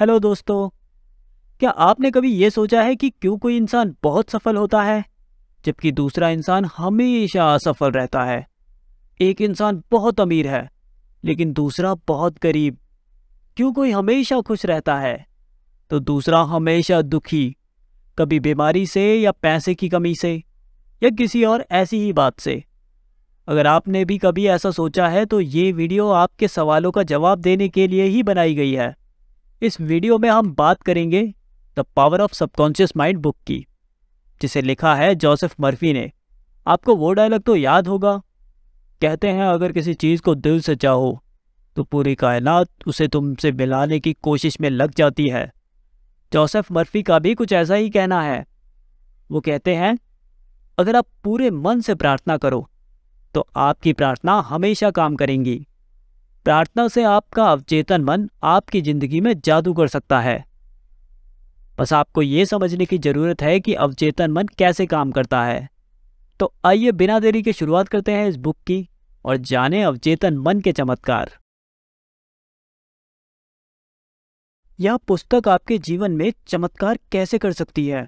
Hello दोस्तों क्या आपने कभी ये सोचा है कि क्यों कोई इंसान बहुत सफल होता है जबकि दूसरा इंसान हमेशा असफल रहता है एक इंसान बहुत अमीर है लेकिन दूसरा बहुत गरीब क्यों कोई हमेशा खुश रहता है तो दूसरा हमेशा दुखी कभी बीमारी से या पैसे की कमी से या किसी और ऐसी ही बात से अगर आपने भी कभी ऐसा सोचा है तो ये वीडियो आपके सवालों का जवाब देने के लिए ही बनाई गई है इस वीडियो में हम बात करेंगे the power of subconscious mind book की जिसे लिखा है जोसेफ मर्फी ने आपको वो डायलॉग तो याद होगा कहते हैं अगर किसी चीज़ को दिल से चाहो तो पूरी कायनात उसे तुमसे मिलाने की कोशिश में लग जाती है जोसेफ मर्फी का भी कुछ ऐसा ही कहना है वो कहते हैं अगर आप पूरे मन से प्रार्थना करो तो आपकी प्रार्थना हमेशा काम करेंगी प्रार्थना से आपका अवचेतन मन आपकी जिंदगी में जादू कर सकता है बस आपको ये समझने की ज़रूरत है कि अवचेतन मन कैसे काम करता है तो आइए बिना देरी के शुरुआत करते हैं इस बुक की और जाने अवचेतन मन के चमत्कार यह पुस्तक आपके जीवन में चमत्कार कैसे कर सकती है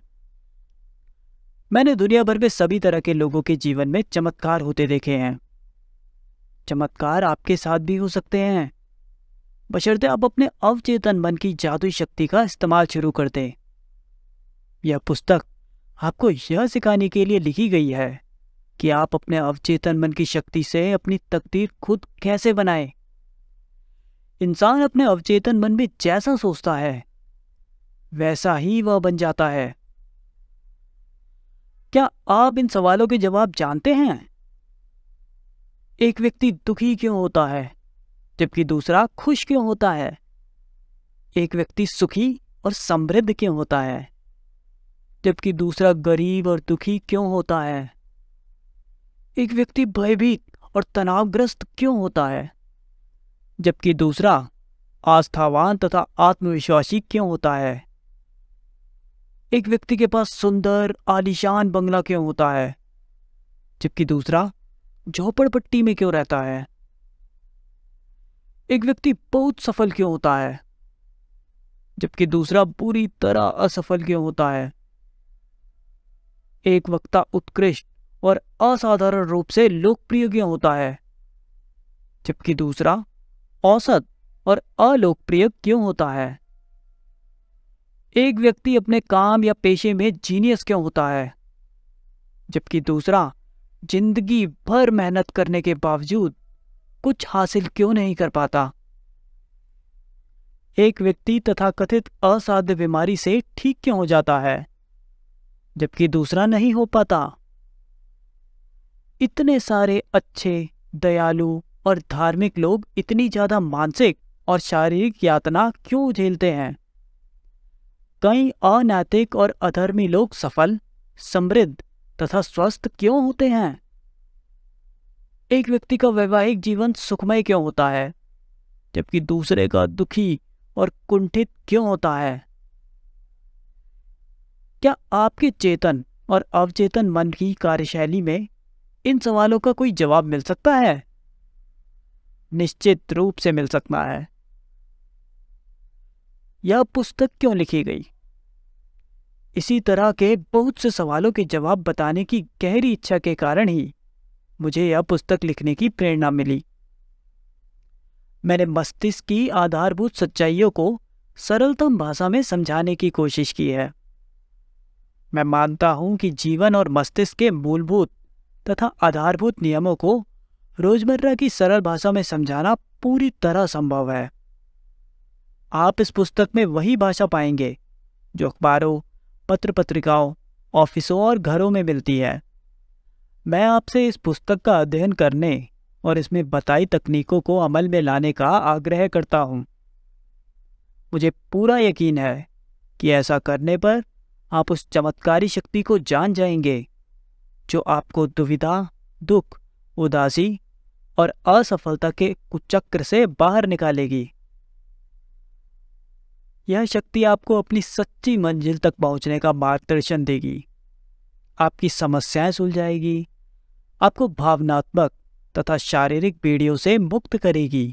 मैंने दुनिया भर में सभी तरह के लोगों के जीवन में चमत्कार होते देखे हैं चमत्कार आपके साथ भी हो सकते हैं बशर्ते आप अपने अवचेतन मन की जादुई शक्ति का इस्तेमाल शुरू कर दें यह पुस्तक आपको यह सिखाने के लिए लिखी गई है कि आप अपने अवचेतन मन की शक्ति से अपनी तकदीर खुद कैसे बनाए इंसान अपने अवचेतन मन में जैसा सोचता है वैसा ही वह बन जाता है क्या आप इन सवालों के जवाब जानते हैं एक व्यक्ति दुखी क्यों होता है जबकि दूसरा खुश क्यों होता है एक व्यक्ति सुखी और समृद्ध क्यों होता है जबकि दूसरा गरीब और दुखी क्यों होता है एक व्यक्ति भयभीत और तनावग्रस्त क्यों होता है जबकि दूसरा आस्थावान तथा आत्मविश्वासी क्यों होता है एक व्यक्ति के पास सुंदर आलिशान बंगला क्यों होता है जबकि दूसरा झोपड़पट्टी में क्यों रहता है एक व्यक्ति बहुत सफल क्यों होता है जबकि दूसरा पूरी तरह असफल क्यों होता है एक वक्ता उत्कृष्ट और असाधारण रूप से लोकप्रिय क्यों होता है जबकि दूसरा औसत और अलोकप्रिय क्यों होता है एक व्यक्ति अपने काम या पेशे में जीनियस क्यों होता है जबकि दूसरा जिंदगी भर मेहनत करने के बावजूद कुछ हासिल क्यों नहीं कर पाता एक व्यक्ति तथा कथित असाध्य बीमारी से ठीक क्यों हो जाता है जबकि दूसरा नहीं हो पाता इतने सारे अच्छे दयालु और धार्मिक लोग इतनी ज्यादा मानसिक और शारीरिक यातना क्यों झेलते हैं कई अनैतिक और अधर्मी लोग सफल समृद्ध तथा स्वस्थ क्यों होते हैं एक व्यक्ति का वैवाहिक जीवन सुखमय क्यों होता है जबकि दूसरे का दुखी और कुंठित क्यों होता है क्या आपके चेतन और अवचेतन मन की कार्यशैली में इन सवालों का कोई जवाब मिल सकता है निश्चित रूप से मिल सकता है यह पुस्तक क्यों लिखी गई इसी तरह के बहुत से सवालों के जवाब बताने की गहरी इच्छा के कारण ही मुझे यह पुस्तक लिखने की प्रेरणा मिली मैंने मस्तिष्क की आधारभूत सच्चाइयों को सरलतम भाषा में समझाने की कोशिश की है मैं मानता हूं कि जीवन और मस्तिष्क के मूलभूत तथा आधारभूत नियमों को रोजमर्रा की सरल भाषा में समझाना पूरी तरह संभव है आप इस पुस्तक में वही भाषा पाएंगे जो अखबारों पत्र पत्रिकाओं ऑफिसों और घरों में मिलती है मैं आपसे इस पुस्तक का अध्ययन करने और इसमें बताई तकनीकों को अमल में लाने का आग्रह करता हूँ मुझे पूरा यकीन है कि ऐसा करने पर आप उस चमत्कारी शक्ति को जान जाएंगे जो आपको दुविधा दुख उदासी और असफलता के कुचक्र से बाहर निकालेगी यह शक्ति आपको अपनी सच्ची मंजिल तक पहुंचने का मार्गदर्शन देगी आपकी समस्याएं सुलझाएगी आपको भावनात्मक तथा शारीरिक पीढ़ियों से मुक्त करेगी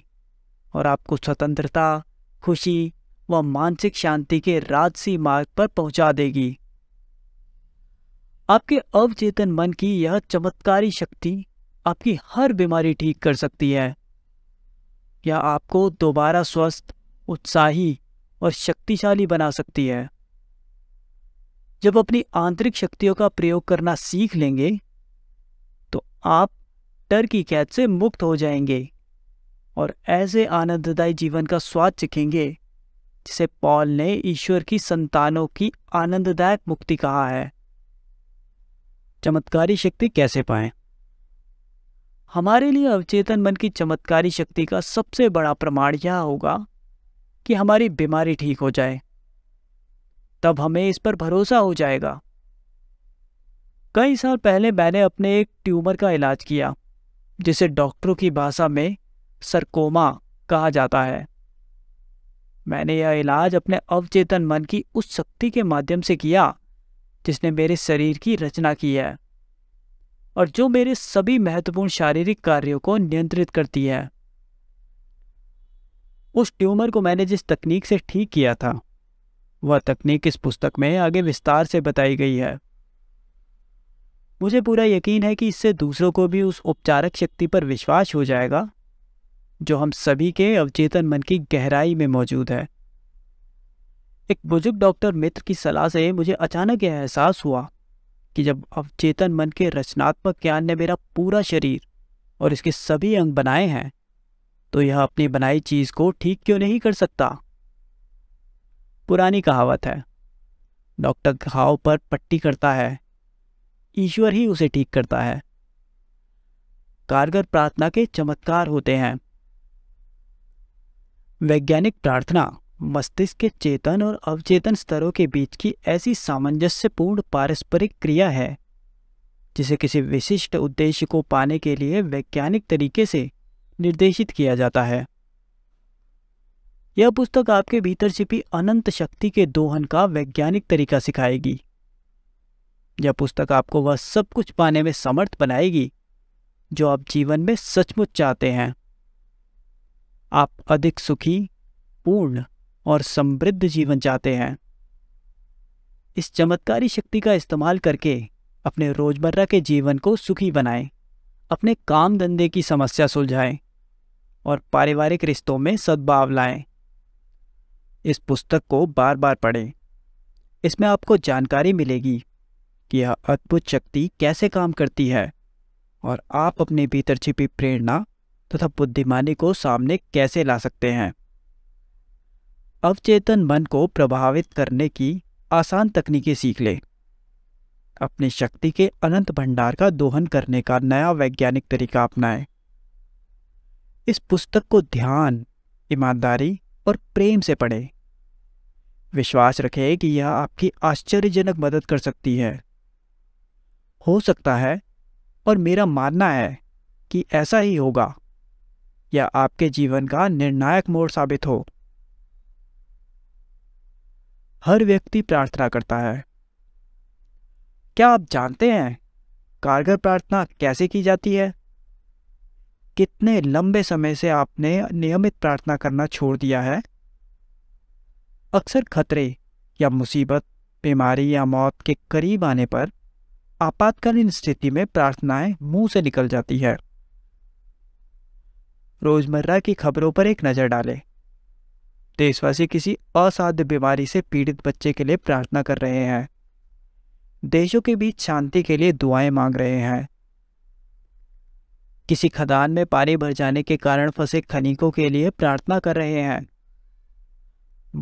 और आपको स्वतंत्रता खुशी व मानसिक शांति के राजसी मार्ग पर पहुंचा देगी आपके अवचेतन मन की यह चमत्कारी शक्ति आपकी हर बीमारी ठीक कर सकती है यह आपको दोबारा स्वस्थ उत्साही और शक्तिशाली बना सकती है जब अपनी आंतरिक शक्तियों का प्रयोग करना सीख लेंगे तो आप डर की कैद से मुक्त हो जाएंगे और ऐसे आनंददायी जीवन का स्वाद सीखेंगे जिसे पॉल ने ईश्वर की संतानों की आनंददायक मुक्ति कहा है चमत्कारी शक्ति कैसे पाएं? हमारे लिए अवचेतन मन की चमत्कारी शक्ति का सबसे बड़ा प्रमाण यह होगा कि हमारी बीमारी ठीक हो जाए तब हमें इस पर भरोसा हो जाएगा कई साल पहले मैंने अपने एक ट्यूमर का इलाज किया जिसे डॉक्टरों की भाषा में सरकोमा कहा जाता है मैंने यह इलाज अपने अवचेतन मन की उस शक्ति के माध्यम से किया जिसने मेरे शरीर की रचना की है और जो मेरे सभी महत्वपूर्ण शारीरिक कार्यों को नियंत्रित करती है उस ट्यूमर को मैंने जिस तकनीक से ठीक किया था वह तकनीक इस पुस्तक में आगे विस्तार से बताई गई है मुझे पूरा यकीन है कि इससे दूसरों को भी उस उपचारक शक्ति पर विश्वास हो जाएगा जो हम सभी के अवचेतन मन की गहराई में मौजूद है एक बुजुर्ग डॉक्टर मित्र की सलाह से मुझे अचानक यह एहसास हुआ कि जब अवचेतन मन के रचनात्मक ज्ञान ने मेरा पूरा शरीर और इसके सभी अंग बनाए हैं तो यह अपनी बनाई चीज़ को ठीक क्यों नहीं कर सकता पुरानी कहावत है डॉक्टर घाव पर पट्टी करता है ईश्वर ही उसे ठीक करता है कारगर प्रार्थना के चमत्कार होते हैं वैज्ञानिक प्रार्थना मस्तिष्क के चेतन और अवचेतन स्तरों के बीच की ऐसी सामंजस्यपूर्ण पारस्परिक क्रिया है जिसे किसी विशिष्ट उद्देश्य को पाने के लिए वैज्ञानिक तरीके से निर्देशित किया जाता है यह पुस्तक आपके भीतर छिपी अनंत शक्ति के दोहन का वैज्ञानिक तरीका सिखाएगी यह पुस्तक आपको वह सब कुछ पाने में समर्थ बनाएगी जो आप जीवन में सचमुच चाहते हैं आप अधिक सुखी पूर्ण और समृद्ध जीवन चाहते हैं इस चमत्कारी शक्ति का इस्तेमाल करके अपने रोजमर्रा के जीवन को सुखी बनाएं अपने काम धंधे की समस्या सुलझाएं और पारिवारिक रिश्तों में सद्भाव लाएं इस पुस्तक को बार बार पढ़ें इसमें आपको जानकारी मिलेगी कि यह अद्भुत शक्ति कैसे काम करती है और आप अपने भीतर छिपी प्रेरणा तथा बुद्धिमानी को सामने कैसे ला सकते हैं अवचेतन मन को प्रभावित करने की आसान तकनीकें सीख लें अपनी शक्ति के अनंत भंडार का दोहन करने का नया वैज्ञानिक तरीका अपनाएं इस पुस्तक को ध्यान ईमानदारी और प्रेम से पढ़ें विश्वास रखें कि यह आपकी आश्चर्यजनक मदद कर सकती है हो सकता है और मेरा मानना है कि ऐसा ही होगा यह आपके जीवन का निर्णायक मोड़ साबित हो हर व्यक्ति प्रार्थना करता है क्या आप जानते हैं कारगर प्रार्थना कैसे की जाती है कितने लंबे समय से आपने नियमित प्रार्थना करना छोड़ दिया है अक्सर खतरे या मुसीबत बीमारी या मौत के करीब आने पर आपातकालीन स्थिति में प्रार्थनाएं मुंह से निकल जाती है रोजमर्रा की खबरों पर एक नज़र डालें देशवासी किसी असाध्य बीमारी से पीड़ित बच्चे के लिए प्रार्थना कर रहे हैं देशों के बीच शांति के लिए दुआएं मांग रहे हैं किसी खदान में पानी भर जाने के कारण फंसे खनिकों के लिए प्रार्थना कर रहे हैं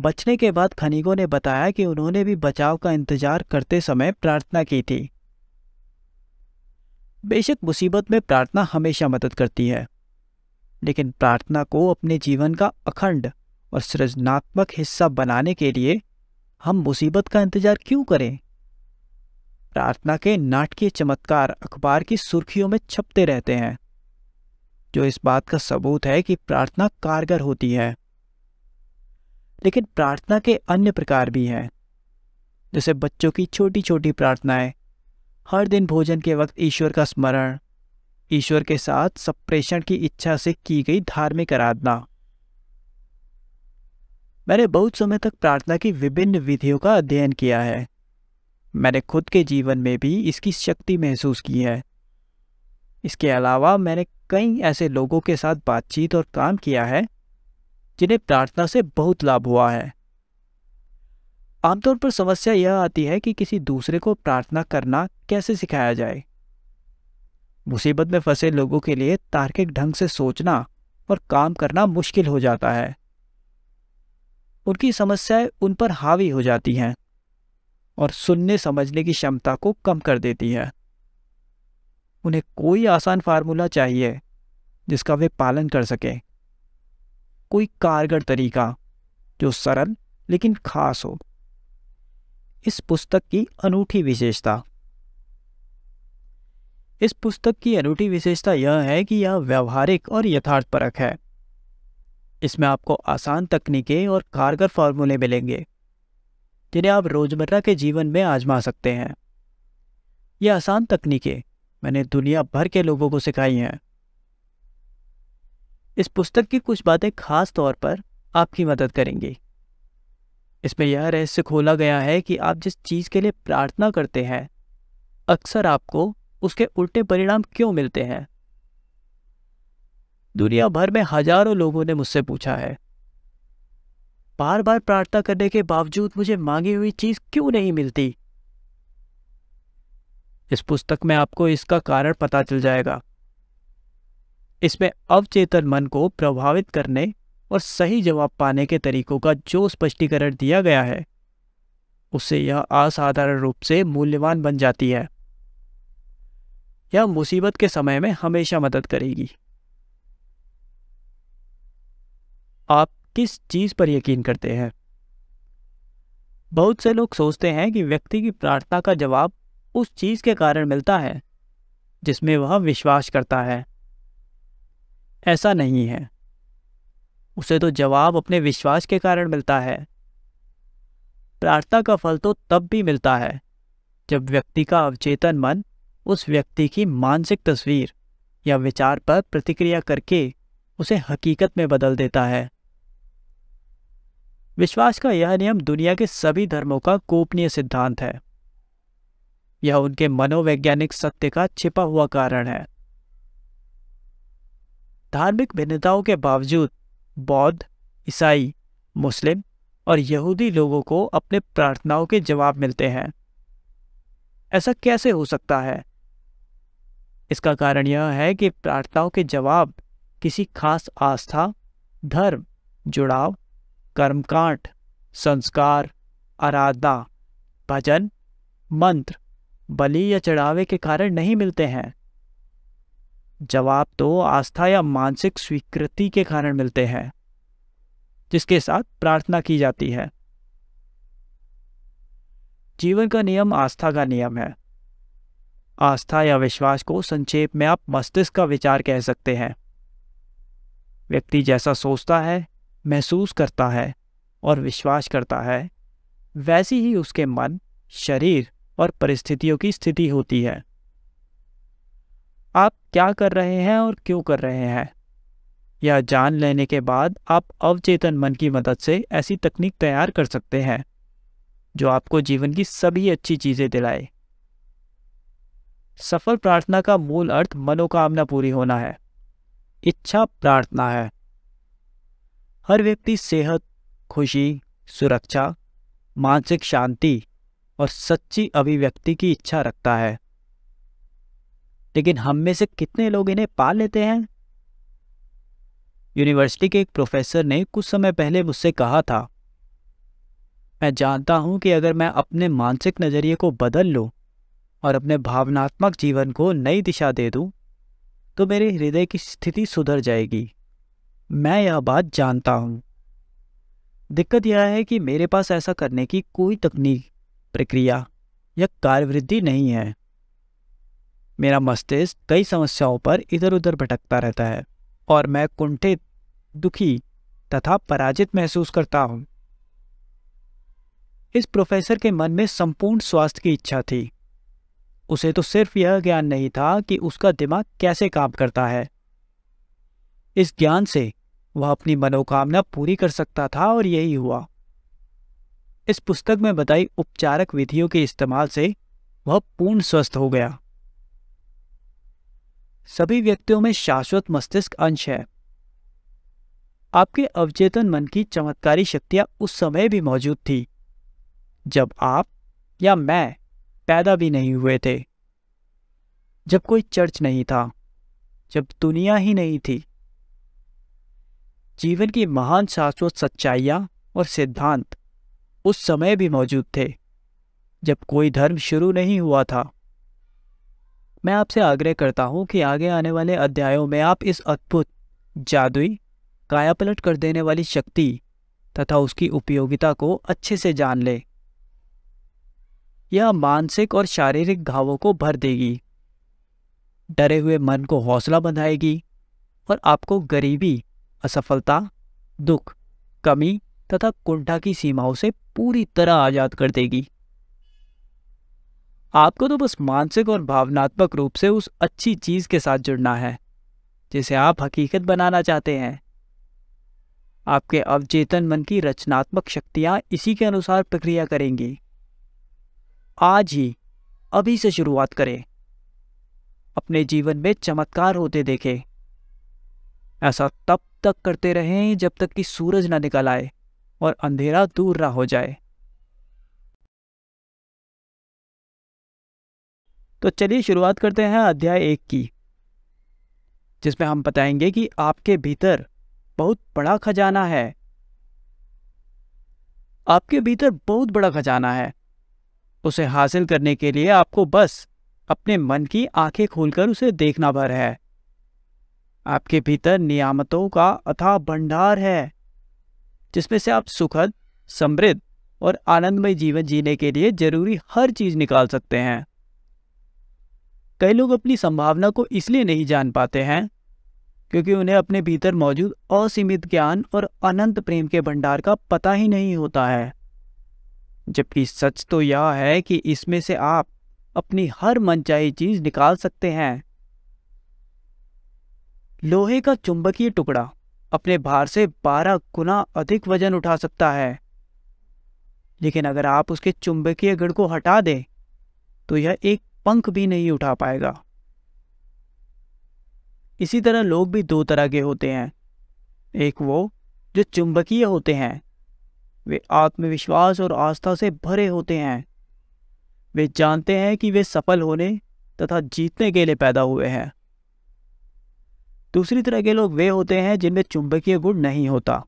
बचने के बाद खनिकों ने बताया कि उन्होंने भी बचाव का इंतजार करते समय प्रार्थना की थी बेशक मुसीबत में प्रार्थना हमेशा मदद करती है लेकिन प्रार्थना को अपने जीवन का अखंड और सृजनात्मक हिस्सा बनाने के लिए हम मुसीबत का इंतजार क्यों करें प्रार्थना के नाटकीय चमत्कार अखबार की सुर्खियों में छपते रहते हैं जो इस बात का सबूत है कि प्रार्थना कारगर होती है लेकिन प्रार्थना के अन्य प्रकार भी हैं जैसे बच्चों की छोटी छोटी प्रार्थनाएं हर दिन भोजन के वक्त ईश्वर का स्मरण ईश्वर के साथ सप्रेषण की इच्छा से की गई धार्मिक आराधना मैंने बहुत समय तक प्रार्थना की विभिन्न विधियों का अध्ययन किया है मैंने खुद के जीवन में भी इसकी शक्ति महसूस की है इसके अलावा मैंने कई ऐसे लोगों के साथ बातचीत और काम किया है जिन्हें प्रार्थना से बहुत लाभ हुआ है आमतौर पर समस्या यह आती है कि किसी दूसरे को प्रार्थना करना कैसे सिखाया जाए मुसीबत में फंसे लोगों के लिए तार्किक ढंग से सोचना और काम करना मुश्किल हो जाता है उनकी समस्याएं उन पर हावी हो जाती हैं और सुनने समझने की क्षमता को कम कर देती है उन्हें कोई आसान फार्मूला चाहिए जिसका वे पालन कर सकें कोई कारगर तरीका जो सरल लेकिन खास हो इस पुस्तक की अनूठी विशेषता इस पुस्तक की अनूठी विशेषता यह है कि यह व्यवहारिक और यथार्थ परक है इसमें आपको आसान तकनीकें और कारगर फार्मूले मिलेंगे जिन्हें आप रोजमर्रा के जीवन में आजमा सकते हैं यह आसान तकनीकें मैंने दुनिया भर के लोगों को सिखाई हैं इस पुस्तक की कुछ बातें खास तौर पर आपकी मदद करेंगी इसमें यह रहस्य खोला गया है कि आप जिस चीज़ के लिए प्रार्थना करते हैं अक्सर आपको उसके उल्टे परिणाम क्यों मिलते हैं दुनिया भर में हजारों लोगों ने मुझसे पूछा है बार बार प्रार्थना करने के बावजूद मुझे मांगी हुई चीज क्यों नहीं मिलती इस पुस्तक में आपको इसका कारण पता चल जाएगा इसमें अवचेतन मन को प्रभावित करने और सही जवाब पाने के तरीकों का जो स्पष्टीकरण दिया गया है उससे यह असाधारण रूप से मूल्यवान बन जाती है यह मुसीबत के समय में हमेशा मदद करेगी आप किस चीज पर यकीन करते हैं बहुत से लोग सोचते हैं कि व्यक्ति की प्रार्थना का जवाब उस चीज़ के कारण मिलता है जिसमें वह विश्वास करता है ऐसा नहीं है उसे तो जवाब अपने विश्वास के कारण मिलता है प्रार्थना का फल तो तब भी मिलता है जब व्यक्ति का अवचेतन मन उस व्यक्ति की मानसिक तस्वीर या विचार पर प्रतिक्रिया करके उसे हकीकत में बदल देता है विश्वास का यह नियम दुनिया के सभी धर्मों का गोपनीय सिद्धांत है यह उनके मनोवैज्ञानिक सत्य का छिपा हुआ कारण है धार्मिक भिन्नताओं के बावजूद बौद्ध ईसाई मुस्लिम और यहूदी लोगों को अपने प्रार्थनाओं के जवाब मिलते हैं ऐसा कैसे हो सकता है इसका कारण यह है कि प्रार्थनाओं के जवाब किसी खास आस्था धर्म जुड़ाव कर्मकांड संस्कार आराधना भजन मंत्र बलि या चढ़ावे के कारण नहीं मिलते हैं जवाब तो आस्था या मानसिक स्वीकृति के कारण मिलते हैं जिसके साथ प्रार्थना की जाती है जीवन का नियम आस्था का नियम है आस्था या विश्वास को संक्षेप में आप मस्तिष्क का विचार कह सकते हैं व्यक्ति जैसा सोचता है महसूस करता है और विश्वास करता है वैसी ही उसके मन शरीर और परिस्थितियों की स्थिति होती है आप क्या कर रहे हैं और क्यों कर रहे हैं यह जान लेने के बाद आप अवचेतन मन की मदद से ऐसी तकनीक तैयार कर सकते हैं जो आपको जीवन की सभी अच्छी चीज़ें दिलाए सफल प्रार्थना का मूल अर्थ मनोकामना पूरी होना है इच्छा प्रार्थना है हर व्यक्ति सेहत खुशी सुरक्षा मानसिक शांति और सच्ची अभिव्यक्ति की इच्छा रखता है लेकिन हम में से कितने लोग इन्हें पा लेते हैं यूनिवर्सिटी के एक प्रोफेसर ने कुछ समय पहले मुझसे कहा था मैं जानता हूं कि अगर मैं अपने मानसिक नज़रिए को बदल लूं और अपने भावनात्मक जीवन को नई दिशा दे दूं, तो मेरे हृदय की स्थिति सुधर जाएगी मैं यह बात जानता हूं। दिक्कत यह है कि मेरे पास ऐसा करने की कोई तकनीक प्रक्रिया यह कार्यवृद्धि नहीं है मेरा मस्तिष्क कई समस्याओं पर इधर उधर भटकता रहता है और मैं कुंठित दुखी तथा पराजित महसूस करता हूं इस प्रोफेसर के मन में संपूर्ण स्वास्थ्य की इच्छा थी उसे तो सिर्फ यह ज्ञान नहीं था कि उसका दिमाग कैसे काम करता है इस ज्ञान से वह अपनी मनोकामना पूरी कर सकता था और यही हुआ इस पुस्तक में बताई उपचारक विधियों के इस्तेमाल से वह पूर्ण स्वस्थ हो गया सभी व्यक्तियों में शाश्वत मस्तिष्क अंश है आपके अवचेतन मन की चमत्कारी शक्तियां उस समय भी मौजूद थी जब आप या मैं पैदा भी नहीं हुए थे जब कोई चर्च नहीं था जब दुनिया ही नहीं थी जीवन की महान शाश्वत सच्चाइयां और सिद्धांत उस समय भी मौजूद थे जब कोई धर्म शुरू नहीं हुआ था मैं आपसे आग्रह करता हूं कि आगे आने वाले अध्यायों में आप इस अद्भुत जादुई कायापलट कर देने वाली शक्ति तथा उसकी उपयोगिता को अच्छे से जान लें यह मानसिक और शारीरिक घावों को भर देगी डरे हुए मन को हौसला बंधाएगी और आपको गरीबी असफलता दुख कमी तथा कुंठा की सीमाओं से पूरी तरह आजाद कर देगी आपको तो बस मानसिक और भावनात्मक रूप से उस अच्छी चीज के साथ जुड़ना है जिसे आप हकीकत बनाना चाहते हैं आपके अवचेतन मन की रचनात्मक शक्तियां इसी के अनुसार प्रक्रिया करेंगी आज ही अभी से शुरुआत करें अपने जीवन में चमत्कार होते देखें ऐसा तब तक करते रहें जब तक कि सूरज ना निकल आए और अंधेरा दूर रहा हो जाए तो चलिए शुरुआत करते हैं अध्याय एक की जिसमें हम बताएंगे कि आपके भीतर बहुत बड़ा खजाना है आपके भीतर बहुत बड़ा खजाना है उसे हासिल करने के लिए आपको बस अपने मन की आंखें खोलकर उसे देखना भर है आपके भीतर नियामतों का अथाह भंडार है जिसमें से आप सुखद समृद्ध और आनंदमय जीवन जीने के लिए जरूरी हर चीज़ निकाल सकते हैं कई लोग अपनी संभावना को इसलिए नहीं जान पाते हैं क्योंकि उन्हें अपने भीतर मौजूद असीमित ज्ञान और अनंत प्रेम के भंडार का पता ही नहीं होता है जबकि सच तो यह है कि इसमें से आप अपनी हर मनचाही चीज निकाल सकते हैं लोहे का चुंबकीय टुकड़ा अपने भार से बारह गुना अधिक वजन उठा सकता है लेकिन अगर आप उसके चुंबकीय गण को हटा दें तो यह एक पंख भी नहीं उठा पाएगा इसी तरह लोग भी दो तरह के होते हैं एक वो जो चुंबकीय होते हैं वे आत्मविश्वास और आस्था से भरे होते हैं वे जानते हैं कि वे सफल होने तथा जीतने के लिए पैदा हुए हैं दूसरी तरह के लोग वे होते हैं जिनमें चुंबकीय गुण नहीं होता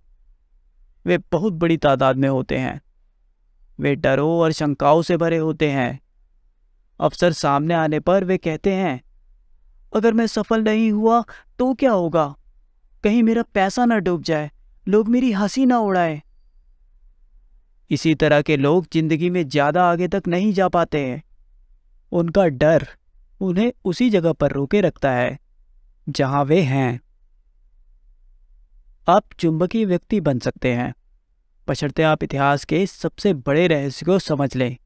वे बहुत बड़ी तादाद में होते हैं वे डरों और शंकाओं से भरे होते हैं अफसर सामने आने पर वे कहते हैं अगर मैं सफल नहीं हुआ तो क्या होगा कहीं मेरा पैसा ना डूब जाए लोग मेरी हंसी ना उड़ाए इसी तरह के लोग जिंदगी में ज़्यादा आगे तक नहीं जा पाते हैं उनका डर उन्हें उसी जगह पर रोके रखता है जहां वे हैं आप चुंबकीय व्यक्ति बन सकते हैं पछड़ते आप इतिहास के सबसे बड़े रहस्य को समझ लें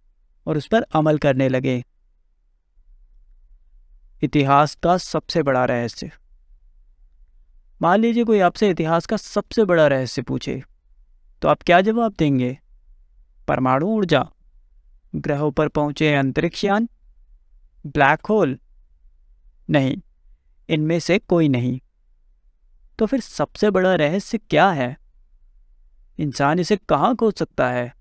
और उस पर अमल करने लगे इतिहास का सबसे बड़ा रहस्य मान लीजिए कोई आपसे इतिहास का सबसे बड़ा रहस्य पूछे तो आप क्या जवाब देंगे परमाणु ऊर्जा ग्रहों पर पहुंचे अंतरिक्ष यान ब्लैक होल नहीं इनमें से कोई नहीं तो फिर सबसे बड़ा रहस्य क्या है इंसान इसे कहाँ खोज सकता है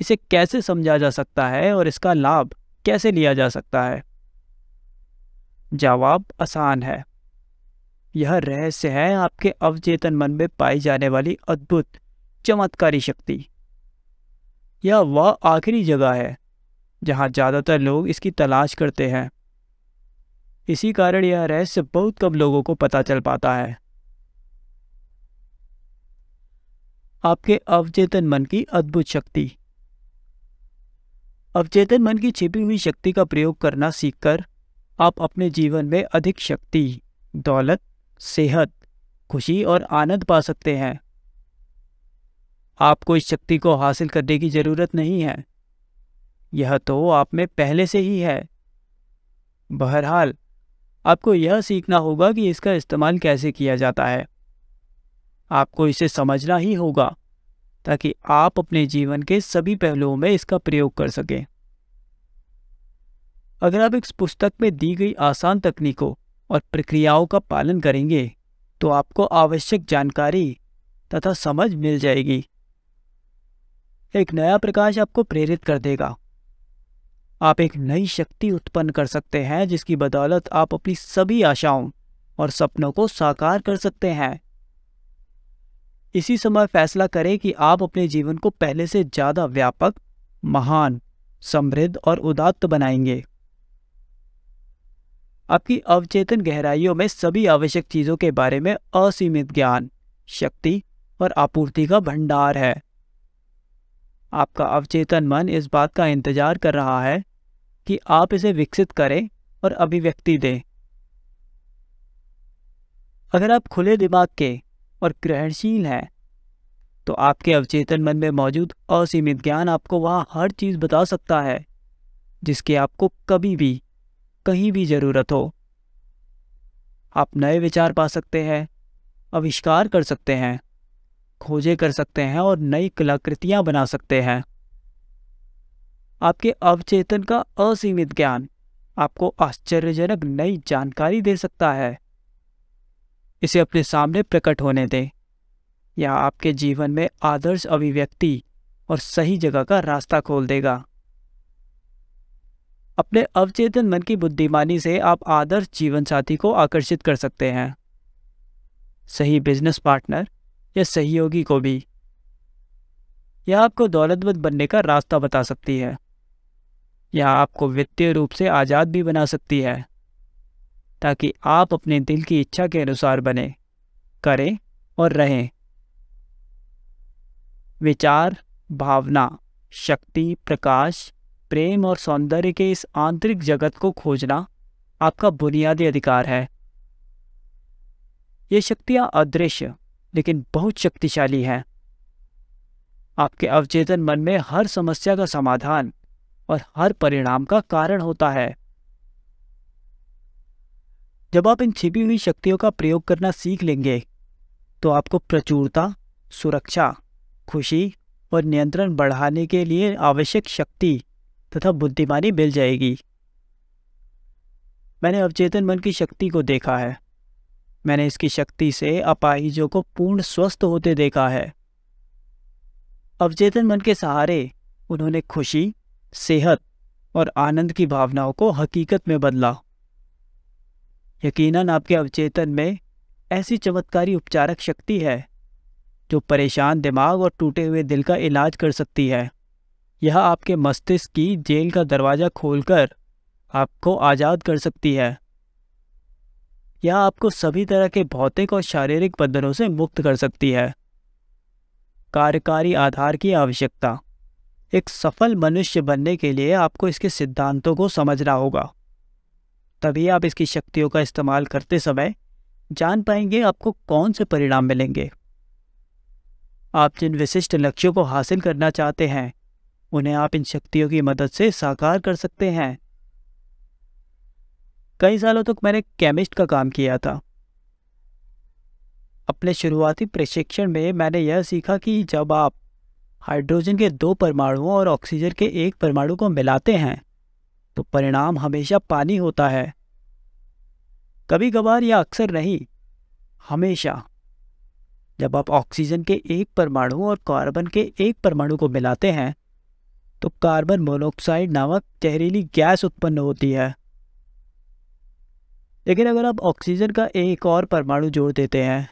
इसे कैसे समझा जा सकता है और इसका लाभ कैसे लिया जा सकता है जवाब आसान है यह रहस्य है आपके अवचेतन मन में पाई जाने वाली अद्भुत चमत्कारी शक्ति यह वह आखिरी जगह है जहां ज़्यादातर लोग इसकी तलाश करते हैं इसी कारण यह रहस्य बहुत कम लोगों को पता चल पाता है आपके अवचेतन मन की अद्भुत शक्ति अवचेतन मन की छिपी हुई शक्ति का प्रयोग करना सीखकर आप अपने जीवन में अधिक शक्ति दौलत सेहत खुशी और आनंद पा सकते हैं आपको इस शक्ति को हासिल करने की ज़रूरत नहीं है यह तो आप में पहले से ही है बहरहाल आपको यह सीखना होगा कि इसका इस्तेमाल कैसे किया जाता है आपको इसे समझना ही होगा ताकि आप अपने जीवन के सभी पहलुओं में इसका प्रयोग कर सकें अगर आप इस पुस्तक में दी गई आसान तकनीकों और प्रक्रियाओं का पालन करेंगे तो आपको आवश्यक जानकारी तथा समझ मिल जाएगी एक नया प्रकाश आपको प्रेरित कर देगा आप एक नई शक्ति उत्पन्न कर सकते हैं जिसकी बदौलत आप अपनी सभी आशाओं और सपनों को साकार कर सकते हैं इसी समय फैसला करें कि आप अपने जीवन को पहले से ज़्यादा व्यापक महान समृद्ध और उदात्त बनाएंगे आपकी अवचेतन गहराइयों में सभी आवश्यक चीज़ों के बारे में असीमित ज्ञान शक्ति और आपूर्ति का भंडार है आपका अवचेतन मन इस बात का इंतजार कर रहा है कि आप इसे विकसित करें और अभिव्यक्ति दें अगर आप खुले दिमाग के और ग्रहणशील हैं तो आपके अवचेतन मन में मौजूद असीमित ज्ञान आपको वह हर चीज़ बता सकता है जिसकी आपको कभी भी कहीं भी ज़रूरत हो आप नए विचार पा सकते हैं आविष्कार कर सकते हैं खोजे कर सकते हैं और नई कलाकृतियां बना सकते हैं आपके अवचेतन का असीमित ज्ञान आपको आश्चर्यजनक नई जानकारी दे सकता है इसे अपने सामने प्रकट होने दें यह आपके जीवन में आदर्श अभिव्यक्ति और सही जगह का रास्ता खोल देगा अपने अवचेतन मन की बुद्धिमानी से आप आदर्श जीवन साथी को आकर्षित कर सकते हैं सही बिजनेस पार्टनर या सहयोगी को भी यह आपको दौलतमंद बनने का रास्ता बता सकती है या आपको वित्तीय रूप से आज़ाद भी बना सकती है ताकि आप अपने दिल की इच्छा के अनुसार बने करें और रहें विचार भावना शक्ति प्रकाश प्रेम और सौंदर्य के इस आंतरिक जगत को खोजना आपका बुनियादी अधिकार है ये शक्तियां अदृश्य लेकिन बहुत शक्तिशाली हैं आपके अवचेतन मन में हर समस्या का समाधान और हर परिणाम का कारण होता है जब आप इन छिपी हुई शक्तियों का प्रयोग करना सीख लेंगे तो आपको प्रचुरता सुरक्षा खुशी और नियंत्रण बढ़ाने के लिए आवश्यक शक्ति तथा बुद्धिमानी मिल जाएगी मैंने अवचेतन मन की शक्ति को देखा है मैंने इसकी शक्ति से अपाहिजों को पूर्ण स्वस्थ होते देखा है अवचेतन मन के सहारे उन्होंने खुशी सेहत और आनंद की भावनाओं को हकीकत में बदला यकीनन आपके अवचेतन में ऐसी चमत्कारी उपचारक शक्ति है जो परेशान दिमाग और टूटे हुए दिल का इलाज कर सकती है यह आपके मस्तिष्क की जेल का दरवाज़ा खोलकर आपको आज़ाद कर सकती है यह आपको सभी तरह के भौतिक और शारीरिक बंधनों से मुक्त कर सकती है कार्यकारी आधार की आवश्यकता एक सफल मनुष्य बनने के लिए आपको इसके सिद्धांतों को समझना होगा तभी आप इसकी शक्तियों का इस्तेमाल करते समय जान पाएंगे आपको कौन से परिणाम मिलेंगे आप जिन विशिष्ट लक्ष्यों को हासिल करना चाहते हैं उन्हें आप इन शक्तियों की मदद से साकार कर सकते हैं कई सालों तक मैंने केमिस्ट का काम किया था अपने शुरुआती प्रशिक्षण में मैंने यह सीखा कि जब आप हाइड्रोजन के दो परमाणुओं और ऑक्सीजन के एक परमाणु को मिलाते हैं तो परिणाम हमेशा पानी होता है कभी कभार या अक्सर नहीं हमेशा जब आप ऑक्सीजन के एक परमाणु और कार्बन के एक परमाणु को मिलाते हैं तो कार्बन मोनोऑक्साइड नामक जहरीली गैस उत्पन्न होती है लेकिन अगर आप ऑक्सीजन का एक और परमाणु जोड़ देते हैं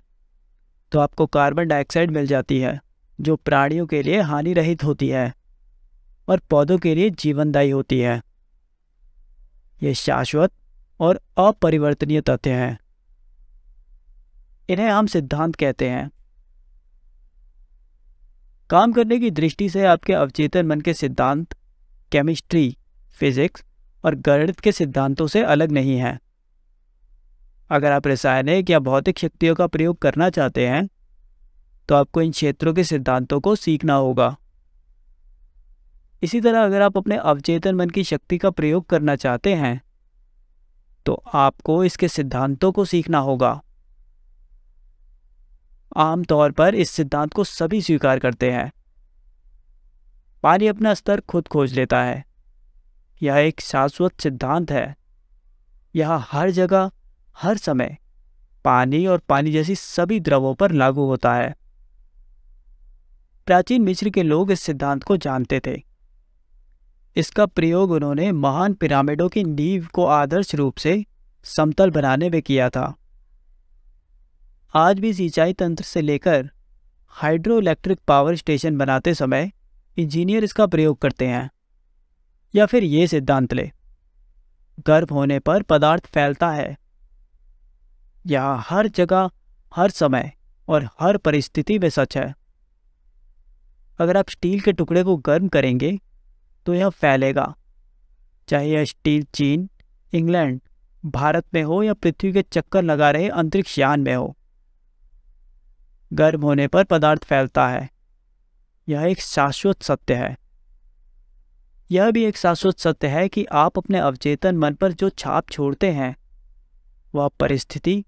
तो आपको कार्बन डाइऑक्साइड मिल जाती है जो प्राणियों के लिए हानि रहित होती है और पौधों के लिए जीवनदायी होती है ये शाश्वत और अपरिवर्तनीय तथ्य हैं इन्हें हम सिद्धांत कहते हैं काम करने की दृष्टि से आपके अवचेतन मन के सिद्धांत केमिस्ट्री फिजिक्स और गणित के सिद्धांतों से अलग नहीं हैं अगर आप रासायनिक या भौतिक शक्तियों का प्रयोग करना चाहते हैं तो आपको इन क्षेत्रों के सिद्धांतों को सीखना होगा इसी तरह अगर आप अपने अवचेतन मन की शक्ति का प्रयोग करना चाहते हैं तो आपको इसके सिद्धांतों को सीखना होगा आमतौर पर इस सिद्धांत को सभी स्वीकार करते हैं पानी अपना स्तर खुद खोज लेता है यह एक शाश्वत सिद्धांत है यह हर जगह हर समय पानी और पानी जैसी सभी द्रवों पर लागू होता है प्राचीन मिश्र के लोग इस सिद्धांत को जानते थे इसका प्रयोग उन्होंने महान पिरामिडों की नींव को आदर्श रूप से समतल बनाने में किया था आज भी सिंचाई तंत्र से लेकर हाइड्रो इलेक्ट्रिक पावर स्टेशन बनाते समय इंजीनियर इसका प्रयोग करते हैं या फिर ये सिद्धांत ले गर्भ होने पर पदार्थ फैलता है यह हर जगह हर समय और हर परिस्थिति में सच है अगर आप स्टील के टुकड़े को गर्म करेंगे तो यह फैलेगा चाहे यह स्टील चीन इंग्लैंड भारत में हो या पृथ्वी के चक्कर लगा रहे अंतरिक्ष यान में हो गर्म होने पर पदार्थ फैलता है यह एक शाश्वत सत्य है यह भी एक शाश्वत सत्य है कि आप अपने अवचेतन मन पर जो छाप छोड़ते हैं वह परिस्थिति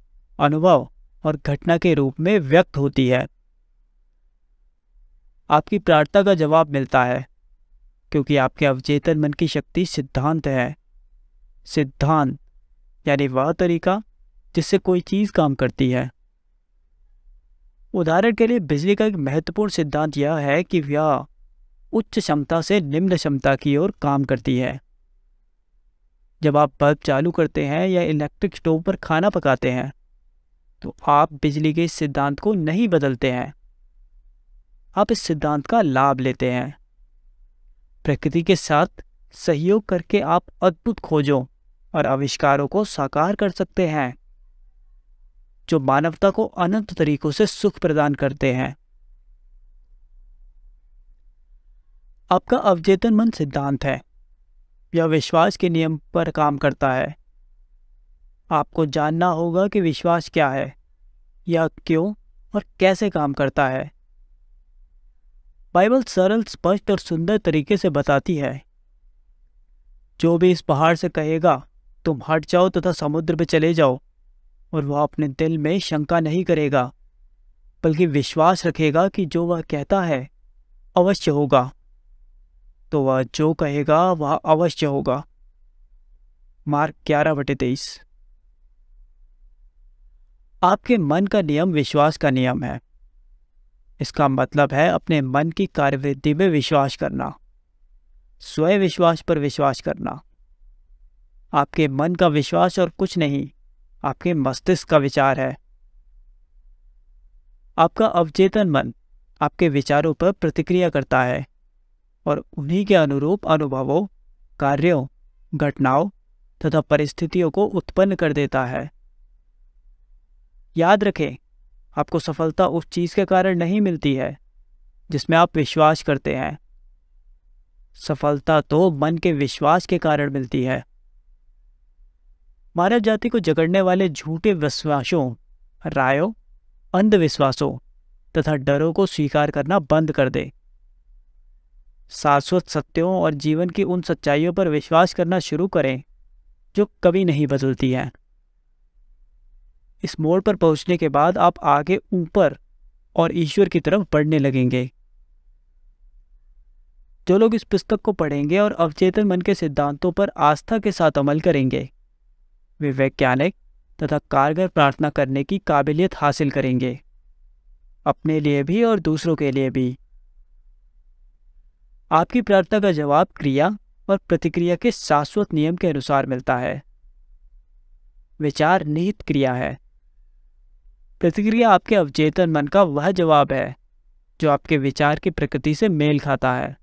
अनुभव और घटना के रूप में व्यक्त होती है आपकी प्रार्थना का जवाब मिलता है क्योंकि आपके अवचेतन मन की शक्ति सिद्धांत है सिद्धांत यानी वह तरीका जिससे कोई चीज़ काम करती है उदाहरण के लिए बिजली का एक महत्वपूर्ण सिद्धांत यह है कि व्या उच्च क्षमता से निम्न क्षमता की ओर काम करती है जब आप बल्ब चालू करते हैं या इलेक्ट्रिक स्टोव पर खाना पकाते हैं तो आप बिजली के इस सिद्धांत को नहीं बदलते हैं आप इस सिद्धांत का लाभ लेते हैं प्रकृति के साथ सहयोग करके आप अद्भुत खोजों और आविष्कारों को साकार कर सकते हैं जो मानवता को अनंत तरीकों से सुख प्रदान करते हैं आपका अवचेतन मन सिद्धांत है यह विश्वास के नियम पर काम करता है आपको जानना होगा कि विश्वास क्या है यह क्यों और कैसे काम करता है बाइबल सरल स्पष्ट और सुंदर तरीके से बताती है जो भी इस पहाड़ से कहेगा तुम हट जाओ तथा समुद्र पर चले जाओ और वह अपने दिल में शंका नहीं करेगा बल्कि विश्वास रखेगा कि जो वह कहता है अवश्य होगा तो वह जो कहेगा वह अवश्य होगा मार्क ग्यारह बटे तेईस आपके मन का नियम विश्वास का नियम है इसका मतलब है अपने मन की कार्यवृत्ति में विश्वास करना स्वयं विश्वास पर विश्वास करना आपके मन का विश्वास और कुछ नहीं आपके मस्तिष्क का विचार है आपका अवचेतन मन आपके विचारों पर प्रतिक्रिया करता है और उन्हीं के अनुरूप अनुभवों कार्यों घटनाओं तथा परिस्थितियों को उत्पन्न कर देता है याद रखें आपको सफलता उस चीज़ के कारण नहीं मिलती है जिसमें आप विश्वास करते हैं सफलता तो मन के विश्वास के कारण मिलती है मानव जाति को जगड़ने वाले झूठे विश्वासों रायों अंधविश्वासों तथा डरों को स्वीकार करना बंद कर दे शाश्वत सत्यों और जीवन की उन सच्चाइयों पर विश्वास करना शुरू करें जो कभी नहीं बदलती हैं इस मोड़ पर पहुंचने के बाद आप आगे ऊपर और ईश्वर की तरफ बढ़ने लगेंगे जो लोग इस पुस्तक को पढ़ेंगे और अवचेतन मन के सिद्धांतों पर आस्था के साथ अमल करेंगे वे वैज्ञानिक तथा कारगर प्रार्थना करने की काबिलियत हासिल करेंगे अपने लिए भी और दूसरों के लिए भी आपकी प्रार्थना का जवाब क्रिया और प्रतिक्रिया के शाश्वत नियम के अनुसार मिलता है विचार निहित क्रिया है प्रतिक्रिया आपके अवचेतन मन का वह जवाब है जो आपके विचार की प्रकृति से मेल खाता है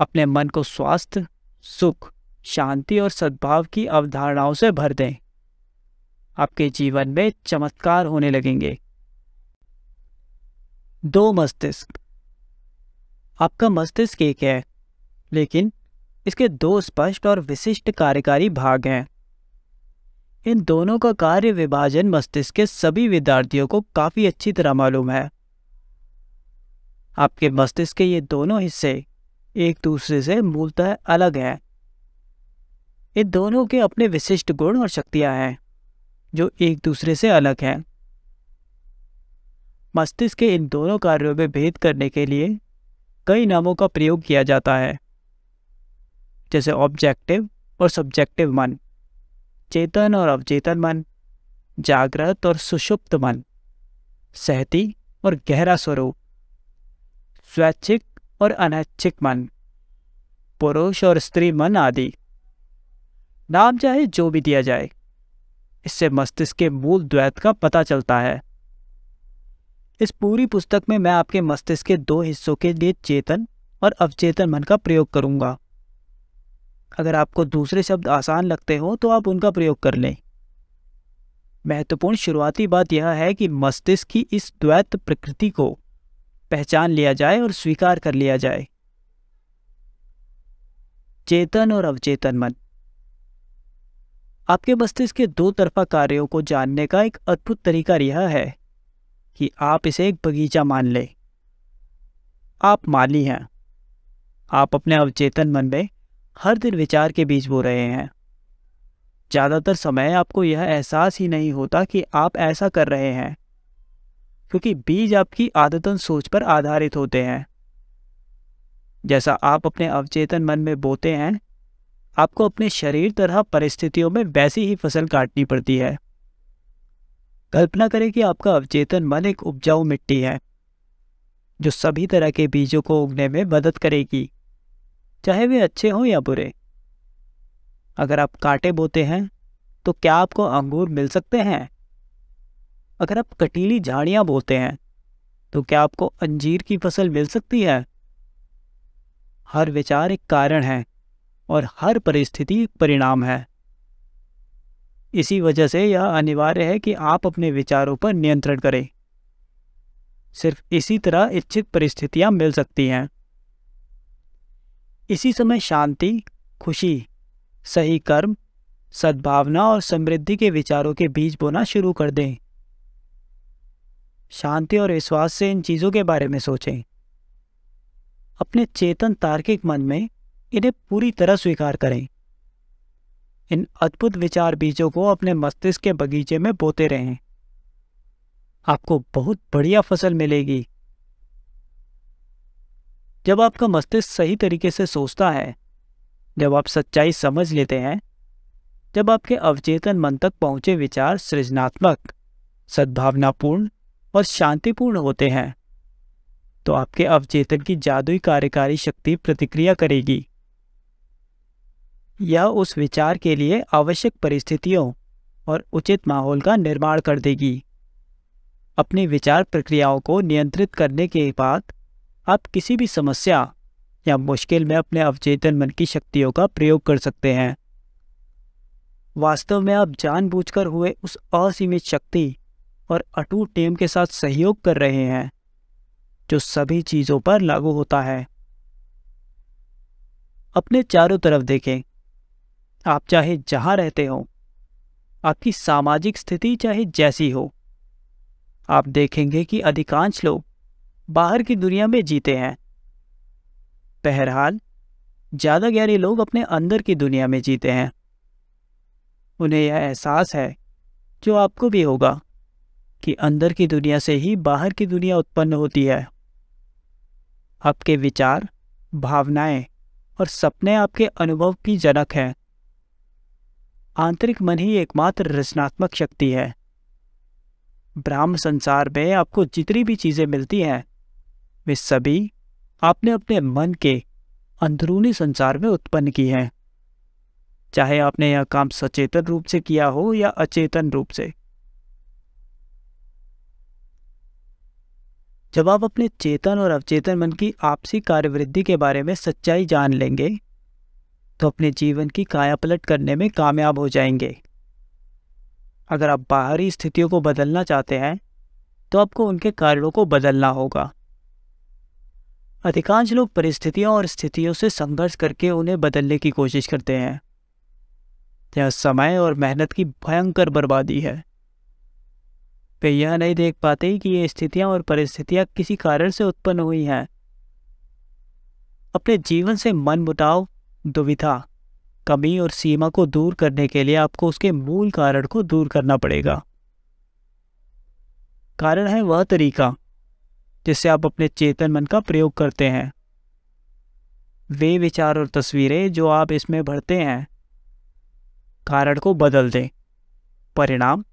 अपने मन को स्वास्थ्य सुख शांति और सद्भाव की अवधारणाओं से भर दें आपके जीवन में चमत्कार होने लगेंगे दो मस्तिष्क आपका मस्तिष्क एक है लेकिन इसके दो स्पष्ट और विशिष्ट कार्यकारी भाग हैं इन दोनों का कार्य विभाजन मस्तिष्क के सभी विद्यार्थियों को काफ़ी अच्छी तरह मालूम है आपके मस्तिष्क के ये दोनों हिस्से एक दूसरे से मूलतः अलग हैं इन दोनों के अपने विशिष्ट गुण और शक्तियां हैं जो एक दूसरे से अलग हैं मस्तिष्क के इन दोनों कार्यों में भेद करने के लिए कई नामों का प्रयोग किया जाता है जैसे ऑब्जेक्टिव और सब्जेक्टिव मन चेतन और अवचेतन मन जागृत और सुषुप्त मन सहती और गहरा स्वरूप स्वैच्छिक और अनैच्छिक मन पुरुष और स्त्री मन आदि नाम चाहे जो भी दिया जाए इससे मस्तिष्क के मूल द्वैत का पता चलता है इस पूरी पुस्तक में मैं आपके मस्तिष्क के दो हिस्सों के लिए चेतन और अवचेतन मन का प्रयोग करूंगा अगर आपको दूसरे शब्द आसान लगते हो तो आप उनका प्रयोग कर लें महत्वपूर्ण शुरुआती बात यह है कि मस्तिष्क की इस द्वैत प्रकृति को पहचान लिया जाए और स्वीकार कर लिया जाए चेतन और अवचेतन मन आपके मस्तिष्क के दो तरफा कार्यों को जानने का एक अद्भुत तरीका यह है कि आप इसे एक बगीचा मान लें आप माली हैं आप अपने अवचेतन मन में हर दिन विचार के बीज बो रहे हैं ज़्यादातर समय आपको यह एहसास ही नहीं होता कि आप ऐसा कर रहे हैं क्योंकि बीज आपकी आदतन सोच पर आधारित होते हैं जैसा आप अपने अवचेतन मन में बोते हैं आपको अपने शरीर तरह परिस्थितियों में वैसी ही फसल काटनी पड़ती है कल्पना करें कि आपका अवचेतन मन एक उपजाऊ मिट्टी है जो सभी तरह के बीजों को उगने में मदद करेगी चाहे वे अच्छे हों या बुरे अगर आप कांटे बोते हैं तो क्या आपको अंगूर मिल सकते हैं अगर आप कटीली झाड़ियां बोते हैं तो क्या आपको अंजीर की फसल मिल सकती है हर विचार एक कारण है और हर परिस्थिति एक परिणाम है इसी वजह से यह अनिवार्य है कि आप अपने विचारों पर नियंत्रण करें सिर्फ इसी तरह इच्छित परिस्थितियां मिल सकती हैं इसी समय शांति खुशी सही कर्म सद्भावना और समृद्धि के विचारों के बीज बोना शुरू कर दें शांति और विश्वास से इन चीज़ों के बारे में सोचें अपने चेतन तार्किक मन में इन्हें पूरी तरह स्वीकार करें इन अद्भुत विचार बीजों को अपने मस्तिष्क के बगीचे में बोते रहें आपको बहुत बढ़िया फसल मिलेगी जब आपका मस्तिष्क सही तरीके से सोचता है जब आप सच्चाई समझ लेते हैं जब आपके अवचेतन मन तक पहुंचे विचार सृजनात्मक सद्भावनापूर्ण और शांतिपूर्ण होते हैं तो आपके अवचेतन की जादुई कार्यकारी शक्ति प्रतिक्रिया करेगी यह उस विचार के लिए आवश्यक परिस्थितियों और उचित माहौल का निर्माण कर देगी अपनी विचार प्रक्रियाओं को नियंत्रित करने के बाद आप किसी भी समस्या या मुश्किल में अपने अवचेतन मन की शक्तियों का प्रयोग कर सकते हैं वास्तव में आप जानबूझकर हुए उस असीमित शक्ति और अटूट टेम के साथ सहयोग कर रहे हैं जो सभी चीज़ों पर लागू होता है अपने चारों तरफ देखें आप चाहे जहां रहते हो आपकी सामाजिक स्थिति चाहे जैसी हो आप देखेंगे कि अधिकांश लोग बाहर की दुनिया में जीते हैं बहरहाल ज़्यादा ज्ञानी लोग अपने अंदर की दुनिया में जीते हैं उन्हें यह एहसास है जो आपको भी होगा कि अंदर की दुनिया से ही बाहर की दुनिया उत्पन्न होती है आपके विचार भावनाएं और सपने आपके अनुभव की जनक हैं आंतरिक मन ही एकमात्र रचनात्मक शक्ति है ब्राह्म संसार में आपको जितनी भी चीज़ें मिलती हैं वे सभी आपने अपने मन के अंदरूनी संसार में उत्पन्न की हैं चाहे आपने यह काम सचेतन रूप से किया हो या अचेतन रूप से जब आप अपने चेतन और अवचेतन मन की आपसी कार्यवृद्धि के बारे में सच्चाई जान लेंगे तो अपने जीवन की काया पलट करने में कामयाब हो जाएंगे अगर आप बाहरी स्थितियों को बदलना चाहते हैं तो आपको उनके कारणों को बदलना होगा अधिकांश लोग परिस्थितियों और स्थितियों से संघर्ष करके उन्हें बदलने की कोशिश करते हैं यह समय और मेहनत की भयंकर बर्बादी है वे यह नहीं देख पाते कि ये स्थितियां और परिस्थितियां किसी कारण से उत्पन्न हुई हैं अपने जीवन से मन मुटाव दुविधा कमी और सीमा को दूर करने के लिए आपको उसके मूल कारण को दूर करना पड़ेगा कारण है वह तरीका जिससे आप अपने चेतन मन का प्रयोग करते हैं वे विचार और तस्वीरें जो आप इसमें भरते हैं कारण को बदल दें परिणाम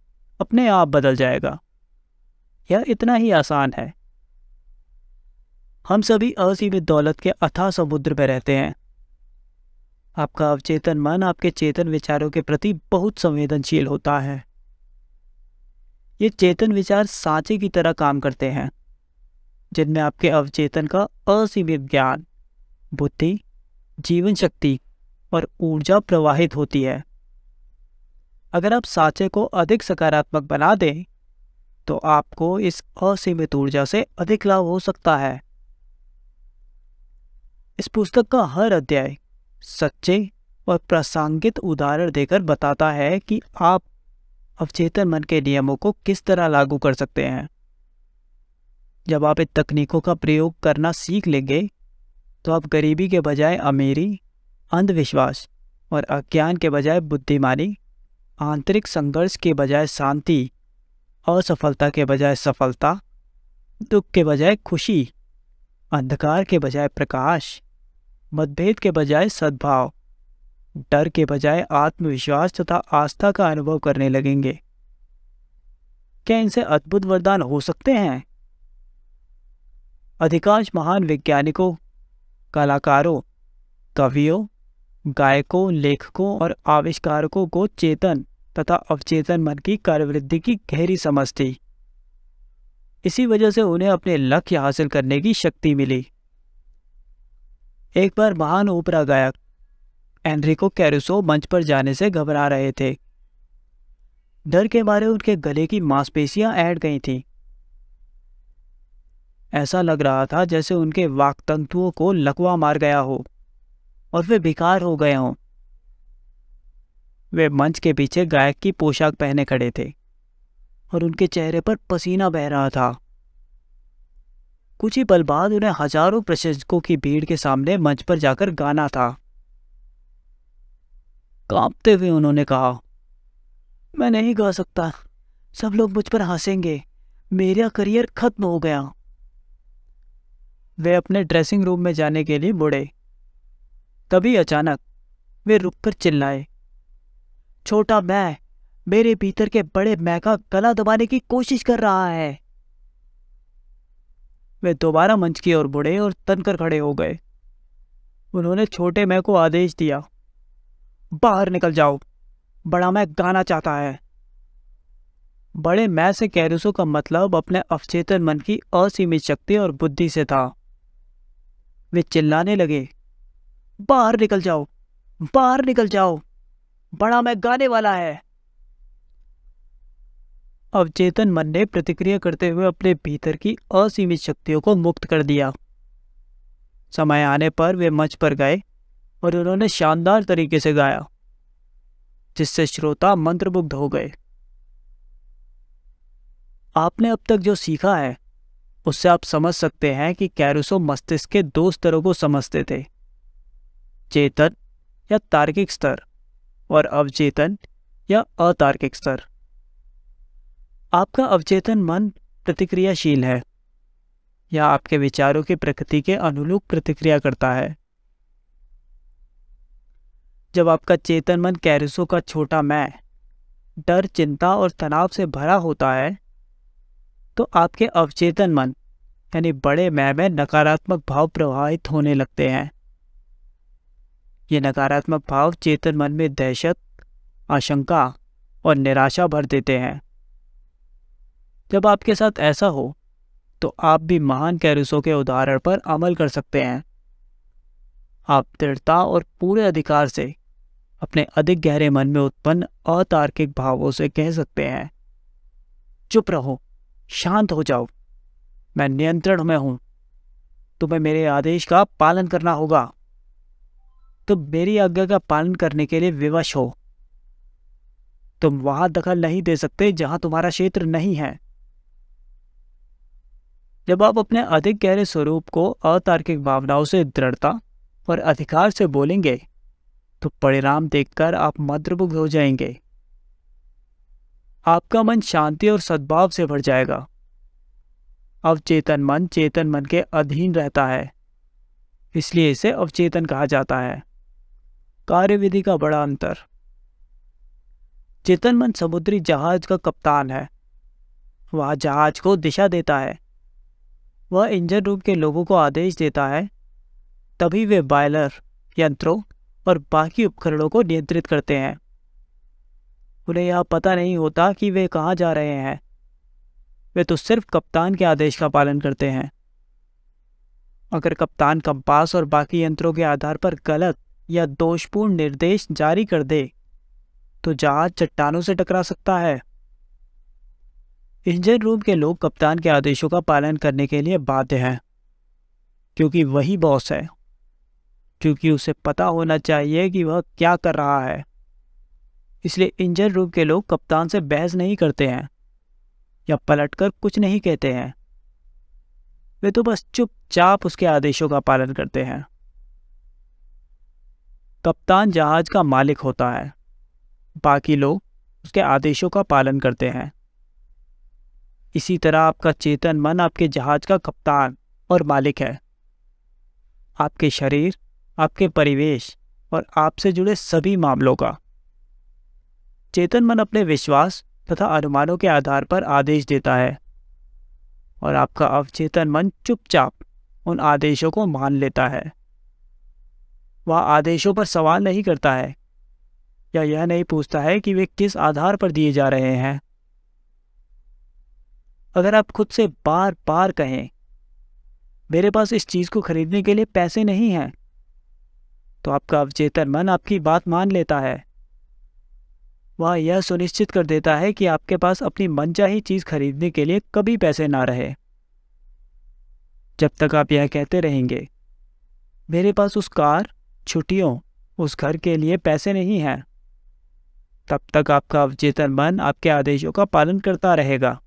अपने आप बदल जाएगा यह इतना ही आसान है हम सभी असीमित दौलत के अथा समुद्र में रहते हैं आपका अवचेतन मन आपके चेतन विचारों के प्रति बहुत संवेदनशील होता है ये चेतन विचार सांचे की तरह काम करते हैं जिनमें आपके अवचेतन का असीमित ज्ञान बुद्धि जीवन शक्ति और ऊर्जा प्रवाहित होती है अगर आप साचे को अधिक सकारात्मक बना दें तो आपको इस असीमित ऊर्जा से अधिक लाभ हो सकता है इस पुस्तक का हर अध्याय सच्चे और प्रासंगिक उदाहरण देकर बताता है कि आप अवचेतन मन के नियमों को किस तरह लागू कर सकते हैं जब आप इन तकनीकों का प्रयोग करना सीख लेंगे तो आप गरीबी के बजाय अमीरी अंधविश्वास और अज्ञान के बजाय बुद्धिमानी आंतरिक संघर्ष के बजाय शांति असफलता के बजाय सफलता दुख के बजाय खुशी अंधकार के बजाय प्रकाश मतभेद के बजाय सद्भाव डर के बजाय आत्मविश्वास तथा आस्था का अनुभव करने लगेंगे क्या इनसे अद्भुत वरदान हो सकते हैं अधिकांश महान वैज्ञानिकों कलाकारों कवियों गायकों लेखकों और आविष्कारकों को चेतन तथा अवचेतन मन की कार्यवृद्धि की गहरी समझ थी इसी वजह से उन्हें अपने लक्ष्य हासिल करने की शक्ति मिली एक बार महान ओपरा गायक एनरिको कैरुसो मंच पर जाने से घबरा रहे थे डर के मारे उनके गले की मांसपेशियां ऐड गई थीं ऐसा लग रहा था जैसे उनके वाकतंतुओं को लकवा मार गया हो और वे बेकार हो गए हों वे मंच के पीछे गायक की पोशाक पहने खड़े थे और उनके चेहरे पर पसीना बह रहा था कुछ ही पल बाद उन्हें हजारों प्रशंसकों की भीड़ के सामने मंच पर जाकर गाना था कांपते हुए उन्होंने कहा मैं नहीं गा सकता सब लोग मुझ पर हंसेंगे मेरा करियर खत्म हो गया वे अपने ड्रेसिंग रूम में जाने के लिए मुड़े तभी अचानक वे रुककर चिल्लाए छोटा मैं मेरे भीतर के बड़े मैं का गला दबाने की कोशिश कर रहा है वे दोबारा मंच की ओर मुड़े और तनकर खड़े हो गए उन्होंने छोटे मैं को आदेश दिया बाहर निकल जाओ बड़ा मैं गाना चाहता है बड़े मैं से कैरूसो का मतलब अपने अवचेतन मन की असीमित शक्ति और बुद्धि से था वे चिल्लाने लगे बाहर निकल जाओ बाहर निकल जाओ बड़ा मैं गाने वाला है अवचेतन मन ने प्रतिक्रिया करते हुए अपने भीतर की असीमित शक्तियों को मुक्त कर दिया समय आने पर वे मंच पर गए और उन्होंने शानदार तरीके से गाया जिससे श्रोता मंत्रमुग्ध हो गए आपने अब तक जो सीखा है उससे आप समझ सकते हैं कि कैरूसो मस्तिष्क के दो स्तरों को समझते थे चेतन या तार्किक स्तर और अवचेतन या अतार्किक स्तर आपका अवचेतन मन प्रतिक्रियाशील है या आपके विचारों की प्रकृति के अनुरूप प्रतिक्रिया करता है जब आपका चेतन मन कैरिसो का छोटा मैं डर चिंता और तनाव से भरा होता है तो आपके अवचेतन मन यानी बड़े मैं में नकारात्मक भाव प्रभावित होने लगते हैं ये नकारात्मक भाव चेतन मन में दहशत आशंका और निराशा भर देते हैं जब आपके साथ ऐसा हो तो आप भी महान कैरिसों के उदाहरण पर अमल कर सकते हैं आप दृढ़ता और पूरे अधिकार से अपने अधिक गहरे मन में उत्पन्न अतार्किक भावों से कह सकते हैं चुप रहो शांत हो जाओ मैं नियंत्रण में हूं तुम्हें मेरे आदेश का पालन करना होगा तुम मेरी आज्ञा का पालन करने के लिए विवश हो तुम वहां दखल नहीं दे सकते जहां तुम्हारा क्षेत्र नहीं है जब आप अपने अधिक गहरे स्वरूप को अतार्किक भावनाओं से दृढ़ता और अधिकार से बोलेंगे तो परिणाम देखकर आप मद्रमुग्ध हो जाएंगे आपका मन शांति और सद्भाव से भर जाएगा अवचेतन मन चेतन मन के अधीन रहता है इसलिए इसे अवचेतन कहा जाता है कार्यविधि का बड़ा अंतर चेतन मन समुद्री जहाज का कप्तान है वह जहाज को दिशा देता है वह इंजन रूम के लोगों को आदेश देता है तभी वे बायलर यंत्रों और बाकी उपकरणों को नियंत्रित करते हैं उन्हें यह पता नहीं होता कि वे कहाँ जा रहे हैं वे तो सिर्फ कप्तान के आदेश का पालन करते हैं अगर कप्तान कंपास और बाकी यंत्रों के आधार पर गलत या दोषपूर्ण निर्देश जारी कर दे तो जहाज चट्टानों से टकरा सकता है इंजन रूम के लोग कप्तान के आदेशों का पालन करने के लिए बाध्य हैं क्योंकि वही बॉस है क्योंकि उसे पता होना चाहिए कि वह क्या कर रहा है इसलिए इंजन रूम के लोग कप्तान से बहस नहीं करते हैं या पलटकर कुछ नहीं कहते हैं वे तो बस चुपचाप उसके आदेशों का पालन करते हैं कप्तान जहाज का मालिक होता है बाकी लोग उसके आदेशों का पालन करते हैं इसी तरह आपका चेतन मन आपके जहाज का कप्तान और मालिक है आपके शरीर आपके परिवेश और आपसे जुड़े सभी मामलों का चेतन मन अपने विश्वास तथा अनुमानों के आधार पर आदेश देता है और आपका अवचेतन मन चुपचाप उन आदेशों को मान लेता है वह आदेशों पर सवाल नहीं करता है या यह नहीं पूछता है कि वे किस आधार पर दिए जा रहे हैं अगर आप खुद से बार बार कहें मेरे पास इस चीज़ को खरीदने के लिए पैसे नहीं हैं तो आपका अवचेतन मन आपकी बात मान लेता है वह यह सुनिश्चित कर देता है कि आपके पास अपनी मनचाही चीज़ खरीदने के लिए कभी पैसे ना रहे जब तक आप यह कहते रहेंगे मेरे पास उस कार छुट्टियों उस घर के लिए पैसे नहीं हैं तब तक आपका अवचेतन मन आपके आदेशों का पालन करता रहेगा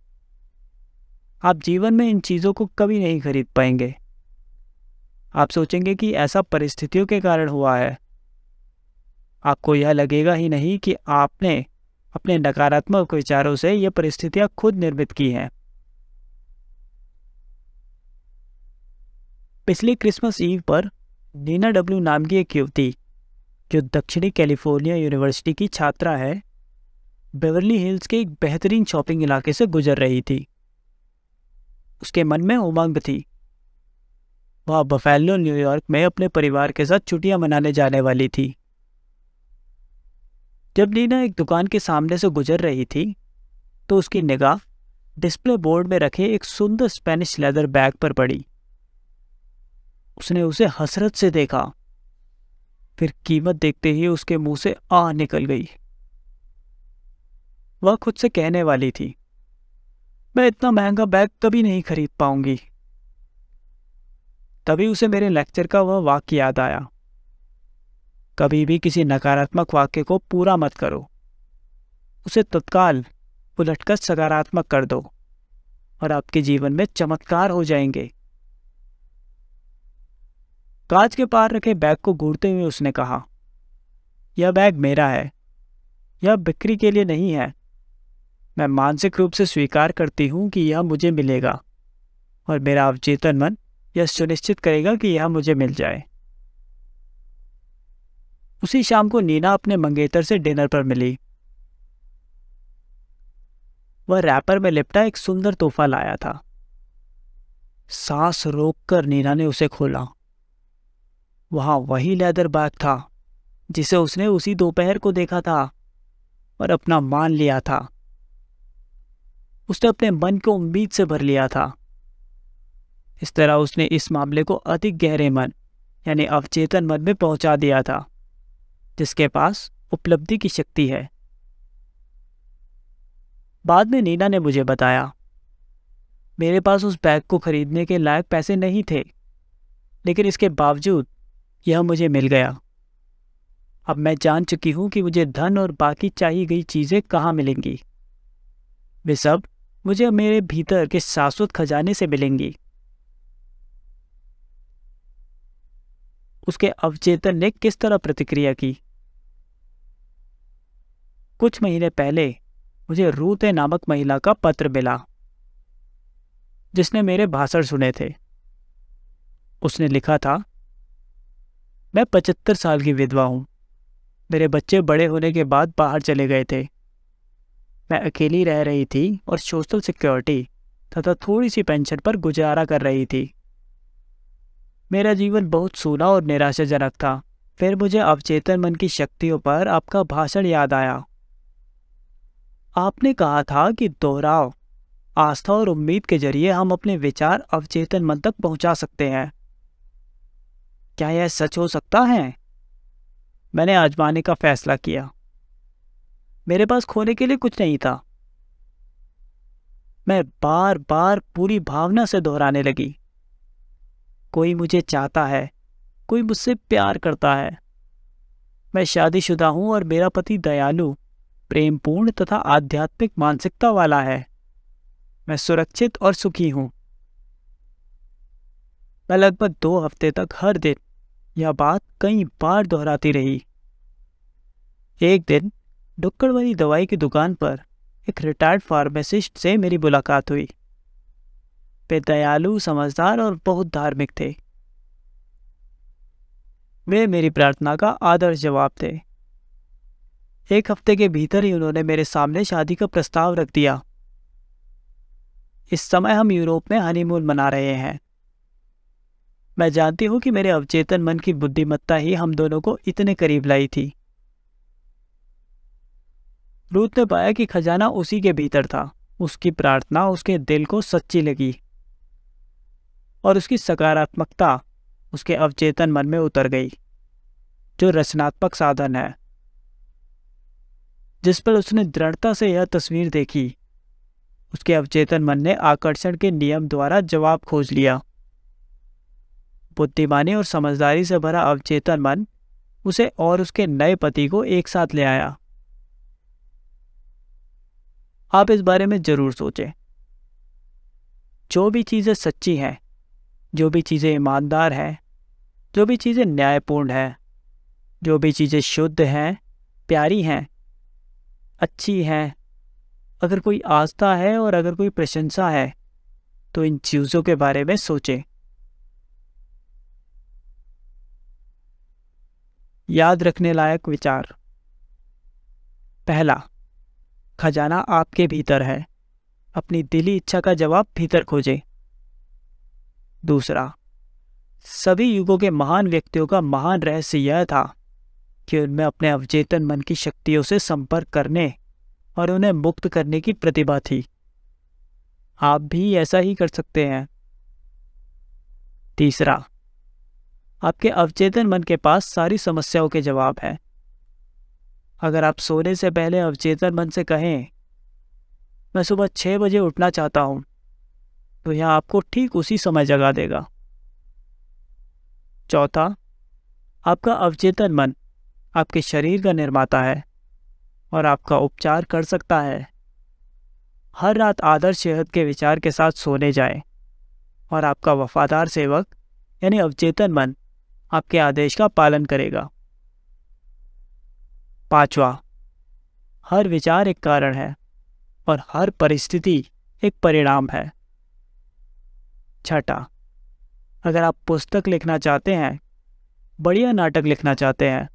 आप जीवन में इन चीज़ों को कभी नहीं खरीद पाएंगे आप सोचेंगे कि ऐसा परिस्थितियों के कारण हुआ है आपको यह लगेगा ही नहीं कि आपने अपने नकारात्मक विचारों से यह परिस्थितियां खुद निर्मित की हैं पिछली क्रिसमस ईव पर नीना डब्ल्यू नाम की एक युवती जो दक्षिणी कैलिफोर्निया यूनिवर्सिटी की छात्रा है बेवरली हिल्स के एक बेहतरीन शॉपिंग इलाके से गुजर रही थी उसके मन में उमंग थी वह बफेलो न्यूयॉर्क में अपने परिवार के साथ छुट्टियां मनाने जाने वाली थी जब नीना एक दुकान के सामने से गुजर रही थी तो उसकी निगाह डिस्प्ले बोर्ड में रखे एक सुंदर स्पेनिश लेदर बैग पर पड़ी उसने उसे हसरत से देखा फिर कीमत देखते ही उसके मुंह से आ निकल गई वह खुद से कहने वाली थी मैं इतना महंगा बैग कभी नहीं खरीद पाऊंगी तभी उसे मेरे लेक्चर का वह वाक्य याद आया कभी भी किसी नकारात्मक वाक्य को पूरा मत करो उसे तत्काल उलटकर सकारात्मक कर दो और आपके जीवन में चमत्कार हो जाएंगे कांच के पार रखे बैग को घूरते हुए उसने कहा यह बैग मेरा है यह बिक्री के लिए नहीं है मैं मानसिक रूप से स्वीकार करती हूं कि यह मुझे मिलेगा और मेरा अवचेतन मन यह सुनिश्चित करेगा कि यह मुझे मिल जाए उसी शाम को नीना अपने मंगेतर से डिनर पर मिली वह रैपर में लिपटा एक सुंदर तोहफा लाया था सांस रोककर नीना ने उसे खोला वहां वही लेदर बैग था जिसे उसने उसी दोपहर को देखा था और अपना मान लिया था उसने अपने मन को उम्मीद से भर लिया था इस तरह उसने इस मामले को अधिक गहरे मन यानी अवचेतन मन में पहुंचा दिया था जिसके पास उपलब्धि की शक्ति है बाद में नीना ने मुझे बताया मेरे पास उस बैग को खरीदने के लायक पैसे नहीं थे लेकिन इसके बावजूद यह मुझे मिल गया अब मैं जान चुकी हूं कि मुझे धन और बाकी चाहिए गई चीज़ें कहाँ मिलेंगी वे सब मुझे मेरे भीतर के शाश्वत खजाने से मिलेंगी उसके अवचेतन ने किस तरह प्रतिक्रिया की कुछ महीने पहले मुझे रूते नामक महिला का पत्र मिला जिसने मेरे भाषण सुने थे उसने लिखा था मैं पचहत्तर साल की विधवा हूं मेरे बच्चे बड़े होने के बाद बाहर चले गए थे मैं अकेली रह रही थी और सोशल सिक्योरिटी तथा थोड़ी सी पेंशन पर गुजारा कर रही थी मेरा जीवन बहुत सूना और निराशाजनक था फिर मुझे अवचेतन मन की शक्तियों पर आपका भाषण याद आया आपने कहा था कि दोहराओ आस्था और उम्मीद के जरिए हम अपने विचार अवचेतन मन तक पहुंचा सकते हैं क्या यह सच हो सकता है मैंने आजमाने का फैसला किया मेरे पास खोने के लिए कुछ नहीं था मैं बार बार पूरी भावना से दोहराने लगी कोई मुझे चाहता है कोई मुझसे प्यार करता है मैं शादीशुदा हूं और मेरा पति दयालु प्रेमपूर्ण तथा आध्यात्मिक मानसिकता वाला है मैं सुरक्षित और सुखी हूँ मैं लगभग दो हफ्ते तक हर दिन यह बात कई बार दोहराती रही एक दिन डुक्कड़ वाली दवाई की दुकान पर एक रिटायर्ड फार्मासिस्ट से मेरी मुलाकात हुई वे दयालु समझदार और बहुत धार्मिक थे वे मेरी प्रार्थना का आदर्श जवाब थे एक हफ्ते के भीतर ही उन्होंने मेरे सामने शादी का प्रस्ताव रख दिया इस समय हम यूरोप में हनीमून मना रहे हैं मैं जानती हूं कि मेरे अवचेतन मन की बुद्धिमत्ता ही हम दोनों को इतने करीब लाई थी रूत ने पाया कि खजाना उसी के भीतर था उसकी प्रार्थना उसके दिल को सच्ची लगी और उसकी सकारात्मकता उसके अवचेतन मन में उतर गई जो रचनात्मक साधन है जिस पर उसने दृढ़ता से यह तस्वीर देखी उसके अवचेतन मन ने आकर्षण के नियम द्वारा जवाब खोज लिया बुद्धिमानी और समझदारी से भरा अवचेतन मन उसे और उसके नए पति को एक साथ ले आया आप इस बारे में जरूर सोचें जो भी चीज़ें सच्ची हैं जो भी चीज़ें ईमानदार हैं जो भी चीज़ें न्यायपूर्ण हैं जो भी चीज़ें शुद्ध हैं प्यारी हैं अच्छी हैं अगर कोई आस्था है और अगर कोई प्रशंसा है तो इन चीज़ों के बारे में सोचें याद रखने लायक विचार पहला खजाना आपके भीतर है अपनी दिली इच्छा का जवाब भीतर खोजें दूसरा सभी युगों के महान व्यक्तियों का महान रहस्य यह था कि उनमें अपने अवचेतन मन की शक्तियों से संपर्क करने और उन्हें मुक्त करने की प्रतिभा थी आप भी ऐसा ही कर सकते हैं तीसरा आपके अवचेतन मन के पास सारी समस्याओं के जवाब हैं अगर आप सोने से पहले अवचेतन मन से कहें मैं सुबह छह बजे उठना चाहता हूं तो यह आपको ठीक उसी समय जगा देगा चौथा आपका अवचेतन मन आपके शरीर का निर्माता है और आपका उपचार कर सकता है हर रात आदर्श सेहत के विचार के साथ सोने जाएं और आपका वफादार सेवक यानी अवचेतन मन आपके आदेश का पालन करेगा पांचवा हर विचार एक कारण है और हर परिस्थिति एक परिणाम है छठा अगर आप पुस्तक लिखना चाहते हैं बढ़िया नाटक लिखना चाहते हैं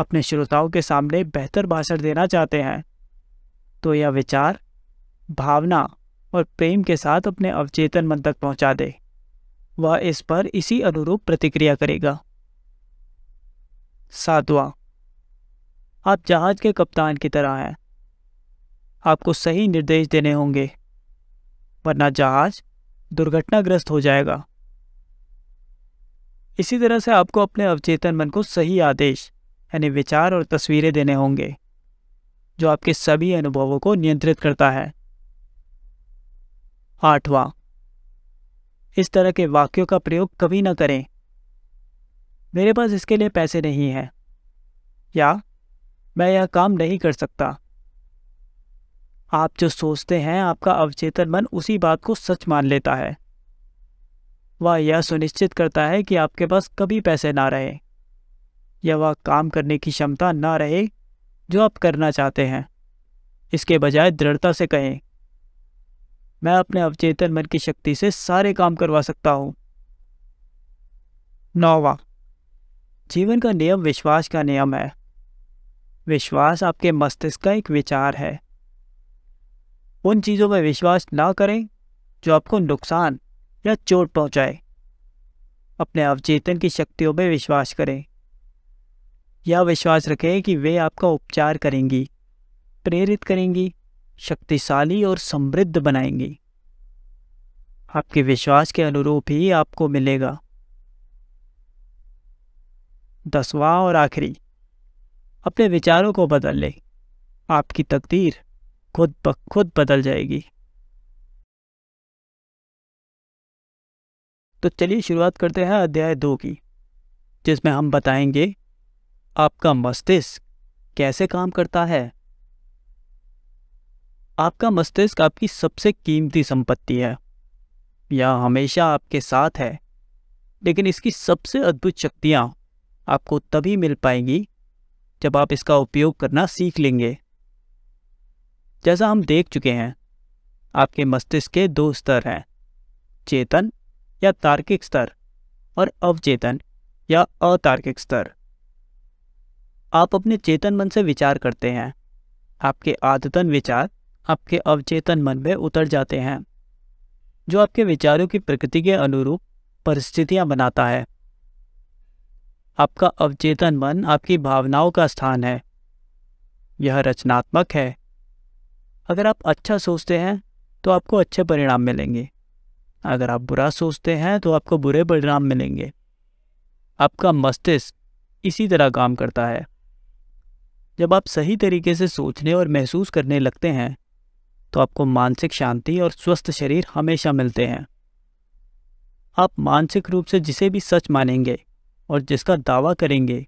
अपने श्रोताओं के सामने बेहतर भाषण देना चाहते हैं तो यह विचार भावना और प्रेम के साथ अपने अवचेतन मन तक पहुंचा दे वह इस पर इसी अनुरूप प्रतिक्रिया करेगा सातवां आप जहाज के कप्तान की तरह हैं आपको सही निर्देश देने होंगे वरना जहाज दुर्घटनाग्रस्त हो जाएगा इसी तरह से आपको अपने अवचेतन मन को सही आदेश यानी विचार और तस्वीरें देने होंगे जो आपके सभी अनुभवों को नियंत्रित करता है आठवां इस तरह के वाक्यों का प्रयोग कभी ना करें मेरे पास इसके लिए पैसे नहीं है या मैं यह काम नहीं कर सकता आप जो सोचते हैं आपका अवचेतन मन उसी बात को सच मान लेता है वह यह सुनिश्चित करता है कि आपके पास कभी पैसे ना रहे या वह काम करने की क्षमता ना रहे जो आप करना चाहते हैं इसके बजाय दृढ़ता से कहें मैं अपने अवचेतन मन की शक्ति से सारे काम करवा सकता हूं नौवा जीवन का नियम विश्वास का नियम है विश्वास आपके मस्तिष्क का एक विचार है उन चीज़ों में विश्वास ना करें जो आपको नुकसान या चोट पहुंचाए अपने अवचेतन की शक्तियों में विश्वास करें यह विश्वास रखें कि वे आपका उपचार करेंगी प्रेरित करेंगी शक्तिशाली और समृद्ध बनाएंगी आपके विश्वास के अनुरूप ही आपको मिलेगा दसवां और आखिरी अपने विचारों को बदल लें आपकी तकदीर खुद ब खुद बदल जाएगी तो चलिए शुरुआत करते हैं अध्याय दो की जिसमें हम बताएंगे आपका मस्तिष्क कैसे काम करता है आपका मस्तिष्क आपकी सबसे कीमती संपत्ति है यह हमेशा आपके साथ है लेकिन इसकी सबसे अद्भुत शक्तियाँ आपको तभी मिल पाएंगी जब आप इसका उपयोग करना सीख लेंगे जैसा हम देख चुके हैं आपके मस्तिष्क के दो स्तर हैं चेतन या तार्किक स्तर और अवचेतन या अतार्किक स्तर आप अपने चेतन मन से विचार करते हैं आपके आदतन विचार आपके अवचेतन मन में उतर जाते हैं जो आपके विचारों की प्रकृति के अनुरूप परिस्थितियां बनाता है आपका अवचेतन मन आपकी भावनाओं का स्थान है यह रचनात्मक है अगर आप अच्छा सोचते हैं तो आपको अच्छे परिणाम मिलेंगे अगर आप बुरा सोचते हैं तो आपको बुरे परिणाम मिलेंगे आपका मस्तिष्क इसी तरह काम करता है जब आप सही तरीके से सोचने और महसूस करने लगते हैं तो आपको मानसिक शांति और स्वस्थ शरीर हमेशा मिलते हैं आप मानसिक रूप से जिसे भी सच मानेंगे और जिसका दावा करेंगे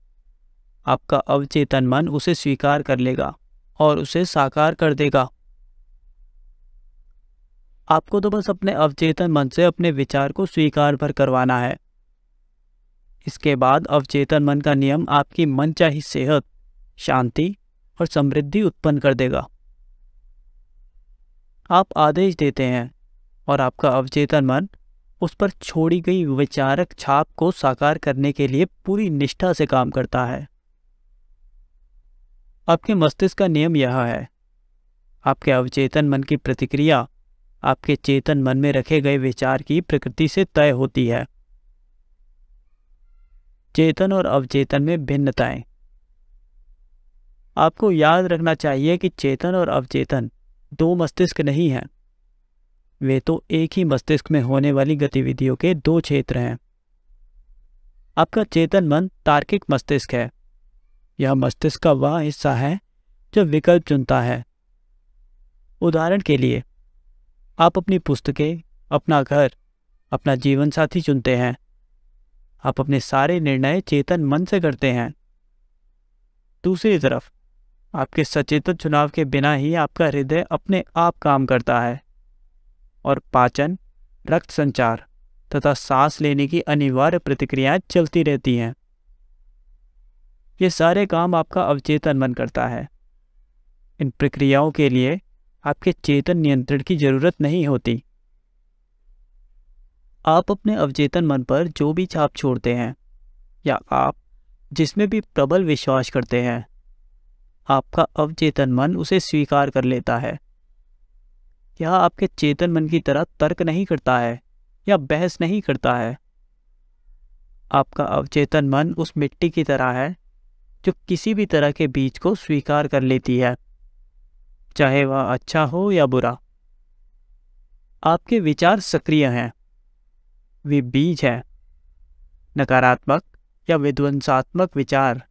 आपका अवचेतन मन उसे स्वीकार कर लेगा और उसे साकार कर देगा आपको तो बस अपने अवचेतन मन से अपने विचार को स्वीकार पर करवाना है इसके बाद अवचेतन मन का नियम आपकी मनचाही सेहत शांति और समृद्धि उत्पन्न कर देगा आप आदेश देते हैं और आपका अवचेतन मन उस पर छोड़ी गई विचारक छाप को साकार करने के लिए पूरी निष्ठा से काम करता है आपके मस्तिष्क का नियम यह है आपके अवचेतन मन की प्रतिक्रिया आपके चेतन मन में रखे गए विचार की प्रकृति से तय होती है चेतन और अवचेतन में भिन्नताएं आपको याद रखना चाहिए कि चेतन और अवचेतन दो मस्तिष्क नहीं हैं वे तो एक ही मस्तिष्क में होने वाली गतिविधियों के दो क्षेत्र हैं आपका चेतन मन तार्किक मस्तिष्क है यह मस्तिष्क का वह हिस्सा है जो विकल्प चुनता है उदाहरण के लिए आप अपनी पुस्तकें अपना घर अपना जीवन साथी चुनते हैं आप अपने सारे निर्णय चेतन मन से करते हैं दूसरी तरफ आपके सचेतन चुनाव के बिना ही आपका हृदय अपने आप काम करता है और पाचन रक्त संचार तथा सांस लेने की अनिवार्य प्रतिक्रियाएं चलती रहती हैं ये सारे काम आपका अवचेतन मन करता है इन प्रक्रियाओं के लिए आपके चेतन नियंत्रण की जरूरत नहीं होती आप अपने अवचेतन मन पर जो भी छाप छोड़ते हैं या आप जिसमें भी प्रबल विश्वास करते हैं आपका अवचेतन मन उसे स्वीकार कर लेता है यह आपके चेतन मन की तरह तर्क नहीं करता है या बहस नहीं करता है आपका अवचेतन मन उस मिट्टी की तरह है जो किसी भी तरह के बीज को स्वीकार कर लेती है चाहे वह अच्छा हो या बुरा आपके विचार सक्रिय हैं वे बीज हैं नकारात्मक या विध्वंसात्मक विचार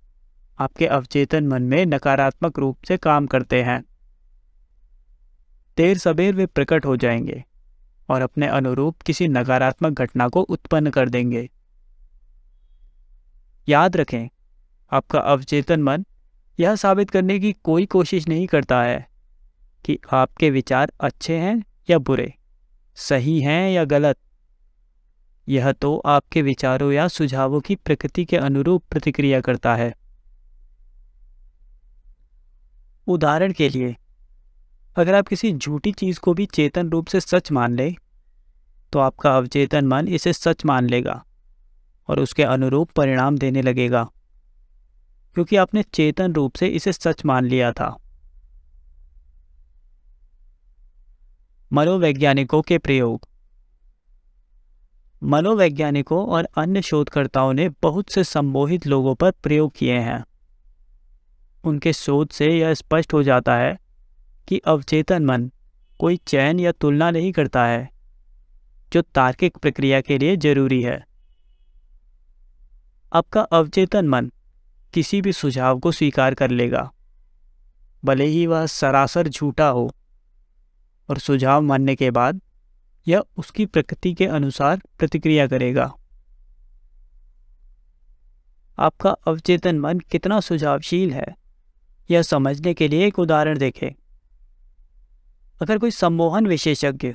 आपके अवचेतन मन में नकारात्मक रूप से काम करते हैं देर सबेर वे प्रकट हो जाएंगे और अपने अनुरूप किसी नकारात्मक घटना को उत्पन्न कर देंगे याद रखें आपका अवचेतन मन यह साबित करने की कोई कोशिश नहीं करता है कि आपके विचार अच्छे हैं या बुरे सही हैं या गलत यह तो आपके विचारों या सुझावों की प्रकृति के अनुरूप प्रतिक्रिया करता है उदाहरण के लिए अगर आप किसी झूठी चीज़ को भी चेतन रूप से सच मान ले तो आपका अवचेतन मन इसे सच मान लेगा और उसके अनुरूप परिणाम देने लगेगा क्योंकि आपने चेतन रूप से इसे सच मान लिया था मनोवैज्ञानिकों के प्रयोग मनोवैज्ञानिकों और अन्य शोधकर्ताओं ने बहुत से सम्मोहित लोगों पर प्रयोग किए हैं उनके शोध से यह स्पष्ट हो जाता है कि अवचेतन मन कोई चयन या तुलना नहीं करता है जो तार्किक प्रक्रिया के लिए जरूरी है आपका अवचेतन मन किसी भी सुझाव को स्वीकार कर लेगा भले ही वह सरासर झूठा हो और सुझाव मानने के बाद यह उसकी प्रकृति के अनुसार प्रतिक्रिया करेगा आपका अवचेतन मन कितना सुझावशील है यह समझने के लिए एक उदाहरण देखें अगर कोई सम्मोहन विशेषज्ञ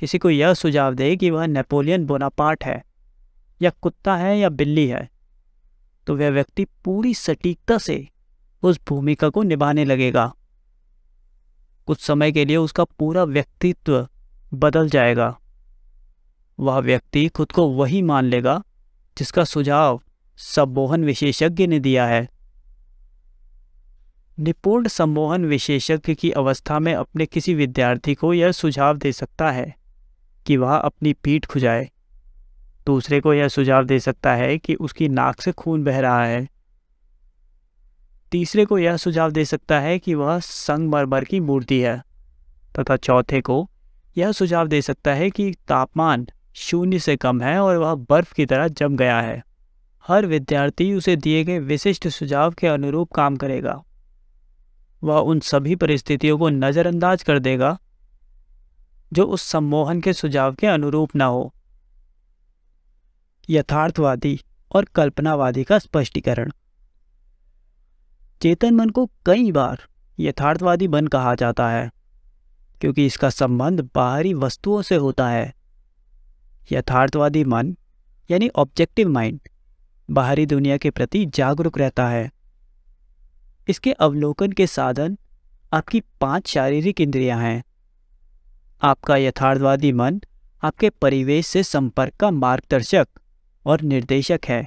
किसी को यह सुझाव दे कि वह नेपोलियन बोनापार्ट है या कुत्ता है या बिल्ली है तो वह व्यक्ति पूरी सटीकता से उस भूमिका को निभाने लगेगा कुछ समय के लिए उसका पूरा व्यक्तित्व बदल जाएगा वह व्यक्ति खुद को वही मान लेगा जिसका सुझाव सम्मोहन विशेषज्ञ ने दिया है निपुण सम्मोहन विशेषज्ञ की अवस्था में अपने किसी विद्यार्थी को यह सुझाव दे सकता है कि वह अपनी पीठ खुजाए दूसरे को यह सुझाव दे सकता है कि उसकी नाक से खून बह रहा है तीसरे को यह सुझाव दे सकता है कि वह संगमरमर की मूर्ति है तथा चौथे को यह सुझाव दे सकता है कि तापमान शून्य से कम है और वह बर्फ की तरह जम गया है हर विद्यार्थी उसे दिए गए विशिष्ट सुझाव के अनुरूप काम करेगा वह उन सभी परिस्थितियों को नज़रअंदाज कर देगा जो उस सम्मोहन के सुझाव के अनुरूप ना हो यथार्थवादी और कल्पनावादी का स्पष्टीकरण चेतन मन को कई बार यथार्थवादी मन कहा जाता है क्योंकि इसका संबंध बाहरी वस्तुओं से होता है यथार्थवादी मन यानी ऑब्जेक्टिव माइंड बाहरी दुनिया के प्रति जागरूक रहता है इसके अवलोकन के साधन आपकी पांच शारीरिक इंद्रियां हैं आपका यथार्थवादी मन आपके परिवेश से संपर्क का मार्गदर्शक और निर्देशक है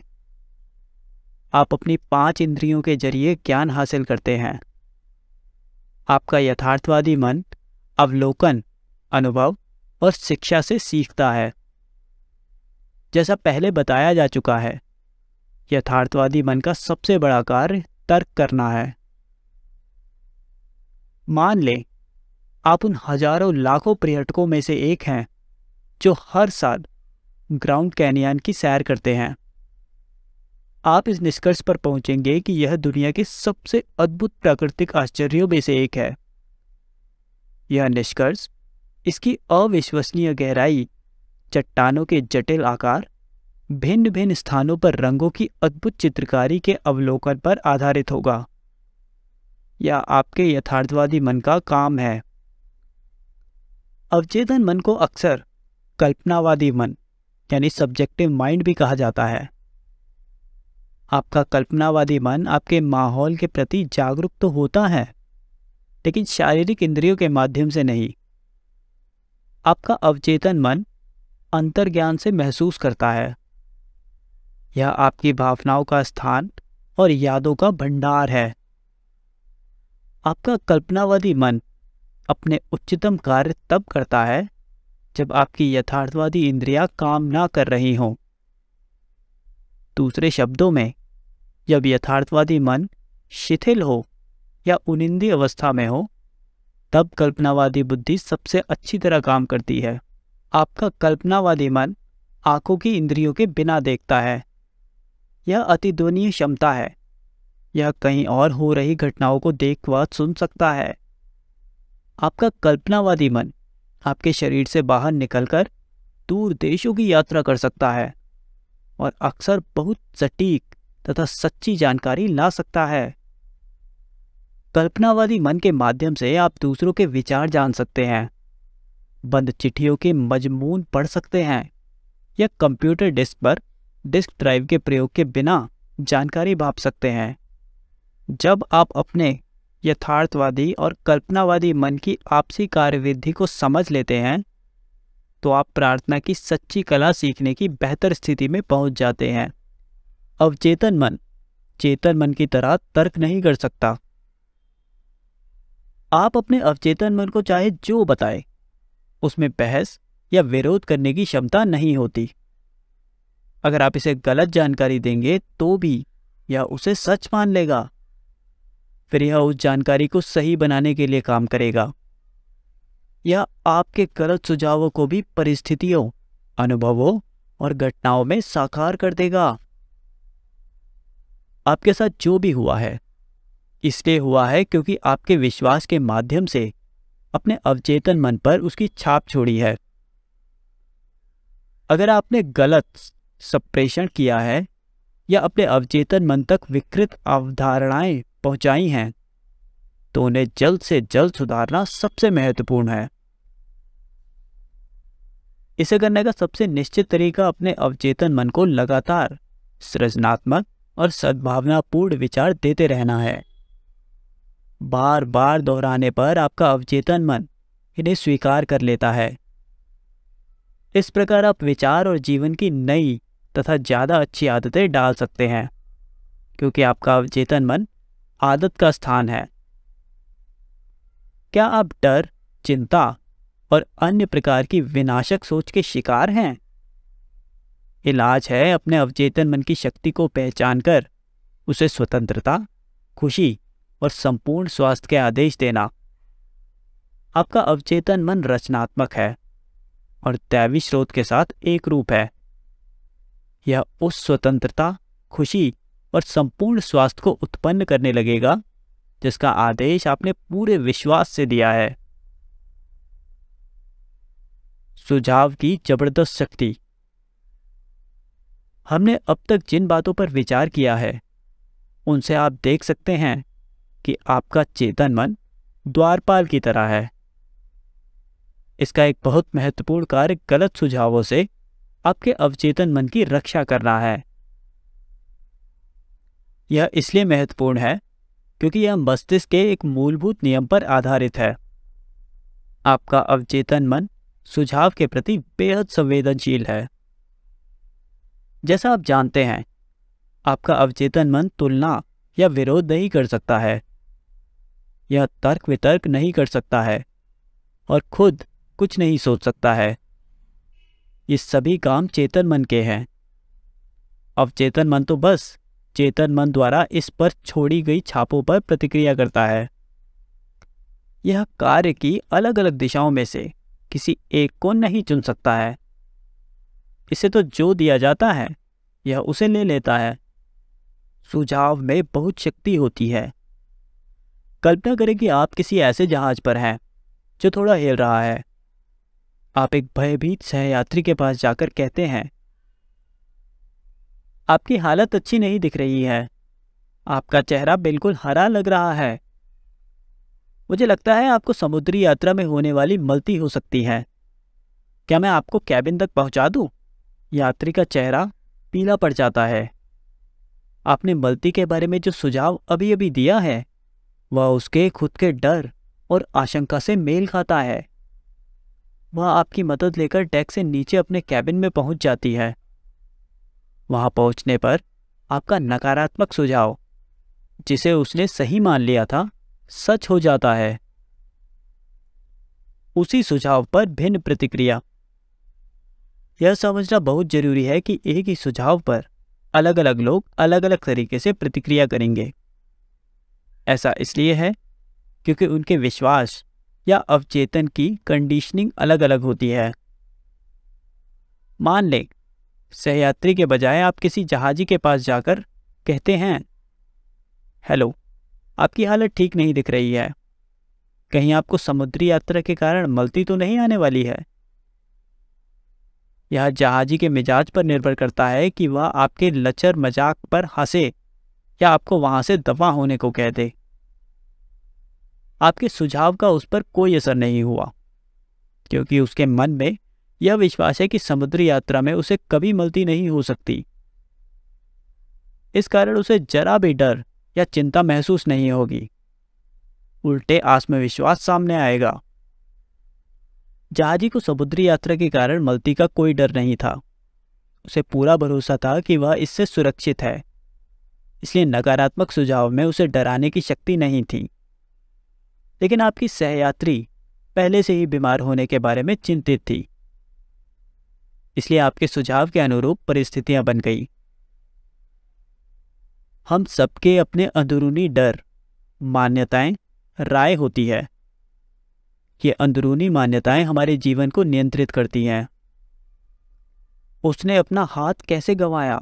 आप अपनी पांच इंद्रियों के जरिए ज्ञान हासिल करते हैं आपका यथार्थवादी मन अवलोकन अनुभव और शिक्षा से सीखता है जैसा पहले बताया जा चुका है यथार्थवादी मन का सबसे बड़ा कार्य तर्क करना है मान लें आप उन हजारों लाखों पर्यटकों में से एक हैं जो हर साल ग्राउंड कैनियन की सैर करते हैं आप इस निष्कर्ष पर पहुंचेंगे कि यह दुनिया के सबसे अद्भुत प्राकृतिक आश्चर्यों में से एक है यह निष्कर्ष इसकी अविश्वसनीय गहराई चट्टानों के जटिल आकार भिन्न भिन्न स्थानों पर रंगों की अद्भुत चित्रकारी के अवलोकन पर आधारित होगा यह आपके यथार्थवादी मन का काम है अवचेतन मन को अक्सर कल्पनावादी मन यानी सब्जेक्टिव माइंड भी कहा जाता है आपका कल्पनावादी मन आपके माहौल के प्रति जागरूक तो होता है लेकिन शारीरिक इंद्रियों के माध्यम से नहीं आपका अवचेतन मन अंतर्ज्ञान से महसूस करता है यह आपकी भावनाओं का स्थान और यादों का भंडार है आपका कल्पनावादी मन अपने उच्चतम कार्य तब करता है जब आपकी यथार्थवादी इंद्रियां काम ना कर रही हों दूसरे शब्दों में जब यथार्थवादी मन शिथिल हो या उनिंदी अवस्था में हो तब कल्पनावादी बुद्धि सबसे अच्छी तरह काम करती है आपका कल्पनावादी मन आंखों की इंद्रियों के बिना देखता है यह अतिद्वनीय क्षमता है यह कहीं और हो रही घटनाओं को देख व सुन सकता है आपका कल्पनावादी मन आपके शरीर से बाहर निकलकर दूर देशों की यात्रा कर सकता है और अक्सर बहुत सटीक तथा सच्ची जानकारी ला सकता है कल्पनावादी मन के माध्यम से आप दूसरों के विचार जान सकते हैं बंद चिट्ठियों के मजमून पढ़ सकते हैं या कंप्यूटर डिस्क पर डिस्क ड्राइव के प्रयोग के बिना जानकारी भाप सकते हैं जब आप अपने यथार्थवादी और कल्पनावादी मन की आपसी कार्यविधि को समझ लेते हैं तो आप प्रार्थना की सच्ची कला सीखने की बेहतर स्थिति में पहुंच जाते हैं अवचेतन मन चेतन मन की तरह तर्क नहीं कर सकता आप अपने अवचेतन मन को चाहे जो बताए उसमें बहस या विरोध करने की क्षमता नहीं होती अगर आप इसे गलत जानकारी देंगे तो भी यह उसे सच मान लेगा फिर यह उस जानकारी को सही बनाने के लिए काम करेगा या आपके गलत सुझावों को भी परिस्थितियों अनुभवों और घटनाओं में साकार कर देगा आपके साथ जो भी हुआ है इसलिए हुआ है क्योंकि आपके विश्वास के माध्यम से अपने अवचेतन मन पर उसकी छाप छोड़ी है अगर आपने गलत सप्रेषण किया है या अपने अवचेतन मन तक विकृत अवधारणाएं पहुंचाई हैं तो उन्हें जल्द से जल्द सुधारना सबसे महत्वपूर्ण है इसे करने का सबसे निश्चित तरीका अपने अवचेतन मन को लगातार सृजनात्मक और सद्भावनापूर्ण विचार देते रहना है बार बार दोहराने पर आपका अवचेतन मन इन्हें स्वीकार कर लेता है इस प्रकार आप विचार और जीवन की नई तथा ज़्यादा अच्छी आदतें डाल सकते हैं क्योंकि आपका अवचेतन मन आदत का स्थान है क्या आप डर चिंता और अन्य प्रकार की विनाशक सोच के शिकार हैं इलाज है अपने अवचेतन मन की शक्ति को पहचान कर उसे स्वतंत्रता खुशी और संपूर्ण स्वास्थ्य के आदेश देना आपका अवचेतन मन रचनात्मक है और दैवी स्रोत के साथ एक रूप है यह उस स्वतंत्रता खुशी और संपूर्ण स्वास्थ्य को उत्पन्न करने लगेगा जिसका आदेश आपने पूरे विश्वास से दिया है सुझाव की जबरदस्त शक्ति हमने अब तक जिन बातों पर विचार किया है उनसे आप देख सकते हैं कि आपका चेतन मन द्वारपाल की तरह है इसका एक बहुत महत्वपूर्ण कार्य गलत सुझावों से आपके अवचेतन मन की रक्षा करना है यह इसलिए महत्वपूर्ण है क्योंकि यह मस्तिष्क के एक मूलभूत नियम पर आधारित है आपका अवचेतन मन सुझाव के प्रति बेहद संवेदनशील है जैसा आप जानते हैं आपका अवचेतन मन तुलना या विरोध नहीं कर सकता है यह तर्क वितर्क नहीं कर सकता है और खुद कुछ नहीं सोच सकता है ये सभी काम चेतन मन के हैं अवचेतन मन तो बस चेतन मन द्वारा इस पर छोड़ी गई छापों पर प्रतिक्रिया करता है यह कार्य की अलग अलग दिशाओं में से किसी एक को नहीं चुन सकता है इसे तो जो दिया जाता है यह उसे ले लेता है सुझाव में बहुत शक्ति होती है कल्पना करें कि आप किसी ऐसे जहाज पर हैं जो थोड़ा हिल रहा है आप एक भयभीत सहयात्री के पास जाकर कहते हैं आपकी हालत अच्छी नहीं दिख रही है आपका चेहरा बिल्कुल हरा लग रहा है मुझे लगता है आपको समुद्री यात्रा में होने वाली मलती हो सकती है क्या मैं आपको कैबिन तक पहुंचा दूं? यात्री का चेहरा पीला पड़ जाता है आपने मलती के बारे में जो सुझाव अभी अभी दिया है वह उसके खुद के डर और आशंका से मेल खाता है वह आपकी मदद लेकर डेक से नीचे अपने कैबिन में पहुंच जाती है वहां पहुंचने पर आपका नकारात्मक सुझाव जिसे उसने सही मान लिया था सच हो जाता है उसी सुझाव पर भिन्न प्रतिक्रिया यह समझना बहुत जरूरी है कि एक ही सुझाव पर अलग अलग लोग अलग अलग तरीके से प्रतिक्रिया करेंगे ऐसा इसलिए है क्योंकि उनके विश्वास या अवचेतन की कंडीशनिंग अलग अलग होती है मान लें सहयात्री के बजाय आप किसी जहाजी के पास जाकर कहते हैं हेलो आपकी हालत ठीक नहीं दिख रही है कहीं आपको समुद्री यात्रा के कारण मलती तो नहीं आने वाली है यह जहाजी के मिजाज पर निर्भर करता है कि वह आपके लचर मजाक पर हंसे या आपको वहां से दफा होने को कह दे आपके सुझाव का उस पर कोई असर नहीं हुआ क्योंकि उसके मन में यह विश्वास है कि समुद्री यात्रा में उसे कभी मलती नहीं हो सकती इस कारण उसे जरा भी डर या चिंता महसूस नहीं होगी उल्टे आत्मविश्वास सामने आएगा जहाजी को समुद्री यात्रा के कारण मलती का कोई डर नहीं था उसे पूरा भरोसा था कि वह इससे सुरक्षित है इसलिए नकारात्मक सुझाव में उसे डराने की शक्ति नहीं थी लेकिन आपकी सहयात्री पहले से ही बीमार होने के बारे में चिंतित थी इसलिए आपके सुझाव के अनुरूप परिस्थितियां बन गई हम सबके अपने अंदरूनी डर मान्यताएं राय होती है ये अंदरूनी मान्यताएं हमारे जीवन को नियंत्रित करती हैं उसने अपना हाथ कैसे गंवाया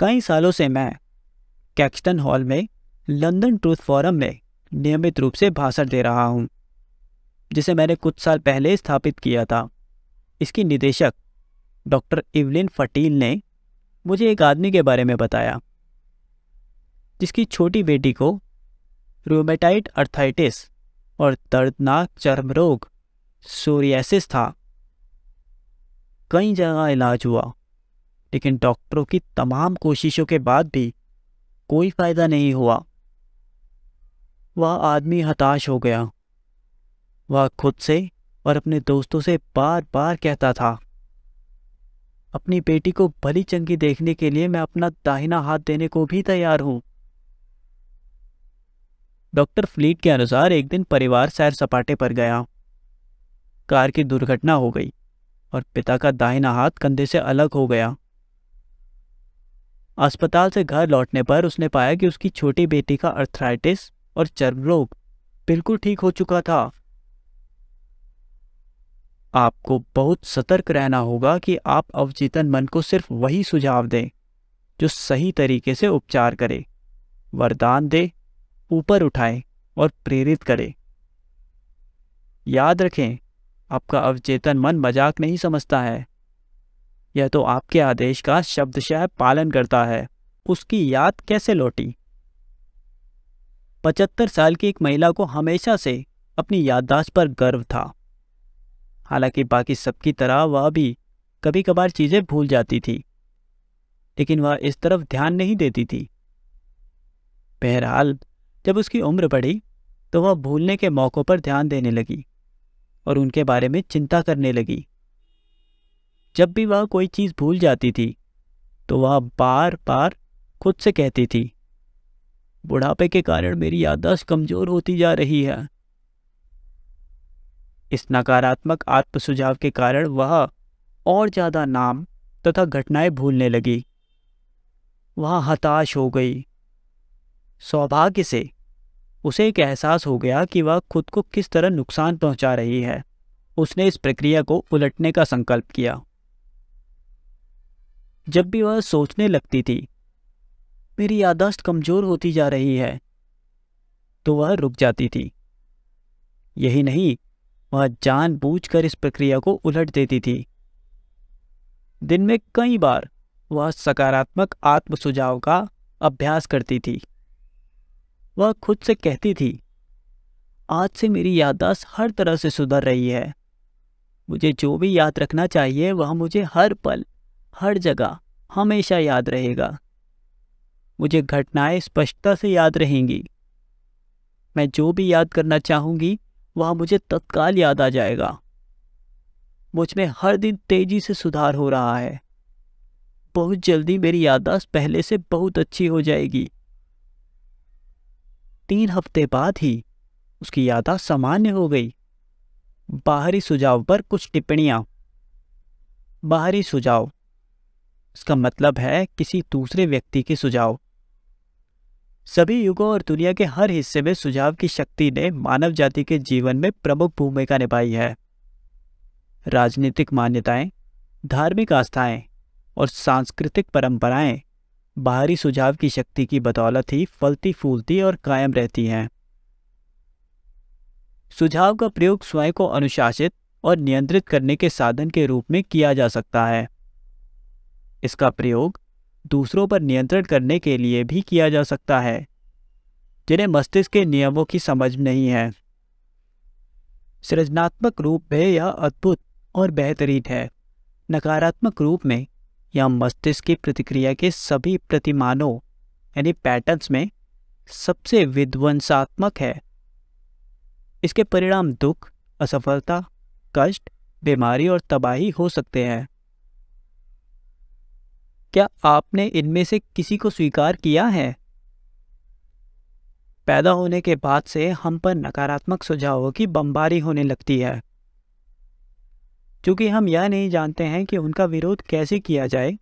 कई सालों से मैं कैक्सटन हॉल में लंदन ट्रूथ फोरम में नियमित रूप से भाषण दे रहा हूं जिसे मैंने कुछ साल पहले स्थापित किया था इसकी निदेशक डॉक्टर इवलिन फटील ने मुझे एक आदमी के बारे में बताया जिसकी छोटी बेटी को रोमेटाइट अर्थाइटिस और दर्दनाक चर्म रोग सोरियासिस था कई जगह इलाज हुआ लेकिन डॉक्टरों की तमाम कोशिशों के बाद भी कोई फ़ायदा नहीं हुआ वह आदमी हताश हो गया वह खुद से और अपने दोस्तों से बार बार कहता था अपनी बेटी को भली चंगी देखने के लिए मैं अपना दाहिना हाथ देने को भी तैयार हूं डॉक्टर फ्लीट के अनुसार एक दिन परिवार सैर सपाटे पर गया कार की दुर्घटना हो गई और पिता का दाहिना हाथ कंधे से अलग हो गया अस्पताल से घर लौटने पर उसने पाया कि उसकी छोटी बेटी का अर्थराइटिस और चर्म रोग बिल्कुल ठीक हो चुका था आपको बहुत सतर्क रहना होगा कि आप अवचेतन मन को सिर्फ वही सुझाव दें जो सही तरीके से उपचार करे वरदान दे ऊपर उठाए और प्रेरित करे याद रखें आपका अवचेतन मन मजाक नहीं समझता है यह तो आपके आदेश का शब्दशः पालन करता है उसकी याद कैसे लौटी पचहत्तर साल की एक महिला को हमेशा से अपनी याददाश्त पर गर्व था हालांकि बाकी सबकी तरह वह भी कभी कभार चीज़ें भूल जाती थी लेकिन वह इस तरफ ध्यान नहीं देती थी बहरहाल जब उसकी उम्र बढ़ी तो वह भूलने के मौक़ों पर ध्यान देने लगी और उनके बारे में चिंता करने लगी जब भी वह कोई चीज़ भूल जाती थी तो वह बार बार खुद से कहती थी बुढ़ापे के कारण मेरी याददाश्त कमज़ोर होती जा रही है इस नकारात्मक आत्म सुझाव के कारण वह और ज़्यादा नाम तथा घटनाएं भूलने लगी वह हताश हो गई सौभाग्य से उसे एक एहसास हो गया कि वह खुद को किस तरह नुकसान पहुंचा रही है उसने इस प्रक्रिया को उलटने का संकल्प किया जब भी वह सोचने लगती थी मेरी यादाश्त कमजोर होती जा रही है तो वह रुक जाती थी यही नहीं वह जानबूझकर इस प्रक्रिया को उलट देती थी दिन में कई बार वह सकारात्मक आत्म सुझाव का अभ्यास करती थी वह खुद से कहती थी आज से मेरी याददाश्त हर तरह से सुधर रही है मुझे जो भी याद रखना चाहिए वह मुझे हर पल हर जगह हमेशा याद रहेगा मुझे घटनाएं स्पष्टता से याद रहेंगी मैं जो भी याद करना चाहूंगी वह मुझे तत्काल याद आ जाएगा मुझ में हर दिन तेजी से सुधार हो रहा है बहुत जल्दी मेरी याददाश्त पहले से बहुत अच्छी हो जाएगी तीन हफ्ते बाद ही उसकी याददाश्त सामान्य हो गई बाहरी सुझाव पर कुछ टिप्पणियां बाहरी सुझाव इसका मतलब है किसी दूसरे व्यक्ति के सुझाव सभी युगों और दुनिया के हर हिस्से में सुझाव की शक्ति ने मानव जाति के जीवन में प्रमुख भूमिका निभाई है राजनीतिक मान्यताएं, धार्मिक आस्थाएं और सांस्कृतिक परंपराएं बाहरी सुझाव की शक्ति की बदौलत ही फलती फूलती और कायम रहती हैं सुझाव का प्रयोग स्वयं को अनुशासित और नियंत्रित करने के साधन के रूप में किया जा सकता है इसका प्रयोग दूसरों पर नियंत्रण करने के लिए भी किया जा सकता है जिन्हें मस्तिष्क के नियमों की समझ नहीं है सृजनात्मक रूप में यह अद्भुत और बेहतरीन है नकारात्मक रूप में यह मस्तिष्क की प्रतिक्रिया के सभी प्रतिमानों यानी पैटर्न्स में सबसे विध्वंसात्मक है इसके परिणाम दुख असफलता कष्ट बीमारी और तबाही हो सकते हैं क्या आपने इनमें से किसी को स्वीकार किया है पैदा होने के बाद से हम पर नकारात्मक सुझावों की बमबारी होने लगती है क्योंकि हम यह नहीं जानते हैं कि उनका विरोध कैसे किया जाए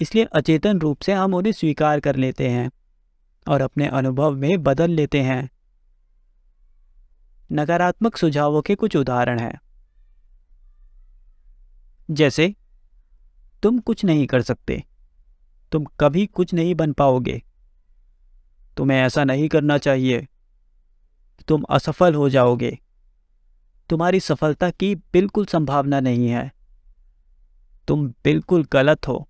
इसलिए अचेतन रूप से हम उन्हें स्वीकार कर लेते हैं और अपने अनुभव में बदल लेते हैं नकारात्मक सुझावों के कुछ उदाहरण हैं जैसे तुम कुछ नहीं कर सकते तुम कभी कुछ नहीं बन पाओगे तुम्हें ऐसा नहीं करना चाहिए तुम असफल हो जाओगे तुम्हारी सफलता की बिल्कुल संभावना नहीं है तुम बिल्कुल गलत हो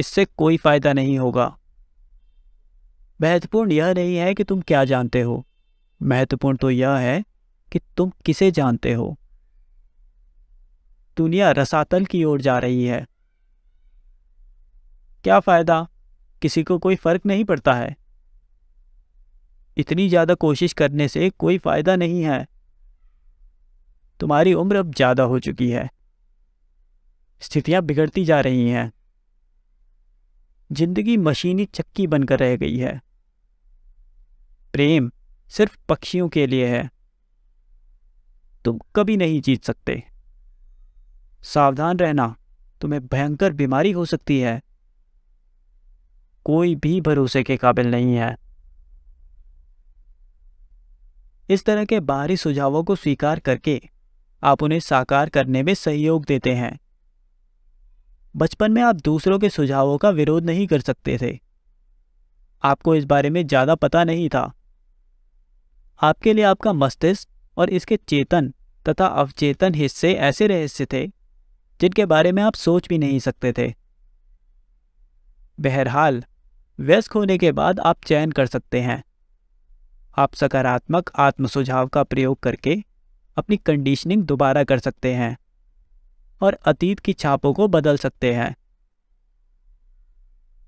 इससे कोई फायदा नहीं होगा महत्वपूर्ण यह नहीं है कि तुम क्या जानते हो महत्वपूर्ण तो यह है कि तुम किसे जानते हो दुनिया रसातल की ओर जा रही है क्या फ़ायदा किसी को कोई फ़र्क नहीं पड़ता है इतनी ज़्यादा कोशिश करने से कोई फ़ायदा नहीं है तुम्हारी उम्र अब ज़्यादा हो चुकी है स्थितियां बिगड़ती जा रही हैं जिंदगी मशीनी चक्की बनकर रह गई है प्रेम सिर्फ पक्षियों के लिए है तुम कभी नहीं जीत सकते सावधान रहना तुम्हें भयंकर बीमारी हो सकती है कोई भी भरोसे के काबिल नहीं है इस तरह के बाहरी सुझावों को स्वीकार करके आप उन्हें साकार करने में सहयोग देते हैं बचपन में आप दूसरों के सुझावों का विरोध नहीं कर सकते थे आपको इस बारे में ज़्यादा पता नहीं था आपके लिए आपका मस्तिष्क और इसके चेतन तथा अवचेतन हिस्से ऐसे रहस्य थे जिनके बारे में आप सोच भी नहीं सकते थे बहरहाल व्यस्क होने के बाद आप चयन कर सकते हैं आप सकारात्मक आत्म सुझाव का प्रयोग करके अपनी कंडीशनिंग दोबारा कर सकते हैं और अतीत की छापों को बदल सकते हैं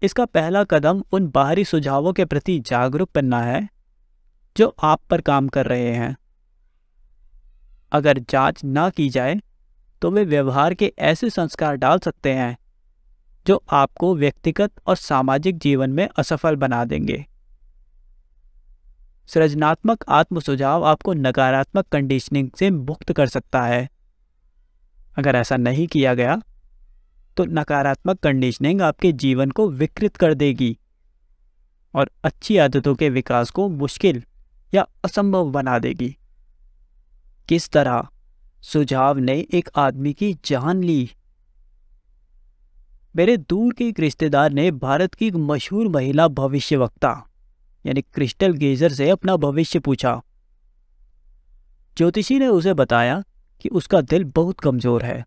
इसका पहला कदम उन बाहरी सुझावों के प्रति जागरूक बनना है जो आप पर काम कर रहे हैं अगर जांच ना की जाए तो वे व्यवहार के ऐसे संस्कार डाल सकते हैं जो आपको व्यक्तिगत और सामाजिक जीवन में असफल बना देंगे सृजनात्मक आत्म सुझाव आपको नकारात्मक कंडीशनिंग से मुक्त कर सकता है अगर ऐसा नहीं किया गया तो नकारात्मक कंडीशनिंग आपके जीवन को विकृत कर देगी और अच्छी आदतों के विकास को मुश्किल या असंभव बना देगी किस तरह सुझाव ने एक आदमी की जान ली मेरे दूर के एक रिश्तेदार ने भारत की एक मशहूर महिला भविष्यवक्ता यानी क्रिस्टल गेजर से अपना भविष्य पूछा ज्योतिषी ने उसे बताया कि उसका दिल बहुत कमजोर है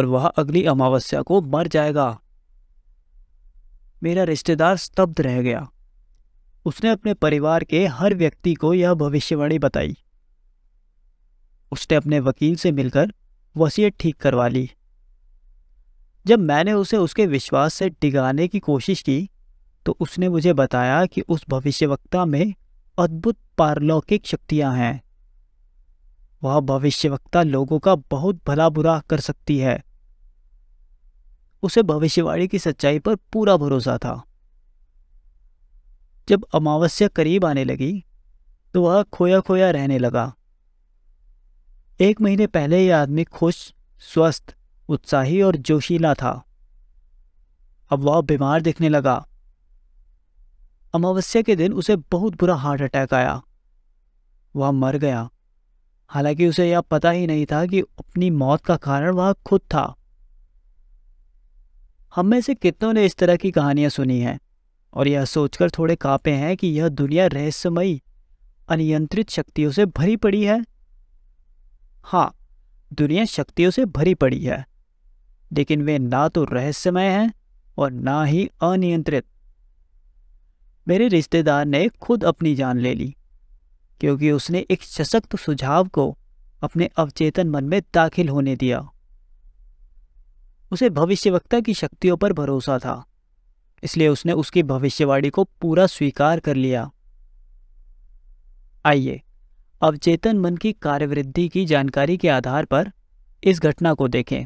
और वह अगली अमावस्या को मर जाएगा मेरा रिश्तेदार स्तब्ध रह गया उसने अपने परिवार के हर व्यक्ति को यह भविष्यवाणी बताई उसने अपने वकील से मिलकर वसीयत ठीक करवा ली जब मैंने उसे उसके विश्वास से डिगाने की कोशिश की तो उसने मुझे बताया कि उस भविष्यवक्ता में अद्भुत पारलौकिक शक्तियां हैं वह भविष्यवक्ता लोगों का बहुत भला बुरा कर सकती है उसे भविष्यवाणी की सच्चाई पर पूरा भरोसा था जब अमावस्या करीब आने लगी तो वह खोया खोया रहने लगा एक महीने पहले यह आदमी खुश स्वस्थ उत्साही और जोशीला था अब वह बीमार दिखने लगा अमावस्या के दिन उसे बहुत बुरा हार्ट अटैक आया वह मर गया हालांकि उसे यह पता ही नहीं था कि अपनी मौत का कारण वह खुद था हम में से कितनों ने इस तरह की कहानियां सुनी हैं और यह सोचकर थोड़े कांपे हैं कि यह दुनिया रहस्यमयी अनियंत्रित शक्तियों से भरी पड़ी है हाँ दुनिया शक्तियों से भरी पड़ी है लेकिन वे ना तो रहस्यमय हैं और ना ही अनियंत्रित मेरे रिश्तेदार ने खुद अपनी जान ले ली क्योंकि उसने एक सशक्त सुझाव को अपने अवचेतन मन में दाखिल होने दिया उसे भविष्यवक्ता की शक्तियों पर भरोसा था इसलिए उसने उसकी भविष्यवाणी को पूरा स्वीकार कर लिया आइए अवचेतन मन की कार्यवृद्धि की जानकारी के आधार पर इस घटना को देखें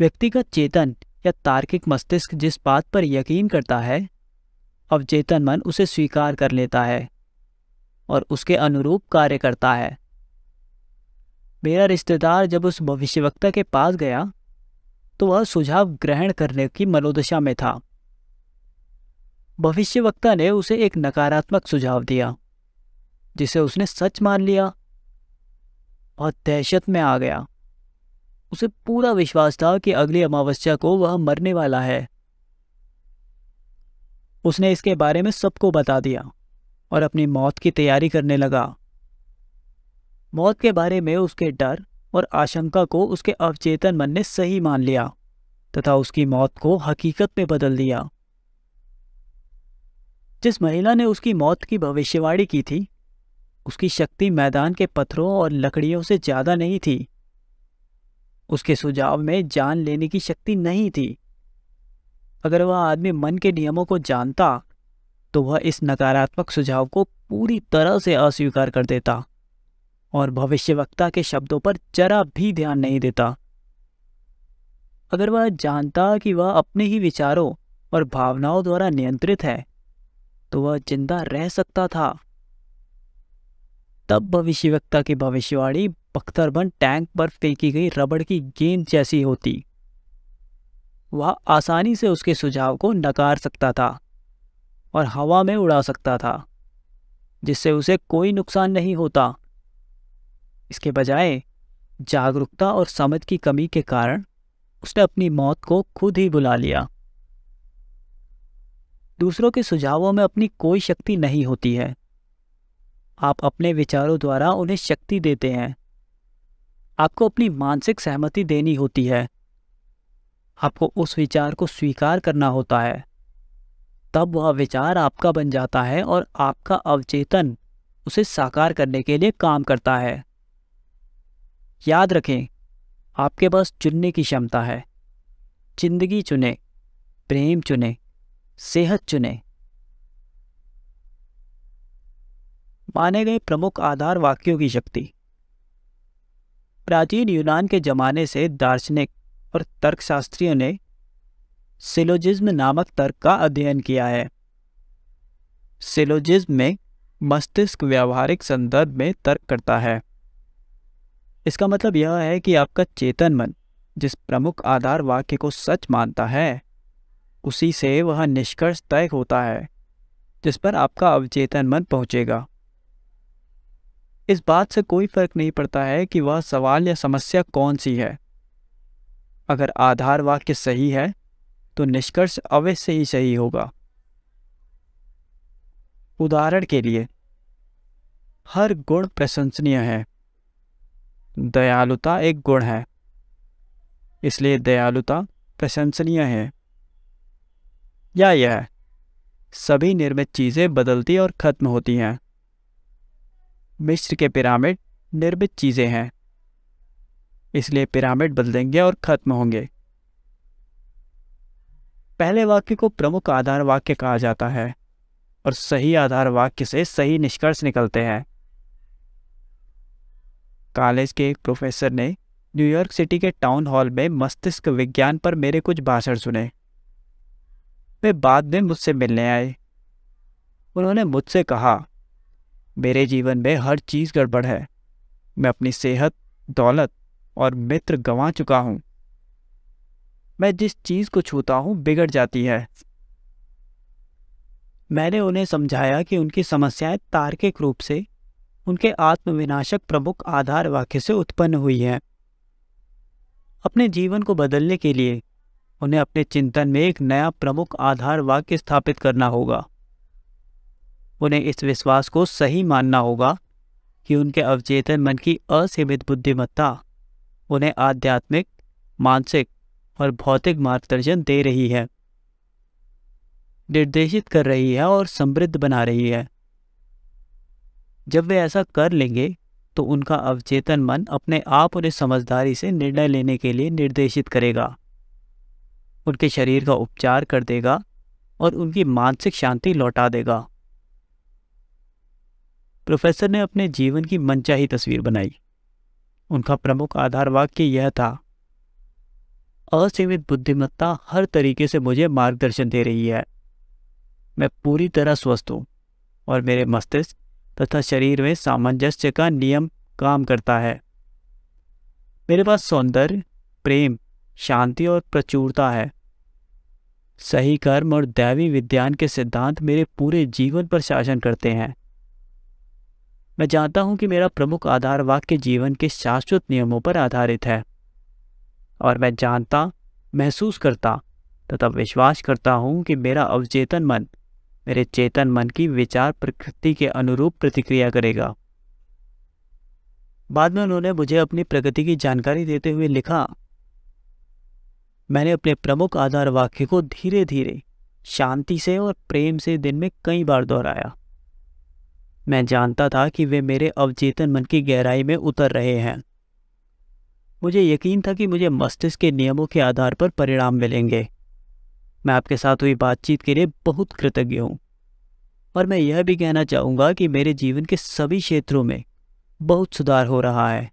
व्यक्तिगत चेतन या तार्किक मस्तिष्क जिस बात पर यकीन करता है अवचेतन मन उसे स्वीकार कर लेता है और उसके अनुरूप कार्य करता है मेरा रिश्तेदार जब उस भविष्यवक्ता के पास गया तो वह सुझाव ग्रहण करने की मनोदशा में था भविष्यवक्ता ने उसे एक नकारात्मक सुझाव दिया जिसे उसने सच मान लिया और दहशत में आ गया उसे पूरा विश्वास था कि अगली अमावस्या को वह मरने वाला है उसने इसके बारे में सबको बता दिया और अपनी मौत की तैयारी करने लगा मौत के बारे में उसके डर और आशंका को उसके अवचेतन मन ने सही मान लिया तथा उसकी मौत को हकीकत में बदल दिया जिस महिला ने उसकी मौत की भविष्यवाणी की थी उसकी शक्ति मैदान के पत्थरों और लकड़ियों से ज़्यादा नहीं थी उसके सुझाव में जान लेने की शक्ति नहीं थी अगर वह आदमी मन के नियमों को जानता तो वह इस नकारात्मक सुझाव को पूरी तरह से अस्वीकार कर देता और भविष्यवक्ता के शब्दों पर जरा भी ध्यान नहीं देता अगर वह जानता कि वह अपने ही विचारों और भावनाओं द्वारा नियंत्रित है तो वह जिंदा रह सकता था तब भविष्यवक्ता की भविष्यवाणी बख्तरबंद टैंक पर फेंकी गई रबड़ की गेंद जैसी होती वह आसानी से उसके सुझाव को नकार सकता था और हवा में उड़ा सकता था जिससे उसे कोई नुकसान नहीं होता इसके बजाय जागरूकता और समझ की कमी के कारण उसने अपनी मौत को खुद ही बुला लिया दूसरों के सुझावों में अपनी कोई शक्ति नहीं होती है आप अपने विचारों द्वारा उन्हें शक्ति देते हैं आपको अपनी मानसिक सहमति देनी होती है आपको उस विचार को स्वीकार करना होता है तब वह विचार आपका बन जाता है और आपका अवचेतन उसे साकार करने के लिए काम करता है याद रखें आपके पास चुनने की क्षमता है जिंदगी चुने प्रेम चुने सेहत चुने माने गए प्रमुख आधार वाक्यों की शक्ति प्राचीन यूनान के जमाने से दार्शनिक और तर्कशास्त्रियों ने सिलोजिज्म नामक तर्क का अध्ययन किया है सिलोजिज्म में मस्तिष्क व्यावहारिक संदर्भ में तर्क करता है इसका मतलब यह है कि आपका चेतन मन जिस प्रमुख आधार वाक्य को सच मानता है उसी से वह निष्कर्ष तय होता है जिस पर आपका अवचेतन मन पहुंचेगा इस बात से कोई फर्क नहीं पड़ता है कि वह सवाल या समस्या कौन सी है अगर आधार वाक्य सही है तो निष्कर्ष अवश्य ही सही होगा उदाहरण के लिए हर गुण प्रशंसनीय है दयालुता एक गुण है इसलिए दयालुता प्रशंसनीय है या यह सभी निर्मित चीज़ें बदलती और ख़त्म होती हैं मिस्र के पिरामिड निर्मित चीज़ें हैं इसलिए पिरामिड बदलेंगे और ख़त्म होंगे पहले वाक्य को प्रमुख आधार वाक्य कहा जाता है और सही आधार वाक्य से सही निष्कर्ष निकलते हैं कॉलेज के एक प्रोफेसर ने न्यूयॉर्क सिटी के टाउन हॉल में मस्तिष्क विज्ञान पर मेरे कुछ भाषण सुने वे बाद में मुझसे मिलने आए उन्होंने मुझसे कहा मेरे जीवन में हर चीज़ गड़बड़ है मैं अपनी सेहत दौलत और मित्र गंवा चुका हूँ मैं जिस चीज़ को छूता हूँ बिगड़ जाती है मैंने उन्हें समझाया कि उनकी समस्याएं तार्किक रूप से उनके आत्मविनाशक प्रमुख आधार वाक्य से उत्पन्न हुई हैं अपने जीवन को बदलने के लिए उन्हें अपने चिंतन में एक नया प्रमुख आधार वाक्य स्थापित करना होगा उन्हें इस विश्वास को सही मानना होगा कि उनके अवचेतन मन की असीमित बुद्धिमत्ता उन्हें आध्यात्मिक मानसिक और भौतिक मार्गदर्शन दे रही है निर्देशित कर रही है और समृद्ध बना रही है जब वे ऐसा कर लेंगे तो उनका अवचेतन मन अपने आप उन्हें समझदारी से निर्णय लेने के लिए निर्देशित करेगा उनके शरीर का उपचार कर देगा और उनकी मानसिक शांति लौटा देगा प्रोफेसर ने अपने जीवन की मनचाही तस्वीर बनाई उनका प्रमुख आधार वाक्य यह था असीमित बुद्धिमत्ता हर तरीके से मुझे मार्गदर्शन दे रही है मैं पूरी तरह स्वस्थ हूँ और मेरे मस्तिष्क तथा शरीर में सामंजस्य का नियम काम करता है मेरे पास सौंदर्य प्रेम शांति और प्रचुरता है सही कर्म और दैवी विज्ञान के सिद्धांत मेरे पूरे जीवन पर शासन करते हैं मैं जानता हूं कि मेरा प्रमुख आधार वाक्य जीवन के शाश्वत नियमों पर आधारित है और मैं जानता महसूस करता तथा विश्वास करता हूं कि मेरा अवचेतन मन मेरे चेतन मन की विचार प्रकृति के अनुरूप प्रतिक्रिया करेगा बाद में उन्होंने मुझे अपनी प्रगति की जानकारी देते हुए लिखा मैंने अपने प्रमुख आधार वाक्य को धीरे धीरे शांति से और प्रेम से दिन में कई बार दोहराया मैं जानता था कि वे मेरे अवचेतन मन की गहराई में उतर रहे हैं मुझे यकीन था कि मुझे मस्तिष्क के नियमों के आधार पर परिणाम मिलेंगे मैं आपके साथ हुई बातचीत के लिए बहुत कृतज्ञ हूँ और मैं यह भी कहना चाहूँगा कि मेरे जीवन के सभी क्षेत्रों में बहुत सुधार हो रहा है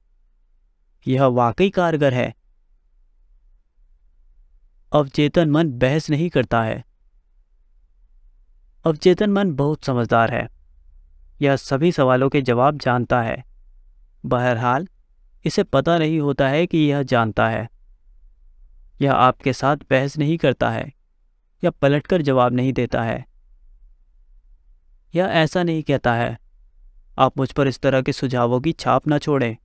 यह वाकई कारगर है अवचेतन मन बहस नहीं करता है अवचेतन मन बहुत समझदार है यह सभी सवालों के जवाब जानता है बहरहाल इसे पता नहीं होता है कि यह जानता है यह आपके साथ बहस नहीं करता है या पलटकर जवाब नहीं देता है यह ऐसा नहीं कहता है आप मुझ पर इस तरह के सुझावों की छाप ना छोड़ें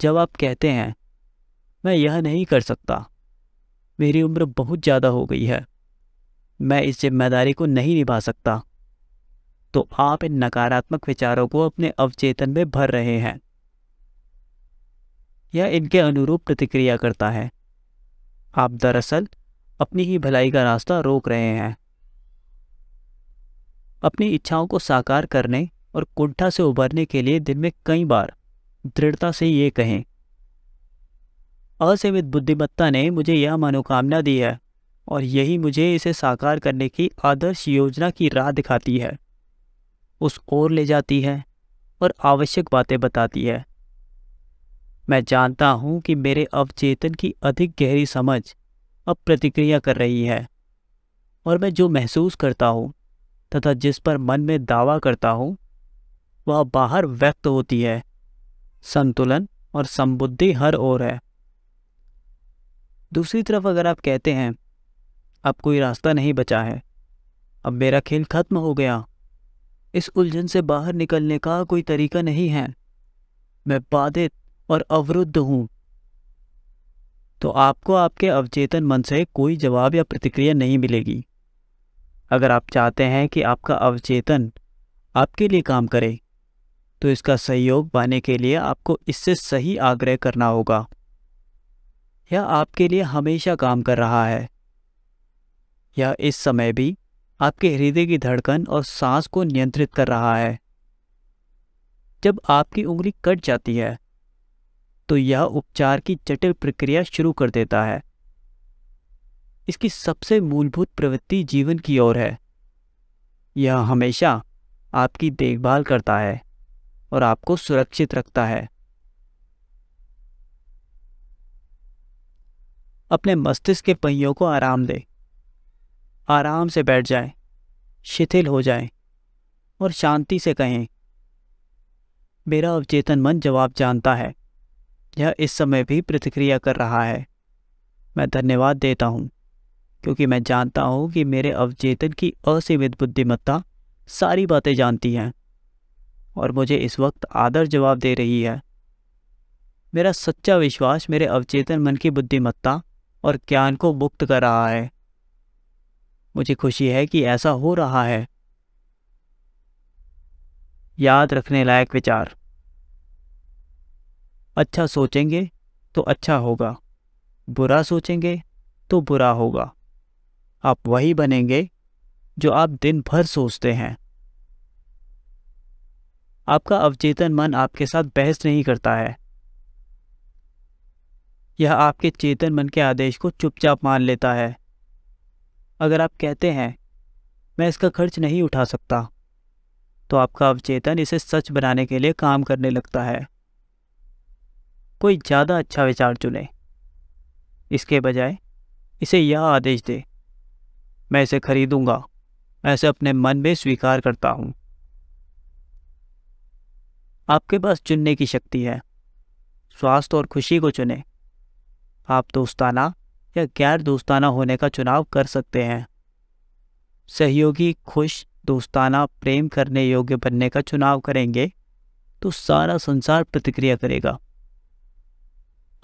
जब आप कहते हैं मैं यह नहीं कर सकता मेरी उम्र बहुत ज़्यादा हो गई है मैं इस जिम्मेदारी को नहीं निभा सकता तो आप इन नकारात्मक विचारों को अपने अवचेतन में भर रहे हैं या इनके अनुरूप प्रतिक्रिया करता है आप दरअसल अपनी ही भलाई का रास्ता रोक रहे हैं अपनी इच्छाओं को साकार करने और कुंठा से उबरने के लिए दिन में कई बार दृढ़ता से ये कहें असीमित बुद्धिमत्ता ने मुझे यह मनोकामना दी है और यही मुझे इसे साकार करने की आदर्श योजना की राह दिखाती है उस ओर ले जाती है और आवश्यक बातें बताती है मैं जानता हूं कि मेरे अवचेतन की अधिक गहरी समझ अब प्रतिक्रिया कर रही है और मैं जो महसूस करता हूं तथा जिस पर मन में दावा करता हूं वह बाहर व्यक्त होती है संतुलन और समबुद्धि हर ओर है दूसरी तरफ अगर आप कहते हैं अब कोई रास्ता नहीं बचा है अब मेरा खेल खत्म हो गया इस उलझन से बाहर निकलने का कोई तरीका नहीं है मैं बाधित और अवरुद्ध हूं तो आपको आपके अवचेतन मन से कोई जवाब या प्रतिक्रिया नहीं मिलेगी अगर आप चाहते हैं कि आपका अवचेतन आपके लिए काम करे तो इसका सहयोग पाने के लिए आपको इससे सही आग्रह करना होगा यह आपके लिए हमेशा काम कर रहा है यह इस समय भी आपके हृदय की धड़कन और सांस को नियंत्रित कर रहा है जब आपकी उंगली कट जाती है तो यह उपचार की जटिल प्रक्रिया शुरू कर देता है इसकी सबसे मूलभूत प्रवृत्ति जीवन की ओर है यह हमेशा आपकी देखभाल करता है और आपको सुरक्षित रखता है अपने मस्तिष्क के पहियों को आराम दें आराम से बैठ जाए शिथिल हो जाए और शांति से कहें मेरा अवचेतन मन जवाब जानता है यह इस समय भी प्रतिक्रिया कर रहा है मैं धन्यवाद देता हूँ क्योंकि मैं जानता हूँ कि मेरे अवचेतन की असीमित बुद्धिमत्ता सारी बातें जानती हैं और मुझे इस वक्त आदर जवाब दे रही है मेरा सच्चा विश्वास मेरे अवचेतन मन की बुद्धिमत्ता और ज्ञान को मुक्त कर रहा है मुझे खुशी है कि ऐसा हो रहा है याद रखने लायक विचार अच्छा सोचेंगे तो अच्छा होगा बुरा सोचेंगे तो बुरा होगा आप वही बनेंगे जो आप दिन भर सोचते हैं आपका अवचेतन मन आपके साथ बहस नहीं करता है यह आपके चेतन मन के आदेश को चुपचाप मान लेता है अगर आप कहते हैं मैं इसका खर्च नहीं उठा सकता तो आपका अवचेतन इसे सच बनाने के लिए काम करने लगता है कोई ज़्यादा अच्छा विचार चुने इसके बजाय इसे यह आदेश दे मैं इसे खरीदूंगा मैं इसे अपने मन में स्वीकार करता हूं आपके पास चुनने की शक्ति है स्वास्थ्य और खुशी को चुने आप दोस्ताना या गैर दोस्ताना होने का चुनाव कर सकते हैं सहयोगी खुश दोस्ताना प्रेम करने योग्य बनने का चुनाव करेंगे तो सारा संसार प्रतिक्रिया करेगा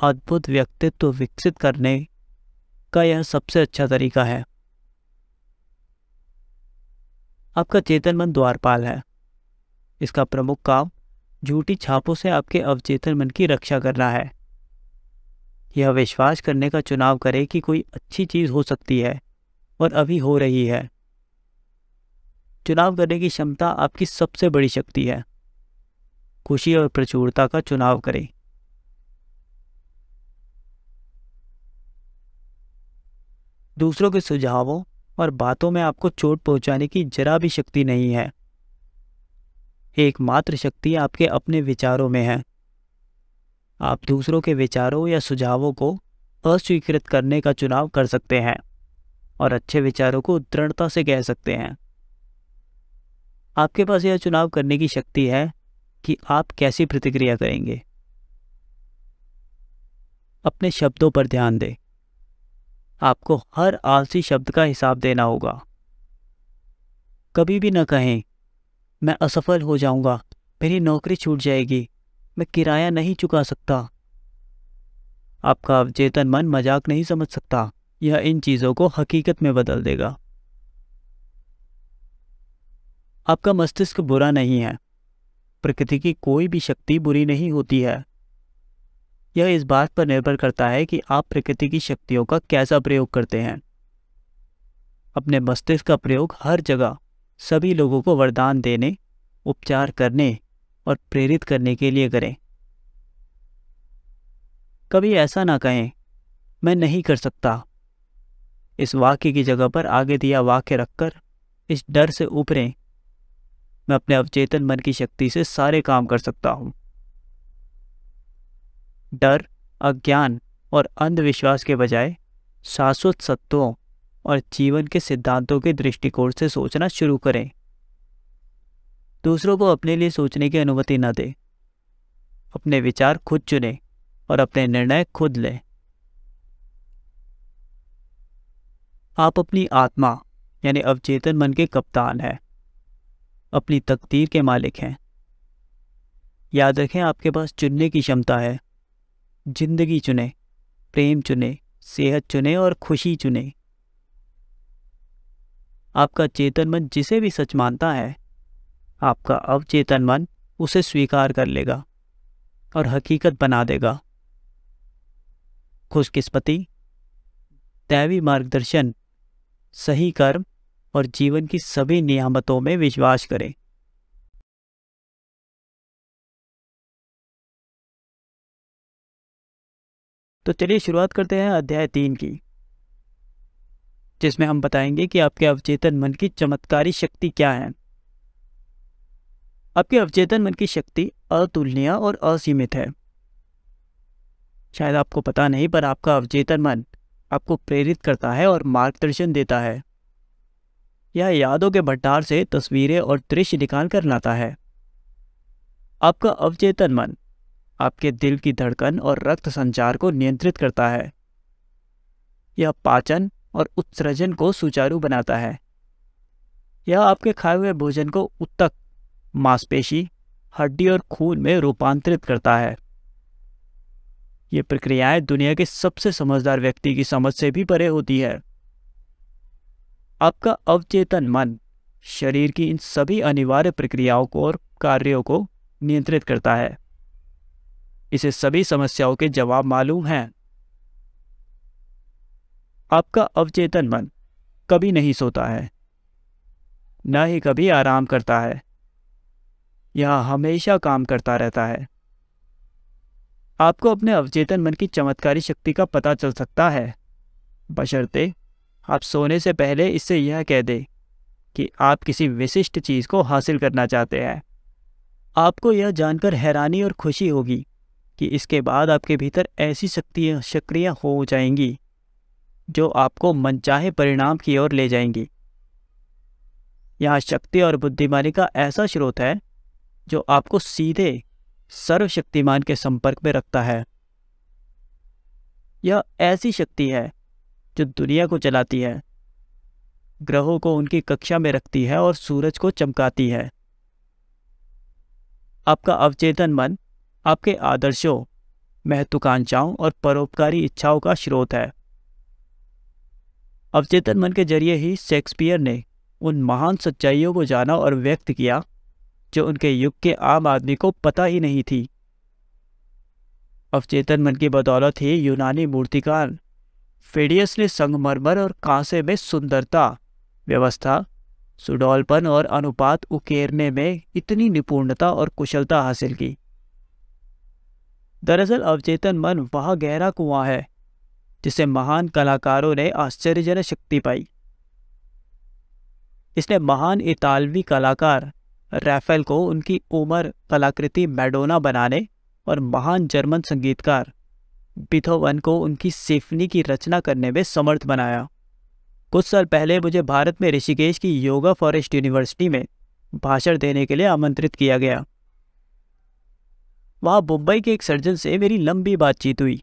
अद्भुत व्यक्तित्व विकसित करने का यह सबसे अच्छा तरीका है आपका चेतन मन द्वारपाल है इसका प्रमुख काम झूठी छापों से आपके अवचेतन मन की रक्षा करना है यह विश्वास करने का चुनाव करे कि कोई अच्छी चीज़ हो सकती है और अभी हो रही है चुनाव करने की क्षमता आपकी सबसे बड़ी शक्ति है खुशी और प्रचुरता का चुनाव करें दूसरों के सुझावों और बातों में आपको चोट पहुंचाने की जरा भी शक्ति नहीं है एकमात्र शक्ति आपके अपने विचारों में है आप दूसरों के विचारों या सुझावों को अस्वीकृत करने का चुनाव कर सकते हैं और अच्छे विचारों को दृढ़ता से कह सकते हैं आपके पास यह चुनाव करने की शक्ति है कि आप कैसी प्रतिक्रिया करेंगे अपने शब्दों पर ध्यान दें आपको हर आलसी शब्द का हिसाब देना होगा कभी भी न कहें मैं असफल हो जाऊंगा मेरी नौकरी छूट जाएगी मैं किराया नहीं चुका सकता आपका अवचेतन मन मजाक नहीं समझ सकता यह इन चीज़ों को हकीकत में बदल देगा आपका मस्तिष्क बुरा नहीं है प्रकृति की कोई भी शक्ति बुरी नहीं होती है यह इस बात पर निर्भर करता है कि आप प्रकृति की शक्तियों का कैसा प्रयोग करते हैं अपने मस्तिष्क का प्रयोग हर जगह सभी लोगों को वरदान देने उपचार करने और प्रेरित करने के लिए करें कभी ऐसा ना कहें मैं नहीं कर सकता इस वाक्य की जगह पर आगे दिया वाक्य रखकर इस डर से उपरे मैं अपने अवचेतन मन की शक्ति से सारे काम कर सकता हूं डर अज्ञान और अंधविश्वास के बजाय शाश्वत सत्वों और जीवन के सिद्धांतों के दृष्टिकोण से सोचना शुरू करें दूसरों को अपने लिए सोचने की अनुमति न दें अपने विचार खुद चुने और अपने निर्णय खुद लें आप अपनी आत्मा यानी अवचेतन मन के कप्तान हैं अपनी तकदीर के मालिक हैं याद रखें आपके पास चुनने की क्षमता है जिंदगी चुने प्रेम चुने सेहत चुने और खुशी चुने आपका चेतन मन जिसे भी सच मानता है आपका अवचेतन मन उसे स्वीकार कर लेगा और हकीकत बना देगा खुशकिस्मती दैवी मार्गदर्शन सही कर्म और जीवन की सभी नियामतों में विश्वास करें तो चलिए शुरुआत करते हैं अध्याय तीन की जिसमें हम बताएंगे कि आपके अवचेतन मन की चमत्कारी शक्ति क्या है आपके अवचेतन मन की शक्ति अतुलनीय और असीमित है शायद आपको पता नहीं पर आपका अवचेतन मन आपको प्रेरित करता है और मार्गदर्शन देता है यह यादों के भंडार से तस्वीरें और दृश्य निकाल कर लाता है आपका अवचेतन मन आपके दिल की धड़कन और रक्त संचार को नियंत्रित करता है यह पाचन और उत्सर्जन को सुचारू बनाता है यह आपके खाए हुए भोजन को उत्तक मांसपेशी हड्डी और खून में रूपांतरित करता है ये प्रक्रियाएं दुनिया के सबसे समझदार व्यक्ति की समझ से भी परे होती है आपका अवचेतन मन शरीर की इन सभी अनिवार्य प्रक्रियाओं को और कार्यों को नियंत्रित करता है इसे सभी समस्याओं के जवाब मालूम हैं आपका अवचेतन मन कभी नहीं सोता है न ही कभी आराम करता है यहाँ हमेशा काम करता रहता है आपको अपने अवचेतन मन की चमत्कारी शक्ति का पता चल सकता है बशर्ते आप सोने से पहले इससे यह कह दें कि आप किसी विशिष्ट चीज़ को हासिल करना चाहते हैं आपको यह जानकर हैरानी और खुशी होगी कि इसके बाद आपके भीतर ऐसी शक्तियां सक्रिय हो जाएंगी जो आपको मनचाहे परिणाम की ओर ले जाएंगी यहां शक्ति और बुद्धिमानी का ऐसा स्रोत है जो आपको सीधे सर्वशक्तिमान के संपर्क में रखता है यह ऐसी शक्ति है जो दुनिया को चलाती है ग्रहों को उनकी कक्षा में रखती है और सूरज को चमकाती है आपका अवचेतन मन आपके आदर्शों महत्वाकांक्षाओं और परोपकारी इच्छाओं का स्रोत है अवचेतन मन के जरिए ही शेक्सपियर ने उन महान सच्चाइयों को जाना और व्यक्त किया जो उनके युग के आम आदमी को पता ही नहीं थी अवचेतन मन की बदौलत ही यूनानी मूर्तिकार फेडियस ने संगमरमर और कांसे में सुंदरता व्यवस्था सुडौलपन और अनुपात उकेरने में इतनी निपुणता और कुशलता हासिल की दरअसल अवचेतन मन वह गहरा कुआं है जिसे महान कलाकारों ने आश्चर्यजनक शक्ति पाई इसने महान इतालवी कलाकार रैफेल को उनकी उम्र कलाकृति मैडोना बनाने और महान जर्मन संगीतकार बिथोवन को उनकी सिफनी की रचना करने में समर्थ बनाया कुछ साल पहले मुझे भारत में ऋषिकेश की योगा फॉरेस्ट यूनिवर्सिटी में भाषण देने के लिए आमंत्रित किया गया वहां मुंबई के एक सर्जन से मेरी लंबी बातचीत हुई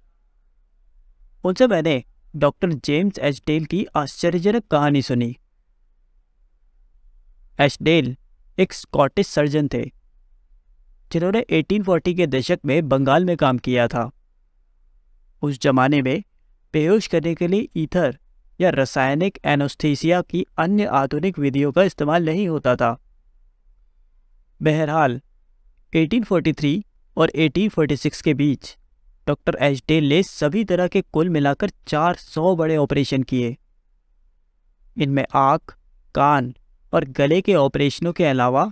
उनसे मैंने डॉक्टर जेम्स एचडेल की आश्चर्यजनक कहानी सुनी एचडेल एक स्कॉटिश सर्जन थे जिन्होंने 1840 के दशक में बंगाल में काम किया था उस जमाने में बेहोश करने के लिए ईथर या रासायनिक एनोस्थीसिया की अन्य आधुनिक विधियों का इस्तेमाल नहीं होता था बहरहाल 1843 और 1846 के बीच डॉक्टर डे ने सभी तरह के कुल मिलाकर 400 बड़े ऑपरेशन किए इनमें आंख कान और गले के ऑपरेशनों के अलावा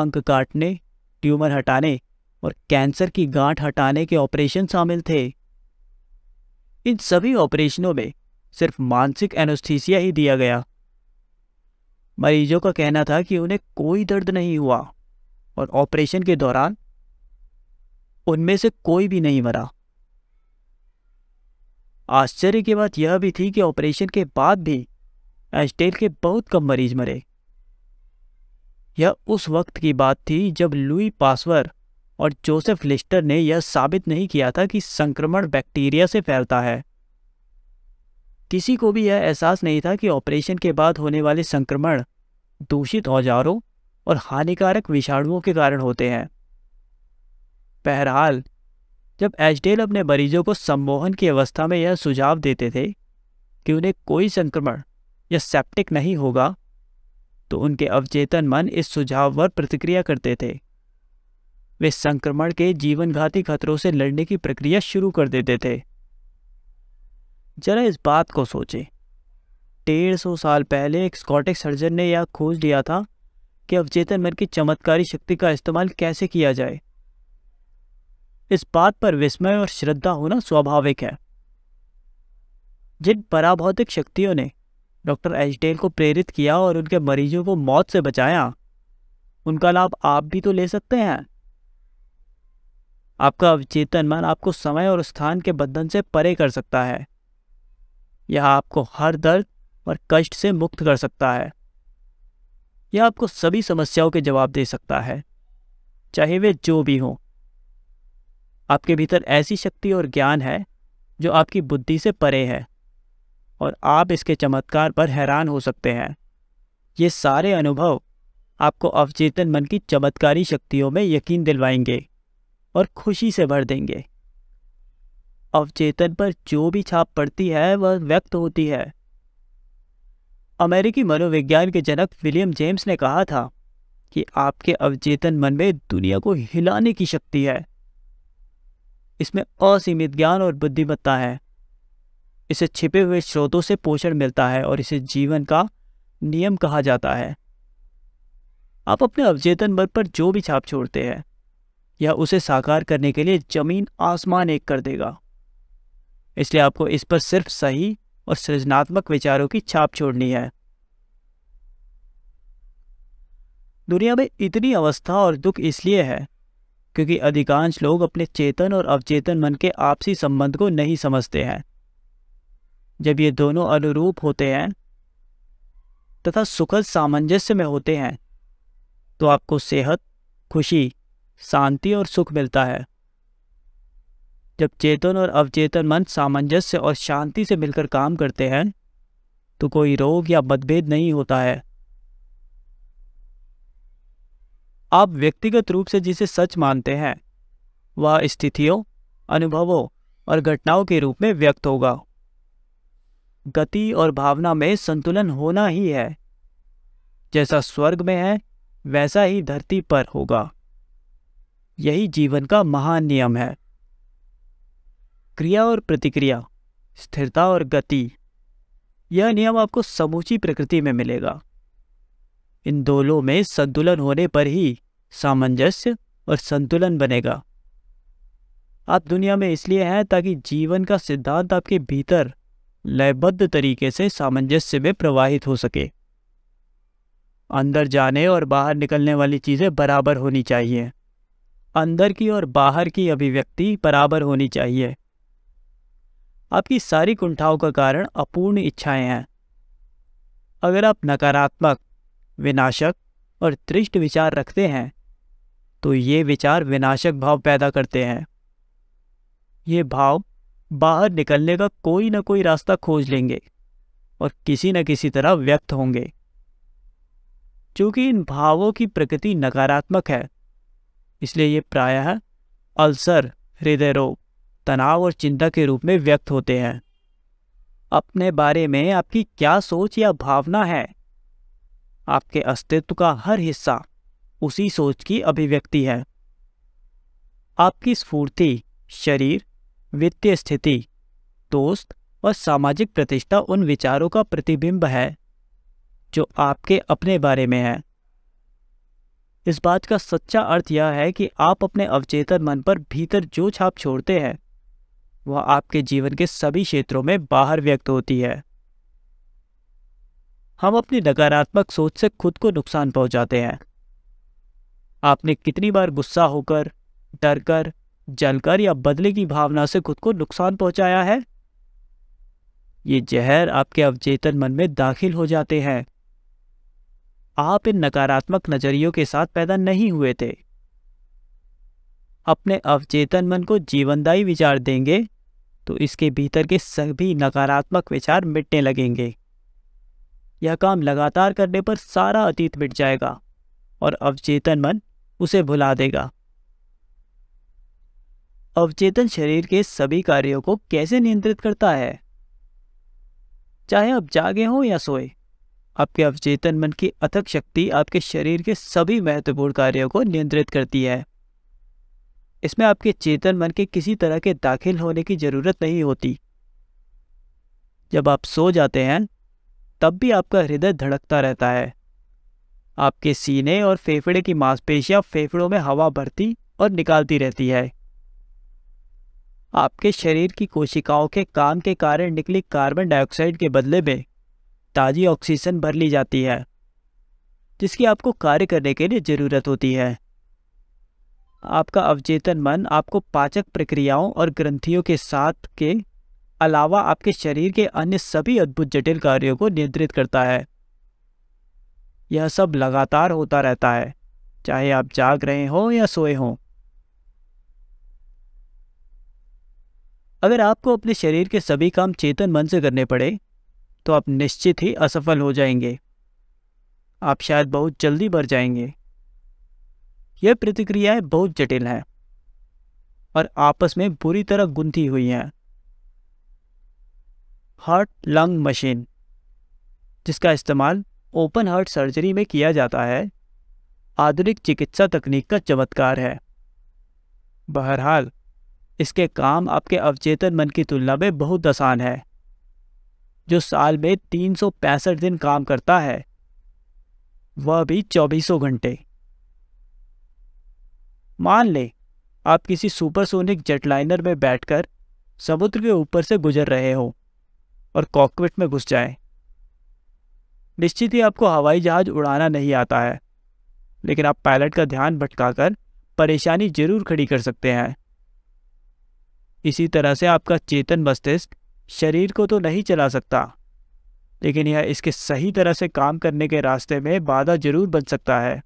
अंक काटने ट्यूमर हटाने और कैंसर की गांठ हटाने के ऑपरेशन शामिल थे इन सभी ऑपरेशनों में सिर्फ मानसिक एनोस्थीसिया ही दिया गया मरीजों का कहना था कि उन्हें कोई दर्द नहीं हुआ और ऑपरेशन के दौरान उनमें से कोई भी नहीं मरा आश्चर्य की बात यह भी थी कि ऑपरेशन के बाद भी एस्टेल के बहुत कम मरीज मरे यह उस वक्त की बात थी जब लुई पासवर और जोसेफ लिस्टर ने यह साबित नहीं किया था कि संक्रमण बैक्टीरिया से फैलता है किसी को भी यह एहसास नहीं था कि ऑपरेशन के बाद होने वाले संक्रमण दूषित औजारों और हानिकारक विषाणुओं के कारण होते हैं बहरहाल जब एचडेल अपने मरीजों को सम्मोहन की अवस्था में यह सुझाव देते थे कि उन्हें कोई संक्रमण या सेप्टिक नहीं होगा तो उनके अवचेतन मन इस सुझाव पर प्रतिक्रिया करते थे वे संक्रमण के जीवनघाती खतरों से लड़ने की प्रक्रिया शुरू कर देते थे जरा इस बात को सोचें डेढ़ सौ साल पहले एक स्कॉटिक सर्जन ने यह खोज लिया था कि अवचेतन मन की चमत्कारी शक्ति का इस्तेमाल कैसे किया जाए इस बात पर विस्मय और श्रद्धा होना स्वाभाविक है जिन पराभौतिक शक्तियों ने डॉक्टर एजडेल को प्रेरित किया और उनके मरीजों को मौत से बचाया उनका लाभ आप भी तो ले सकते हैं आपका अवचेतन मन आपको समय और स्थान के बंधन से परे कर सकता है यह आपको हर दर्द और कष्ट से मुक्त कर सकता है यह आपको सभी समस्याओं के जवाब दे सकता है चाहे वे जो भी हों आपके भीतर ऐसी शक्ति और ज्ञान है जो आपकी बुद्धि से परे है और आप इसके चमत्कार पर हैरान हो सकते हैं ये सारे अनुभव आपको अवचेतन मन की चमत्कारी शक्तियों में यकीन दिलवाएंगे और खुशी से भर देंगे अवचेतन पर जो भी छाप पड़ती है वह व्यक्त होती है अमेरिकी मनोविज्ञान के जनक विलियम जेम्स ने कहा था कि आपके अवचेतन मन में दुनिया को हिलाने की शक्ति है इसमें असीमित ज्ञान और बुद्धिमत्ता है इसे छिपे हुए स्रोतों से पोषण मिलता है और इसे जीवन का नियम कहा जाता है आप अपने अवचेतन मन पर जो भी छाप छोड़ते हैं यह उसे साकार करने के लिए जमीन आसमान एक कर देगा इसलिए आपको इस पर सिर्फ सही और सृजनात्मक विचारों की छाप छोड़नी है दुनिया में इतनी अवस्था और दुख इसलिए है क्योंकि अधिकांश लोग अपने चेतन और अवचेतन मन के आपसी संबंध को नहीं समझते हैं जब ये दोनों अनुरूप होते हैं तथा सुखद सामंजस्य में होते हैं तो आपको सेहत खुशी शांति और सुख मिलता है जब चेतन और अवचेतन मन सामंजस्य और शांति से मिलकर काम करते हैं तो कोई रोग या मतभेद नहीं होता है आप व्यक्तिगत रूप से जिसे सच मानते हैं वह स्थितियों अनुभवों और घटनाओं के रूप में व्यक्त होगा गति और भावना में संतुलन होना ही है जैसा स्वर्ग में है वैसा ही धरती पर होगा यही जीवन का महान नियम है क्रिया और प्रतिक्रिया स्थिरता और गति यह नियम आपको समूची प्रकृति में मिलेगा इन दोनों में संतुलन होने पर ही सामंजस्य और संतुलन बनेगा आप दुनिया में इसलिए हैं ताकि जीवन का सिद्धांत आपके भीतर लयबद्ध तरीके से सामंजस्य में प्रवाहित हो सके अंदर जाने और बाहर निकलने वाली चीज़ें बराबर होनी चाहिए अंदर की और बाहर की अभिव्यक्ति बराबर होनी चाहिए आपकी सारी कुंठाओं का कारण अपूर्ण इच्छाएं हैं अगर आप नकारात्मक विनाशक और त्रिष्ट विचार रखते हैं तो ये विचार विनाशक भाव पैदा करते हैं ये भाव बाहर निकलने का कोई ना कोई रास्ता खोज लेंगे और किसी न किसी तरह व्यक्त होंगे चूंकि इन भावों की प्रकृति नकारात्मक है इसलिए ये प्रायः अल्सर हृदय रोग तनाव और चिंता के रूप में व्यक्त होते हैं अपने बारे में आपकी क्या सोच या भावना है आपके अस्तित्व का हर हिस्सा उसी सोच की अभिव्यक्ति है आपकी स्फूर्ति शरीर वित्तीय स्थिति दोस्त और सामाजिक प्रतिष्ठा उन विचारों का प्रतिबिंब है जो आपके अपने बारे में है इस बात का सच्चा अर्थ यह है कि आप अपने अवचेतन मन पर भीतर जो छाप छोड़ते हैं वह आपके जीवन के सभी क्षेत्रों में बाहर व्यक्त होती है हम अपनी नकारात्मक सोच से खुद को नुकसान पहुंचाते हैं आपने कितनी बार गुस्सा होकर डर कर जलकर या बदले की भावना से खुद को नुकसान पहुंचाया है ये जहर आपके अवचेतन मन में दाखिल हो जाते हैं आप इन नकारात्मक नजरियों के साथ पैदा नहीं हुए थे अपने अवचेतन मन को जीवनदायी विचार देंगे तो इसके भीतर के सभी नकारात्मक विचार मिटने लगेंगे यह काम लगातार करने पर सारा अतीत मिट जाएगा और अवचेतन मन उसे भुला देगा अवचेतन शरीर के सभी कार्यों को कैसे नियंत्रित करता है चाहे आप जागे हों या सोए आपके अवचेतन मन की अथक शक्ति आपके शरीर के सभी महत्वपूर्ण कार्यों को नियंत्रित करती है इसमें आपके चेतन मन के किसी तरह के दाखिल होने की ज़रूरत नहीं होती जब आप सो जाते हैं तब भी आपका हृदय धड़कता रहता है आपके सीने और फेफड़े की मांसपेशियां फेफड़ों में हवा भरती और निकालती रहती है आपके शरीर की कोशिकाओं के काम के कारण निकली कार्बन डाइऑक्साइड के बदले में ताज़ी ऑक्सीजन भर ली जाती है जिसकी आपको कार्य करने के लिए ज़रूरत होती है आपका अवचेतन मन आपको पाचक प्रक्रियाओं और ग्रंथियों के साथ के अलावा आपके शरीर के अन्य सभी अद्भुत जटिल कार्यों को नियंत्रित करता है यह सब लगातार होता रहता है चाहे आप जाग रहे हों या सोए हों अगर आपको अपने शरीर के सभी काम चेतन मन से करने पड़े तो आप निश्चित ही असफल हो जाएंगे आप शायद बहुत जल्दी मर जाएंगे यह प्रतिक्रियाएं बहुत जटिल हैं और आपस में बुरी तरह गुंथी हुई हैं हार्ट लंग मशीन जिसका इस्तेमाल ओपन हार्ट सर्जरी में किया जाता है आधुनिक चिकित्सा तकनीक का चमत्कार है बहरहाल इसके काम आपके अवचेतन मन की तुलना में बहुत आसान है जो साल में तीन दिन काम करता है वह भी चौबीसों घंटे मान ले आप किसी सुपरसोनिक जेटलाइनर में बैठकर समुद्र के ऊपर से गुजर रहे हो और कॉकपिट में घुस जाएं। निश्चित ही आपको हवाई जहाज उड़ाना नहीं आता है लेकिन आप पायलट का ध्यान भटकाकर परेशानी जरूर खड़ी कर सकते हैं इसी तरह से आपका चेतन मस्तिष्क शरीर को तो नहीं चला सकता लेकिन यह इसके सही तरह से काम करने के रास्ते में बाधा जरूर बन सकता है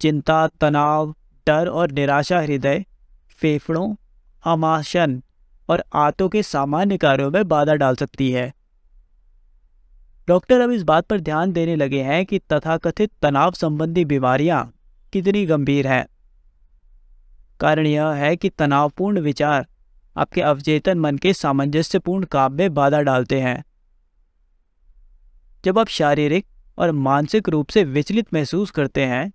चिंता तनाव डर और निराशा हृदय फेफड़ों अमाशन और आंतों के सामान्य कार्यों में बाधा डाल सकती है डॉक्टर अब इस बात पर ध्यान देने लगे हैं कि तथाकथित तनाव संबंधी बीमारियां कितनी गंभीर हैं कारण यह है कि तनावपूर्ण विचार आपके अवचेतन मन के सामंजस्यपूर्ण काम में बाधा डालते हैं जब आप शारीरिक और मानसिक रूप से विचलित महसूस करते हैं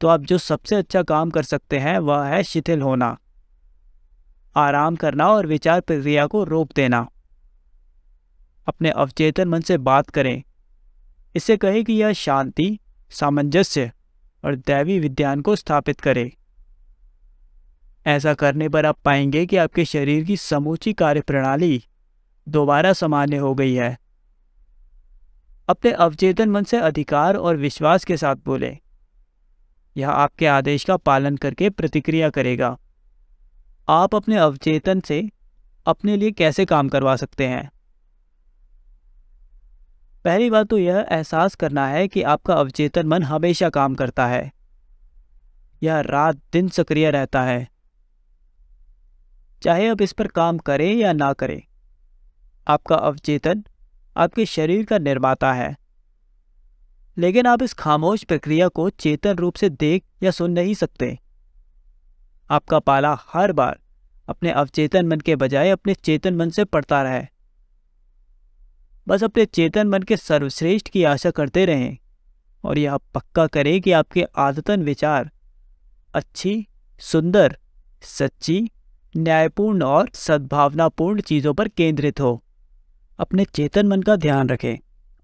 तो आप जो सबसे अच्छा काम कर सकते हैं वह है शिथिल होना आराम करना और विचार प्रक्रिया को रोक देना अपने अवचेतन मन से बात करें इससे कहें कि यह शांति सामंजस्य और दैवी विज्ञान को स्थापित करें ऐसा करने पर आप पाएंगे कि आपके शरीर की समूची कार्यप्रणाली दोबारा सामान्य हो गई है अपने अवचेतन मन से अधिकार और विश्वास के साथ बोले यह आपके आदेश का पालन करके प्रतिक्रिया करेगा आप अपने अवचेतन से अपने लिए कैसे काम करवा सकते हैं पहली बात तो यह एहसास करना है कि आपका अवचेतन मन हमेशा काम करता है यह रात दिन सक्रिय रहता है चाहे आप इस पर काम करें या ना करें आपका अवचेतन आपके शरीर का निर्माता है लेकिन आप इस खामोश प्रक्रिया को चेतन रूप से देख या सुन नहीं सकते आपका पाला हर बार अपने अवचेतन मन के बजाय अपने चेतन मन से पड़ता रहे बस अपने चेतन मन के सर्वश्रेष्ठ की आशा करते रहें और यह पक्का करें कि आपके आदतन विचार अच्छी सुंदर सच्ची न्यायपूर्ण और सद्भावनापूर्ण चीज़ों पर केंद्रित हो अपने चेतन मन का ध्यान रखें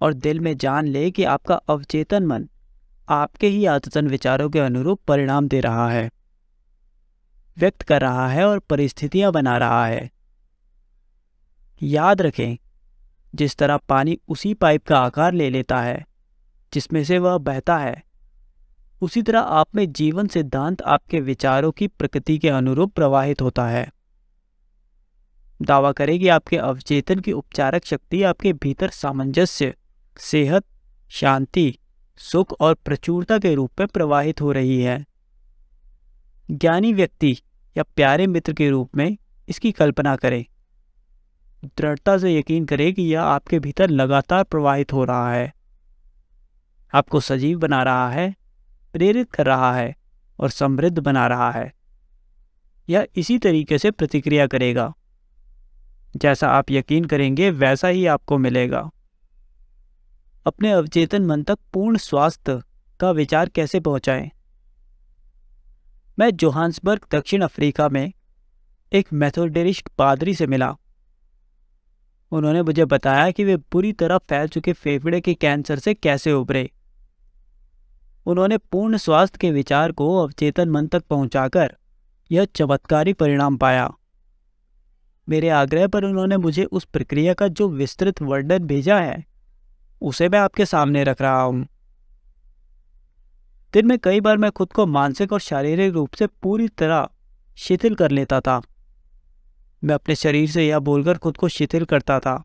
और दिल में जान ले कि आपका अवचेतन मन आपके ही आदतन विचारों के अनुरूप परिणाम दे रहा है व्यक्त कर रहा है और परिस्थितियां बना रहा है याद रखें जिस तरह पानी उसी पाइप का आकार ले लेता है जिसमें से वह बहता है उसी तरह आप में जीवन सिद्धांत आपके विचारों की प्रकृति के अनुरूप प्रवाहित होता है दावा करें कि आपके अवचेतन की उपचारक शक्ति आपके भीतर सामंजस्य सेहत शांति सुख और प्रचुरता के रूप में प्रवाहित हो रही है ज्ञानी व्यक्ति या प्यारे मित्र के रूप में इसकी कल्पना करें दृढ़ता से यकीन करें कि यह आपके भीतर लगातार प्रवाहित हो रहा है आपको सजीव बना रहा है प्रेरित कर रहा है और समृद्ध बना रहा है यह इसी तरीके से प्रतिक्रिया करेगा जैसा आप यकीन करेंगे वैसा ही आपको मिलेगा अपने अवचेतन मन तक पूर्ण स्वास्थ्य का विचार कैसे पहुंचाएं? मैं जोहान्सबर्ग दक्षिण अफ्रीका में एक मेथोडेरिस्ट पादरी से मिला उन्होंने मुझे बताया कि वे बुरी तरह फैल चुके फेफड़े के कैंसर से कैसे उभरे उन्होंने पूर्ण स्वास्थ्य के विचार को अवचेतन मन तक पहुंचाकर यह चमत्कारी परिणाम पाया मेरे आग्रह पर उन्होंने मुझे उस प्रक्रिया का जो विस्तृत वर्णन भेजा है उसे मैं आपके सामने रख रहा हूं दिन में कई बार मैं खुद को मानसिक और शारीरिक रूप से पूरी तरह शिथिल कर लेता था मैं अपने शरीर से यह बोलकर खुद को शिथिल करता था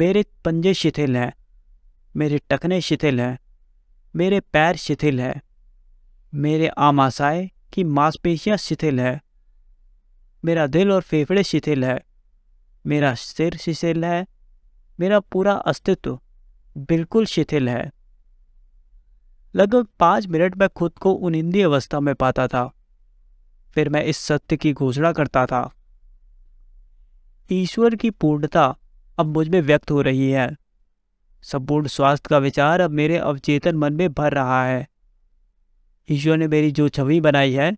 मेरे पंजे शिथिल हैं मेरे टखने शिथिल हैं मेरे पैर शिथिल है मेरे आमाशाय की मांसपेशियां शिथिल है मेरा दिल और फेफड़े शिथिल है मेरा सिर शिथिल है मेरा पूरा अस्तित्व बिल्कुल शिथिल है लगभग पाँच मिनट में खुद को उनिंदी अवस्था में पाता था फिर मैं इस सत्य की घोषणा करता था ईश्वर की पूर्णता अब मुझ में व्यक्त हो रही है संपूर्ण स्वास्थ्य का विचार अब मेरे अवचेतन मन में भर रहा है ईश्वर ने मेरी जो छवि बनाई है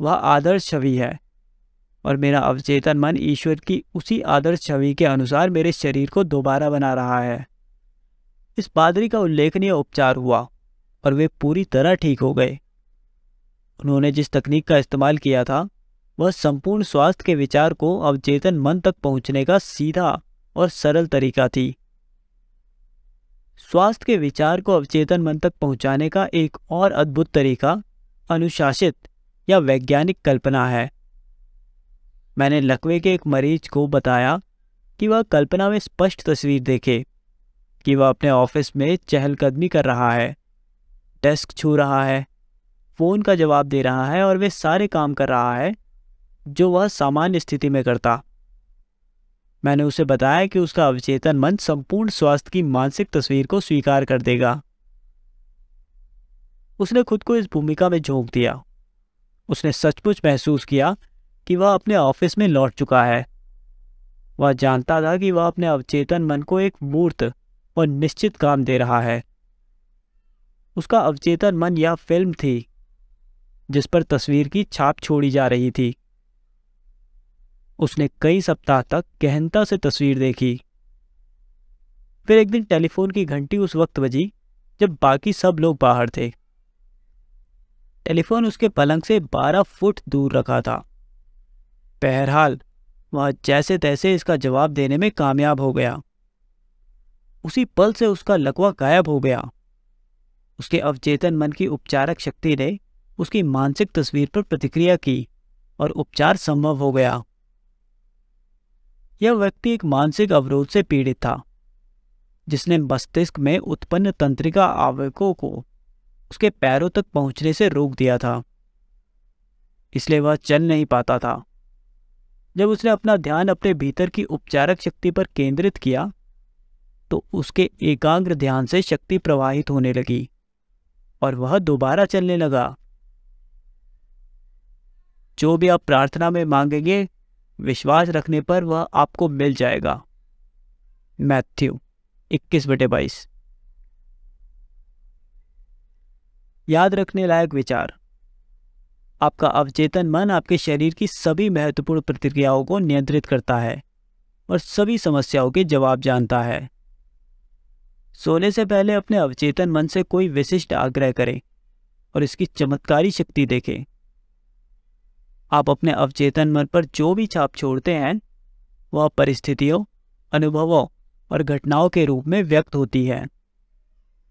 वह आदर्श छवि है और मेरा अवचेतन मन ईश्वर की उसी आदर्श छवि के अनुसार मेरे शरीर को दोबारा बना रहा है इस पादरी का उल्लेखनीय उपचार हुआ और वे पूरी तरह ठीक हो गए उन्होंने जिस तकनीक का इस्तेमाल किया था वह संपूर्ण स्वास्थ्य के विचार को अवचेतन मन तक पहुंचने का सीधा और सरल तरीका थी स्वास्थ्य के विचार को अवचेतन मन तक पहुंचाने का एक और अद्भुत तरीका अनुशासित या वैज्ञानिक कल्पना है मैंने लकवे के एक मरीज को बताया कि वह कल्पना में स्पष्ट तस्वीर देखे कि वह अपने ऑफिस में चहलकदमी कर रहा है डेस्क छू रहा है फ़ोन का जवाब दे रहा है और वे सारे काम कर रहा है जो वह सामान्य स्थिति में करता मैंने उसे बताया कि उसका अवचेतन मन संपूर्ण स्वास्थ्य की मानसिक तस्वीर को स्वीकार कर देगा उसने खुद को इस भूमिका में झोंक दिया उसने सचमुच महसूस किया कि वह अपने ऑफिस में लौट चुका है वह जानता था कि वह अपने अवचेतन मन को एक मूर्त और निश्चित काम दे रहा है उसका अवचेतन मन यह फिल्म थी जिस पर तस्वीर की छाप छोड़ी जा रही थी उसने कई सप्ताह तक गहनता से तस्वीर देखी फिर एक दिन टेलीफोन की घंटी उस वक्त बजी जब बाकी सब लोग बाहर थे टेलीफोन उसके पलंग से बारह फुट दूर रखा था बहरहाल वह जैसे तैसे इसका जवाब देने में कामयाब हो गया उसी पल से उसका लकवा गायब हो गया उसके अवचेतन मन की उपचारक शक्ति ने उसकी मानसिक तस्वीर पर प्रतिक्रिया की और उपचार संभव हो गया यह व्यक्ति एक मानसिक अवरोध से पीड़ित था जिसने मस्तिष्क में उत्पन्न तंत्रिका आवेगों को उसके पैरों तक पहुंचने से रोक दिया था इसलिए वह चल नहीं पाता था जब उसने अपना ध्यान अपने भीतर की उपचारक शक्ति पर केंद्रित किया तो उसके एकाग्र ध्यान से शक्ति प्रवाहित होने लगी और वह दोबारा चलने लगा जो भी आप प्रार्थना में मांगेंगे विश्वास रखने पर वह आपको मिल जाएगा मैथ्यू इक्कीस बटे बाईस याद रखने लायक विचार आपका अवचेतन मन आपके शरीर की सभी महत्वपूर्ण प्रतिक्रियाओं को नियंत्रित करता है और सभी समस्याओं के जवाब जानता है सोने से पहले अपने अवचेतन मन से कोई विशिष्ट आग्रह करें और इसकी चमत्कारी शक्ति देखें आप अपने अवचेतन मन पर जो भी छाप छोड़ते हैं वह परिस्थितियों अनुभवों और घटनाओं के रूप में व्यक्त होती है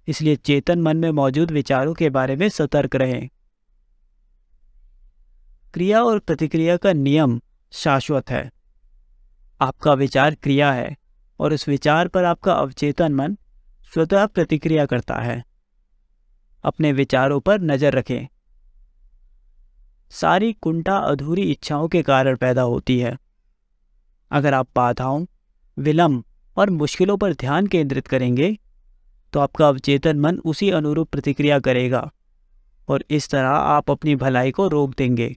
इसलिए चेतन मन में मौजूद विचारों के बारे में सतर्क रहें क्रिया और प्रतिक्रिया का नियम शाश्वत है आपका विचार क्रिया है और उस विचार पर आपका अवचेतन मन स्वतः प्रतिक्रिया करता है अपने विचारों पर नजर रखें सारी कुंठा अधूरी इच्छाओं के कारण पैदा होती है अगर आप बाधाओं विलंब और मुश्किलों पर ध्यान केंद्रित करेंगे तो आपका अवचेतन मन उसी अनुरूप प्रतिक्रिया करेगा और इस तरह आप अपनी भलाई को रोक देंगे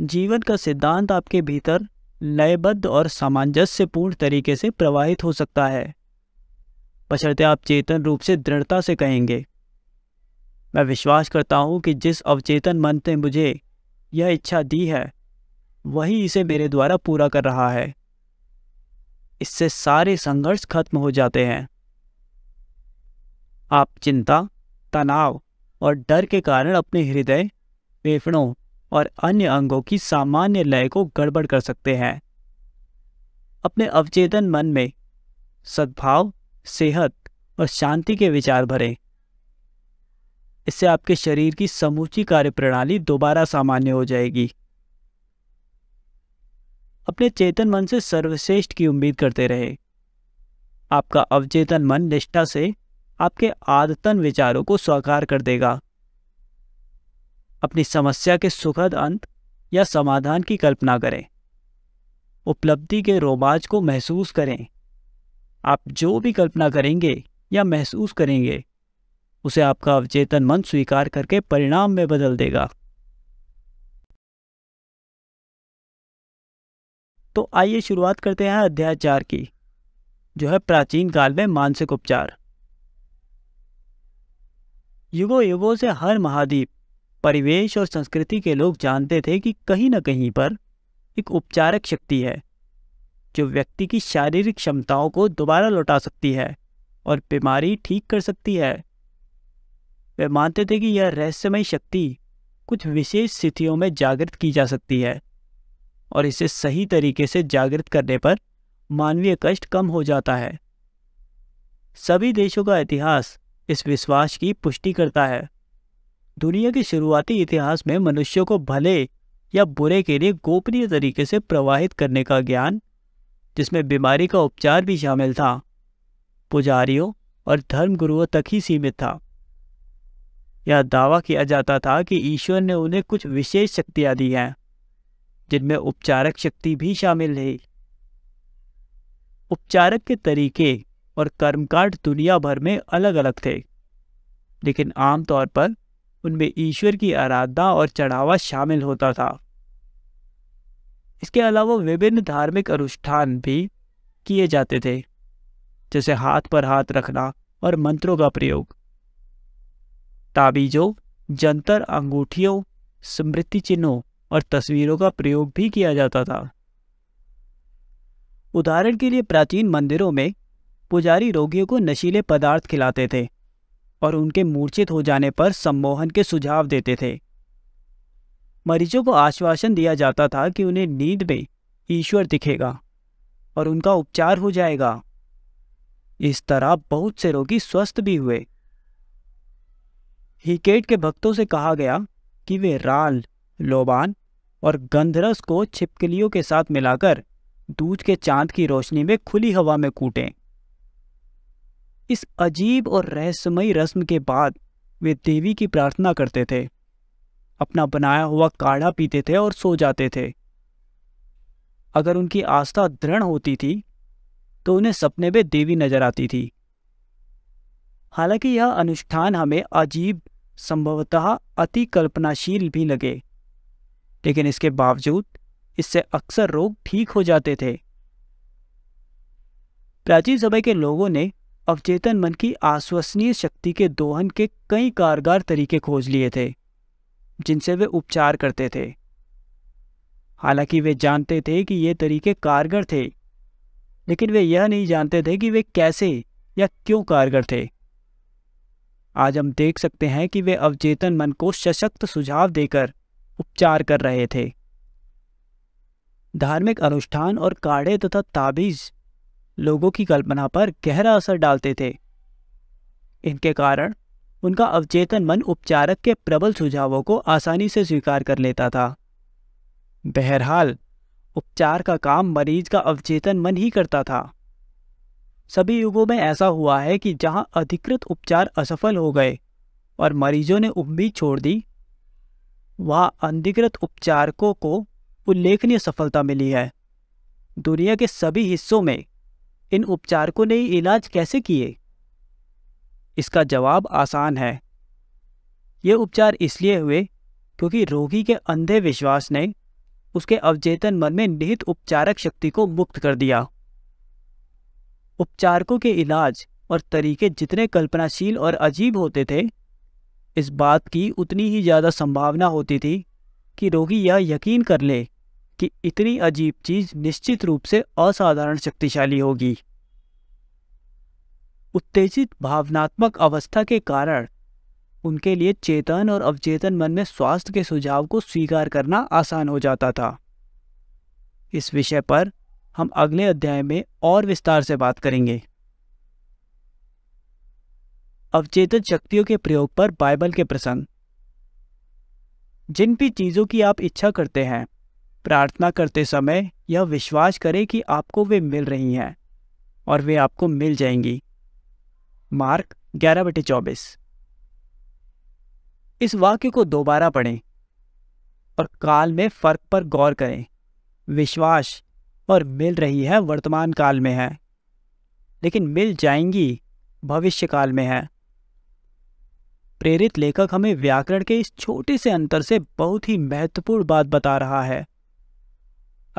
जीवन का सिद्धांत आपके भीतर लयबद्ध और सामंजस्यपूर्ण तरीके से प्रवाहित हो सकता है बशर्ते आप चेतन रूप से दृढ़ता से कहेंगे मैं विश्वास करता हूँ कि जिस अवचेतन मन ने मुझे यह इच्छा दी है वही इसे मेरे द्वारा पूरा कर रहा है इससे सारे संघर्ष खत्म हो जाते हैं आप चिंता तनाव और डर के कारण अपने हृदय फेफड़ों और अन्य अंगों की सामान्य लय को गड़बड़ कर सकते हैं अपने अवचेतन मन में सद्भाव सेहत और शांति के विचार भरें इससे आपके शरीर की समूची कार्यप्रणाली दोबारा सामान्य हो जाएगी अपने चेतन मन से सर्वश्रेष्ठ की उम्मीद करते रहे आपका अवचेतन मन निष्ठा से आपके आदतन विचारों को स्वीकार कर देगा अपनी समस्या के सुखद अंत या समाधान की कल्पना करें उपलब्धि के रोमांच को महसूस करें आप जो भी कल्पना करेंगे या महसूस करेंगे उसे आपका अवचेतन मन स्वीकार करके परिणाम में बदल देगा तो आइए शुरुआत करते हैं अध्याय चार की जो है प्राचीन काल में मानसिक उपचार युगो युगों से हर महाद्वीप परिवेश और संस्कृति के लोग जानते थे कि कहीं ना कहीं पर एक उपचारक शक्ति है जो व्यक्ति की शारीरिक क्षमताओं को दोबारा लौटा सकती है और बीमारी ठीक कर सकती है वे मानते थे कि यह रहस्यमय शक्ति कुछ विशेष स्थितियों में जागृत की जा सकती है और इसे सही तरीके से जागृत करने पर मानवीय कष्ट कम हो जाता है सभी देशों का इतिहास इस विश्वास की पुष्टि करता है दुनिया के शुरुआती इतिहास में मनुष्यों को भले या बुरे के लिए गोपनीय तरीके से प्रवाहित करने का ज्ञान जिसमें बीमारी का उपचार भी शामिल था पुजारियों और धर्मगुरुओं तक ही सीमित था यह दावा किया जाता था कि ईश्वर ने उन्हें कुछ विशेष शक्तियां दी हैं जिनमें उपचारक शक्ति भी शामिल है उपचारक के तरीके और कर्मकांड दुनिया भर में अलग अलग थे लेकिन आमतौर पर उनमें ईश्वर की आराधना और चढ़ावा शामिल होता था इसके अलावा विभिन्न धार्मिक अनुष्ठान भी किए जाते थे जैसे हाथ पर हाथ रखना और मंत्रों का प्रयोग ताबीजों जंतर अंगूठियों स्मृति चिन्हों और तस्वीरों का प्रयोग भी किया जाता था उदाहरण के लिए प्राचीन मंदिरों में पुजारी रोगियों को नशीले पदार्थ खिलाते थे और उनके मूर्छित हो जाने पर सम्मोहन के सुझाव देते थे मरीजों को आश्वासन दिया जाता था कि उन्हें नींद में ईश्वर दिखेगा और उनका उपचार हो जाएगा इस तरह बहुत से रोगी स्वस्थ भी हुए हिकेट के भक्तों से कहा गया कि वे राल लोबान और गंधरस को छिपकलियों के साथ मिलाकर दूध के चांद की रोशनी में खुली हवा में कूटें इस अजीब और रहस्यमयी रस्म के बाद वे देवी की प्रार्थना करते थे अपना बनाया हुआ काढ़ा पीते थे और सो जाते थे अगर उनकी आस्था दृढ़ होती थी तो उन्हें सपने में देवी नजर आती थी हालांकि यह अनुष्ठान हमें अजीब संभवतः अति कल्पनाशील भी लगे लेकिन इसके बावजूद इससे अक्सर रोग ठीक हो जाते थे प्राचीन समय के लोगों ने अवचेतन मन की आश्वसनीय शक्ति के दोहन के कई कारगर तरीके खोज लिए थे जिनसे वे उपचार करते थे हालांकि वे जानते थे कि ये तरीके कारगर थे लेकिन वे यह नहीं जानते थे कि वे कैसे या क्यों कारगर थे आज हम देख सकते हैं कि वे अवचेतन मन को सशक्त सुझाव देकर उपचार कर रहे थे धार्मिक अनुष्ठान और काढ़े तथा ताबीज लोगों की कल्पना पर गहरा असर डालते थे इनके कारण उनका अवचेतन मन उपचारक के प्रबल सुझावों को आसानी से स्वीकार कर लेता था बहरहाल उपचार का काम मरीज का अवचेतन मन ही करता था सभी युगों में ऐसा हुआ है कि जहां अधिकृत उपचार असफल हो गए और मरीजों ने उम्मीद छोड़ दी वहां अनधिकृत उपचारकों को उल्लेखनीय सफलता मिली है दुनिया के सभी हिस्सों में इन उपचारकों ने इलाज कैसे किए इसका जवाब आसान है ये उपचार इसलिए हुए क्योंकि रोगी के अंधे विश्वास ने उसके अवचेतन मन में निहित उपचारक शक्ति को मुक्त कर दिया उपचारकों के इलाज और तरीके जितने कल्पनाशील और अजीब होते थे इस बात की उतनी ही ज़्यादा संभावना होती थी कि रोगी यह यकीन कर ले कि इतनी अजीब चीज निश्चित रूप से असाधारण शक्तिशाली होगी उत्तेजित भावनात्मक अवस्था के कारण उनके लिए चेतन और अवचेतन मन में स्वास्थ्य के सुझाव को स्वीकार करना आसान हो जाता था इस विषय पर हम अगले अध्याय में और विस्तार से बात करेंगे अवचेतन शक्तियों के प्रयोग पर बाइबल के प्रसंग जिन भी चीज़ों की आप इच्छा करते हैं प्रार्थना करते समय यह विश्वास करें कि आपको वे मिल रही हैं और वे आपको मिल जाएंगी मार्क ग्यारह बटे चौबीस इस वाक्य को दोबारा पढ़ें और काल में फर्क पर गौर करें विश्वास और मिल रही है वर्तमान काल में है लेकिन मिल जाएंगी भविष्य काल में है प्रेरित लेखक हमें व्याकरण के इस छोटे से अंतर से बहुत ही महत्वपूर्ण बात बता रहा है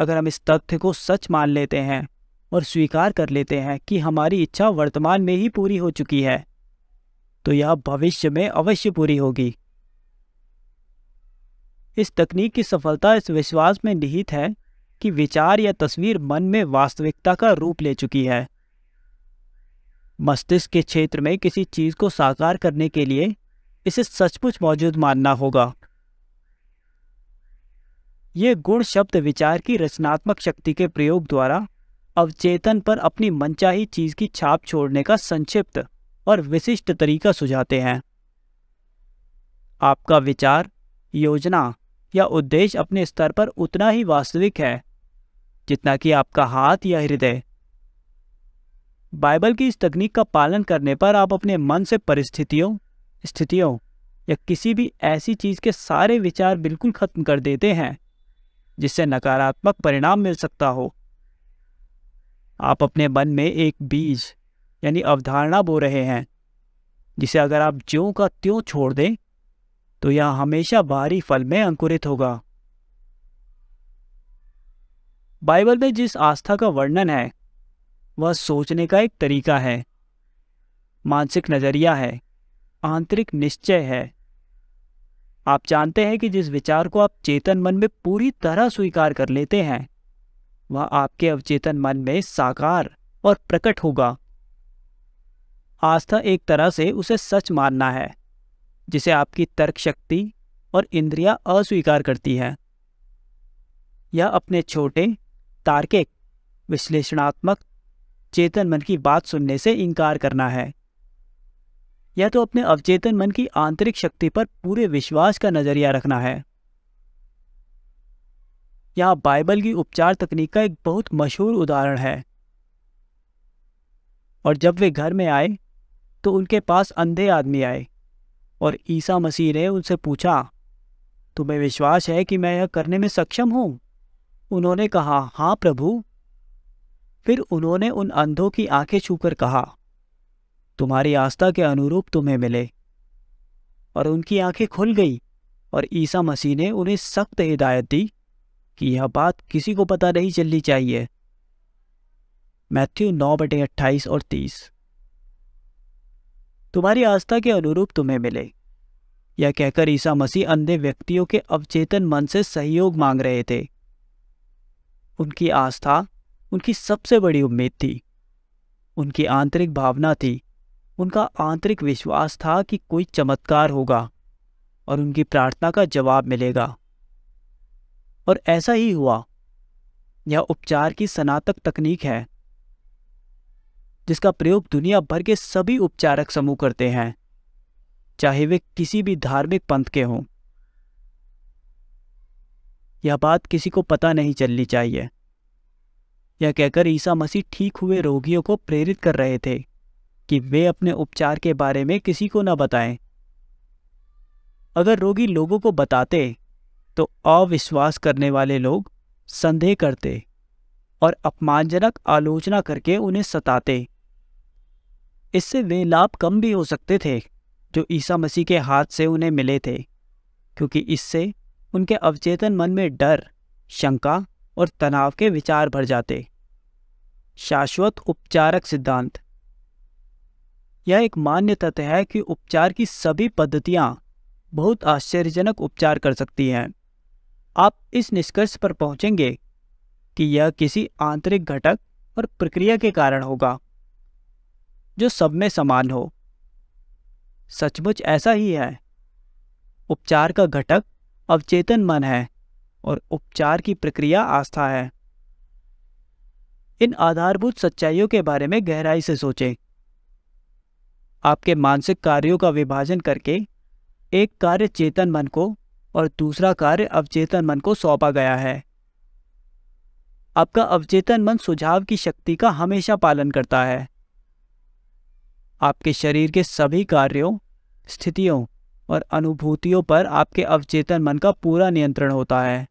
अगर हम इस तथ्य को सच मान लेते हैं और स्वीकार कर लेते हैं कि हमारी इच्छा वर्तमान में ही पूरी हो चुकी है तो यह भविष्य में अवश्य पूरी होगी इस तकनीक की सफलता इस विश्वास में निहित है कि विचार या तस्वीर मन में वास्तविकता का रूप ले चुकी है मस्तिष्क के क्षेत्र में किसी चीज़ को साकार करने के लिए इसे सचमुच मौजूद मानना होगा ये गुण शब्द विचार की रचनात्मक शक्ति के प्रयोग द्वारा अवचेतन पर अपनी मनचाही चीज की छाप छोड़ने का संक्षिप्त और विशिष्ट तरीका सुझाते हैं आपका विचार योजना या उद्देश्य अपने स्तर पर उतना ही वास्तविक है जितना कि आपका हाथ या हृदय बाइबल की इस तकनीक का पालन करने पर आप अपने मन से परिस्थितियों स्थितियों या किसी भी ऐसी चीज़ के सारे विचार बिल्कुल खत्म कर देते हैं जिससे नकारात्मक परिणाम मिल सकता हो आप अपने मन में एक बीज यानी अवधारणा बो रहे हैं जिसे अगर आप ज्यों का त्यों छोड़ दें तो यह हमेशा भारी फल में अंकुरित होगा बाइबल में जिस आस्था का वर्णन है वह सोचने का एक तरीका है मानसिक नजरिया है आंतरिक निश्चय है आप जानते हैं कि जिस विचार को आप चेतन मन में पूरी तरह स्वीकार कर लेते हैं वह आपके अवचेतन मन में साकार और प्रकट होगा आस्था एक तरह से उसे सच मानना है जिसे आपकी तर्क शक्ति और इंद्रिया अस्वीकार करती है यह अपने छोटे तार्किक विश्लेषणात्मक चेतन मन की बात सुनने से इनकार करना है या तो अपने अवचेतन मन की आंतरिक शक्ति पर पूरे विश्वास का नजरिया रखना है यह बाइबल की उपचार तकनीक का एक बहुत मशहूर उदाहरण है और जब वे घर में आए तो उनके पास अंधे आदमी आए और ईसा मसीह ने उनसे पूछा तुम्हें विश्वास है कि मैं यह करने में सक्षम हूं उन्होंने कहा हाँ प्रभु फिर उन्होंने उन अंधों की आंखें छूकर कहा तुम्हारी आस्था के अनुरूप तुम्हें मिले और उनकी आंखें खुल गई और ईसा मसीह ने उन्हें सख्त हिदायत दी कि यह बात किसी को पता नहीं चलनी चाहिए मैथ्यू नौ बटे अट्ठाईस और तीस तुम्हारी आस्था के अनुरूप तुम्हें मिले यह कहकर ईसा मसीह अंधे व्यक्तियों के अवचेतन मन से सहयोग मांग रहे थे उनकी आस्था उनकी सबसे बड़ी उम्मीद थी उनकी आंतरिक भावना थी उनका आंतरिक विश्वास था कि कोई चमत्कार होगा और उनकी प्रार्थना का जवाब मिलेगा और ऐसा ही हुआ यह उपचार की स्नातक तकनीक है जिसका प्रयोग दुनिया भर के सभी उपचारक समूह करते हैं चाहे वे किसी भी धार्मिक पंथ के हों यह बात किसी को पता नहीं चलनी चाहिए यह कहकर ईसा मसीह ठीक हुए रोगियों को प्रेरित कर रहे थे कि वे अपने उपचार के बारे में किसी को न बताएं अगर रोगी लोगों को बताते तो अविश्वास करने वाले लोग संदेह करते और अपमानजनक आलोचना करके उन्हें सताते इससे वे लाभ कम भी हो सकते थे जो ईसा मसीह के हाथ से उन्हें मिले थे क्योंकि इससे उनके अवचेतन मन में डर शंका और तनाव के विचार भर जाते शाश्वत उपचारक सिद्धांत यह एक मान्य तथ्य है कि उपचार की सभी पद्धतियां बहुत आश्चर्यजनक उपचार कर सकती हैं आप इस निष्कर्ष पर पहुंचेंगे कि यह किसी आंतरिक घटक और प्रक्रिया के कारण होगा जो सब में समान हो सचमुच ऐसा ही है उपचार का घटक अवचेतन मन है और उपचार की प्रक्रिया आस्था है इन आधारभूत सच्चाइयों के बारे में गहराई से सोचें आपके मानसिक कार्यों का विभाजन करके एक कार्य चेतन मन को और दूसरा कार्य अवचेतन मन को सौंपा गया है आपका अवचेतन मन सुझाव की शक्ति का हमेशा पालन करता है आपके शरीर के सभी कार्यों स्थितियों और अनुभूतियों पर आपके अवचेतन मन का पूरा नियंत्रण होता है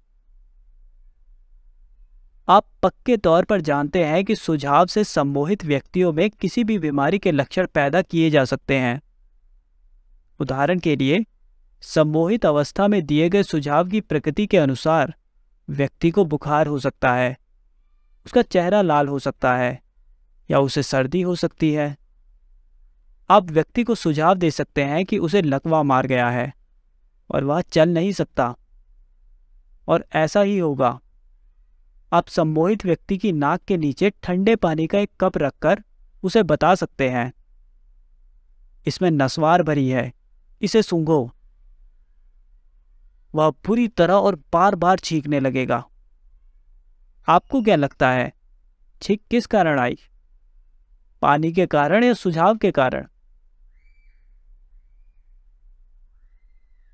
आप पक्के तौर पर जानते हैं कि सुझाव से सम्मोहित व्यक्तियों में किसी भी बीमारी के लक्षण पैदा किए जा सकते हैं उदाहरण के लिए सम्मोहित अवस्था में दिए गए सुझाव की प्रकृति के अनुसार व्यक्ति को बुखार हो सकता है उसका चेहरा लाल हो सकता है या उसे सर्दी हो सकती है आप व्यक्ति को सुझाव दे सकते हैं कि उसे लकवा मार गया है और वह चल नहीं सकता और ऐसा ही होगा आप सम्मोहित व्यक्ति की नाक के नीचे ठंडे पानी का एक कप रखकर उसे बता सकते हैं इसमें नसवार भरी है इसे सूंघो वह बुरी तरह और बार बार छींकने लगेगा आपको क्या लगता है छींक किस कारण आई पानी के कारण या सुझाव के कारण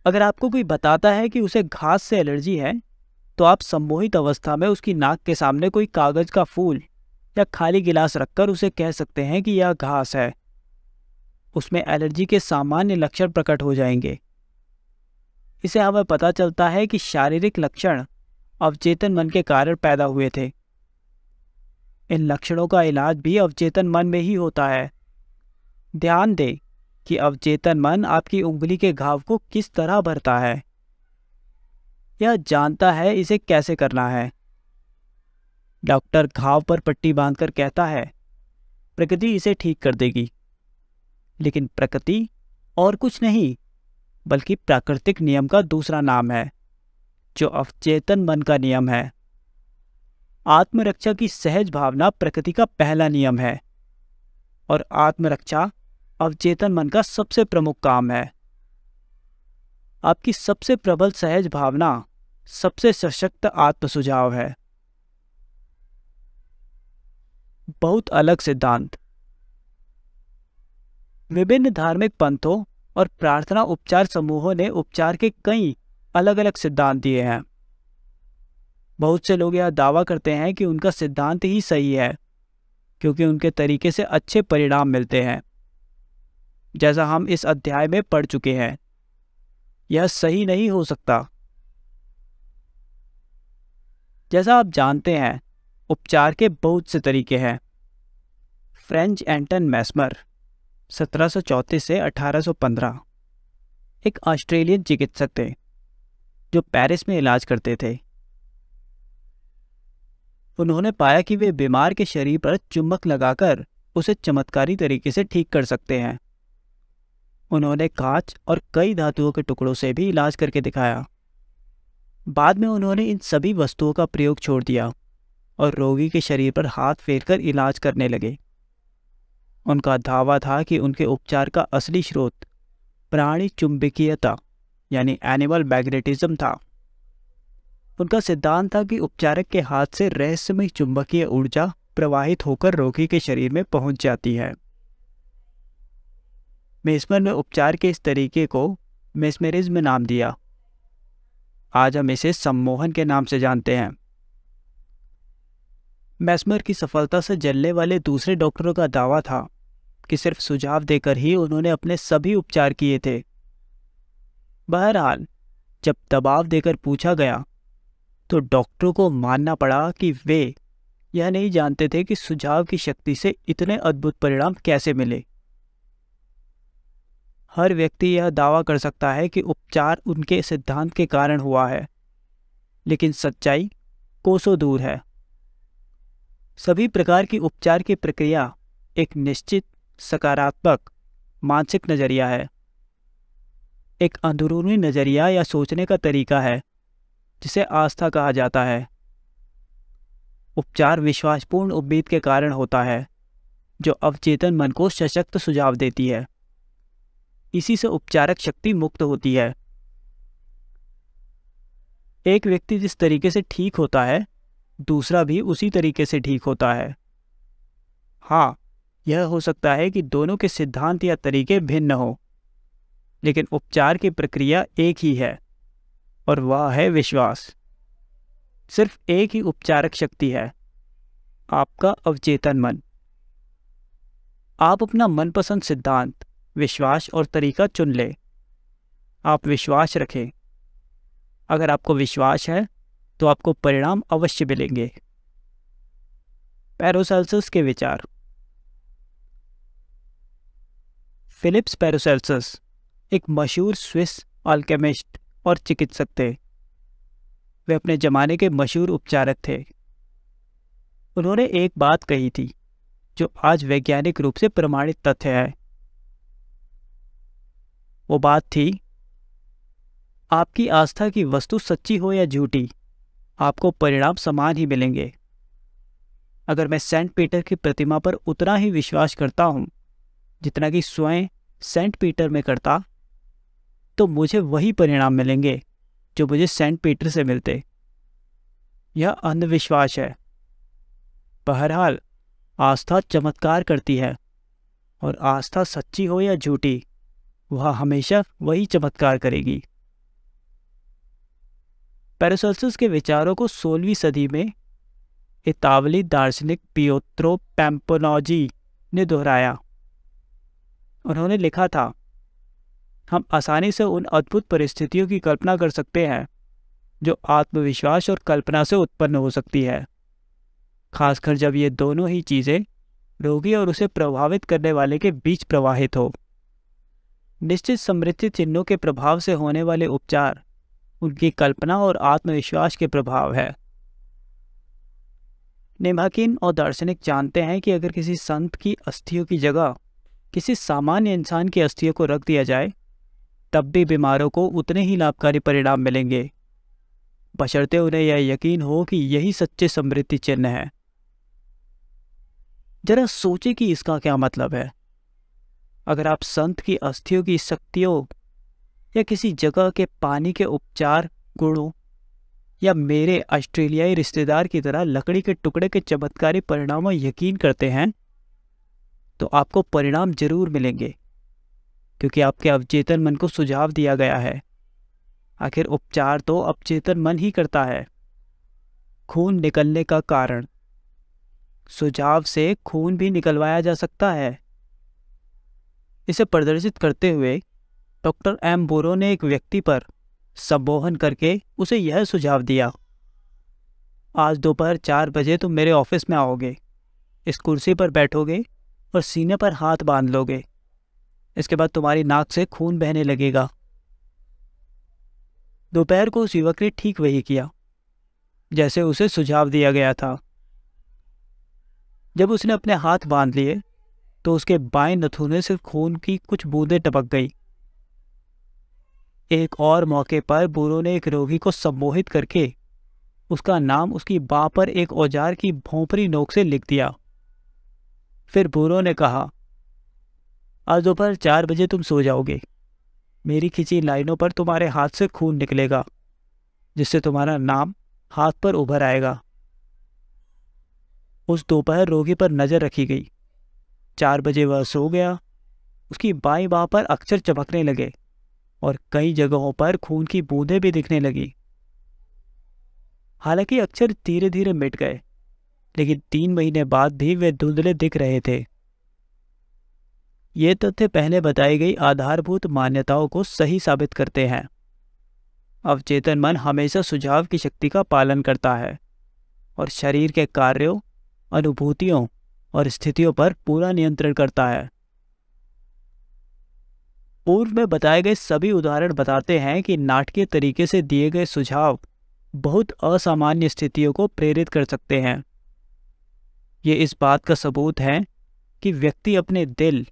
अगर आपको कोई बताता है कि उसे घास से एलर्जी है तो आप सम्मोहित अवस्था में उसकी नाक के सामने कोई कागज का फूल या खाली गिलास रखकर उसे कह सकते हैं कि यह घास है उसमें एलर्जी के सामान्य लक्षण प्रकट हो जाएंगे इसे हमें पता चलता है कि शारीरिक लक्षण अवचेतन मन के कारण पैदा हुए थे इन लक्षणों का इलाज भी अवचेतन मन में ही होता है ध्यान दें कि अवचेतन मन आपकी उंगली के घाव को किस तरह भरता है यह जानता है इसे कैसे करना है डॉक्टर घाव पर पट्टी बांधकर कहता है प्रकृति इसे ठीक कर देगी लेकिन प्रकृति और कुछ नहीं बल्कि प्राकृतिक नियम का दूसरा नाम है जो अवचेतन मन का नियम है आत्मरक्षा की सहज भावना प्रकृति का पहला नियम है और आत्मरक्षा अवचेतन मन का सबसे प्रमुख काम है आपकी सबसे प्रबल सहज भावना सबसे सशक्त आत्म सुझाव है बहुत अलग सिद्धांत विभिन्न धार्मिक पंथों और प्रार्थना उपचार समूहों ने उपचार के कई अलग अलग सिद्धांत दिए हैं बहुत से लोग यह दावा करते हैं कि उनका सिद्धांत ही सही है क्योंकि उनके तरीके से अच्छे परिणाम मिलते हैं जैसा हम इस अध्याय में पढ़ चुके हैं यह सही नहीं हो सकता जैसा आप जानते हैं उपचार के बहुत से तरीके हैं फ्रेंच एंटन मैस्मर 1734 से 1815 एक ऑस्ट्रेलियन चिकित्सक थे जो पेरिस में इलाज करते थे उन्होंने पाया कि वे बीमार के शरीर पर चुम्बक लगाकर उसे चमत्कारी तरीके से ठीक कर सकते हैं उन्होंने कांच और कई धातुओं के टुकड़ों से भी इलाज करके दिखाया बाद में उन्होंने इन सभी वस्तुओं का प्रयोग छोड़ दिया और रोगी के शरीर पर हाथ फेरकर इलाज करने लगे उनका दावा था कि उनके उपचार का असली स्रोत प्राणी चुंबकीयता यानी एनिमल मैग्नेटिज्म था उनका सिद्धांत था कि उपचारक के हाथ से रहस्यमय चुंबकीय ऊर्जा प्रवाहित होकर रोगी के शरीर में पहुंच जाती है मेस्मर ने उपचार के इस तरीके को मेस्मेरिज्म नाम दिया आज हम इसे सम्मोहन के नाम से जानते हैं मैस्मर की सफलता से जलने वाले दूसरे डॉक्टरों का दावा था कि सिर्फ सुझाव देकर ही उन्होंने अपने सभी उपचार किए थे बहरहाल जब दबाव देकर पूछा गया तो डॉक्टरों को मानना पड़ा कि वे यह नहीं जानते थे कि सुझाव की शक्ति से इतने अद्भुत परिणाम कैसे मिले हर व्यक्ति यह दावा कर सकता है कि उपचार उनके सिद्धांत के कारण हुआ है लेकिन सच्चाई कोसों दूर है सभी प्रकार की उपचार की प्रक्रिया एक निश्चित सकारात्मक मानसिक नज़रिया है एक अंदरूनी नज़रिया या सोचने का तरीका है जिसे आस्था कहा जाता है उपचार विश्वासपूर्ण उम्मीद के कारण होता है जो अवचेतन मन को सशक्त सुझाव देती है इसी से उपचारक शक्ति मुक्त होती है एक व्यक्ति जिस तरीके से ठीक होता है दूसरा भी उसी तरीके से ठीक होता है हाँ यह हो सकता है कि दोनों के सिद्धांत या तरीके भिन्न हो लेकिन उपचार की प्रक्रिया एक ही है और वह है विश्वास सिर्फ एक ही उपचारक शक्ति है आपका अवचेतन मन आप अपना मनपसंद सिद्धांत विश्वास और तरीका चुन ले आप विश्वास रखें अगर आपको विश्वास है तो आपको परिणाम अवश्य मिलेंगे पैरोसेल्सस के विचार फिलिप्स पैरोसेल्सस एक मशहूर स्विस अल्केमिस्ट और चिकित्सक थे वे अपने ज़माने के मशहूर उपचारक थे उन्होंने एक बात कही थी जो आज वैज्ञानिक रूप से प्रमाणित तथ्य है वो बात थी आपकी आस्था की वस्तु सच्ची हो या झूठी आपको परिणाम समान ही मिलेंगे अगर मैं सेंट पीटर की प्रतिमा पर उतना ही विश्वास करता हूं जितना कि स्वयं सेंट पीटर में करता तो मुझे वही परिणाम मिलेंगे जो मुझे सेंट पीटर से मिलते यह अंधविश्वास है बहरहाल आस्था चमत्कार करती है और आस्था सच्ची हो या झूठी वह हमेशा वही चमत्कार करेगी पेरासोल्सस के विचारों को सोलहवीं सदी में इतावली दार्शनिक पियोत्रो पैम्पोनोजी ने दोहराया उन्होंने लिखा था हम आसानी से उन अद्भुत परिस्थितियों की कल्पना कर सकते हैं जो आत्मविश्वास और कल्पना से उत्पन्न हो सकती है खासकर जब ये दोनों ही चीज़ें रोगी और उसे प्रभावित करने वाले के बीच प्रवाहित हो निश्चित समृद्धि चिन्हों के प्रभाव से होने वाले उपचार उनकी कल्पना और आत्मविश्वास के प्रभाव है निम्हाकिन और दार्शनिक जानते हैं कि अगर किसी संत की अस्थियों की जगह किसी सामान्य इंसान की अस्थियों को रख दिया जाए तब भी बीमारों को उतने ही लाभकारी परिणाम मिलेंगे बशर्ते उन्हें यह यकीन हो कि यही सच्चे समृद्धि चिन्ह है जरा सोचे कि इसका क्या मतलब है अगर आप संत की अस्थियों की शक्तियों या किसी जगह के पानी के उपचार गुणों या मेरे ऑस्ट्रेलियाई रिश्तेदार की तरह लकड़ी के टुकड़े के चमत्कारी परिणामों यकीन करते हैं तो आपको परिणाम जरूर मिलेंगे क्योंकि आपके अवचेतन मन को सुझाव दिया गया है आखिर उपचार तो अवचेतन मन ही करता है खून निकलने का कारण सुझाव से खून भी निकलवाया जा सकता है इसे प्रदर्शित करते हुए डॉक्टर एम बोरो ने एक व्यक्ति पर संबोधन करके उसे यह सुझाव दिया आज दोपहर चार बजे तुम मेरे ऑफिस में आओगे इस कुर्सी पर बैठोगे और सीने पर हाथ बांध लोगे इसके बाद तुम्हारी नाक से खून बहने लगेगा दोपहर को उस युवक ने ठीक वही किया जैसे उसे सुझाव दिया गया था जब उसने अपने हाथ बांध लिए तो उसके बाएं नथुने से खून की कुछ बूंदें टपक गई एक और मौके पर बोरो ने एक रोगी को सम्मोहित करके उसका नाम उसकी बाँ पर एक औजार की भोंपरी नोक से लिख दिया फिर बोरो ने कहा आज दोपहर चार बजे तुम सो जाओगे मेरी खिंची लाइनों पर तुम्हारे हाथ से खून निकलेगा जिससे तुम्हारा नाम हाथ पर उभर आएगा उस दोपहर रोगी पर नज़र रखी गई चार बजे वह सो गया उसकी बाई बाह पर अक्षर चमकने लगे और कई जगहों पर खून की बूंदें भी दिखने लगी हालांकि अक्षर धीरे धीरे मिट गए लेकिन तीन महीने बाद भी वे धुंधले दिख रहे थे ये तथ्य पहले बताई गई आधारभूत मान्यताओं को सही साबित करते हैं अवचेतन मन हमेशा सुझाव की शक्ति का पालन करता है और शरीर के कार्यों अनुभूतियों और स्थितियों पर पूरा नियंत्रण करता है पूर्व में बताए गए सभी उदाहरण बताते हैं कि नाटकीय तरीके से दिए गए सुझाव बहुत असामान्य स्थितियों को प्रेरित कर सकते हैं ये इस बात का सबूत है कि व्यक्ति अपने दिल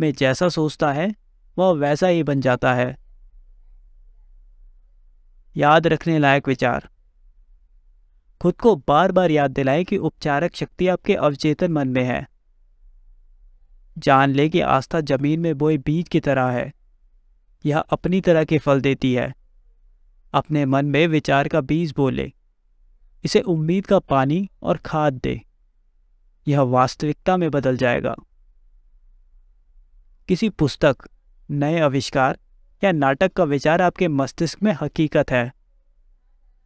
में जैसा सोचता है वह वैसा ही बन जाता है याद रखने लायक विचार खुद को बार बार याद दिलाएं कि उपचारक शक्ति आपके अवचेतन मन में है जान ले कि आस्था जमीन में बोए बीज की तरह है यह अपनी तरह के फल देती है अपने मन में विचार का बीज बोले इसे उम्मीद का पानी और खाद दे यह वास्तविकता में बदल जाएगा किसी पुस्तक नए आविष्कार या नाटक का विचार आपके मस्तिष्क में हकीकत है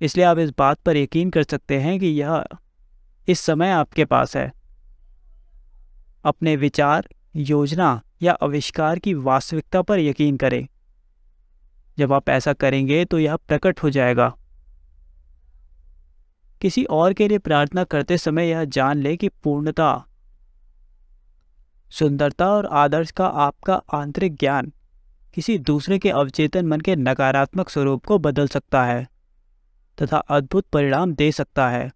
इसलिए आप इस बात पर यकीन कर सकते हैं कि यह इस समय आपके पास है अपने विचार योजना या आविष्कार की वास्तविकता पर यकीन करें जब आप ऐसा करेंगे तो यह प्रकट हो जाएगा किसी और के लिए प्रार्थना करते समय यह जान ले कि पूर्णता सुंदरता और आदर्श का आपका आंतरिक ज्ञान किसी दूसरे के अवचेतन मन के नकारात्मक स्वरूप को बदल सकता है तथा अद्भुत परिणाम दे सकता है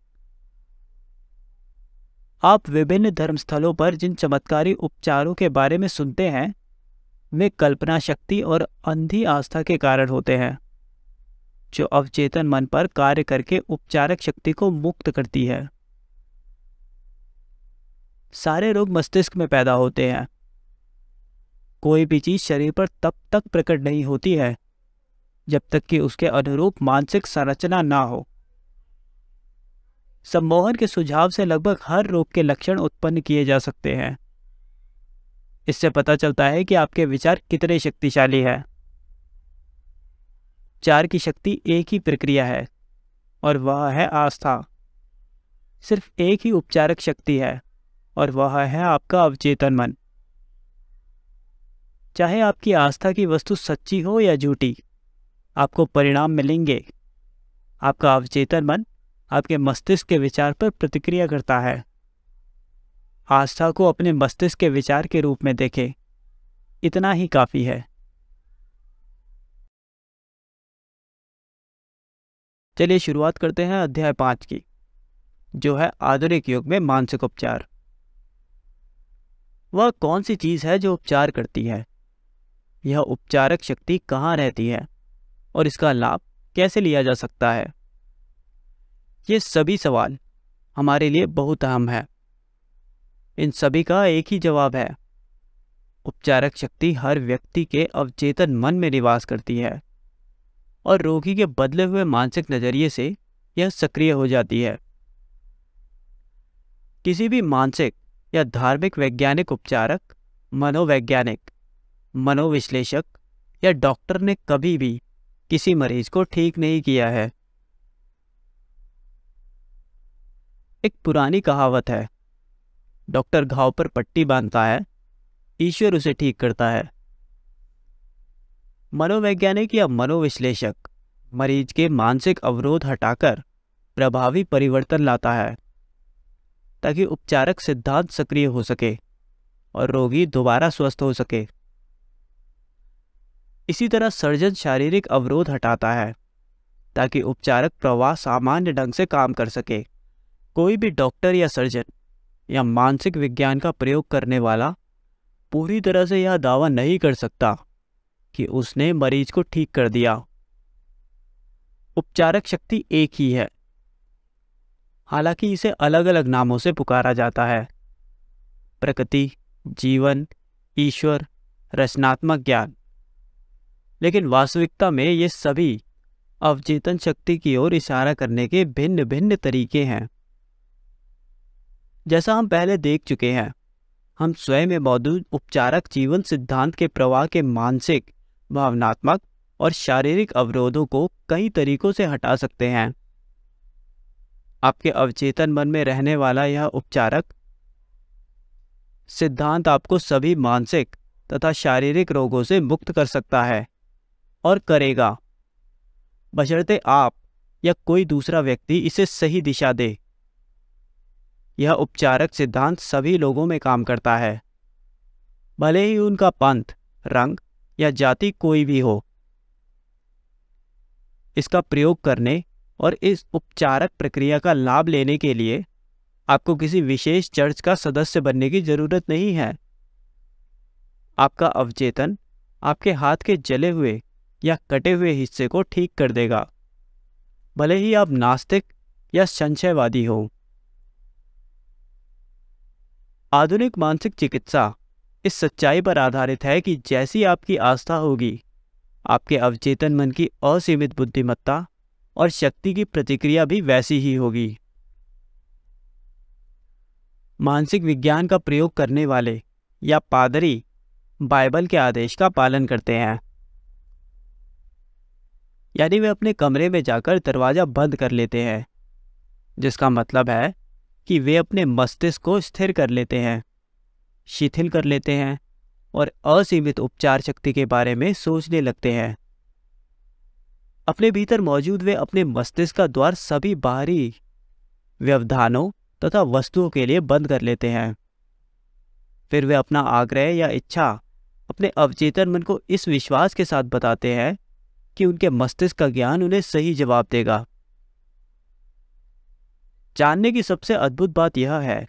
आप विभिन्न धर्मस्थलों पर जिन चमत्कारी उपचारों के बारे में सुनते हैं वे कल्पना शक्ति और अंधी आस्था के कारण होते हैं जो अवचेतन मन पर कार्य करके उपचारक शक्ति को मुक्त करती है सारे रोग मस्तिष्क में पैदा होते हैं कोई भी चीज शरीर पर तब तक प्रकट नहीं होती है जब तक कि उसके अनुरूप मानसिक संरचना ना हो सम्मोहन के सुझाव से लगभग हर रोग के लक्षण उत्पन्न किए जा सकते हैं इससे पता चलता है कि आपके विचार कितने शक्तिशाली हैं चार की शक्ति एक ही प्रक्रिया है और वह है आस्था सिर्फ एक ही उपचारक शक्ति है और वह है आपका अवचेतन मन चाहे आपकी आस्था की वस्तु सच्ची हो या झूठी आपको परिणाम मिलेंगे आपका अवचेतन मन आपके मस्तिष्क के विचार पर प्रतिक्रिया करता है आस्था को अपने मस्तिष्क के विचार के रूप में देखें इतना ही काफ़ी है चलिए शुरुआत करते हैं अध्याय पांच की जो है आधुनिक युग में मानसिक उपचार वह कौन सी चीज़ है जो उपचार करती है यह उपचारक शक्ति कहाँ रहती है और इसका लाभ कैसे लिया जा सकता है ये सभी सवाल हमारे लिए बहुत अहम है इन सभी का एक ही जवाब है उपचारक शक्ति हर व्यक्ति के अवचेतन मन में निवास करती है और रोगी के बदले हुए मानसिक नजरिए से यह सक्रिय हो जाती है किसी भी मानसिक या धार्मिक वैज्ञानिक उपचारक मनोवैज्ञानिक मनोविश्लेषक या डॉक्टर ने कभी भी किसी मरीज को ठीक नहीं किया है एक पुरानी कहावत है डॉक्टर घाव पर पट्टी बांधता है ईश्वर उसे ठीक करता है मनोवैज्ञानिक या मनोविश्लेषक मरीज के मानसिक अवरोध हटाकर प्रभावी परिवर्तन लाता है ताकि उपचारक सिद्धांत सक्रिय हो सके और रोगी दोबारा स्वस्थ हो सके इसी तरह सर्जन शारीरिक अवरोध हटाता है ताकि उपचारक प्रवाह सामान्य ढंग से काम कर सके कोई भी डॉक्टर या सर्जन या मानसिक विज्ञान का प्रयोग करने वाला पूरी तरह से यह दावा नहीं कर सकता कि उसने मरीज को ठीक कर दिया उपचारक शक्ति एक ही है हालांकि इसे अलग अलग नामों से पुकारा जाता है प्रकृति जीवन ईश्वर रचनात्मक ज्ञान लेकिन वास्तविकता में ये सभी अवचेतन शक्ति की ओर इशारा करने के भिन्न भिन्न तरीके हैं जैसा हम पहले देख चुके हैं हम स्वयं में मौजूद उपचारक जीवन सिद्धांत के प्रवाह के मानसिक भावनात्मक और शारीरिक अवरोधों को कई तरीकों से हटा सकते हैं आपके अवचेतन मन में रहने वाला यह उपचारक सिद्धांत आपको सभी मानसिक तथा शारीरिक रोगों से मुक्त कर सकता है और करेगा बशर्ते आप या कोई दूसरा व्यक्ति इसे सही दिशा दे यह उपचारक सिद्धांत सभी लोगों में काम करता है भले ही उनका पंथ रंग या जाति कोई भी हो इसका प्रयोग करने और इस उपचारक प्रक्रिया का लाभ लेने के लिए आपको किसी विशेष चर्च का सदस्य बनने की जरूरत नहीं है आपका अवचेतन आपके हाथ के जले हुए या कटे हुए हिस्से को ठीक कर देगा भले ही आप नास्तिक या संशयवादी हो आधुनिक मानसिक चिकित्सा इस सच्चाई पर आधारित है कि जैसी आपकी आस्था होगी आपके अवचेतन मन की असीमित बुद्धिमत्ता और शक्ति की प्रतिक्रिया भी वैसी ही होगी मानसिक विज्ञान का प्रयोग करने वाले या पादरी बाइबल के आदेश का पालन करते हैं यानी वे अपने कमरे में जाकर दरवाज़ा बंद कर लेते हैं जिसका मतलब है कि वे अपने मस्तिष्क को स्थिर कर लेते हैं शिथिल कर लेते हैं और असीमित उपचार शक्ति के बारे में सोचने लगते हैं अपने भीतर मौजूद वे अपने मस्तिष्क का द्वार सभी बाहरी व्यवधानों तथा वस्तुओं के लिए बंद कर लेते हैं फिर वे अपना आग्रह या इच्छा अपने अवचेतन मन को इस विश्वास के साथ बताते हैं कि उनके मस्तिष्क का ज्ञान उन्हें सही जवाब देगा जानने की सबसे अद्भुत बात यह है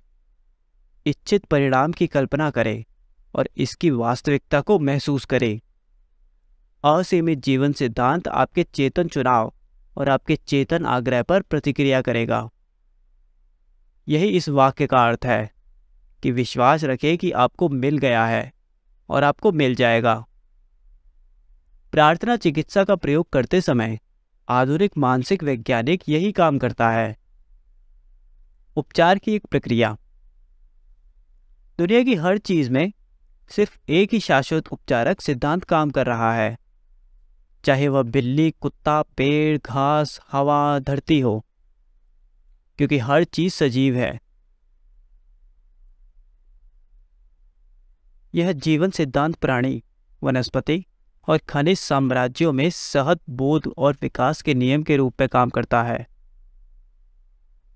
इच्छित परिणाम की कल्पना करें और इसकी वास्तविकता को महसूस करें असीमित जीवन सिद्धांत आपके चेतन चुनाव और आपके चेतन आग्रह पर प्रतिक्रिया करेगा यही इस वाक्य का अर्थ है कि विश्वास रखें कि आपको मिल गया है और आपको मिल जाएगा प्रार्थना चिकित्सा का प्रयोग करते समय आधुनिक मानसिक वैज्ञानिक यही काम करता है उपचार की एक प्रक्रिया दुनिया की हर चीज़ में सिर्फ एक ही शाश्वत उपचारक सिद्धांत काम कर रहा है चाहे वह बिल्ली कुत्ता पेड़ घास हवा धरती हो क्योंकि हर चीज़ सजीव है यह जीवन सिद्धांत प्राणी वनस्पति और खनिज साम्राज्यों में सहत बोध और विकास के नियम के रूप में काम करता है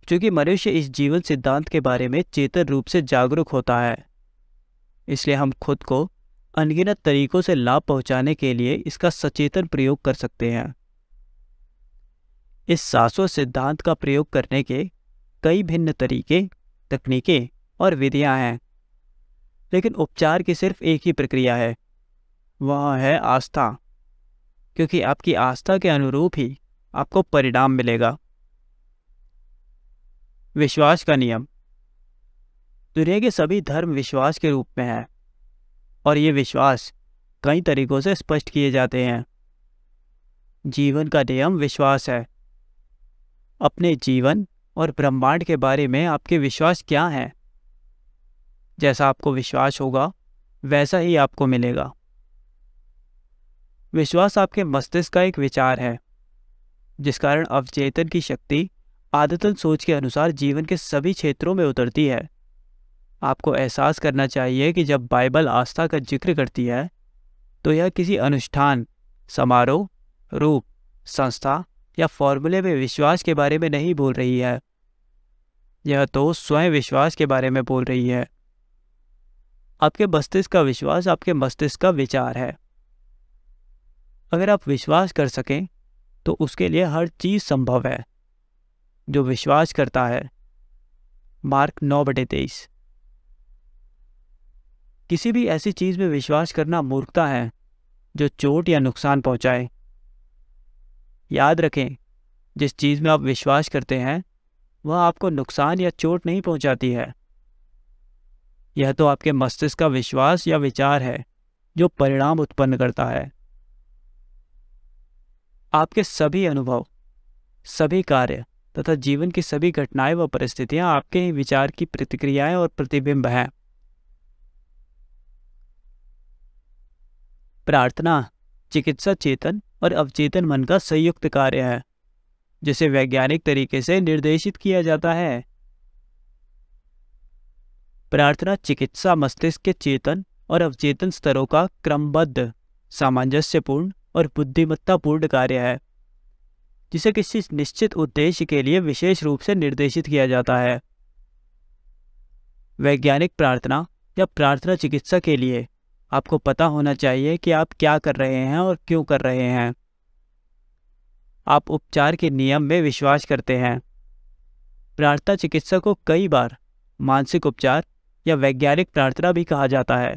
क्योंकि मनुष्य इस जीवन सिद्धांत के बारे में चेतन रूप से जागरूक होता है इसलिए हम खुद को अनगिनत तरीकों से लाभ पहुंचाने के लिए इसका सचेतन प्रयोग कर सकते हैं इस सासो सिद्धांत का प्रयोग करने के कई भिन्न तरीके तकनीकें और विधियां हैं लेकिन उपचार की सिर्फ एक ही प्रक्रिया है वह है आस्था क्योंकि आपकी आस्था के अनुरूप ही आपको परिणाम मिलेगा विश्वास का नियम दुनिया के सभी धर्म विश्वास के रूप में है और ये विश्वास कई तरीकों से स्पष्ट किए जाते हैं जीवन का नियम विश्वास है अपने जीवन और ब्रह्मांड के बारे में आपके विश्वास क्या है जैसा आपको विश्वास होगा वैसा ही आपको मिलेगा विश्वास आपके मस्तिष्क का एक विचार है जिस कारण अवचेतन की शक्ति आदतन सोच के अनुसार जीवन के सभी क्षेत्रों में उतरती है आपको एहसास करना चाहिए कि जब बाइबल आस्था का जिक्र करती है तो यह किसी अनुष्ठान समारोह रूप संस्था या फॉर्मूले में विश्वास के बारे में नहीं बोल रही है यह तो स्वयं विश्वास के बारे में बोल रही है आपके मस्तिष्क का विश्वास आपके मस्तिष्क का विचार है अगर आप विश्वास कर सकें तो उसके लिए हर चीज़ संभव है जो विश्वास करता है मार्क नौ बटे तेईस किसी भी ऐसी चीज़ में विश्वास करना मूर्खता है जो चोट या नुकसान पहुंचाए याद रखें जिस चीज़ में आप विश्वास करते हैं वह आपको नुकसान या चोट नहीं पहुंचाती है यह तो आपके मस्तिष्क का विश्वास या विचार है जो परिणाम उत्पन्न करता है आपके सभी अनुभव सभी कार्य तथा जीवन की सभी घटनाएं व परिस्थितियां आपके ही विचार की प्रतिक्रियाएं और प्रतिबिंब हैं प्रार्थना चिकित्सा चेतन और अवचेतन मन का संयुक्त कार्य है जिसे वैज्ञानिक तरीके से निर्देशित किया जाता है प्रार्थना चिकित्सा मस्तिष्क के चेतन और अवचेतन स्तरों का क्रमबद्ध सामंजस्यपूर्ण और बुद्धिमत्तापूर्ण कार्य है जिसे किसी निश्चित उद्देश्य के लिए विशेष रूप से निर्देशित किया जाता है वैज्ञानिक प्रार्थना या प्रार्थना चिकित्सा के लिए आपको पता होना चाहिए कि आप क्या कर रहे हैं और क्यों कर रहे हैं आप उपचार के नियम में विश्वास करते हैं प्रार्थना चिकित्सा को कई बार मानसिक उपचार या वैज्ञानिक प्रार्थना भी कहा जाता है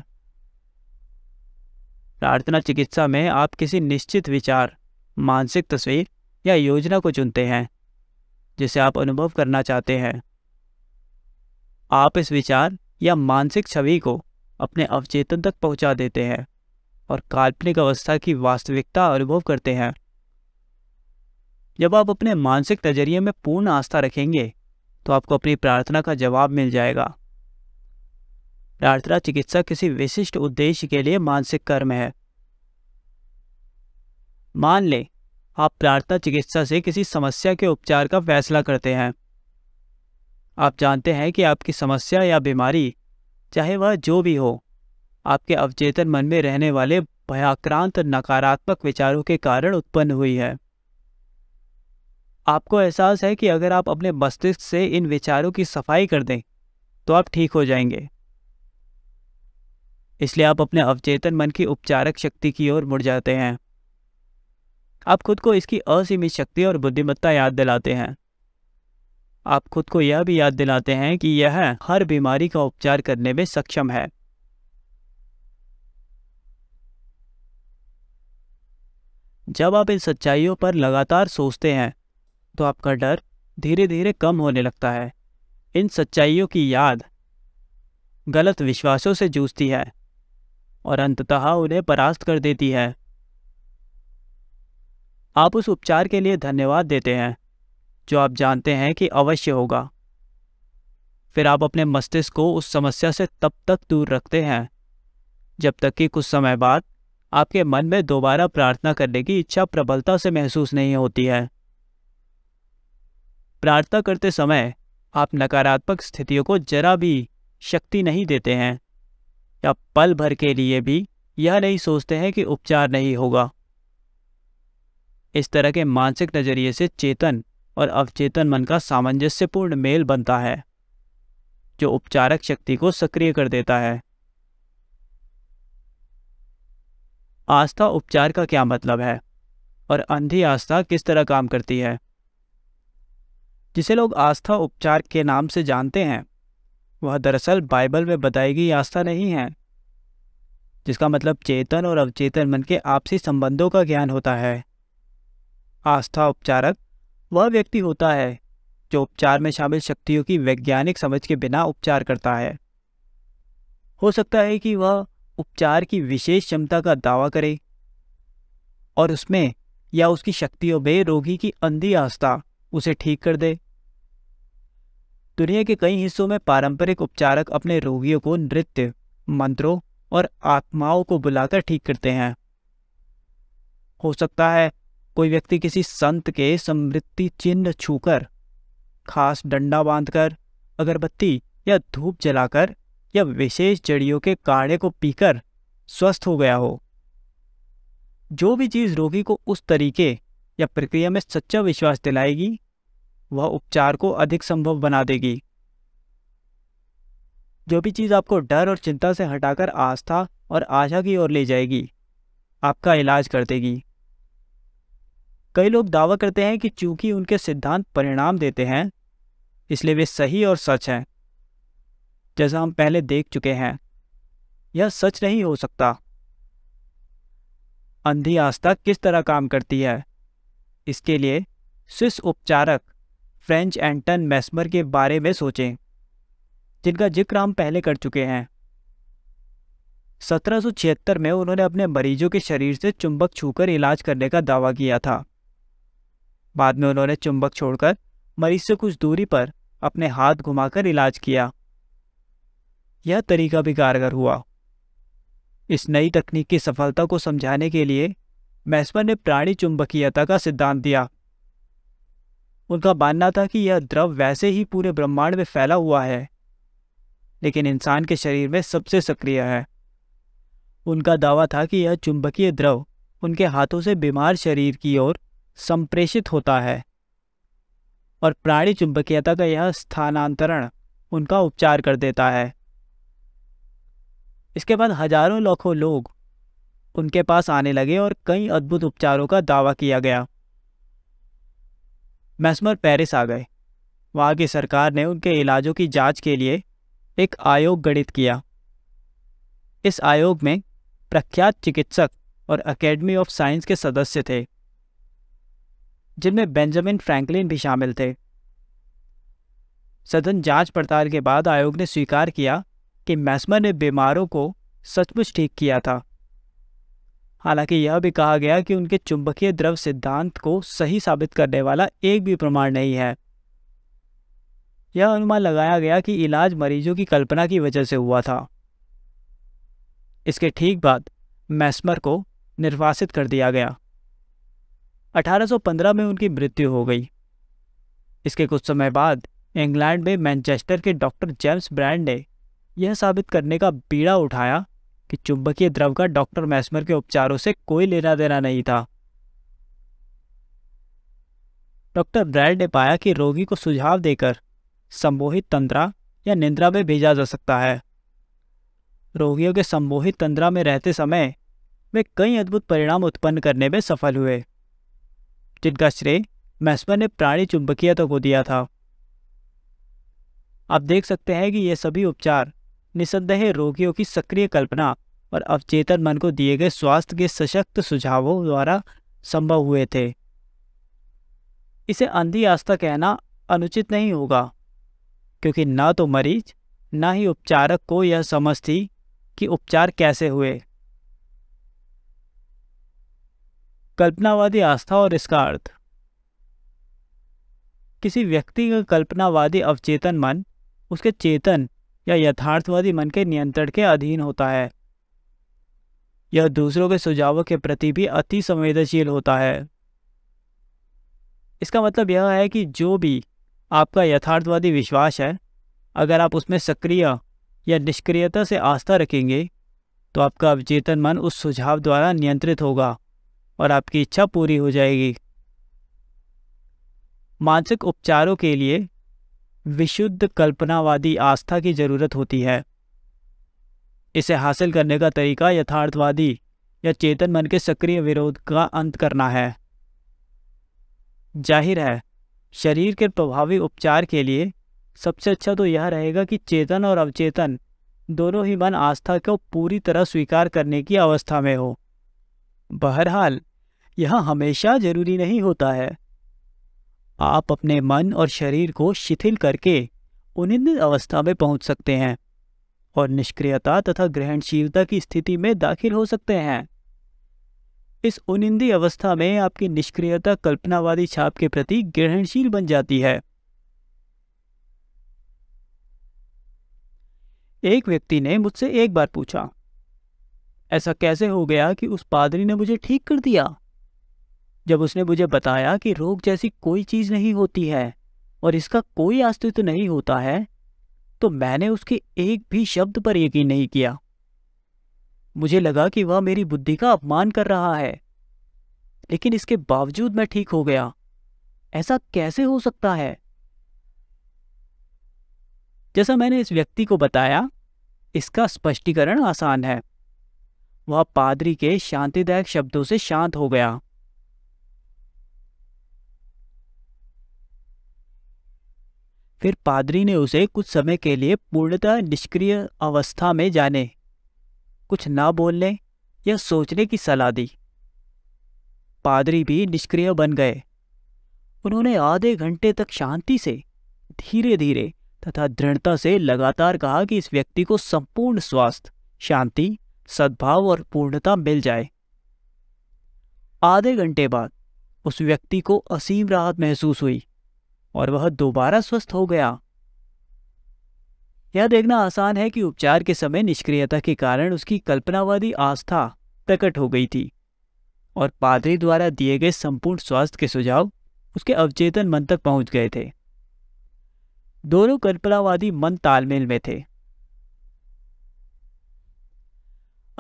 प्रार्थना चिकित्सा में आप किसी निश्चित विचार मानसिक तस्वीर या योजना को चुनते हैं जिसे आप अनुभव करना चाहते हैं आप इस विचार या मानसिक छवि को अपने अवचेतन तक पहुंचा देते हैं और काल्पनिक अवस्था की वास्तविकता अनुभव करते हैं जब आप अपने मानसिक नजरिए में पूर्ण आस्था रखेंगे तो आपको अपनी प्रार्थना का जवाब मिल जाएगा प्रार्थना चिकित्सा किसी विशिष्ट उद्देश्य के लिए मानसिक कर्म है मान लें आप प्रार्थना चिकित्सा से किसी समस्या के उपचार का फैसला करते हैं आप जानते हैं कि आपकी समस्या या बीमारी चाहे वह जो भी हो आपके अवचेतन मन में रहने वाले भयाक्रांत नकारात्मक विचारों के कारण उत्पन्न हुई है आपको एहसास है कि अगर आप अपने मस्तिष्क से इन विचारों की सफाई कर दें तो आप ठीक हो जाएंगे इसलिए आप अपने अवचेतन मन की उपचारक शक्ति की ओर मुड़ जाते हैं आप खुद को इसकी असीमित शक्ति और बुद्धिमत्ता याद दिलाते हैं आप खुद को यह भी याद दिलाते हैं कि यह हर बीमारी का उपचार करने में सक्षम है जब आप इन सच्चाइयों पर लगातार सोचते हैं तो आपका डर धीरे धीरे कम होने लगता है इन सच्चाइयों की याद गलत विश्वासों से जूझती है और अंततः उन्हें परास्त कर देती है आप उस उपचार के लिए धन्यवाद देते हैं जो आप जानते हैं कि अवश्य होगा फिर आप अपने मस्तिष्क को उस समस्या से तब तक दूर रखते हैं जब तक कि कुछ समय बाद आपके मन में दोबारा प्रार्थना करने की इच्छा प्रबलता से महसूस नहीं होती है प्रार्थना करते समय आप नकारात्मक स्थितियों को जरा भी शक्ति नहीं देते हैं या पल भर के लिए भी यह नहीं सोचते हैं कि उपचार नहीं होगा इस तरह के मानसिक नजरिए से चेतन और अवचेतन मन का सामंजस्यपूर्ण मेल बनता है जो उपचारक शक्ति को सक्रिय कर देता है आस्था उपचार का क्या मतलब है और अंधी आस्था किस तरह काम करती है जिसे लोग आस्था उपचार के नाम से जानते हैं वह दरअसल बाइबल में बताई गई आस्था नहीं है जिसका मतलब चेतन और अवचेतन मन के आपसी संबंधों का ज्ञान होता है आस्था उपचारक वह व्यक्ति होता है जो उपचार में शामिल शक्तियों की वैज्ञानिक समझ के बिना उपचार करता है हो सकता है कि वह उपचार की विशेष क्षमता का दावा करे और उसमें या उसकी शक्तियों में रोगी की अंधी आस्था उसे ठीक कर दे दुनिया के कई हिस्सों में पारंपरिक उपचारक अपने रोगियों को नृत्य मंत्रों और आत्माओं को बुलाकर ठीक करते हैं हो सकता है कोई व्यक्ति किसी संत के समृद्धि चिन्ह छूकर खास डंडा बांधकर अगरबत्ती या धूप जलाकर या विशेष जड़ियों के काढ़े को पीकर स्वस्थ हो गया हो जो भी चीज़ रोगी को उस तरीके या प्रक्रिया में सच्चा विश्वास दिलाएगी वह उपचार को अधिक संभव बना देगी जो भी चीज़ आपको डर और चिंता से हटाकर आस्था और आशा की ओर ले जाएगी आपका इलाज कर देगी कई लोग दावा करते हैं कि चूंकि उनके सिद्धांत परिणाम देते हैं इसलिए वे सही और सच हैं जैसा हम पहले देख चुके हैं यह सच नहीं हो सकता अंधी आस्था किस तरह काम करती है इसके लिए शिष्य उपचारक फ्रेंच एंटन मैस्मर के बारे में सोचें जिनका जिक्र हम पहले कर चुके हैं सत्रह में उन्होंने अपने मरीजों के शरीर से चुंबक छूकर इलाज करने का दावा किया था बाद में उन्होंने चुंबक छोड़कर मरीज से कुछ दूरी पर अपने हाथ घुमाकर इलाज किया यह तरीका भी कारगर हुआ इस नई तकनीक की सफलता को समझाने के लिए मैस्मर ने प्राणी चुंबकीयता का सिद्धांत दिया उनका मानना था कि यह द्रव वैसे ही पूरे ब्रह्मांड में फैला हुआ है लेकिन इंसान के शरीर में सबसे सक्रिय है उनका दावा था कि यह चुंबकीय द्रव उनके हाथों से बीमार शरीर की ओर संप्रेषित होता है और प्राणी चुंबकीयता का यह स्थानांतरण उनका उपचार कर देता है इसके बाद हजारों लाखों लोग उनके पास आने लगे और कई अद्भुत उपचारों का दावा किया गया मैस्मर पेरिस आ गए वहाँ की सरकार ने उनके इलाजों की जांच के लिए एक आयोग गठित किया इस आयोग में प्रख्यात चिकित्सक और एकेडमी ऑफ साइंस के सदस्य थे जिनमें बेंजामिन फ्रैंकलिन भी शामिल थे सदन जांच पड़ताल के बाद आयोग ने स्वीकार किया कि मैस्मर ने बीमारों को सचमुच ठीक किया था हालांकि यह भी कहा गया कि उनके चुंबकीय द्रव सिद्धांत को सही साबित करने वाला एक भी प्रमाण नहीं है यह अनुमान लगाया गया कि इलाज मरीजों की कल्पना की वजह से हुआ था इसके ठीक बाद मैस्मर को निर्वासित कर दिया गया 1815 में उनकी मृत्यु हो गई इसके कुछ समय बाद इंग्लैंड में मैनचेस्टर के डॉक्टर जेम्स ब्रांड ने यह साबित करने का बीड़ा उठाया कि चुंबकीय द्रव का डॉक्टर मैस्मर के उपचारों से कोई लेना देना नहीं था डॉक्टर ब्रैड ने पाया कि रोगी को सुझाव देकर संबोहित तंद्रा या निंद्रा में भेजा जा सकता है रोगियों के संबोहित तंद्रा में रहते समय वे कई अद्भुत परिणाम उत्पन्न करने में सफल हुए जिनका श्रेय मैस्मर ने प्राणी चुंबकीयता को दिया था आप देख सकते हैं कि ये सभी उपचार निसंदेह रोगियों की सक्रिय कल्पना और अवचेतन मन को दिए गए स्वास्थ्य के सशक्त सुझावों द्वारा संभव हुए थे इसे अंधी आस्था कहना अनुचित नहीं होगा क्योंकि ना तो मरीज न ही उपचारक को यह समझ थी कि उपचार कैसे हुए कल्पनावादी आस्था और इसका अर्थ किसी व्यक्ति का कल्पनावादी अवचेतन मन उसके चेतन या यथार्थवादी मन के नियंत्रण के अधीन होता है यह दूसरों के सुझावों के प्रति भी अति संवेदनशील होता है इसका मतलब यह है कि जो भी आपका यथार्थवादी विश्वास है अगर आप उसमें सक्रिय या निष्क्रियता से आस्था रखेंगे तो आपका अवचेतन मन उस सुझाव द्वारा नियंत्रित होगा और आपकी इच्छा पूरी हो जाएगी मानसिक उपचारों के लिए विशुद्ध कल्पनावादी आस्था की जरूरत होती है इसे हासिल करने का तरीका यथार्थवादी या चेतन मन के सक्रिय विरोध का अंत करना है जाहिर है शरीर के प्रभावी उपचार के लिए सबसे अच्छा तो यह रहेगा कि चेतन और अवचेतन दोनों ही मन आस्था को पूरी तरह स्वीकार करने की अवस्था में हो बहरहाल यह हमेशा जरूरी नहीं होता है आप अपने मन और शरीर को शिथिल करके उनिंद अवस्था में पहुंच सकते हैं और निष्क्रियता तथा ग्रहणशीलता की स्थिति में दाखिल हो सकते हैं इस उनिंदी अवस्था में आपकी निष्क्रियता कल्पनावादी छाप के प्रति ग्रहणशील बन जाती है एक व्यक्ति ने मुझसे एक बार पूछा ऐसा कैसे हो गया कि उस पादरी ने मुझे ठीक कर दिया जब उसने मुझे बताया कि रोग जैसी कोई चीज़ नहीं होती है और इसका कोई अस्तित्व नहीं होता है तो मैंने उसके एक भी शब्द पर यकीन नहीं किया मुझे लगा कि वह मेरी बुद्धि का अपमान कर रहा है लेकिन इसके बावजूद मैं ठीक हो गया ऐसा कैसे हो सकता है जैसा मैंने इस व्यक्ति को बताया इसका स्पष्टीकरण आसान है वह पादरी के शांतिदायक शब्दों से शांत हो गया फिर पादरी ने उसे कुछ समय के लिए पूर्णतः निष्क्रिय अवस्था में जाने कुछ ना बोलने या सोचने की सलाह दी पादरी भी निष्क्रिय बन गए उन्होंने आधे घंटे तक शांति से धीरे धीरे तथा दृढ़ता से लगातार कहा कि इस व्यक्ति को संपूर्ण स्वास्थ्य शांति सद्भाव और पूर्णता मिल जाए आधे घंटे बाद उस व्यक्ति को असीम राहत महसूस हुई और वह दोबारा स्वस्थ हो गया यह देखना आसान है कि उपचार के समय निष्क्रियता के कारण उसकी कल्पनावादी आस्था प्रकट हो गई थी और पादरी द्वारा दिए गए संपूर्ण स्वास्थ्य के सुझाव उसके अवचेतन मन तक पहुंच गए थे दोनों कल्पनावादी मन तालमेल में थे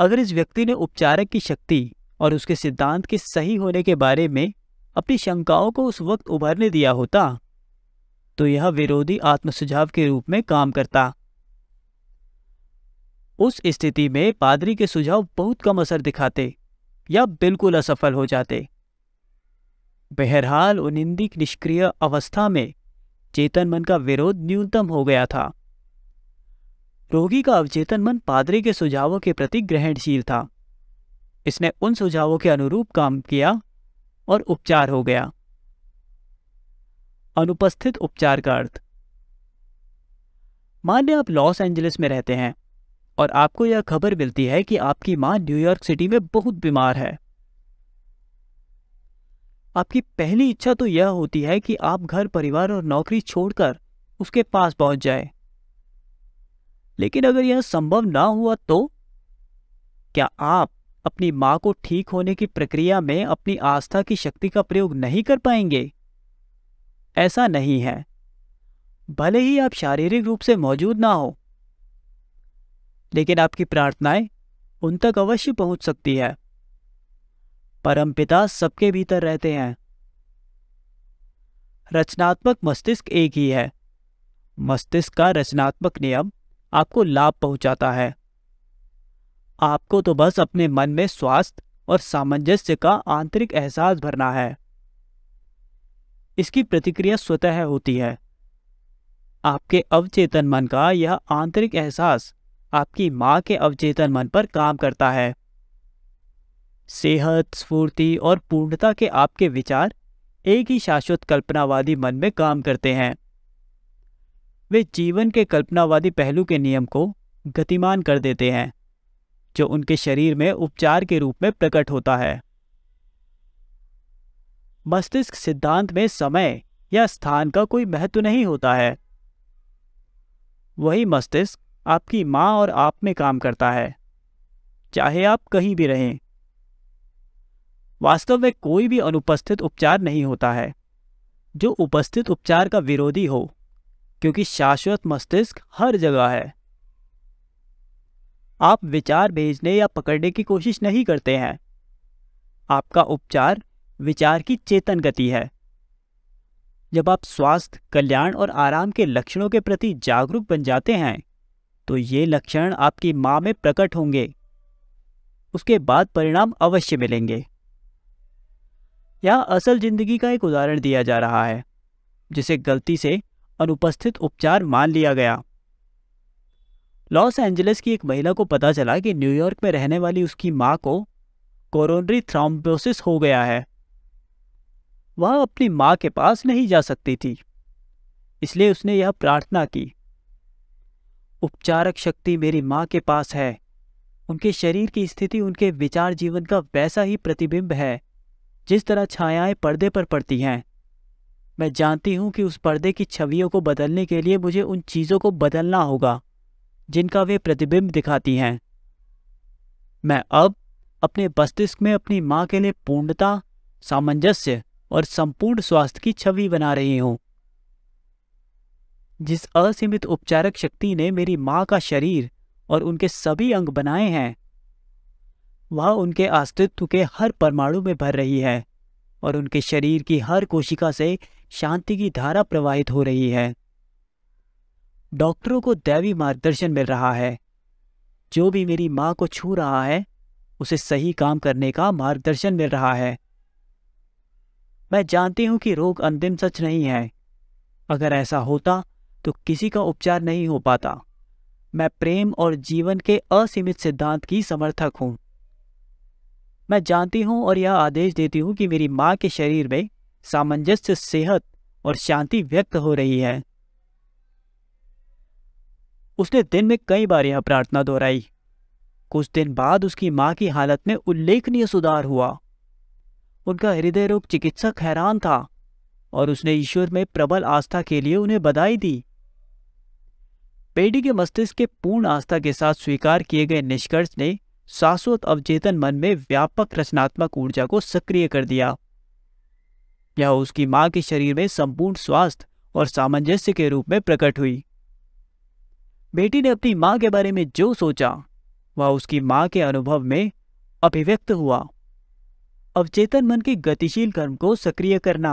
अगर इस व्यक्ति ने उपचारक की शक्ति और उसके सिद्धांत के सही होने के बारे में अपनी शंकाओं को उस वक्त उभरने दिया होता तो यह विरोधी आत्म सुझाव के रूप में काम करता उस स्थिति में पादरी के सुझाव बहुत कम असर दिखाते या बिल्कुल असफल हो जाते बहरहाल उनिंदिक निष्क्रिय अवस्था में चेतन मन का विरोध न्यूनतम हो गया था रोगी का अवचेतन मन पादरी के सुझावों के प्रति ग्रहणशील था इसने उन सुझावों के अनुरूप काम किया और उपचार हो गया अनुपस्थित उपचार का अर्थ मान लें आप लॉस एंजलिस में रहते हैं और आपको यह खबर मिलती है कि आपकी मां न्यूयॉर्क सिटी में बहुत बीमार है आपकी पहली इच्छा तो यह होती है कि आप घर परिवार और नौकरी छोड़कर उसके पास पहुंच जाए लेकिन अगर यह संभव ना हुआ तो क्या आप अपनी मां को ठीक होने की प्रक्रिया में अपनी आस्था की शक्ति का प्रयोग नहीं कर पाएंगे ऐसा नहीं है भले ही आप शारीरिक रूप से मौजूद ना हो लेकिन आपकी प्रार्थनाएं उन तक अवश्य पहुंच सकती है परम पिता सबके भीतर रहते हैं रचनात्मक मस्तिष्क एक ही है मस्तिष्क का रचनात्मक नियम आपको लाभ पहुंचाता है आपको तो बस अपने मन में स्वास्थ्य और सामंजस्य का आंतरिक एहसास भरना है इसकी प्रतिक्रिया स्वतः होती है आपके अवचेतन मन का यह आंतरिक एहसास आपकी माँ के अवचेतन मन पर काम करता है सेहत स्फूर्ति और पूर्णता के आपके विचार एक ही शाश्वत कल्पनावादी मन में काम करते हैं वे जीवन के कल्पनावादी पहलू के नियम को गतिमान कर देते हैं जो उनके शरीर में उपचार के रूप में प्रकट होता है मस्तिष्क सिद्धांत में समय या स्थान का कोई महत्व नहीं होता है वही मस्तिष्क आपकी मां और आप में काम करता है चाहे आप कहीं भी रहें वास्तव में कोई भी अनुपस्थित उपचार नहीं होता है जो उपस्थित उपचार का विरोधी हो क्योंकि शाश्वत मस्तिष्क हर जगह है आप विचार भेजने या पकड़ने की कोशिश नहीं करते हैं आपका उपचार विचार की चेतन गति है जब आप स्वास्थ्य कल्याण और आराम के लक्षणों के प्रति जागरूक बन जाते हैं तो ये लक्षण आपकी मां में प्रकट होंगे उसके बाद परिणाम अवश्य मिलेंगे यहां असल जिंदगी का एक उदाहरण दिया जा रहा है जिसे गलती से अनुपस्थित उपचार मान लिया गया लॉस एंजलिस की एक महिला को पता चला कि न्यूयॉर्क में रहने वाली उसकी मां को कोरोनरी थ्रॉम्बोसिस हो गया है वह अपनी माँ के पास नहीं जा सकती थी इसलिए उसने यह प्रार्थना की उपचारक शक्ति मेरी माँ के पास है उनके शरीर की स्थिति उनके विचार जीवन का वैसा ही प्रतिबिंब है जिस तरह छायाएं पर्दे पर पड़ती हैं मैं जानती हूं कि उस पर्दे की छवियों को बदलने के लिए मुझे उन चीज़ों को बदलना होगा जिनका वे प्रतिबिंब दिखाती हैं मैं अब अपने मस्तिष्क में अपनी मां के लिए पूर्णता सामंजस्य और संपूर्ण स्वास्थ्य की छवि बना रहे हों जिस असीमित उपचारक शक्ति ने मेरी माँ का शरीर और उनके सभी अंग बनाए हैं वह उनके अस्तित्व के हर परमाणु में भर रही है और उनके शरीर की हर कोशिका से शांति की धारा प्रवाहित हो रही है डॉक्टरों को दैवी मार्गदर्शन मिल रहा है जो भी मेरी माँ को छू रहा है उसे सही काम करने का मार्गदर्शन मिल रहा है मैं जानती हूं कि रोग अंतिम सच नहीं है अगर ऐसा होता तो किसी का उपचार नहीं हो पाता मैं प्रेम और जीवन के असीमित सिद्धांत की समर्थक हूं मैं जानती हूं और यह आदेश देती हूं कि मेरी मां के शरीर में सामंजस्य सेहत और शांति व्यक्त हो रही है उसने दिन में कई बार यह प्रार्थना दोहराई कुछ दिन बाद उसकी मां की हालत में उल्लेखनीय सुधार हुआ उनका हृदय रोग चिकित्सक हैरान था और उसने ईश्वर में प्रबल आस्था के लिए उन्हें बधाई दी पेडी के मस्तिष्क के पूर्ण आस्था के साथ स्वीकार किए गए निष्कर्ष ने शाश्वत अवचेतन मन में व्यापक रचनात्मक ऊर्जा को सक्रिय कर दिया यह उसकी मां के शरीर में संपूर्ण स्वास्थ्य और सामंजस्य के रूप में प्रकट हुई बेटी ने अपनी मां के बारे में जो सोचा वह उसकी मां के अनुभव में अभिव्यक्त हुआ अवचेतन मन के गतिशील कर्म को सक्रिय करना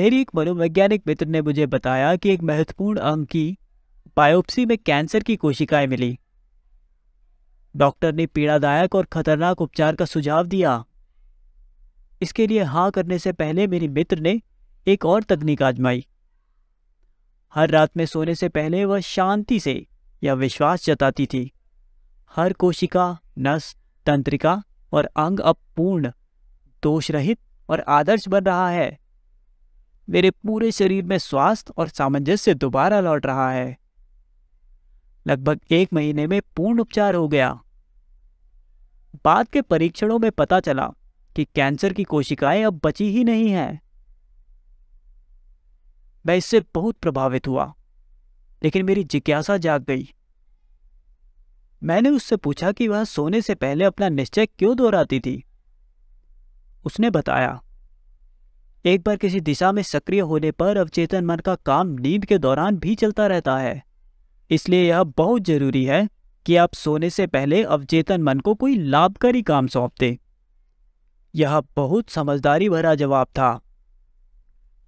मेरी एक मनोवैज्ञानिक मित्र ने मुझे बताया कि एक महत्वपूर्ण अंग की बायोप्सी में कैंसर की कोशिकाएं मिली डॉक्टर ने पीड़ादायक और खतरनाक उपचार का सुझाव दिया इसके लिए हां करने से पहले मेरे मित्र ने एक और तकनीक आजमाई हर रात में सोने से पहले वह शांति से यह विश्वास जताती थी हर कोशिका नस तंत्रिका और अंग अब पूर्ण दोष रहित और आदर्श बन रहा है मेरे पूरे शरीर में स्वास्थ्य और सामंजस्य दोबारा लौट रहा है लगभग एक महीने में पूर्ण उपचार हो गया बाद के परीक्षणों में पता चला कि कैंसर की कोशिकाएं अब बची ही नहीं हैं मैं इससे बहुत प्रभावित हुआ लेकिन मेरी जिज्ञासा जाग गई मैंने उससे पूछा कि वह सोने से पहले अपना निश्चय क्यों दोहराती थी उसने बताया एक बार किसी दिशा में सक्रिय होने पर अवचेतन मन का काम नींद के दौरान भी चलता रहता है इसलिए यह बहुत जरूरी है कि आप सोने से पहले अवचेतन मन को कोई लाभकारी काम सौंप दें यह बहुत समझदारी भरा जवाब था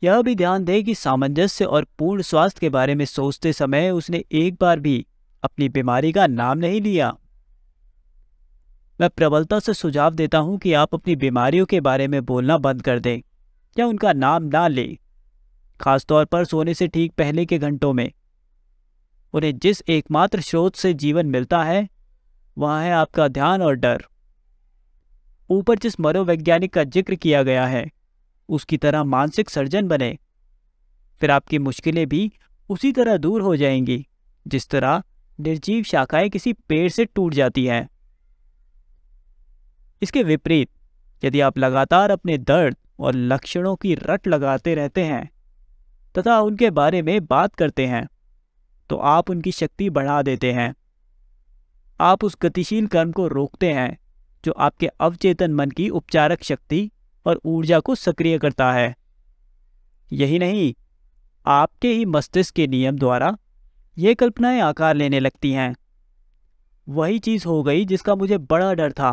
यह भी ध्यान दें कि सामंजस्य और पूर्ण स्वास्थ्य के बारे में सोचते समय उसने एक बार भी अपनी बीमारी का नाम नहीं लिया मैं प्रबलता से सुझाव देता हूं कि आप अपनी बीमारियों के बारे में बोलना बंद कर दें या उनका नाम ना लें खासतौर पर सोने से ठीक पहले के घंटों में उन्हें जिस एकमात्र स्रोत से जीवन मिलता है वह है आपका ध्यान और डर ऊपर जिस मनोवैज्ञानिक का जिक्र किया गया है उसकी तरह मानसिक सर्जन बने फिर आपकी मुश्किलें भी उसी तरह दूर हो जाएंगी जिस तरह निर्जीव शाखाएं किसी पेड़ से टूट जाती हैं इसके विपरीत यदि आप लगातार अपने दर्द और लक्षणों की रट लगाते रहते हैं तथा उनके बारे में बात करते हैं तो आप उनकी शक्ति बढ़ा देते हैं आप उस गतिशील कर्म को रोकते हैं जो आपके अवचेतन मन की उपचारक शक्ति और ऊर्जा को सक्रिय करता है यही नहीं आपके ही मस्तिष्क के नियम द्वारा ये कल्पनाएं आकार लेने लगती हैं वही चीज़ हो गई जिसका मुझे बड़ा डर था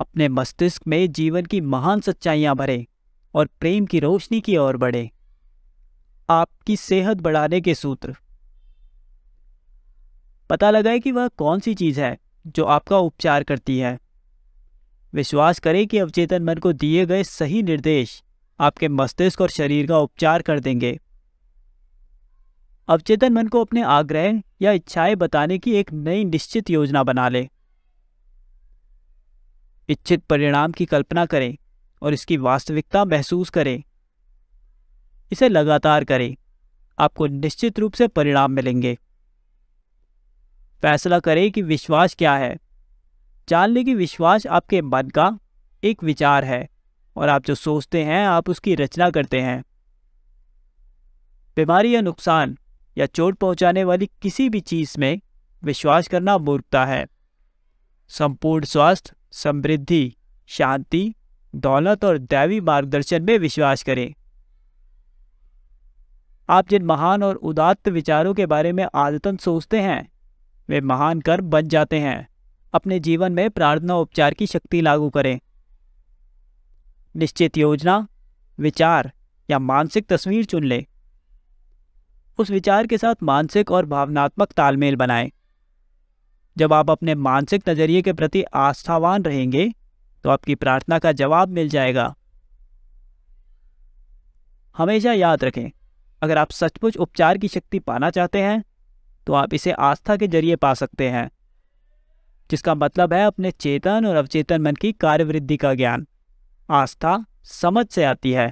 अपने मस्तिष्क में जीवन की महान सच्चाइयां भरे और प्रेम की रोशनी की ओर बढ़े आपकी सेहत बढ़ाने के सूत्र पता लगाए कि वह कौन सी चीज़ है जो आपका उपचार करती है विश्वास करें कि अवचेतन मन को दिए गए सही निर्देश आपके मस्तिष्क और शरीर का उपचार कर देंगे अवचेतन मन को अपने आग्रह या इच्छाएं बताने की एक नई निश्चित योजना बना ले इच्छित परिणाम की कल्पना करें और इसकी वास्तविकता महसूस करें इसे लगातार करें आपको निश्चित रूप से परिणाम मिलेंगे फैसला करें कि विश्वास क्या है जान लें कि विश्वास आपके मन का एक विचार है और आप जो सोचते हैं आप उसकी रचना करते हैं बीमारी या नुकसान या चोट पहुंचाने वाली किसी भी चीज़ में विश्वास करना मूर्खता है संपूर्ण स्वास्थ्य समृद्धि शांति दौलत और दैवी मार्गदर्शन में विश्वास करें आप जिन महान और उदात्त विचारों के बारे में आदतन सोचते हैं वे महान कर बन जाते हैं अपने जीवन में प्रार्थना उपचार की शक्ति लागू करें निश्चित योजना विचार या मानसिक तस्वीर चुन लें उस विचार के साथ मानसिक और भावनात्मक तालमेल बनाएं जब आप अपने मानसिक नज़रिए के प्रति आस्थावान रहेंगे तो आपकी प्रार्थना का जवाब मिल जाएगा हमेशा याद रखें अगर आप सचमुच उपचार की शक्ति पाना चाहते हैं तो आप इसे आस्था के जरिए पा सकते हैं जिसका मतलब है अपने चेतन और अवचेतन मन की कार्यवृद्धि का ज्ञान आस्था समझ से आती है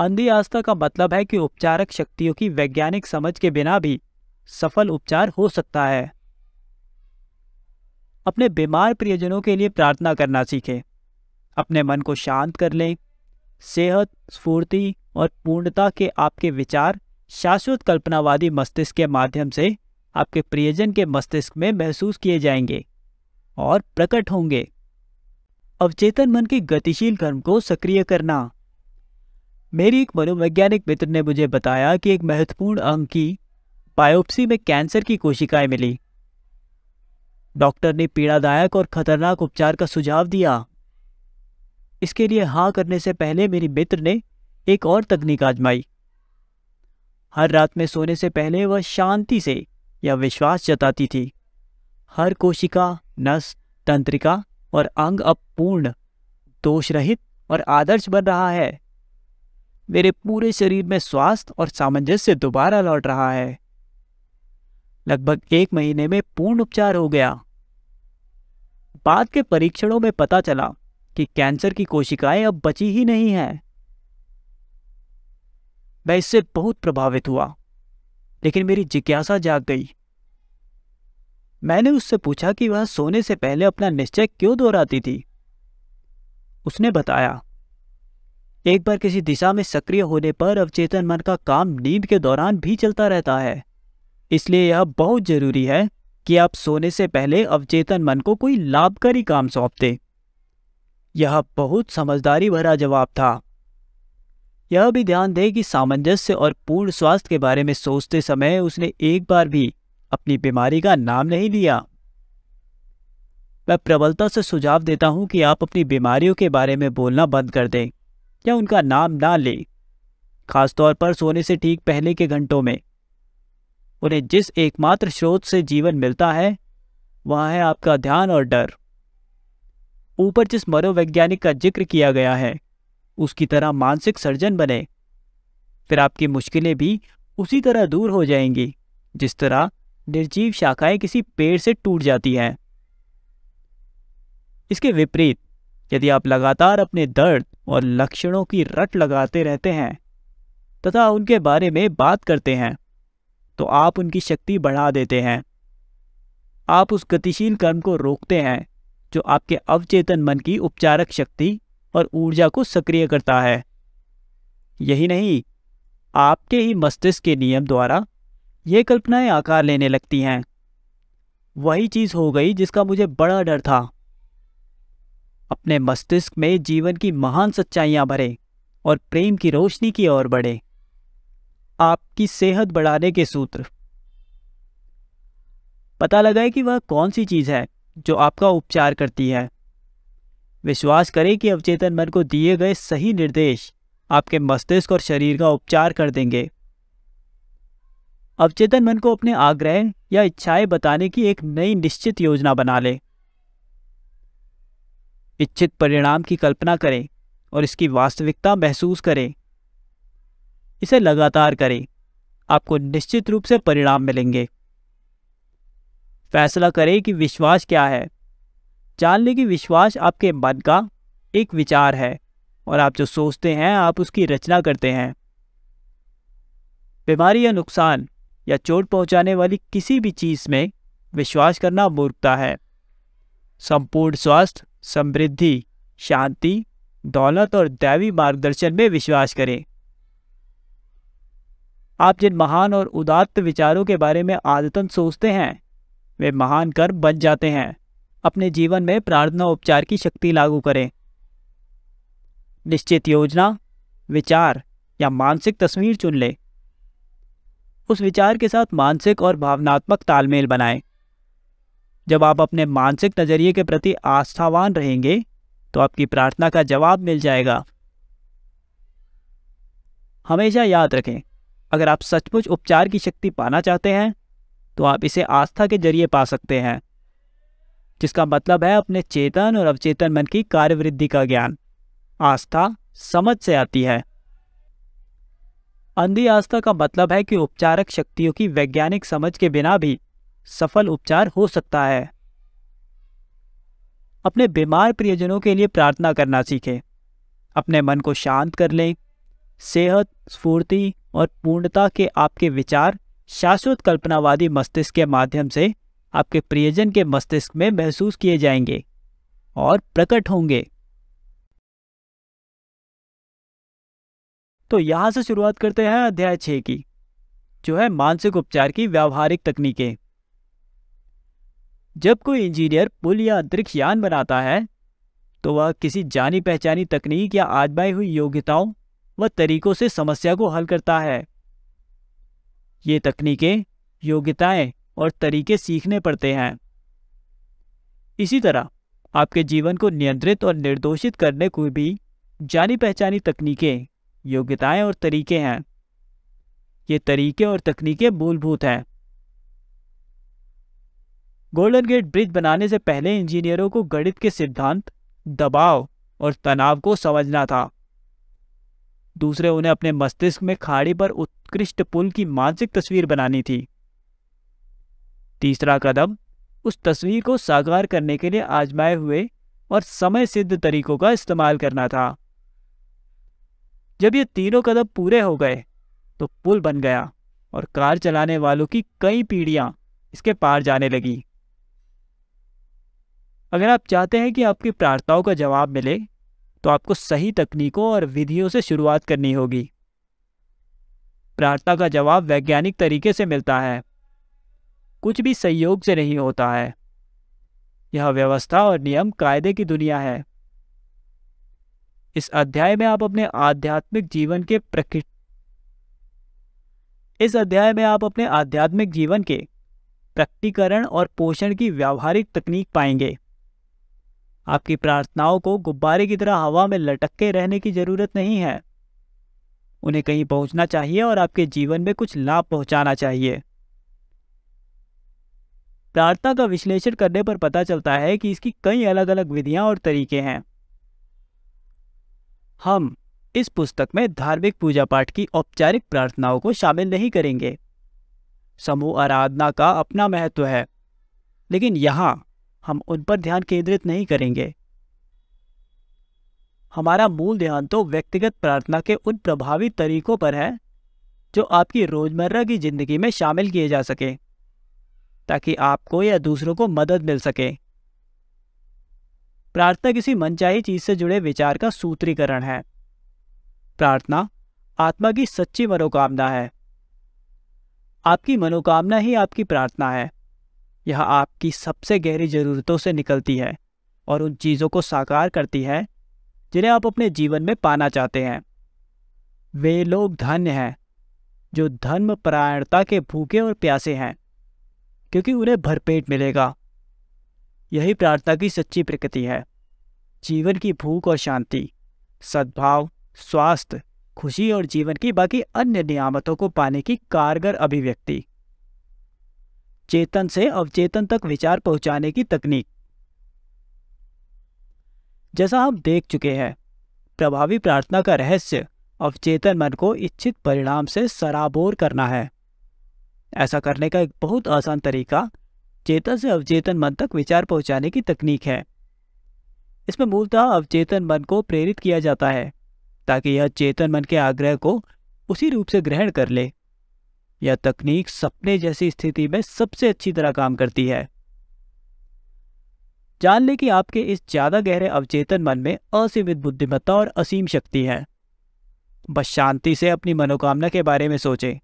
अंधी आस्था का मतलब है कि उपचारक शक्तियों की वैज्ञानिक समझ के बिना भी सफल उपचार हो सकता है अपने बीमार प्रियजनों के लिए प्रार्थना करना सीखें अपने मन को शांत कर लें सेहत स्फूर्ति और पूर्णता के आपके विचार शाश्वत कल्पनावादी मस्तिष्क के माध्यम से आपके प्रियजन के मस्तिष्क में महसूस किए जाएंगे और प्रकट होंगे अवचेतन मन के गतिशील कर्म को सक्रिय करना मेरी एक मनोवैज्ञानिक मित्र ने मुझे बताया कि एक महत्वपूर्ण अंग की बायोप्सी में कैंसर की कोशिकाएं मिली डॉक्टर ने पीड़ादायक और खतरनाक उपचार का सुझाव दिया इसके लिए हां करने से पहले मेरी मित्र ने एक और तकनीक आजमाई हर रात में सोने से पहले वह शांति से यह विश्वास जताती थी हर कोशिका नस तंत्रिका और अंग अब पूर्ण दोष रहित और आदर्श बन रहा है मेरे पूरे शरीर में स्वास्थ्य और सामंजस्य दोबारा लौट रहा है लगभग एक महीने में पूर्ण उपचार हो गया बाद के परीक्षणों में पता चला कि कैंसर की कोशिकाएं अब बची ही नहीं है मैं इससे बहुत प्रभावित हुआ लेकिन मेरी जिज्ञासा जाग गई मैंने उससे पूछा कि वह सोने से पहले अपना निश्चय क्यों दोहराती थी उसने बताया एक बार किसी दिशा में सक्रिय होने पर अवचेतन मन का काम नींद के दौरान भी चलता रहता है इसलिए यह बहुत जरूरी है कि आप सोने से पहले अवचेतन मन को कोई लाभकारी काम सौंप दें यह बहुत समझदारी भरा जवाब था यह भी ध्यान दें कि सामंजस्य और पूर्ण स्वास्थ्य के बारे में सोचते समय उसने एक बार भी अपनी बीमारी का नाम नहीं लिया मैं प्रबलता से सुझाव देता हूं कि आप अपनी बीमारियों के बारे में बोलना बंद कर दें या उनका नाम ना ले खासतौर पर सोने से ठीक पहले के घंटों में उन्हें जिस एकमात्र स्रोत से जीवन मिलता है वह है आपका ध्यान और डर ऊपर जिस मनोवैज्ञानिक का जिक्र किया गया है उसकी तरह मानसिक सर्जन बने फिर आपकी मुश्किलें भी उसी तरह दूर हो जाएंगी जिस तरह निर्जीव शाखाएं किसी पेड़ से टूट जाती हैं इसके विपरीत यदि आप लगातार अपने दर्द और लक्षणों की रट लगाते रहते हैं तथा उनके बारे में बात करते हैं तो आप उनकी शक्ति बढ़ा देते हैं आप उस गतिशील कर्म को रोकते हैं जो आपके अवचेतन मन की उपचारक शक्ति और ऊर्जा को सक्रिय करता है यही नहीं आपके ही मस्तिष्क के नियम द्वारा ये कल्पनाएं आकार लेने लगती हैं वही चीज़ हो गई जिसका मुझे बड़ा डर था अपने मस्तिष्क में जीवन की महान सच्चाइयां भरे और प्रेम की रोशनी की ओर बढ़े आपकी सेहत बढ़ाने के सूत्र पता लगाए कि वह कौन सी चीज़ है जो आपका उपचार करती है विश्वास करें कि अवचेतन मन को दिए गए सही निर्देश आपके मस्तिष्क और शरीर का उपचार कर देंगे अवचेतन मन को अपने आग्रह या इच्छाएं बताने की एक नई निश्चित योजना बना लें इच्छित परिणाम की कल्पना करें और इसकी वास्तविकता महसूस करें इसे लगातार करें आपको निश्चित रूप से परिणाम मिलेंगे फैसला करें कि विश्वास क्या है जान लें कि विश्वास आपके मन का एक विचार है और आप जो सोचते हैं आप उसकी रचना करते हैं बीमारी या नुकसान या चोट पहुंचाने वाली किसी भी चीज़ में विश्वास करना मूर्खता है संपूर्ण स्वास्थ्य समृद्धि शांति दौलत और दैवी मार्गदर्शन में विश्वास करें आप जिन महान और उदात्त विचारों के बारे में आदतन सोचते हैं वे महान कर्म बन जाते हैं अपने जीवन में प्रार्थना उपचार की शक्ति लागू करें निश्चित योजना विचार या मानसिक तस्वीर चुन लें उस विचार के साथ मानसिक और भावनात्मक तालमेल बनाएं जब आप अपने मानसिक नज़रिए के प्रति आस्थावान रहेंगे तो आपकी प्रार्थना का जवाब मिल जाएगा हमेशा याद रखें अगर आप सचमुच उपचार की शक्ति पाना चाहते हैं तो आप इसे आस्था के जरिए पा सकते हैं जिसका मतलब है अपने चेतन और अवचेतन मन की कार्यवृद्धि का ज्ञान आस्था समझ से आती है अंधी आस्था का मतलब है कि उपचारक शक्तियों की वैज्ञानिक समझ के बिना भी सफल उपचार हो सकता है अपने बीमार प्रियजनों के लिए प्रार्थना करना सीखें अपने मन को शांत कर लें सेहत स्फूर्ति और पूर्णता के आपके विचार शाश्वत कल्पनावादी मस्तिष्क के माध्यम से आपके प्रियजन के मस्तिष्क में महसूस किए जाएंगे और प्रकट होंगे तो यहां से शुरुआत करते हैं अध्याय छ की जो है मानसिक उपचार की व्यावहारिक तकनीकें जब कोई इंजीनियर पुल या अंतरिक्ष यान बनाता है तो वह किसी जानी पहचानी तकनीक या आजमाई हुई योग्यताओं व तरीकों से समस्या को हल करता है ये तकनीकें योग्यताएं और तरीके सीखने पड़ते हैं इसी तरह आपके जीवन को नियंत्रित और निर्दोषित करने को भी जानी पहचानी तकनीकें योग्यताएं और तरीके हैं ये तरीके और तकनीकें मूलभूत हैं गोल्डन गेट ब्रिज बनाने से पहले इंजीनियरों को गणित के सिद्धांत दबाव और तनाव को समझना था दूसरे उन्हें अपने मस्तिष्क में खाड़ी पर उत्कृष्ट पुल की मानसिक तस्वीर बनानी थी तीसरा कदम उस तस्वीर को साकार करने के लिए आजमाए हुए और समय सिद्ध तरीकों का इस्तेमाल करना था जब ये तीनों कदम पूरे हो गए तो पुल बन गया और कार चलाने वालों की कई पीढ़ियां इसके पार जाने लगी अगर आप चाहते हैं कि आपकी प्रार्थनाओं का जवाब मिले तो आपको सही तकनीकों और विधियों से शुरुआत करनी होगी प्रार्थना का जवाब वैज्ञानिक तरीके से मिलता है कुछ भी संयोग से नहीं होता है यह व्यवस्था और नियम कायदे की दुनिया है इस अध्याय में आप अपने आध्यात्मिक जीवन के प्रकृति इस अध्याय में आप अपने आध्यात्मिक जीवन के प्रकटीकरण और पोषण की व्यावहारिक तकनीक पाएंगे आपकी प्रार्थनाओं को गुब्बारे की तरह हवा में लटके रहने की जरूरत नहीं है उन्हें कहीं पहुंचना चाहिए और आपके जीवन में कुछ लाभ पहुंचाना चाहिए प्रार्थना का विश्लेषण करने पर पता चलता है कि इसकी कई अलग अलग विधियां और तरीके हैं हम इस पुस्तक में धार्मिक पूजा पाठ की औपचारिक प्रार्थनाओं को शामिल नहीं करेंगे समूह आराधना का अपना महत्व है लेकिन यहां हम उन पर ध्यान केंद्रित नहीं करेंगे हमारा मूल ध्यान तो व्यक्तिगत प्रार्थना के उन प्रभावी तरीकों पर है जो आपकी रोजमर्रा की जिंदगी में शामिल किए जा सके ताकि आपको या दूसरों को मदद मिल सके प्रार्थना किसी मनचाही चीज से जुड़े विचार का सूत्रीकरण है प्रार्थना आत्मा की सच्ची मनोकामना है आपकी मनोकामना ही आपकी प्रार्थना है यह आपकी सबसे गहरी ज़रूरतों से निकलती है और उन चीज़ों को साकार करती है जिन्हें आप अपने जीवन में पाना चाहते हैं वे लोग धन्य हैं जो धर्म परायणता के भूखे और प्यासे हैं क्योंकि उन्हें भरपेट मिलेगा यही प्रार्थना की सच्ची प्रकृति है जीवन की भूख और शांति सद्भाव स्वास्थ्य खुशी और जीवन की बाकी अन्य नियामतों को पाने की कारगर अभिव्यक्ति चेतन से अवचेतन तक विचार पहुंचाने की तकनीक जैसा हम देख चुके हैं प्रभावी प्रार्थना का रहस्य अवचेतन मन को इच्छित परिणाम से सराबोर करना है ऐसा करने का एक बहुत आसान तरीका चेतन से अवचेतन मन तक विचार पहुंचाने की तकनीक है इसमें मूलतः अवचेतन मन को प्रेरित किया जाता है ताकि यह चेतन मन के आग्रह को उसी रूप से ग्रहण कर ले यह तकनीक सपने जैसी स्थिति में सबसे अच्छी तरह काम करती है जान लें कि आपके इस ज्यादा गहरे अवचेतन मन में असीमित बुद्धिमत्ता और असीम शक्ति है बस शांति से अपनी मनोकामना के बारे में सोचें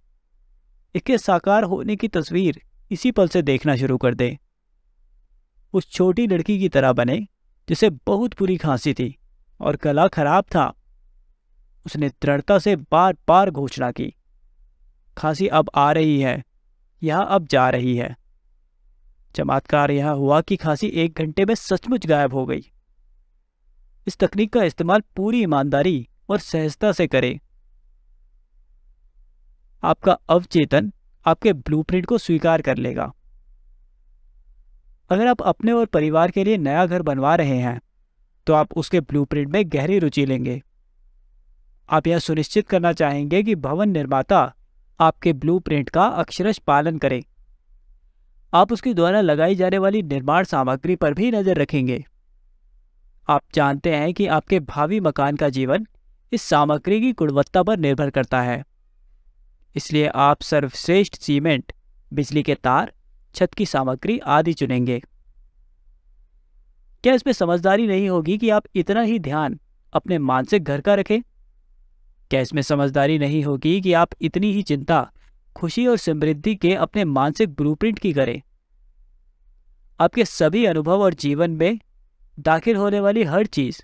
इसके साकार होने की तस्वीर इसी पल से देखना शुरू कर दें उस छोटी लड़की की तरह बने जिसे बहुत बुरी खांसी थी और गला खराब था उसने दृढ़ता से बार बार घोषणा की खांसी अब आ रही है या अब जा रही है चमत्कार यह हुआ कि खांसी एक घंटे में सचमुच गायब हो गई इस तकनीक का इस्तेमाल पूरी ईमानदारी और सहजता से करें आपका अवचेतन आपके ब्लूप्रिंट को स्वीकार कर लेगा अगर आप अपने और परिवार के लिए नया घर बनवा रहे हैं तो आप उसके ब्लूप्रिंट में गहरी रुचि लेंगे आप यह सुनिश्चित करना चाहेंगे कि भवन निर्माता आपके ब्लूप्रिंट का अक्षरश पालन करें आप उसके द्वारा लगाई जाने वाली निर्माण सामग्री पर भी नज़र रखेंगे आप जानते हैं कि आपके भावी मकान का जीवन इस सामग्री की गुणवत्ता पर निर्भर करता है इसलिए आप सर्वश्रेष्ठ सीमेंट बिजली के तार छत की सामग्री आदि चुनेंगे क्या इसमें समझदारी नहीं होगी कि आप इतना ही ध्यान अपने मानसिक घर का रखें क्या इसमें समझदारी नहीं होगी कि आप इतनी ही चिंता खुशी और समृद्धि के अपने मानसिक ब्लूप्रिंट की करें आपके सभी अनुभव और जीवन में दाखिल होने वाली हर चीज़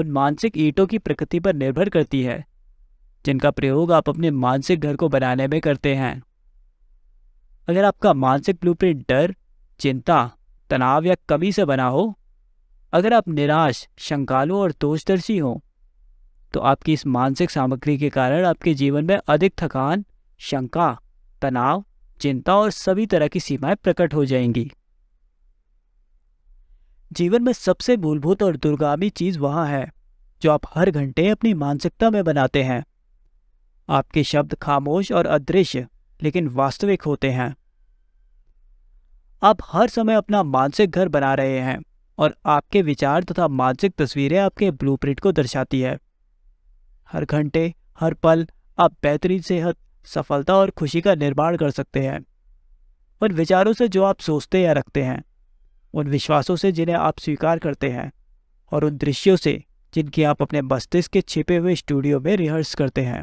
उन मानसिक ईटों की प्रकृति पर निर्भर करती है जिनका प्रयोग आप अपने मानसिक घर को बनाने में करते हैं अगर आपका मानसिक ब्लूप्रिंट डर चिंता तनाव या कमी से बना हो अगर आप निराश शंकालु और दोषदर्शी हों तो आपकी इस मानसिक सामग्री के कारण आपके जीवन में अधिक थकान शंका तनाव चिंता और सभी तरह की सीमाएं प्रकट हो जाएंगी जीवन में सबसे मूलभूत और दुर्गामी चीज वहां है जो आप हर घंटे अपनी मानसिकता में बनाते हैं आपके शब्द खामोश और अदृश्य लेकिन वास्तविक होते हैं आप हर समय अपना मानसिक घर बना रहे हैं और आपके विचार तथा मानसिक तस्वीरें आपके ब्लूप्रिंट को दर्शाती है हर घंटे हर पल आप बेहतरीन सेहत सफलता और खुशी का निर्माण कर सकते हैं उन विचारों से जो आप सोचते या रखते हैं उन विश्वासों से जिन्हें आप स्वीकार करते हैं और उन दृश्यों से जिनकी आप अपने मस्तिष्क के छिपे हुए स्टूडियो में रिहर्स करते हैं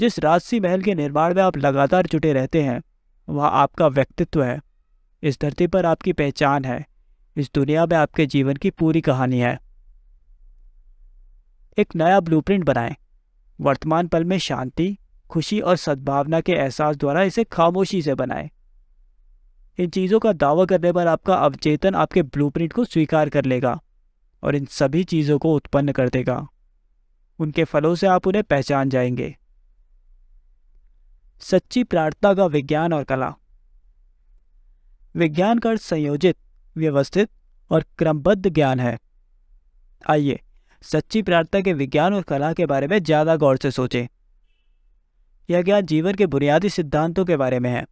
जिस राजसी महल के निर्माण में आप लगातार जुटे रहते हैं वह आपका व्यक्तित्व है इस धरती पर आपकी पहचान है इस दुनिया में आपके जीवन की पूरी कहानी है एक नया ब्लूप्रिंट बनाएं वर्तमान पल में शांति खुशी और सद्भावना के एहसास द्वारा इसे खामोशी से बनाएं इन चीज़ों का दावा करने पर आपका अवचेतन आपके ब्लूप्रिंट को स्वीकार कर लेगा और इन सभी चीज़ों को उत्पन्न कर देगा उनके फलों से आप उन्हें पहचान जाएंगे सच्ची प्रार्थना का विज्ञान और कला विज्ञान का संयोजित व्यवस्थित और क्रमबद्ध ज्ञान है आइए सच्ची प्रार्थना के विज्ञान और कला के बारे में ज़्यादा गौर से सोचें यह ज्ञान जीवन के बुनियादी सिद्धांतों के बारे में है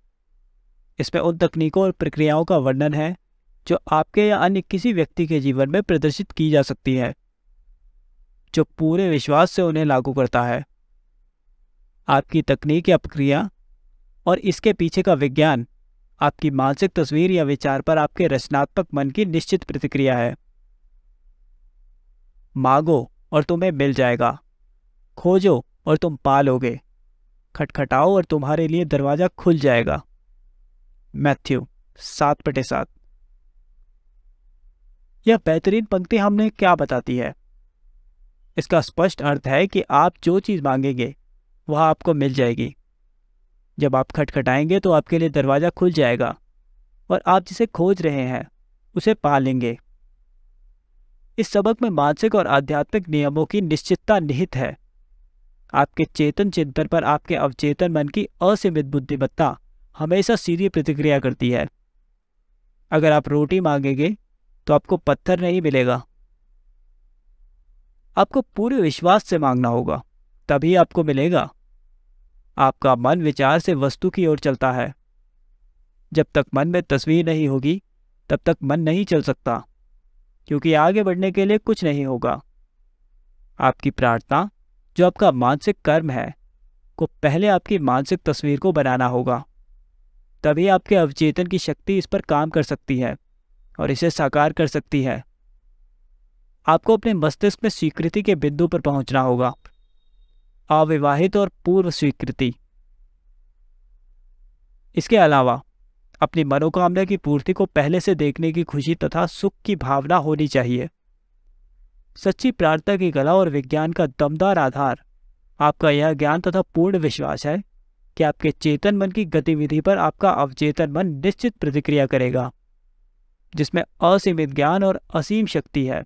इसमें उन तकनीकों और प्रक्रियाओं का वर्णन है जो आपके या अन्य किसी व्यक्ति के जीवन में प्रदर्शित की जा सकती है जो पूरे विश्वास से उन्हें लागू करता है आपकी तकनीक या प्रक्रिया और इसके पीछे का विज्ञान आपकी मानसिक तस्वीर या विचार पर आपके रचनात्मक मन की निश्चित प्रतिक्रिया है मांगो और तुम्हें मिल जाएगा खोजो और तुम पा लोगे खटखटाओ और तुम्हारे लिए दरवाज़ा खुल जाएगा मैथ्यू सात पटे सात यह बेहतरीन पंक्ति हमने क्या बताती है इसका स्पष्ट अर्थ है कि आप जो चीज़ मांगेंगे वह आपको मिल जाएगी जब आप खटखटाएंगे तो आपके लिए दरवाज़ा खुल जाएगा और आप जिसे खोज रहे हैं उसे पा लेंगे इस सबक में मानसिक और आध्यात्मिक नियमों की निश्चितता निहित है आपके चेतन चिंतन पर आपके अवचेतन मन की असीमित बुद्धिमत्ता हमेशा सीधी प्रतिक्रिया करती है अगर आप रोटी मांगेंगे तो आपको पत्थर नहीं मिलेगा आपको पूरे विश्वास से मांगना होगा तभी आपको मिलेगा आपका मन विचार से वस्तु की ओर चलता है जब तक मन में तस्वीर नहीं होगी तब तक मन नहीं चल सकता क्योंकि आगे बढ़ने के लिए कुछ नहीं होगा आपकी प्रार्थना जो आपका मानसिक कर्म है को पहले आपकी मानसिक तस्वीर को बनाना होगा तभी आपके अवचेतन की शक्ति इस पर काम कर सकती है और इसे साकार कर सकती है आपको अपने मस्तिष्क में स्वीकृति के बिंदु पर पहुंचना होगा अविवाहित और पूर्व स्वीकृति इसके अलावा अपनी मनोकामना की पूर्ति को पहले से देखने की खुशी तथा सुख की भावना होनी चाहिए सच्ची प्रार्थना की कला और विज्ञान का दमदार आधार आपका यह ज्ञान तथा पूर्ण विश्वास है कि आपके चेतन मन की गतिविधि पर आपका अवचेतन मन निश्चित प्रतिक्रिया करेगा जिसमें असीमित ज्ञान और असीम शक्ति है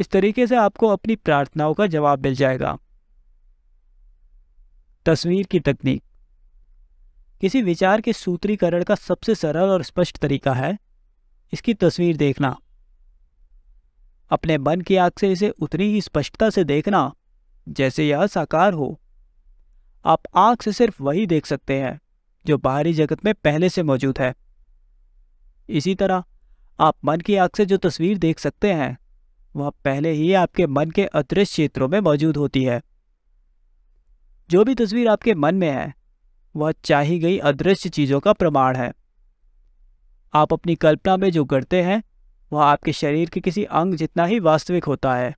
इस तरीके से आपको अपनी प्रार्थनाओं का जवाब मिल जाएगा तस्वीर की तकनीक किसी विचार के सूत्रीकरण का सबसे सरल और स्पष्ट तरीका है इसकी तस्वीर देखना अपने मन की आंख से इसे उतनी ही स्पष्टता से देखना जैसे यह साकार हो आप आंख से सिर्फ वही देख सकते हैं जो बाहरी जगत में पहले से मौजूद है इसी तरह आप मन की आंख से जो तस्वीर देख सकते हैं वह पहले ही आपके मन के अदृश्य क्षेत्रों में मौजूद होती है जो भी तस्वीर आपके मन में है वह चाही गई अदृश्य चीज़ों का प्रमाण है आप अपनी कल्पना में जो करते हैं वह आपके शरीर के किसी अंग जितना ही वास्तविक होता है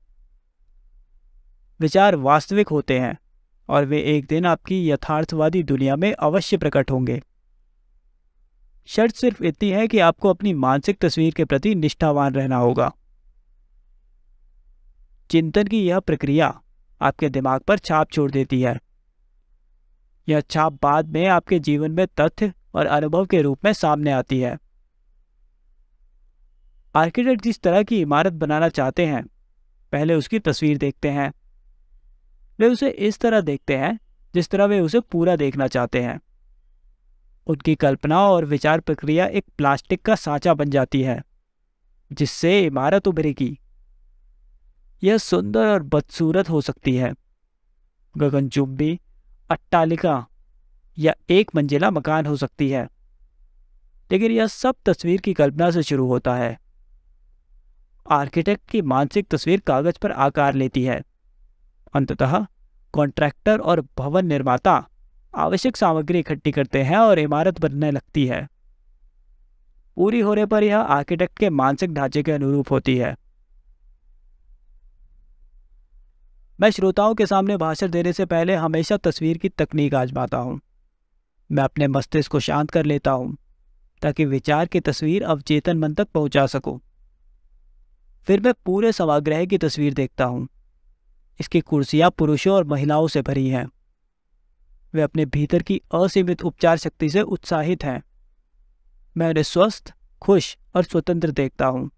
विचार वास्तविक होते हैं और वे एक दिन आपकी यथार्थवादी दुनिया में अवश्य प्रकट होंगे शर्त सिर्फ इतनी है कि आपको अपनी मानसिक तस्वीर के प्रति निष्ठावान रहना होगा चिंतन की यह प्रक्रिया आपके दिमाग पर छाप छोड़ देती है यह छाप बाद में आपके जीवन में तथ्य और अनुभव के रूप में सामने आती है आर्किटेक्ट जिस तरह की इमारत बनाना चाहते हैं पहले उसकी तस्वीर देखते हैं वे उसे इस तरह देखते हैं जिस तरह वे उसे पूरा देखना चाहते हैं उनकी कल्पना और विचार प्रक्रिया एक प्लास्टिक का साचा बन जाती है जिससे इमारत उभरेगी यह सुंदर और बदसूरत हो सकती है गगनचुंबी अट्टालिका या एक मंजिला मकान हो सकती है लेकिन यह सब तस्वीर की कल्पना से शुरू होता है आर्किटेक्ट की मानसिक तस्वीर कागज पर आकार लेती है अंततः कॉन्ट्रैक्टर और भवन निर्माता आवश्यक सामग्री इकट्ठी करते हैं और इमारत बनने लगती है पूरी होने पर यह आर्किटेक्ट के मानसिक ढांचे के अनुरूप होती है मैं श्रोताओं के सामने भाषण देने से पहले हमेशा तस्वीर की तकनीक आजमाता हूँ मैं अपने मस्तिष्क को शांत कर लेता हूँ ताकि विचार की तस्वीर अवचेतन मन तक पहुँचा सकूँ फिर मैं पूरे सभाग्रह की तस्वीर देखता हूँ इसकी कुर्सियाँ पुरुषों और महिलाओं से भरी हैं वे अपने भीतर की असीमित उपचार शक्ति से उत्साहित हैं मैं उन्हें स्वस्थ खुश और स्वतंत्र देखता हूँ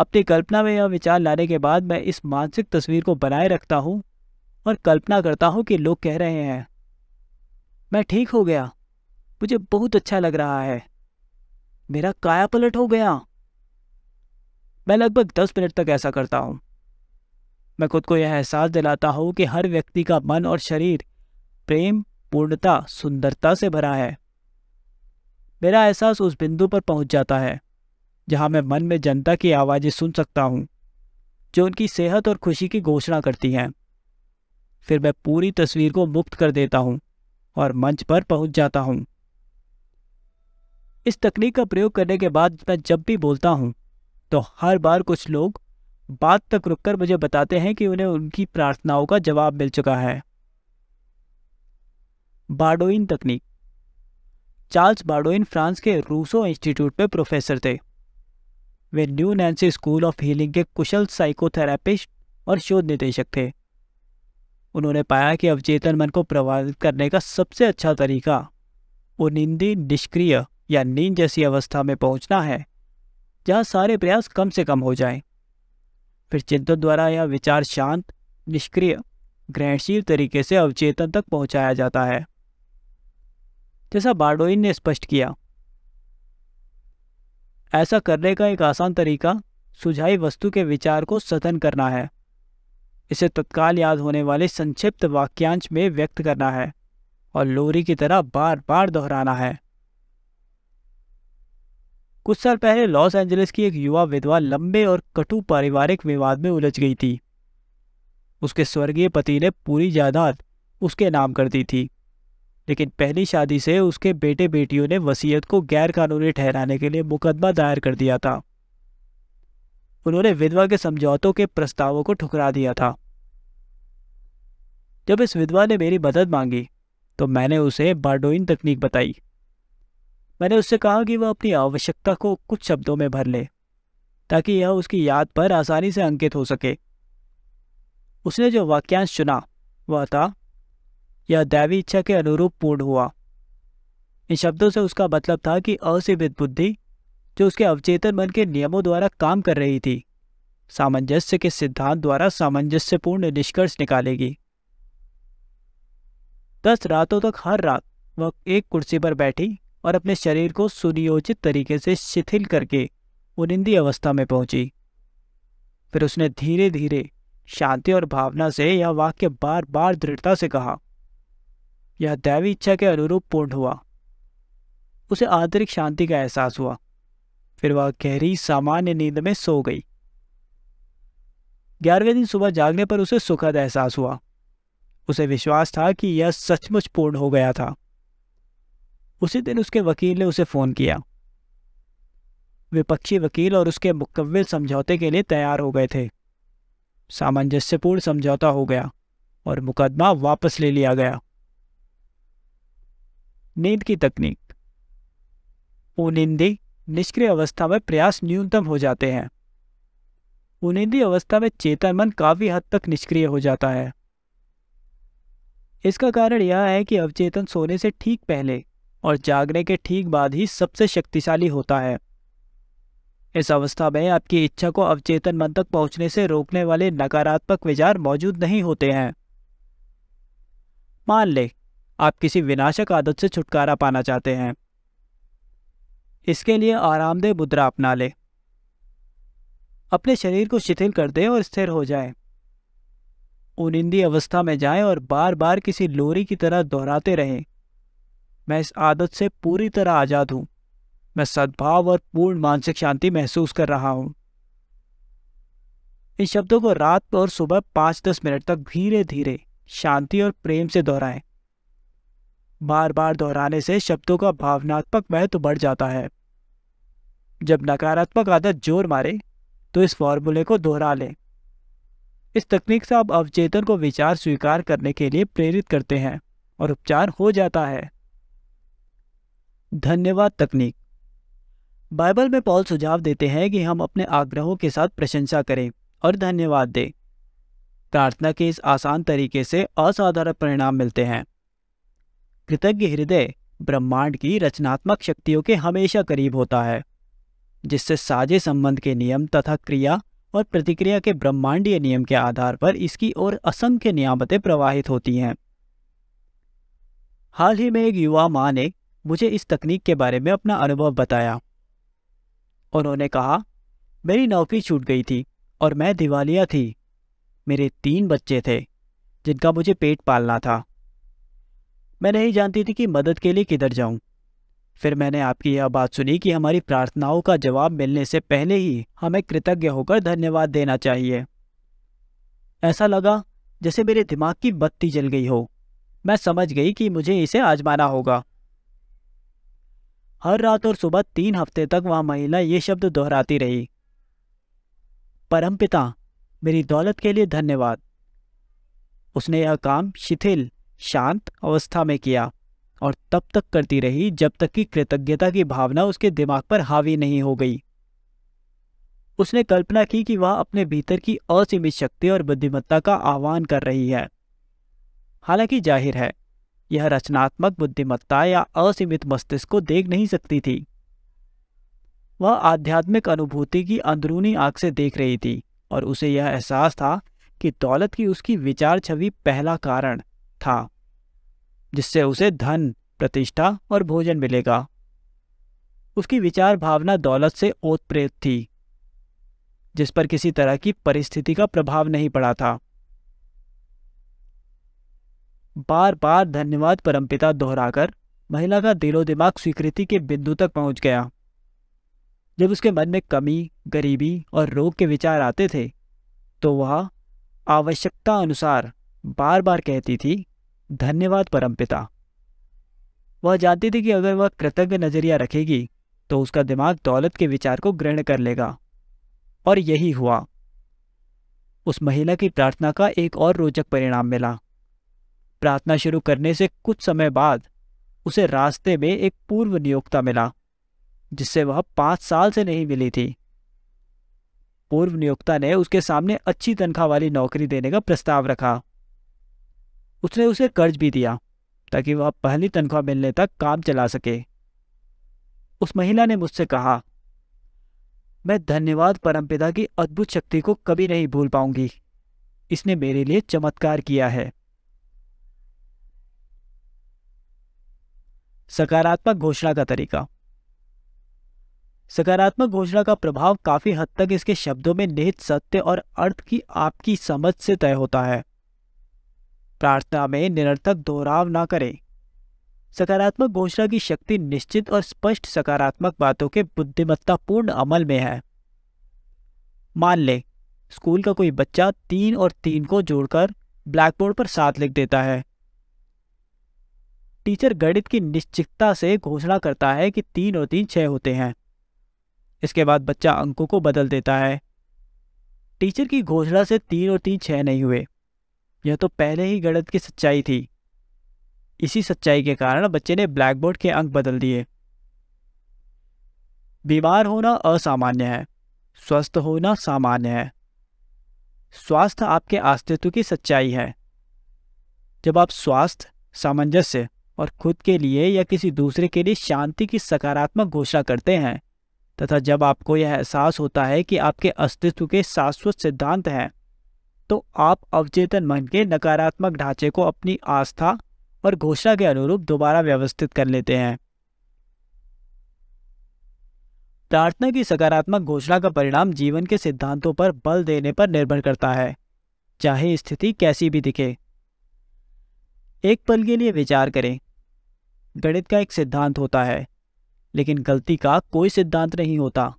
अपनी कल्पना में यह विचार लाने के बाद मैं इस मानसिक तस्वीर को बनाए रखता हूँ और कल्पना करता हूँ कि लोग कह रहे हैं मैं ठीक हो गया मुझे बहुत अच्छा लग रहा है मेरा काया पलट हो गया मैं लगभग दस मिनट तक ऐसा करता हूँ मैं खुद को यह एहसास दिलाता हूँ कि हर व्यक्ति का मन और शरीर प्रेम पूर्णता सुंदरता से भरा है मेरा एहसास उस बिंदु पर पहुंच जाता है जहां मैं मन में जनता की आवाज़ें सुन सकता हूं जो उनकी सेहत और खुशी की घोषणा करती हैं फिर मैं पूरी तस्वीर को मुक्त कर देता हूं और मंच पर पहुंच जाता हूं इस तकनीक का प्रयोग करने के बाद मैं जब भी बोलता हूं तो हर बार कुछ लोग बात तक रुककर मुझे बताते हैं कि उन्हें उनकी प्रार्थनाओं का जवाब मिल चुका है बाडोइन तकनीक चार्ल्स बाडोइन फ्रांस के रूसो इंस्टीट्यूट में प्रोफेसर थे वे new Nancy school of healing के कुशल साइकोथेरापिस्ट और शोध निदेशक थे उन्होंने पाया कि अवचेतन मन को प्रभावित करने का सबसे अच्छा तरीका उनिंदी निष्क्रिय या नींद जैसी अवस्था में पहुंचना है जहां सारे प्रयास कम से कम हो जाएं। फिर चिंतन द्वारा यह विचार शांत निष्क्रिय ग्रहणशील तरीके से अवचेतन तक पहुंचाया जाता है जैसा बार्डोइन ने स्पष्ट किया ऐसा करने का एक आसान तरीका सुझाई वस्तु के विचार को सतन करना है इसे तत्काल याद होने वाले संक्षिप्त वाक्यांश में व्यक्त करना है और लोरी की तरह बार बार दोहराना है कुछ साल पहले लॉस एंजलिस की एक युवा विधवा लंबे और कटु पारिवारिक विवाद में उलझ गई थी उसके स्वर्गीय पति ने पूरी जायदाद उसके नाम कर दी थी लेकिन पहली शादी से उसके बेटे बेटियों ने वसीयत को गैरकानूनी ठहराने के लिए मुकदमा दायर कर दिया था उन्होंने विधवा के समझौतों के प्रस्तावों को ठुकरा दिया था जब इस विधवा ने मेरी मदद मांगी तो मैंने उसे बार्डोइन तकनीक बताई मैंने उससे कहा कि वह अपनी आवश्यकता को कुछ शब्दों में भर ले ताकि यह उसकी याद पर आसानी से अंकित हो सके उसने जो वाक्यांश चुना वह था या दैवी इच्छा के अनुरूप पूर्ण हुआ इन शब्दों से उसका मतलब था कि असीमित बुद्धि जो उसके अवचेतन मन के नियमों द्वारा काम कर रही थी सामंजस्य के सिद्धांत द्वारा सामंजस्यपूर्ण निष्कर्ष निकालेगी दस रातों तक हर रात वह एक कुर्सी पर बैठी और अपने शरीर को सुनियोजित तरीके से शिथिल करके उनिंदी अवस्था में पहुंची फिर उसने धीरे धीरे शांति और भावना से यह वाक्य बार बार दृढ़ता से कहा या दैवी इच्छा के अनुरूप पूर्ण हुआ उसे आंतरिक शांति का एहसास हुआ फिर वह गहरी सामान्य नींद में सो गई ग्यारहवें दिन सुबह जागने पर उसे सुखद एहसास हुआ उसे विश्वास था कि यह सचमुच पूर्ण हो गया था उसी दिन उसके वकील ने उसे फ़ोन किया विपक्षी वकील और उसके मुकम्मिल समझौते के लिए तैयार हो गए थे सामंजस्यपूर्ण समझौता हो गया और मुकदमा वापस ले लिया गया नींद की तकनीक उनिंदी निष्क्रिय अवस्था में प्रयास न्यूनतम हो जाते हैं उनिंदी अवस्था में चेतन मन काफ़ी हद तक निष्क्रिय हो जाता है इसका कारण यह है कि अवचेतन सोने से ठीक पहले और जागने के ठीक बाद ही सबसे शक्तिशाली होता है इस अवस्था में आपकी इच्छा को अवचेतन मन तक पहुंचने से रोकने वाले नकारात्मक विचार मौजूद नहीं होते हैं मान ले आप किसी विनाशक आदत से छुटकारा पाना चाहते हैं इसके लिए आरामदेह मुद्रा अपना लें अपने शरीर को शिथिल कर दें और स्थिर हो जाएं। इंदी अवस्था में जाएं और बार बार किसी लोरी की तरह दोहराते रहें मैं इस आदत से पूरी तरह आज़ाद हूं मैं सद्भाव और पूर्ण मानसिक शांति महसूस कर रहा हूं इन शब्दों को रात और सुबह पांच दस मिनट तक धीरे धीरे शांति और प्रेम से दोहराएं बार बार दोहराने से शब्दों का भावनात्मक महत्व बढ़ जाता है जब नकारात्मक आदत जोर मारे तो इस फॉर्मूले को दोहरा लें इस तकनीक से आप अवचेतन को विचार स्वीकार करने के लिए प्रेरित करते हैं और उपचार हो जाता है धन्यवाद तकनीक बाइबल में पॉल सुझाव देते हैं कि हम अपने आग्रहों के साथ प्रशंसा करें और धन्यवाद दें प्रार्थना के इस आसान तरीके से असाधारण परिणाम मिलते हैं कृतज्ञ हृदय ब्रह्मांड की रचनात्मक शक्तियों के हमेशा करीब होता है जिससे साझे संबंध के नियम तथा क्रिया और प्रतिक्रिया के ब्रह्मांडीय नियम के आधार पर इसकी ओर असंख्य नियामतें प्रवाहित होती हैं हाल ही में एक युवा मां ने मुझे इस तकनीक के बारे में अपना अनुभव बताया उन्होंने कहा मेरी नौकरी छूट गई थी और मैं दिवालिया थी मेरे तीन बच्चे थे जिनका मुझे पेट पालना था मैं नहीं जानती थी कि मदद के लिए किधर जाऊं फिर मैंने आपकी यह बात सुनी कि हमारी प्रार्थनाओं का जवाब मिलने से पहले ही हमें कृतज्ञ होकर धन्यवाद देना चाहिए ऐसा लगा जैसे मेरे दिमाग की बत्ती जल गई हो मैं समझ गई कि मुझे इसे आजमाना होगा हर रात और सुबह तीन हफ्ते तक वह महिला ये शब्द दोहराती रही परमपिता मेरी दौलत के लिए धन्यवाद उसने यह काम शिथिल शांत अवस्था में किया और तब तक करती रही जब तक कि कृतज्ञता की भावना उसके दिमाग पर हावी नहीं हो गई उसने कल्पना की कि वह अपने भीतर की असीमित शक्ति और बुद्धिमत्ता का आह्वान कर रही है हालांकि जाहिर है यह रचनात्मक बुद्धिमत्ता या असीमित मस्तिष्क को देख नहीं सकती थी वह आध्यात्मिक अनुभूति की अंदरूनी आंख से देख रही थी और उसे यह एहसास था कि दौलत की उसकी विचार छवि पहला कारण था जिससे उसे धन प्रतिष्ठा और भोजन मिलेगा उसकी विचार भावना दौलत से ओतप्रेत थी जिस पर किसी तरह की परिस्थिति का प्रभाव नहीं पड़ा था बार बार धन्यवाद परमपिता दोहराकर महिला का दिलो दिमाग स्वीकृति के बिंदु तक पहुंच गया जब उसके मन में कमी गरीबी और रोग के विचार आते थे तो वह आवश्यकता अनुसार बार बार कहती थी धन्यवाद परमपिता वह जानती थी कि अगर वह कृतज्ञ नजरिया रखेगी तो उसका दिमाग दौलत के विचार को ग्रहण कर लेगा और यही हुआ उस महिला की प्रार्थना का एक और रोचक परिणाम मिला प्रार्थना शुरू करने से कुछ समय बाद उसे रास्ते में एक पूर्व नियोक्ता मिला जिससे वह पांच साल से नहीं मिली थी पूर्व नियोक्ता ने उसके सामने अच्छी तनख्वाह वाली नौकरी देने का प्रस्ताव रखा उसने उसे कर्ज भी दिया ताकि वह पहली तनख्वाह मिलने तक काम चला सके उस महिला ने मुझसे कहा मैं धन्यवाद परमपिता की अद्भुत शक्ति को कभी नहीं भूल पाऊंगी इसने मेरे लिए चमत्कार किया है सकारात्मक घोषणा का तरीका सकारात्मक घोषणा का प्रभाव काफी हद तक इसके शब्दों में निहित सत्य और अर्थ की आपकी समझ से तय होता है प्रार्थना में निरर्थक दोहराव ना करें सकारात्मक घोषणा की शक्ति निश्चित और स्पष्ट सकारात्मक बातों के बुद्धिमत्तापूर्ण अमल में है मान लें स्कूल का कोई बच्चा तीन और तीन को जोड़कर ब्लैकबोर्ड पर सात लिख देता है टीचर गणित की निश्चितता से घोषणा करता है कि तीन और तीन छह होते हैं इसके बाद बच्चा अंकों को बदल देता है टीचर की घोषणा से तीन और तीन छह नहीं हुए यह तो पहले ही गणित की सच्चाई थी इसी सच्चाई के कारण बच्चे ने ब्लैक बोर्ड के अंक बदल दिए बीमार होना असामान्य है स्वस्थ होना सामान्य है स्वास्थ्य आपके अस्तित्व की सच्चाई है जब आप स्वास्थ्य सामंजस्य और खुद के लिए या किसी दूसरे के लिए शांति की सकारात्मक घोषणा करते हैं तथा जब आपको यह एहसास होता है कि आपके अस्तित्व के शाश्वत सिद्धांत हैं तो आप अवचेतन मन के नकारात्मक ढांचे को अपनी आस्था और घोषणा के अनुरूप दोबारा व्यवस्थित कर लेते हैं प्रार्थना की सकारात्मक घोषणा का परिणाम जीवन के सिद्धांतों पर बल देने पर निर्भर करता है चाहे स्थिति कैसी भी दिखे एक पल के लिए विचार करें गणित का एक सिद्धांत होता है लेकिन गलती का कोई सिद्धांत नहीं होता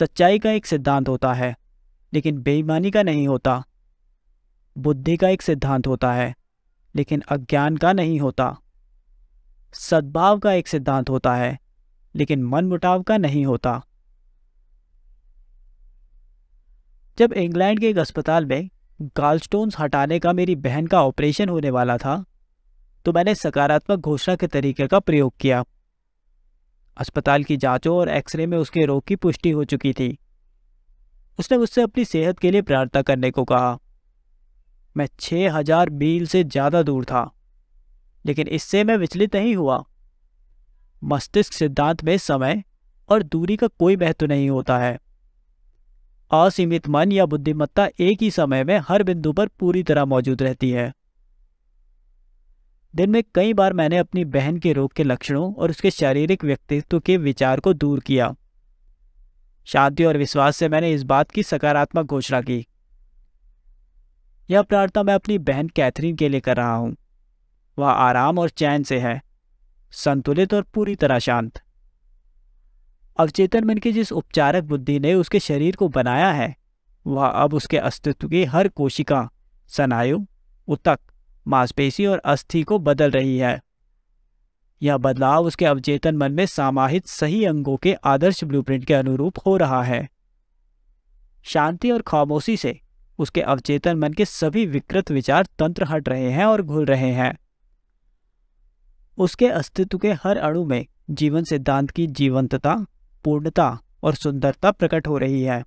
सच्चाई का एक सिद्धांत होता है लेकिन बेईमानी का नहीं होता बुद्धि का एक सिद्धांत होता है लेकिन अज्ञान का नहीं होता सद्भाव का एक सिद्धांत होता है लेकिन मनमुटाव का नहीं होता जब इंग्लैंड के एक अस्पताल में गालस्टोन्स हटाने का मेरी बहन का ऑपरेशन होने वाला था तो मैंने सकारात्मक घोषणा के तरीके का प्रयोग किया अस्पताल की जांचों और एक्सरे में उसके रोग की पुष्टि हो चुकी थी उसने मुझसे अपनी सेहत के लिए प्रार्थना करने को कहा मैं छः हजार मील से ज़्यादा दूर था लेकिन इससे मैं विचलित नहीं हुआ मस्तिष्क सिद्धांत में समय और दूरी का कोई महत्व नहीं होता है असीमित मन या बुद्धिमत्ता एक ही समय में हर बिंदु पर पूरी तरह मौजूद रहती है दिन में कई बार मैंने अपनी बहन के रोग के लक्षणों और उसके शारीरिक व्यक्तित्व के विचार को दूर किया शांति और विश्वास से मैंने इस बात की सकारात्मक घोषणा की यह प्रार्थना मैं अपनी बहन कैथरीन के लिए कर रहा हूं वह आराम और चैन से है संतुलित और पूरी तरह शांत अवचेतन मन की जिस उपचारक बुद्धि ने उसके शरीर को बनाया है वह अब उसके अस्तित्व की हर कोशिका स्नायु उतक मांसपेशी और अस्थि को बदल रही है यह बदलाव उसके अवचेतन मन में समाहित सही अंगों के आदर्श ब्लूप्रिंट के अनुरूप हो रहा है शांति और खामोशी से उसके अवचेतन मन के सभी विकृत विचार तंत्र हट रहे हैं और घुल रहे हैं उसके अस्तित्व के हर अणु में जीवन सिद्धांत की जीवंतता पूर्णता और सुंदरता प्रकट हो रही है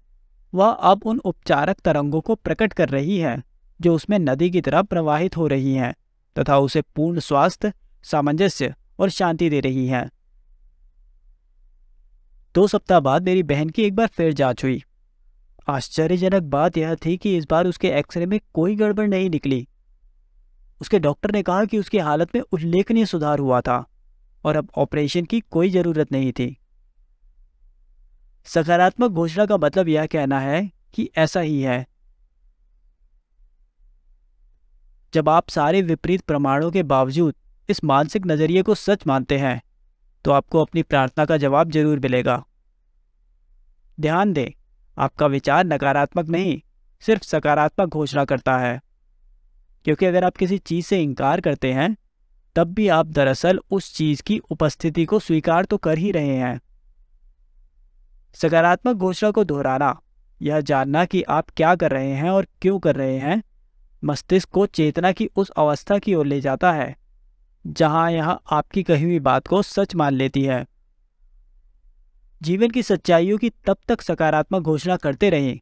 वह अब उन उपचारक तरंगों को प्रकट कर रही है जो उसमें नदी की तरह प्रवाहित हो रही हैं तथा उसे पूर्ण स्वास्थ्य सामंजस्य और शांति दे रही है दो सप्ताह बाद मेरी बहन की एक बार फिर जांच हुई आश्चर्यजनक बात यह थी कि इस बार उसके एक्सरे में कोई गड़बड़ नहीं निकली उसके डॉक्टर ने कहा कि उसकी हालत में उल्लेखनीय सुधार हुआ था और अब ऑपरेशन की कोई ज़रूरत नहीं थी सकारात्मक घोषणा का मतलब यह कहना है कि ऐसा ही है जब आप सारे विपरीत प्रमाणों के बावजूद इस मानसिक नज़रिए को सच मानते हैं तो आपको अपनी प्रार्थना का जवाब जरूर मिलेगा ध्यान दें आपका विचार नकारात्मक नहीं सिर्फ सकारात्मक घोषणा करता है क्योंकि अगर आप किसी चीज़ से इनकार करते हैं तब भी आप दरअसल उस चीज़ की उपस्थिति को स्वीकार तो कर ही रहे हैं सकारात्मक घोषणा को दोहराना यह जानना कि आप क्या कर रहे हैं और क्यों कर रहे हैं मस्तिष्क को चेतना की उस अवस्था की ओर ले जाता है जहां यह आपकी कही हुई बात को सच मान लेती है जीवन की सच्चाइयों की तब तक सकारात्मक घोषणा करते रहें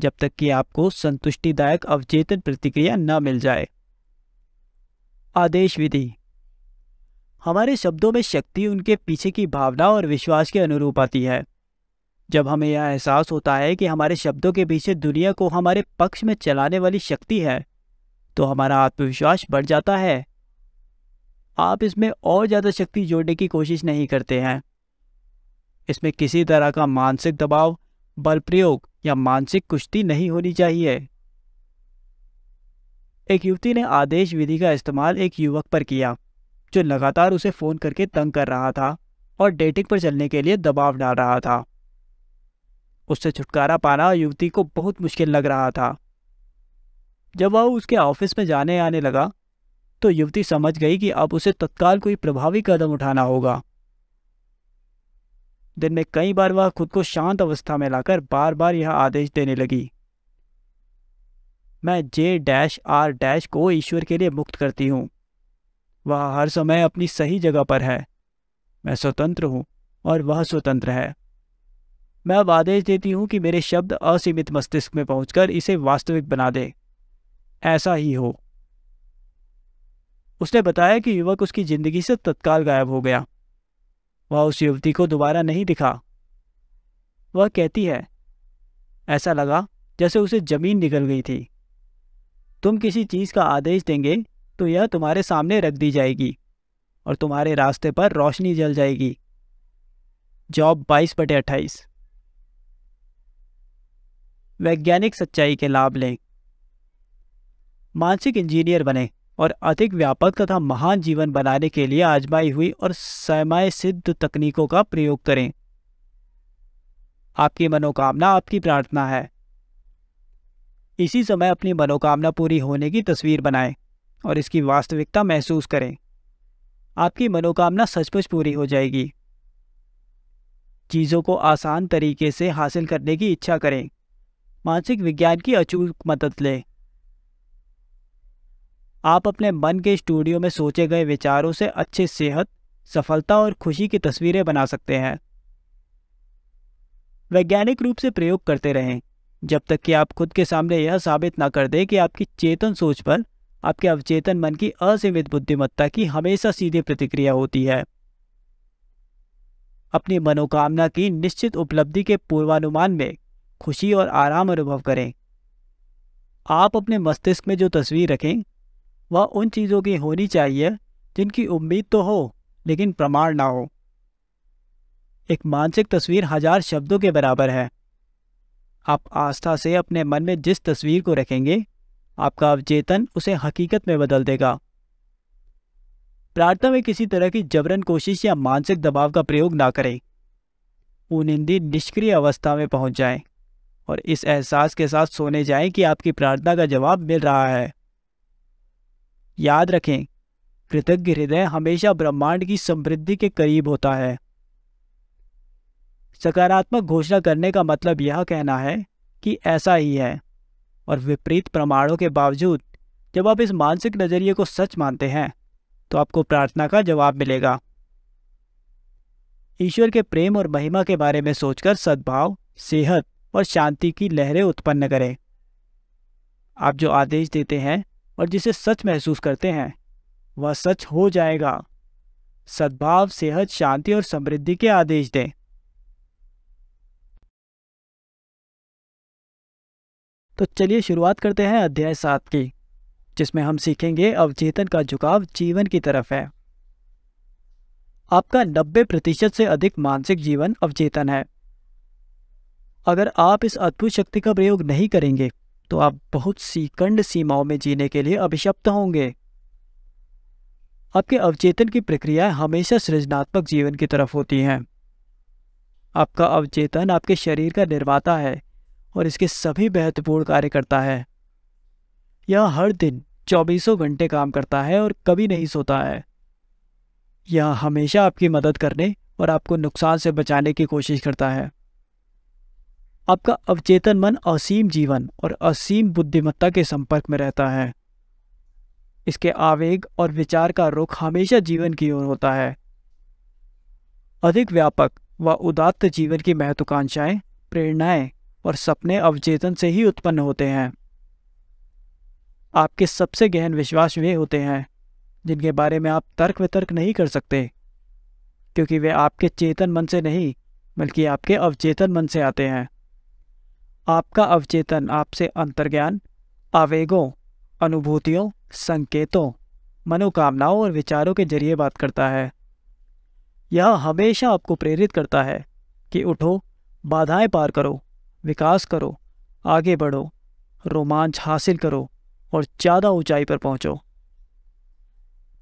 जब तक कि आपको संतुष्टिदायक अवचेतन प्रतिक्रिया न मिल जाए आदेश विधि हमारे शब्दों में शक्ति उनके पीछे की भावना और विश्वास के अनुरूप आती है जब हमें यह एहसास होता है कि हमारे शब्दों के पीछे दुनिया को हमारे पक्ष में चलाने वाली शक्ति है तो हमारा आत्मविश्वास बढ़ जाता है आप इसमें और ज़्यादा शक्ति जोड़ने की कोशिश नहीं करते हैं इसमें किसी तरह का मानसिक दबाव बल प्रयोग या मानसिक कुश्ती नहीं होनी चाहिए एक युवती ने आदेश विधि का इस्तेमाल एक युवक पर किया जो लगातार उसे फ़ोन करके तंग कर रहा था और डेटिंग पर चलने के लिए दबाव डाल रहा था उससे छुटकारा पाना युवती को बहुत मुश्किल लग रहा था जब वह उसके ऑफिस में जाने आने लगा तो युवती समझ गई कि अब उसे तत्काल कोई प्रभावी कदम उठाना होगा दिन में कई बार वह खुद को शांत अवस्था में लाकर बार बार यह आदेश देने लगी मैं जे डैश आर डैश को ईश्वर के लिए मुक्त करती हूं वह हर समय अपनी सही जगह पर है मैं स्वतंत्र हूं और वह स्वतंत्र है मैं अब आदेश देती हूं कि मेरे शब्द असीमित मस्तिष्क में पहुंचकर इसे वास्तविक बना दे ऐसा ही हो उसने बताया कि युवक उसकी जिंदगी से तत्काल गायब हो गया वह उस युवती को दोबारा नहीं दिखा वह कहती है ऐसा लगा जैसे उसे जमीन निकल गई थी तुम किसी चीज़ का आदेश देंगे तो यह तुम्हारे सामने रख दी जाएगी और तुम्हारे रास्ते पर रोशनी जल जाएगी जॉब बाईस बटे अट्ठाईस वैज्ञानिक सच्चाई के लाभ लें मानसिक इंजीनियर बने और अधिक व्यापक तथा महान जीवन बनाने के लिए आजमाई हुई और समय सिद्ध तकनीकों का प्रयोग करें आपकी मनोकामना आपकी प्रार्थना है इसी समय अपनी मनोकामना पूरी होने की तस्वीर बनाएं और इसकी वास्तविकता महसूस करें आपकी मनोकामना सचमुच पूरी हो जाएगी चीज़ों को आसान तरीके से हासिल करने की इच्छा करें मानसिक विज्ञान की अचूक मदद लें आप अपने मन के स्टूडियो में सोचे गए विचारों से अच्छे सेहत सफलता और खुशी की तस्वीरें बना सकते हैं वैज्ञानिक रूप से प्रयोग करते रहें जब तक कि आप खुद के सामने यह साबित ना कर दें कि आपकी चेतन सोच पर आपके अवचेतन मन की असीमित बुद्धिमत्ता की हमेशा सीधी प्रतिक्रिया होती है अपनी मनोकामना की निश्चित उपलब्धि के पूर्वानुमान में खुशी और आराम अनुभव करें आप अपने मस्तिष्क में जो तस्वीर रखें वह उन चीज़ों की होनी चाहिए जिनकी उम्मीद तो हो लेकिन प्रमाण ना हो एक मानसिक तस्वीर हजार शब्दों के बराबर है आप आस्था से अपने मन में जिस तस्वीर को रखेंगे आपका अवचेतन उसे हकीकत में बदल देगा प्रार्थना में किसी तरह की जबरन कोशिश या मानसिक दबाव का प्रयोग ना करें पूनिंदी निष्क्रिय अवस्था में पहुंच जाएं और इस एहसास के साथ सोने जाएं कि आपकी प्रार्थना का जवाब मिल रहा है याद रखें कृतज्ञ हृदय हमेशा ब्रह्मांड की समृद्धि के करीब होता है सकारात्मक घोषणा करने का मतलब यह कहना है कि ऐसा ही है और विपरीत प्रमाणों के बावजूद जब आप इस मानसिक नज़रिए को सच मानते हैं तो आपको प्रार्थना का जवाब मिलेगा ईश्वर के प्रेम और महिमा के बारे में सोचकर सद्भाव सेहत और शांति की लहरें उत्पन्न करें आप जो आदेश देते हैं और जिसे सच महसूस करते हैं वह सच हो जाएगा सद्भाव सेहत शांति और समृद्धि के आदेश दें तो चलिए शुरुआत करते हैं अध्याय सात की जिसमें हम सीखेंगे अवचेतन का झुकाव जीवन की तरफ है आपका 90 प्रतिशत से अधिक मानसिक जीवन अवचेतन है अगर आप इस अद्भुत शक्ति का प्रयोग नहीं करेंगे तो आप बहुत सी कंड सीमाओं में जीने के लिए अभिशप्त होंगे आपके अवचेतन की प्रक्रिया हमेशा सृजनात्मक जीवन की तरफ होती हैं आपका अवचेतन आपके शरीर का निर्माता है और इसके सभी महत्वपूर्ण कार्य करता है यह हर दिन चौबीसों घंटे काम करता है और कभी नहीं सोता है यह हमेशा आपकी मदद करने और आपको नुकसान से बचाने की कोशिश करता है आपका अवचेतन मन असीम जीवन और असीम बुद्धिमत्ता के संपर्क में रहता है इसके आवेग और विचार का रुख हमेशा जीवन की ओर होता है अधिक व्यापक व उदात्त जीवन की महत्वाकांक्षाएं प्रेरणाएं और सपने अवचेतन से ही उत्पन्न होते हैं आपके सबसे गहन विश्वास वे होते हैं जिनके बारे में आप तर्क वितर्क नहीं कर सकते क्योंकि वे आपके चेतन मन से नहीं बल्कि आपके अवचेतन मन से आते हैं आपका अवचेतन आपसे अंतर्ज्ञान आवेगों अनुभूतियों संकेतों मनोकामनाओं और विचारों के जरिए बात करता है यह हमेशा आपको प्रेरित करता है कि उठो बाधाएं पार करो विकास करो आगे बढ़ो रोमांच हासिल करो और ज़्यादा ऊंचाई पर पहुंचो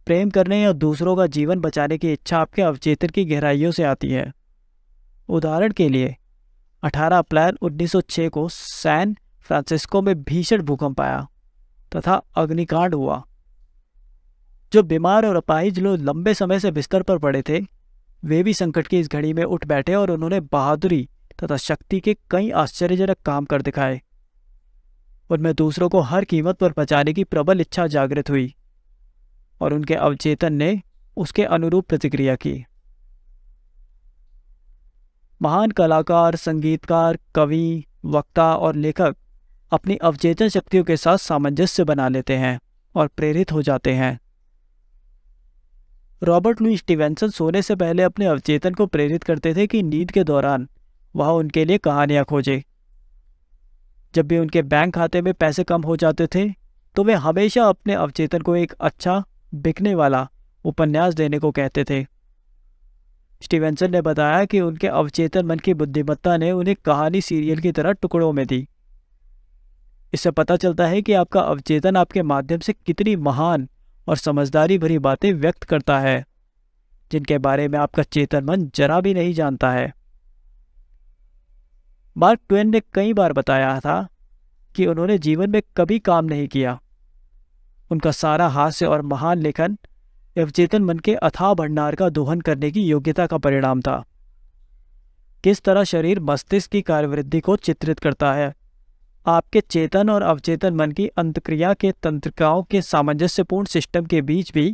प्रेम करने या दूसरों का जीवन बचाने की इच्छा आपके अवचेतन की गहराइयों से आती है उदाहरण के लिए 18 अप्रैल 1906 को सैन फ्रांसिस्को में भीषण भूकंप आया तथा अग्निकांड हुआ जो बीमार और अपाहिज लोग लंबे समय से बिस्तर पर पड़े थे वे भी संकट की इस घड़ी में उठ बैठे और उन्होंने बहादुरी तथा शक्ति के कई आश्चर्यजनक काम कर दिखाए उनमें दूसरों को हर कीमत पर बचाने की प्रबल इच्छा जागृत हुई और उनके अवचेतन ने उसके अनुरूप प्रतिक्रिया की महान कलाकार संगीतकार कवि वक्ता और लेखक अपनी अवचेतन शक्तियों के साथ सामंजस्य बना लेते हैं और प्रेरित हो जाते हैं रॉबर्ट लुई स्टीवेंसन सोने से पहले अपने अवचेतन को प्रेरित करते थे कि नींद के दौरान वह उनके लिए कहानियां खोजे जब भी उनके बैंक खाते में पैसे कम हो जाते थे तो वे हमेशा अपने अवचेतन को एक अच्छा बिकने वाला उपन्यास देने को कहते थे स्टीवेंसन ने बताया कि उनके अवचेतन मन की बुद्धिमत्ता ने उन्हें कहानी सीरियल की तरह टुकड़ों में दी इससे पता चलता है कि आपका अवचेतन आपके माध्यम से कितनी महान और समझदारी भरी बातें व्यक्त करता है जिनके बारे में आपका चेतन मन जरा भी नहीं जानता है मार्क ट्वेन ने कई बार बताया था कि उन्होंने जीवन में कभी काम नहीं किया उनका सारा हास्य और महान लेखन अवचेतन मन के अथाह भंडार का दोहन करने की योग्यता का परिणाम था किस तरह शरीर मस्तिष्क की कार्यवृद्धि को चित्रित करता है आपके चेतन और अवचेतन मन की अंतक्रिया के तंत्रिकाओं के सामंजस्यपूर्ण सिस्टम के बीच भी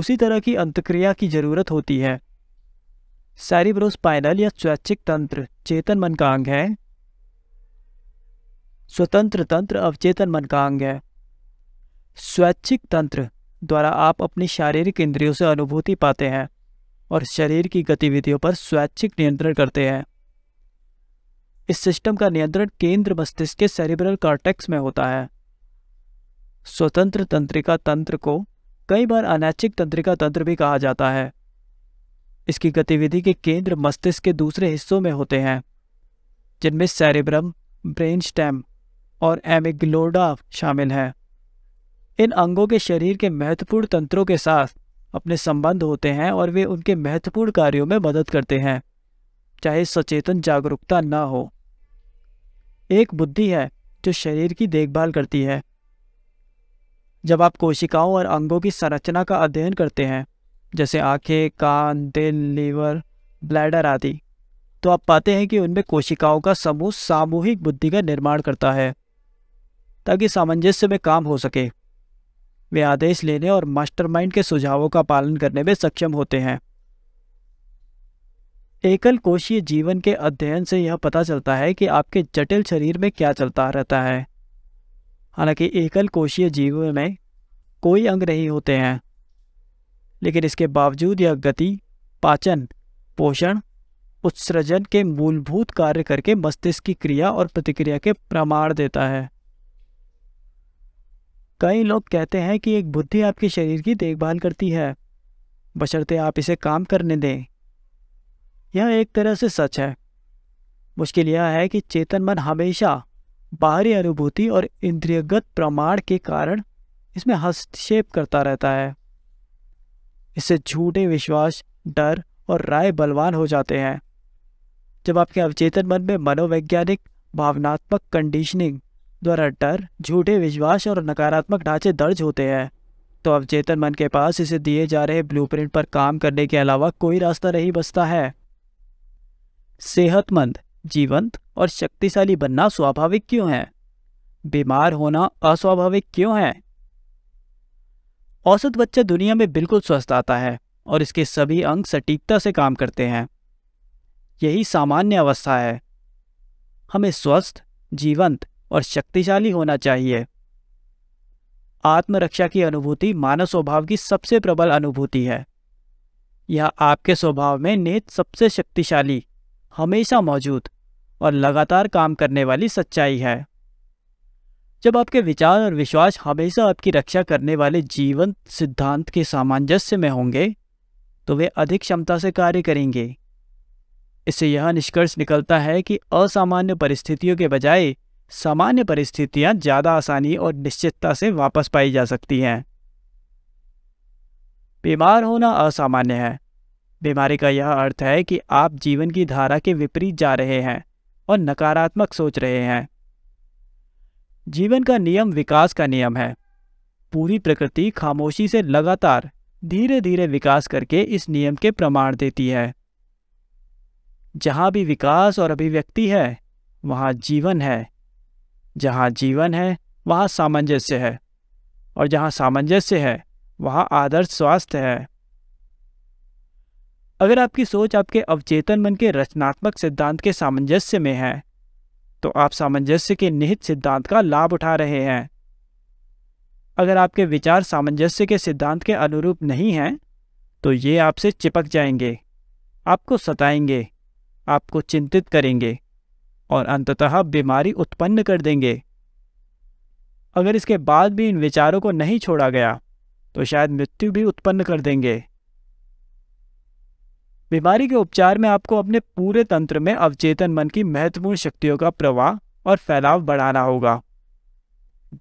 उसी तरह की अंतक्रिया की जरूरत होती है सैरिब्रोस्पाइनल या स्वैच्छिक तंत्र चेतन मन का अंग है स्वतंत्र तंत्र अवचेतन मन का अंग है स्वैच्छिक तंत्र द्वारा आप अपनी शारीरिक इंद्रियों से अनुभूति पाते हैं और शरीर की गतिविधियों पर स्वैच्छिक नियंत्रण करते हैं इस सिस्टम का नियंत्रण केंद्र मस्तिष्क के सेरिब्रल कार्टेक्स में होता है स्वतंत्र तंत्रिका तंत्र को कई बार अनैच्छिक तंत्रिका तंत्र भी कहा जाता है इसकी गतिविधि के केंद्र मस्तिष्क के दूसरे हिस्सों में होते हैं जिनमें सेरिब्रम ब्रेन स्टेम और एमिग्लोडा शामिल हैं इन अंगों के शरीर के महत्वपूर्ण तंत्रों के साथ अपने संबंध होते हैं और वे उनके महत्वपूर्ण कार्यों में मदद करते हैं चाहे सचेतन जागरूकता ना हो एक बुद्धि है जो शरीर की देखभाल करती है जब आप कोशिकाओं और अंगों की संरचना का अध्ययन करते हैं जैसे आंखें कान दिल लीवर ब्लैडर आदि तो आप पाते हैं कि उनमें कोशिकाओं का समूह सामूहिक बुद्धि का निर्माण करता है ताकि सामंजस्य में काम हो सके वे आदेश लेने और मास्टरमाइंड के सुझावों का पालन करने में सक्षम होते हैं एकल कोशीय जीवन के अध्ययन से यह पता चलता है कि आपके जटिल शरीर में क्या चलता रहता है हालांकि एकल कोशीय जीवन में कोई अंग नहीं होते हैं लेकिन इसके बावजूद यह गति पाचन पोषण उत्सर्जन के मूलभूत कार्य करके मस्तिष्क की क्रिया और प्रतिक्रिया के प्रमाण देता है कई लोग कहते हैं कि एक बुद्धि आपके शरीर की देखभाल करती है बशर्ते आप इसे काम करने दें यह एक तरह से सच है मुश्किल यह है कि चेतन मन हमेशा बाहरी अनुभूति और इंद्रियगत प्रमाण के कारण इसमें हस्तक्षेप करता रहता है इससे झूठे विश्वास डर और राय बलवान हो जाते हैं जब आपके अवचेतन मन में मनोवैज्ञानिक भावनात्मक कंडीशनिंग द्वारा डर झूठे विश्वास और नकारात्मक ढांचे दर्ज होते हैं तो अब चेतन मन के पास इसे दिए जा रहे ब्लूप्रिंट पर काम करने के अलावा कोई रास्ता नहीं बचता है सेहतमंद जीवंत और शक्तिशाली बनना स्वाभाविक क्यों है बीमार होना अस्वाभाविक क्यों है औसत बच्चा दुनिया में बिल्कुल स्वस्थ आता है और इसके सभी अंग सटीकता से काम करते हैं यही सामान्य अवस्था है हमें स्वस्थ जीवंत और शक्तिशाली होना चाहिए आत्मरक्षा की अनुभूति मानव स्वभाव की सबसे प्रबल अनुभूति है यह आपके स्वभाव में नेत सबसे शक्तिशाली हमेशा मौजूद और लगातार काम करने वाली सच्चाई है जब आपके विचार और विश्वास हमेशा आपकी रक्षा करने वाले जीवन सिद्धांत के सामंजस्य में होंगे तो वे अधिक क्षमता से कार्य करेंगे इससे यह निष्कर्ष निकलता है कि असामान्य परिस्थितियों के बजाय सामान्य परिस्थितियां ज़्यादा आसानी और निश्चितता से वापस पाई जा सकती हैं बीमार होना असामान्य है बीमारी का यह अर्थ है कि आप जीवन की धारा के विपरीत जा रहे हैं और नकारात्मक सोच रहे हैं जीवन का नियम विकास का नियम है पूरी प्रकृति खामोशी से लगातार धीरे धीरे विकास करके इस नियम के प्रमाण देती है जहां भी विकास और अभिव्यक्ति है वहां जीवन है जहाँ जीवन है वहाँ सामंजस्य है और जहाँ सामंजस्य है वहाँ आदर्श स्वास्थ्य है अगर आपकी सोच आपके अवचेतन मन के रचनात्मक सिद्धांत के सामंजस्य में है तो आप सामंजस्य के निहित सिद्धांत का लाभ उठा रहे हैं अगर आपके विचार सामंजस्य के सिद्धांत के अनुरूप नहीं हैं तो ये आपसे चिपक जाएंगे आपको सताएंगे आपको चिंतित करेंगे और अंततः बीमारी उत्पन्न कर देंगे अगर इसके बाद भी इन विचारों को नहीं छोड़ा गया तो शायद मृत्यु भी उत्पन्न कर देंगे बीमारी के उपचार में आपको अपने पूरे तंत्र में अवचेतन मन की महत्वपूर्ण शक्तियों का प्रवाह और फैलाव बढ़ाना होगा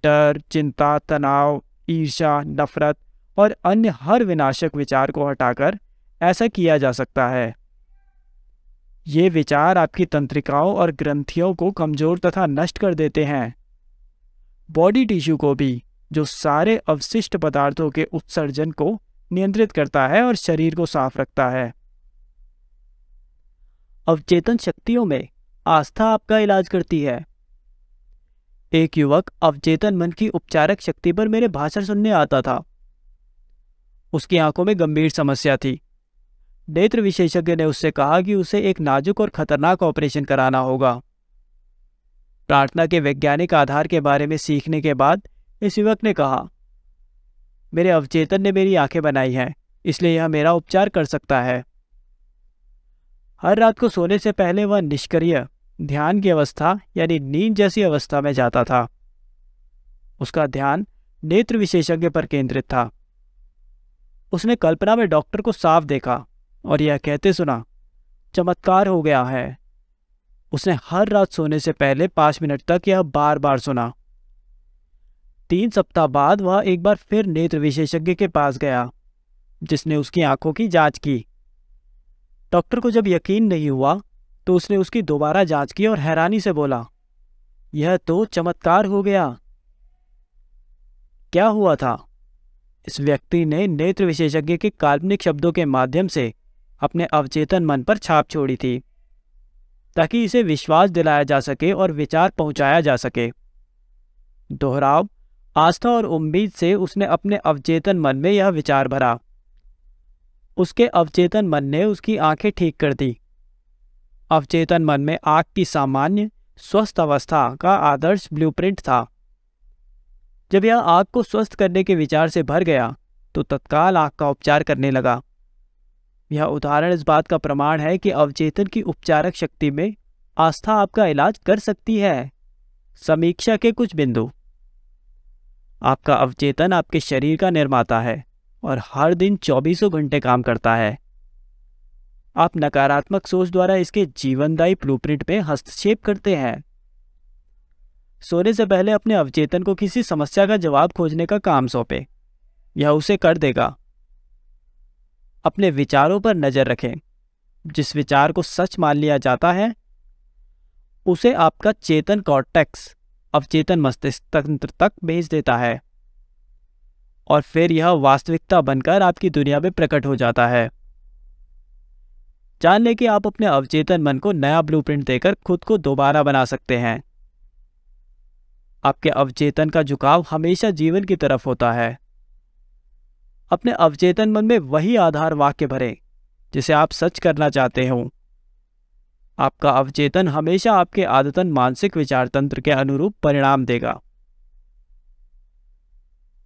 डर चिंता तनाव ईर्षा नफरत और अन्य हर विनाशक विचार को हटाकर ऐसा किया जा सकता है ये विचार आपकी तंत्रिकाओं और ग्रंथियों को कमजोर तथा नष्ट कर देते हैं बॉडी टिश्यू को भी जो सारे अवशिष्ट पदार्थों के उत्सर्जन को नियंत्रित करता है और शरीर को साफ रखता है अवचेतन शक्तियों में आस्था आपका इलाज करती है एक युवक अवचेतन मन की उपचारक शक्ति पर मेरे भाषण सुनने आता था उसकी आंखों में गंभीर समस्या थी नेत्र विशेषज्ञ ने उससे कहा कि उसे एक नाजुक और खतरनाक ऑपरेशन कराना होगा प्रार्थना के वैज्ञानिक आधार के बारे में सीखने के बाद इस युवक ने कहा मेरे अवचेतन ने मेरी आंखें बनाई हैं इसलिए यह मेरा उपचार कर सकता है हर रात को सोने से पहले वह निष्क्रिय ध्यान की अवस्था यानी नींद जैसी अवस्था में जाता था उसका ध्यान नेत्र विशेषज्ञ पर केंद्रित था उसने कल्पना में डॉक्टर को साफ देखा और यह कहते सुना चमत्कार हो गया है उसने हर रात सोने से पहले पांच मिनट तक यह बार बार सुना तीन सप्ताह बाद वह एक बार फिर नेत्र विशेषज्ञ के पास गया जिसने उसकी आंखों की जांच की डॉक्टर को जब यकीन नहीं हुआ तो उसने उसकी दोबारा जांच की और हैरानी से बोला यह तो चमत्कार हो गया क्या हुआ था इस व्यक्ति ने नेत्र विशेषज्ञ के काल्पनिक शब्दों के माध्यम से अपने अवचेतन मन पर छाप छोड़ी थी ताकि इसे विश्वास दिलाया जा सके और विचार पहुंचाया जा सके दोहराव आस्था और उम्मीद से उसने अपने अवचेतन मन में यह विचार भरा उसके अवचेतन मन ने उसकी आंखें ठीक कर दी अवचेतन मन में आग की सामान्य स्वस्थ अवस्था का आदर्श ब्लूप्रिंट था जब यह आग को स्वस्थ करने के विचार से भर गया तो तत्काल आग का उपचार करने लगा यह उदाहरण इस बात का प्रमाण है कि अवचेतन की उपचारक शक्ति में आस्था आपका इलाज कर सकती है समीक्षा के कुछ बिंदु आपका अवचेतन आपके शरीर का निर्माता है और हर दिन चौबीसों घंटे काम करता है आप नकारात्मक सोच द्वारा इसके जीवनदायी ब्लूप्रिंट में हस्तक्षेप करते हैं सोने से पहले अपने अवचेतन को किसी समस्या का जवाब खोजने का काम सौंपे यह उसे कर देगा अपने विचारों पर नज़र रखें जिस विचार को सच मान लिया जाता है उसे आपका चेतन कॉर्टेक्स अवचेतन मस्तिष्क तंत्र तक भेज देता है और फिर यह वास्तविकता बनकर आपकी दुनिया में प्रकट हो जाता है जान लें कि आप अपने अवचेतन मन को नया ब्लूप्रिंट देकर खुद को दोबारा बना सकते हैं आपके अवचेतन का झुकाव हमेशा जीवन की तरफ होता है अपने अवचेतन मन में वही आधार वाक्य भरें जिसे आप सच करना चाहते हो आपका अवचेतन हमेशा आपके आदतन मानसिक विचार तंत्र के अनुरूप परिणाम देगा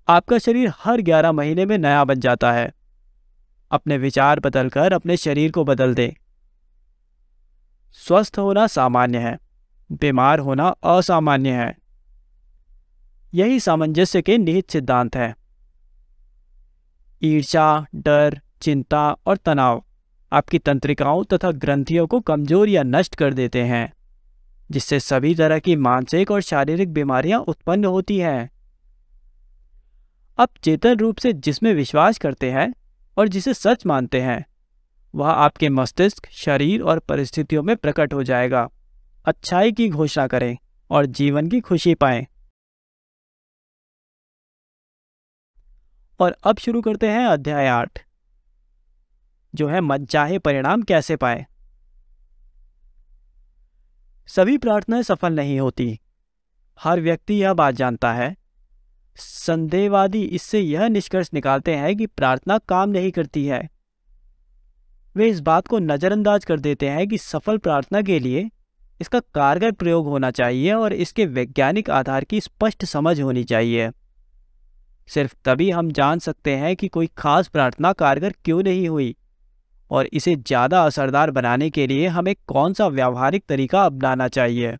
आपका शरीर हर 11 महीने में नया बन जाता है अपने विचार बदलकर अपने शरीर को बदल दें स्वस्थ होना सामान्य है बीमार होना असामान्य है यही सामंजस्य के निहित सिद्धांत हैं ईर्षा डर चिंता और तनाव आपकी तंत्रिकाओं तथा ग्रंथियों को कमजोर या नष्ट कर देते हैं जिससे सभी तरह की मानसिक और शारीरिक बीमारियां उत्पन्न होती हैं आप चेतन रूप से जिसमें विश्वास करते हैं और जिसे सच मानते हैं वह आपके मस्तिष्क शरीर और परिस्थितियों में प्रकट हो जाएगा अच्छाई की घोषणा करें और जीवन की खुशी पाएं और अब शुरू करते हैं अध्याय आठ जो है चाहे परिणाम कैसे पाए सभी प्रार्थनाएं सफल नहीं होती हर व्यक्ति यह बात जानता है संदेहवादी इससे यह निष्कर्ष निकालते हैं कि प्रार्थना काम नहीं करती है वे इस बात को नज़रअंदाज कर देते हैं कि सफल प्रार्थना के लिए इसका कारगर प्रयोग होना चाहिए और इसके वैज्ञानिक आधार की स्पष्ट समझ होनी चाहिए सिर्फ तभी हम जान सकते हैं कि कोई खास प्रार्थना कारगर क्यों नहीं हुई और इसे ज़्यादा असरदार बनाने के लिए हमें कौन सा व्यावहारिक तरीका अपनाना चाहिए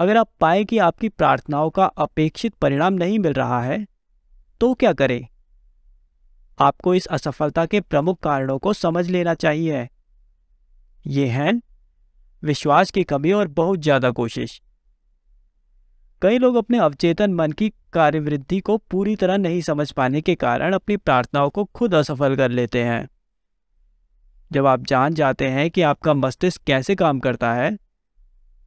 अगर आप पाए कि आपकी प्रार्थनाओं का अपेक्षित परिणाम नहीं मिल रहा है तो क्या करें आपको इस असफलता के प्रमुख कारणों को समझ लेना चाहिए ये हैं विश्वास की कमी और बहुत ज़्यादा कोशिश कई लोग अपने अवचेतन मन की कार्यवृद्धि को पूरी तरह नहीं समझ पाने के कारण अपनी प्रार्थनाओं को खुद असफल कर लेते हैं जब आप जान जाते हैं कि आपका मस्तिष्क कैसे काम करता है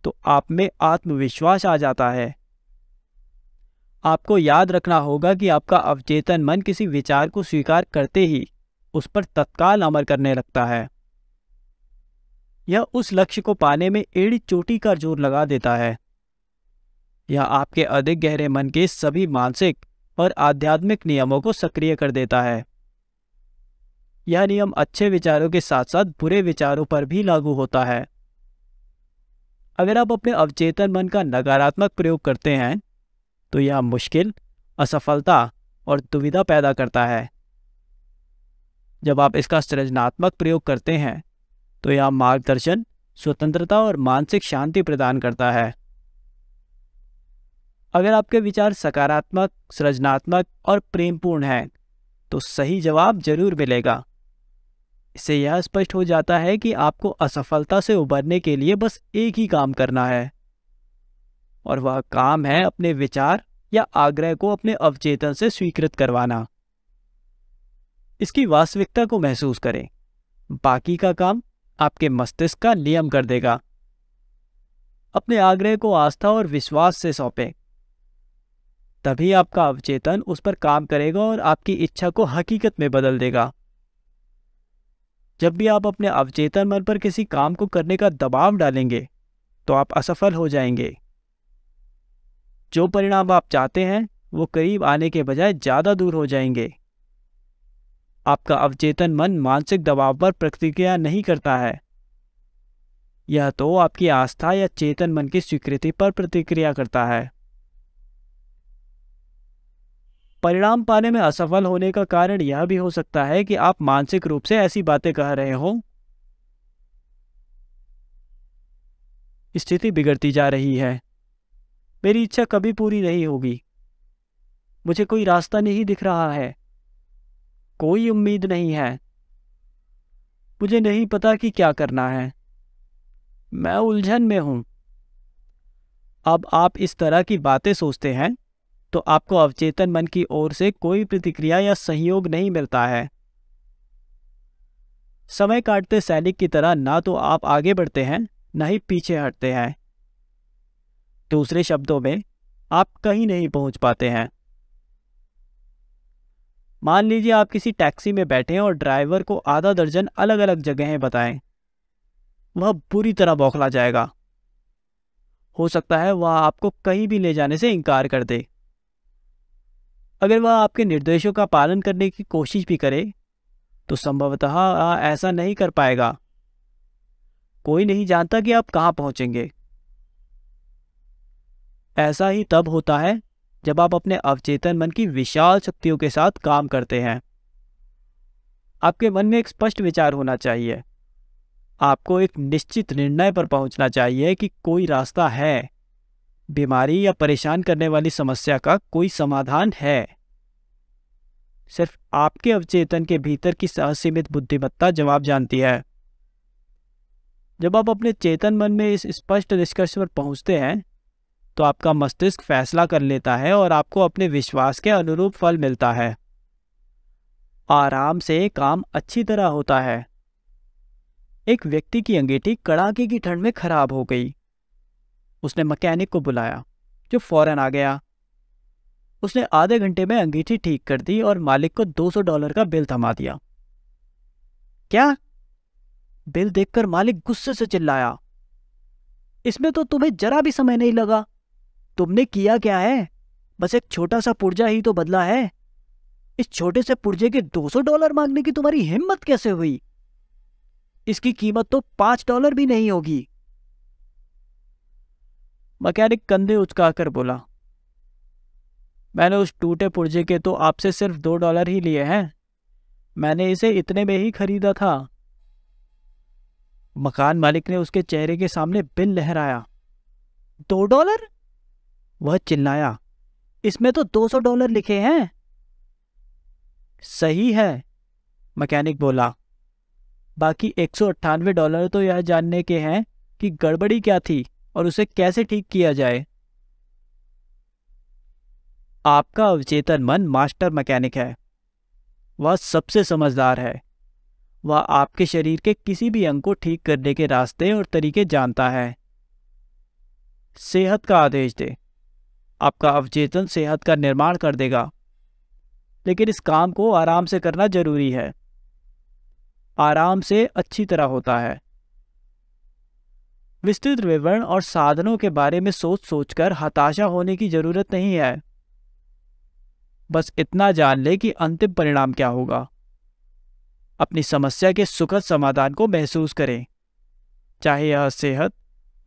तो आप में आत्मविश्वास आ जाता है आपको याद रखना होगा कि आपका अवचेतन मन किसी विचार को स्वीकार करते ही उस पर तत्काल अमल करने लगता है यह उस लक्ष्य को पाने में एड़ी चोटी का जोर लगा देता है यह आपके अधिक गहरे मन के सभी मानसिक और आध्यात्मिक नियमों को सक्रिय कर देता है यह नियम अच्छे विचारों के साथ साथ बुरे विचारों पर भी लागू होता है अगर आप अपने अवचेतन मन का नकारात्मक प्रयोग करते हैं तो यह मुश्किल असफलता और दुविधा पैदा करता है जब आप इसका सृजनात्मक प्रयोग करते हैं तो यह मार्गदर्शन स्वतंत्रता और मानसिक शांति प्रदान करता है अगर आपके विचार सकारात्मक सृजनात्मक और प्रेमपूर्ण हैं तो सही जवाब जरूर मिलेगा इससे यह स्पष्ट हो जाता है कि आपको असफलता से उबरने के लिए बस एक ही काम करना है और वह काम है अपने विचार या आग्रह को अपने अवचेतन से स्वीकृत करवाना इसकी वास्तविकता को महसूस करें बाकी का काम आपके मस्तिष्क का नियम कर देगा अपने आग्रह को आस्था और विश्वास से सौंपें तभी आपका अवचेतन उस पर काम करेगा और आपकी इच्छा को हकीकत में बदल देगा जब भी आप अपने अवचेतन मन पर किसी काम को करने का दबाव डालेंगे तो आप असफल हो जाएंगे जो परिणाम आप चाहते हैं वो करीब आने के बजाय ज़्यादा दूर हो जाएंगे आपका अवचेतन मन मानसिक दबाव पर प्रतिक्रिया नहीं करता है यह तो आपकी आस्था या चेतन मन की स्वीकृति पर प्रतिक्रिया करता है परिणाम पाने में असफल होने का कारण यह भी हो सकता है कि आप मानसिक रूप से ऐसी बातें कह रहे हो स्थिति बिगड़ती जा रही है मेरी इच्छा कभी पूरी नहीं होगी मुझे कोई रास्ता नहीं दिख रहा है कोई उम्मीद नहीं है मुझे नहीं पता कि क्या करना है मैं उलझन में हूं अब आप इस तरह की बातें सोचते हैं तो आपको अवचेतन मन की ओर से कोई प्रतिक्रिया या सहयोग नहीं मिलता है समय काटते सैनिक की तरह ना तो आप आगे बढ़ते हैं ना ही पीछे हटते हैं दूसरे शब्दों में आप कहीं नहीं पहुंच पाते हैं मान लीजिए आप किसी टैक्सी में बैठे हैं और ड्राइवर को आधा दर्जन अलग अलग जगहें बताएं वह बुरी तरह बौखला जाएगा हो सकता है वह आपको कहीं भी ले जाने से इनकार कर दे अगर वह आपके निर्देशों का पालन करने की कोशिश भी करे तो संभवतः ऐसा नहीं कर पाएगा कोई नहीं जानता कि आप कहां पहुंचेंगे ऐसा ही तब होता है जब आप अपने अवचेतन मन की विशाल शक्तियों के साथ काम करते हैं आपके मन में एक स्पष्ट विचार होना चाहिए आपको एक निश्चित निर्णय पर पहुंचना चाहिए कि कोई रास्ता है बीमारी या परेशान करने वाली समस्या का कोई समाधान है सिर्फ आपके अवचेतन के भीतर की असीमित बुद्धिमत्ता जवाब जानती है जब आप अपने चेतन मन में इस स्पष्ट निष्कर्ष पर पहुंचते हैं तो आपका मस्तिष्क फैसला कर लेता है और आपको अपने विश्वास के अनुरूप फल मिलता है आराम से काम अच्छी तरह होता है एक व्यक्ति की अंगेठी कड़ाके की ठंड में खराब हो गई उसने मकैनिक को बुलाया जो फौरन आ गया उसने आधे घंटे में अंगीठी ठीक कर दी और मालिक को 200 डॉलर का बिल थमा दिया क्या बिल देखकर मालिक गुस्से से चिल्लाया इसमें तो तुम्हें जरा भी समय नहीं लगा तुमने किया क्या है बस एक छोटा सा पुर्जा ही तो बदला है इस छोटे से पुर्जे के 200 डॉलर मांगने की तुम्हारी हिम्मत कैसे हुई इसकी कीमत तो पांच डॉलर भी नहीं होगी मकैनिक कंधे उचकाकर बोला मैंने उस टूटे पुर्जे के तो आपसे सिर्फ दो डॉलर ही लिए हैं मैंने इसे इतने में ही खरीदा था मकान मालिक ने उसके चेहरे के सामने बिल लहराया दो डॉलर वह चिल्लाया इसमें तो दो सौ डॉलर लिखे हैं सही है मैकेनिक बोला बाकी एक सौ अट्ठानवे डॉलर तो यह जानने के हैं कि गड़बड़ी क्या थी और उसे कैसे ठीक किया जाए आपका अवचेतन मन मास्टर मैकेनिक है वह सबसे समझदार है वह आपके शरीर के किसी भी अंग को ठीक करने के रास्ते और तरीके जानता है सेहत का आदेश दे आपका अवचेतन सेहत का निर्माण कर देगा लेकिन इस काम को आराम से करना जरूरी है आराम से अच्छी तरह होता है विस्तृत विवरण और साधनों के बारे में सोच सोचकर हताशा होने की जरूरत नहीं है बस इतना जान ले कि अंतिम परिणाम क्या होगा अपनी समस्या के सुखद समाधान को महसूस करें चाहे यह सेहत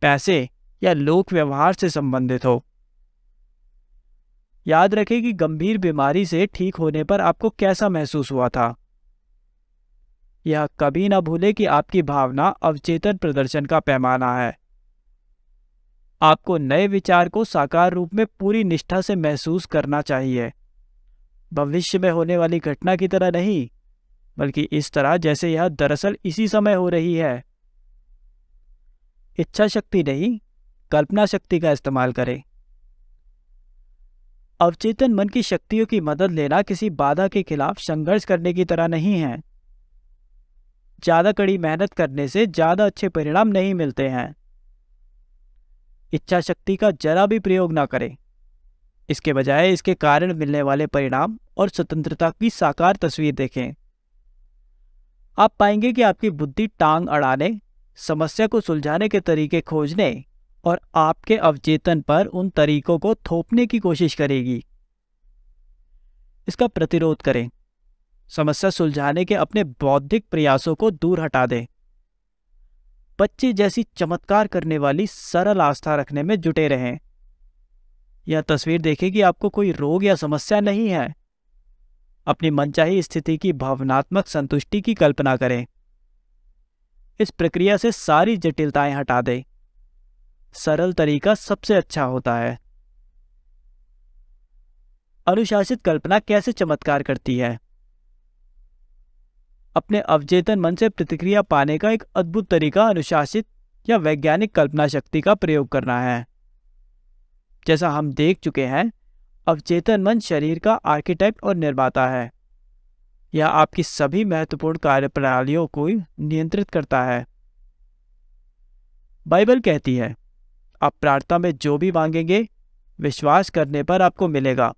पैसे या लोक व्यवहार से संबंधित हो याद रखें कि गंभीर बीमारी से ठीक होने पर आपको कैसा महसूस हुआ था यह कभी ना भूले कि आपकी भावना अवचेतन प्रदर्शन का पैमाना है आपको नए विचार को साकार रूप में पूरी निष्ठा से महसूस करना चाहिए भविष्य में होने वाली घटना की तरह नहीं बल्कि इस तरह जैसे यह दरअसल इसी समय हो रही है इच्छा शक्ति नहीं कल्पना शक्ति का इस्तेमाल करें अवचेतन मन की शक्तियों की मदद लेना किसी बाधा के खिलाफ संघर्ष करने की तरह नहीं है ज़्यादा कड़ी मेहनत करने से ज़्यादा अच्छे परिणाम नहीं मिलते हैं इच्छा शक्ति का जरा भी प्रयोग ना करें इसके बजाय इसके कारण मिलने वाले परिणाम और स्वतंत्रता की साकार तस्वीर देखें आप पाएंगे कि आपकी बुद्धि टांग अड़ाने समस्या को सुलझाने के तरीके खोजने और आपके अवचेतन पर उन तरीकों को थोपने की कोशिश करेगी इसका प्रतिरोध करें समस्या सुलझाने के अपने बौद्धिक प्रयासों को दूर हटा दें बच्चे जैसी चमत्कार करने वाली सरल आस्था रखने में जुटे रहें यह तस्वीर देखेगी कि आपको कोई रोग या समस्या नहीं है अपनी मनचाही स्थिति की भावनात्मक संतुष्टि की कल्पना करें इस प्रक्रिया से सारी जटिलताएं हटा दें सरल तरीका सबसे अच्छा होता है अनुशासित कल्पना कैसे चमत्कार करती है अपने अवचेतन मन से प्रतिक्रिया पाने का एक अद्भुत तरीका अनुशासित या वैज्ञानिक कल्पना शक्ति का प्रयोग करना है जैसा हम देख चुके हैं अवचेतन मन शरीर का आर्किटेक्ट और निर्माता है यह आपकी सभी महत्वपूर्ण कार्यप्रणालियों को नियंत्रित करता है बाइबल कहती है आप प्रार्थना में जो भी मांगेंगे विश्वास करने पर आपको मिलेगा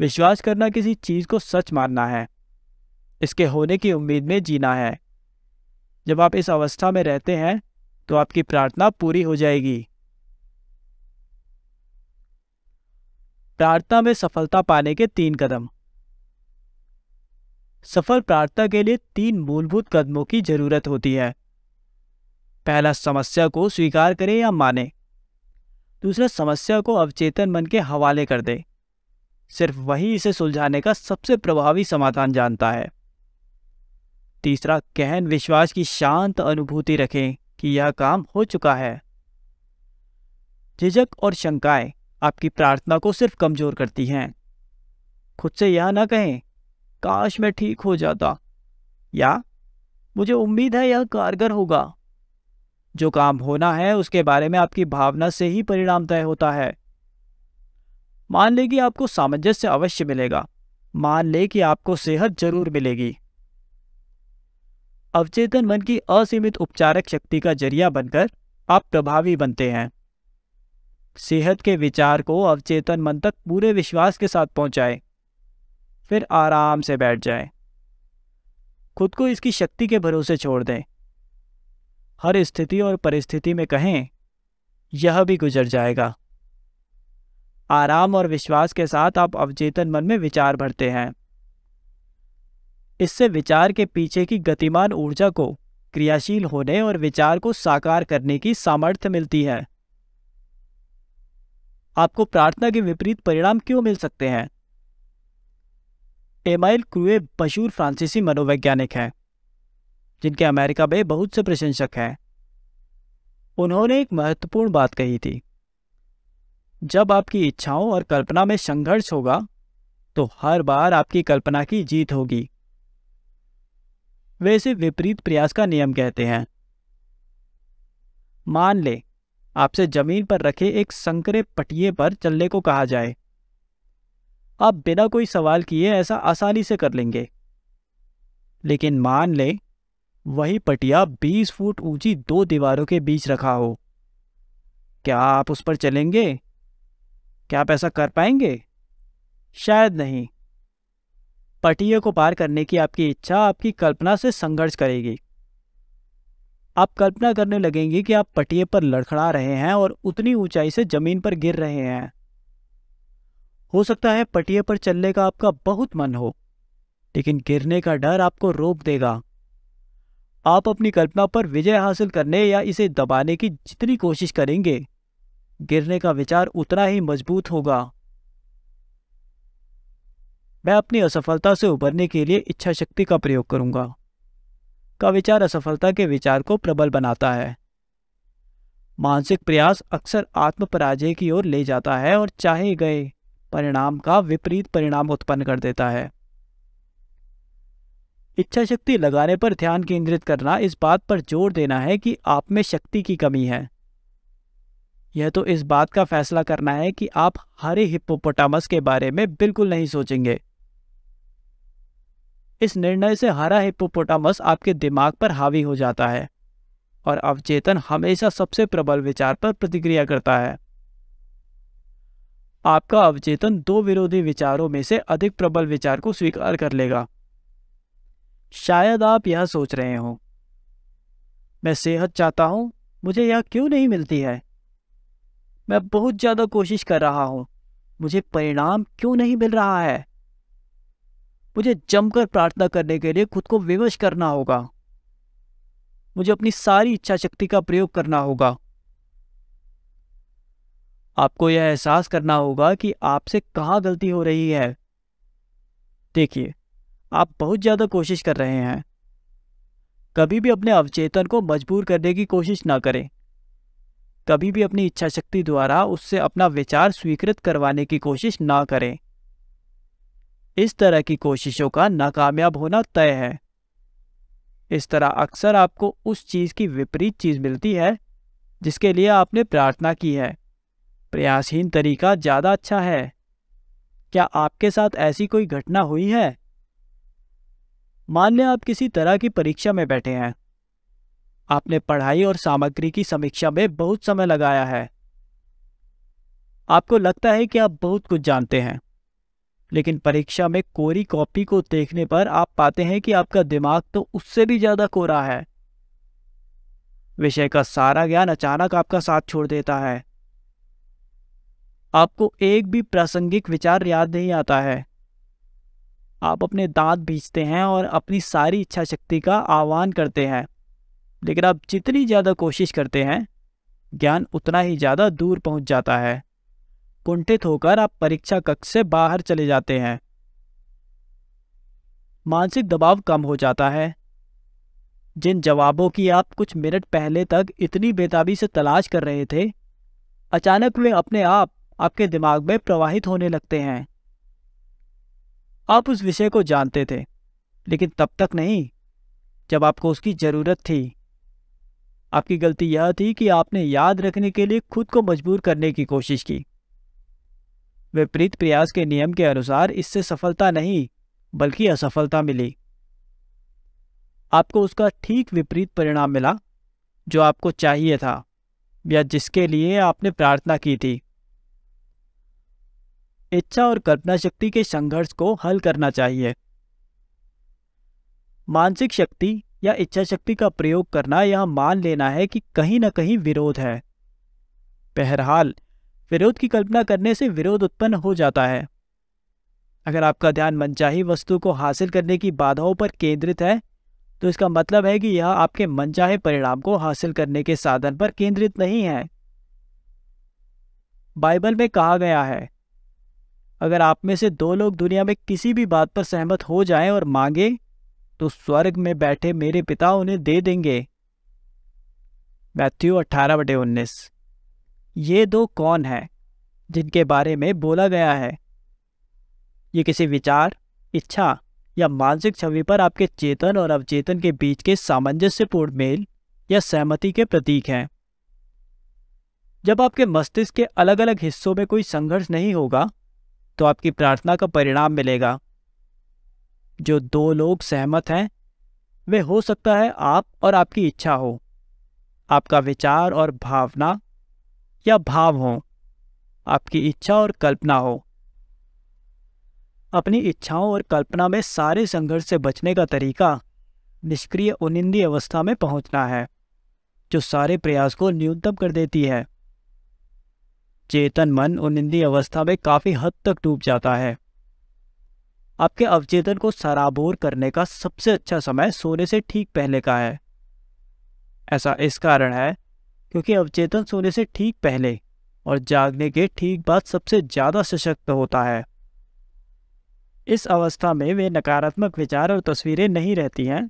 विश्वास करना किसी चीज को सच मानना है इसके होने की उम्मीद में जीना है जब आप इस अवस्था में रहते हैं तो आपकी प्रार्थना पूरी हो जाएगी प्रार्थना में सफलता पाने के तीन कदम सफल प्रार्थना के लिए तीन मूलभूत कदमों की जरूरत होती है पहला समस्या को स्वीकार करें या माने दूसरा समस्या को अवचेतन मन के हवाले कर दे सिर्फ वही इसे सुलझाने का सबसे प्रभावी समाधान जानता है तीसरा गहन विश्वास की शांत अनुभूति रखें कि यह काम हो चुका है झिझक और शंकाएं आपकी प्रार्थना को सिर्फ कमजोर करती हैं खुद से यह ना कहें काश मैं ठीक हो जाता या मुझे उम्मीद है यह कारगर होगा जो काम होना है उसके बारे में आपकी भावना से ही परिणाम तय होता है मान ले कि आपको सामंजस्य अवश्य मिलेगा मान ले कि आपको सेहत जरूर मिलेगी अवचेतन मन की असीमित उपचारक शक्ति का जरिया बनकर आप प्रभावी बनते हैं सेहत के विचार को अवचेतन मन तक पूरे विश्वास के साथ पहुंचाए फिर आराम से बैठ जाए खुद को इसकी शक्ति के भरोसे छोड़ दें हर स्थिति और परिस्थिति में कहें यह भी गुजर जाएगा आराम और विश्वास के साथ आप अवचेतन मन में विचार भरते हैं इससे विचार के पीछे की गतिमान ऊर्जा को क्रियाशील होने और विचार को साकार करने की सामर्थ्य मिलती है आपको प्रार्थना के विपरीत परिणाम क्यों मिल सकते हैं एमाइल क्रुए मशहूर फ्रांसीसी मनोवैज्ञानिक हैं जिनके अमेरिका में बहुत से प्रशंसक हैं उन्होंने एक महत्वपूर्ण बात कही थी जब आपकी इच्छाओं और कल्पना में संघर्ष होगा तो हर बार आपकी कल्पना की जीत होगी वे इसे विपरीत प्रयास का नियम कहते हैं मान ले आपसे जमीन पर रखे एक संकरे पटिए पर चलने को कहा जाए आप बिना कोई सवाल किए ऐसा आसानी से कर लेंगे लेकिन मान ले वही पटिया 20 फुट ऊंची दो दीवारों के बीच रखा हो क्या आप उस पर चलेंगे क्या आप ऐसा कर पाएंगे शायद नहीं पटिए को पार करने की आपकी इच्छा आपकी कल्पना से संघर्ष करेगी आप कल्पना करने लगेंगे कि आप पटिए पर लड़खड़ा रहे हैं और उतनी ऊंचाई से जमीन पर गिर रहे हैं हो सकता है पटिए पर चलने का आपका बहुत मन हो लेकिन गिरने का डर आपको रोक देगा आप अपनी कल्पना पर विजय हासिल करने या इसे दबाने की जितनी कोशिश करेंगे गिरने का विचार उतना ही मजबूत होगा मैं अपनी असफलता से उभरने के लिए इच्छा शक्ति का प्रयोग करूंगा का विचार असफलता के विचार को प्रबल बनाता है मानसिक प्रयास अक्सर आत्म पराजय की ओर ले जाता है और चाहे गए परिणाम का विपरीत परिणाम उत्पन्न कर देता है इच्छा शक्ति लगाने पर ध्यान केंद्रित करना इस बात पर जोर देना है कि आप में शक्ति की कमी है यह तो इस बात का फैसला करना है कि आप हरे हिप्पोपोटामस के बारे में बिल्कुल नहीं सोचेंगे इस निर्णय से हरा हिप्पोपोटामस आपके दिमाग पर हावी हो जाता है और अवचेतन हमेशा सबसे प्रबल विचार पर प्रतिक्रिया करता है आपका अवचेतन दो विरोधी विचारों में से अधिक प्रबल विचार को स्वीकार कर लेगा शायद आप यह सोच रहे हो मैं सेहत चाहता हूं मुझे यह क्यों नहीं मिलती है मैं बहुत ज़्यादा कोशिश कर रहा हूं मुझे परिणाम क्यों नहीं मिल रहा है मुझे जमकर प्रार्थना करने के लिए खुद को विवश करना होगा मुझे अपनी सारी इच्छा शक्ति का प्रयोग करना होगा आपको यह एहसास करना होगा कि आपसे कहाँ गलती हो रही है देखिए आप बहुत ज़्यादा कोशिश कर रहे हैं कभी भी अपने अवचेतन को मजबूर करने की कोशिश ना करें कभी भी अपनी इच्छा शक्ति द्वारा उससे अपना विचार स्वीकृत करवाने की कोशिश ना करें इस तरह की कोशिशों का नाकामयाब होना तय है इस तरह अक्सर आपको उस चीज़ की विपरीत चीज़ मिलती है जिसके लिए आपने प्रार्थना की है प्रयासहीन तरीका ज़्यादा अच्छा है क्या आपके साथ ऐसी कोई घटना हुई है मान लें आप किसी तरह की परीक्षा में बैठे हैं आपने पढ़ाई और सामग्री की समीक्षा में बहुत समय लगाया है आपको लगता है कि आप बहुत कुछ जानते हैं लेकिन परीक्षा में कोरी कॉपी को देखने पर आप पाते हैं कि आपका दिमाग तो उससे भी ज़्यादा कोरा है विषय का सारा ज्ञान अचानक आपका साथ छोड़ देता है आपको एक भी प्रासंगिक विचार याद नहीं आता है आप अपने दांत बीजते हैं और अपनी सारी इच्छा शक्ति का आह्वान करते हैं लेकिन आप जितनी ज़्यादा कोशिश करते हैं ज्ञान उतना ही ज़्यादा दूर पहुंच जाता है कुंठित होकर आप परीक्षा कक्ष से बाहर चले जाते हैं मानसिक दबाव कम हो जाता है जिन जवाबों की आप कुछ मिनट पहले तक इतनी बेताबी से तलाश कर रहे थे अचानक वे अपने आप आपके दिमाग में प्रवाहित होने लगते हैं आप उस विषय को जानते थे लेकिन तब तक नहीं जब आपको उसकी ज़रूरत थी आपकी गलती यह थी कि आपने याद रखने के लिए खुद को मजबूर करने की कोशिश की विपरीत प्रयास के नियम के अनुसार इससे सफलता नहीं बल्कि असफलता मिली आपको उसका ठीक विपरीत परिणाम मिला जो आपको चाहिए था या जिसके लिए आपने प्रार्थना की थी इच्छा और कल्पना शक्ति के संघर्ष को हल करना चाहिए मानसिक शक्ति या इच्छा शक्ति का प्रयोग करना यह मान लेना है कि कहीं ना कहीं विरोध है बहरहाल विरोध की कल्पना करने से विरोध उत्पन्न हो जाता है अगर आपका ध्यान मनचाही वस्तु को हासिल करने की बाधाओं पर केंद्रित है तो इसका मतलब है कि यह आपके मनचाहे परिणाम को हासिल करने के साधन पर केंद्रित नहीं है बाइबल में कहा गया है अगर आप में से दो लोग दुनिया में किसी भी बात पर सहमत हो जाएं और मांगे तो स्वर्ग में बैठे मेरे पिता उन्हें दे देंगे मैथ्यू अट्ठारह बटे उन्नीस ये दो कौन हैं जिनके बारे में बोला गया है ये किसी विचार इच्छा या मानसिक छवि पर आपके चेतन और अवचेतन के बीच के सामंजस्यपूर्ण मेल या सहमति के प्रतीक हैं जब आपके मस्तिष्क के अलग अलग हिस्सों में कोई संघर्ष नहीं होगा तो आपकी प्रार्थना का परिणाम मिलेगा जो दो लोग सहमत हैं वे हो सकता है आप और आपकी इच्छा हो आपका विचार और भावना या भाव हो आपकी इच्छा और कल्पना हो अपनी इच्छाओं और कल्पना में सारे संघर्ष से बचने का तरीका निष्क्रिय उनिंदी अवस्था में पहुंचना है जो सारे प्रयास को न्यूनतम कर देती है चेतन मन उनिंदी अवस्था में काफ़ी हद तक डूब जाता है आपके अवचेतन को सराबोर करने का सबसे अच्छा समय सोने से ठीक पहले का है ऐसा इस कारण है क्योंकि अवचेतन सोने से ठीक पहले और जागने के ठीक बाद सबसे ज़्यादा सशक्त होता है इस अवस्था में वे नकारात्मक विचार और तस्वीरें नहीं रहती हैं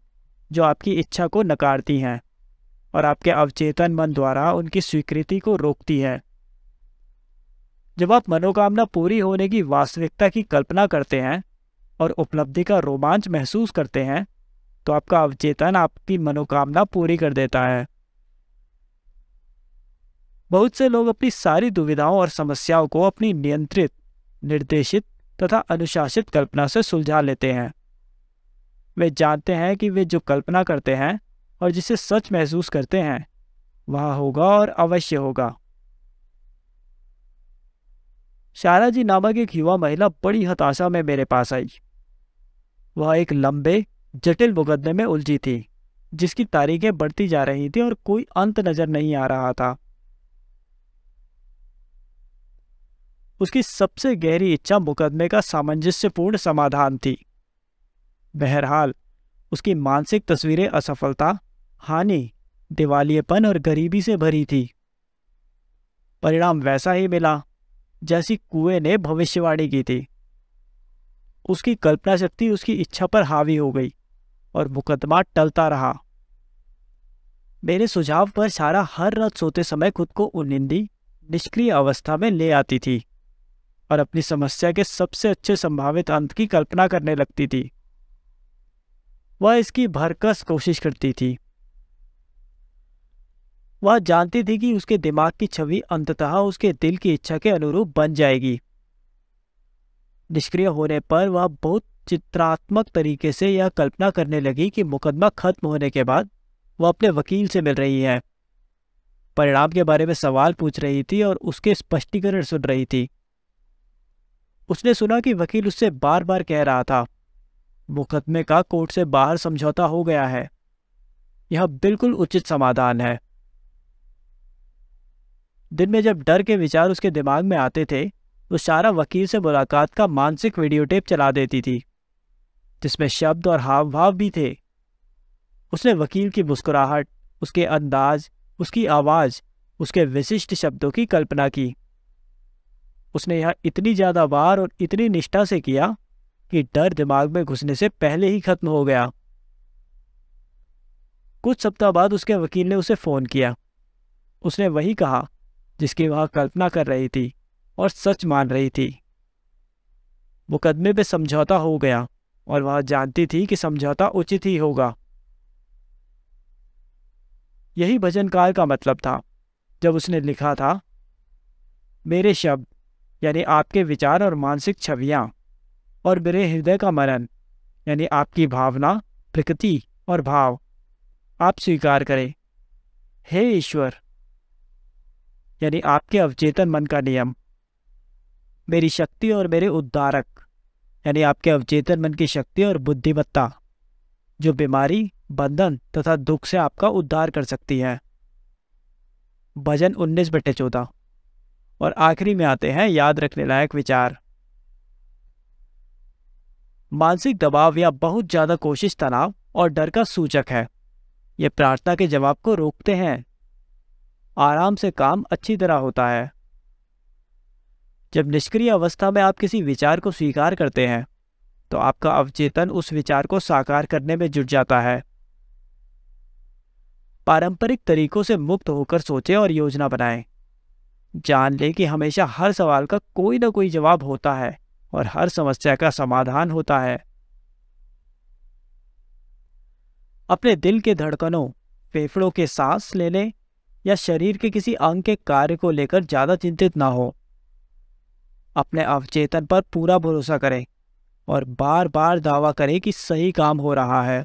जो आपकी इच्छा को नकारती हैं और आपके अवचेतन मन द्वारा उनकी स्वीकृति को रोकती है जब आप मनोकामना पूरी होने की वास्तविकता की कल्पना करते हैं और उपलब्धि का रोमांच महसूस करते हैं तो आपका अवचेतन आपकी मनोकामना पूरी कर देता है बहुत से लोग अपनी सारी दुविधाओं और समस्याओं को अपनी नियंत्रित निर्देशित तथा अनुशासित कल्पना से सुलझा लेते हैं वे जानते हैं कि वे जो कल्पना करते हैं और जिसे सच महसूस करते हैं वह होगा और अवश्य होगा शाराजी नामक एक युवा महिला बड़ी हताशा में मेरे पास आई वह एक लंबे जटिल मुकदमे में उलझी थी जिसकी तारीखें बढ़ती जा रही थी और कोई अंत नजर नहीं आ रहा था उसकी सबसे गहरी इच्छा मुकदमे का सामंजस्यपूर्ण समाधान थी बहरहाल उसकी मानसिक तस्वीरें असफलता हानि दिवालियेपन और गरीबी से भरी थी परिणाम वैसा ही मिला जैसी कुएं ने भविष्यवाणी की थी उसकी कल्पना शक्ति उसकी इच्छा पर हावी हो गई और मुकदमा टलता रहा मेरे सुझाव पर सारा हर रात सोते समय खुद को उनिंदी निष्क्रिय अवस्था में ले आती थी और अपनी समस्या के सबसे अच्छे संभावित अंत की कल्पना करने लगती थी वह इसकी भरकस कोशिश करती थी वह जानती थी कि उसके दिमाग की छवि अंततः उसके दिल की इच्छा के अनुरूप बन जाएगी निष्क्रिय होने पर वह बहुत चित्रात्मक तरीके से यह कल्पना करने लगी कि मुकदमा खत्म होने के बाद वह अपने वकील से मिल रही है परिणाम के बारे में सवाल पूछ रही थी और उसके स्पष्टीकरण सुन रही थी उसने सुना कि वकील उससे बार बार कह रहा था मुकदमे का कोर्ट से बाहर समझौता हो गया है यह बिल्कुल उचित समाधान है दिन में जब डर के विचार उसके दिमाग में आते थे वो सारा वकील से मुलाकात का मानसिक वीडियो टेप चला देती थी जिसमें शब्द और हाव भाव भी थे उसने वकील की मुस्कुराहट उसके अंदाज उसकी आवाज़ उसके विशिष्ट शब्दों की कल्पना की उसने यह इतनी ज़्यादा बार और इतनी निष्ठा से किया कि डर दिमाग में घुसने से पहले ही खत्म हो गया कुछ सप्ताह बाद उसके वकील ने उसे फ़ोन किया उसने वही कहा जिसकी वह कल्पना कर रही थी और सच मान रही थी मुकदमे पे समझौता हो गया और वह जानती थी कि समझौता उचित ही होगा यही भजनकार का मतलब था जब उसने लिखा था मेरे शब्द यानी आपके विचार और मानसिक छवियाँ और मेरे हृदय का मरण यानी आपकी भावना प्रकृति और भाव आप स्वीकार करें हे ईश्वर यानी आपके अवचेतन मन का नियम मेरी शक्ति और मेरे उद्धारक यानी आपके अवचेतन मन की शक्ति और बुद्धिमत्ता जो बीमारी बंधन तथा दुख से आपका उद्धार कर सकती है भजन उन्नीस बटे चौदह और आखिरी में आते हैं याद रखने लायक विचार मानसिक दबाव या बहुत ज़्यादा कोशिश तनाव और डर का सूचक है ये प्रार्थना के जवाब को रोकते हैं आराम से काम अच्छी तरह होता है जब निष्क्रिय अवस्था में आप किसी विचार को स्वीकार करते हैं तो आपका अवचेतन उस विचार को साकार करने में जुट जाता है पारंपरिक तरीकों से मुक्त होकर सोचें और योजना बनाएं जान ले कि हमेशा हर सवाल का कोई ना कोई जवाब होता है और हर समस्या का समाधान होता है अपने दिल के धड़कनों फेफड़ों के सांस लेने या शरीर के किसी अंग के कार्य को लेकर ज़्यादा चिंतित ना हो अपने अवचेतन पर पूरा भरोसा करें और बार बार दावा करें कि सही काम हो रहा है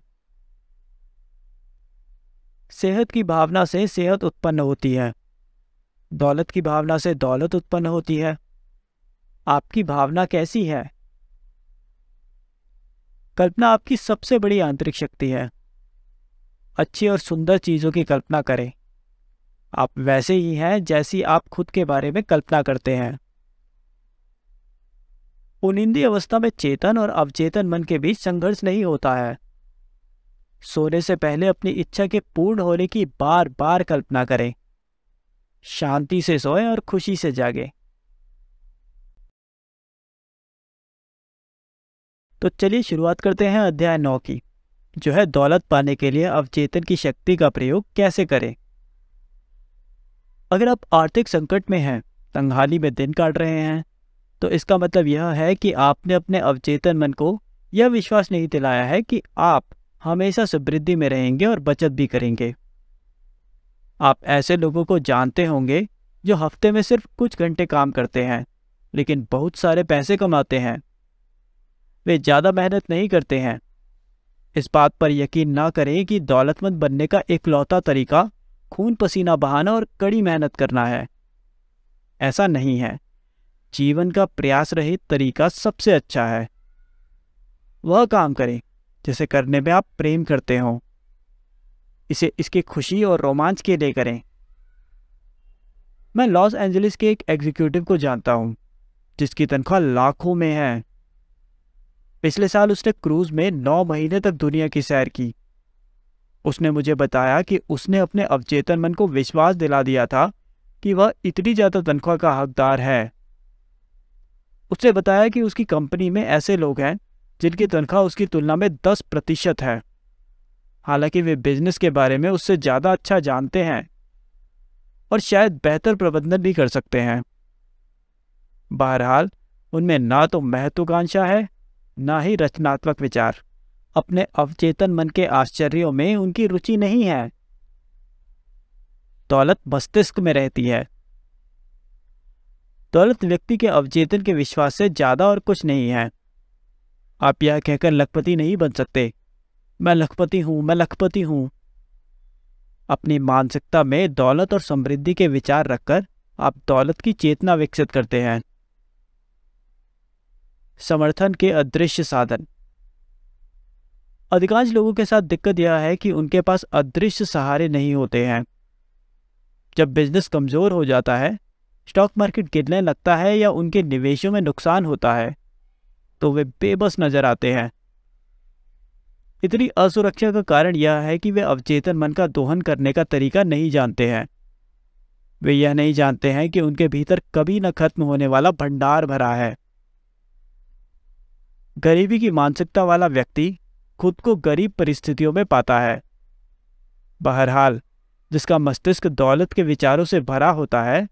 सेहत की भावना से सेहत उत्पन्न होती है दौलत की भावना से दौलत उत्पन्न होती है आपकी भावना कैसी है कल्पना आपकी सबसे बड़ी आंतरिक शक्ति है अच्छी और सुंदर चीज़ों की कल्पना करें आप वैसे ही हैं जैसी आप खुद के बारे में कल्पना करते हैं पुनिंदी अवस्था में चेतन और अवचेतन मन के बीच संघर्ष नहीं होता है सोने से पहले अपनी इच्छा के पूर्ण होने की बार बार कल्पना करें शांति से सोए और खुशी से जागे तो चलिए शुरुआत करते हैं अध्याय नौ की जो है दौलत पाने के लिए अवचेतन की शक्ति का प्रयोग कैसे करें अगर आप आर्थिक संकट में हैं तंगहाली में दिन काट रहे हैं तो इसका मतलब यह है कि आपने अपने अवचेतन मन को यह विश्वास नहीं दिलाया है कि आप हमेशा समृद्धि में रहेंगे और बचत भी करेंगे आप ऐसे लोगों को जानते होंगे जो हफ्ते में सिर्फ कुछ घंटे काम करते हैं लेकिन बहुत सारे पैसे कमाते हैं वे ज़्यादा मेहनत नहीं करते हैं इस बात पर यकीन ना करें कि दौलतमंद बनने का इकलौता तरीका खून पसीना बहाना और कड़ी मेहनत करना है ऐसा नहीं है जीवन का प्रयास रहित तरीका सबसे अच्छा है वह काम करें जिसे करने में आप प्रेम करते हों इसे इसकी खुशी और रोमांच के लिए करें मैं लॉस एंजलिस के एक एग्जीक्यूटिव को जानता हूं जिसकी तनख्वाह लाखों में है पिछले साल उसने क्रूज में नौ महीने तक दुनिया की सैर की उसने मुझे बताया कि उसने अपने अवचेतन मन को विश्वास दिला दिया था कि वह इतनी ज़्यादा तनख्वाह का हकदार है उसने बताया कि उसकी कंपनी में ऐसे लोग हैं जिनकी तनख्वाह उसकी तुलना में दस प्रतिशत है हालांकि वे बिजनेस के बारे में उससे ज़्यादा अच्छा जानते हैं और शायद बेहतर प्रबंधन भी कर सकते हैं बहरहाल उनमें ना तो महत्वाकांक्षा है ना ही रचनात्मक विचार अपने अवचेतन मन के आश्चर्यों में उनकी रुचि नहीं है दौलत मस्तिष्क में रहती है दौलत व्यक्ति के अवचेतन के विश्वास से ज़्यादा और कुछ नहीं है आप यह कहकर लखपति नहीं बन सकते मैं लखपति हूं मैं लखपति हूं अपनी मानसिकता में दौलत और समृद्धि के विचार रखकर आप दौलत की चेतना विकसित करते हैं समर्थन के अदृश्य साधन अधिकांश लोगों के साथ दिक्कत यह है कि उनके पास अदृश्य सहारे नहीं होते हैं जब बिजनेस कमज़ोर हो जाता है स्टॉक मार्केट गिरने लगता है या उनके निवेशों में नुकसान होता है तो वे बेबस नज़र आते हैं इतनी असुरक्षा का कारण यह है कि वे अवचेतन मन का दोहन करने का तरीका नहीं जानते हैं वे यह नहीं जानते हैं कि उनके भीतर कभी न खत्म होने वाला भंडार भरा है गरीबी की मानसिकता वाला व्यक्ति खुद को गरीब परिस्थितियों में पाता है बहरहाल जिसका मस्तिष्क दौलत के विचारों से भरा होता है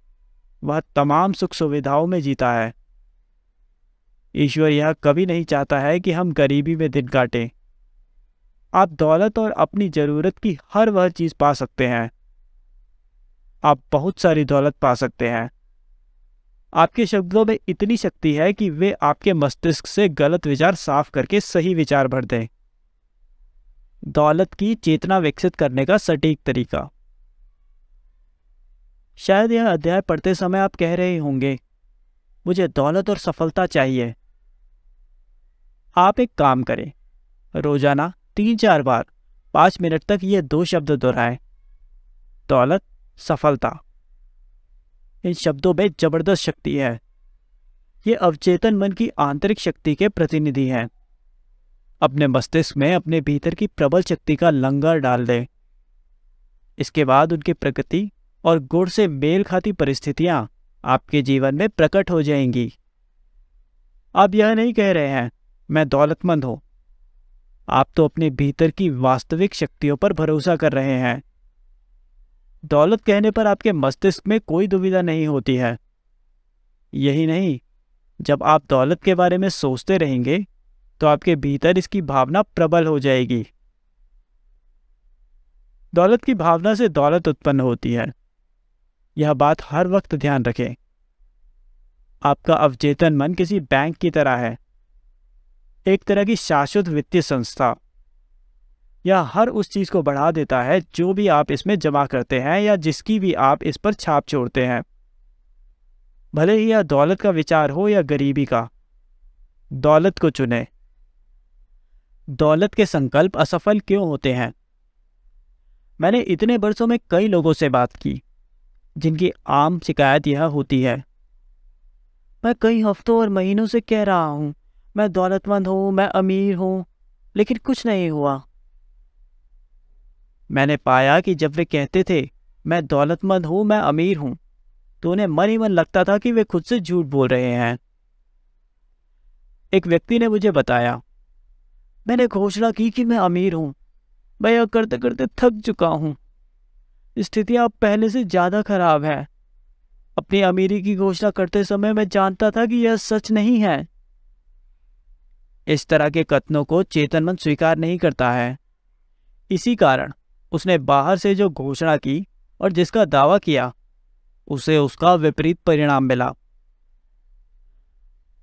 वह तमाम सुख सुविधाओं में जीता है ईश्वर यह कभी नहीं चाहता है कि हम गरीबी में दिन काटें आप दौलत और अपनी ज़रूरत की हर वह चीज़ पा सकते हैं आप बहुत सारी दौलत पा सकते हैं आपके शब्दों में इतनी शक्ति है कि वे आपके मस्तिष्क से गलत विचार साफ करके सही विचार भर दें दौलत की चेतना विकसित करने का सटीक तरीका शायद यह अध्याय पढ़ते समय आप कह रहे होंगे मुझे दौलत और सफलता चाहिए आप एक काम करें रोजाना तीन चार बार पाँच मिनट तक ये दो शब्द दोहराएं दौलत सफलता इन शब्दों में जबरदस्त शक्ति है ये अवचेतन मन की आंतरिक शक्ति के प्रतिनिधि हैं अपने मस्तिष्क में अपने भीतर की प्रबल शक्ति का लंगर डाल दें इसके बाद उनकी प्रकृति और गुण से मेल खाती परिस्थितियां आपके जीवन में प्रकट हो जाएंगी आप यह नहीं कह रहे हैं मैं दौलतमंद हूं आप तो अपने भीतर की वास्तविक शक्तियों पर भरोसा कर रहे हैं दौलत कहने पर आपके मस्तिष्क में कोई दुविधा नहीं होती है यही नहीं जब आप दौलत के बारे में सोचते रहेंगे तो आपके भीतर इसकी भावना प्रबल हो जाएगी दौलत की भावना से दौलत उत्पन्न होती है यह बात हर वक्त ध्यान रखें आपका अवचेतन मन किसी बैंक की तरह है एक तरह की शाश्वत वित्तीय संस्था यह हर उस चीज़ को बढ़ा देता है जो भी आप इसमें जमा करते हैं या जिसकी भी आप इस पर छाप छोड़ते हैं भले ही यह दौलत का विचार हो या गरीबी का दौलत को चुने दौलत के संकल्प असफल क्यों होते हैं मैंने इतने वर्षों में कई लोगों से बात की जिनकी आम शिकायत यह होती है मैं कई हफ्तों और महीनों से कह रहा हूं मैं दौलतमंद हूँ मैं अमीर हूँ लेकिन कुछ नहीं हुआ मैंने पाया कि जब वे कहते थे मैं दौलतमंद हूँ मैं अमीर हूँ तो उन्हें मन ही मन लगता था कि वे खुद से झूठ बोल रहे हैं एक व्यक्ति ने मुझे बताया मैंने घोषणा की कि मैं अमीर हूँ मैं यह करते करते थक चुका हूँ स्थितियाँ अब पहले से ज़्यादा खराब है अपनी अमीरी की घोषणा करते समय मैं जानता था कि यह सच नहीं है इस तरह के कथनों को चेतन मन स्वीकार नहीं करता है इसी कारण उसने बाहर से जो घोषणा की और जिसका दावा किया उसे उसका विपरीत परिणाम मिला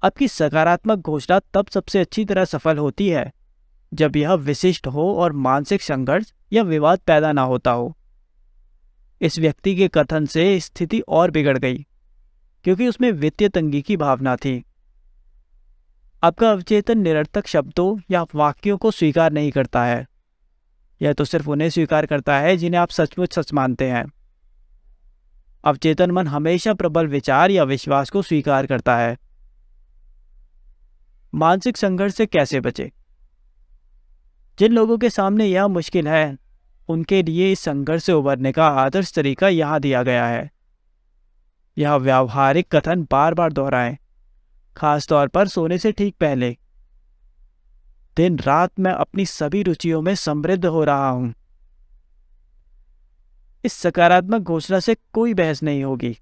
आपकी सकारात्मक घोषणा तब सबसे अच्छी तरह सफल होती है जब यह विशिष्ट हो और मानसिक संघर्ष या विवाद पैदा ना होता हो इस व्यक्ति के कथन से स्थिति और बिगड़ गई क्योंकि उसमें वित्तीय तंगी की भावना थी आपका अवचेतन निरर्थक शब्दों या वाक्यों को स्वीकार नहीं करता है यह तो सिर्फ उन्हें स्वीकार करता है जिन्हें आप सचमुच सच मानते हैं अवचेतन मन हमेशा प्रबल विचार या विश्वास को स्वीकार करता है मानसिक संघर्ष से कैसे बचे जिन लोगों के सामने यह मुश्किल है उनके लिए इस संघर्ष से उबरने का आदर्श तरीका यहां दिया गया है यह व्यावहारिक कथन बार बार दोहराएं खासतौर पर सोने से ठीक पहले दिन रात मैं अपनी सभी रुचियों में समृद्ध हो रहा हूं इस सकारात्मक घोषणा से कोई बहस नहीं होगी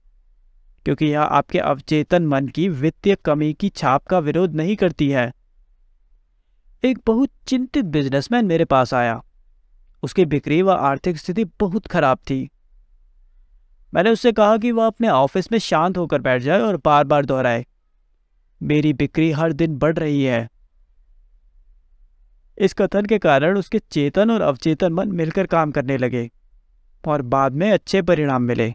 क्योंकि यह आपके अवचेतन मन की वित्तीय कमी की छाप का विरोध नहीं करती है एक बहुत चिंतित बिजनेसमैन मेरे पास आया उसकी बिक्री व आर्थिक स्थिति बहुत खराब थी मैंने उससे कहा कि वह अपने ऑफिस में शांत होकर बैठ जाए और बार बार दोहराए मेरी बिक्री हर दिन बढ़ रही है इस कथन के कारण उसके चेतन और अवचेतन मन मिलकर काम करने लगे और बाद में अच्छे परिणाम मिले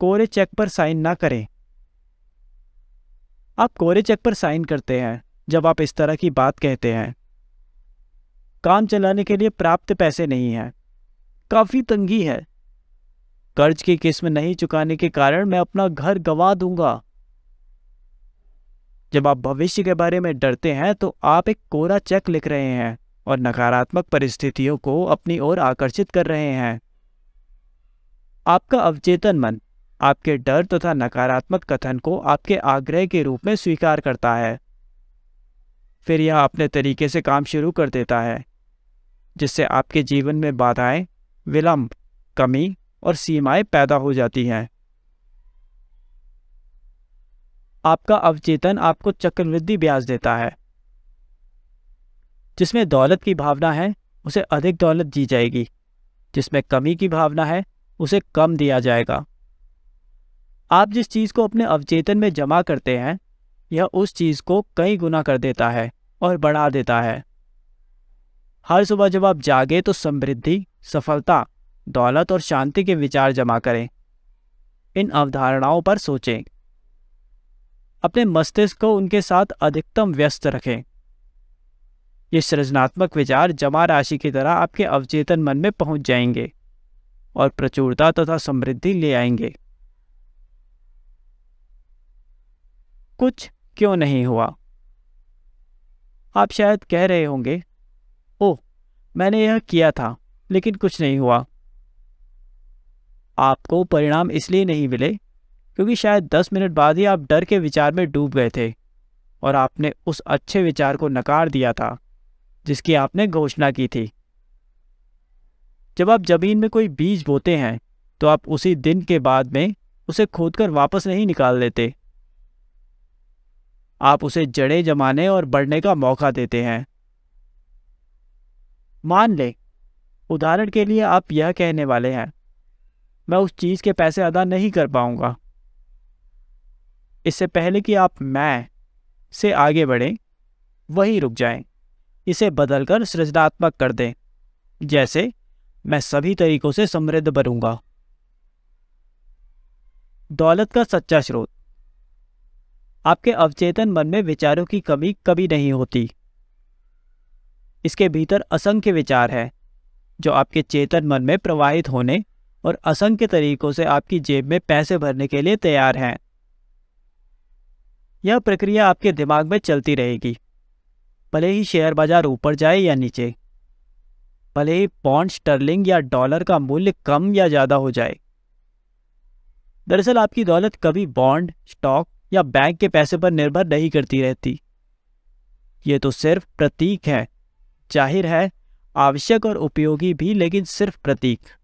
कोरे चेक पर साइन ना करें आप कोरे चेक पर साइन करते हैं जब आप इस तरह की बात कहते हैं काम चलाने के लिए प्राप्त पैसे नहीं हैं काफ़ी तंगी है कर्ज की किस्म नहीं चुकाने के कारण मैं अपना घर गंवा दूंगा जब आप भविष्य के बारे में डरते हैं तो आप एक कोरा चेक लिख रहे हैं और नकारात्मक परिस्थितियों को अपनी ओर आकर्षित कर रहे हैं आपका अवचेतन मन आपके डर तथा नकारात्मक कथन को आपके आग्रह के रूप में स्वीकार करता है फिर यह अपने तरीके से काम शुरू कर देता है जिससे आपके जीवन में बाधाएं, विलंब कमी और सीमाएं पैदा हो जाती हैं आपका अवचेतन आपको चक्रवृद्धि ब्याज देता है जिसमें दौलत की भावना है उसे अधिक दौलत दी जाएगी जिसमें कमी की भावना है उसे कम दिया जाएगा आप जिस चीज़ को अपने अवचेतन में जमा करते हैं यह उस चीज़ को कई गुना कर देता है और बढ़ा देता है हर सुबह जब आप जागे तो समृद्धि सफलता दौलत और शांति के विचार जमा करें इन अवधारणाओं पर सोचें अपने मस्तिष्क को उनके साथ अधिकतम व्यस्त रखें ये सृजनात्मक विचार जमा राशि की तरह आपके अवचेतन मन में पहुंच जाएंगे और प्रचुरता तथा समृद्धि ले आएंगे कुछ क्यों नहीं हुआ आप शायद कह रहे होंगे ओह मैंने यह किया था लेकिन कुछ नहीं हुआ आपको परिणाम इसलिए नहीं मिले क्योंकि शायद दस मिनट बाद ही आप डर के विचार में डूब गए थे और आपने उस अच्छे विचार को नकार दिया था जिसकी आपने घोषणा की थी जब आप ज़मीन में कोई बीज बोते हैं तो आप उसी दिन के बाद में उसे खोदकर वापस नहीं निकाल देते आप उसे जड़े जमाने और बढ़ने का मौका देते हैं मान ले उदाहरण के लिए आप यह कहने वाले हैं मैं उस चीज़ के पैसे अदा नहीं कर पाऊंगा इससे पहले कि आप मैं से आगे बढ़ें वहीं रुक जाएं। इसे बदलकर सृजनात्मक कर दें जैसे मैं सभी तरीकों से समृद्ध बनूंगा दौलत का सच्चा स्रोत आपके अवचेतन मन में विचारों की कमी कभी नहीं होती इसके भीतर असंख्य विचार है जो आपके चेतन मन में प्रवाहित होने और असंख्य तरीकों से आपकी जेब में पैसे भरने के लिए तैयार हैं यह प्रक्रिया आपके दिमाग में चलती रहेगी भले ही शेयर बाजार ऊपर जाए या नीचे भले ही पॉन्ड स्टर्लिंग या डॉलर का मूल्य कम या ज़्यादा हो जाए दरअसल आपकी दौलत कभी बॉन्ड स्टॉक या बैंक के पैसे पर निर्भर नहीं करती रहती ये तो सिर्फ प्रतीक है जाहिर है आवश्यक और उपयोगी भी लेकिन सिर्फ प्रतीक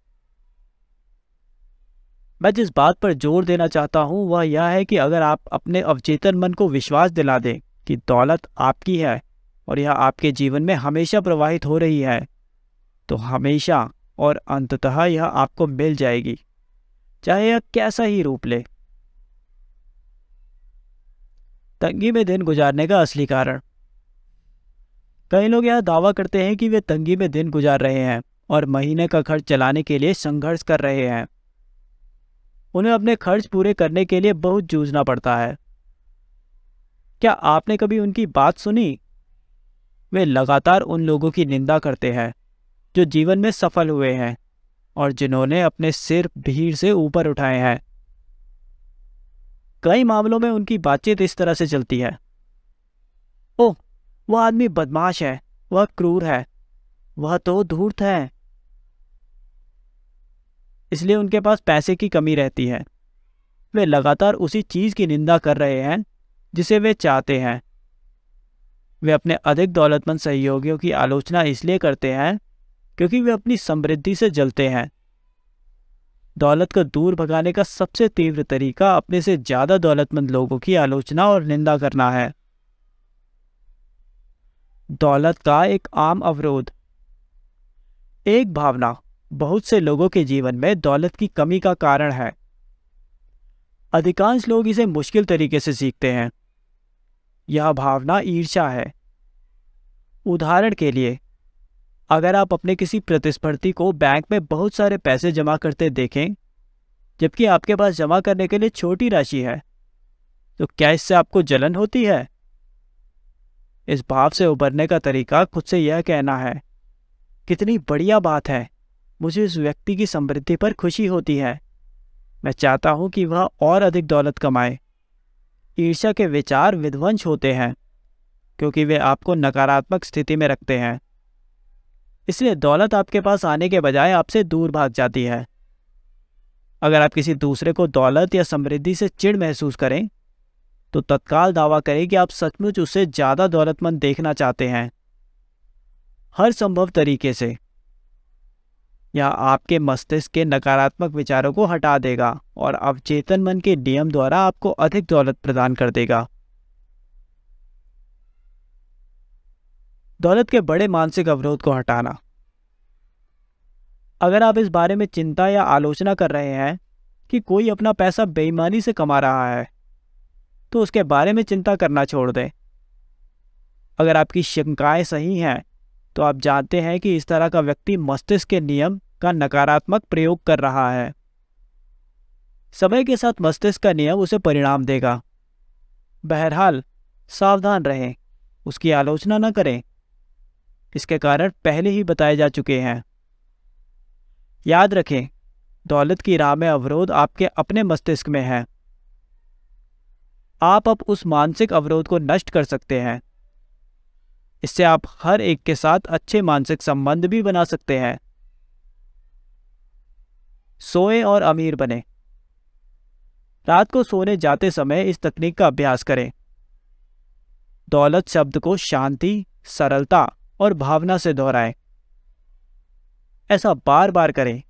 मैं जिस बात पर जोर देना चाहता हूँ वह यह है कि अगर आप अपने अवचेतन मन को विश्वास दिला दें कि दौलत आपकी है और यह आपके जीवन में हमेशा प्रवाहित हो रही है तो हमेशा और अंततः यह आपको मिल जाएगी चाहे यह कैसा ही रूप ले तंगी में दिन गुजारने का असली कारण कई लोग यह दावा करते हैं कि वे तंगी में दिन गुजार रहे हैं और महीने का खर्च चलाने के लिए संघर्ष कर रहे हैं उन्हें अपने खर्च पूरे करने के लिए बहुत जूझना पड़ता है क्या आपने कभी उनकी बात सुनी वे लगातार उन लोगों की निंदा करते हैं जो जीवन में सफल हुए हैं और जिन्होंने अपने सिर भीड़ से ऊपर उठाए हैं कई मामलों में उनकी बातचीत इस तरह से चलती है ओह वह आदमी बदमाश है वह क्रूर है वह तो धूर्त है इसलिए उनके पास पैसे की कमी रहती है वे लगातार उसी चीज़ की निंदा कर रहे हैं जिसे वे चाहते हैं वे अपने अधिक दौलतमंद सहयोगियों की आलोचना इसलिए करते हैं क्योंकि वे अपनी समृद्धि से जलते हैं दौलत को दूर भगाने का सबसे तीव्र तरीका अपने से ज़्यादा दौलतमंद लोगों की आलोचना और निंदा करना है दौलत का एक आम अवरोध एक भावना बहुत से लोगों के जीवन में दौलत की कमी का कारण है अधिकांश लोग इसे मुश्किल तरीके से सीखते हैं यह भावना ईर्षा है उदाहरण के लिए अगर आप अपने किसी प्रतिस्पर्धी को बैंक में बहुत सारे पैसे जमा करते देखें जबकि आपके पास जमा करने के लिए छोटी राशि है तो क्या इससे आपको जलन होती है इस भाव से उबरने का तरीका खुद से यह कहना है कितनी बढ़िया बात है मुझे उस व्यक्ति की समृद्धि पर खुशी होती है मैं चाहता हूं कि वह और अधिक दौलत कमाए ईर्ष्या के विचार विध्वंस होते हैं क्योंकि वे आपको नकारात्मक स्थिति में रखते हैं इसलिए दौलत आपके पास आने के बजाय आपसे दूर भाग जाती है अगर आप किसी दूसरे को दौलत या समृद्धि से चिड़ महसूस करें तो तत्काल दावा करें कि आप सचमुच उससे ज़्यादा दौलतमंद देखना चाहते हैं हर संभव तरीके से या आपके मस्तिष्क के नकारात्मक विचारों को हटा देगा और अवचेतन मन के नियम द्वारा आपको अधिक दौलत प्रदान कर देगा दौलत के बड़े मानसिक अवरोध को हटाना अगर आप इस बारे में चिंता या आलोचना कर रहे हैं कि कोई अपना पैसा बेईमानी से कमा रहा है तो उसके बारे में चिंता करना छोड़ दें अगर आपकी शंकाएं सही हैं तो आप जानते हैं कि इस तरह का व्यक्ति मस्तिष्क के नियम का नकारात्मक प्रयोग कर रहा है समय के साथ मस्तिष्क का नियम उसे परिणाम देगा बहरहाल सावधान रहें उसकी आलोचना न करें इसके कारण पहले ही बताए जा चुके हैं याद रखें दौलत की राह में अवरोध आपके अपने मस्तिष्क में है आप अब उस मानसिक अवरोध को नष्ट कर सकते हैं इससे आप हर एक के साथ अच्छे मानसिक संबंध भी बना सकते हैं सोए और अमीर बने रात को सोने जाते समय इस तकनीक का अभ्यास करें दौलत शब्द को शांति सरलता और भावना से दोहराए ऐसा बार बार करें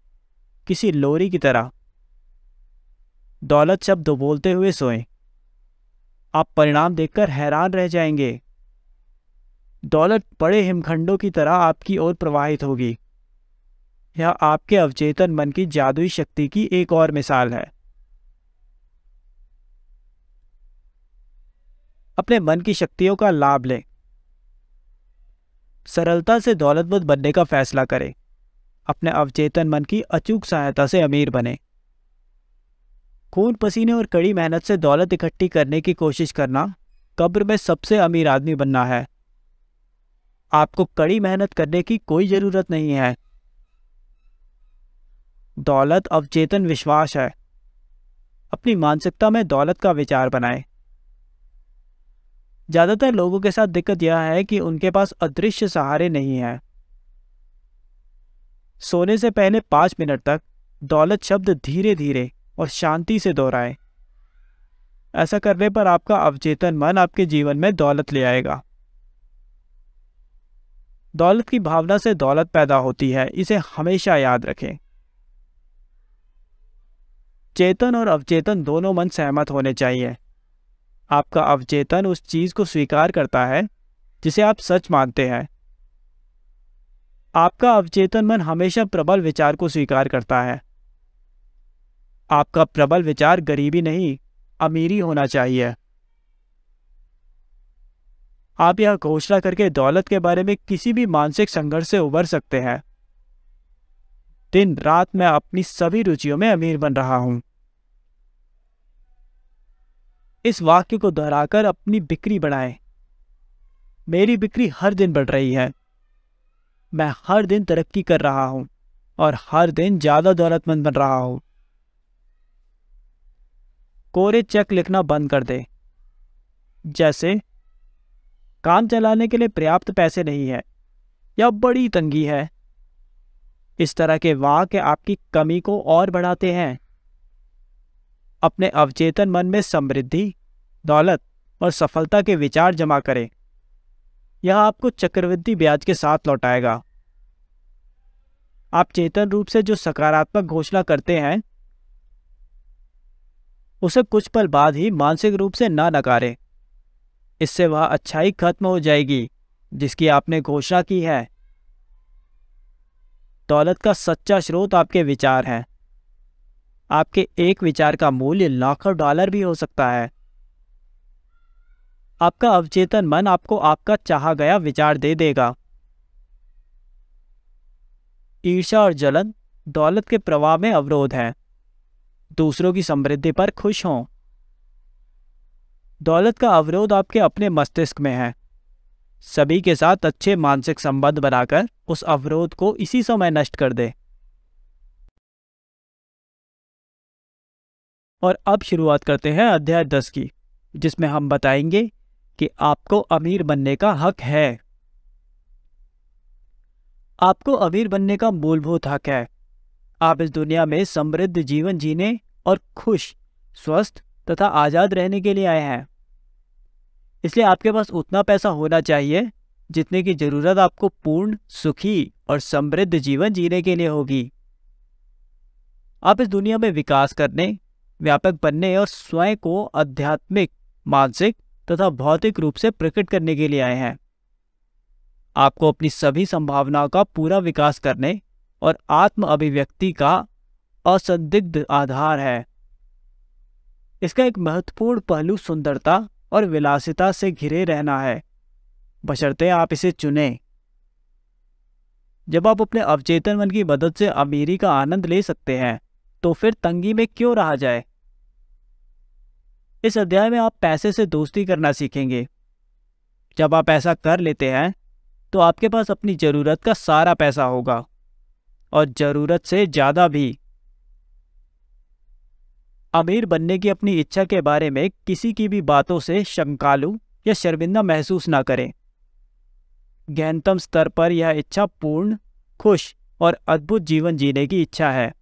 किसी लोरी की तरह दौलत शब्द बोलते हुए सोएं आप परिणाम देखकर हैरान रह जाएंगे दौलत बड़े हिमखंडों की तरह आपकी ओर प्रवाहित होगी यह आपके अवचेतन मन की जादुई शक्ति की एक और मिसाल है अपने मन की शक्तियों का लाभ लें सरलता से दौलतमंद बनने का फैसला करें अपने अवचेतन मन की अचूक सहायता से अमीर बने खून पसीने और कड़ी मेहनत से दौलत इकट्ठी करने की कोशिश करना कब्र में सबसे अमीर आदमी बनना है आपको कड़ी मेहनत करने की कोई ज़रूरत नहीं है दौलत अवचेतन विश्वास है अपनी मानसिकता में दौलत का विचार बनाए ज़्यादातर लोगों के साथ दिक्कत यह है कि उनके पास अदृश्य सहारे नहीं है सोने से पहले पांच मिनट तक दौलत शब्द धीरे धीरे और शांति से दोहराए ऐसा करने पर आपका अवचेतन मन आपके जीवन में दौलत ले आएगा दौलत की भावना से दौलत पैदा होती है इसे हमेशा याद रखें चेतन और अवचेतन दोनों मन सहमत होने चाहिए आपका अवचेतन उस चीज़ को स्वीकार करता है जिसे आप सच मानते हैं आपका अवचेतन मन हमेशा प्रबल विचार को स्वीकार करता है आपका प्रबल विचार गरीबी नहीं अमीरी होना चाहिए आप यह घोषणा करके दौलत के बारे में किसी भी मानसिक संघर्ष से उबर सकते हैं दिन रात मैं अपनी सभी रुचियों में अमीर बन रहा हूं इस वाक्य को दोहराकर अपनी बिक्री बढ़ाएं मेरी बिक्री हर दिन बढ़ रही है मैं हर दिन तरक्की कर रहा हूं और हर दिन ज्यादा दौलतमंद बन रहा हूं कोरे चेक लिखना बंद कर दे जैसे काम चलाने के लिए पर्याप्त पैसे नहीं है या बड़ी तंगी है इस तरह के वाक्य आपकी कमी को और बढ़ाते हैं अपने अवचेतन मन में समृद्धि दौलत और सफलता के विचार जमा करें यह आपको चक्रवृद्धि ब्याज के साथ लौटाएगा आप चेतन रूप से जो सकारात्मक घोषणा करते हैं उसे कुछ पल बाद ही मानसिक रूप से ना नकारें इससे वह अच्छाई खत्म हो जाएगी जिसकी आपने घोषणा की है दौलत का सच्चा स्रोत आपके विचार हैं आपके एक विचार का मूल्य लाखों डॉलर भी हो सकता है आपका अवचेतन मन आपको आपका चाहा गया विचार दे देगा ईर्षा और जलन दौलत के प्रवाह में अवरोध है दूसरों की समृद्धि पर खुश हों दौलत का अवरोध आपके अपने मस्तिष्क में है सभी के साथ अच्छे मानसिक संबंध बनाकर उस अवरोध को इसी समय नष्ट कर दे और अब शुरुआत करते हैं अध्याय दस की जिसमें हम बताएंगे कि आपको अमीर बनने का हक है आपको अमीर बनने का मूलभूत हक है आप इस दुनिया में समृद्ध जीवन जीने और खुश स्वस्थ तथा आजाद रहने के लिए आए हैं इसलिए आपके पास उतना पैसा होना चाहिए जितने की ज़रूरत आपको पूर्ण सुखी और समृद्ध जीवन जीने के लिए होगी आप इस दुनिया में विकास करने व्यापक बनने और स्वयं को आध्यात्मिक मानसिक तथा भौतिक रूप से प्रकट करने के लिए आए हैं आपको अपनी सभी संभावनाओं का पूरा विकास करने और आत्म अभिव्यक्ति का असंदिग्ध आधार है इसका एक महत्वपूर्ण पहलू सुंदरता और विलासिता से घिरे रहना है बशर्ते आप इसे चुनें जब आप अपने अवचेतन मन की मदद से अमीरी का आनंद ले सकते हैं तो फिर तंगी में क्यों रहा जाए इस अध्याय में आप पैसे से दोस्ती करना सीखेंगे जब आप ऐसा कर लेते हैं तो आपके पास अपनी ज़रूरत का सारा पैसा होगा और ज़रूरत से ज़्यादा भी अमीर बनने की अपनी इच्छा के बारे में किसी की भी बातों से शंकालु या शर्मिंदा महसूस ना करें गहनतम स्तर पर यह इच्छा पूर्ण खुश और अद्भुत जीवन जीने की इच्छा है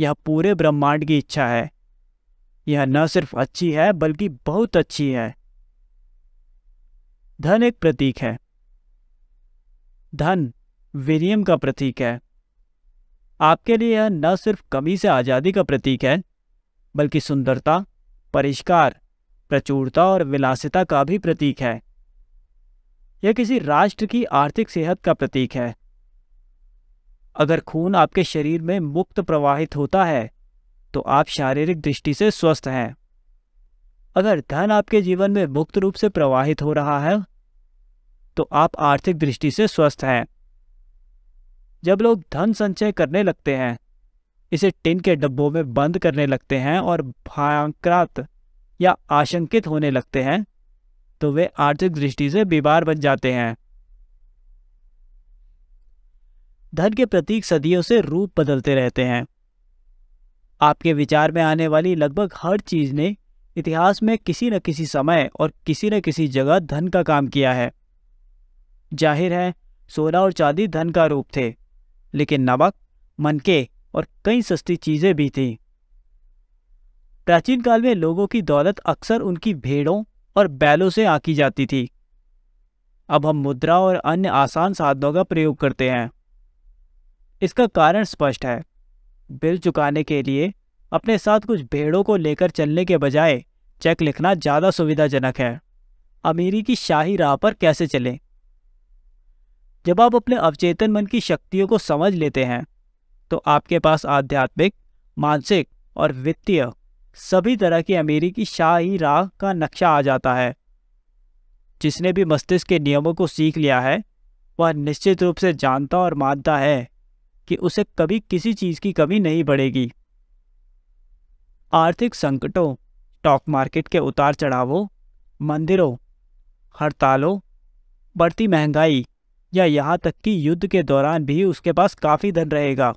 यह पूरे ब्रह्मांड की इच्छा है यह न सिर्फ अच्छी है बल्कि बहुत अच्छी है धन एक प्रतीक है धन विनियम का प्रतीक है आपके लिए यह न सिर्फ कमी से आज़ादी का प्रतीक है बल्कि सुंदरता परिष्कार प्रचुरता और विलासिता का भी प्रतीक है यह किसी राष्ट्र की आर्थिक सेहत का प्रतीक है अगर खून आपके शरीर में मुक्त प्रवाहित होता है तो आप शारीरिक दृष्टि से स्वस्थ हैं अगर धन आपके जीवन में मुक्त रूप से प्रवाहित हो रहा है तो आप आर्थिक दृष्टि से स्वस्थ हैं जब लोग धन संचय करने लगते हैं इसे टिन के डब्बों में बंद करने लगते हैं और भयंकरात या आशंकित होने लगते हैं तो वे आर्थिक दृष्टि से बीमार बन जाते हैं धन के प्रतीक सदियों से रूप बदलते रहते हैं आपके विचार में आने वाली लगभग हर चीज ने इतिहास में किसी न किसी समय और किसी न किसी जगह धन का काम किया है जाहिर है सोना और चांदी धन का रूप थे लेकिन नमक मन के और कई सस्ती चीज़ें भी थीं प्राचीन काल में लोगों की दौलत अक्सर उनकी भेड़ों और बैलों से आंकी जाती थी अब हम मुद्रा और अन्य आसान साधनों का प्रयोग करते हैं इसका कारण स्पष्ट है बिल चुकाने के लिए अपने साथ कुछ भेड़ों को लेकर चलने के बजाय चेक लिखना ज़्यादा सुविधाजनक है अमीरी की शाही राह पर कैसे चलें जब आप अपने अवचेतन मन की शक्तियों को समझ लेते हैं तो आपके पास आध्यात्मिक मानसिक और वित्तीय सभी तरह की अमीरी की शाही राह का नक्शा आ जाता है जिसने भी मस्तिष्क के नियमों को सीख लिया है वह निश्चित रूप से जानता और मानता है कि उसे कभी किसी चीज़ की कमी नहीं पड़ेगी आर्थिक संकटों स्टॉक मार्केट के उतार चढ़ावों मंदिरों हड़तालों बढ़ती महंगाई या यहाँ तक कि युद्ध के दौरान भी उसके पास काफ़ी धन रहेगा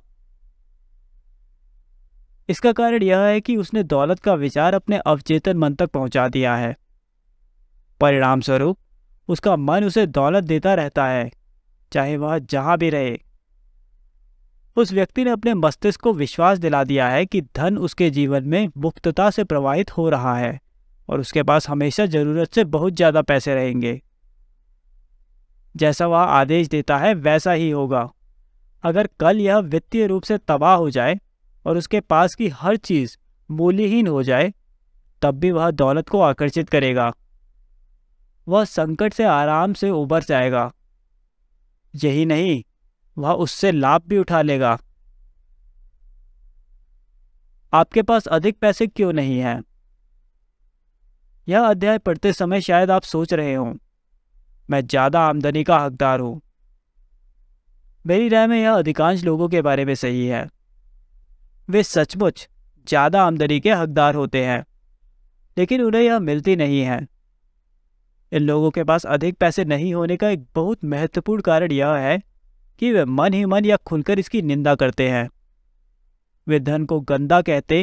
इसका कारण यह है कि उसने दौलत का विचार अपने अवचेतन मन तक पहुंचा दिया है परिणाम स्वरूप उसका मन उसे दौलत देता रहता है चाहे वह जहां भी रहे उस व्यक्ति ने अपने मस्तिष्क को विश्वास दिला दिया है कि धन उसके जीवन में मुक्तता से प्रवाहित हो रहा है और उसके पास हमेशा ज़रूरत से बहुत ज़्यादा पैसे रहेंगे जैसा वह आदेश देता है वैसा ही होगा अगर कल यह वित्तीय रूप से तबाह हो जाए और उसके पास की हर चीज़ मूल्यहीन हो जाए तब भी वह दौलत को आकर्षित करेगा वह संकट से आराम से उबर जाएगा यही नहीं वह उससे लाभ भी उठा लेगा आपके पास अधिक पैसे क्यों नहीं हैं यह अध्याय पढ़ते समय शायद आप सोच रहे हों मैं ज़्यादा आमदनी का हकदार हूं मेरी राय में यह अधिकांश लोगों के बारे में सही है वे सचमुच ज़्यादा आमदनी के हकदार होते हैं लेकिन उन्हें यह मिलती नहीं है इन लोगों के पास अधिक पैसे नहीं होने का एक बहुत महत्वपूर्ण कारण यह है कि वे मन ही मन या खुलकर इसकी निंदा करते हैं वे धन को गंदा कहते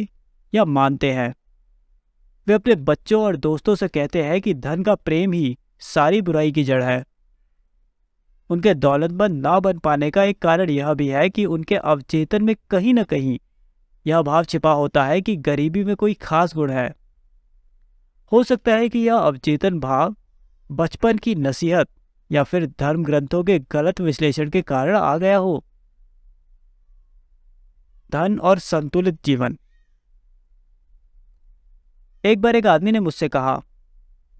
या मानते हैं वे अपने बच्चों और दोस्तों से कहते हैं कि धन का प्रेम ही सारी बुराई की जड़ है उनके दौलतमंद ना बन पाने का एक कारण यह भी है कि उनके अवचेतन में कहीं ना कहीं यह भाव छिपा होता है कि गरीबी में कोई खास गुण है हो सकता है कि यह अवचेतन भाव बचपन की नसीहत या फिर धर्म ग्रंथों के गलत विश्लेषण के कारण आ गया हो धन और संतुलित जीवन एक बार एक आदमी ने मुझसे कहा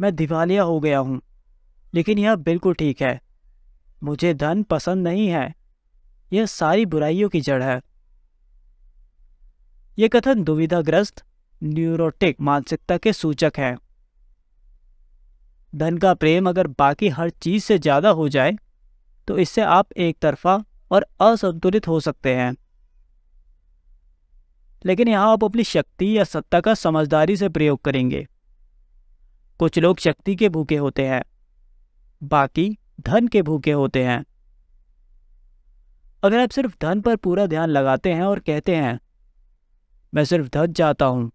मैं दिवालिया हो गया हूं लेकिन यह बिल्कुल ठीक है मुझे धन पसंद नहीं है यह सारी बुराइयों की जड़ है ये कथन दुविधाग्रस्त न्यूरोटिक मानसिकता के सूचक है धन का प्रेम अगर बाकी हर चीज से ज्यादा हो जाए तो इससे आप एक तरफा और असंतुलित हो सकते हैं लेकिन यहां आप अपनी शक्ति या सत्ता का समझदारी से प्रयोग करेंगे कुछ लोग शक्ति के भूखे होते हैं बाकी धन के भूखे होते हैं अगर आप सिर्फ धन पर पूरा ध्यान लगाते हैं और कहते हैं मैं सिर्फ धन चाहता हूं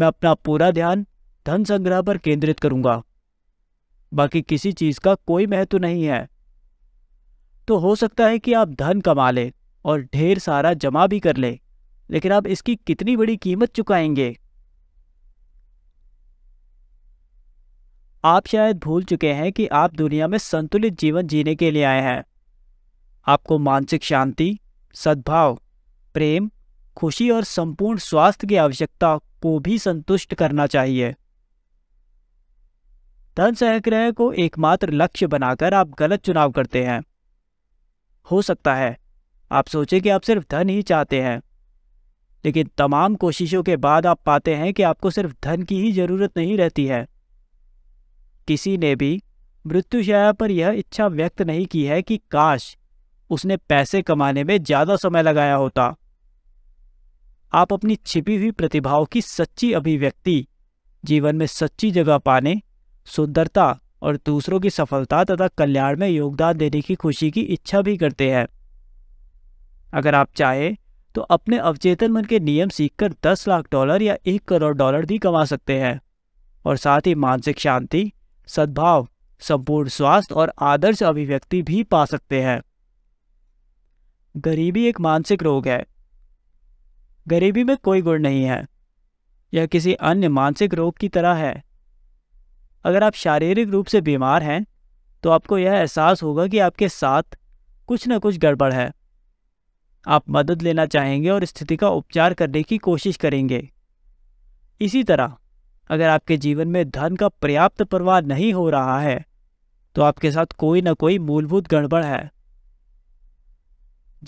मैं अपना पूरा ध्यान धन संग्रह पर केंद्रित करूंगा बाकी किसी चीज़ का कोई महत्व नहीं है तो हो सकता है कि आप धन कमा लें और ढेर सारा जमा भी कर लें लेकिन आप इसकी कितनी बड़ी कीमत चुकाएंगे आप शायद भूल चुके हैं कि आप दुनिया में संतुलित जीवन जीने के लिए आए हैं आपको मानसिक शांति सद्भाव प्रेम खुशी और संपूर्ण स्वास्थ्य की आवश्यकता को भी संतुष्ट करना चाहिए धन सहग्रह को एकमात्र लक्ष्य बनाकर आप गलत चुनाव करते हैं हो सकता है आप सोचें कि आप सिर्फ धन ही चाहते हैं लेकिन तमाम कोशिशों के बाद आप पाते हैं कि आपको सिर्फ धन की ही जरूरत नहीं रहती है किसी ने भी मृत्युशया पर यह इच्छा व्यक्त नहीं की है कि काश उसने पैसे कमाने में ज़्यादा समय लगाया होता आप अपनी छिपी हुई प्रतिभाओं की सच्ची अभिव्यक्ति जीवन में सच्ची जगह पाने सुंदरता और दूसरों की सफलता तथा कल्याण में योगदान देने की खुशी की इच्छा भी करते हैं अगर आप चाहें तो अपने अवचेतन मन के नियम सीखकर 10 लाख डॉलर या 1 करोड़ डॉलर भी कमा सकते हैं और साथ ही मानसिक शांति सद्भाव संपूर्ण स्वास्थ्य और आदर्श अभिव्यक्ति भी पा सकते हैं गरीबी एक मानसिक रोग है गरीबी में कोई गुण नहीं है यह किसी अन्य मानसिक रोग की तरह है अगर आप शारीरिक रूप से बीमार हैं तो आपको यह एहसास होगा कि आपके साथ कुछ न कुछ गड़बड़ है आप मदद लेना चाहेंगे और स्थिति का उपचार करने की कोशिश करेंगे इसी तरह अगर आपके जीवन में धन का पर्याप्त प्रवाह नहीं हो रहा है तो आपके साथ कोई ना कोई मूलभूत गड़बड़ है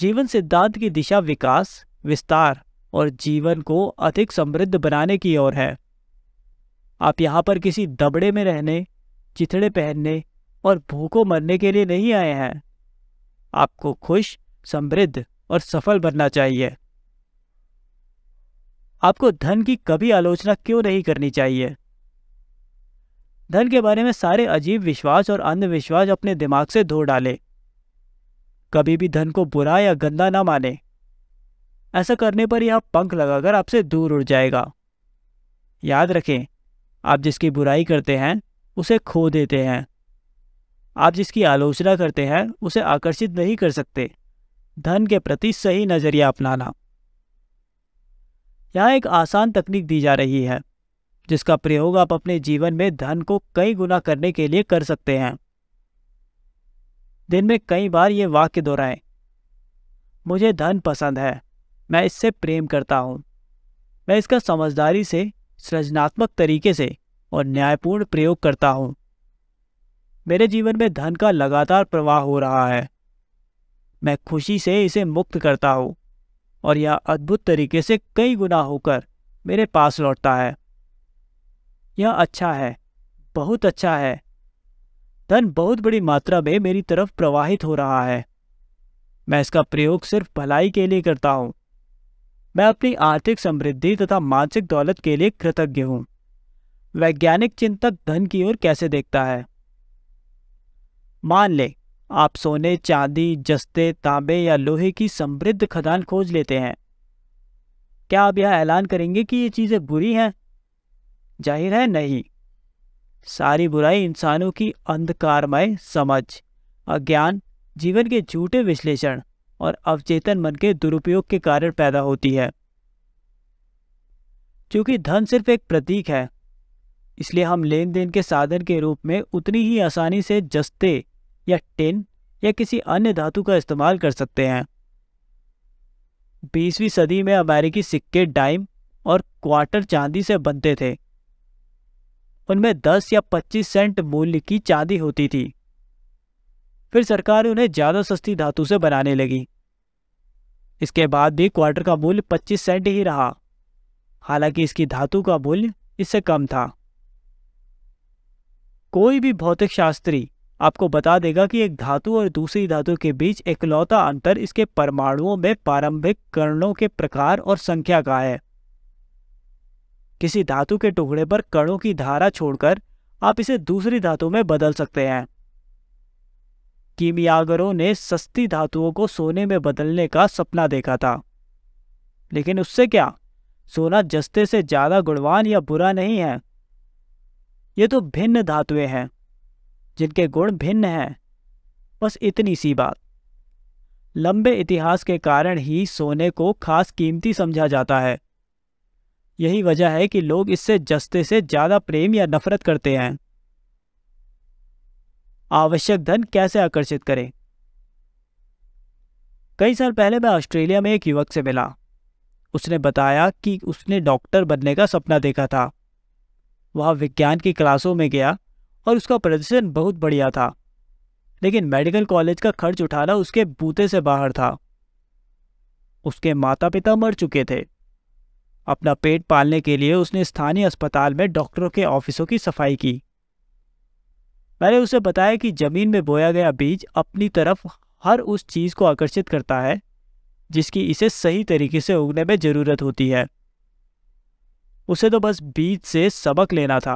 जीवन सिद्धांत की दिशा विकास विस्तार और जीवन को अधिक समृद्ध बनाने की ओर है आप यहाँ पर किसी दबड़े में रहने चिथड़े पहनने और भूखो मरने के लिए नहीं आए हैं आपको खुश समृद्ध और सफल बनना चाहिए आपको धन की कभी आलोचना क्यों नहीं करनी चाहिए धन के बारे में सारे अजीब विश्वास और अंधविश्वास अपने दिमाग से धो डाले कभी भी धन को बुरा या गंदा ना माने ऐसा करने पर यह पंख लगाकर आपसे दूर उड़ जाएगा याद रखें आप जिसकी बुराई करते हैं उसे खो देते हैं आप जिसकी आलोचना करते हैं उसे आकर्षित नहीं कर सकते धन के प्रति सही नज़रिया अपनाना यहां एक आसान तकनीक दी जा रही है जिसका प्रयोग आप अपने जीवन में धन को कई गुना करने के लिए कर सकते हैं दिन में कई बार ये वाक्य दोहराएं मुझे धन पसंद है मैं इससे प्रेम करता हूँ मैं इसका समझदारी से सृजनात्मक तरीके से और न्यायपूर्ण प्रयोग करता हूँ मेरे जीवन में धन का लगातार प्रवाह हो रहा है मैं खुशी से इसे मुक्त करता हूँ और यह अद्भुत तरीके से कई गुना होकर मेरे पास लौटता है यह अच्छा है बहुत अच्छा है धन बहुत बड़ी मात्रा में मेरी तरफ प्रवाहित हो रहा है मैं इसका प्रयोग सिर्फ भलाई के लिए करता हूँ मैं अपनी आर्थिक समृद्धि तथा मानसिक दौलत के लिए कृतज्ञ हूं वैज्ञानिक चिंतक धन की ओर कैसे देखता है मान ले आप सोने चांदी जस्ते तांबे या लोहे की समृद्ध खदान खोज लेते हैं क्या आप यह ऐलान करेंगे कि ये चीज़ें बुरी हैं जाहिर है नहीं सारी बुराई इंसानों की अंधकारमय समझ अज्ञान जीवन के झूठे विश्लेषण और अवचेतन मन के दुरुपयोग के कारण पैदा होती है क्योंकि धन सिर्फ एक प्रतीक है इसलिए हम लेन देन के साधन के रूप में उतनी ही आसानी से जस्ते या टिन या किसी अन्य धातु का इस्तेमाल कर सकते हैं बीसवीं सदी में अमेरिकी सिक्के डाइम और क्वार्टर चांदी से बनते थे उनमें 10 या 25 सेंट मूल्य की चांदी होती थी फिर सरकार उन्हें ज़्यादा सस्ती धातु से बनाने लगी इसके बाद भी क्वार्टर का मूल्य 25 सेंट ही रहा हालांकि इसकी धातु का मूल्य इससे कम था कोई भी भौतिक शास्त्री आपको बता देगा कि एक धातु और दूसरी धातु के बीच एकलौता अंतर इसके परमाणुओं में प्रारंभिक कर्णों के प्रकार और संख्या का है किसी धातु के टुकड़े पर कणों की धारा छोड़कर आप इसे दूसरी धातु में बदल सकते हैं कीमियागरों ने सस्ती धातुओं को सोने में बदलने का सपना देखा था लेकिन उससे क्या सोना जस्ते से ज़्यादा गुणवान या बुरा नहीं है ये तो भिन्न धातुएं हैं जिनके गुण भिन्न हैं बस इतनी सी बात लंबे इतिहास के कारण ही सोने को खास कीमती समझा जाता है यही वजह है कि लोग इससे जस्ते से ज़्यादा प्रेम या नफरत करते हैं आवश्यक धन कैसे आकर्षित करें कई साल पहले मैं ऑस्ट्रेलिया में एक युवक से मिला उसने बताया कि उसने डॉक्टर बनने का सपना देखा था वह विज्ञान की क्लासों में गया और उसका प्रदर्शन बहुत बढ़िया था लेकिन मेडिकल कॉलेज का खर्च उठाना उसके बूते से बाहर था उसके माता पिता मर चुके थे अपना पेट पालने के लिए उसने स्थानीय अस्पताल में डॉक्टरों के ऑफिसों की सफाई की मैंने उसे बताया कि जमीन में बोया गया बीज अपनी तरफ हर उस चीज़ को आकर्षित करता है जिसकी इसे सही तरीके से उगने में ज़रूरत होती है उसे तो बस बीज से सबक लेना था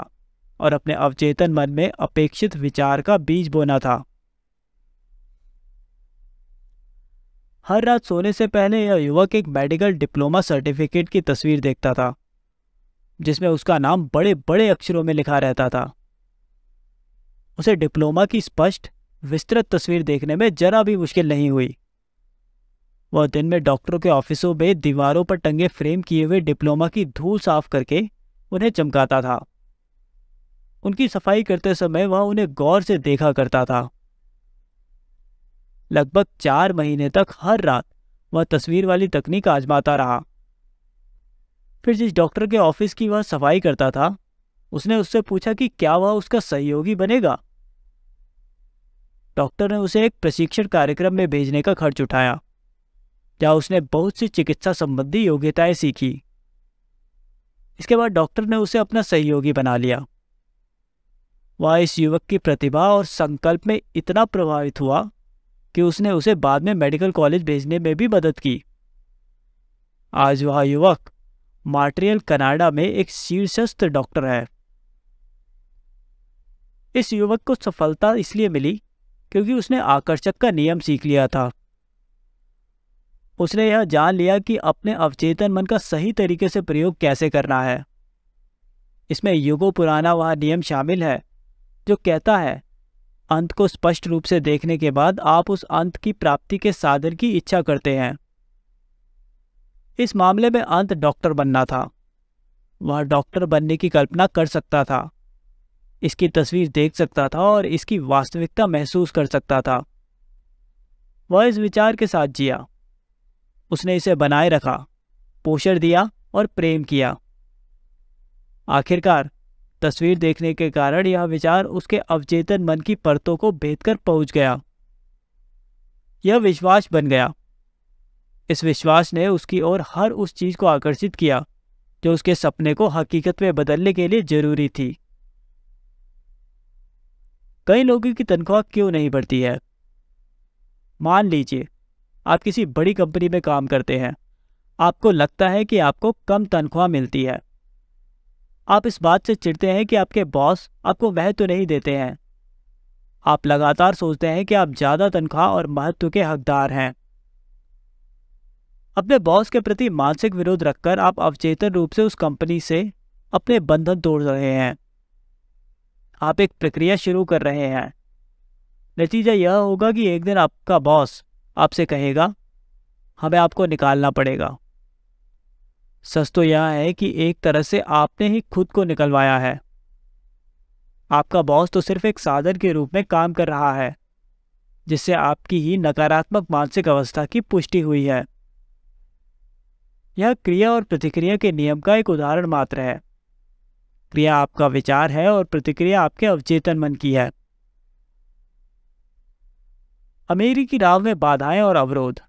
और अपने अवचेतन मन में अपेक्षित विचार का बीज बोना था हर रात सोने से पहले यह युवक एक मेडिकल डिप्लोमा सर्टिफिकेट की तस्वीर देखता था जिसमें उसका नाम बड़े बड़े अक्षरों में लिखा रहता था उसे डिप्लोमा की स्पष्ट विस्तृत तस्वीर देखने में जरा भी मुश्किल नहीं हुई वह दिन में डॉक्टरों के ऑफिसों में दीवारों पर टंगे फ्रेम किए हुए डिप्लोमा की धूल साफ करके उन्हें चमकाता था उनकी सफाई करते समय वह उन्हें गौर से देखा करता था लगभग चार महीने तक हर रात वह तस्वीर वाली तकनीक आजमाता रहा फिर जिस डॉक्टर के ऑफिस की वह सफाई करता था उसने उससे पूछा कि क्या वह उसका सहयोगी बनेगा डॉक्टर ने उसे एक प्रशिक्षण कार्यक्रम में भेजने का खर्च उठाया जहाँ उसने बहुत सी चिकित्सा संबंधी योग्यताएं सीखी इसके बाद डॉक्टर ने उसे अपना सहयोगी बना लिया वह इस युवक की प्रतिभा और संकल्प में इतना प्रभावित हुआ कि उसने उसे बाद में मेडिकल कॉलेज भेजने में भी मदद की आज वह युवक मार्ट्रियल कनाडा में एक शीर्षस्थ डॉक्टर है इस युवक को सफलता इसलिए मिली क्योंकि उसने आकर्षक का नियम सीख लिया था उसने यह जान लिया कि अपने अवचेतन मन का सही तरीके से प्रयोग कैसे करना है इसमें युगों पुराना वह नियम शामिल है जो कहता है अंत को स्पष्ट रूप से देखने के बाद आप उस अंत की प्राप्ति के साधन की इच्छा करते हैं इस मामले में अंत डॉक्टर बनना था वह डॉक्टर बनने की कल्पना कर सकता था इसकी तस्वीर देख सकता था और इसकी वास्तविकता महसूस कर सकता था वह इस विचार के साथ जिया उसने इसे बनाए रखा पोषण दिया और प्रेम किया आखिरकार तस्वीर देखने के कारण यह विचार उसके अवचेतन मन की परतों को भेद कर पहुंच गया यह विश्वास बन गया इस विश्वास ने उसकी ओर हर उस चीज को आकर्षित किया जो उसके सपने को हकीकत में बदलने के लिए जरूरी थी कई लोगों की तनख्वाह क्यों नहीं बढ़ती है मान लीजिए आप किसी बड़ी कंपनी में काम करते हैं आपको लगता है कि आपको कम तनख्वाह मिलती है आप इस बात से चिढ़ते हैं कि आपके बॉस आपको महत्व तो नहीं देते हैं आप लगातार सोचते हैं कि आप ज़्यादा तनख्वाह और महत्व के हकदार हैं अपने बॉस के प्रति मानसिक विरोध रखकर आप अवचेतन रूप से उस कंपनी से अपने बंधन तोड़ रहे हैं आप एक प्रक्रिया शुरू कर रहे हैं नतीजा यह होगा कि एक दिन आपका बॉस आपसे कहेगा हमें आपको निकालना पड़ेगा सच तो यह है कि एक तरह से आपने ही खुद को निकलवाया है आपका बॉस तो सिर्फ एक साधन के रूप में काम कर रहा है जिससे आपकी ही नकारात्मक मानसिक अवस्था की पुष्टि हुई है यह क्रिया और प्रतिक्रिया के नियम का एक उदाहरण मात्र है प्रतिक्रिया आपका विचार है और प्रतिक्रिया आपके अवचेतन मन की है अमेरिकी राव में बाधाएं और अवरोध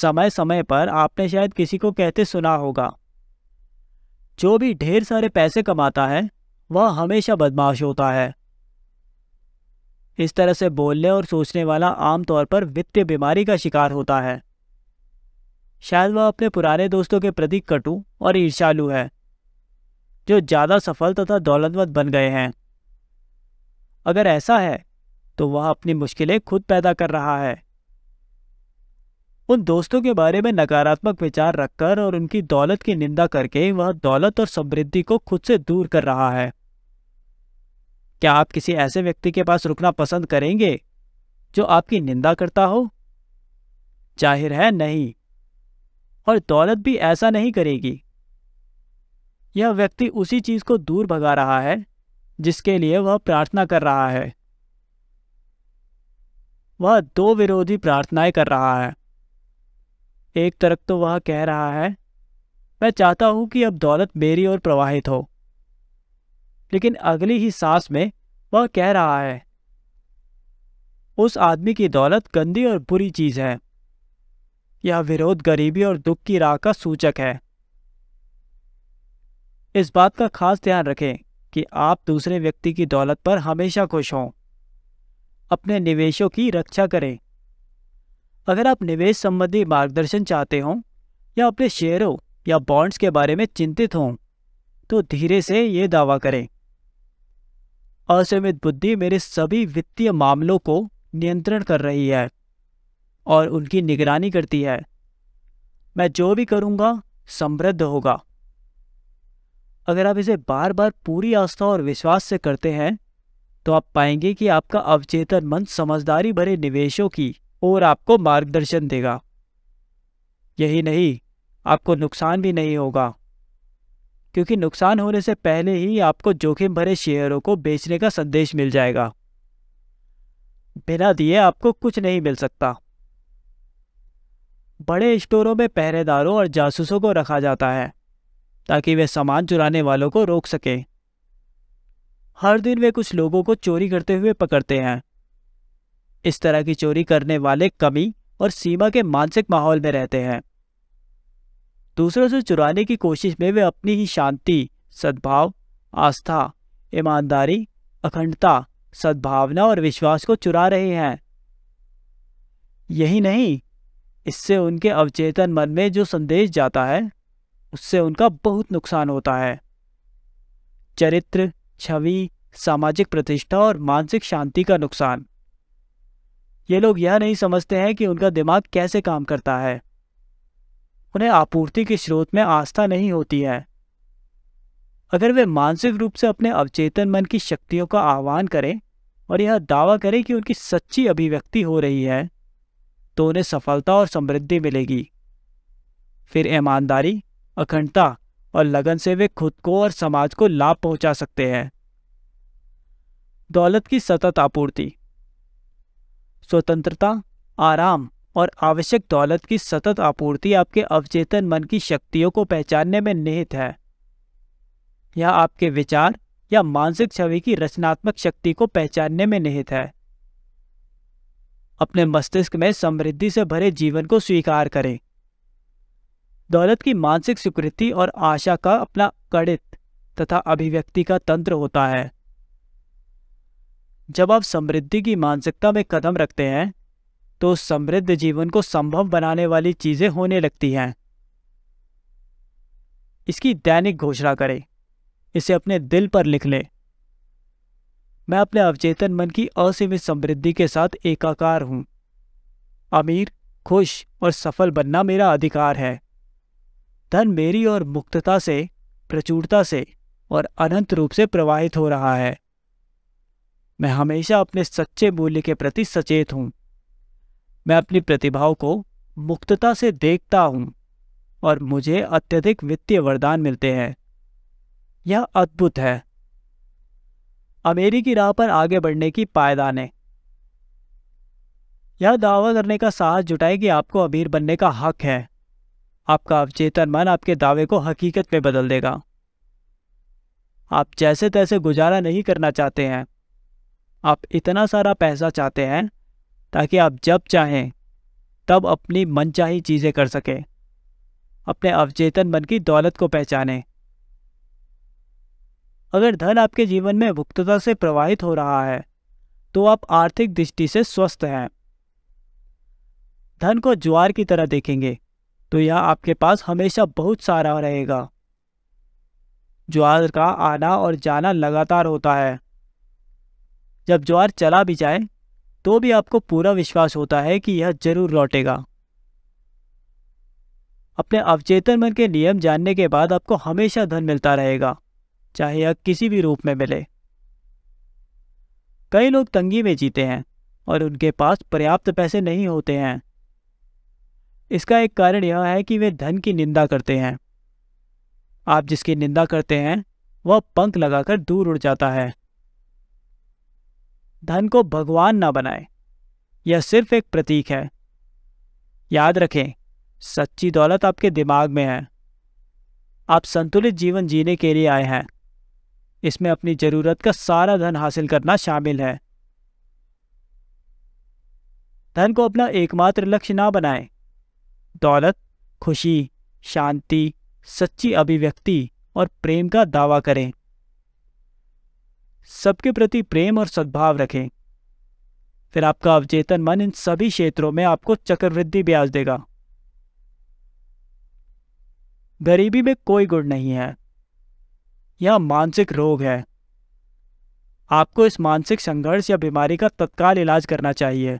समय समय पर आपने शायद किसी को कहते सुना होगा जो भी ढेर सारे पैसे कमाता है वह हमेशा बदमाश होता है इस तरह से बोलने और सोचने वाला आमतौर पर वित्तीय बीमारी का शिकार होता है शायद वह अपने पुराने दोस्तों के प्रति कटु और ईर्षालु है जो ज़्यादा सफल तथा दौलतमंद बन गए हैं अगर ऐसा है तो वह अपनी मुश्किलें खुद पैदा कर रहा है उन दोस्तों के बारे में नकारात्मक विचार रखकर और उनकी दौलत की निंदा करके वह दौलत और समृद्धि को खुद से दूर कर रहा है क्या आप किसी ऐसे व्यक्ति के पास रुकना पसंद करेंगे जो आपकी निंदा करता हो जाहिर है नहीं और दौलत भी ऐसा नहीं करेगी यह व्यक्ति उसी चीज को दूर भगा रहा है जिसके लिए वह प्रार्थना कर रहा है वह दो विरोधी प्रार्थनाएं कर रहा है एक तरफ तो वह कह रहा है मैं चाहता हूं कि अब दौलत मेरी ओर प्रवाहित हो लेकिन अगली ही सांस में वह कह रहा है उस आदमी की दौलत गंदी और बुरी चीज है यह विरोध गरीबी और दुख की राह का सूचक है इस बात का खास ध्यान रखें कि आप दूसरे व्यक्ति की दौलत पर हमेशा खुश हों अपने निवेशों की रक्षा करें अगर आप निवेश संबंधी मार्गदर्शन चाहते हों या अपने शेयरों या बॉन्ड्स के बारे में चिंतित हों तो धीरे से ये दावा करें असीमित बुद्धि मेरे सभी वित्तीय मामलों को नियंत्रण कर रही है और उनकी निगरानी करती है मैं जो भी करूंगा समृद्ध होगा अगर आप इसे बार बार पूरी आस्था और विश्वास से करते हैं तो आप पाएंगे कि आपका अवचेतन मन समझदारी भरे निवेशों की ओर आपको मार्गदर्शन देगा यही नहीं आपको नुकसान भी नहीं होगा क्योंकि नुकसान होने से पहले ही आपको जोखिम भरे शेयरों को बेचने का संदेश मिल जाएगा बिना दिए आपको कुछ नहीं मिल सकता बड़े स्टोरों में पहरेदारों और जासूसों को रखा जाता है ताकि वे सामान चुराने वालों को रोक सकें हर दिन वे कुछ लोगों को चोरी करते हुए पकड़ते हैं इस तरह की चोरी करने वाले कमी और सीमा के मानसिक माहौल में रहते हैं दूसरों से चुराने की कोशिश में वे अपनी ही शांति सद्भाव आस्था ईमानदारी अखंडता सद्भावना और विश्वास को चुरा रहे हैं यही नहीं इससे उनके अवचेतन मन में जो संदेश जाता है उससे उनका बहुत नुकसान होता है चरित्र छवि सामाजिक प्रतिष्ठा और मानसिक शांति का नुकसान ये लोग यह नहीं समझते हैं कि उनका दिमाग कैसे काम करता है उन्हें आपूर्ति के स्रोत में आस्था नहीं होती है अगर वे मानसिक रूप से अपने अवचेतन मन की शक्तियों का आह्वान करें और यह दावा करें कि उनकी सच्ची अभिव्यक्ति हो रही है तो उन्हें सफलता और समृद्धि मिलेगी फिर ईमानदारी अखंडता और लगन से वे खुद को और समाज को लाभ पहुंचा सकते हैं दौलत की सतत आपूर्ति स्वतंत्रता आराम और आवश्यक दौलत की सतत आपूर्ति आपके अवचेतन मन की शक्तियों को पहचानने में निहित है यह आपके विचार या मानसिक छवि की रचनात्मक शक्ति को पहचानने में निहित है अपने मस्तिष्क में समृद्धि से भरे जीवन को स्वीकार करें दौलत की मानसिक स्वीकृति और आशा का अपना गणित तथा अभिव्यक्ति का तंत्र होता है जब आप समृद्धि की मानसिकता में कदम रखते हैं तो समृद्ध जीवन को संभव बनाने वाली चीजें होने लगती हैं इसकी दैनिक घोषणा करें इसे अपने दिल पर लिख लें मैं अपने अवचेतन मन की असीमित समृद्धि के साथ एकाकार हूं अमीर खुश और सफल बनना मेरा अधिकार है धन मेरी और मुक्तता से प्रचुरता से और अनंत रूप से प्रवाहित हो रहा है मैं हमेशा अपने सच्चे मूल्य के प्रति सचेत हूं मैं अपनी प्रतिभाओं को मुक्तता से देखता हूं और मुझे अत्यधिक वित्तीय वरदान मिलते हैं यह अद्भुत है अमेरिकी राह पर आगे बढ़ने की पायदानें यह दावा करने का साहस जुटाए कि आपको अमीर बनने का हक है आपका अवचेतन मन आपके दावे को हकीकत में बदल देगा आप जैसे तैसे गुजारा नहीं करना चाहते हैं आप इतना सारा पैसा चाहते हैं ताकि आप जब चाहें तब अपनी मनचाही चीज़ें कर सकें अपने अवचेतन मन की दौलत को पहचानें अगर धन आपके जीवन में मुक्तता से प्रवाहित हो रहा है तो आप आर्थिक दृष्टि से स्वस्थ हैं धन को ज्वार की तरह देखेंगे तो यह आपके पास हमेशा बहुत सारा रहेगा ज्वार का आना और जाना लगातार होता है जब ज्वार चला भी जाए तो भी आपको पूरा विश्वास होता है कि यह जरूर लौटेगा अपने अवचेतन मन के नियम जानने के बाद आपको हमेशा धन मिलता रहेगा चाहे यह किसी भी रूप में मिले कई लोग तंगी में जीते हैं और उनके पास पर्याप्त पैसे नहीं होते हैं इसका एक कारण यह है कि वे धन की निंदा करते हैं आप जिसकी निंदा करते हैं वह पंख लगाकर दूर उड़ जाता है धन को भगवान ना बनाए यह सिर्फ एक प्रतीक है याद रखें सच्ची दौलत आपके दिमाग में है आप संतुलित जीवन जीने के लिए आए हैं इसमें अपनी जरूरत का सारा धन हासिल करना शामिल है धन को अपना एकमात्र लक्ष्य ना बनाएं दौलत खुशी शांति सच्ची अभिव्यक्ति और प्रेम का दावा करें सबके प्रति प्रेम और सद्भाव रखें फिर आपका अवचेतन मन इन सभी क्षेत्रों में आपको चक्रवृद्धि ब्याज देगा गरीबी में कोई गुण नहीं है यह मानसिक रोग है आपको इस मानसिक संघर्ष या बीमारी का तत्काल इलाज करना चाहिए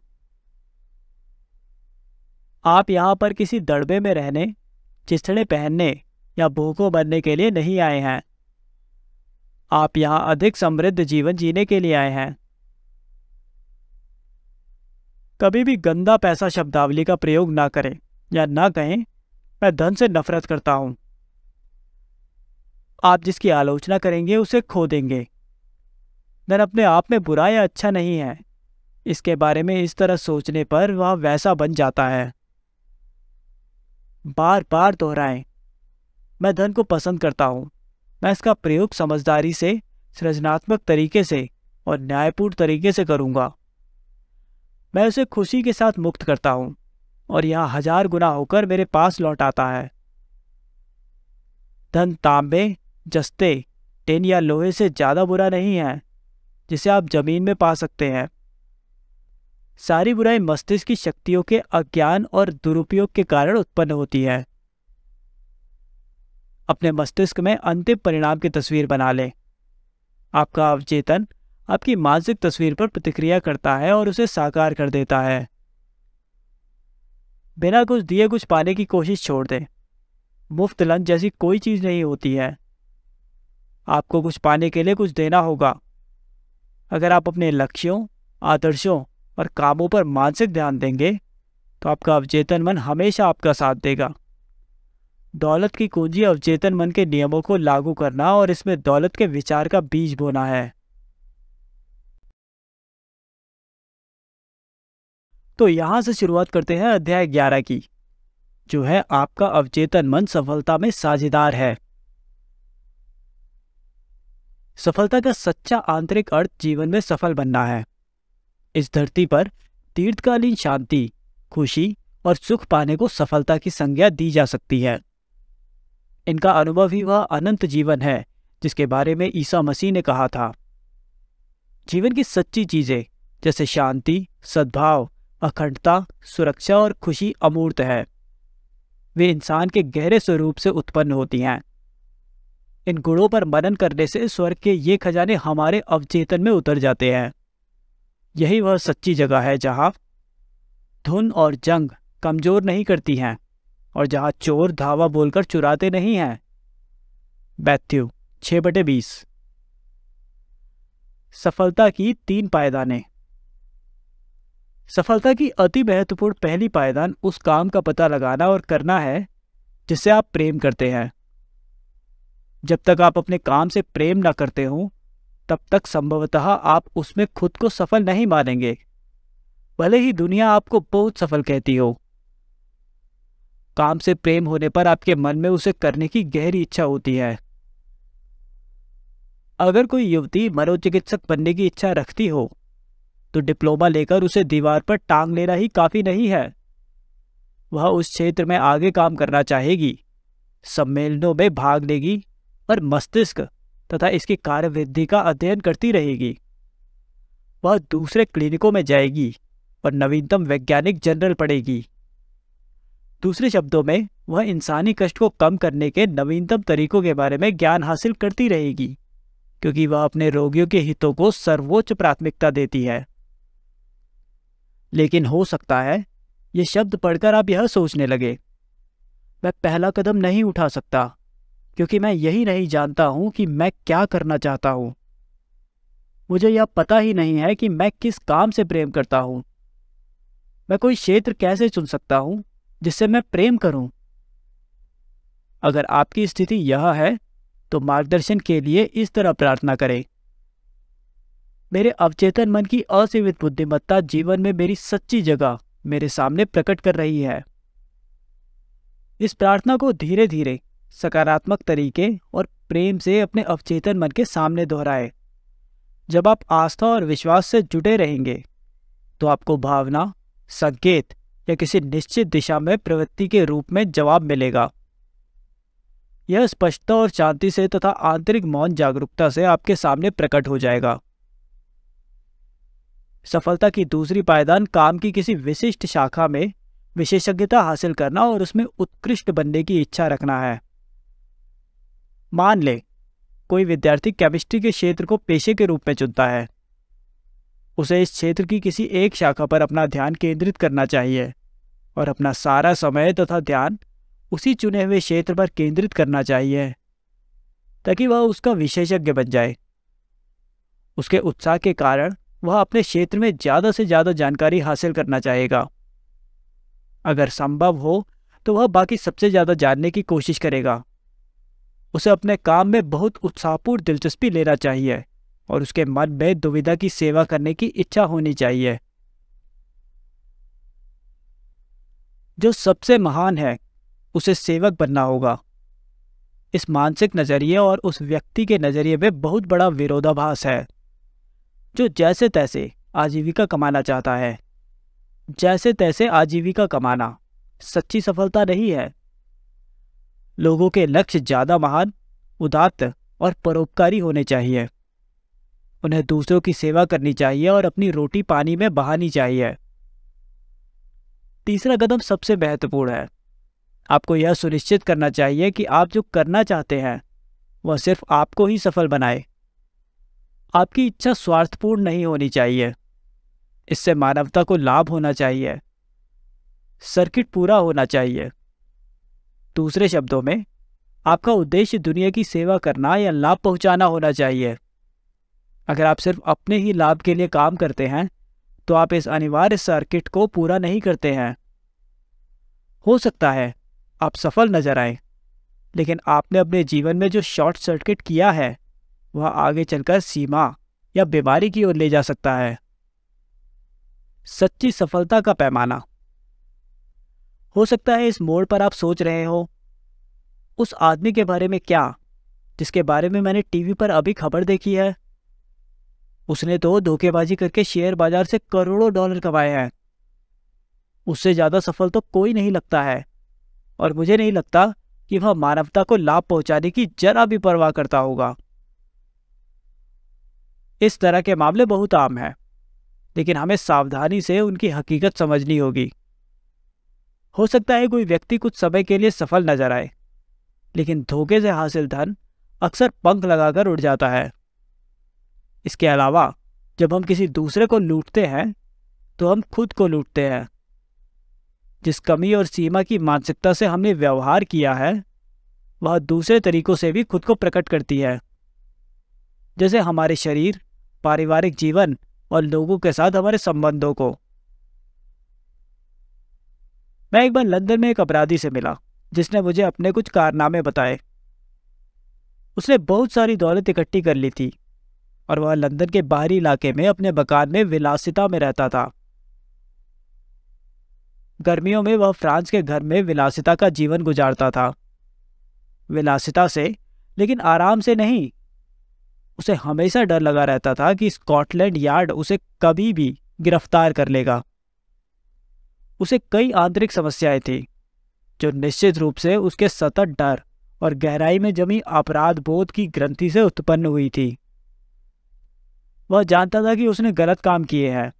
आप यहाँ पर किसी दड़बे में रहने चिस्टड़े पहनने या भूखों बनने के लिए नहीं आए हैं आप यहाँ अधिक समृद्ध जीवन जीने के लिए आए हैं कभी भी गंदा पैसा शब्दावली का प्रयोग ना करें या ना कहें मैं धन से नफरत करता हूं आप जिसकी आलोचना करेंगे उसे खो देंगे धन अपने आप में बुरा या अच्छा नहीं है इसके बारे में इस तरह सोचने पर वह वैसा बन जाता है बार बार दोहराए मैं धन को पसंद करता हूँ मैं इसका प्रयोग समझदारी से सृजनात्मक तरीके से और न्यायपूर्ण तरीके से करूँगा मैं उसे खुशी के साथ मुक्त करता हूँ और यहाँ हजार गुना होकर मेरे पास लौट आता है धन तांबे जस्ते टेन या लोहे से ज़्यादा बुरा नहीं है जिसे आप जमीन में पा सकते हैं सारी बुराई मस्तिष्क की शक्तियों के अज्ञान और दुरुपयोग के कारण उत्पन्न होती है अपने मस्तिष्क में अंतिम परिणाम की तस्वीर बना लें आपका अवचेतन आपकी मानसिक तस्वीर पर प्रतिक्रिया करता है और उसे साकार कर देता है बिना कुछ दिए कुछ पाने की कोशिश छोड़ दें मुफ्त लंच जैसी कोई चीज़ नहीं होती है आपको कुछ पाने के लिए कुछ देना होगा अगर आप अपने लक्ष्यों आदर्शों और कामों पर मानसिक ध्यान देंगे तो आपका अवचेतन मन हमेशा आपका साथ देगा दौलत की कुंजी अवचेतन मन के नियमों को लागू करना और इसमें दौलत के विचार का बीज बोना है तो यहां से शुरुआत करते हैं अध्याय ग्यारह की जो है आपका अवचेतन मन सफलता में साझेदार है सफलता का सच्चा आंतरिक अर्थ जीवन में सफल बनना है इस धरती पर तीर्थकालीन शांति खुशी और सुख पाने को सफलता की संज्ञा दी जा सकती है इनका अनुभव ही वह अनंत जीवन है जिसके बारे में ईसा मसीह ने कहा था जीवन की सच्ची चीजें जैसे शांति सद्भाव अखंडता सुरक्षा और खुशी अमूर्त है वे इंसान के गहरे स्वरूप से उत्पन्न होती हैं इन गुणों पर मनन करने से स्वर्ग के ये खजाने हमारे अवचेतन में उतर जाते हैं यही वह सच्ची जगह है जहाँ धुन और जंग कमजोर नहीं करती हैं और जहाँ चोर धावा बोलकर चुराते नहीं हैं बैथ्यू छः बटे बीस सफलता की तीन पायदाने सफलता की अति महत्वपूर्ण पहली पायदान उस काम का पता लगाना और करना है जिसे आप प्रेम करते हैं जब तक आप अपने काम से प्रेम ना करते हो तब तक संभवतः आप उसमें खुद को सफल नहीं मानेंगे भले ही दुनिया आपको बहुत सफल कहती हो काम से प्रेम होने पर आपके मन में उसे करने की गहरी इच्छा होती है अगर कोई युवती मनोचिकित्सक बनने की इच्छा रखती हो तो डिप्लोमा लेकर उसे दीवार पर टांग लेना ही काफ़ी नहीं है वह उस क्षेत्र में आगे काम करना चाहेगी सम्मेलनों में भाग लेगी और मस्तिष्क तथा इसकी कार्यवृद्धि का अध्ययन करती रहेगी वह दूसरे क्लिनिकों में जाएगी और नवीनतम वैज्ञानिक जनरल पढ़ेगी दूसरे शब्दों में वह इंसानी कष्ट को कम करने के नवीनतम तरीकों के बारे में ज्ञान हासिल करती रहेगी क्योंकि वह अपने रोगियों के हितों को सर्वोच्च प्राथमिकता देती है लेकिन हो सकता है ये शब्द पढ़कर आप यह सोचने लगे मैं पहला कदम नहीं उठा सकता क्योंकि मैं यही नहीं जानता हूं कि मैं क्या करना चाहता हूं मुझे यह पता ही नहीं है कि मैं किस काम से प्रेम करता हूं मैं कोई क्षेत्र कैसे चुन सकता हूं जिससे मैं प्रेम करूं अगर आपकी स्थिति यह है तो मार्गदर्शन के लिए इस तरह प्रार्थना करें मेरे अवचेतन मन की असीमित बुद्धिमत्ता जीवन में मेरी सच्ची जगह मेरे सामने प्रकट कर रही है इस प्रार्थना को धीरे धीरे सकारात्मक तरीके और प्रेम से अपने अवचेतन मन के सामने दोहराए जब आप आस्था और विश्वास से जुटे रहेंगे तो आपको भावना संकेत या किसी निश्चित दिशा में प्रवृत्ति के रूप में जवाब मिलेगा यह स्पष्टता और शांति से तथा आंतरिक मौन जागरूकता से आपके सामने प्रकट हो जाएगा सफलता की दूसरी पायदान काम की किसी विशिष्ट शाखा में विशेषज्ञता हासिल करना और उसमें उत्कृष्ट बनने की इच्छा रखना है मान ले कोई विद्यार्थी केमिस्ट्री के क्षेत्र को पेशे के रूप में चुनता है उसे इस क्षेत्र की किसी एक शाखा पर अपना ध्यान केंद्रित करना चाहिए और अपना सारा समय तथा ध्यान उसी चुने हुए क्षेत्र पर केंद्रित करना चाहिए ताकि वह उसका विशेषज्ञ बन जाए उसके उत्साह के कारण वह अपने क्षेत्र में ज़्यादा से ज़्यादा जानकारी हासिल करना चाहेगा अगर संभव हो तो वह बाकी सबसे ज़्यादा जानने की कोशिश करेगा उसे अपने काम में बहुत उत्साहपूर्ण दिलचस्पी लेना चाहिए और उसके मन में दुविधा की सेवा करने की इच्छा होनी चाहिए जो सबसे महान है उसे सेवक बनना होगा इस मानसिक नज़रिए और उस व्यक्ति के नज़रिए में बहुत बड़ा विरोधाभास है जो जैसे तैसे आजीविका कमाना चाहता है जैसे तैसे आजीविका कमाना सच्ची सफलता नहीं है लोगों के लक्ष्य ज़्यादा महान उदात्त और परोपकारी होने चाहिए उन्हें दूसरों की सेवा करनी चाहिए और अपनी रोटी पानी में बहानी चाहिए तीसरा कदम सबसे महत्वपूर्ण है आपको यह सुनिश्चित करना चाहिए कि आप जो करना चाहते हैं वह सिर्फ आपको ही सफल बनाए आपकी इच्छा स्वार्थपूर्ण नहीं होनी चाहिए इससे मानवता को लाभ होना चाहिए सर्किट पूरा होना चाहिए दूसरे शब्दों में आपका उद्देश्य दुनिया की सेवा करना या लाभ पहुंचाना होना चाहिए अगर आप सिर्फ अपने ही लाभ के लिए काम करते हैं तो आप इस अनिवार्य सर्किट को पूरा नहीं करते हैं हो सकता है आप सफल नजर आए लेकिन आपने अपने जीवन में जो शॉर्ट सर्किट किया है वह आगे चलकर सीमा या बीमारी की ओर ले जा सकता है सच्ची सफलता का पैमाना हो सकता है इस मोड़ पर आप सोच रहे हो उस आदमी के बारे में क्या जिसके बारे में मैंने टीवी पर अभी खबर देखी है उसने तो धोखेबाजी करके शेयर बाजार से करोड़ों डॉलर कमाए हैं उससे ज़्यादा सफल तो कोई नहीं लगता है और मुझे नहीं लगता कि वह मानवता को लाभ पहुंचाने की जरा भी परवाह करता होगा इस तरह के मामले बहुत आम हैं लेकिन हमें सावधानी से उनकी हकीकत समझनी होगी हो सकता है कोई व्यक्ति कुछ समय के लिए सफल नजर आए लेकिन धोखे से हासिल धन अक्सर पंख लगाकर उड़ जाता है इसके अलावा जब हम किसी दूसरे को लूटते हैं तो हम खुद को लूटते हैं जिस कमी और सीमा की मानसिकता से हमने व्यवहार किया है वह दूसरे तरीकों से भी खुद को प्रकट करती है जैसे हमारे शरीर पारिवारिक जीवन और लोगों के साथ हमारे संबंधों को मैं एक बार लंदन में एक अपराधी से मिला जिसने मुझे अपने कुछ कारनामे बताए उसने बहुत सारी दौलत इकट्ठी कर ली थी और वह लंदन के बाहरी इलाके में अपने मकान में विलासिता में रहता था गर्मियों में वह फ्रांस के घर में विलासिता का जीवन गुजारता था विलासिता से लेकिन आराम से नहीं उसे हमेशा डर लगा रहता था कि स्कॉटलैंड यार्ड उसे कभी भी गिरफ्तार कर लेगा उसे कई आंतरिक समस्याएं थी जो निश्चित रूप से उसके सतत डर और गहराई में जमी अपराध बोध की ग्रंथि से उत्पन्न हुई थी वह जानता था कि उसने गलत काम किए हैं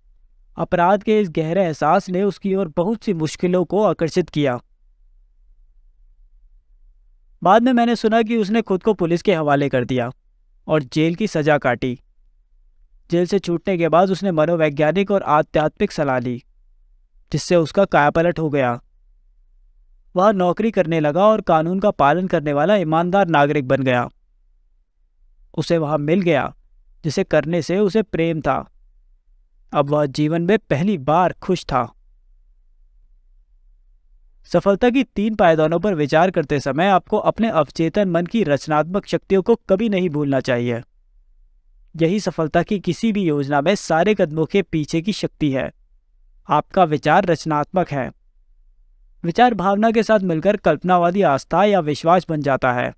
अपराध के इस गहरे एहसास ने उसकी ओर बहुत सी मुश्किलों को आकर्षित किया बाद में मैंने सुना कि उसने खुद को पुलिस के हवाले कर दिया और जेल की सजा काटी जेल से छूटने के बाद उसने मनोवैज्ञानिक और आध्यात्मिक सलाह ली जिससे उसका कायापलट हो गया वह नौकरी करने लगा और कानून का पालन करने वाला ईमानदार नागरिक बन गया उसे वह मिल गया जिसे करने से उसे प्रेम था अब वह जीवन में पहली बार खुश था सफलता की तीन पायदानों पर विचार करते समय आपको अपने अवचेतन मन की रचनात्मक शक्तियों को कभी नहीं भूलना चाहिए यही सफलता की किसी भी योजना में सारे कदमों के पीछे की शक्ति है आपका विचार रचनात्मक है विचार भावना के साथ मिलकर कल्पनावादी आस्था या विश्वास बन जाता है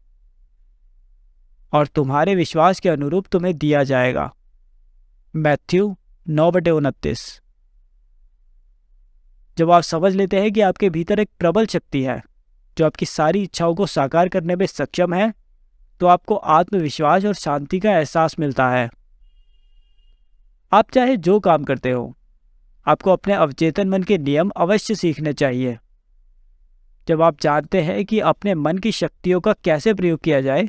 और तुम्हारे विश्वास के अनुरूप तुम्हें दिया जाएगा मैथ्यू नौ बटे उनतीस जब आप समझ लेते हैं कि आपके भीतर एक प्रबल शक्ति है जो आपकी सारी इच्छाओं को साकार करने में सक्षम है तो आपको आत्मविश्वास और शांति का एहसास मिलता है आप चाहे जो काम करते हो आपको अपने अवचेतन मन के नियम अवश्य सीखने चाहिए जब आप जानते हैं कि अपने मन की शक्तियों का कैसे प्रयोग किया जाए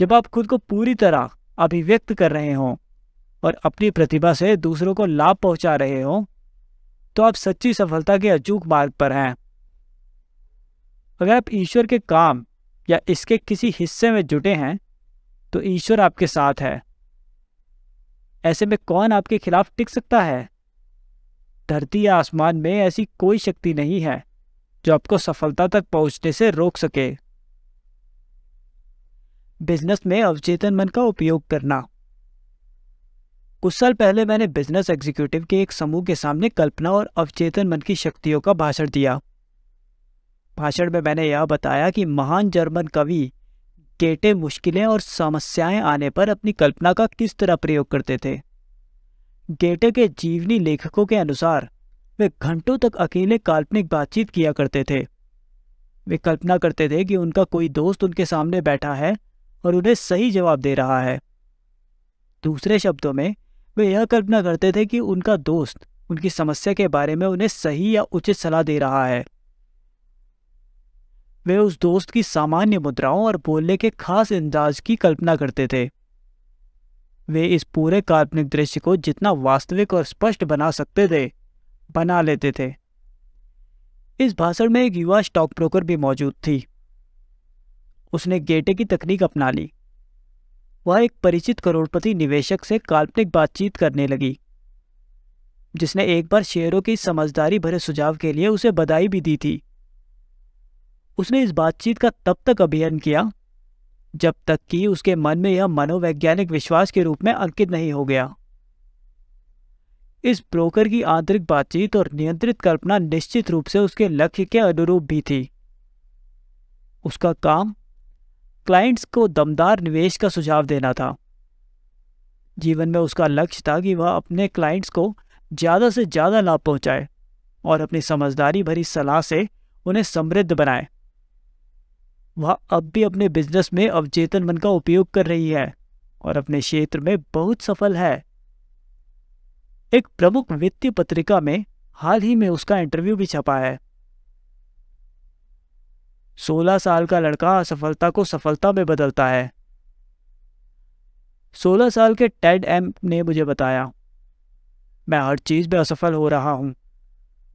जब आप खुद को पूरी तरह अभिव्यक्त कर रहे हों और अपनी प्रतिभा से दूसरों को लाभ पहुंचा रहे हों तो आप सच्ची सफलता के अचूक मार्ग पर हैं अगर आप ईश्वर के काम या इसके किसी हिस्से में जुटे हैं तो ईश्वर आपके साथ है ऐसे में कौन आपके खिलाफ टिक सकता है धरती या आसमान में ऐसी कोई शक्ति नहीं है जो आपको सफलता तक पहुंचने से रोक सके बिजनेस में अवचेतन मन का उपयोग करना कुछ साल पहले मैंने बिजनेस एग्जीक्यूटिव के एक समूह के सामने कल्पना और अवचेतन मन की शक्तियों का भाषण दिया भाषण में मैंने यह बताया कि महान जर्मन कवि गेटे मुश्किलें और समस्याएं आने पर अपनी कल्पना का किस तरह प्रयोग करते थे गेटे के जीवनी लेखकों के अनुसार वे घंटों तक अकेले काल्पनिक बातचीत किया करते थे वे कल्पना करते थे कि उनका कोई दोस्त उनके सामने बैठा है और उन्हें सही जवाब दे रहा है दूसरे शब्दों में वे यह कल्पना करते थे कि उनका दोस्त उनकी समस्या के बारे में उन्हें सही या उचित सलाह दे रहा है वे उस दोस्त की सामान्य मुद्राओं और बोलने के खास अंदाज की कल्पना करते थे वे इस पूरे काल्पनिक दृश्य को जितना वास्तविक और स्पष्ट बना सकते थे बना लेते थे इस भाषण में एक युवा स्टॉक ब्रोकर भी मौजूद थी उसने गेटे की तकनीक अपना ली वह एक परिचित करोड़पति निवेशक से काल्पनिक बातचीत करने लगी जिसने एक बार शेयरों की समझदारी भरे सुझाव के लिए उसे बधाई भी दी थी उसने इस बातचीत का तब तक अभियान किया जब तक कि उसके मन में यह मनोवैज्ञानिक विश्वास के रूप में अंकित नहीं हो गया इस ब्रोकर की आंतरिक बातचीत और नियंत्रित कल्पना निश्चित रूप से उसके लक्ष्य के अनुरूप भी थी उसका काम क्लाइंट्स को दमदार निवेश का सुझाव देना था जीवन में उसका लक्ष्य था कि वह अपने क्लाइंट्स को ज़्यादा से ज़्यादा लाभ पहुंचाए और अपनी समझदारी भरी सलाह से उन्हें समृद्ध बनाए वह अब भी अपने बिजनेस में अवचेतन मन का उपयोग कर रही है और अपने क्षेत्र में बहुत सफल है एक प्रमुख वित्तीय पत्रिका में हाल ही में उसका इंटरव्यू भी छपा है सोलह साल का लड़का असफलता को सफलता में बदलता है सोलह साल के टेड एम ने मुझे बताया मैं हर चीज़ में असफल हो रहा हूं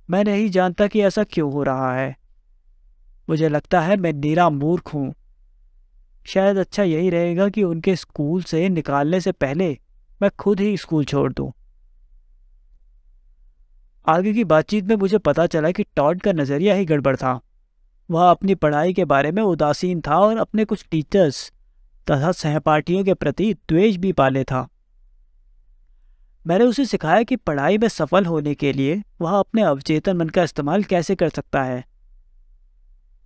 मैं नहीं जानता कि ऐसा क्यों हो रहा है मुझे लगता है मैं नीरा मूर्ख हूं शायद अच्छा यही रहेगा कि उनके स्कूल से निकालने से पहले मैं खुद ही स्कूल छोड़ दू आगे की बातचीत में मुझे पता चला कि टॉड का नज़रिया ही गड़बड़ था वह अपनी पढ़ाई के बारे में उदासीन था और अपने कुछ टीचर्स तथा सहपाठियों के प्रति द्वेष भी पाले था मैंने उसे सिखाया कि पढ़ाई में सफल होने के लिए वह अपने अवचेतन मन का इस्तेमाल कैसे कर सकता है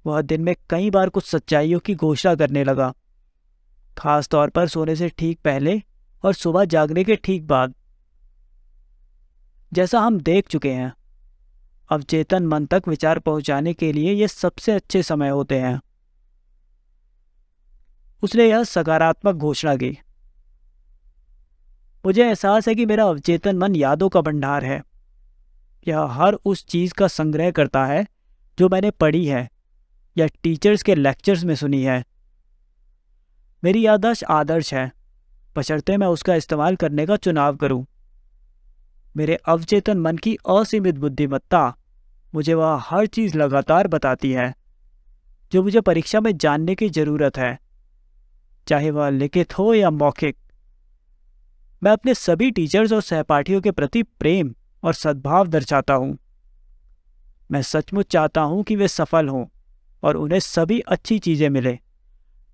वह दिन में कई बार कुछ सच्चाइयों की घोषणा करने लगा खास तौर पर सोने से ठीक पहले और सुबह जागने के ठीक बाद जैसा हम देख चुके हैं अवचेतन मन तक विचार पहुंचाने के लिए ये सबसे अच्छे समय होते हैं उसने यह सकारात्मक घोषणा की मुझे एहसास है कि मेरा अवचेतन मन यादों का भंडार है यह हर उस चीज का संग्रह करता है जो मैंने पढ़ी है या टीचर्स के लेक्चर्स में सुनी है मेरी यादाश्त आदर्श है बशर्ते मैं उसका इस्तेमाल करने का चुनाव करूं। मेरे अवचेतन मन की असीमित बुद्धिमत्ता मुझे वह हर चीज़ लगातार बताती है जो मुझे परीक्षा में जानने की ज़रूरत है चाहे वह लिखित हो या मौखिक मैं अपने सभी टीचर्स और सहपाठियों के प्रति प्रेम और सद्भाव दर्शाता हूं मैं सचमुच चाहता हूं कि वे सफल हों और उन्हें सभी अच्छी चीज़ें मिले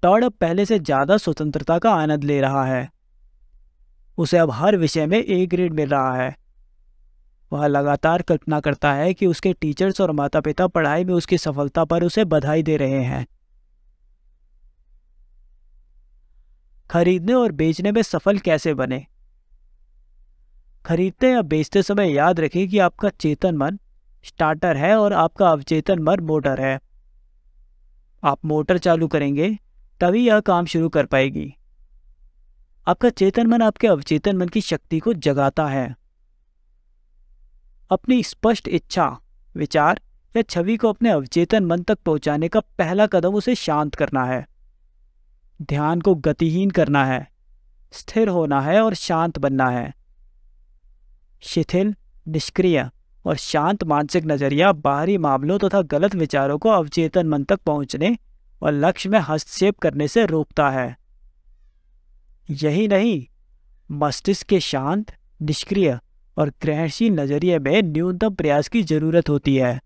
टॉड अब पहले से ज़्यादा स्वतंत्रता का आनंद ले रहा है उसे अब हर विषय में ए ग्रेड मिल रहा है वह लगातार कल्पना करता है कि उसके टीचर्स और माता पिता पढ़ाई में उसकी सफलता पर उसे बधाई दे रहे हैं खरीदने और बेचने में सफल कैसे बने खरीदते या बेचते समय याद रखें कि आपका चेतन मन स्टार्टर है और आपका अवचेतन मन मोटर है आप मोटर चालू करेंगे तभी यह काम शुरू कर पाएगी आपका चेतन मन आपके अवचेतन मन की शक्ति को जगाता है अपनी स्पष्ट इच्छा विचार या छवि को अपने अवचेतन मन तक पहुंचाने का पहला कदम उसे शांत करना है ध्यान को गतिहीन करना है स्थिर होना है और शांत बनना है शिथिल निष्क्रिय और शांत मानसिक नजरिया बाहरी मामलों तथा तो गलत विचारों को अवचेतन मन तक पहुंचने और लक्ष्य में हस्तक्षेप करने से रोकता है यही नहीं मस्तिष्क के शांत निष्क्रिय और ग्रहणशील नजरिए में न्यूनतम प्रयास की जरूरत होती है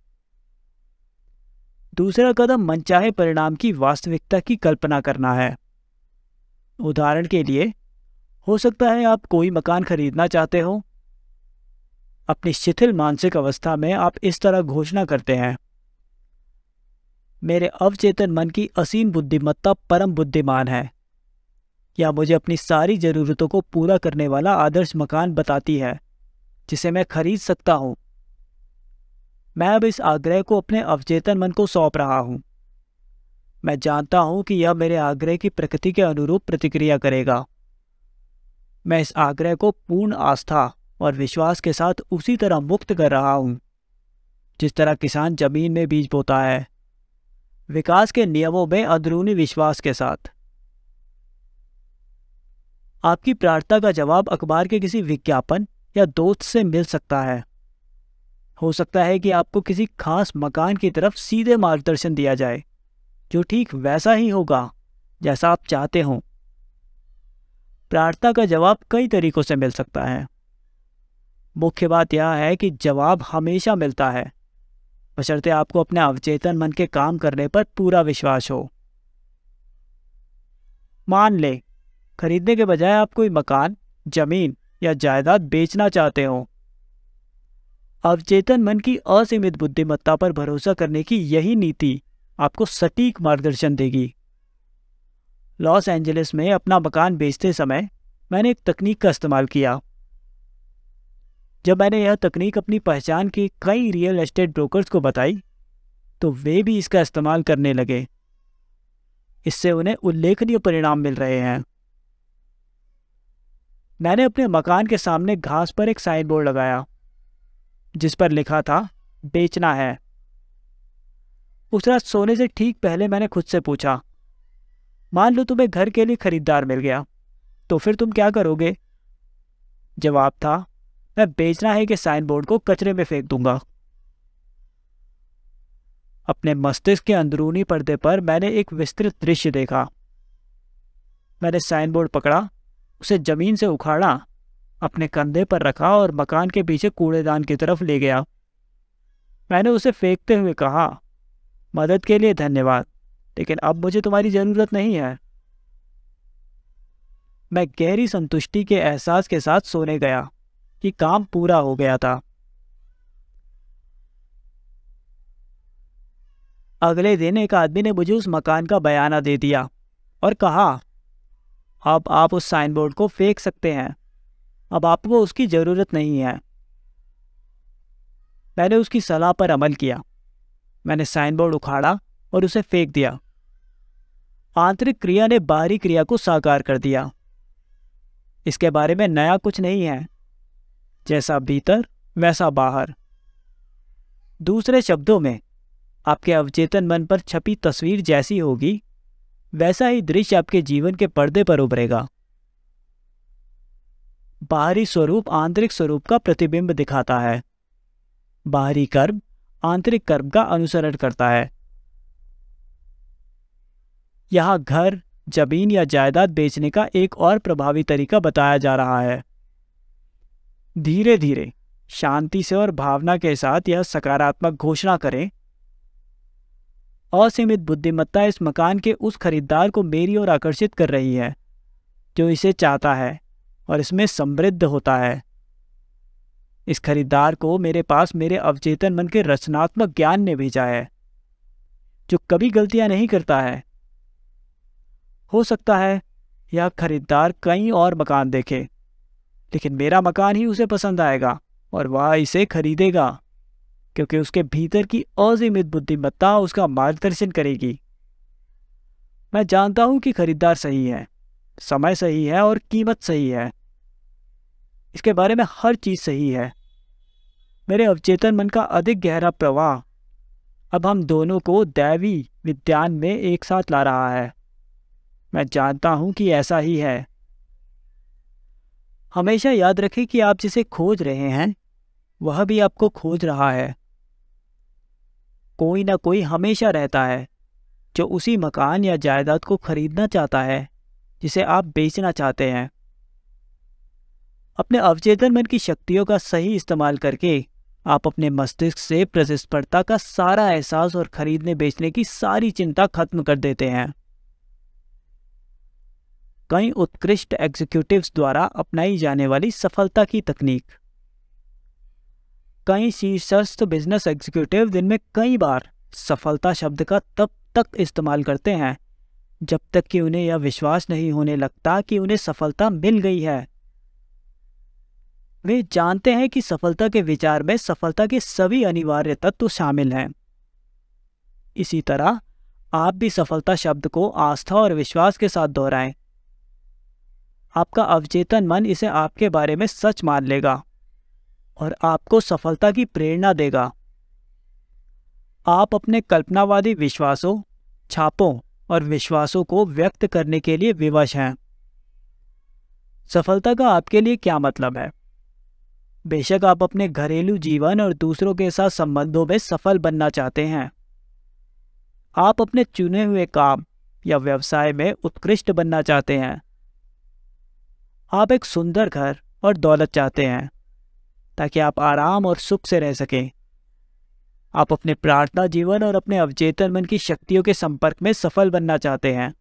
दूसरा कदम मनचाहे परिणाम की वास्तविकता की कल्पना करना है उदाहरण के लिए हो सकता है आप कोई मकान खरीदना चाहते हो अपनी शिथिल मानसिक अवस्था में आप इस तरह घोषणा करते हैं मेरे अवचेतन मन की असीम बुद्धिमत्ता परम बुद्धिमान है या मुझे अपनी सारी जरूरतों को पूरा करने वाला आदर्श मकान बताती है जिसे मैं खरीद सकता हूं मैं अब इस आग्रह को अपने अवचेतन मन को सौंप रहा हूं मैं जानता हूं कि यह मेरे आग्रह की प्रकृति के अनुरूप प्रतिक्रिया करेगा मैं इस आग्रह को पूर्ण आस्था और विश्वास के साथ उसी तरह मुक्त कर रहा हूं जिस तरह किसान जमीन में बीज बोता है विकास के नियमों में अंदरूनी विश्वास के साथ आपकी प्रार्थना का जवाब अखबार के किसी विज्ञापन या दोस्त से मिल सकता है हो सकता है कि आपको किसी खास मकान की तरफ सीधे मार्गदर्शन दिया जाए जो ठीक वैसा ही होगा जैसा आप चाहते हों प्रार्थना का जवाब कई तरीकों से मिल सकता है मुख्य बात यह है कि जवाब हमेशा मिलता है बशर्ते आपको अपने अवचेतन मन के काम करने पर पूरा विश्वास हो मान ले खरीदने के बजाय आप कोई मकान जमीन या जायदाद बेचना चाहते हो अवचेतन मन की असीमित बुद्धिमत्ता पर भरोसा करने की यही नीति आपको सटीक मार्गदर्शन देगी लॉस एंजलिस में अपना मकान बेचते समय मैंने एक तकनीक का इस्तेमाल किया जब मैंने यह तकनीक अपनी पहचान के कई रियल एस्टेट ब्रोकर्स को बताई तो वे भी इसका इस्तेमाल करने लगे इससे उन्हें उल्लेखनीय परिणाम मिल रहे हैं मैंने अपने मकान के सामने घास पर एक साइन बोर्ड लगाया जिस पर लिखा था बेचना है उस रात सोने से ठीक पहले मैंने खुद से पूछा मान लो तुम्हें घर के लिए खरीदार मिल गया तो फिर तुम क्या करोगे जवाब था मैं बेचना है कि साइन बोर्ड को कचरे में फेंक दूंगा अपने मस्तिष्क के अंदरूनी पर्दे पर मैंने एक विस्तृत दृश्य देखा मैंने साइन बोर्ड पकड़ा उसे जमीन से उखाड़ा अपने कंधे पर रखा और मकान के पीछे कूड़ेदान की तरफ ले गया मैंने उसे फेंकते हुए कहा मदद के लिए धन्यवाद लेकिन अब मुझे तुम्हारी ज़रूरत नहीं है मैं गहरी संतुष्टि के एहसास के साथ सोने गया कि काम पूरा हो गया था अगले दिन एक आदमी ने मुझे उस मकान का बयाना दे दिया और कहा अब आप उस साइन बोर्ड को फेंक सकते हैं अब आपको उसकी ज़रूरत नहीं है मैंने उसकी सलाह पर अमल किया मैंने साइन बोर्ड उखाड़ा और उसे फेंक दिया आंतरिक क्रिया ने बाहरी क्रिया को साकार कर दिया इसके बारे में नया कुछ नहीं है जैसा भीतर वैसा बाहर दूसरे शब्दों में आपके अवचेतन मन पर छपी तस्वीर जैसी होगी वैसा ही दृश्य आपके जीवन के पर्दे पर उभरेगा बाहरी स्वरूप आंतरिक स्वरूप का प्रतिबिंब दिखाता है बाहरी कर्म आंतरिक कर्म का अनुसरण करता है यह घर जमीन या जायदाद बेचने का एक और प्रभावी तरीका बताया जा रहा है धीरे धीरे शांति से और भावना के साथ यह सकारात्मक घोषणा करें असीमित बुद्धिमत्ता इस मकान के उस खरीदार को मेरी ओर आकर्षित कर रही है जो इसे चाहता है और इसमें समृद्ध होता है इस खरीदार को मेरे पास मेरे अवचेतन मन के रचनात्मक ज्ञान ने भेजा है जो कभी गलतियां नहीं करता है हो सकता है यह खरीदार कई और मकान देखे लेकिन मेरा मकान ही उसे पसंद आएगा और वह इसे खरीदेगा क्योंकि उसके भीतर की असीमित बुद्धिमत्ता उसका मार्गदर्शन करेगी मैं जानता हूं कि खरीदार सही है समय सही है और कीमत सही है इसके बारे में हर चीज़ सही है मेरे अवचेतन मन का अधिक गहरा प्रवाह अब हम दोनों को दैवी विद्यान में एक साथ ला रहा है मैं जानता हूं कि ऐसा ही है हमेशा याद रखें कि आप जिसे खोज रहे हैं वह भी आपको खोज रहा है कोई ना कोई हमेशा रहता है जो उसी मकान या जायदाद को खरीदना चाहता है जिसे आप बेचना चाहते हैं अपने अवचेतन मन की शक्तियों का सही इस्तेमाल करके आप अपने मस्तिष्क से प्रतिस्पर्धा का सारा एहसास और खरीदने बेचने की सारी चिंता खत्म कर देते हैं कई उत्कृष्ट एग्जीक्यूटिव्स द्वारा अपनाई जाने वाली सफलता की तकनीक कई शीर्षस्थ बिजनेस एग्जीक्यूटिव दिन में कई बार सफलता शब्द का तब तक इस्तेमाल करते हैं जब तक कि उन्हें यह विश्वास नहीं होने लगता कि उन्हें सफलता मिल गई है वे जानते हैं कि सफलता के विचार में सफलता के सभी अनिवार्य तत्व शामिल हैं इसी तरह आप भी सफलता शब्द को आस्था और विश्वास के साथ दोहराएं आपका अवचेतन मन इसे आपके बारे में सच मान लेगा और आपको सफलता की प्रेरणा देगा आप अपने कल्पनावादी विश्वासों छापों और विश्वासों को व्यक्त करने के लिए विवश हैं सफलता का आपके लिए क्या मतलब है बेशक आप अपने घरेलू जीवन और दूसरों के साथ संबंधों में सफल बनना चाहते हैं आप अपने चुने हुए काम या व्यवसाय में उत्कृष्ट बनना चाहते हैं आप एक सुंदर घर और दौलत चाहते हैं ताकि आप आराम और सुख से रह सकें आप अपने प्रार्थना जीवन और अपने अवचेतन मन की शक्तियों के संपर्क में सफल बनना चाहते हैं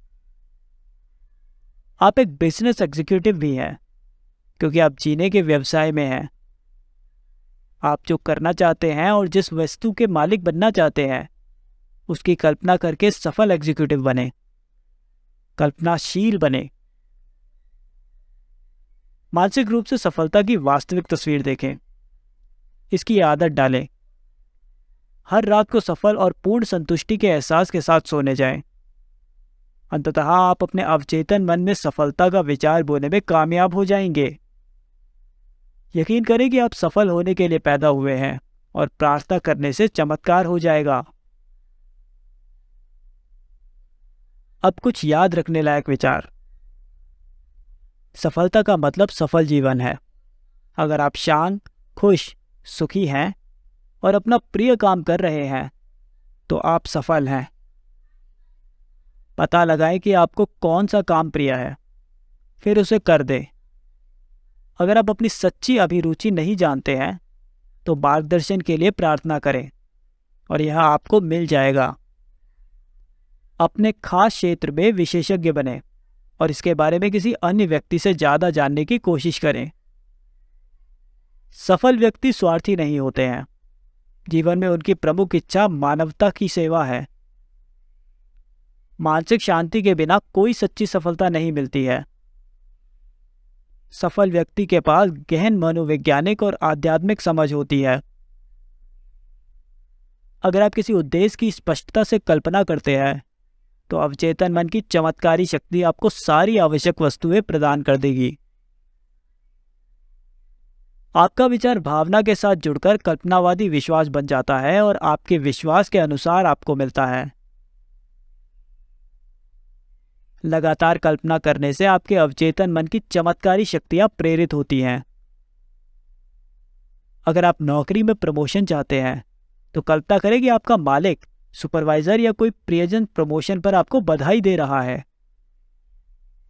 आप एक बिजनेस एग्जीक्यूटिव भी हैं क्योंकि आप जीने के व्यवसाय में हैं आप जो करना चाहते हैं और जिस वस्तु के मालिक बनना चाहते हैं उसकी कल्पना करके सफल एग्जीक्यूटिव बने कल्पनाशील बने मानसिक रूप से सफलता की वास्तविक तस्वीर देखें इसकी आदत डालें हर रात को सफल और पूर्ण संतुष्टि के एहसास के साथ सोने जाएं। अंततः आप अपने अवचेतन मन में सफलता का विचार बोने में कामयाब हो जाएंगे यकीन करें कि आप सफल होने के लिए पैदा हुए हैं और प्रार्थना करने से चमत्कार हो जाएगा अब कुछ याद रखने लायक विचार सफलता का मतलब सफल जीवन है अगर आप शांत खुश सुखी हैं और अपना प्रिय काम कर रहे हैं तो आप सफल हैं पता लगाएं कि आपको कौन सा काम प्रिय है फिर उसे कर दें अगर आप अपनी सच्ची अभिरुचि नहीं जानते हैं तो मार्गदर्शन के लिए प्रार्थना करें और यह आपको मिल जाएगा अपने खास क्षेत्र में विशेषज्ञ बने और इसके बारे में किसी अन्य व्यक्ति से ज़्यादा जानने की कोशिश करें सफल व्यक्ति स्वार्थी नहीं होते हैं जीवन में उनकी प्रमुख इच्छा मानवता की सेवा है मानसिक शांति के बिना कोई सच्ची सफलता नहीं मिलती है सफल व्यक्ति के पास गहन मनोवैज्ञानिक और आध्यात्मिक समझ होती है अगर आप किसी उद्देश्य की स्पष्टता से कल्पना करते हैं तो अवचेतन मन की चमत्कारी शक्ति आपको सारी आवश्यक वस्तुएं प्रदान कर देगी आपका विचार भावना के साथ जुड़कर कल्पनावादी विश्वास बन जाता है और आपके विश्वास के अनुसार आपको मिलता है लगातार कल्पना करने से आपके अवचेतन मन की चमत्कारी शक्तियां प्रेरित होती हैं अगर आप नौकरी में प्रमोशन चाहते हैं तो कल्पना करें कि आपका मालिक सुपरवाइजर या कोई प्रियजन प्रमोशन पर आपको बधाई दे रहा है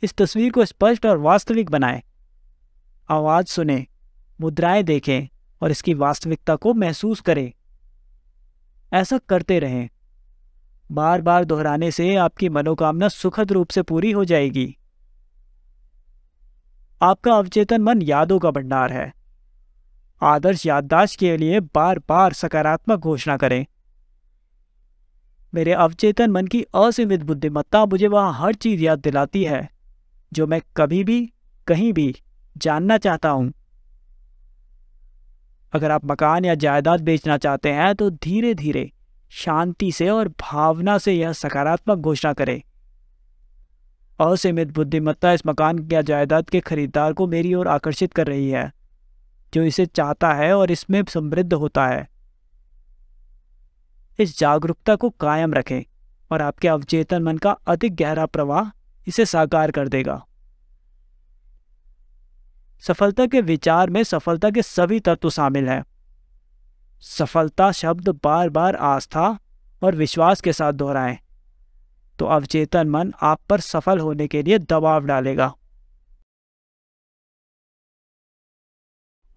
इस तस्वीर को स्पष्ट और वास्तविक बनाएं आवाज़ सुने मुद्राएं देखें और इसकी वास्तविकता को महसूस करें ऐसा करते रहें बार बार दोहराने से आपकी मनोकामना सुखद रूप से पूरी हो जाएगी आपका अवचेतन मन यादों का भंडार है आदर्श याददाश्त के लिए बार बार सकारात्मक घोषणा करें मेरे अवचेतन मन की असीमित बुद्धिमत्ता मुझे वह हर चीज़ याद दिलाती है जो मैं कभी भी कहीं भी जानना चाहता हूं अगर आप मकान या जायदाद बेचना चाहते हैं तो धीरे धीरे शांति से और भावना से यह सकारात्मक घोषणा करें असीमित बुद्धिमत्ता इस मकान या जायदाद के खरीदार को मेरी ओर आकर्षित कर रही है जो इसे चाहता है और इसमें समृद्ध होता है इस जागरूकता को कायम रखें और आपके अवचेतन मन का अधिक गहरा प्रवाह इसे साकार कर देगा सफलता के विचार में सफलता के सभी तत्व शामिल हैं सफलता शब्द बार बार आस्था और विश्वास के साथ दोहराएं तो अवचेतन मन आप पर सफल होने के लिए दबाव डालेगा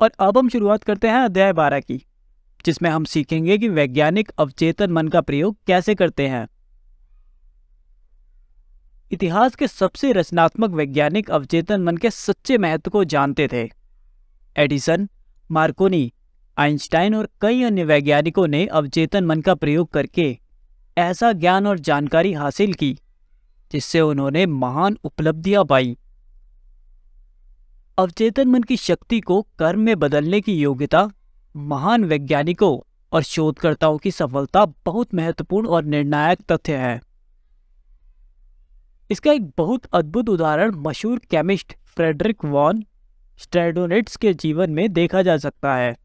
और अब हम शुरुआत करते हैं अध्याय बारह की जिसमें हम सीखेंगे कि वैज्ञानिक अवचेतन मन का प्रयोग कैसे करते हैं इतिहास के सबसे रचनात्मक वैज्ञानिक अवचेतन मन के सच्चे महत्व को जानते थे एडिसन मार्कोनी आइंस्टाइन और कई अन्य वैज्ञानिकों ने अवचेतन मन का प्रयोग करके ऐसा ज्ञान और जानकारी हासिल की जिससे उन्होंने महान उपलब्धियां पाई अवचेतन मन की शक्ति को कर्म में बदलने की योग्यता महान वैज्ञानिकों और शोधकर्ताओं की सफलता बहुत महत्वपूर्ण और निर्णायक तथ्य है इसका एक बहुत अद्भुत उदाहरण मशहूर केमिस्ट फ्रेडरिक वॉन स्ट्रेडोनेट्स के जीवन में देखा जा सकता है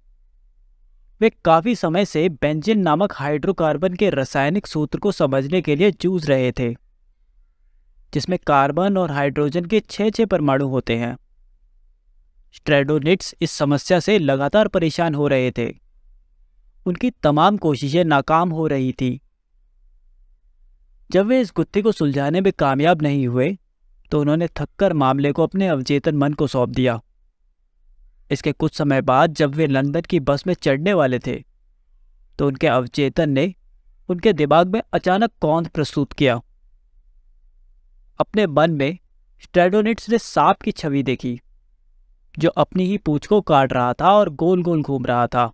वे काफ़ी समय से बेंजिन नामक हाइड्रोकार्बन के रासायनिक सूत्र को समझने के लिए जूझ रहे थे जिसमें कार्बन और हाइड्रोजन के छह छह परमाणु होते हैं स्ट्रेडोनिट्स इस समस्या से लगातार परेशान हो रहे थे उनकी तमाम कोशिशें नाकाम हो रही थी जब वे इस गुत्थे को सुलझाने में कामयाब नहीं हुए तो उन्होंने थककर मामले को अपने अवचेतन मन को सौंप दिया इसके कुछ समय बाद जब वे लंदन की बस में चढ़ने वाले थे तो उनके अवचेतन ने उनके दिमाग में अचानक कौंध प्रस्तुत किया अपने मन में स्ट्रेडोनिट्स ने सांप की छवि देखी जो अपनी ही पूछ को काट रहा था और गोल गोल घूम रहा था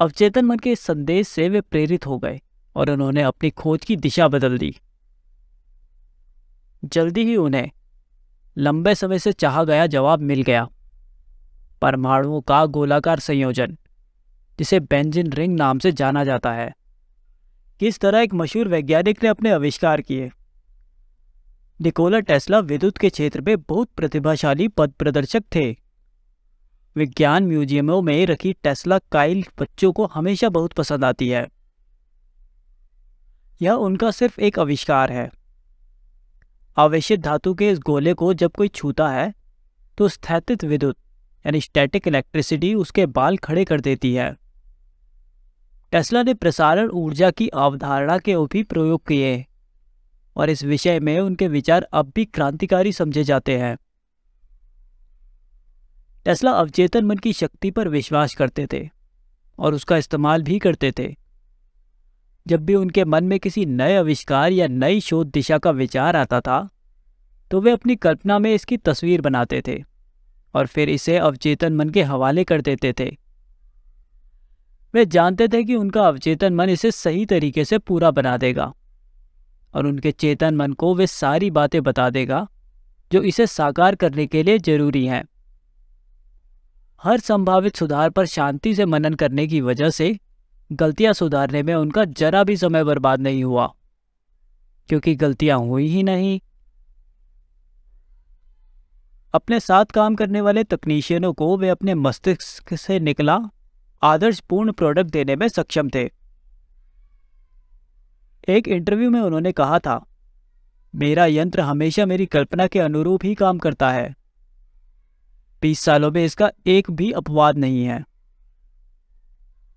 अवचेतन मन के इस संदेश से वे प्रेरित हो गए और उन्होंने अपनी खोज की दिशा बदल दी जल्दी ही उन्हें लंबे समय से चाहा गया जवाब मिल गया परमाणुओं का गोलाकार संयोजन जिसे बेंजिन रिंग नाम से जाना जाता है किस तरह एक मशहूर वैज्ञानिक ने अपने आविष्कार किए निकोला टेस्ला विद्युत के क्षेत्र में बहुत प्रतिभाशाली पद प्रदर्शक थे विज्ञान म्यूजियमों में रखी टेस्ला काइल बच्चों को हमेशा बहुत पसंद आती है यह उनका सिर्फ एक आविष्कार है आवेशित धातु के इस गोले को जब कोई छूता है तो स्थैतित विद्युत यानी स्टैटिक इलेक्ट्रिसिटी उसके बाल खड़े कर देती है टेस्ला ने प्रसारण ऊर्जा की अवधारणा के भी प्रयोग किए और इस विषय में उनके विचार अब भी क्रांतिकारी समझे जाते हैं टेस्ला अवचेतन मन की शक्ति पर विश्वास करते थे और उसका इस्तेमाल भी करते थे जब भी उनके मन में किसी नए आविष्कार या नई शोध दिशा का विचार आता था तो वे अपनी कल्पना में इसकी तस्वीर बनाते थे और फिर इसे अवचेतन मन के हवाले कर देते थे वे जानते थे कि उनका अवचेतन मन इसे सही तरीके से पूरा बना देगा और उनके चेतन मन को वे सारी बातें बता देगा जो इसे साकार करने के लिए जरूरी हैं हर संभावित सुधार पर शांति से मनन करने की वजह से गलतियां सुधारने में उनका जरा भी समय बर्बाद नहीं हुआ क्योंकि गलतियां हुई ही नहीं अपने साथ काम करने वाले तकनीशियनों को वे अपने मस्तिष्क से निकला आदर्शपूर्ण प्रोडक्ट देने में सक्षम थे एक इंटरव्यू में उन्होंने कहा था मेरा यंत्र हमेशा मेरी कल्पना के अनुरूप ही काम करता है बीस सालों में इसका एक भी अपवाद नहीं है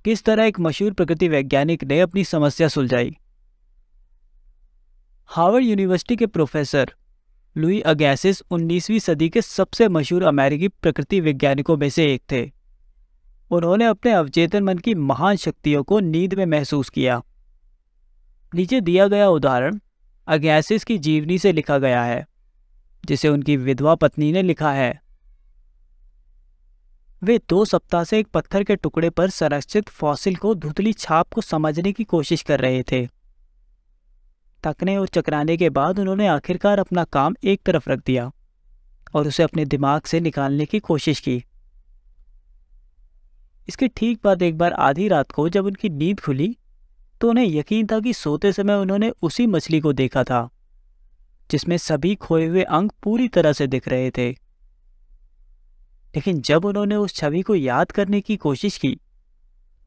किस तरह एक मशहूर प्रकृति वैज्ञानिक ने अपनी समस्या सुलझाई हार्वर्ड यूनिवर्सिटी के प्रोफेसर लुई अगैसिस 19वीं सदी के सबसे मशहूर अमेरिकी प्रकृति वैज्ञानिकों में से एक थे उन्होंने अपने अवचेतन मन की महान शक्तियों को नींद में महसूस किया नीचे दिया गया उदाहरण अगैसिस की जीवनी से लिखा गया है जिसे उनकी विधवा पत्नी ने लिखा है वे दो सप्ताह से एक पत्थर के टुकड़े पर संरक्षित फॉसिल को धुतली छाप को समझने की कोशिश कर रहे थे तकने और चकराने के बाद उन्होंने आखिरकार अपना काम एक तरफ रख दिया और उसे अपने दिमाग से निकालने की कोशिश की इसके ठीक बाद एक बार आधी रात को जब उनकी नींद खुली तो उन्हें यकीन था कि सोते समय उन्होंने उसी मछली को देखा था जिसमें सभी खोए हुए अंग पूरी तरह से दिख रहे थे लेकिन जब उन्होंने उस छवि को याद करने की कोशिश की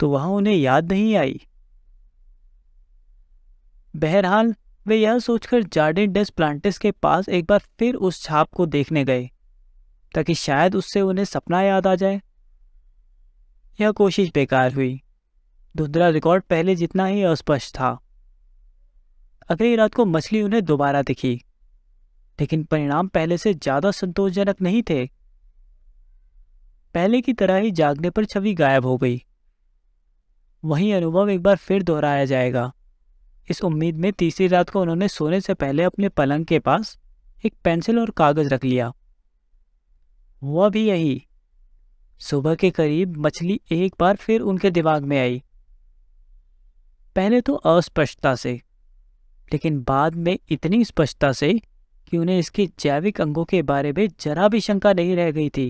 तो वहां उन्हें याद नहीं आई बहरहाल वे यह सोचकर जार्डिन डेस प्लांटिस के पास एक बार फिर उस छाप को देखने गए ताकि शायद उससे उन्हें सपना याद आ जाए यह कोशिश बेकार हुई धुंधला रिकॉर्ड पहले जितना ही अस्पष्ट था अगली रात को मछली उन्हें दोबारा दिखी लेकिन परिणाम पहले से ज़्यादा संतोषजनक नहीं थे पहले की तरह ही जागने पर छवि गायब हो गई वही अनुभव एक बार फिर दोहराया जाएगा इस उम्मीद में तीसरी रात को उन्होंने सोने से पहले अपने पलंग के पास एक पेंसिल और कागज़ रख लिया वह भी यही सुबह के करीब मछली एक बार फिर उनके दिमाग में आई पहले तो अस्पष्टता से लेकिन बाद में इतनी स्पष्टता से कि उन्हें इसके जैविक अंगों के बारे में जरा भी शंका नहीं रह गई थी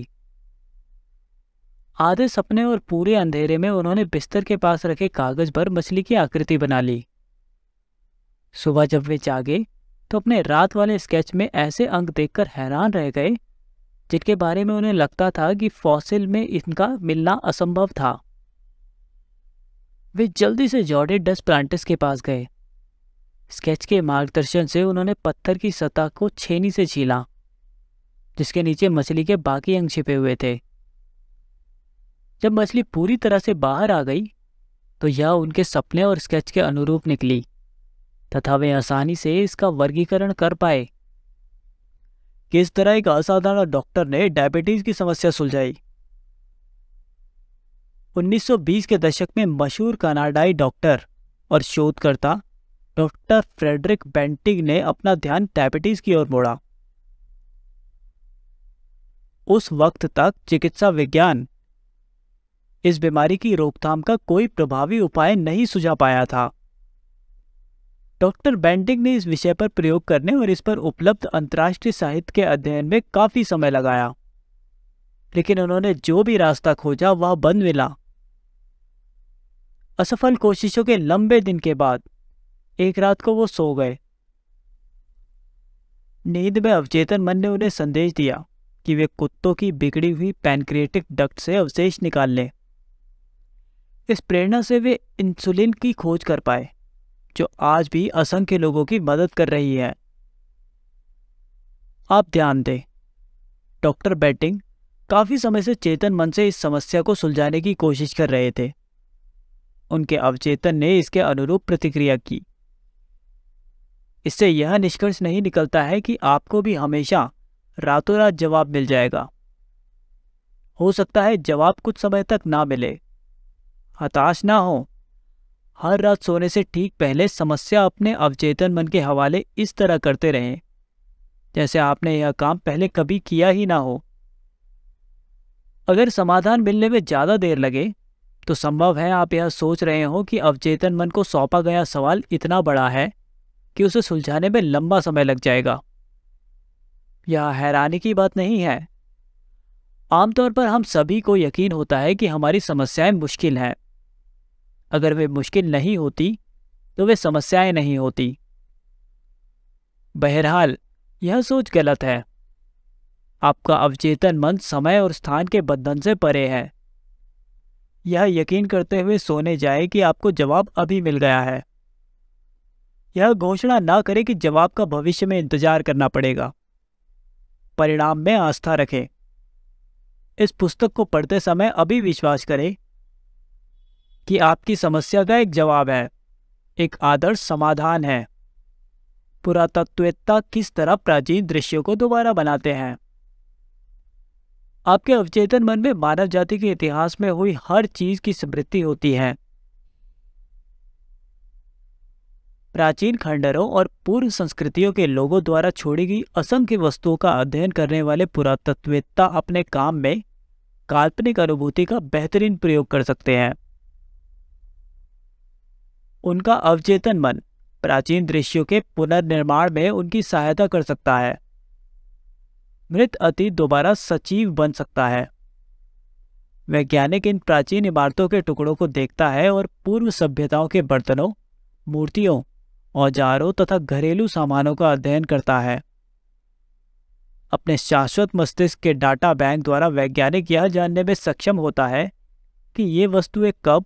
आधे सपने और पूरे अंधेरे में उन्होंने बिस्तर के पास रखे कागज पर मछली की आकृति बना ली सुबह जब वे जागे तो अपने रात वाले स्केच में ऐसे अंक देखकर हैरान रह गए जिनके बारे में उन्हें लगता था कि फॉसिल में इनका मिलना असंभव था वे जल्दी से जॉर्डेड डस्ट प्लांटस के पास गए स्केच के मार्गदर्शन से उन्होंने पत्थर की सतह को छेनी से छीला जिसके नीचे मछली के बाकी अंग छिपे हुए थे जब मछली पूरी तरह से बाहर आ गई तो यह उनके सपने और स्केच के अनुरूप निकली तथा वे आसानी से इसका वर्गीकरण कर पाए किस तरह एक असाधारण डॉक्टर ने डायबिटीज की समस्या सुलझाई 1920 के दशक में मशहूर कनाडाई डॉक्टर और शोधकर्ता डॉक्टर फ्रेडरिक बेंटिंग ने अपना ध्यान डायबिटीज की ओर मोड़ा उस वक्त तक चिकित्सा विज्ञान इस बीमारी की रोकथाम का कोई प्रभावी उपाय नहीं सुझा पाया था डॉक्टर बेंटिंग ने इस विषय पर प्रयोग करने और इस पर उपलब्ध अंतर्राष्ट्रीय साहित्य के अध्ययन में काफी समय लगाया लेकिन उन्होंने जो भी रास्ता खोजा वह बंद मिला असफल कोशिशों के लंबे दिन के बाद एक रात को वो सो गए नींद में अवचेतन मन ने उन्हें संदेश दिया कि वे कुत्तों की बिगड़ी हुई पैनक्रिएटिक डक्ट से अवशेष निकाल लें इस प्रेरणा से वे इंसुलिन की खोज कर पाए जो आज भी असंख्य लोगों की मदद कर रही है आप ध्यान दें डॉक्टर बैटिंग काफ़ी समय से चेतन मन से इस समस्या को सुलझाने की कोशिश कर रहे थे उनके अवचेतन ने इसके अनुरूप प्रतिक्रिया की इससे यह निष्कर्ष नहीं निकलता है कि आपको भी हमेशा रातों रात जवाब मिल जाएगा हो सकता है जवाब कुछ समय तक ना मिले हताश ना हो हर रात सोने से ठीक पहले समस्या अपने अवचेतन मन के हवाले इस तरह करते रहें जैसे आपने यह काम पहले कभी किया ही ना हो अगर समाधान मिलने में ज़्यादा देर लगे तो संभव है आप यह सोच रहे हो कि अवचेतन मन को सौंपा गया सवाल इतना बड़ा है कि उसे सुलझाने में लंबा समय लग जाएगा यह हैरानी की बात नहीं है आमतौर पर हम सभी को यकीन होता है कि हमारी समस्याएं मुश्किल हैं अगर वे मुश्किल नहीं होती तो वे समस्याएं नहीं होती बहरहाल यह सोच गलत है आपका अवचेतन मन समय और स्थान के बंधन से परे है यह यकीन करते हुए सोने जाए कि आपको जवाब अभी मिल गया है यह घोषणा ना करें कि जवाब का भविष्य में इंतजार करना पड़ेगा परिणाम में आस्था रखें इस पुस्तक को पढ़ते समय अभी विश्वास करें कि आपकी समस्या का एक जवाब है एक आदर्श समाधान है पुरातत्वता किस तरह प्राचीन दृश्यों को दोबारा बनाते हैं आपके अवचेतन मन में मानव जाति के इतिहास में हुई हर चीज की स्मृति होती है प्राचीन खंडरों और पूर्व संस्कृतियों के लोगों द्वारा छोड़ी गई असंख्य वस्तुओं का अध्ययन करने वाले पुरातत्वता अपने काम में काल्पनिक अनुभूति का बेहतरीन प्रयोग कर सकते हैं उनका अवचेतन मन प्राचीन दृश्यों के पुनर्निर्माण में उनकी सहायता कर सकता है मृत अति दोबारा सचिव बन सकता है वैज्ञानिक इन प्राचीन इमारतों के टुकड़ों को देखता है और पूर्व सभ्यताओं के बर्तनों मूर्तियों औजारों तथा घरेलू सामानों का अध्ययन करता है अपने शाश्वत मस्तिष्क के डाटा बैंक द्वारा वैज्ञानिक यह जानने में सक्षम होता है कि ये वस्तुएं कब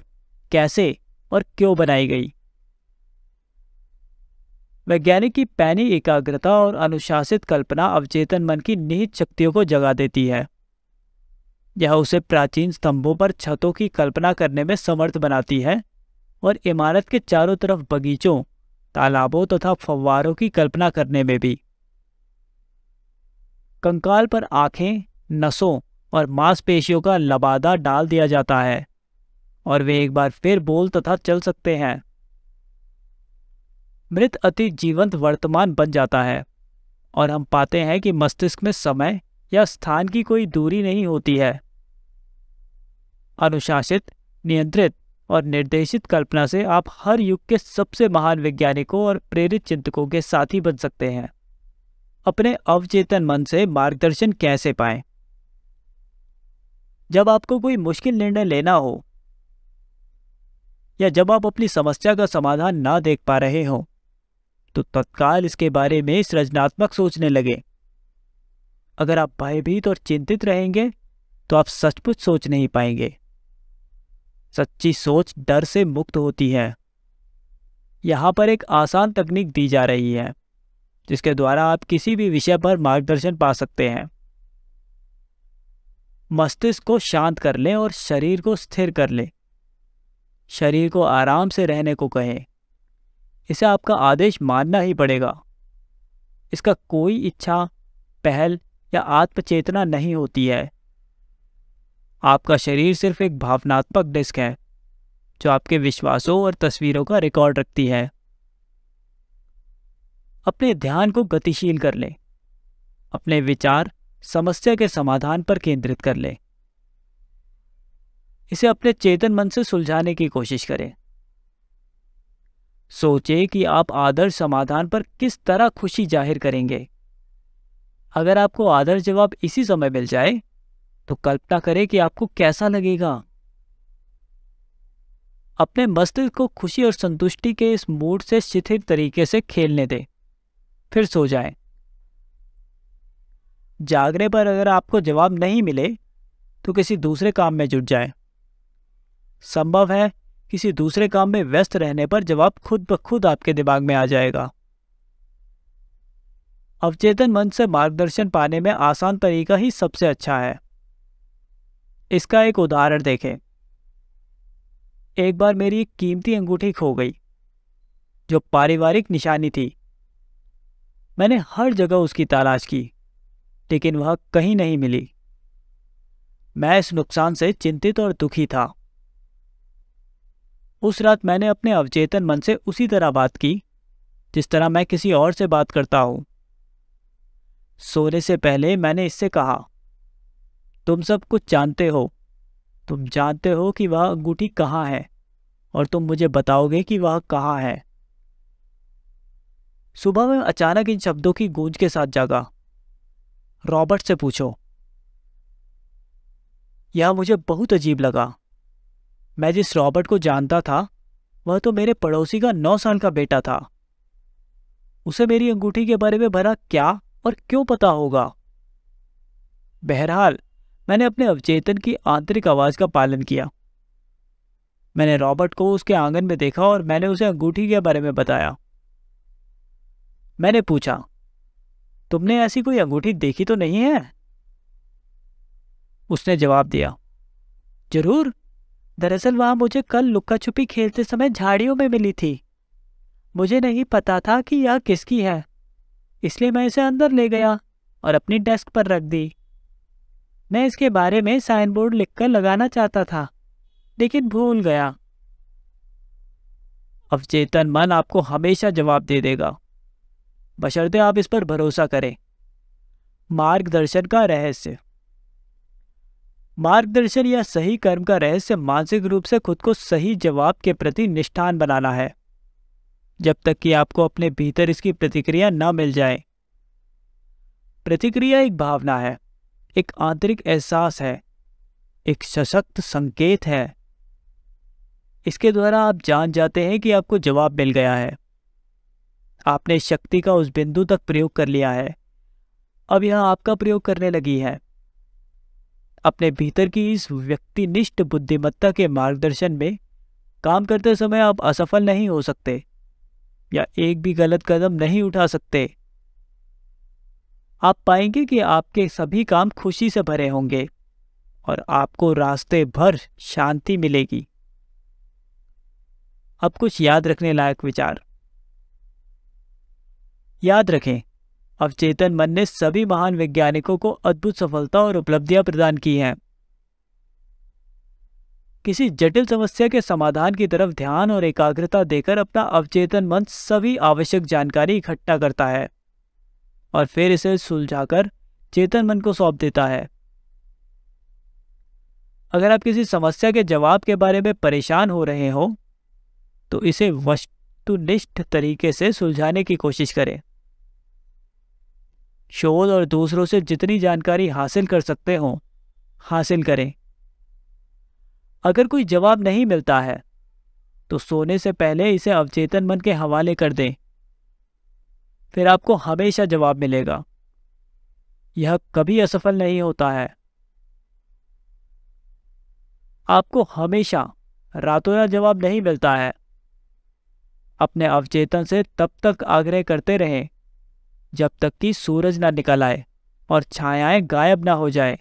कैसे और क्यों बनाई गई वैज्ञानिक की पैनी एकाग्रता और अनुशासित कल्पना अवचेतन मन की निहित शक्तियों को जगा देती है यह उसे प्राचीन स्तंभों पर छतों की कल्पना करने में समर्थ बनाती है और इमारत के चारों तरफ बगीचों तालाबों तथा फव्वारों की कल्पना करने में भी कंकाल पर आंखें नसों और मांसपेशियों का लबादा डाल दिया जाता है और वे एक बार फिर बोल तथा चल सकते हैं मृत अति जीवंत वर्तमान बन जाता है और हम पाते हैं कि मस्तिष्क में समय या स्थान की कोई दूरी नहीं होती है अनुशासित नियंत्रित और निर्देशित कल्पना से आप हर युग के सबसे महान वैज्ञानिकों और प्रेरित चिंतकों के साथी बन सकते हैं अपने अवचेतन मन से मार्गदर्शन कैसे पाएं? जब आपको कोई मुश्किल निर्णय लेना हो या जब आप अपनी समस्या का समाधान ना देख पा रहे हो तो तत्काल इसके बारे में सृजनात्मक सोचने लगे अगर आप भयभीत और चिंतित रहेंगे तो आप सचमुच सोच नहीं पाएंगे सच्ची सोच डर से मुक्त होती है यहां पर एक आसान तकनीक दी जा रही है जिसके द्वारा आप किसी भी विषय पर मार्गदर्शन पा सकते हैं मस्तिष्क को शांत कर लें और शरीर को स्थिर कर लें शरीर को आराम से रहने को कहें इसे आपका आदेश मानना ही पड़ेगा इसका कोई इच्छा पहल या आत्मचेतना नहीं होती है आपका शरीर सिर्फ एक भावनात्मक डिस्क है जो आपके विश्वासों और तस्वीरों का रिकॉर्ड रखती है अपने ध्यान को गतिशील कर लें अपने विचार समस्या के समाधान पर केंद्रित कर लें इसे अपने चेतन मन से सुलझाने की कोशिश करें सोचे कि आप आदर्श समाधान पर किस तरह खुशी जाहिर करेंगे अगर आपको आदर्श जवाब इसी समय मिल जाए तो कल्पना करें कि आपको कैसा लगेगा अपने मस्तिष्क को खुशी और संतुष्टि के इस मूड से शिथिल तरीके से खेलने दें फिर सो जाए जागने पर अगर आपको जवाब नहीं मिले तो किसी दूसरे काम में जुट जाए संभव है किसी दूसरे काम में व्यस्त रहने पर जवाब खुद ब खुद आपके दिमाग में आ जाएगा अवचेतन मन से मार्गदर्शन पाने में आसान तरीका ही सबसे अच्छा है इसका एक उदाहरण देखें एक बार मेरी एक कीमती अंगूठी खो गई जो पारिवारिक निशानी थी मैंने हर जगह उसकी तलाश की लेकिन वह कहीं नहीं मिली मैं इस नुकसान से चिंतित और दुखी था उस रात मैंने अपने अवचेतन मन से उसी तरह बात की जिस तरह मैं किसी और से बात करता हूं सोने से पहले मैंने इससे कहा तुम सब कुछ जानते हो तुम जानते हो कि वह अंगूठी कहाँ है और तुम मुझे बताओगे कि वह कहाँ है सुबह में अचानक इन शब्दों की गूंज के साथ जागा रॉबर्ट से पूछो यह मुझे बहुत अजीब लगा मैं जिस रॉबर्ट को जानता था वह तो मेरे पड़ोसी का नौ साल का बेटा था उसे मेरी अंगूठी के बारे में भरा क्या और क्यों पता होगा बहरहाल मैंने अपने अवचेतन की आंतरिक आवाज का पालन किया मैंने रॉबर्ट को उसके आंगन में देखा और मैंने उसे अंगूठी के बारे में बताया मैंने पूछा तुमने ऐसी कोई अंगूठी देखी तो नहीं है उसने जवाब दिया जरूर दरअसल वहां मुझे कल लुक्का छुपी खेलते समय झाड़ियों में मिली थी मुझे नहीं पता था कि यह किसकी है इसलिए मैं इसे अंदर ले गया और अपनी डेस्क पर रख दी मैं इसके बारे में साइन बोर्ड लिखकर लगाना चाहता था लेकिन भूल गया अवचेतन मन आपको हमेशा जवाब दे देगा बशर्ते आप इस पर भरोसा करें मार्गदर्शन का रहस्य मार्गदर्शन या सही कर्म का रहस्य मानसिक रूप से खुद को सही जवाब के प्रति निष्ठान बनाना है जब तक कि आपको अपने भीतर इसकी प्रतिक्रिया न मिल जाए प्रतिक्रिया एक भावना है एक आंतरिक एहसास है एक सशक्त संकेत है इसके द्वारा आप जान जाते हैं कि आपको जवाब मिल गया है आपने शक्ति का उस बिंदु तक प्रयोग कर लिया है अब यह आपका प्रयोग करने लगी है अपने भीतर की इस व्यक्तिनिष्ठ बुद्धिमत्ता के मार्गदर्शन में काम करते समय आप असफल नहीं हो सकते या एक भी गलत कदम नहीं उठा सकते आप पाएंगे कि आपके सभी काम खुशी से भरे होंगे और आपको रास्ते भर शांति मिलेगी अब कुछ याद रखने लायक विचार याद रखें अवचेतन मन ने सभी महान वैज्ञानिकों को अद्भुत सफलता और उपलब्धियां प्रदान की हैं किसी जटिल समस्या के समाधान की तरफ ध्यान और एकाग्रता देकर अपना अवचेतन मन सभी आवश्यक जानकारी इकट्ठा करता है और फिर इसे सुलझाकर चेतन मन को सौंप देता है अगर आप किसी समस्या के जवाब के बारे में परेशान हो रहे हो तो इसे वस्तुनिष्ठ तरीके से सुलझाने की कोशिश करें शोध और दूसरों से जितनी जानकारी हासिल कर सकते हो हासिल करें अगर कोई जवाब नहीं मिलता है तो सोने से पहले इसे अवचेतन मन के हवाले कर दें फिर आपको हमेशा जवाब मिलेगा यह कभी असफल नहीं होता है आपको हमेशा रातों या जवाब नहीं मिलता है अपने अवचेतन से तब तक आग्रह करते रहें जब तक कि सूरज ना निकल आए और छायाएं गायब ना हो जाए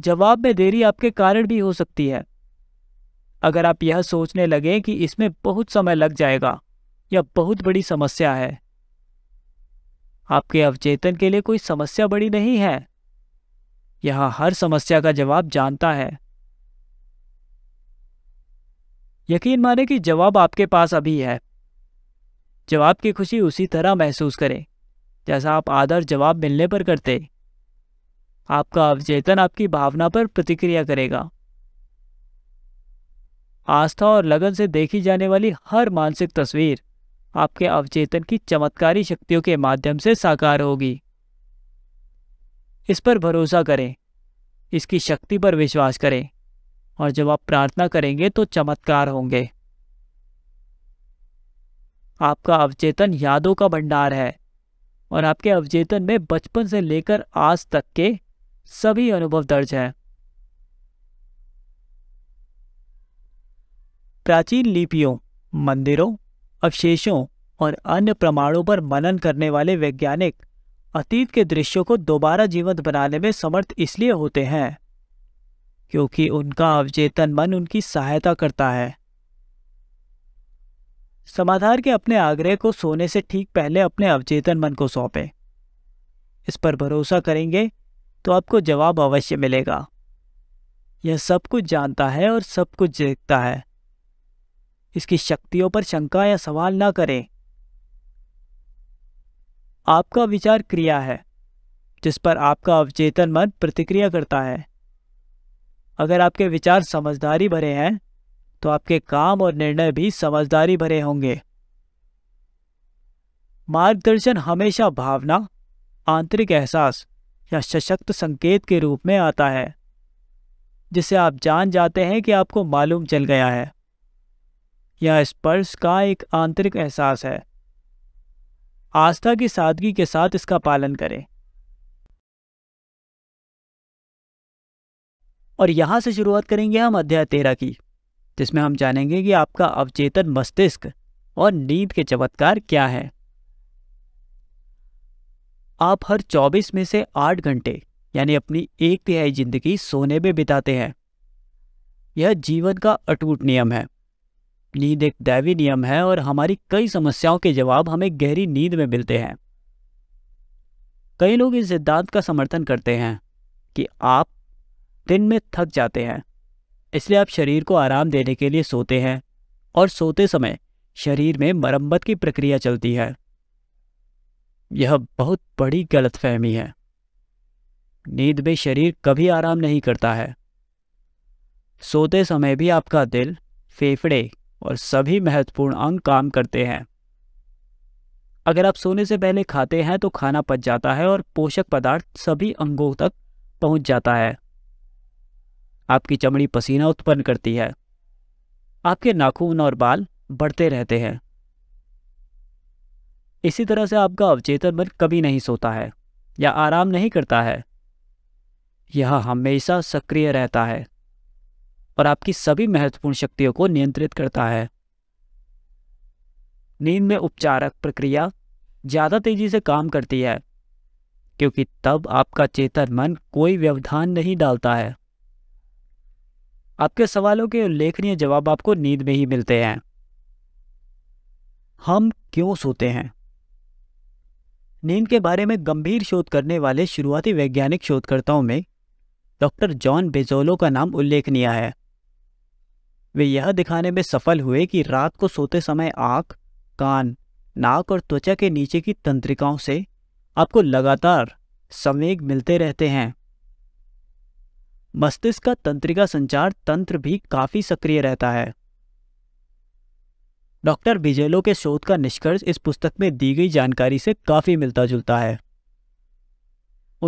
जवाब में देरी आपके कारण भी हो सकती है अगर आप यह सोचने लगे कि इसमें बहुत समय लग जाएगा या बहुत बड़ी समस्या है आपके अवचेतन के लिए कोई समस्या बड़ी नहीं है यह हर समस्या का जवाब जानता है यकीन माने कि जवाब आपके पास अभी है जवाब की खुशी उसी तरह महसूस करें जैसा आप आदर जवाब मिलने पर करते आपका अवचेतन आपकी भावना पर प्रतिक्रिया करेगा आस्था और लगन से देखी जाने वाली हर मानसिक तस्वीर आपके अवचेतन की चमत्कारी शक्तियों के माध्यम से साकार होगी इस पर भरोसा करें इसकी शक्ति पर विश्वास करें और जब आप प्रार्थना करेंगे तो चमत्कार होंगे आपका अवचेतन यादों का भंडार है और आपके अवचेतन में बचपन से लेकर आज तक के सभी अनुभव दर्ज हैं प्राचीन लिपियों मंदिरों अवशेषों और अन्य प्रमाणों पर मनन करने वाले वैज्ञानिक अतीत के दृश्यों को दोबारा जीवंत बनाने में समर्थ इसलिए होते हैं क्योंकि उनका अवचेतन मन उनकी सहायता करता है समाधार के अपने आग्रह को सोने से ठीक पहले अपने अवचेतन मन को सौंपें इस पर भरोसा करेंगे तो आपको जवाब अवश्य मिलेगा यह सब कुछ जानता है और सब कुछ देखता है इसकी शक्तियों पर शंका या सवाल ना करें आपका विचार क्रिया है जिस पर आपका अवचेतन मन प्रतिक्रिया करता है अगर आपके विचार समझदारी भरे हैं तो आपके काम और निर्णय भी समझदारी भरे होंगे मार्गदर्शन हमेशा भावना आंतरिक एहसास या सशक्त संकेत के रूप में आता है जिसे आप जान जाते हैं कि आपको मालूम चल गया है यह स्पर्श का एक आंतरिक एहसास है आस्था की सादगी के साथ इसका पालन करें और यहां से शुरुआत करेंगे हम अध्याय तेरह की जिसमें हम जानेंगे कि आपका अवचेतन मस्तिष्क और नींद के चमत्कार क्या है आप हर 24 में से 8 घंटे यानी अपनी एक तिहाई जिंदगी सोने में बिताते हैं यह जीवन का अटूट नियम है नींद एक दैवी नियम है और हमारी कई समस्याओं के जवाब हमें गहरी नींद में मिलते हैं कई लोग इस सिद्धांत का समर्थन करते हैं कि आप दिन में थक जाते हैं इसलिए आप शरीर को आराम देने के लिए सोते हैं और सोते समय शरीर में मरम्मत की प्रक्रिया चलती है यह बहुत बड़ी गलतफहमी है नींद में शरीर कभी आराम नहीं करता है सोते समय भी आपका दिल फेफड़े और सभी महत्वपूर्ण अंग काम करते हैं अगर आप सोने से पहले खाते हैं तो खाना पच जाता है और पोषक पदार्थ सभी अंगों तक पहुंच जाता है आपकी चमड़ी पसीना उत्पन्न करती है आपके नाखून और बाल बढ़ते रहते हैं इसी तरह से आपका अवचेतन मन कभी नहीं सोता है या आराम नहीं करता है यह हमेशा सक्रिय रहता है और आपकी सभी महत्वपूर्ण शक्तियों को नियंत्रित करता है नींद में उपचारक प्रक्रिया ज़्यादा तेजी से काम करती है क्योंकि तब आपका चेतन मन कोई व्यवधान नहीं डालता है आपके सवालों के उल्लेखनीय जवाब आपको नींद में ही मिलते हैं हम क्यों सोते हैं नींद के बारे में गंभीर शोध करने वाले शुरुआती वैज्ञानिक शोधकर्ताओं में डॉक्टर जॉन बेजोलो का नाम उल्लेखनीय है वे यह दिखाने में सफल हुए कि रात को सोते समय आंख कान नाक और त्वचा के नीचे की तंत्रिकाओं से आपको लगातार संवेग मिलते रहते हैं मस्तिष्क का तंत्रिका संचार तंत्र भी काफी सक्रिय रहता है डॉक्टर बिजेलो के शोध का निष्कर्ष इस पुस्तक में दी गई जानकारी से काफी मिलता जुलता है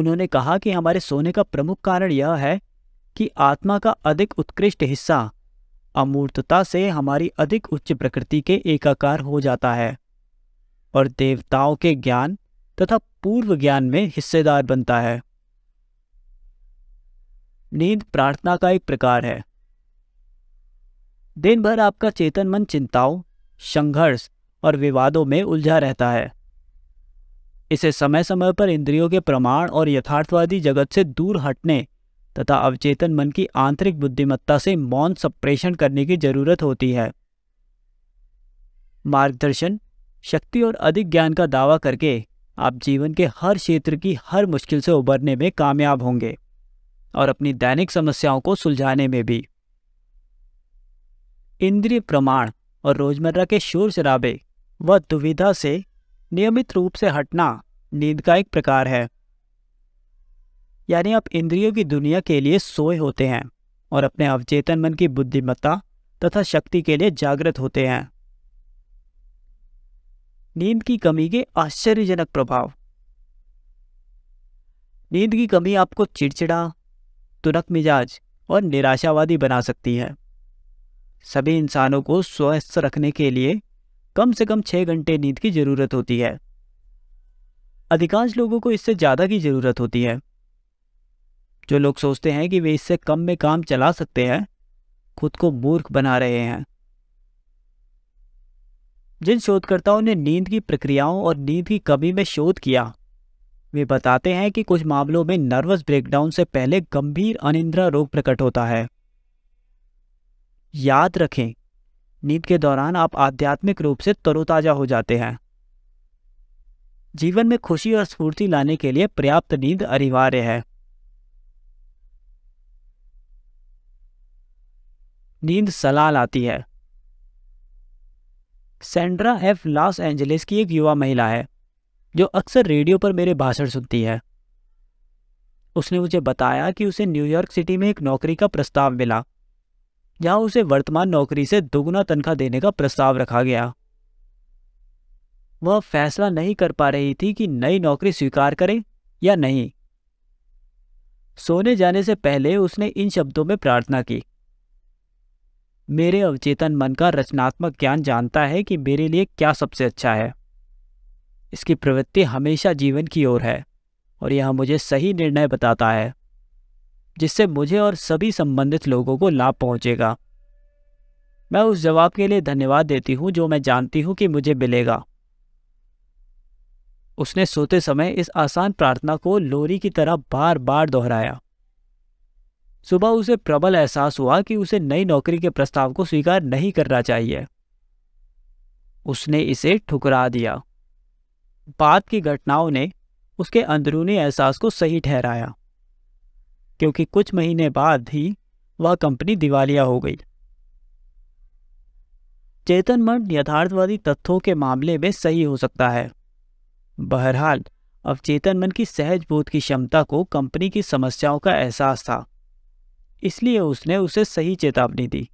उन्होंने कहा कि हमारे सोने का प्रमुख कारण यह है कि आत्मा का अधिक उत्कृष्ट हिस्सा अमूर्तता से हमारी अधिक उच्च प्रकृति के एकाकार हो जाता है और देवताओं के ज्ञान तथा पूर्व ज्ञान में हिस्सेदार बनता है नींद प्रार्थना का एक प्रकार है दिन भर आपका चेतन मन चिंताओं संघर्ष और विवादों में उलझा रहता है इसे समय समय पर इंद्रियों के प्रमाण और यथार्थवादी जगत से दूर हटने तथा अवचेतन मन की आंतरिक बुद्धिमत्ता से मौन संप्रेषण करने की जरूरत होती है मार्गदर्शन शक्ति और अधिक ज्ञान का दावा करके आप जीवन के हर क्षेत्र की हर मुश्किल से उबरने में कामयाब होंगे और अपनी दैनिक समस्याओं को सुलझाने में भी इंद्रिय प्रमाण और रोजमर्रा के शोर शराबे व दुविधा से नियमित रूप से हटना नींद का एक प्रकार है यानी आप इंद्रियों की दुनिया के लिए सोए होते हैं और अपने अवचेतन मन की बुद्धिमत्ता तथा शक्ति के लिए जागृत होते हैं नींद की कमी के आश्चर्यजनक प्रभाव नींद की कमी आपको चिड़चिड़ा तुरक मिजाज और निराशावादी बना सकती है सभी इंसानों को स्वस्थ रखने के लिए कम से कम छः घंटे नींद की ज़रूरत होती है अधिकांश लोगों को इससे ज़्यादा की ज़रूरत होती है जो लोग सोचते हैं कि वे इससे कम में काम चला सकते हैं खुद को मूर्ख बना रहे हैं जिन शोधकर्ताओं ने नींद की प्रक्रियाओं और नींद की कमी में शोध किया वे बताते हैं कि कुछ मामलों में नर्वस ब्रेकडाउन से पहले गंभीर अनिंद्रा रोग प्रकट होता है याद रखें नींद के दौरान आप आध्यात्मिक रूप से तरोताजा हो जाते हैं जीवन में खुशी और स्फूर्ति लाने के लिए पर्याप्त नींद अनिवार्य है नींद सलाह लाती है सेंड्रा एफ लॉस एंजलिस की एक युवा महिला है जो अक्सर रेडियो पर मेरे भाषण सुनती है उसने मुझे बताया कि उसे न्यूयॉर्क सिटी में एक नौकरी का प्रस्ताव मिला जहां उसे वर्तमान नौकरी से दोगुना तनख्वाह देने का प्रस्ताव रखा गया वह फैसला नहीं कर पा रही थी कि नई नौकरी स्वीकार करें या नहीं सोने जाने से पहले उसने इन शब्दों में प्रार्थना की मेरे अवचेतन मन का रचनात्मक ज्ञान जानता है कि मेरे लिए क्या सबसे अच्छा है इसकी प्रवृत्ति हमेशा जीवन की ओर है और यह मुझे सही निर्णय बताता है जिससे मुझे और सभी संबंधित लोगों को लाभ पहुंचेगा मैं उस जवाब के लिए धन्यवाद देती हूं जो मैं जानती हूं कि मुझे मिलेगा उसने सोते समय इस आसान प्रार्थना को लोरी की तरह बार बार दोहराया सुबह उसे प्रबल एहसास हुआ कि उसे नई नौकरी के प्रस्ताव को स्वीकार नहीं करना चाहिए उसने इसे ठुकरा दिया बाद की घटनाओं ने उसके अंदरूनी एहसास को सही ठहराया क्योंकि कुछ महीने बाद ही वह कंपनी दिवालिया हो गई चेतन यथार्थवादी तथ्यों के मामले में सही हो सकता है बहरहाल अब चेतन मन की सहज बोध की क्षमता को कंपनी की समस्याओं का एहसास था इसलिए उसने उसे सही चेतावनी दी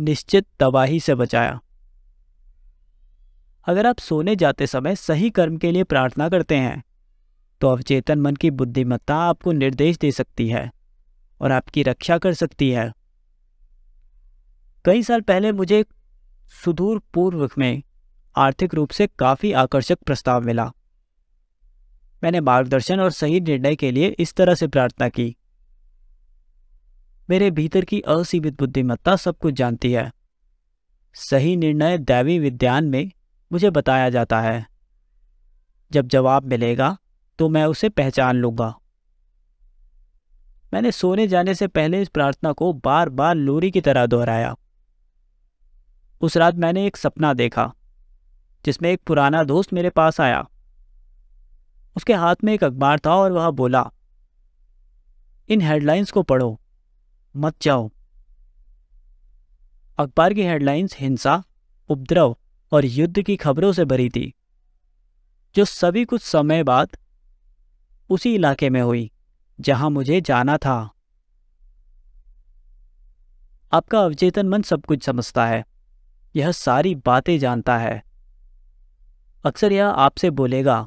निश्चित तबाही से बचाया अगर आप सोने जाते समय सही कर्म के लिए प्रार्थना करते हैं तो अवचेतन मन की बुद्धिमत्ता आपको निर्देश दे सकती है और आपकी रक्षा कर सकती है कई साल पहले मुझे सुदूर पूर्व में आर्थिक रूप से काफ़ी आकर्षक प्रस्ताव मिला मैंने मार्गदर्शन और सही निर्णय के लिए इस तरह से प्रार्थना की मेरे भीतर की असीमित बुद्धिमत्ता सब कुछ जानती है सही निर्णय दैवी विज्ञान में मुझे बताया जाता है जब जवाब मिलेगा तो मैं उसे पहचान लूंगा मैंने सोने जाने से पहले इस प्रार्थना को बार बार लोरी की तरह दोहराया उस रात मैंने एक सपना देखा जिसमें एक पुराना दोस्त मेरे पास आया उसके हाथ में एक अखबार था और वह बोला इन हेडलाइंस को पढ़ो मत जाओ अखबार की हेडलाइंस हिंसा उपद्रव और युद्ध की खबरों से भरी थी जो सभी कुछ समय बाद उसी इलाके में हुई जहां मुझे जाना था आपका अवचेतन मन सब कुछ समझता है यह सारी बातें जानता है अक्सर यह आपसे बोलेगा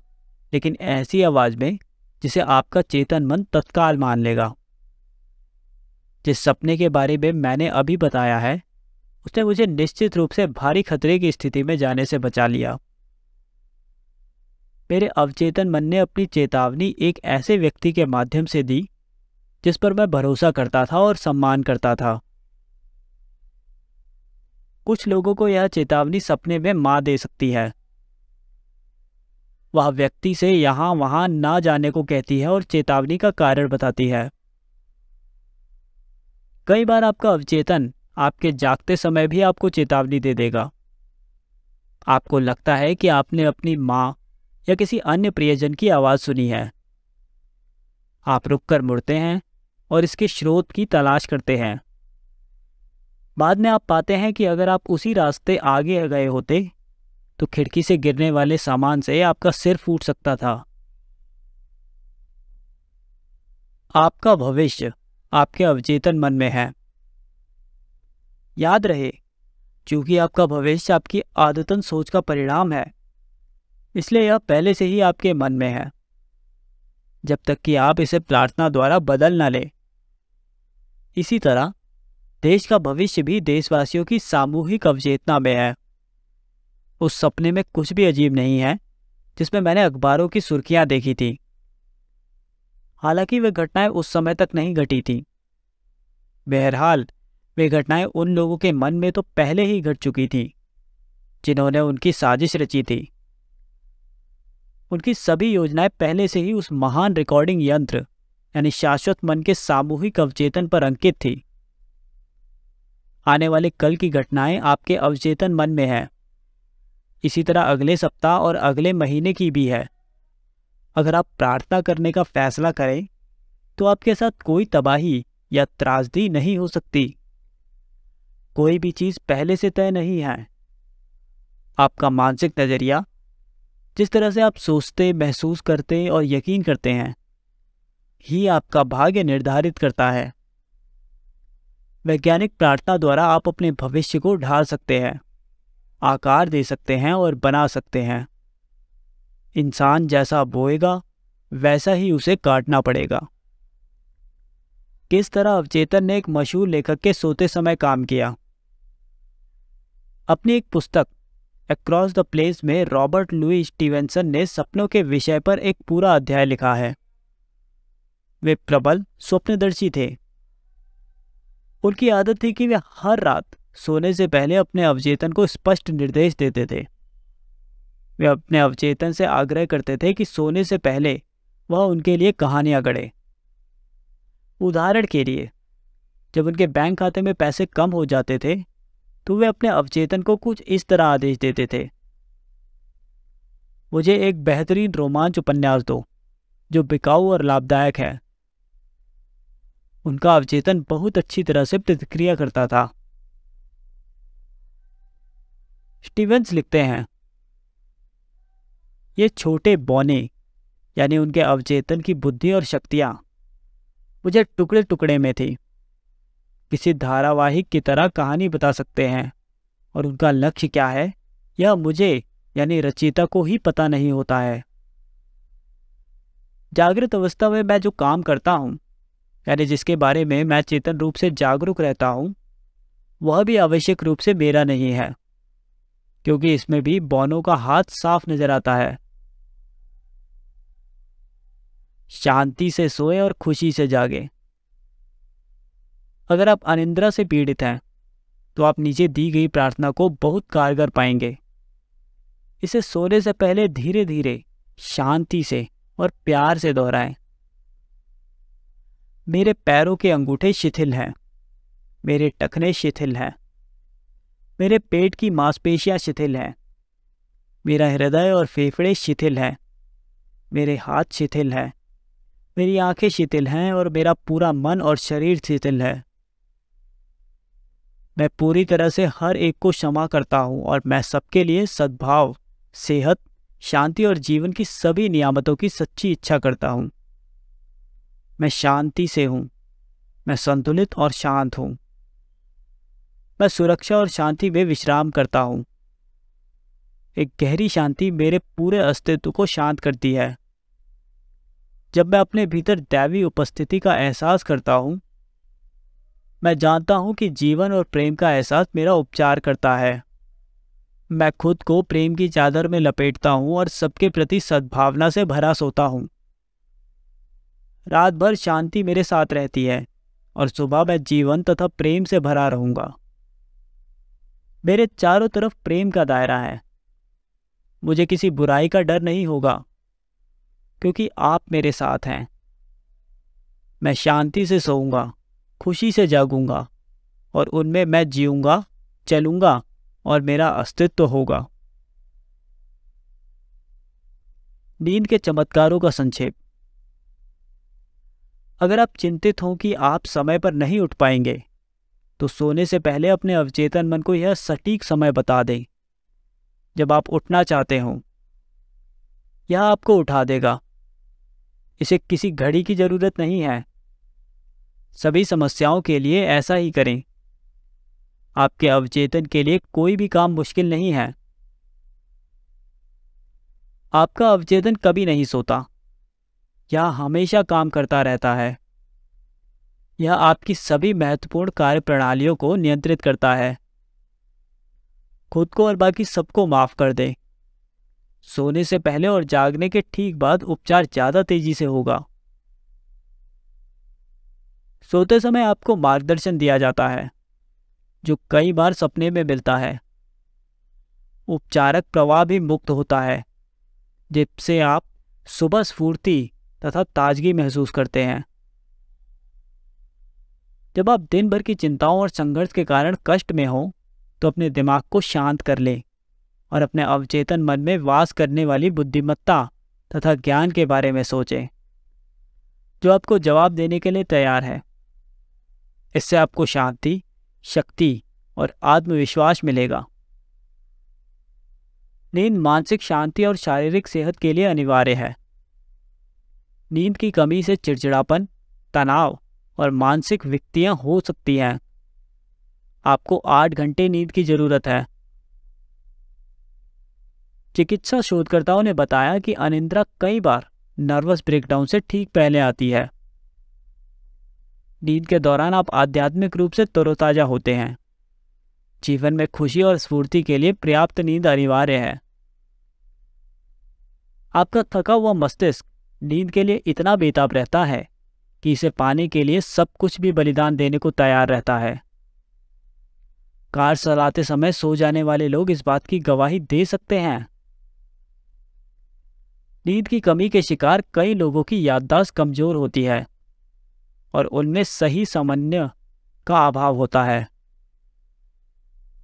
लेकिन ऐसी आवाज में जिसे आपका चेतन मन तत्काल मान लेगा जिस सपने के बारे में मैंने अभी बताया है उसने मुझे निश्चित रूप से भारी खतरे की स्थिति में जाने से बचा लिया मेरे अवचेतन मन ने अपनी चेतावनी एक ऐसे व्यक्ति के माध्यम से दी जिस पर मैं भरोसा करता था और सम्मान करता था कुछ लोगों को यह चेतावनी सपने में मां दे सकती है वह व्यक्ति से यहां वहां ना जाने को कहती है और चेतावनी का कारण बताती है कई बार आपका अवचेतन आपके जागते समय भी आपको चेतावनी दे देगा आपको लगता है कि आपने अपनी माँ या किसी अन्य प्रियजन की आवाज़ सुनी है आप रुककर मुड़ते हैं और इसके स्रोत की तलाश करते हैं बाद में आप पाते हैं कि अगर आप उसी रास्ते आगे गए होते तो खिड़की से गिरने वाले सामान से आपका सिर फूट सकता था आपका भविष्य आपके अवचेतन मन में है याद रहे क्योंकि आपका भविष्य आपकी आदतन सोच का परिणाम है इसलिए यह पहले से ही आपके मन में है जब तक कि आप इसे प्रार्थना द्वारा बदल ना लें इसी तरह देश का भविष्य भी देशवासियों की सामूहिक अवचेतना में है उस सपने में कुछ भी अजीब नहीं है जिसमें मैंने अखबारों की सुर्खियां देखी थी हालांकि वे घटनाएं उस समय तक नहीं घटी थी बहरहाल वे घटनाएं उन लोगों के मन में तो पहले ही घट चुकी थी जिन्होंने उनकी साजिश रची थी उनकी सभी योजनाएं पहले से ही उस महान रिकॉर्डिंग यंत्र यानी शाश्वत मन के सामूहिक अवचेतन पर अंकित थी आने वाले कल की घटनाएं आपके अवचेतन मन में हैं इसी तरह अगले सप्ताह और अगले महीने की भी है अगर आप प्रार्थना करने का फैसला करें तो आपके साथ कोई तबाही या त्रासदी नहीं हो सकती कोई भी चीज़ पहले से तय नहीं है आपका मानसिक नज़रिया जिस तरह से आप सोचते महसूस करते और यकीन करते हैं ही आपका भाग्य निर्धारित करता है वैज्ञानिक प्रार्थना द्वारा आप अपने भविष्य को ढाल सकते हैं आकार दे सकते हैं और बना सकते हैं इंसान जैसा बोएगा वैसा ही उसे काटना पड़ेगा किस तरह अवचेतन ने एक मशहूर लेखक के सोते समय काम किया अपनी एक पुस्तक अक्रॉस द प्लेस में रॉबर्ट लुई स्टीवेंसन ने सपनों के विषय पर एक पूरा अध्याय लिखा है वे प्रबल स्वप्नदर्शी थे उनकी आदत थी कि वे हर रात सोने से पहले अपने अवचेतन को स्पष्ट निर्देश देते थे वे अपने अवचेतन से आग्रह करते थे कि सोने से पहले वह उनके लिए कहानियां गढ़े उदाहरण के लिए जब उनके बैंक खाते में पैसे कम हो जाते थे तो वे अपने अवचेतन को कुछ इस तरह आदेश देते थे मुझे एक बेहतरीन रोमांच उपन्यास दो जो बिकाऊ और लाभदायक है उनका अवचेतन बहुत अच्छी तरह से प्रतिक्रिया करता था स्टीवेंस लिखते हैं ये छोटे बौने यानी उनके अवचेतन की बुद्धि और शक्तियां मुझे टुकड़े टुकड़े में थी किसी धारावाहिक की तरह कहानी बता सकते हैं और उनका लक्ष्य क्या है यह मुझे यानी रचयिता को ही पता नहीं होता है जागृत अवस्था में मैं जो काम करता हूँ यानी जिसके बारे में मैं चेतन रूप से जागरूक रहता हूँ वह भी आवश्यक रूप से मेरा नहीं है क्योंकि इसमें भी बौनों का हाथ साफ नजर आता है शांति से सोए और खुशी से जागे अगर आप अनिंद्रा से पीड़ित हैं तो आप नीचे दी गई प्रार्थना को बहुत कारगर पाएंगे इसे सोने से पहले धीरे धीरे शांति से और प्यार से दोहराएं मेरे पैरों के अंगूठे शिथिल हैं मेरे टखने शिथिल हैं मेरे पेट की मांसपेशियां शिथिल हैं मेरा हृदय और फेफड़े शिथिल हैं मेरे हाथ शिथिल हैं मेरी आंखें शिथिल हैं और मेरा पूरा मन और शरीर शिथिल है मैं पूरी तरह से हर एक को क्षमा करता हूँ और मैं सबके लिए सद्भाव सेहत शांति और जीवन की सभी नियामतों की सच्ची इच्छा करता हूँ मैं शांति से हूँ मैं संतुलित और शांत हूँ मैं सुरक्षा और शांति में विश्राम करता हूँ एक गहरी शांति मेरे पूरे अस्तित्व को शांत करती है जब मैं अपने भीतर दैवी उपस्थिति का एहसास करता हूँ मैं जानता हूं कि जीवन और प्रेम का एहसास मेरा उपचार करता है मैं खुद को प्रेम की चादर में लपेटता हूं और सबके प्रति सद्भावना से भरा सोता हूं रात भर शांति मेरे साथ रहती है और सुबह मैं जीवन तथा प्रेम से भरा रहूंगा मेरे चारों तरफ प्रेम का दायरा है मुझे किसी बुराई का डर नहीं होगा क्योंकि आप मेरे साथ हैं मैं शांति से सोऊंगा खुशी से जागूंगा और उनमें मैं जीऊंगा चलूंगा और मेरा अस्तित्व होगा नींद के चमत्कारों का संक्षेप अगर आप चिंतित हों कि आप समय पर नहीं उठ पाएंगे तो सोने से पहले अपने अवचेतन मन को यह सटीक समय बता दें जब आप उठना चाहते हों यह आपको उठा देगा इसे किसी घड़ी की जरूरत नहीं है सभी समस्याओं के लिए ऐसा ही करें आपके अवचेतन के लिए कोई भी काम मुश्किल नहीं है आपका अवचेतन कभी नहीं सोता यह हमेशा काम करता रहता है यह आपकी सभी महत्वपूर्ण कार्य प्रणालियों को नियंत्रित करता है खुद को और बाकी सबको माफ कर दें सोने से पहले और जागने के ठीक बाद उपचार ज़्यादा तेजी से होगा सोते समय आपको मार्गदर्शन दिया जाता है जो कई बार सपने में मिलता है उपचारक प्रवाह भी मुक्त होता है जिससे आप सुबह स्फूर्ति तथा ताजगी महसूस करते हैं जब आप दिन भर की चिंताओं और संघर्ष के कारण कष्ट में हो तो अपने दिमाग को शांत कर लें और अपने अवचेतन मन में वास करने वाली बुद्धिमत्ता तथा ज्ञान के बारे में सोचें जो आपको जवाब देने के लिए तैयार है इससे आपको शांति शक्ति और आत्मविश्वास मिलेगा नींद मानसिक शांति और शारीरिक सेहत के लिए अनिवार्य है नींद की कमी से चिड़चिड़ापन तनाव और मानसिक विकतियाँ हो सकती हैं आपको आठ घंटे नींद की ज़रूरत है चिकित्सा शोधकर्ताओं ने बताया कि अनिंद्रा कई बार नर्वस ब्रेकडाउन से ठीक पहले आती है नींद के दौरान आप आध्यात्मिक रूप से तरोताज़ा होते हैं जीवन में खुशी और स्फूर्ति के लिए पर्याप्त नींद अनिवार्य है आपका थका हुआ मस्तिष्क नींद के लिए इतना बेताब रहता है कि इसे पाने के लिए सब कुछ भी बलिदान देने को तैयार रहता है कार चलाते समय सो जाने वाले लोग इस बात की गवाही दे सकते हैं नींद की कमी के शिकार कई लोगों की याददाश्त कमजोर होती है और उनमें सही समन्वय का अभाव होता है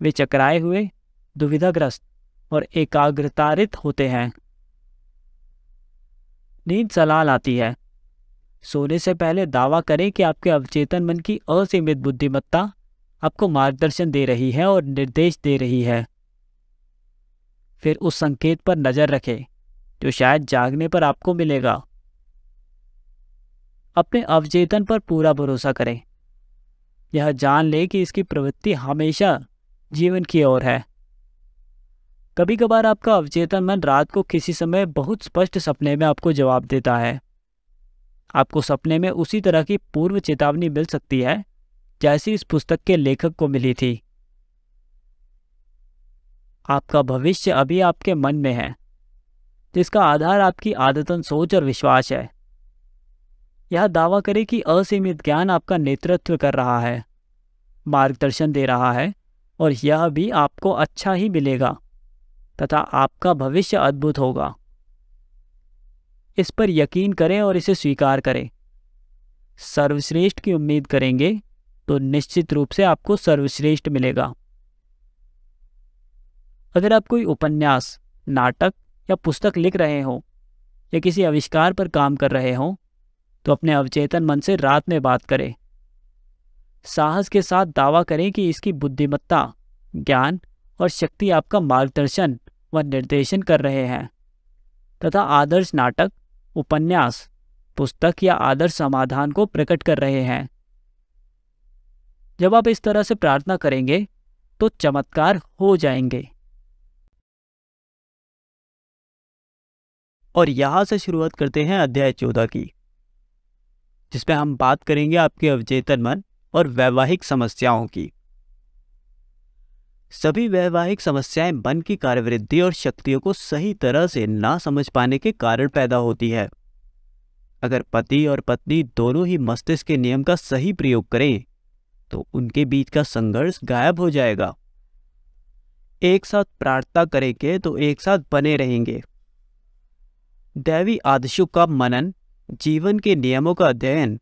वे चकराए हुए दुविधाग्रस्त और एकाग्रतारित होते हैं नींद सलाल आती है सोने से पहले दावा करें कि आपके अवचेतन मन की असीमित बुद्धिमत्ता आपको मार्गदर्शन दे रही है और निर्देश दे रही है फिर उस संकेत पर नज़र रखें जो शायद जागने पर आपको मिलेगा अपने अवचेतन पर पूरा भरोसा करें यह जान ले कि इसकी प्रवृत्ति हमेशा जीवन की ओर है कभी कभार आपका अवचेतन मन रात को किसी समय बहुत स्पष्ट सपने में आपको जवाब देता है आपको सपने में उसी तरह की पूर्व चेतावनी मिल सकती है जैसी इस पुस्तक के लेखक को मिली थी आपका भविष्य अभी आपके मन में है जिसका आधार आपकी आदतन सोच और विश्वास है यह दावा करे कि असीमित ज्ञान आपका नेतृत्व कर रहा है मार्गदर्शन दे रहा है और यह भी आपको अच्छा ही मिलेगा तथा आपका भविष्य अद्भुत होगा इस पर यकीन करें और इसे स्वीकार करें सर्वश्रेष्ठ की उम्मीद करेंगे तो निश्चित रूप से आपको सर्वश्रेष्ठ मिलेगा अगर आप कोई उपन्यास नाटक या पुस्तक लिख रहे हो या किसी आविष्कार पर काम कर रहे हों तो अपने अवचेतन मन से रात में बात करें साहस के साथ दावा करें कि इसकी बुद्धिमत्ता ज्ञान और शक्ति आपका मार्गदर्शन व निर्देशन कर रहे हैं तथा आदर्श नाटक उपन्यास पुस्तक या आदर्श समाधान को प्रकट कर रहे हैं जब आप इस तरह से प्रार्थना करेंगे तो चमत्कार हो जाएंगे और यहां से शुरुआत करते हैं अध्याय चौदह की जिसमें हम बात करेंगे आपके अवचेतन मन और वैवाहिक समस्याओं की सभी वैवाहिक समस्याएं मन की कार्यवृद्धि और शक्तियों को सही तरह से ना समझ पाने के कारण पैदा होती है अगर पति और पत्नी दोनों ही मस्तिष्क के नियम का सही प्रयोग करें तो उनके बीच का संघर्ष गायब हो जाएगा एक साथ प्रार्थना करेंगे तो एक साथ बने रहेंगे दैवी आदेशों का मनन जीवन के नियमों का अध्ययन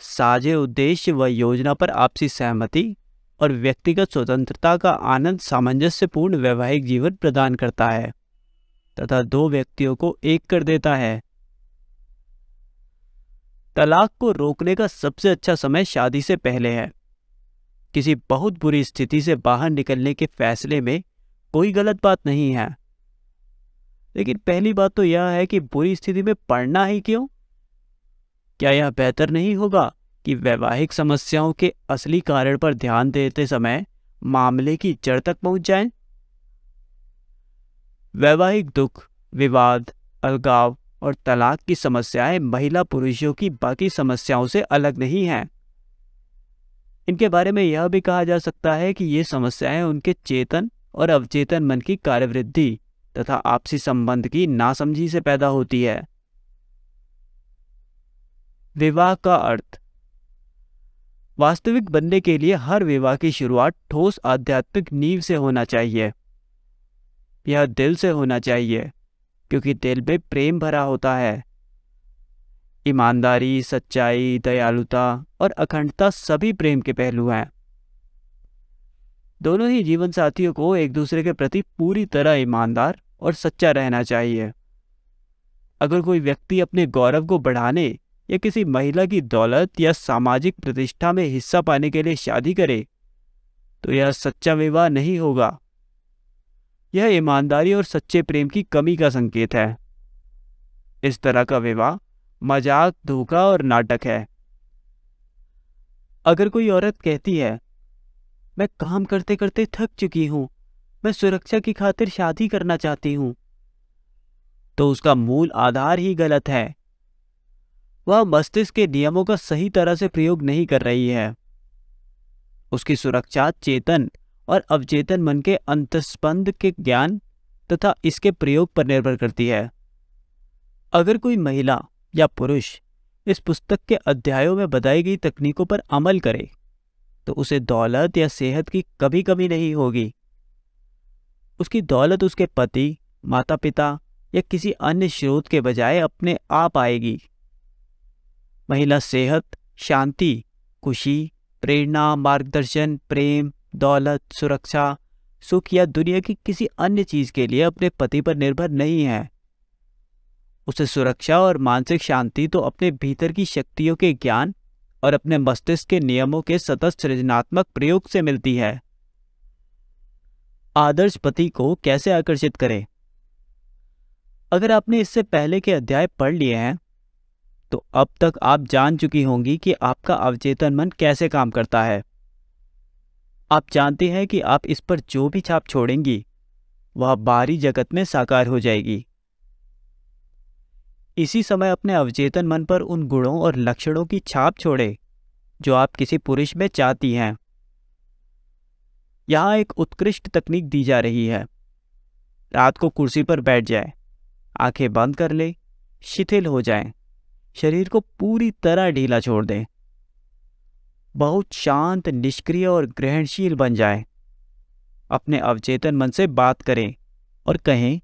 साझे उद्देश्य व योजना पर आपसी सहमति और व्यक्तिगत स्वतंत्रता का आनंद सामंजस्यपूर्ण वैवाहिक जीवन प्रदान करता है तथा दो व्यक्तियों को एक कर देता है तलाक को रोकने का सबसे अच्छा समय शादी से पहले है किसी बहुत बुरी स्थिति से बाहर निकलने के फैसले में कोई गलत बात नहीं है लेकिन पहली बात तो यह है कि बुरी स्थिति में पढ़ना ही क्यों क्या यह बेहतर नहीं होगा कि वैवाहिक समस्याओं के असली कारण पर ध्यान देते समय मामले की जड़ तक पहुंच जाएं? वैवाहिक दुख विवाद अलगाव और तलाक की समस्याएं महिला पुरुषों की बाकी समस्याओं से अलग नहीं हैं इनके बारे में यह भी कहा जा सकता है कि ये समस्याएं उनके चेतन और अवचेतन मन की कार्यवृद्धि तथा आपसी संबंध की नासमझी से पैदा होती है विवाह का अर्थ वास्तविक बनने के लिए हर विवाह की शुरुआत ठोस आध्यात्मिक नींव से होना चाहिए यह दिल से होना चाहिए क्योंकि दिल में प्रेम भरा होता है ईमानदारी सच्चाई दयालुता और अखंडता सभी प्रेम के पहलू हैं दोनों ही जीवन साथियों को एक दूसरे के प्रति पूरी तरह ईमानदार और सच्चा रहना चाहिए अगर कोई व्यक्ति अपने गौरव को बढ़ाने या किसी महिला की दौलत या सामाजिक प्रतिष्ठा में हिस्सा पाने के लिए शादी करे तो यह सच्चा विवाह नहीं होगा यह ईमानदारी और सच्चे प्रेम की कमी का संकेत है इस तरह का विवाह मजाक धोखा और नाटक है अगर कोई औरत कहती है मैं काम करते करते थक चुकी हूं मैं सुरक्षा की खातिर शादी करना चाहती हूं तो उसका मूल आधार ही गलत है वह मस्तिष्क के नियमों का सही तरह से प्रयोग नहीं कर रही है उसकी सुरक्षा चेतन और अवचेतन मन के अंतस्पंद के ज्ञान तथा इसके प्रयोग पर निर्भर करती है अगर कोई महिला या पुरुष इस पुस्तक के अध्यायों में बताई गई तकनीकों पर अमल करे तो उसे दौलत या सेहत की कभी कमी नहीं होगी उसकी दौलत उसके पति माता पिता या किसी अन्य स्रोत के बजाय अपने आप आएगी महिला सेहत शांति खुशी प्रेरणा मार्गदर्शन प्रेम दौलत सुरक्षा सुख या दुनिया की किसी अन्य चीज के लिए अपने पति पर निर्भर नहीं है उसे सुरक्षा और मानसिक शांति तो अपने भीतर की शक्तियों के ज्ञान और अपने मस्तिष्क के नियमों के सतत सृजनात्मक प्रयोग से मिलती है आदर्श पति को कैसे आकर्षित करें अगर आपने इससे पहले के अध्याय पढ़ लिए हैं तो अब तक आप जान चुकी होंगी कि आपका अवचेतन मन कैसे काम करता है आप जानते हैं कि आप इस पर जो भी छाप छोड़ेंगी वह बाहरी जगत में साकार हो जाएगी इसी समय अपने अवचेतन मन पर उन गुणों और लक्षणों की छाप छोड़े जो आप किसी पुरुष में चाहती हैं यहां एक उत्कृष्ट तकनीक दी जा रही है रात को कुर्सी पर बैठ जाए आंखें बंद कर ले शिथिल हो जाएं, शरीर को पूरी तरह ढीला छोड़ दें बहुत शांत निष्क्रिय और ग्रहणशील बन जाए अपने अवचेतन मन से बात करें और कहें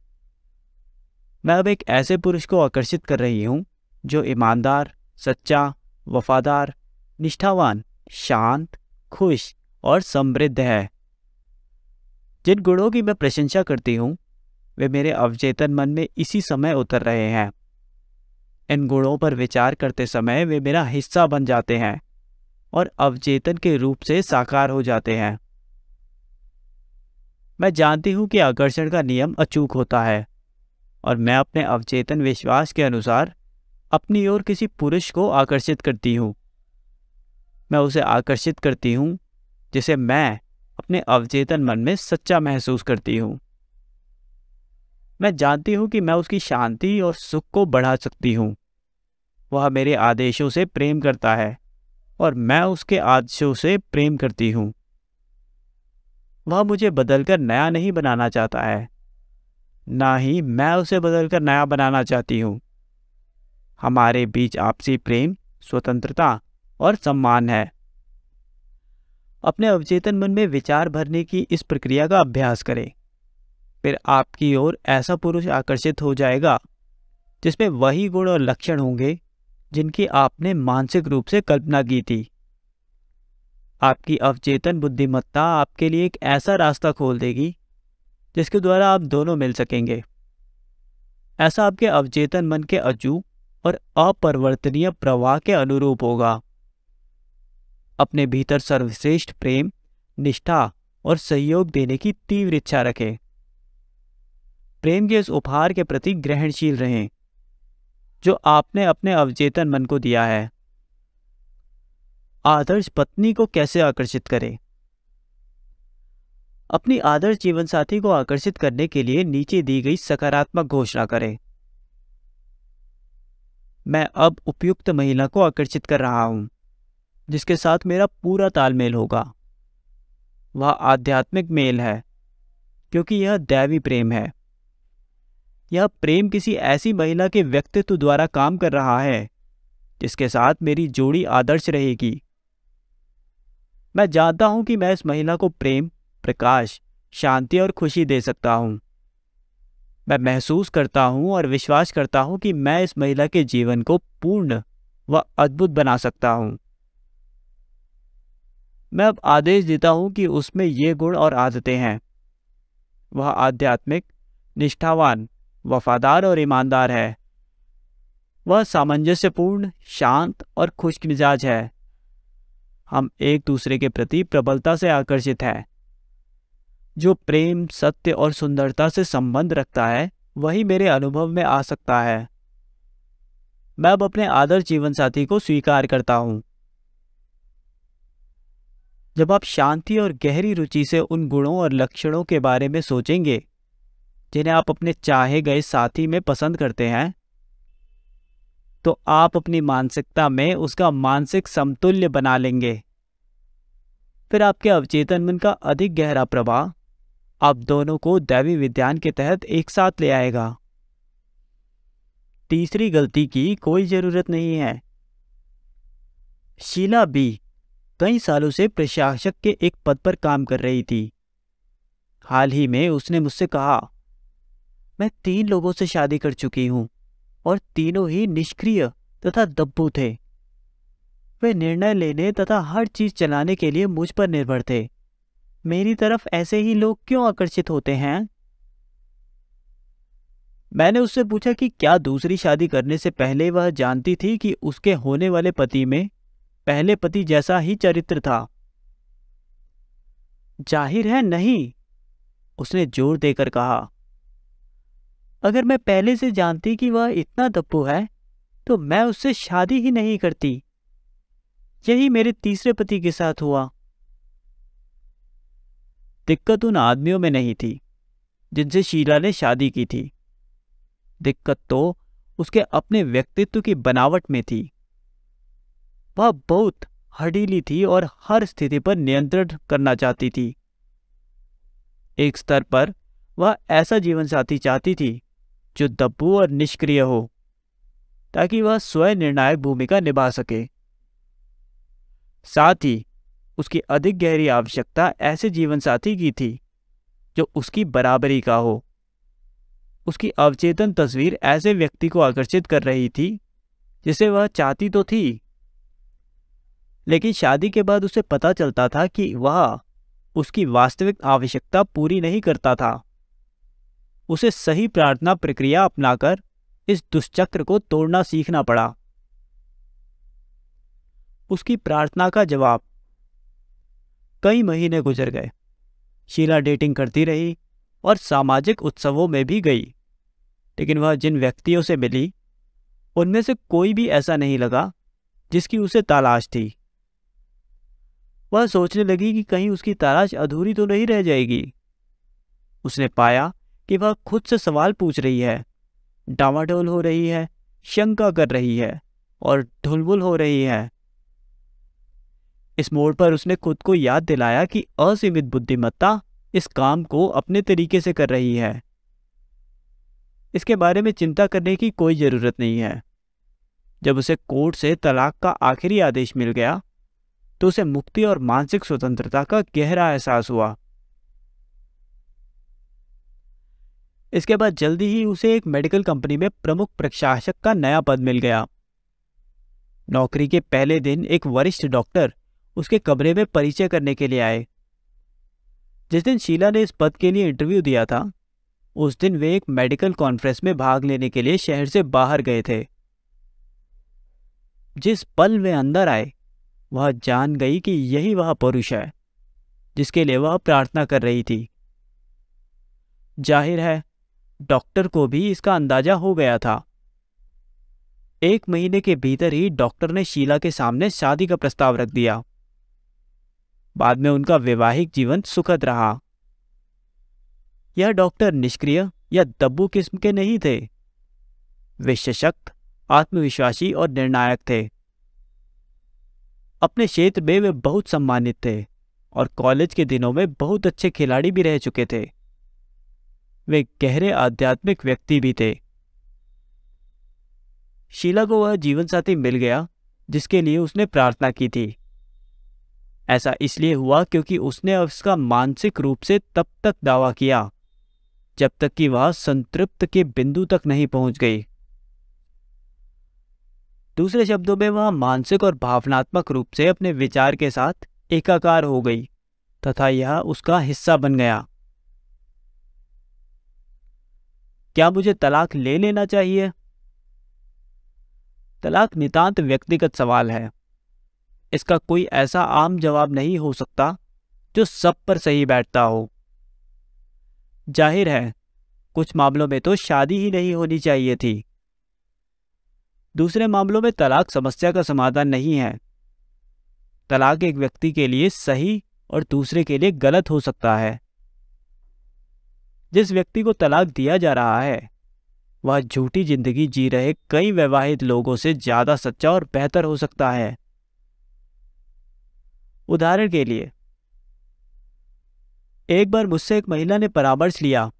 मैं अब एक ऐसे पुरुष को आकर्षित कर रही हूं जो ईमानदार सच्चा वफादार निष्ठावान शांत खुश और समृद्ध है जिन गुणों की मैं प्रशंसा करती हूं वे मेरे अवचेतन मन में इसी समय उतर रहे हैं इन गुणों पर विचार करते समय वे मेरा हिस्सा बन जाते हैं और अवचेतन के रूप से साकार हो जाते हैं मैं जानती हूं कि आकर्षण का नियम अचूक होता है और मैं अपने अवचेतन विश्वास के अनुसार अपनी ओर किसी पुरुष को आकर्षित करती हूं मैं उसे आकर्षित करती हूं जिसे मैं अपने अवचेतन मन में सच्चा महसूस करती हूँ मैं जानती हूँ कि मैं उसकी शांति और सुख को बढ़ा सकती हूँ वह मेरे आदेशों से प्रेम करता है और मैं उसके आदेशों से प्रेम करती हूँ वह मुझे बदलकर नया नहीं बनाना चाहता है ना ही मैं उसे बदलकर नया बनाना चाहती हूँ हमारे बीच आपसी प्रेम स्वतंत्रता और सम्मान है अपने अवचेतन मन में विचार भरने की इस प्रक्रिया का अभ्यास करें फिर आपकी ओर ऐसा पुरुष आकर्षित हो जाएगा जिसमें वही गुण और लक्षण होंगे जिनकी आपने मानसिक रूप से कल्पना की थी आपकी अवचेतन बुद्धिमत्ता आपके लिए एक ऐसा रास्ता खोल देगी जिसके द्वारा आप दोनों मिल सकेंगे ऐसा आपके अवचेतन मन के अचूक और अपरिवर्तनीय प्रवाह के अनुरूप होगा अपने भीतर सर्वश्रेष्ठ प्रेम निष्ठा और सहयोग देने की तीव्र इच्छा रखें प्रेम के इस उपहार के प्रति ग्रहणशील रहें जो आपने अपने अवचेतन मन को दिया है आदर्श पत्नी को कैसे आकर्षित करें अपनी आदर्श जीवन साथी को आकर्षित करने के लिए नीचे दी गई सकारात्मक घोषणा करें मैं अब उपयुक्त महिला को आकर्षित कर रहा हूं जिसके साथ मेरा पूरा तालमेल होगा वह आध्यात्मिक मेल है क्योंकि यह दैवी प्रेम है यह प्रेम किसी ऐसी महिला के व्यक्तित्व द्वारा काम कर रहा है जिसके साथ मेरी जोड़ी आदर्श रहेगी मैं जानता हूं कि मैं इस महिला को प्रेम प्रकाश शांति और खुशी दे सकता हूं मैं महसूस करता हूं और विश्वास करता हूं कि मैं इस महिला के जीवन को पूर्ण व अद्भुत बना सकता हूं मैं अब आदेश देता हूं कि उसमें ये गुण और आदतें हैं वह आध्यात्मिक निष्ठावान वफादार और ईमानदार है वह सामंजस्यपूर्ण शांत और खुश मिजाज है हम एक दूसरे के प्रति प्रबलता से आकर्षित हैं जो प्रेम सत्य और सुंदरता से संबंध रखता है वही मेरे अनुभव में आ सकता है मैं अब अपने आदर्श जीवन साथी को स्वीकार करता हूं जब आप शांति और गहरी रुचि से उन गुणों और लक्षणों के बारे में सोचेंगे जिन्हें आप अपने चाहे गए साथी में पसंद करते हैं तो आप अपनी मानसिकता में उसका मानसिक समतुल्य बना लेंगे फिर आपके अवचेतन मन का अधिक गहरा प्रभाव आप दोनों को दैवी विज्ञान के तहत एक साथ ले आएगा तीसरी गलती की कोई जरूरत नहीं है शीला बी कई सालों से प्रशासक के एक पद पर काम कर रही थी हाल ही में उसने मुझसे कहा मैं तीन लोगों से शादी कर चुकी हूं और तीनों ही निष्क्रिय तथा दब्बू थे वे निर्णय लेने तथा हर चीज चलाने के लिए मुझ पर निर्भर थे मेरी तरफ ऐसे ही लोग क्यों आकर्षित होते हैं मैंने उससे पूछा कि क्या दूसरी शादी करने से पहले वह जानती थी कि उसके होने वाले पति में पहले पति जैसा ही चरित्र था जाहिर है नहीं उसने जोर देकर कहा अगर मैं पहले से जानती कि वह इतना दप्पू है तो मैं उससे शादी ही नहीं करती यही मेरे तीसरे पति के साथ हुआ दिक्कत उन आदमियों में नहीं थी जिनसे शीला ने शादी की थी दिक्कत तो उसके अपने व्यक्तित्व की बनावट में थी वह बहुत हडीली थी और हर स्थिति पर नियंत्रण करना चाहती थी एक स्तर पर वह ऐसा जीवन साथी चाहती थी जो दबू और निष्क्रिय हो ताकि वह स्वयं निर्णायक भूमिका निभा सके साथ ही उसकी अधिक गहरी आवश्यकता ऐसे जीवनसाथी की थी जो उसकी बराबरी का हो उसकी अवचेतन तस्वीर ऐसे व्यक्ति को आकर्षित कर रही थी जिसे वह चाहती तो थी लेकिन शादी के बाद उसे पता चलता था कि वह उसकी वास्तविक आवश्यकता पूरी नहीं करता था उसे सही प्रार्थना प्रक्रिया अपनाकर इस दुष्चक्र को तोड़ना सीखना पड़ा उसकी प्रार्थना का जवाब कई महीने गुजर गए शीला डेटिंग करती रही और सामाजिक उत्सवों में भी गई लेकिन वह जिन व्यक्तियों से मिली उनमें से कोई भी ऐसा नहीं लगा जिसकी उसे तलाश थी वह सोचने लगी कि कहीं उसकी तलाश अधूरी तो नहीं रह जाएगी उसने पाया कि वह खुद से सवाल पूछ रही है डावाडोल हो रही है शंका कर रही है और ढुलबुल हो रही है इस मोड़ पर उसने खुद को याद दिलाया कि असीमित बुद्धिमत्ता इस काम को अपने तरीके से कर रही है इसके बारे में चिंता करने की कोई ज़रूरत नहीं है जब उसे कोर्ट से तलाक का आखिरी आदेश मिल गया तो उसे मुक्ति और मानसिक स्वतंत्रता का गहरा एहसास हुआ इसके बाद जल्दी ही उसे एक मेडिकल कंपनी में प्रमुख प्रशासक का नया पद मिल गया नौकरी के पहले दिन एक वरिष्ठ डॉक्टर उसके कमरे में परिचय करने के लिए आए जिस दिन शीला ने इस पद के लिए इंटरव्यू दिया था उस दिन वे एक मेडिकल कॉन्फ्रेंस में भाग लेने के लिए शहर से बाहर गए थे जिस पल वे अंदर आए वह जान गई कि यही वह पुरुष है जिसके लिए वह प्रार्थना कर रही थी जाहिर है डॉक्टर को भी इसका अंदाजा हो गया था एक महीने के भीतर ही डॉक्टर ने शीला के सामने शादी का प्रस्ताव रख दिया बाद में उनका वैवाहिक जीवन सुखद रहा यह डॉक्टर निष्क्रिय या दब्बू किस्म के नहीं थे वे सशक्त आत्मविश्वासी और निर्णायक थे अपने क्षेत्र में वे बहुत सम्मानित थे और कॉलेज के दिनों में बहुत अच्छे खिलाड़ी भी रह चुके थे वे गहरे आध्यात्मिक व्यक्ति भी थे शीला को वह जीवन साथी मिल गया जिसके लिए उसने प्रार्थना की थी ऐसा इसलिए हुआ क्योंकि उसने उसका मानसिक रूप से तब तक दावा किया जब तक कि वह संतृप्त के बिंदु तक नहीं पहुंच गई दूसरे शब्दों में वह मानसिक और भावनात्मक रूप से अपने विचार के साथ एकाकार हो गई तथा यह उसका हिस्सा बन गया क्या मुझे तलाक ले लेना चाहिए तलाक नितांत व्यक्तिगत सवाल है इसका कोई ऐसा आम जवाब नहीं हो सकता जो सब पर सही बैठता हो जाहिर है कुछ मामलों में तो शादी ही नहीं होनी चाहिए थी दूसरे मामलों में तलाक समस्या का समाधान नहीं है तलाक एक व्यक्ति के लिए सही और दूसरे के लिए गलत हो सकता है जिस व्यक्ति को तलाक दिया जा रहा है वह झूठी जिंदगी जी रहे कई वैवाहिक लोगों से ज्यादा सच्चा और बेहतर हो सकता है उदाहरण के लिए एक बार मुझसे एक महिला ने परामर्श लिया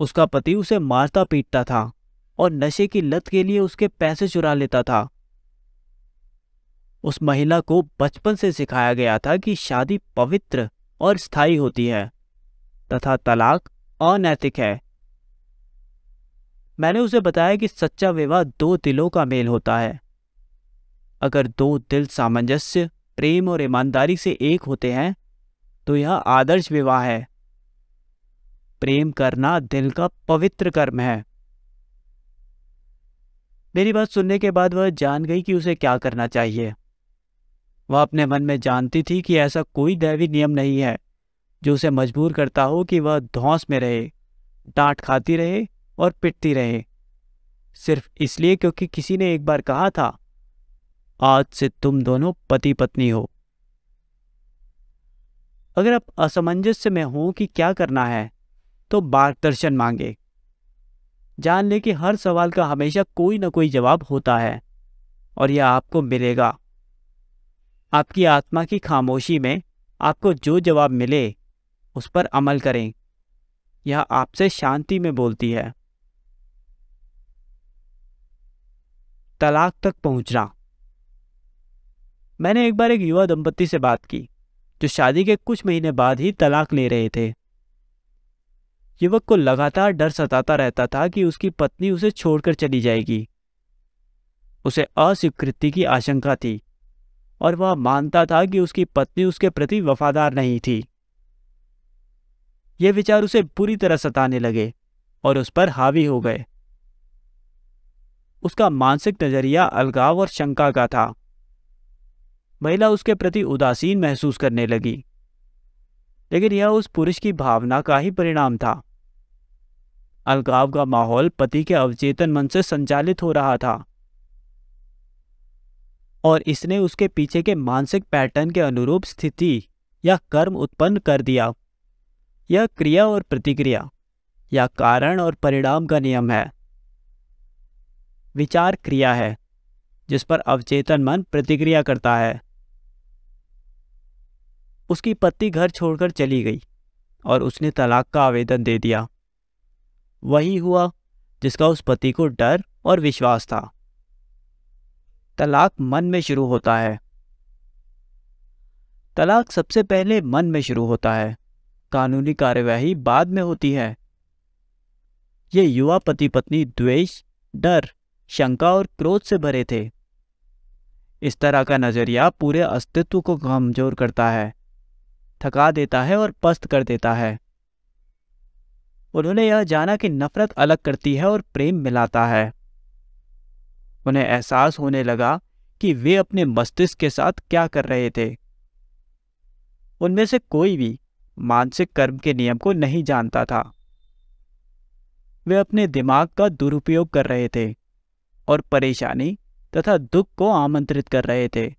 उसका पति उसे मारता पीटता था और नशे की लत के लिए उसके पैसे चुरा लेता था उस महिला को बचपन से सिखाया गया था कि शादी पवित्र और स्थायी होती है तथा तलाक अनैतिक है मैंने उसे बताया कि सच्चा विवाह दो दिलों का मेल होता है अगर दो दिल सामंजस्य प्रेम और ईमानदारी से एक होते हैं तो यह आदर्श विवाह है प्रेम करना दिल का पवित्र कर्म है मेरी बात सुनने के बाद वह जान गई कि उसे क्या करना चाहिए वह अपने मन में जानती थी कि ऐसा कोई दैवी नियम नहीं है जो उसे मजबूर करता हो कि वह धौंस में रहे डांट खाती रहे और पिटती रहे सिर्फ इसलिए क्योंकि किसी ने एक बार कहा था आज से तुम दोनों पति पत्नी हो अगर आप असमंजस में हो कि क्या करना है तो मार्गदर्शन मांगे जान ले कि हर सवाल का हमेशा कोई ना कोई जवाब होता है और यह आपको मिलेगा आपकी आत्मा की खामोशी में आपको जो जवाब मिले उस पर अमल करें यह आपसे शांति में बोलती है तलाक तक पहुंचना मैंने एक बार एक युवा दंपति से बात की जो शादी के कुछ महीने बाद ही तलाक ले रहे थे युवक को लगातार डर सताता रहता था कि उसकी पत्नी उसे छोड़कर चली जाएगी उसे अस्वीकृति की आशंका थी और वह मानता था कि उसकी पत्नी उसके प्रति वफादार नहीं थी ये विचार उसे पूरी तरह सताने लगे और उस पर हावी हो गए उसका मानसिक नजरिया अलगाव और शंका का था महिला उसके प्रति उदासीन महसूस करने लगी लेकिन यह उस पुरुष की भावना का ही परिणाम था अलगाव का माहौल पति के अवचेतन मन से संचालित हो रहा था और इसने उसके पीछे के मानसिक पैटर्न के अनुरूप स्थिति या कर्म उत्पन्न कर दिया यह क्रिया और प्रतिक्रिया या कारण और परिणाम का नियम है विचार क्रिया है जिस पर अवचेतन मन प्रतिक्रिया करता है उसकी पत्नी घर छोड़कर चली गई और उसने तलाक का आवेदन दे दिया वही हुआ जिसका उस पति को डर और विश्वास था तलाक मन में शुरू होता है तलाक सबसे पहले मन में शुरू होता है कानूनी कार्यवाही बाद में होती है ये युवा पति पत्नी द्वेष डर शंका और क्रोध से भरे थे इस तरह का नजरिया पूरे अस्तित्व को कमजोर करता है थका देता है और पस्त कर देता है उन्होंने यह जाना कि नफरत अलग करती है और प्रेम मिलाता है उन्हें एहसास होने लगा कि वे अपने मस्तिष्क के साथ क्या कर रहे थे उनमें से कोई भी मानसिक कर्म के नियम को नहीं जानता था वे अपने दिमाग का दुरुपयोग कर रहे थे और परेशानी तथा दुख को आमंत्रित कर रहे थे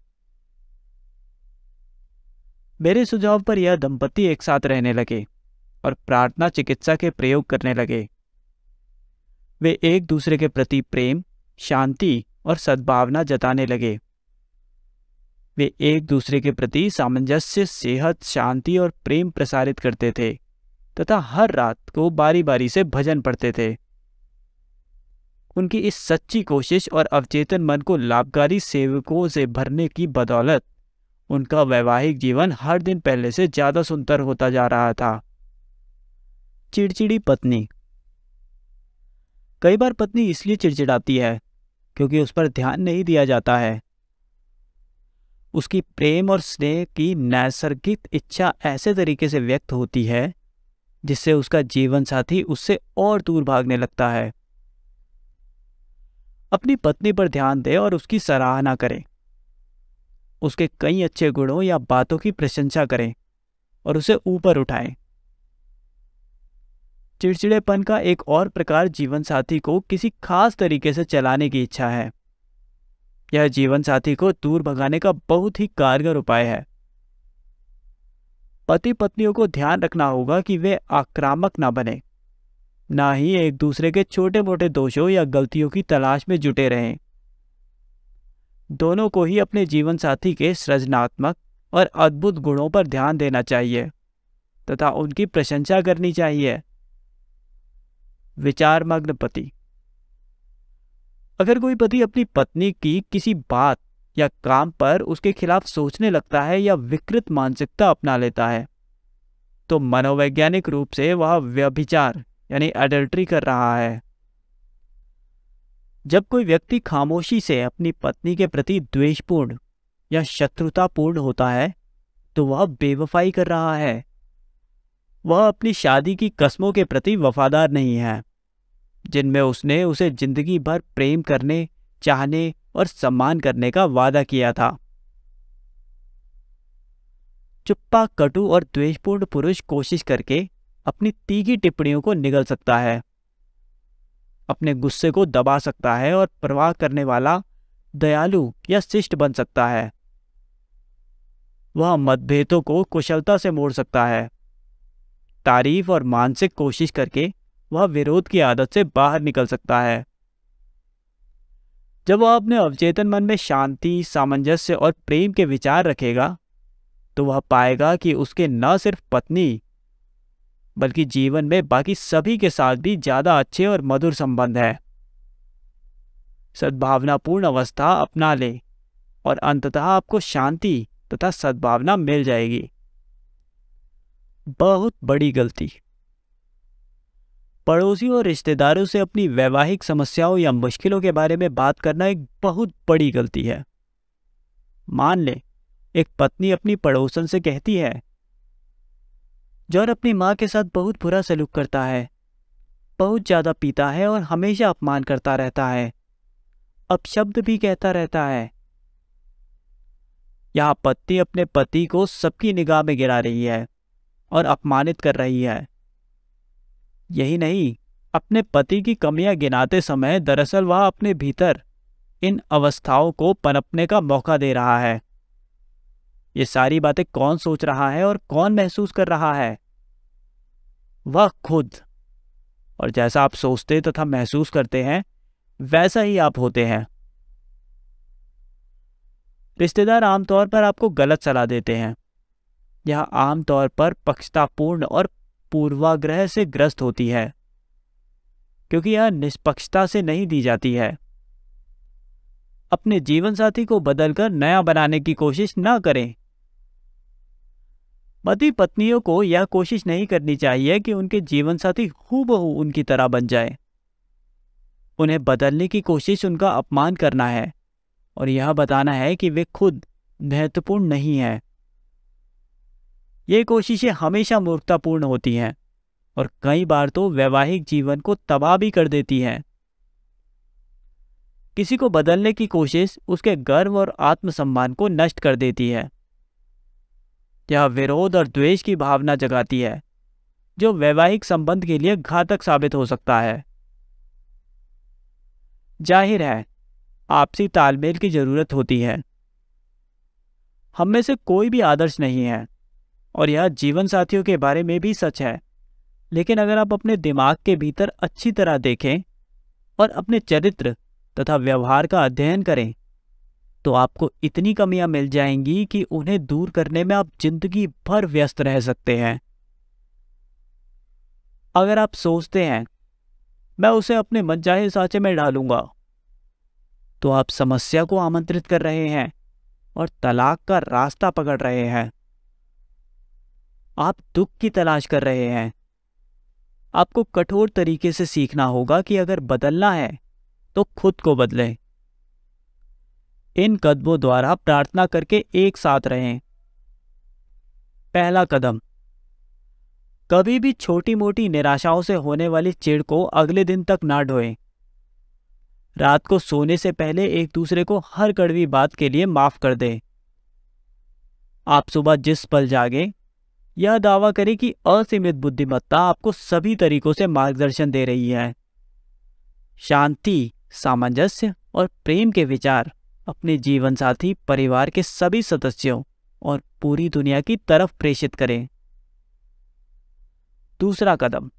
मेरे सुझाव पर यह दंपति एक साथ रहने लगे और प्रार्थना चिकित्सा के प्रयोग करने लगे वे एक दूसरे के प्रति प्रेम शांति और सद्भावना जताने लगे वे एक दूसरे के प्रति सामंजस्य सेहत शांति और प्रेम प्रसारित करते थे तथा हर रात को बारी बारी से भजन पढ़ते थे उनकी इस सच्ची कोशिश और अवचेतन मन को लाभकारी सेवकों से भरने की बदौलत उनका वैवाहिक जीवन हर दिन पहले से ज़्यादा सुंदर होता जा रहा था चिड़चिड़ी पत्नी कई बार पत्नी इसलिए चिड़चिड़ाती है क्योंकि उस पर ध्यान नहीं दिया जाता है उसकी प्रेम और स्नेह की नैसर्गिक इच्छा ऐसे तरीके से व्यक्त होती है जिससे उसका जीवन साथी उससे और दूर भागने लगता है अपनी पत्नी पर ध्यान दें और उसकी सराहना करें उसके कई अच्छे गुणों या बातों की प्रशंसा करें और उसे ऊपर उठाएं चिड़चिड़ेपन का एक और प्रकार जीवन साथी को किसी खास तरीके से चलाने की इच्छा है यह जीवन साथी को दूर भगाने का बहुत ही कारगर उपाय है पति पत्नियों को ध्यान रखना होगा कि वे आक्रामक ना बने ना ही एक दूसरे के छोटे मोटे दोषों या गलतियों की तलाश में जुटे रहें दोनों को ही अपने जीवन साथी के सृजनात्मक और अद्भुत गुणों पर ध्यान देना चाहिए तथा उनकी प्रशंसा करनी चाहिए विचारमग्न पति अगर कोई पति अपनी पत्नी की किसी बात या काम पर उसके खिलाफ सोचने लगता है या विकृत मानसिकता अपना लेता है तो मनोवैज्ञानिक रूप से वह व्यभिचार यानी एडल्ट्री कर रहा है जब कोई व्यक्ति खामोशी से अपनी पत्नी के प्रति द्वेषपूर्ण या शत्रुतापूर्ण होता है तो वह बेवफाई कर रहा है वह अपनी शादी की कस्मों के प्रति वफादार नहीं है जिनमें उसने उसे जिंदगी भर प्रेम करने चाहने और सम्मान करने का वादा किया था चुप्पा कटु और द्वेषपूर्ण पुरुष कोशिश करके अपनी तीखी टिप्पणियों को निगल सकता है अपने गुस्से को दबा सकता है और प्रवाह करने वाला दयालु या शिष्ट बन सकता है वह मतभेदों को कुशलता से मोड़ सकता है तारीफ और मानसिक कोशिश करके वह विरोध की आदत से बाहर निकल सकता है जब वह अपने अवचेतन मन में शांति सामंजस्य और प्रेम के विचार रखेगा तो वह पाएगा कि उसके न सिर्फ पत्नी बल्कि जीवन में बाकी सभी के साथ भी ज़्यादा अच्छे और मधुर संबंध है सद्भावनापूर्ण अवस्था अपना ले और अंततः आपको शांति तथा सद्भावना मिल जाएगी बहुत बड़ी गलती पड़ोसियों और रिश्तेदारों से अपनी वैवाहिक समस्याओं या मुश्किलों के बारे में बात करना एक बहुत बड़ी गलती है मान ले एक पत्नी अपनी पड़ोसन से कहती है जॉन अपनी माँ के साथ बहुत बुरा सलूक करता है बहुत ज़्यादा पीता है और हमेशा अपमान करता रहता है अपशब्द भी कहता रहता है यहां पत्नी अपने पति को सबकी निगाह में गिरा रही है और अपमानित कर रही है यही नहीं अपने पति की कमियां गिनाते समय दरअसल वह अपने भीतर इन अवस्थाओं को पनपने का मौका दे रहा है ये सारी बातें कौन सोच रहा है और कौन महसूस कर रहा है वह खुद और जैसा आप सोचते तथा महसूस करते हैं वैसा ही आप होते हैं रिश्तेदार आमतौर पर आपको गलत सलाह देते हैं यह आमतौर पर पक्षतापूर्ण और पूर्वाग्रह से ग्रस्त होती है क्योंकि यह निष्पक्षता से नहीं दी जाती है अपने जीवन साथी को बदलकर नया बनाने की कोशिश न करें पति पत्नियों को यह कोशिश नहीं करनी चाहिए कि उनके जीवन साथी हूबहू उनकी तरह बन जाए उन्हें बदलने की कोशिश उनका अपमान करना है और यह बताना है कि वे खुद महत्वपूर्ण नहीं है ये कोशिशें हमेशा मूर्खतापूर्ण होती हैं और कई बार तो वैवाहिक जीवन को तबाह भी कर देती हैं किसी को बदलने की कोशिश उसके गर्व और आत्मसम्मान को नष्ट कर देती है यह विरोध और द्वेष की भावना जगाती है जो वैवाहिक संबंध के लिए घातक साबित हो सकता है जाहिर है आपसी तालमेल की जरूरत होती है हम में से कोई भी आदर्श नहीं है और यह जीवन साथियों के बारे में भी सच है लेकिन अगर आप अपने दिमाग के भीतर अच्छी तरह देखें और अपने चरित्र तथा व्यवहार का अध्ययन करें तो आपको इतनी कमियां मिल जाएंगी कि उन्हें दूर करने में आप जिंदगी भर व्यस्त रह सकते हैं अगर आप सोचते हैं मैं उसे अपने मनचाहे सांचे में डालूंगा तो आप समस्या को आमंत्रित कर रहे हैं और तलाक का रास्ता पकड़ रहे हैं आप दुख की तलाश कर रहे हैं आपको कठोर तरीके से सीखना होगा कि अगर बदलना है तो खुद को बदलें इन कदमों द्वारा प्रार्थना करके एक साथ रहें पहला कदम कभी भी छोटी मोटी निराशाओं से होने वाली चिड़ को अगले दिन तक ना ढोएं रात को सोने से पहले एक दूसरे को हर कड़वी बात के लिए माफ कर दें आप सुबह जिस पल जागे यह दावा करें कि असीमित बुद्धिमत्ता आपको सभी तरीकों से मार्गदर्शन दे रही है शांति सामंजस्य और प्रेम के विचार अपने जीवन साथी परिवार के सभी सदस्यों और पूरी दुनिया की तरफ प्रेषित करें दूसरा कदम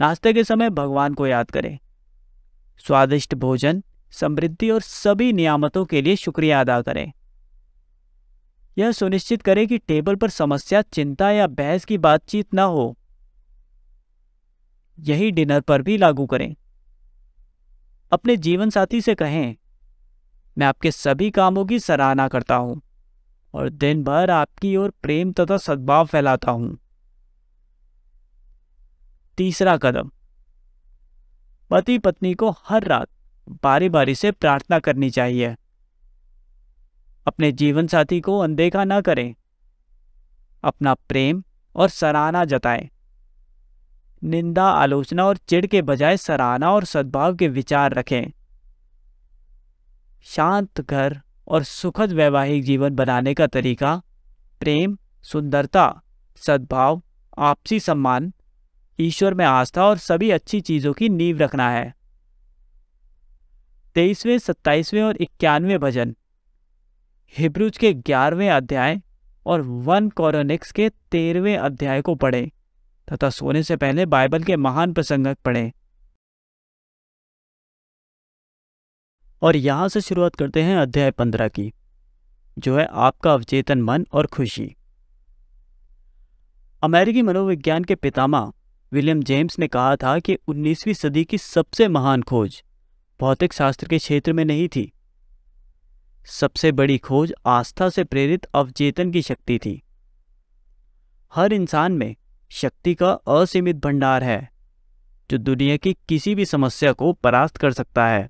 नाश्ते के समय भगवान को याद करें स्वादिष्ट भोजन समृद्धि और सभी नियामतों के लिए शुक्रिया अदा करें यह सुनिश्चित करें कि टेबल पर समस्या चिंता या बहस की बातचीत ना हो यही डिनर पर भी लागू करें अपने जीवन साथी से कहें मैं आपके सभी कामों की सराहना करता हूं और दिन भर आपकी ओर प्रेम तथा सद्भाव फैलाता हूं तीसरा कदम पति पत्नी को हर रात बारी बारी से प्रार्थना करनी चाहिए अपने जीवन साथी को अनदेखा न करें अपना प्रेम और सराहना जताएं निंदा आलोचना और चिड़ के बजाय सराहना और सद्भाव के विचार रखें शांत घर और सुखद वैवाहिक जीवन बनाने का तरीका प्रेम सुंदरता सद्भाव आपसी सम्मान ईश्वर में आस्था और सभी अच्छी चीज़ों की नींव रखना है तेईसवें सत्ताईसवें और इक्यानवे भजन हिब्रूज के ग्यारहवें अध्याय और वन कॉरोनिक्स के तेरहवें अध्याय को पढ़ें तथा सोने से पहले बाइबल के महान प्रसंगक पढ़ें और यहाँ से शुरुआत करते हैं अध्याय पंद्रह की जो है आपका अवचेतन मन और खुशी अमेरिकी मनोविज्ञान के पितामा विलियम जेम्स ने कहा था कि 19वीं सदी की सबसे महान खोज भौतिक शास्त्र के क्षेत्र में नहीं थी सबसे बड़ी खोज आस्था से प्रेरित अवचेतन की शक्ति थी हर इंसान में शक्ति का असीमित भंडार है जो दुनिया की किसी भी समस्या को परास्त कर सकता है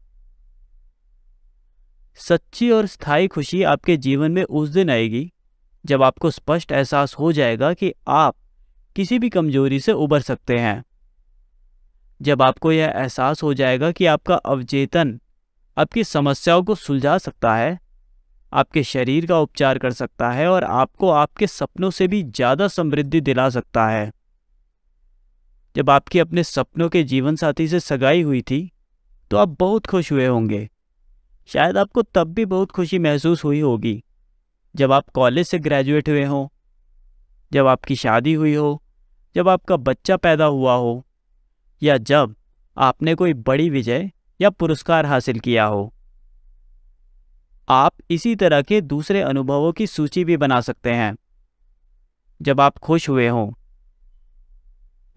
सच्ची और स्थायी खुशी आपके जीवन में उस दिन आएगी जब आपको स्पष्ट एहसास हो जाएगा कि आप किसी भी कमजोरी से उबर सकते हैं जब आपको यह एहसास हो जाएगा कि आपका अवचेतन आपकी समस्याओं को सुलझा सकता है आपके शरीर का उपचार कर सकता है और आपको आपके सपनों से भी ज़्यादा समृद्धि दिला सकता है जब आपकी अपने सपनों के जीवन साथी से सगाई हुई थी तो आप बहुत खुश हुए होंगे शायद आपको तब भी बहुत खुशी महसूस हुई होगी जब आप कॉलेज से ग्रेजुएट हुए हों जब आपकी शादी हुई हो जब आपका बच्चा पैदा हुआ हो या जब आपने कोई बड़ी विजय या पुरस्कार हासिल किया हो आप इसी तरह के दूसरे अनुभवों की सूची भी बना सकते हैं जब आप खुश हुए हों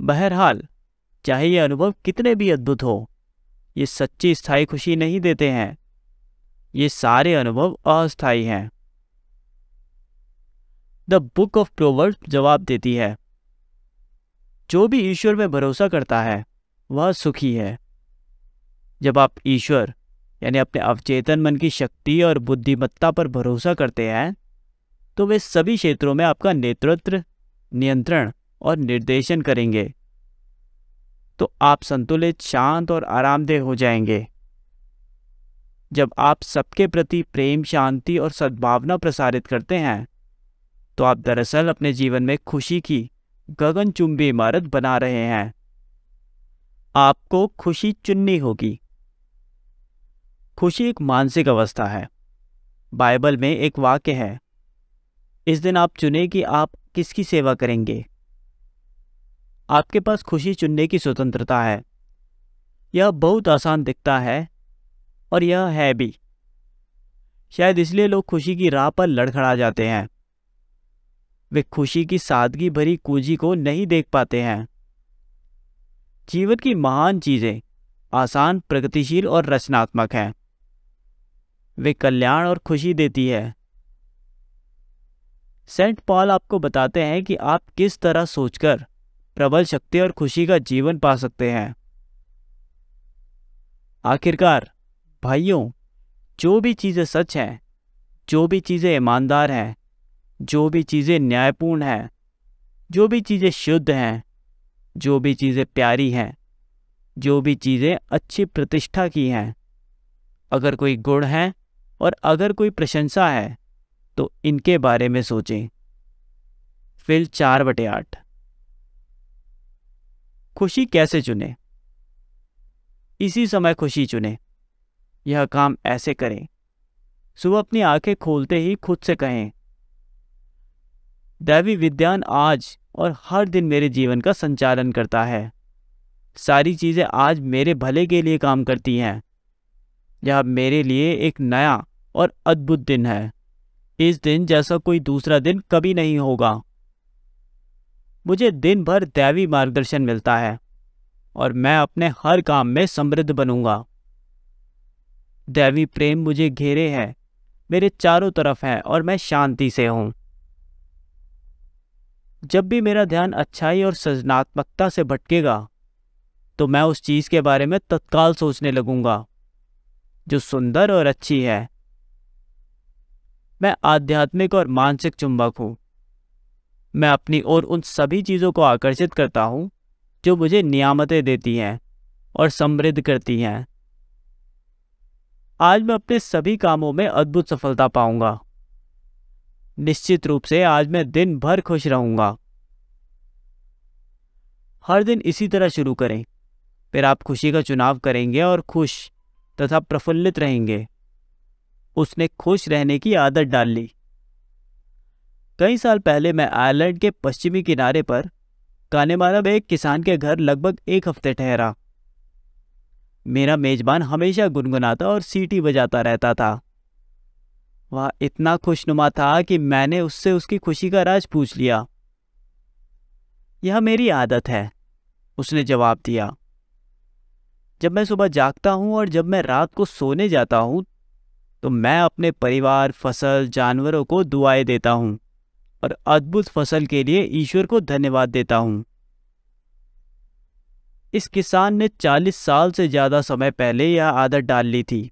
बहरहाल चाहे ये अनुभव कितने भी अद्भुत हो ये सच्ची स्थायी खुशी नहीं देते हैं ये सारे अनुभव अस्थायी हैं द बुक ऑफ प्रोवर्ब जवाब देती है जो भी ईश्वर में भरोसा करता है वह सुखी है जब आप ईश्वर यानी अपने अवचेतन मन की शक्ति और बुद्धिमत्ता पर भरोसा करते हैं तो वे सभी क्षेत्रों में आपका नेतृत्व नियंत्रण और निर्देशन करेंगे तो आप संतुलित शांत और आरामदेह हो जाएंगे जब आप सबके प्रति प्रेम शांति और सद्भावना प्रसारित करते हैं तो आप दरअसल अपने जीवन में खुशी की गगनचुंबी इमारत बना रहे हैं आपको खुशी चुननी होगी खुशी एक मानसिक अवस्था है बाइबल में एक वाक्य है इस दिन आप चुने कि आप किसकी सेवा करेंगे आपके पास खुशी चुनने की स्वतंत्रता है यह बहुत आसान दिखता है और यह है भी शायद इसलिए लोग खुशी की राह पर लड़खड़ा जाते हैं वे खुशी की सादगी भरी कूजी को नहीं देख पाते हैं जीवन की महान चीज़ें आसान प्रगतिशील और रचनात्मक हैं वे कल्याण और खुशी देती है सेंट पॉल आपको बताते हैं कि आप किस तरह सोचकर प्रबल शक्ति और खुशी का जीवन पा सकते हैं आखिरकार भाइयों जो भी चीज़ें सच हैं जो भी चीज़ें ईमानदार हैं जो भी चीज़ें न्यायपूर्ण हैं जो भी चीज़ें शुद्ध हैं जो भी चीज़ें प्यारी हैं जो भी चीज़ें अच्छी प्रतिष्ठा की हैं अगर कोई गुण हैं और अगर कोई प्रशंसा है तो इनके बारे में सोचें फिल चार बटे आठ खुशी कैसे चुने इसी समय खुशी चुने यह काम ऐसे करें सुबह अपनी आंखें खोलते ही खुद से कहें दैवी विज्ञान आज और हर दिन मेरे जीवन का संचालन करता है सारी चीज़ें आज मेरे भले के लिए काम करती हैं यह मेरे लिए एक नया और अद्भुत दिन है इस दिन जैसा कोई दूसरा दिन कभी नहीं होगा मुझे दिन भर दैवी मार्गदर्शन मिलता है और मैं अपने हर काम में समृद्ध बनूंगा दैवी प्रेम मुझे घेरे है मेरे चारों तरफ है और मैं शांति से हूं जब भी मेरा ध्यान अच्छाई और सृजनात्मकता से भटकेगा तो मैं उस चीज़ के बारे में तत्काल सोचने लगूंगा जो सुंदर और अच्छी है मैं आध्यात्मिक और मानसिक चुंबक हूँ मैं अपनी ओर उन सभी चीज़ों को आकर्षित करता हूँ जो मुझे नियामतें देती हैं और समृद्ध करती हैं आज मैं अपने सभी कामों में अद्भुत सफलता पाऊंगा निश्चित रूप से आज मैं दिन भर खुश रहूंगा हर दिन इसी तरह शुरू करें फिर आप खुशी का चुनाव करेंगे और खुश तथा प्रफुल्लित रहेंगे उसने खुश रहने की आदत डाल ली कई साल पहले मैं आयरलैंड के पश्चिमी किनारे पर कानेमारा में एक किसान के घर लगभग एक हफ्ते ठहरा मेरा मेजबान हमेशा गुनगुनाता और सीटी बजाता रहता था वह इतना खुशनुमा था कि मैंने उससे उसकी खुशी का राज पूछ लिया यह मेरी आदत है उसने जवाब दिया जब मैं सुबह जागता हूं और जब मैं रात को सोने जाता हूं तो मैं अपने परिवार फसल जानवरों को दुआएं देता हूँ और अद्भुत फसल के लिए ईश्वर को धन्यवाद देता हूँ इस किसान ने 40 साल से ज़्यादा समय पहले यह आदत डाल ली थी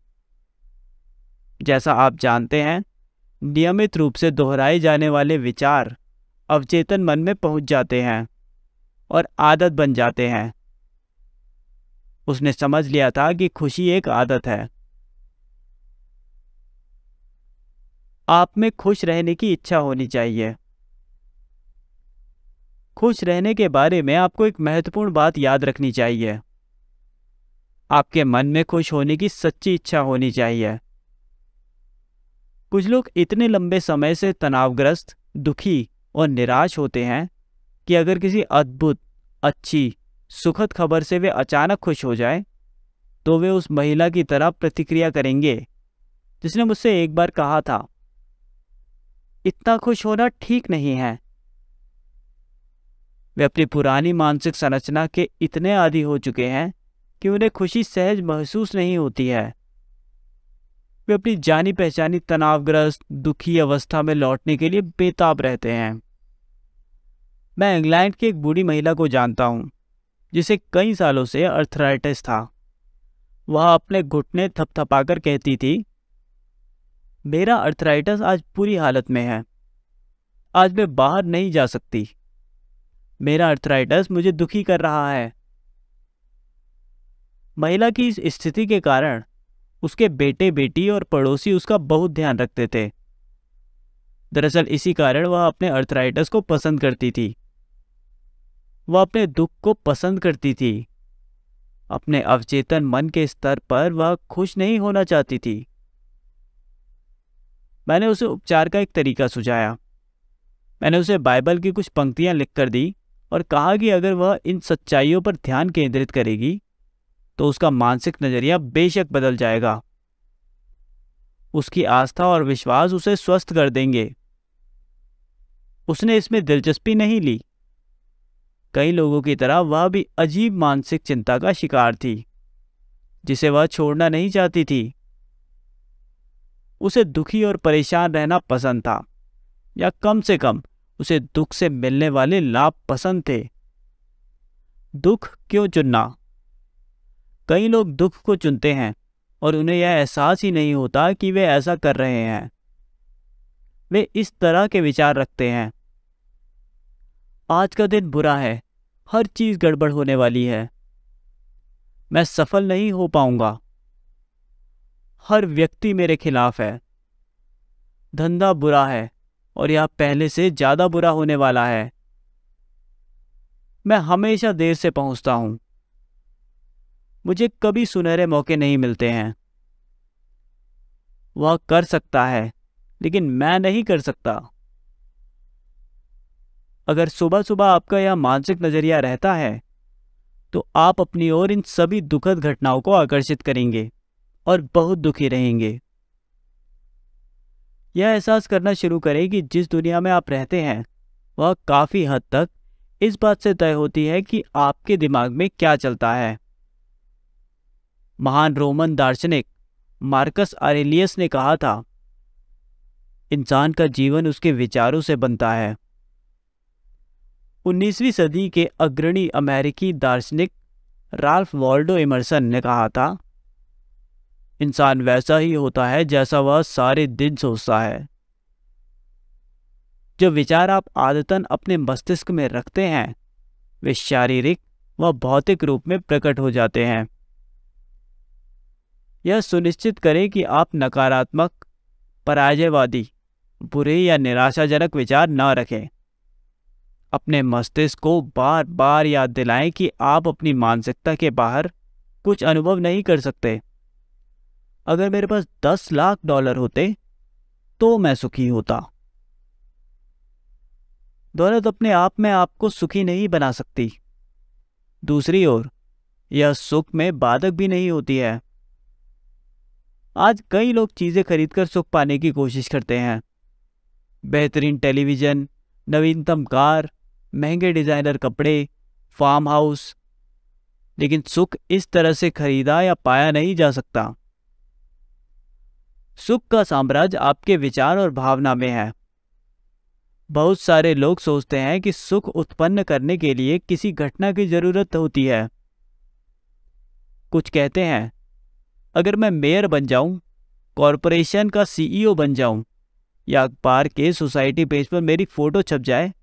जैसा आप जानते हैं नियमित रूप से दोहराए जाने वाले विचार अवचेतन मन में पहुंच जाते हैं और आदत बन जाते हैं उसने समझ लिया था कि खुशी एक आदत है आप में खुश रहने की इच्छा होनी चाहिए खुश रहने के बारे में आपको एक महत्वपूर्ण बात याद रखनी चाहिए आपके मन में खुश होने की सच्ची इच्छा होनी चाहिए कुछ लोग इतने लंबे समय से तनावग्रस्त दुखी और निराश होते हैं कि अगर किसी अद्भुत अच्छी सुखद खबर से वे अचानक खुश हो जाए तो वे उस महिला की तरह प्रतिक्रिया करेंगे जिसने मुझसे एक बार कहा था इतना खुश होना ठीक नहीं है वे अपनी पुरानी मानसिक संरचना के इतने आदि हो चुके हैं कि उन्हें खुशी सहज महसूस नहीं होती है वे अपनी जानी पहचानी तनावग्रस्त दुखी अवस्था में लौटने के लिए बेताब रहते हैं मैं इंग्लैंड की एक बूढ़ी महिला को जानता हूं जिसे कई सालों से अर्थराइटिस था वह अपने घुटने थपथपाकर कहती थी मेरा अर्थराइटस आज पूरी हालत में है आज मैं बाहर नहीं जा सकती मेरा अर्थराइटस मुझे दुखी कर रहा है महिला की इस स्थिति के कारण उसके बेटे बेटी और पड़ोसी उसका बहुत ध्यान रखते थे दरअसल इसी कारण वह अपने अर्थराइटस को पसंद करती थी वह अपने दुख को पसंद करती थी अपने अवचेतन मन के स्तर पर वह खुश नहीं होना चाहती थी मैंने उसे उपचार का एक तरीका सुझाया मैंने उसे बाइबल की कुछ पंक्तियां लिख कर दी और कहा कि अगर वह इन सच्चाइयों पर ध्यान केंद्रित करेगी तो उसका मानसिक नज़रिया बेशक बदल जाएगा उसकी आस्था और विश्वास उसे स्वस्थ कर देंगे उसने इसमें दिलचस्पी नहीं ली कई लोगों की तरह वह भी अजीब मानसिक चिंता का शिकार थी जिसे वह छोड़ना नहीं चाहती थी उसे दुखी और परेशान रहना पसंद था या कम से कम उसे दुख से मिलने वाले लाभ पसंद थे दुख क्यों चुनना कई लोग दुख को चुनते हैं और उन्हें यह एहसास ही नहीं होता कि वे ऐसा कर रहे हैं वे इस तरह के विचार रखते हैं आज का दिन बुरा है हर चीज़ गड़बड़ होने वाली है मैं सफल नहीं हो पाऊंगा हर व्यक्ति मेरे खिलाफ है धंधा बुरा है और यह पहले से ज्यादा बुरा होने वाला है मैं हमेशा देर से पहुंचता हूं मुझे कभी सुनहरे मौके नहीं मिलते हैं वह कर सकता है लेकिन मैं नहीं कर सकता अगर सुबह सुबह आपका यह मानसिक नजरिया रहता है तो आप अपनी ओर इन सभी दुखद घटनाओं को आकर्षित करेंगे और बहुत दुखी रहेंगे यह एहसास करना शुरू करें कि जिस दुनिया में आप रहते हैं वह काफ़ी हद तक इस बात से तय होती है कि आपके दिमाग में क्या चलता है महान रोमन दार्शनिक मार्कस आरेलियस ने कहा था इंसान का जीवन उसके विचारों से बनता है 19वीं सदी के अग्रणी अमेरिकी दार्शनिक राल्फ वॉल्डो इमर्सन ने कहा था इंसान वैसा ही होता है जैसा वह सारे दिन सोचता है जो विचार आप आदतन अपने मस्तिष्क में रखते हैं वे शारीरिक व भौतिक रूप में प्रकट हो जाते हैं यह सुनिश्चित करें कि आप नकारात्मक पराजयवादी बुरे या निराशाजनक विचार न रखें अपने मस्तिष्क को बार बार याद दिलाएं कि आप अपनी मानसिकता के बाहर कुछ अनुभव नहीं कर सकते अगर मेरे पास दस लाख डॉलर होते तो मैं सुखी होता दौलत अपने आप में आपको सुखी नहीं बना सकती दूसरी ओर यह सुख में बाधक भी नहीं होती है आज कई लोग चीज़ें खरीदकर सुख पाने की कोशिश करते हैं बेहतरीन टेलीविज़न नवीनतम कार महंगे डिज़ाइनर कपड़े फार्म हाउस लेकिन सुख इस तरह से खरीदा या पाया नहीं जा सकता सुख का साम्राज्य आपके विचार और भावना में है बहुत सारे लोग सोचते हैं कि सुख उत्पन्न करने के लिए किसी घटना की जरूरत होती है कुछ कहते हैं अगर मैं मेयर बन जाऊं, कॉरपोरेशन का सीईओ बन जाऊं, या अखबार के सोसाइटी पेज पर मेरी फोटो छप जाए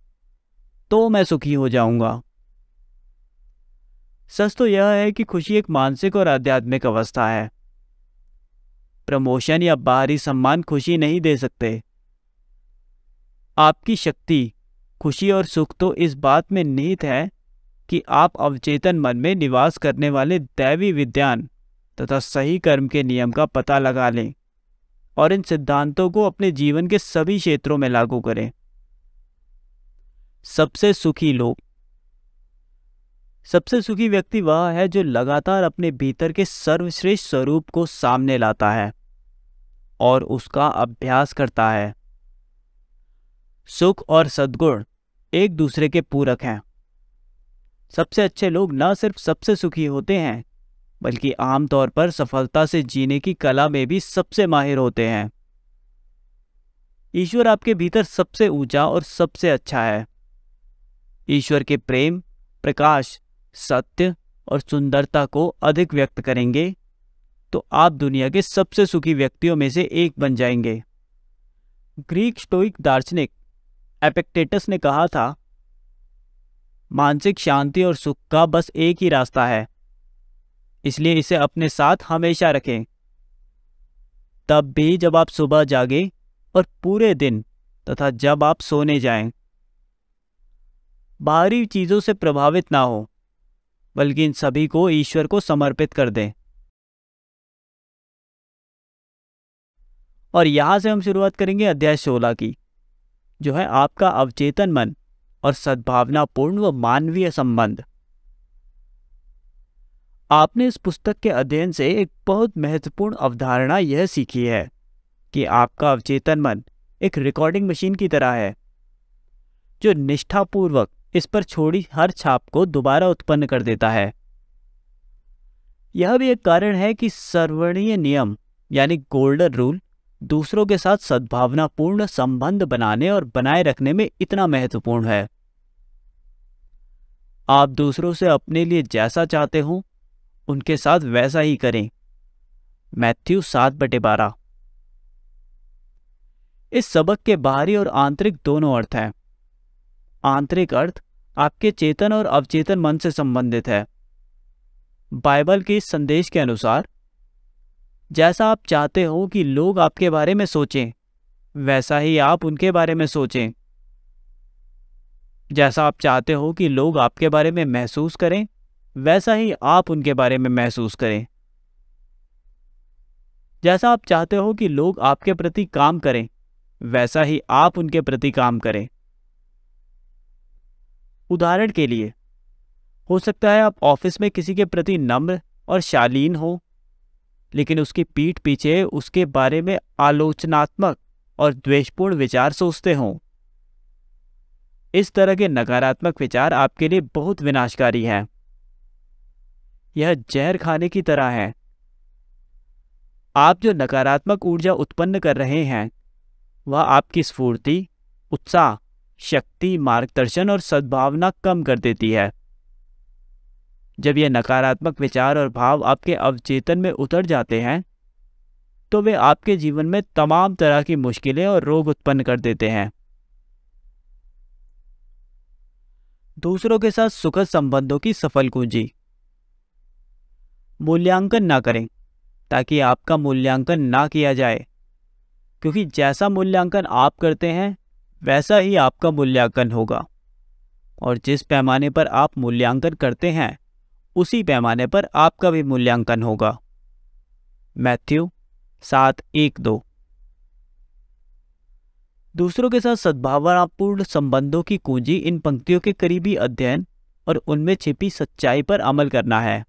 तो मैं सुखी हो जाऊंगा सच तो यह है कि खुशी एक मानसिक और आध्यात्मिक अवस्था है प्रमोशन या बाहरी सम्मान खुशी नहीं दे सकते आपकी शक्ति खुशी और सुख तो इस बात में निहित है कि आप अवचेतन मन में निवास करने वाले दैवी विज्ञान तथा सही कर्म के नियम का पता लगा लें और इन सिद्धांतों को अपने जीवन के सभी क्षेत्रों में लागू करें सबसे सुखी लोग सबसे सुखी व्यक्ति वह है जो लगातार अपने भीतर के सर्वश्रेष्ठ स्वरूप को सामने लाता है और उसका अभ्यास करता है सुख और सद्गुण एक दूसरे के पूरक हैं सबसे अच्छे लोग न सिर्फ सबसे सुखी होते हैं बल्कि आमतौर पर सफलता से जीने की कला में भी सबसे माहिर होते हैं ईश्वर आपके भीतर सबसे ऊंचा और सबसे अच्छा है ईश्वर के प्रेम प्रकाश सत्य और सुंदरता को अधिक व्यक्त करेंगे तो आप दुनिया के सबसे सुखी व्यक्तियों में से एक बन जाएंगे ग्रीक स्टोइक दार्शनिक एपेक्टेटस ने कहा था मानसिक शांति और सुख का बस एक ही रास्ता है इसलिए इसे अपने साथ हमेशा रखें तब भी जब आप सुबह जागे और पूरे दिन तथा जब आप सोने जाएं बाहरी चीज़ों से प्रभावित ना हो बल्कि इन सभी को ईश्वर को समर्पित कर दें और यहां से हम शुरुआत करेंगे अध्याय सोलह की जो है आपका अवचेतन मन और सद्भावना पूर्ण व मानवीय संबंध आपने इस पुस्तक के अध्ययन से एक बहुत महत्वपूर्ण अवधारणा यह सीखी है कि आपका अवचेतन मन एक रिकॉर्डिंग मशीन की तरह है जो निष्ठापूर्वक इस पर छोड़ी हर छाप को दोबारा उत्पन्न कर देता है यह भी एक कारण है कि सर्वणीय नियम यानी गोल्डन रूल दूसरों के साथ सद्भावनापूर्ण संबंध बनाने और बनाए रखने में इतना महत्वपूर्ण है आप दूसरों से अपने लिए जैसा चाहते हो उनके साथ वैसा ही करें मैथ्यू सात बटे बारह इस सबक के बाहरी और आंतरिक दोनों अर्थ हैं आंतरिक अर्थ आपके चेतन और अवचेतन मन से संबंधित है बाइबल के इस संदेश के अनुसार जैसा आप चाहते हो कि लोग आपके बारे में सोचें वैसा ही आप उनके बारे में सोचें जैसा आप चाहते हो कि लोग आपके बारे में महसूस करें वैसा ही आप उनके बारे में महसूस करें जैसा आप चाहते हो कि लोग आपके प्रति काम करें वैसा ही आप उनके प्रति काम करें उदाहरण के लिए हो सकता है आप ऑफिस में किसी के प्रति नम्र और शालीन हो लेकिन उसकी पीठ पीछे उसके बारे में आलोचनात्मक और द्वेषपूर्ण विचार सोचते हों इस तरह के नकारात्मक विचार आपके लिए बहुत विनाशकारी हैं यह जहर खाने की तरह है आप जो नकारात्मक ऊर्जा उत्पन्न कर रहे हैं वह आपकी स्फूर्ति उत्साह शक्ति मार्गदर्शन और सद्भावना कम कर देती है जब ये नकारात्मक विचार और भाव आपके अवचेतन में उतर जाते हैं तो वे आपके जीवन में तमाम तरह की मुश्किलें और रोग उत्पन्न कर देते हैं दूसरों के साथ सुखद संबंधों की सफल कुंजी मूल्यांकन ना करें ताकि आपका मूल्यांकन ना किया जाए क्योंकि जैसा मूल्यांकन आप करते हैं वैसा ही आपका मूल्यांकन होगा और जिस पैमाने पर आप मूल्यांकन करते हैं उसी पैमाने पर आपका भी मूल्यांकन होगा मैथ्यू सात एक दो दूसरों के साथ सद्भावनापूर्ण संबंधों की कुंजी इन पंक्तियों के करीबी अध्ययन और उनमें छिपी सच्चाई पर अमल करना है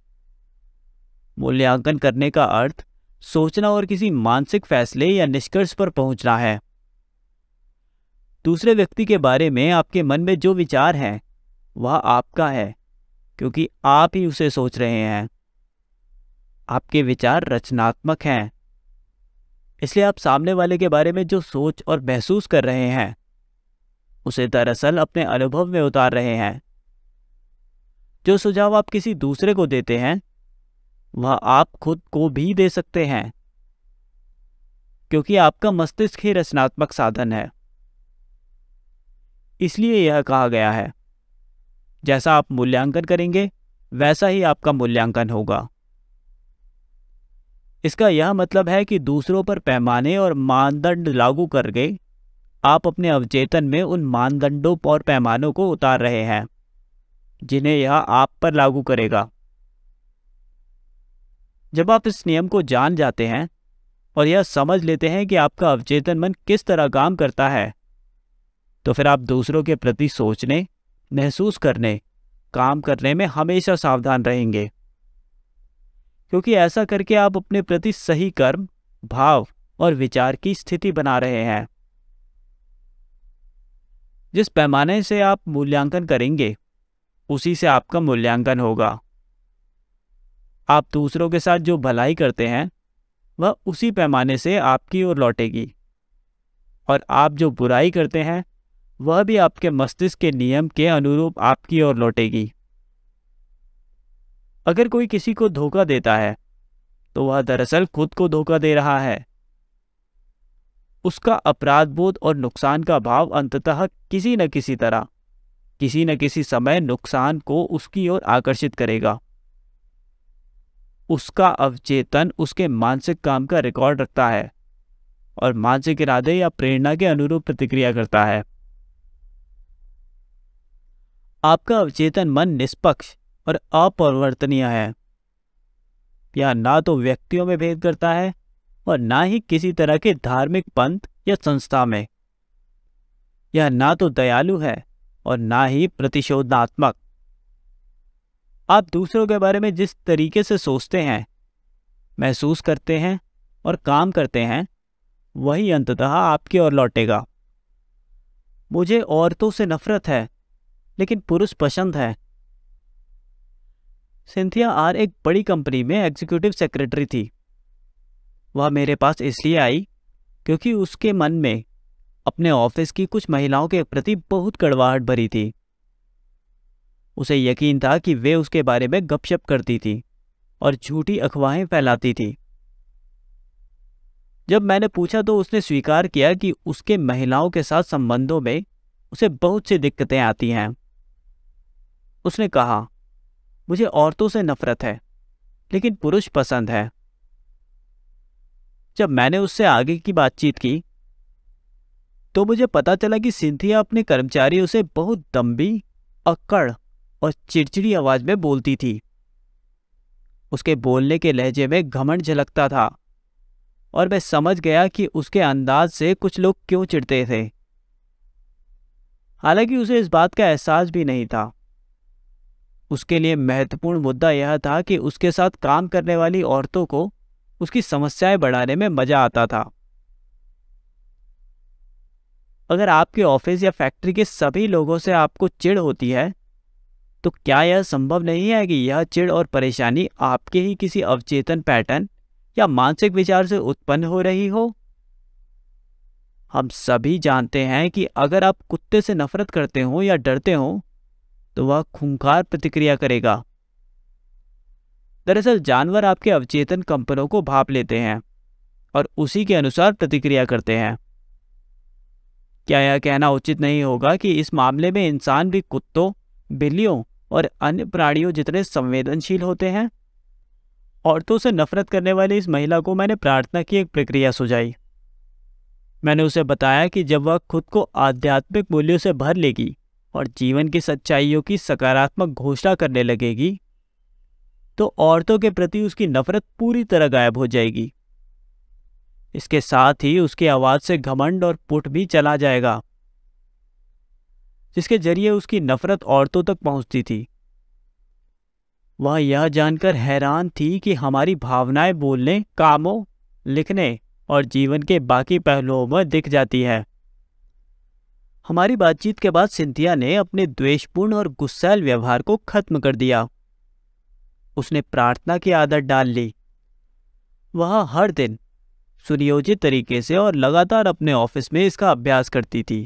मूल्यांकन करने का अर्थ सोचना और किसी मानसिक फैसले या निष्कर्ष पर पहुंचना है दूसरे व्यक्ति के बारे में आपके मन में जो विचार हैं वह आपका है क्योंकि आप ही उसे सोच रहे हैं आपके विचार रचनात्मक हैं इसलिए आप सामने वाले के बारे में जो सोच और महसूस कर रहे हैं उसे दरअसल अपने अनुभव में उतार रहे हैं जो सुझाव आप किसी दूसरे को देते हैं वह आप खुद को भी दे सकते हैं क्योंकि आपका मस्तिष्क ही रचनात्मक साधन है इसलिए यह कहा गया है जैसा आप मूल्यांकन करेंगे वैसा ही आपका मूल्यांकन होगा इसका यह मतलब है कि दूसरों पर पैमाने और मानदंड लागू करके आप अपने अवचेतन में उन मानदंडों और पैमानों को उतार रहे हैं जिन्हें यह आप पर लागू करेगा जब आप इस नियम को जान जाते हैं और यह समझ लेते हैं कि आपका अवचेतन मन किस तरह काम करता है तो फिर आप दूसरों के प्रति सोचने महसूस करने काम करने में हमेशा सावधान रहेंगे क्योंकि ऐसा करके आप अपने प्रति सही कर्म भाव और विचार की स्थिति बना रहे हैं जिस पैमाने से आप मूल्यांकन करेंगे उसी से आपका मूल्यांकन होगा आप दूसरों के साथ जो भलाई करते हैं वह उसी पैमाने से आपकी ओर लौटेगी और आप जो बुराई करते हैं वह भी आपके मस्तिष्क के नियम के अनुरूप आपकी ओर लौटेगी अगर कोई किसी को धोखा देता है तो वह दरअसल खुद को धोखा दे रहा है उसका अपराध बोध और नुकसान का भाव अंततः किसी न किसी तरह किसी न किसी समय नुकसान को उसकी ओर आकर्षित करेगा उसका अवचेतन उसके मानसिक काम का रिकॉर्ड रखता है और मानसिक इरादे या प्रेरणा के अनुरूप प्रतिक्रिया करता है आपका अवचेतन मन निष्पक्ष और अपरिवर्तनीय है यह ना तो व्यक्तियों में भेद करता है और ना ही किसी तरह के धार्मिक पंथ या संस्था में यह ना तो दयालु है और ना ही प्रतिशोधात्मक आप दूसरों के बारे में जिस तरीके से सोचते हैं महसूस करते हैं और काम करते हैं वही अंततः आपकी ओर लौटेगा मुझे औरतों से नफरत है लेकिन पुरुष पसंद है सिंथिया आर एक बड़ी कंपनी में एग्जीक्यूटिव सेक्रेटरी थी वह मेरे पास इसलिए आई क्योंकि उसके मन में अपने ऑफिस की कुछ महिलाओं के प्रति बहुत कड़वाहट भरी थी उसे यकीन था कि वे उसके बारे में गपशप करती थी और झूठी अफवाहें फैलाती थी जब मैंने पूछा तो उसने स्वीकार किया कि उसके महिलाओं के साथ संबंधों में उसे बहुत सी दिक्कतें आती हैं उसने कहा मुझे औरतों से नफरत है लेकिन पुरुष पसंद है जब मैंने उससे आगे की बातचीत की तो मुझे पता चला कि सिंथिया अपने कर्मचारी उसे बहुत दम्बी अक्कड़ और चिड़चिड़ी आवाज में बोलती थी उसके बोलने के लहजे में घमंड झलकता था और मैं समझ गया कि उसके अंदाज से कुछ लोग क्यों चिढ़ते थे हालांकि उसे इस बात का एहसास भी नहीं था उसके लिए महत्वपूर्ण मुद्दा यह था कि उसके साथ काम करने वाली औरतों को उसकी समस्याएं बढ़ाने में मज़ा आता था अगर आपके ऑफिस या फैक्ट्री के सभी लोगों से आपको चिड़ होती है तो क्या यह संभव नहीं है कि यह चिड़ और परेशानी आपके ही किसी अवचेतन पैटर्न या मानसिक विचार से उत्पन्न हो रही हो हम सभी जानते हैं कि अगर आप कुत्ते से नफरत करते हो या डरते हो तो वह खूंखार प्रतिक्रिया करेगा दरअसल जानवर आपके अवचेतन कंपनों को भाप लेते हैं और उसी के अनुसार प्रतिक्रिया करते हैं क्या यह कहना उचित नहीं होगा कि इस मामले में इंसान भी कुत्तों बिल्लियों और अन्य प्राणियों जितने संवेदनशील होते हैं औरतों से नफरत करने वाली इस महिला को मैंने प्रार्थना की एक प्रक्रिया सुझाई मैंने उसे बताया कि जब वह खुद को आध्यात्मिक मूल्यों से भर लेगी और जीवन की सच्चाइयों की सकारात्मक घोषणा करने लगेगी तो औरतों के प्रति उसकी नफरत पूरी तरह गायब हो जाएगी इसके साथ ही उसकी आवाज़ से घमंड और पुट भी चला जाएगा जिसके जरिए उसकी नफरत औरतों तक पहुंचती थी वह यह जानकर हैरान थी कि हमारी भावनाएं बोलने कामों लिखने और जीवन के बाकी पहलुओं में दिख जाती है हमारी बातचीत के बाद सिंथिया ने अपने द्वेषपूर्ण और गुस्सैल व्यवहार को खत्म कर दिया उसने प्रार्थना की आदत डाल ली वह हर दिन सुनियोजित तरीके से और लगातार अपने ऑफिस में इसका अभ्यास करती थी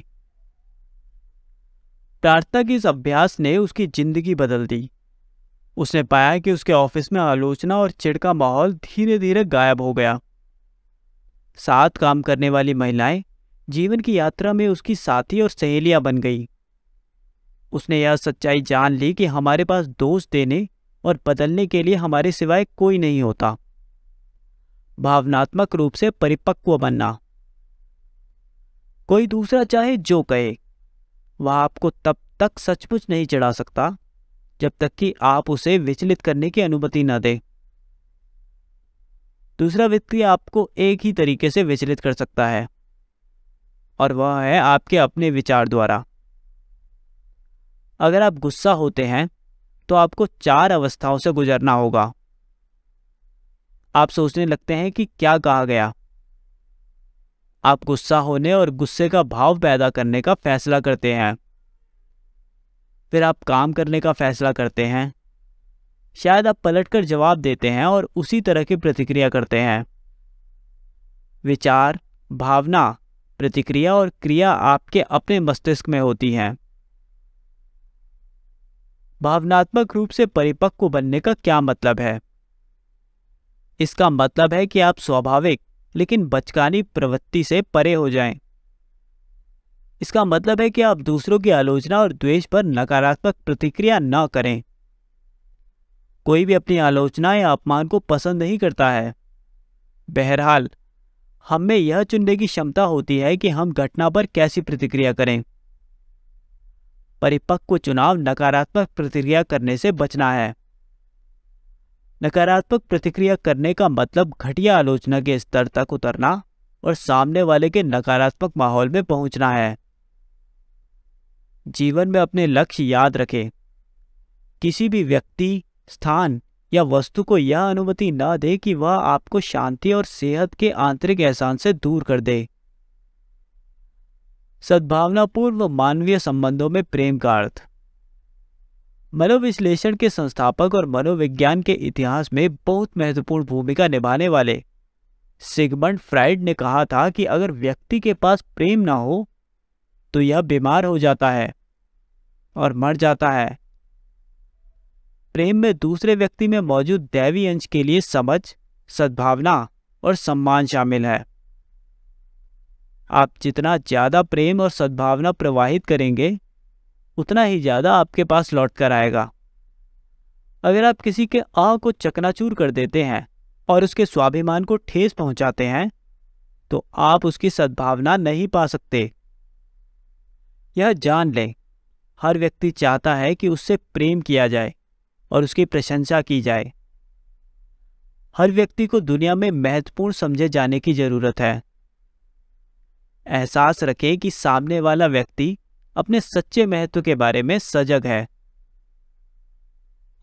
प्रार्थना के इस अभ्यास ने उसकी जिंदगी बदल दी उसने पाया कि उसके ऑफिस में आलोचना और चिड़का माहौल धीरे धीरे गायब हो गया साथ काम करने वाली महिलाएं जीवन की यात्रा में उसकी साथी और सहेलियां बन गई उसने यह सच्चाई जान ली कि हमारे पास दोष देने और बदलने के लिए हमारे सिवाय कोई नहीं होता भावनात्मक रूप से परिपक्व बनना कोई दूसरा चाहे जो कहे वह आपको तब तक सचमुच नहीं चढ़ा सकता जब तक कि आप उसे विचलित करने की अनुमति न दे दूसरा व्यक्ति आपको एक ही तरीके से विचलित कर सकता है और वह है आपके अपने विचार द्वारा अगर आप गुस्सा होते हैं तो आपको चार अवस्थाओं से गुजरना होगा आप सोचने लगते हैं कि क्या कहा गया आप गुस्सा होने और गुस्से का भाव पैदा करने का फैसला करते हैं फिर आप काम करने का फैसला करते हैं शायद आप पलटकर जवाब देते हैं और उसी तरह की प्रतिक्रिया करते हैं विचार भावना प्रतिक्रिया और क्रिया आपके अपने मस्तिष्क में होती हैं भावनात्मक रूप से परिपक्व बनने का क्या मतलब है इसका मतलब है कि आप स्वाभाविक लेकिन बचकानी प्रवृत्ति से परे हो जाएं। इसका मतलब है कि आप दूसरों की आलोचना और द्वेष पर नकारात्मक प्रतिक्रिया न करें कोई भी अपनी आलोचना या अपमान को पसंद नहीं करता है बहरहाल हम में यह चुनने की क्षमता होती है कि हम घटना पर कैसी प्रतिक्रिया करें परिपक्व चुनाव नकारात्मक प्रतिक्रिया करने से बचना है नकारात्मक प्रतिक्रिया करने का मतलब घटिया आलोचना के स्तर तक उतरना और सामने वाले के नकारात्मक माहौल में पहुंचना है जीवन में अपने लक्ष्य याद रखें किसी भी व्यक्ति स्थान या वस्तु को यह अनुमति न दे कि वह आपको शांति और सेहत के आंतरिक एहसान से दूर कर दे सद्भावनापूर्ण मानवीय संबंधों में प्रेम का अर्थ मनोविश्लेषण के संस्थापक और मनोविज्ञान के इतिहास में बहुत महत्वपूर्ण भूमिका निभाने वाले सिगमंड फ्राइड ने कहा था कि अगर व्यक्ति के पास प्रेम ना हो तो यह बीमार हो जाता है और मर जाता है प्रेम में दूसरे व्यक्ति में मौजूद दैवी अंश के लिए समझ सद्भावना और सम्मान शामिल है आप जितना ज़्यादा प्रेम और सद्भावना प्रवाहित करेंगे उतना ही ज़्यादा आपके पास लौट कर आएगा अगर आप किसी के आ को चकनाचूर कर देते हैं और उसके स्वाभिमान को ठेस पहुंचाते हैं तो आप उसकी सद्भावना नहीं पा सकते यह जान लें हर व्यक्ति चाहता है कि उससे प्रेम किया जाए और उसकी प्रशंसा की जाए हर व्यक्ति को दुनिया में महत्वपूर्ण समझे जाने की जरूरत है एहसास रखें कि सामने वाला व्यक्ति अपने सच्चे महत्व के बारे में सजग है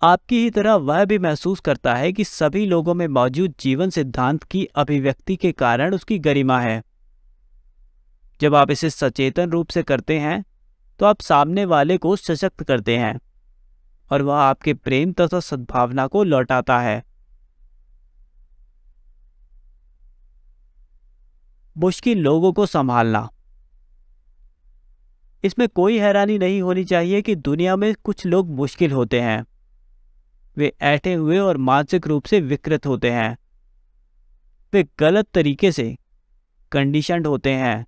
आपकी ही तरह वह भी महसूस करता है कि सभी लोगों में मौजूद जीवन सिद्धांत की अभिव्यक्ति के कारण उसकी गरिमा है जब आप इसे सचेतन रूप से करते हैं तो आप सामने वाले को सशक्त करते हैं और वह आपके प्रेम तथा सद्भावना को लौटाता है मुश्किल लोगों को संभालना इसमें कोई हैरानी नहीं होनी चाहिए कि दुनिया में कुछ लोग मुश्किल होते हैं वे ऐठे हुए और मानसिक रूप से विकृत होते हैं वे गलत तरीके से कंडीशनड होते हैं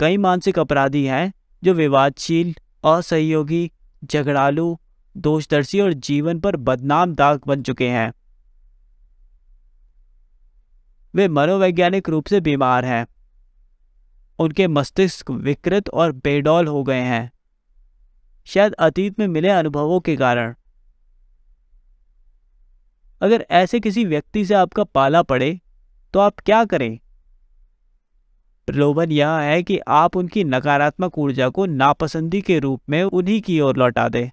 कई मानसिक अपराधी हैं जो विवादशील असहयोगी झगड़ालू दोषदर्शी और जीवन पर बदनाम दाग बन चुके हैं वे मनोवैज्ञानिक रूप से बीमार हैं उनके मस्तिष्क विकृत और बेडौल हो गए हैं शायद अतीत में मिले अनुभवों के कारण अगर ऐसे किसी व्यक्ति से आपका पाला पड़े तो आप क्या करें प्रलोभन यह है कि आप उनकी नकारात्मक ऊर्जा को नापसंदी के रूप में उन्हीं की ओर लौटा दें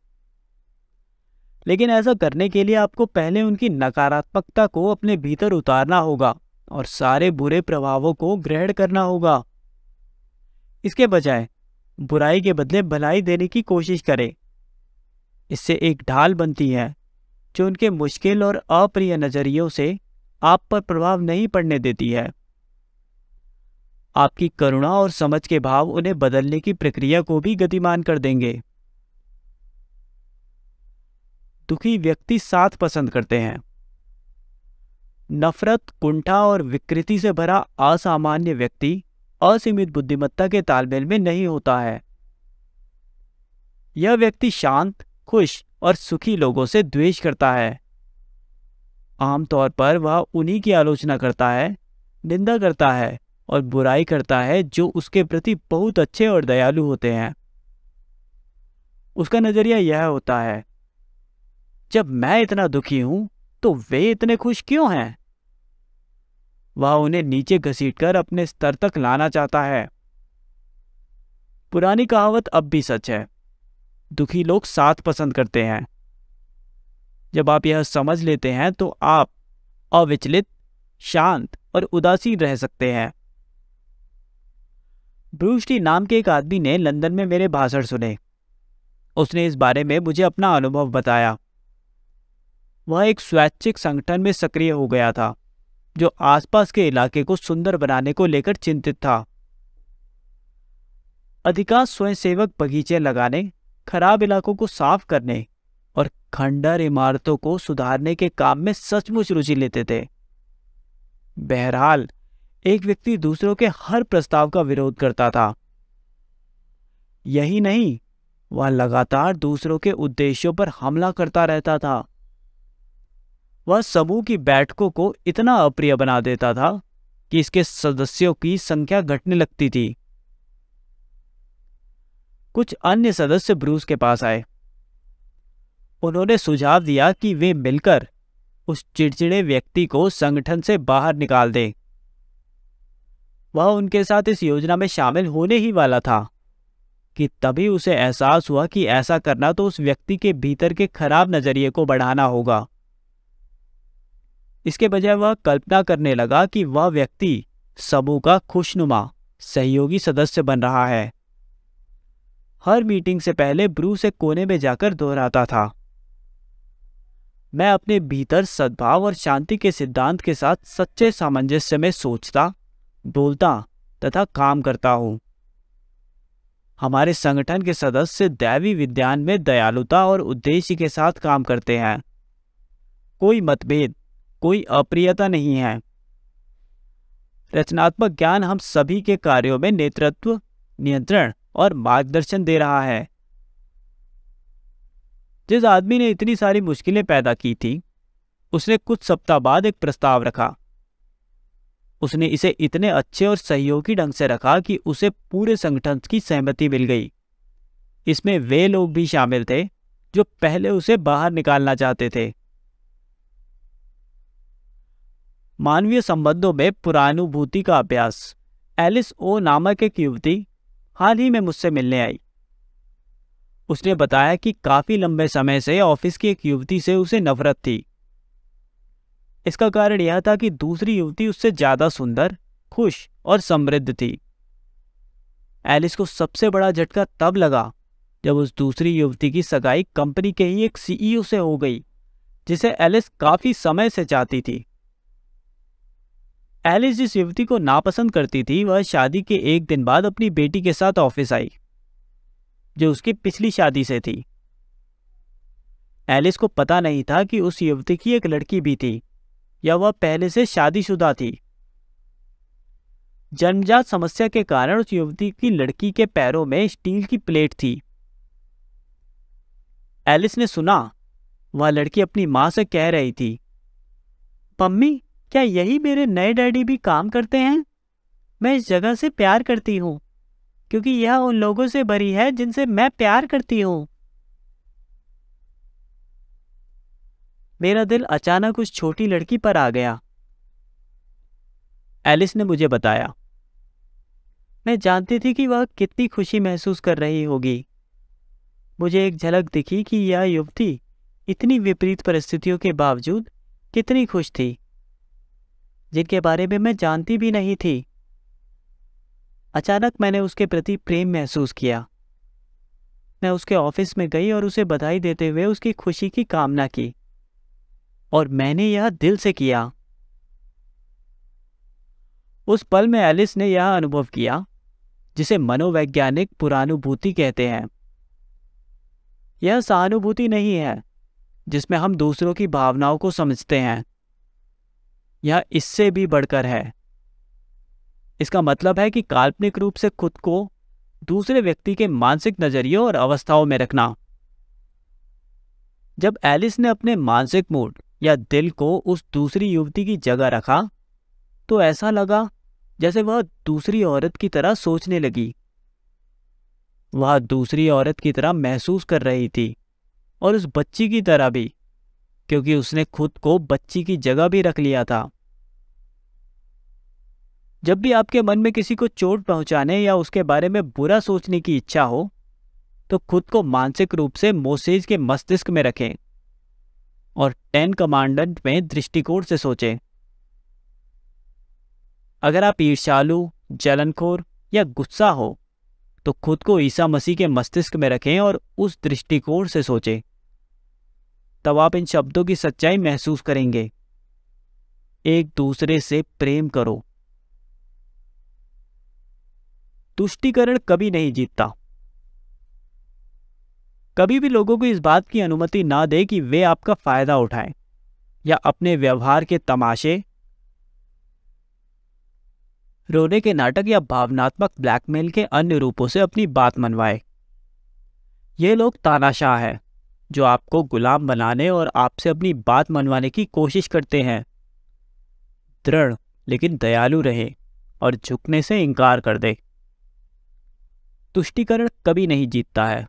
लेकिन ऐसा करने के लिए आपको पहले उनकी नकारात्मकता को अपने भीतर उतारना होगा और सारे बुरे प्रभावों को ग्रहण करना होगा इसके बजाय बुराई के बदले भलाई देने की कोशिश करें इससे एक ढाल बनती है जो उनके मुश्किल और अप्रिय नज़रियों से आप पर प्रभाव नहीं पड़ने देती है आपकी करुणा और समझ के भाव उन्हें बदलने की प्रक्रिया को भी गतिमान कर देंगे दुखी व्यक्ति साथ पसंद करते हैं नफरत कुंठा और विकृति से भरा असामान्य व्यक्ति असीमित बुद्धिमत्ता के तालमेल में नहीं होता है यह व्यक्ति शांत खुश और सुखी लोगों से द्वेष करता है आमतौर पर वह उन्हीं की आलोचना करता है निंदा करता है और बुराई करता है जो उसके प्रति बहुत अच्छे और दयालु होते हैं उसका नज़रिया यह होता है जब मैं इतना दुखी हूं तो वे इतने खुश क्यों हैं वह उन्हें नीचे घसीटकर अपने स्तर तक लाना चाहता है पुरानी कहावत अब भी सच है दुखी लोग साथ पसंद करते हैं जब आप यह समझ लेते हैं तो आप अविचलित शांत और उदासीन रह सकते हैं ब्रूस्टी नाम के एक आदमी ने लंदन में मेरे भाषण सुने उसने इस बारे में मुझे अपना अनुभव बताया वह एक स्वैच्छिक संगठन में सक्रिय हो गया था जो आसपास के इलाके को सुंदर बनाने को लेकर चिंतित था अधिकांश स्वयंसेवक बगीचे लगाने खराब इलाकों को साफ करने और खंडर इमारतों को सुधारने के काम में सचमुच रुचि लेते थे बहरहाल एक व्यक्ति दूसरों के हर प्रस्ताव का विरोध करता था यही नहीं वह लगातार दूसरों के उद्देश्यों पर हमला करता रहता था वह समूह की बैठकों को इतना अप्रिय बना देता था कि इसके सदस्यों की संख्या घटने लगती थी कुछ अन्य सदस्य ब्रूस के पास आए उन्होंने सुझाव दिया कि वे मिलकर उस चिड़चिड़े व्यक्ति को संगठन से बाहर निकाल दें वह उनके साथ इस योजना में शामिल होने ही वाला था कि तभी उसे एहसास हुआ कि ऐसा करना तो उस व्यक्ति के भीतर के खराब नजरिए को बढ़ाना होगा इसके बजाय वह कल्पना करने लगा कि वह व्यक्ति समूह का खुशनुमा सहयोगी सदस्य बन रहा है हर मीटिंग से पहले ब्रू से कोने में जाकर दोहराता था मैं अपने भीतर सद्भाव और शांति के सिद्धांत के साथ सच्चे सामंजस्य में सोचता डोलता तथा काम करता हूं हमारे संगठन के सदस्य दैवी विज्ञान में दयालुता और उद्देश्य के साथ काम करते हैं कोई मतभेद कोई अप्रियता नहीं है रचनात्मक ज्ञान हम सभी के कार्यों में नेतृत्व नियंत्रण और मार्गदर्शन दे रहा है जिस आदमी ने इतनी सारी मुश्किलें पैदा की थी उसने कुछ सप्ताह बाद एक प्रस्ताव रखा उसने इसे इतने अच्छे और सहयोगी ढंग से रखा कि उसे पूरे संगठन की सहमति मिल गई इसमें वे लोग भी शामिल थे जो पहले उसे बाहर निकालना चाहते थे मानवीय संबंधों में पुरानुभूति का अभ्यास एलिस ओ नामक एक युवती हाल ही में मुझसे मिलने आई उसने बताया कि काफ़ी लंबे समय से ऑफिस की एक युवती से उसे नफरत थी इसका कारण यह था कि दूसरी युवती उससे ज्यादा सुंदर खुश और समृद्ध थी एलिस को सबसे बड़ा झटका तब लगा जब उस दूसरी युवती की सगाई कंपनी के ही एक सीईओ से हो गई जिसे एलिस काफी समय से चाहती थी एलिस जिस युवती को नापसंद करती थी वह शादी के एक दिन बाद अपनी बेटी के साथ ऑफिस आई जो उसकी पिछली शादी से थी एलिस को पता नहीं था कि उस युवती की एक लड़की भी थी या वह पहले से शादीशुदा थी जन्मजात समस्या के कारण उस युवती की लड़की के पैरों में स्टील की प्लेट थी एलिस ने सुना वह लड़की अपनी मां से कह रही थी मम्मी क्या यही मेरे नए डैडी भी काम करते हैं मैं इस जगह से प्यार करती हूं क्योंकि यह उन लोगों से भरी है जिनसे मैं प्यार करती हूँ मेरा दिल अचानक उस छोटी लड़की पर आ गया एलिस ने मुझे बताया मैं जानती थी कि वह कितनी खुशी महसूस कर रही होगी मुझे एक झलक दिखी कि यह युवती इतनी विपरीत परिस्थितियों के बावजूद कितनी खुश थी जिनके बारे में मैं जानती भी नहीं थी अचानक मैंने उसके प्रति प्रेम महसूस किया मैं उसके ऑफिस में गई और उसे बधाई देते हुए उसकी खुशी की कामना की और मैंने यह दिल से किया उस पल में एलिस ने यह अनुभव किया जिसे मनोवैज्ञानिक पुरानुभूति कहते हैं यह सहानुभूति नहीं है जिसमें हम दूसरों की भावनाओं को समझते हैं यह इससे भी बढ़कर है इसका मतलब है कि काल्पनिक रूप से खुद को दूसरे व्यक्ति के मानसिक नजरियों और अवस्थाओं में रखना जब एलिस ने अपने मानसिक मूड या दिल को उस दूसरी युवती की जगह रखा तो ऐसा लगा जैसे वह दूसरी औरत की तरह सोचने लगी वह दूसरी औरत की तरह महसूस कर रही थी और उस बच्ची की तरह भी क्योंकि उसने खुद को बच्ची की जगह भी रख लिया था जब भी आपके मन में किसी को चोट पहुंचाने या उसके बारे में बुरा सोचने की इच्छा हो तो खुद को मानसिक रूप से मोसेज के मस्तिष्क में रखें और टेन कमांडेंट में दृष्टिकोण से सोचें अगर आप ईर्ष्यालु जलनखोर या गुस्सा हो तो खुद को ईसा मसीह के मस्तिष्क में रखें और उस दृष्टिकोण से सोचें तब आप इन शब्दों की सच्चाई महसूस करेंगे एक दूसरे से प्रेम करो तुष्टिकरण कभी नहीं जीतता कभी भी लोगों को इस बात की अनुमति ना दे कि वे आपका फायदा उठाएं या अपने व्यवहार के तमाशे रोने के नाटक या भावनात्मक ब्लैकमेल के अन्य रूपों से अपनी बात मनवाए ये लोग तानाशाह हैं जो आपको गुलाम बनाने और आपसे अपनी बात मनवाने की कोशिश करते हैं दृढ़ लेकिन दयालु रहे और झुकने से इनकार कर दे तुष्टिकरण कभी नहीं जीतता है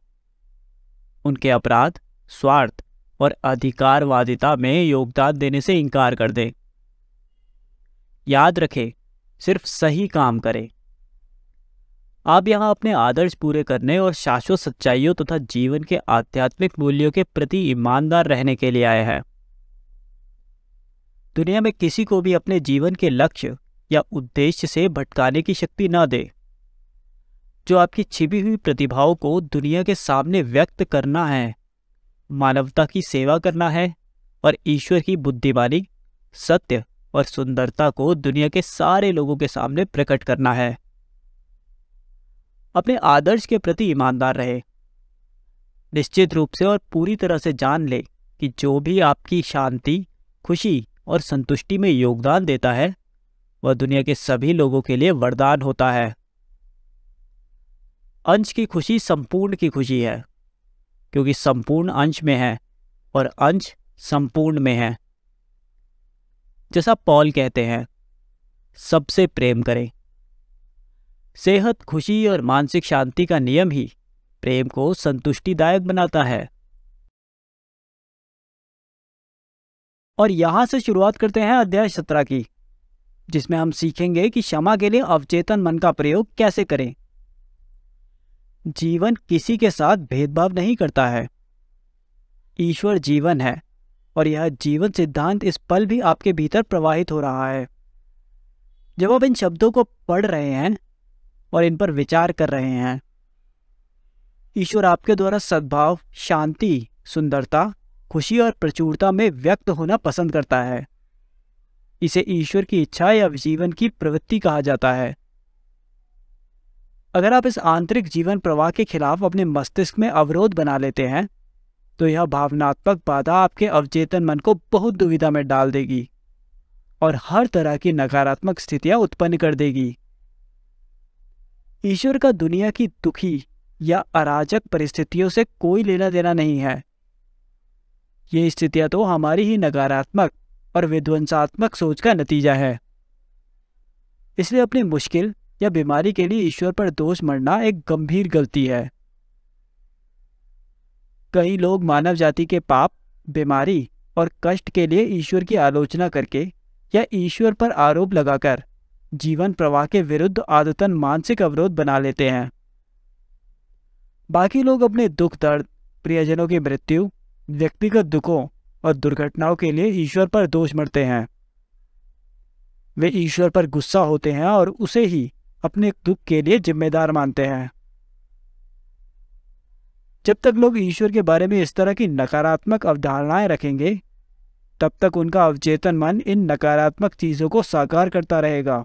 उनके अपराध स्वार्थ और अधिकारवादिता में योगदान देने से इनकार कर दें याद रखें सिर्फ सही काम करें आप यहां अपने आदर्श पूरे करने और शाश्वत सच्चाइयों तथा जीवन के आध्यात्मिक मूल्यों के प्रति ईमानदार रहने के लिए आए हैं दुनिया में किसी को भी अपने जीवन के लक्ष्य या उद्देश्य से भटकाने की शक्ति न दे जो आपकी छिपी हुई प्रतिभाओं को दुनिया के सामने व्यक्त करना है मानवता की सेवा करना है और ईश्वर की बुद्धिमानी सत्य और सुंदरता को दुनिया के सारे लोगों के सामने प्रकट करना है अपने आदर्श के प्रति ईमानदार रहे निश्चित रूप से और पूरी तरह से जान ले कि जो भी आपकी शांति खुशी और संतुष्टि में योगदान देता है वह दुनिया के सभी लोगों के लिए वरदान होता है अंश की खुशी संपूर्ण की खुशी है क्योंकि संपूर्ण अंश में है और अंश संपूर्ण में है जैसा पॉल कहते हैं सबसे प्रेम करें सेहत खुशी और मानसिक शांति का नियम ही प्रेम को संतुष्टिदायक बनाता है और यहां से शुरुआत करते हैं अध्याय सत्रह की जिसमें हम सीखेंगे कि क्षमा के लिए अवचेतन मन का प्रयोग कैसे करें जीवन किसी के साथ भेदभाव नहीं करता है ईश्वर जीवन है और यह जीवन सिद्धांत इस पल भी आपके भीतर प्रवाहित हो रहा है जब आप इन शब्दों को पढ़ रहे हैं और इन पर विचार कर रहे हैं ईश्वर आपके द्वारा सद्भाव शांति सुंदरता खुशी और प्रचुरता में व्यक्त होना पसंद करता है इसे ईश्वर की इच्छा या जीवन की प्रवृत्ति कहा जाता है अगर आप इस आंतरिक जीवन प्रवाह के खिलाफ अपने मस्तिष्क में अवरोध बना लेते हैं तो यह भावनात्मक बाधा आपके अवचेतन मन को बहुत दुविधा में डाल देगी और हर तरह की नकारात्मक स्थितियां उत्पन्न कर देगी ईश्वर का दुनिया की दुखी या अराजक परिस्थितियों से कोई लेना देना नहीं है ये स्थितियां तो हमारी ही नकारात्मक और विध्वंसात्मक सोच का नतीजा है इसलिए अपनी मुश्किल या बीमारी के लिए ईश्वर पर दोष मरना एक गंभीर गलती है कई लोग मानव जाति के पाप बीमारी और कष्ट के लिए ईश्वर की आलोचना करके या ईश्वर पर आरोप लगाकर जीवन प्रवाह के विरुद्ध आदतन मानसिक अवरोध बना लेते हैं बाकी लोग अपने दुख दर्द प्रियजनों की मृत्यु व्यक्तिगत दुखों और दुर्घटनाओं के लिए ईश्वर पर दोष मरते हैं वे ईश्वर पर गुस्सा होते हैं और उसे ही अपने दुख के लिए जिम्मेदार मानते हैं जब तक लोग ईश्वर के बारे में इस तरह की नकारात्मक अवधारणाएं रखेंगे तब तक उनका अवचेतन मन इन नकारात्मक चीज़ों को साकार करता रहेगा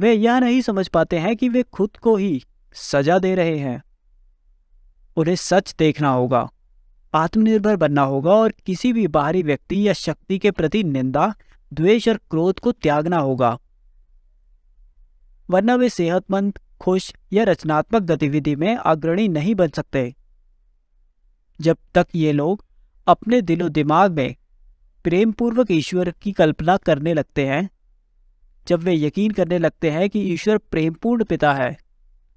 वे यह नहीं समझ पाते हैं कि वे खुद को ही सजा दे रहे हैं उन्हें सच देखना होगा आत्मनिर्भर बनना होगा और किसी भी बाहरी व्यक्ति या शक्ति के प्रति निंदा द्वेष और क्रोध को त्यागना होगा वरना वे सेहतमंद खुश या रचनात्मक गतिविधि में अग्रणी नहीं बन सकते जब तक ये लोग अपने दिलो दिमाग में प्रेमपूर्वक ईश्वर की कल्पना करने लगते हैं जब वे यकीन करने लगते हैं कि ईश्वर प्रेमपूर्ण पिता है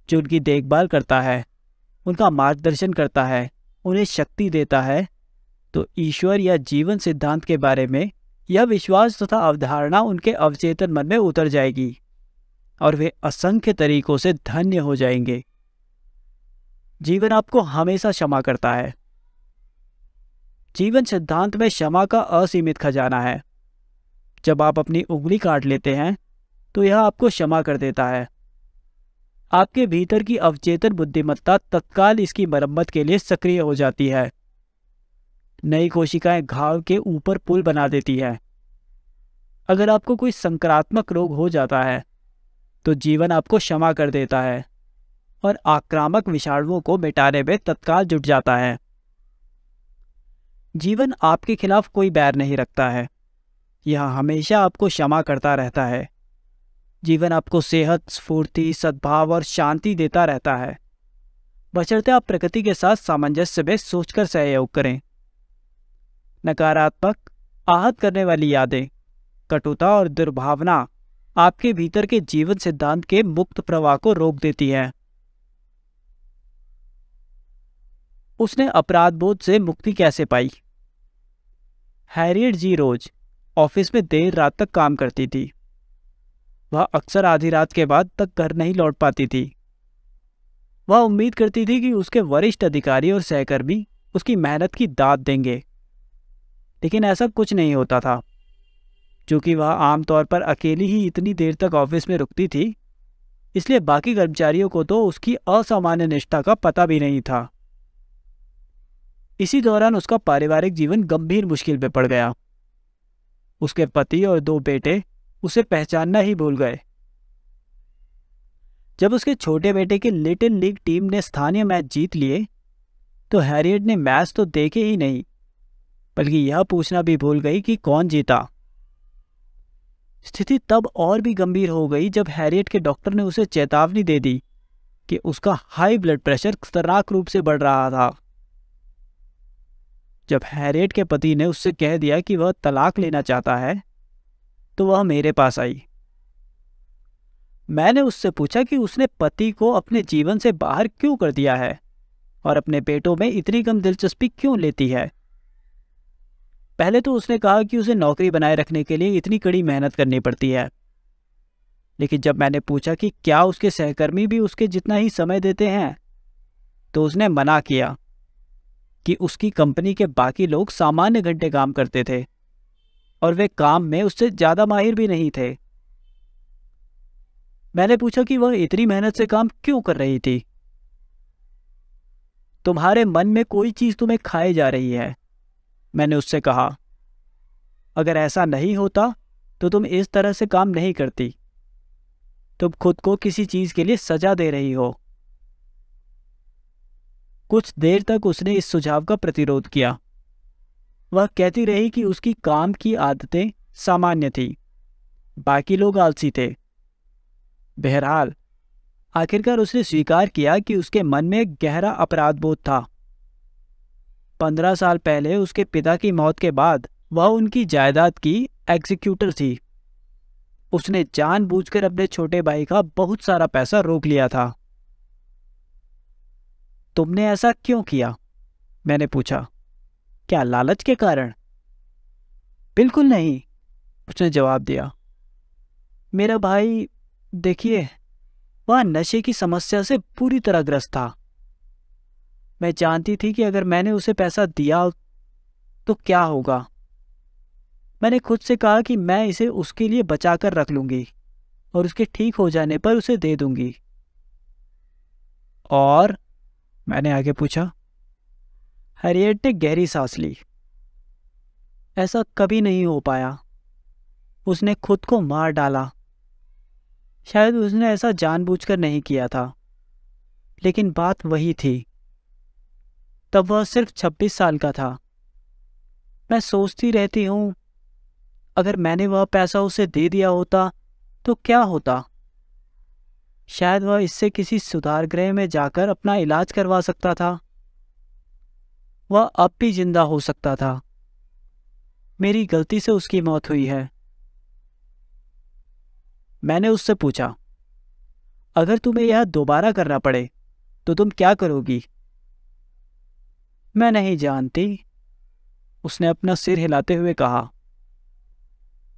जो उनकी देखभाल करता है उनका मार्गदर्शन करता है उन्हें शक्ति देता है तो ईश्वर या जीवन सिद्धांत के बारे में यह विश्वास तथा अवधारणा उनके अवचेतन मन में उतर जाएगी और वे असंख्य तरीकों से धन्य हो जाएंगे जीवन आपको हमेशा क्षमा करता है जीवन सिद्धांत में क्षमा का असीमित खजाना है जब आप अपनी उंगली काट लेते हैं तो यह आपको क्षमा कर देता है आपके भीतर की अवचेतन बुद्धिमत्ता तत्काल इसकी मरम्मत के लिए सक्रिय हो जाती है नई कोशिकाएं घाव के ऊपर पुल बना देती है अगर आपको कोई संक्रात्मक रोग हो जाता है तो जीवन आपको क्षमा कर देता है और आक्रामक विषाणुओं को मिटाने में तत्काल जुट जाता है जीवन आपके खिलाफ कोई बैर नहीं रखता है यह हमेशा आपको क्षमा करता रहता है जीवन आपको सेहत स्फूर्ति सद्भाव और शांति देता रहता है बचड़ते आप प्रकृति के साथ सामंजस्य में सोचकर सहयोग करें नकारात्मक आहत करने वाली यादें कटुता और दुर्भावना आपके भीतर के जीवन सिद्धांत के मुक्त प्रवाह को रोक देती है उसने अपराध बोध से मुक्ति कैसे पाई हैरियड जी रोज ऑफिस में देर रात तक काम करती थी वह अक्सर आधी रात के बाद तक घर नहीं लौट पाती थी वह उम्मीद करती थी कि उसके वरिष्ठ अधिकारी और सहकर्मी उसकी मेहनत की दाद देंगे लेकिन ऐसा कुछ नहीं होता था चूँकि वह आमतौर पर अकेली ही इतनी देर तक ऑफिस में रुकती थी इसलिए बाकी कर्मचारियों को तो उसकी असामान्य निष्ठा का पता भी नहीं था इसी दौरान उसका पारिवारिक जीवन गंभीर मुश्किल में पड़ गया उसके पति और दो बेटे उसे पहचानना ही भूल गए जब उसके छोटे बेटे की लिटिल लीग टीम ने स्थानीय मैच जीत लिए तो हैरियड ने मैच तो देखे ही नहीं बल्कि यह पूछना भी भूल गई कि कौन जीता स्थिति तब और भी गंभीर हो गई जब हैरियट के डॉक्टर ने उसे चेतावनी दे दी कि उसका हाई ब्लड प्रेशर खतरनाक रूप से बढ़ रहा था जब हैरियट के पति ने उससे कह दिया कि वह तलाक लेना चाहता है तो वह मेरे पास आई मैंने उससे पूछा कि उसने पति को अपने जीवन से बाहर क्यों कर दिया है और अपने बेटों में इतनी कम दिलचस्पी क्यों लेती है पहले तो उसने कहा कि उसे नौकरी बनाए रखने के लिए इतनी कड़ी मेहनत करनी पड़ती है लेकिन जब मैंने पूछा कि क्या उसके सहकर्मी भी उसके जितना ही समय देते हैं तो उसने मना किया कि उसकी कंपनी के बाकी लोग सामान्य घंटे काम करते थे और वे काम में उससे ज़्यादा माहिर भी नहीं थे मैंने पूछा कि वह इतनी मेहनत से काम क्यों कर रही थी तुम्हारे मन में कोई चीज़ तुम्हें खाए जा रही है मैंने उससे कहा अगर ऐसा नहीं होता तो तुम इस तरह से काम नहीं करती तुम खुद को किसी चीज़ के लिए सजा दे रही हो कुछ देर तक उसने इस सुझाव का प्रतिरोध किया वह कहती रही कि उसकी काम की आदतें सामान्य थी बाकी लोग आलसी थे बहरहाल आखिरकार उसने स्वीकार किया कि उसके मन में गहरा अपराध बोध था पंद्रह साल पहले उसके पिता की मौत के बाद वह उनकी जायदाद की एग्जीक्यूटर थी उसने जानबूझकर अपने छोटे भाई का बहुत सारा पैसा रोक लिया था तुमने ऐसा क्यों किया मैंने पूछा क्या लालच के कारण बिल्कुल नहीं उसने जवाब दिया मेरा भाई देखिए वह नशे की समस्या से पूरी तरह ग्रस्त था मैं जानती थी कि अगर मैंने उसे पैसा दिया तो क्या होगा मैंने खुद से कहा कि मैं इसे उसके लिए बचा कर रख लूंगी और उसके ठीक हो जाने पर उसे दे दूंगी और मैंने आगे पूछा हैरियट ने गहरी सांस ली ऐसा कभी नहीं हो पाया उसने खुद को मार डाला शायद उसने ऐसा जानबूझकर नहीं किया था लेकिन बात वही थी तब वह सिर्फ छब्बीस साल का था मैं सोचती रहती हूँ अगर मैंने वह पैसा उसे दे दिया होता तो क्या होता शायद वह इससे किसी सुधार गृह में जाकर अपना इलाज करवा सकता था वह अब भी जिंदा हो सकता था मेरी गलती से उसकी मौत हुई है मैंने उससे पूछा अगर तुम्हें यह दोबारा करना पड़े तो तुम क्या करोगी मैं नहीं जानती उसने अपना सिर हिलाते हुए कहा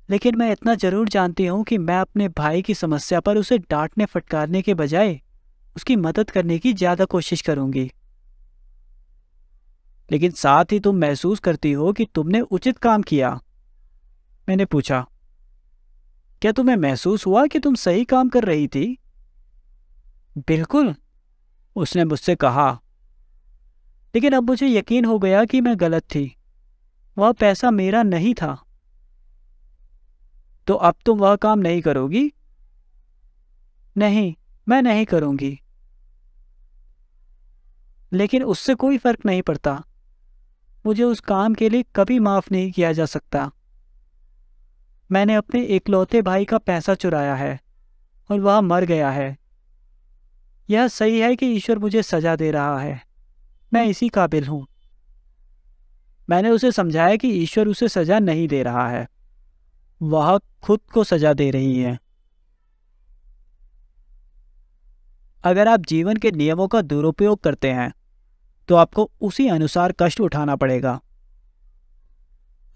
लेकिन मैं इतना जरूर जानती हूं कि मैं अपने भाई की समस्या पर उसे डांटने फटकारने के बजाय उसकी मदद करने की ज्यादा कोशिश करूंगी लेकिन साथ ही तुम महसूस करती हो कि तुमने उचित काम किया मैंने पूछा क्या तुम्हें महसूस हुआ कि तुम सही काम कर रही थी बिल्कुल उसने मुझसे कहा लेकिन अब मुझे यकीन हो गया कि मैं गलत थी वह पैसा मेरा नहीं था तो अब तुम वह काम नहीं करोगी नहीं मैं नहीं करूंगी लेकिन उससे कोई फर्क नहीं पड़ता मुझे उस काम के लिए कभी माफ नहीं किया जा सकता मैंने अपने इकलौते भाई का पैसा चुराया है और वह मर गया है यह सही है कि ईश्वर मुझे सजा दे रहा है मैं इसी काबिल हूं मैंने उसे समझाया कि ईश्वर उसे सजा नहीं दे रहा है वह खुद को सजा दे रही है अगर आप जीवन के नियमों का दुरुपयोग करते हैं तो आपको उसी अनुसार कष्ट उठाना पड़ेगा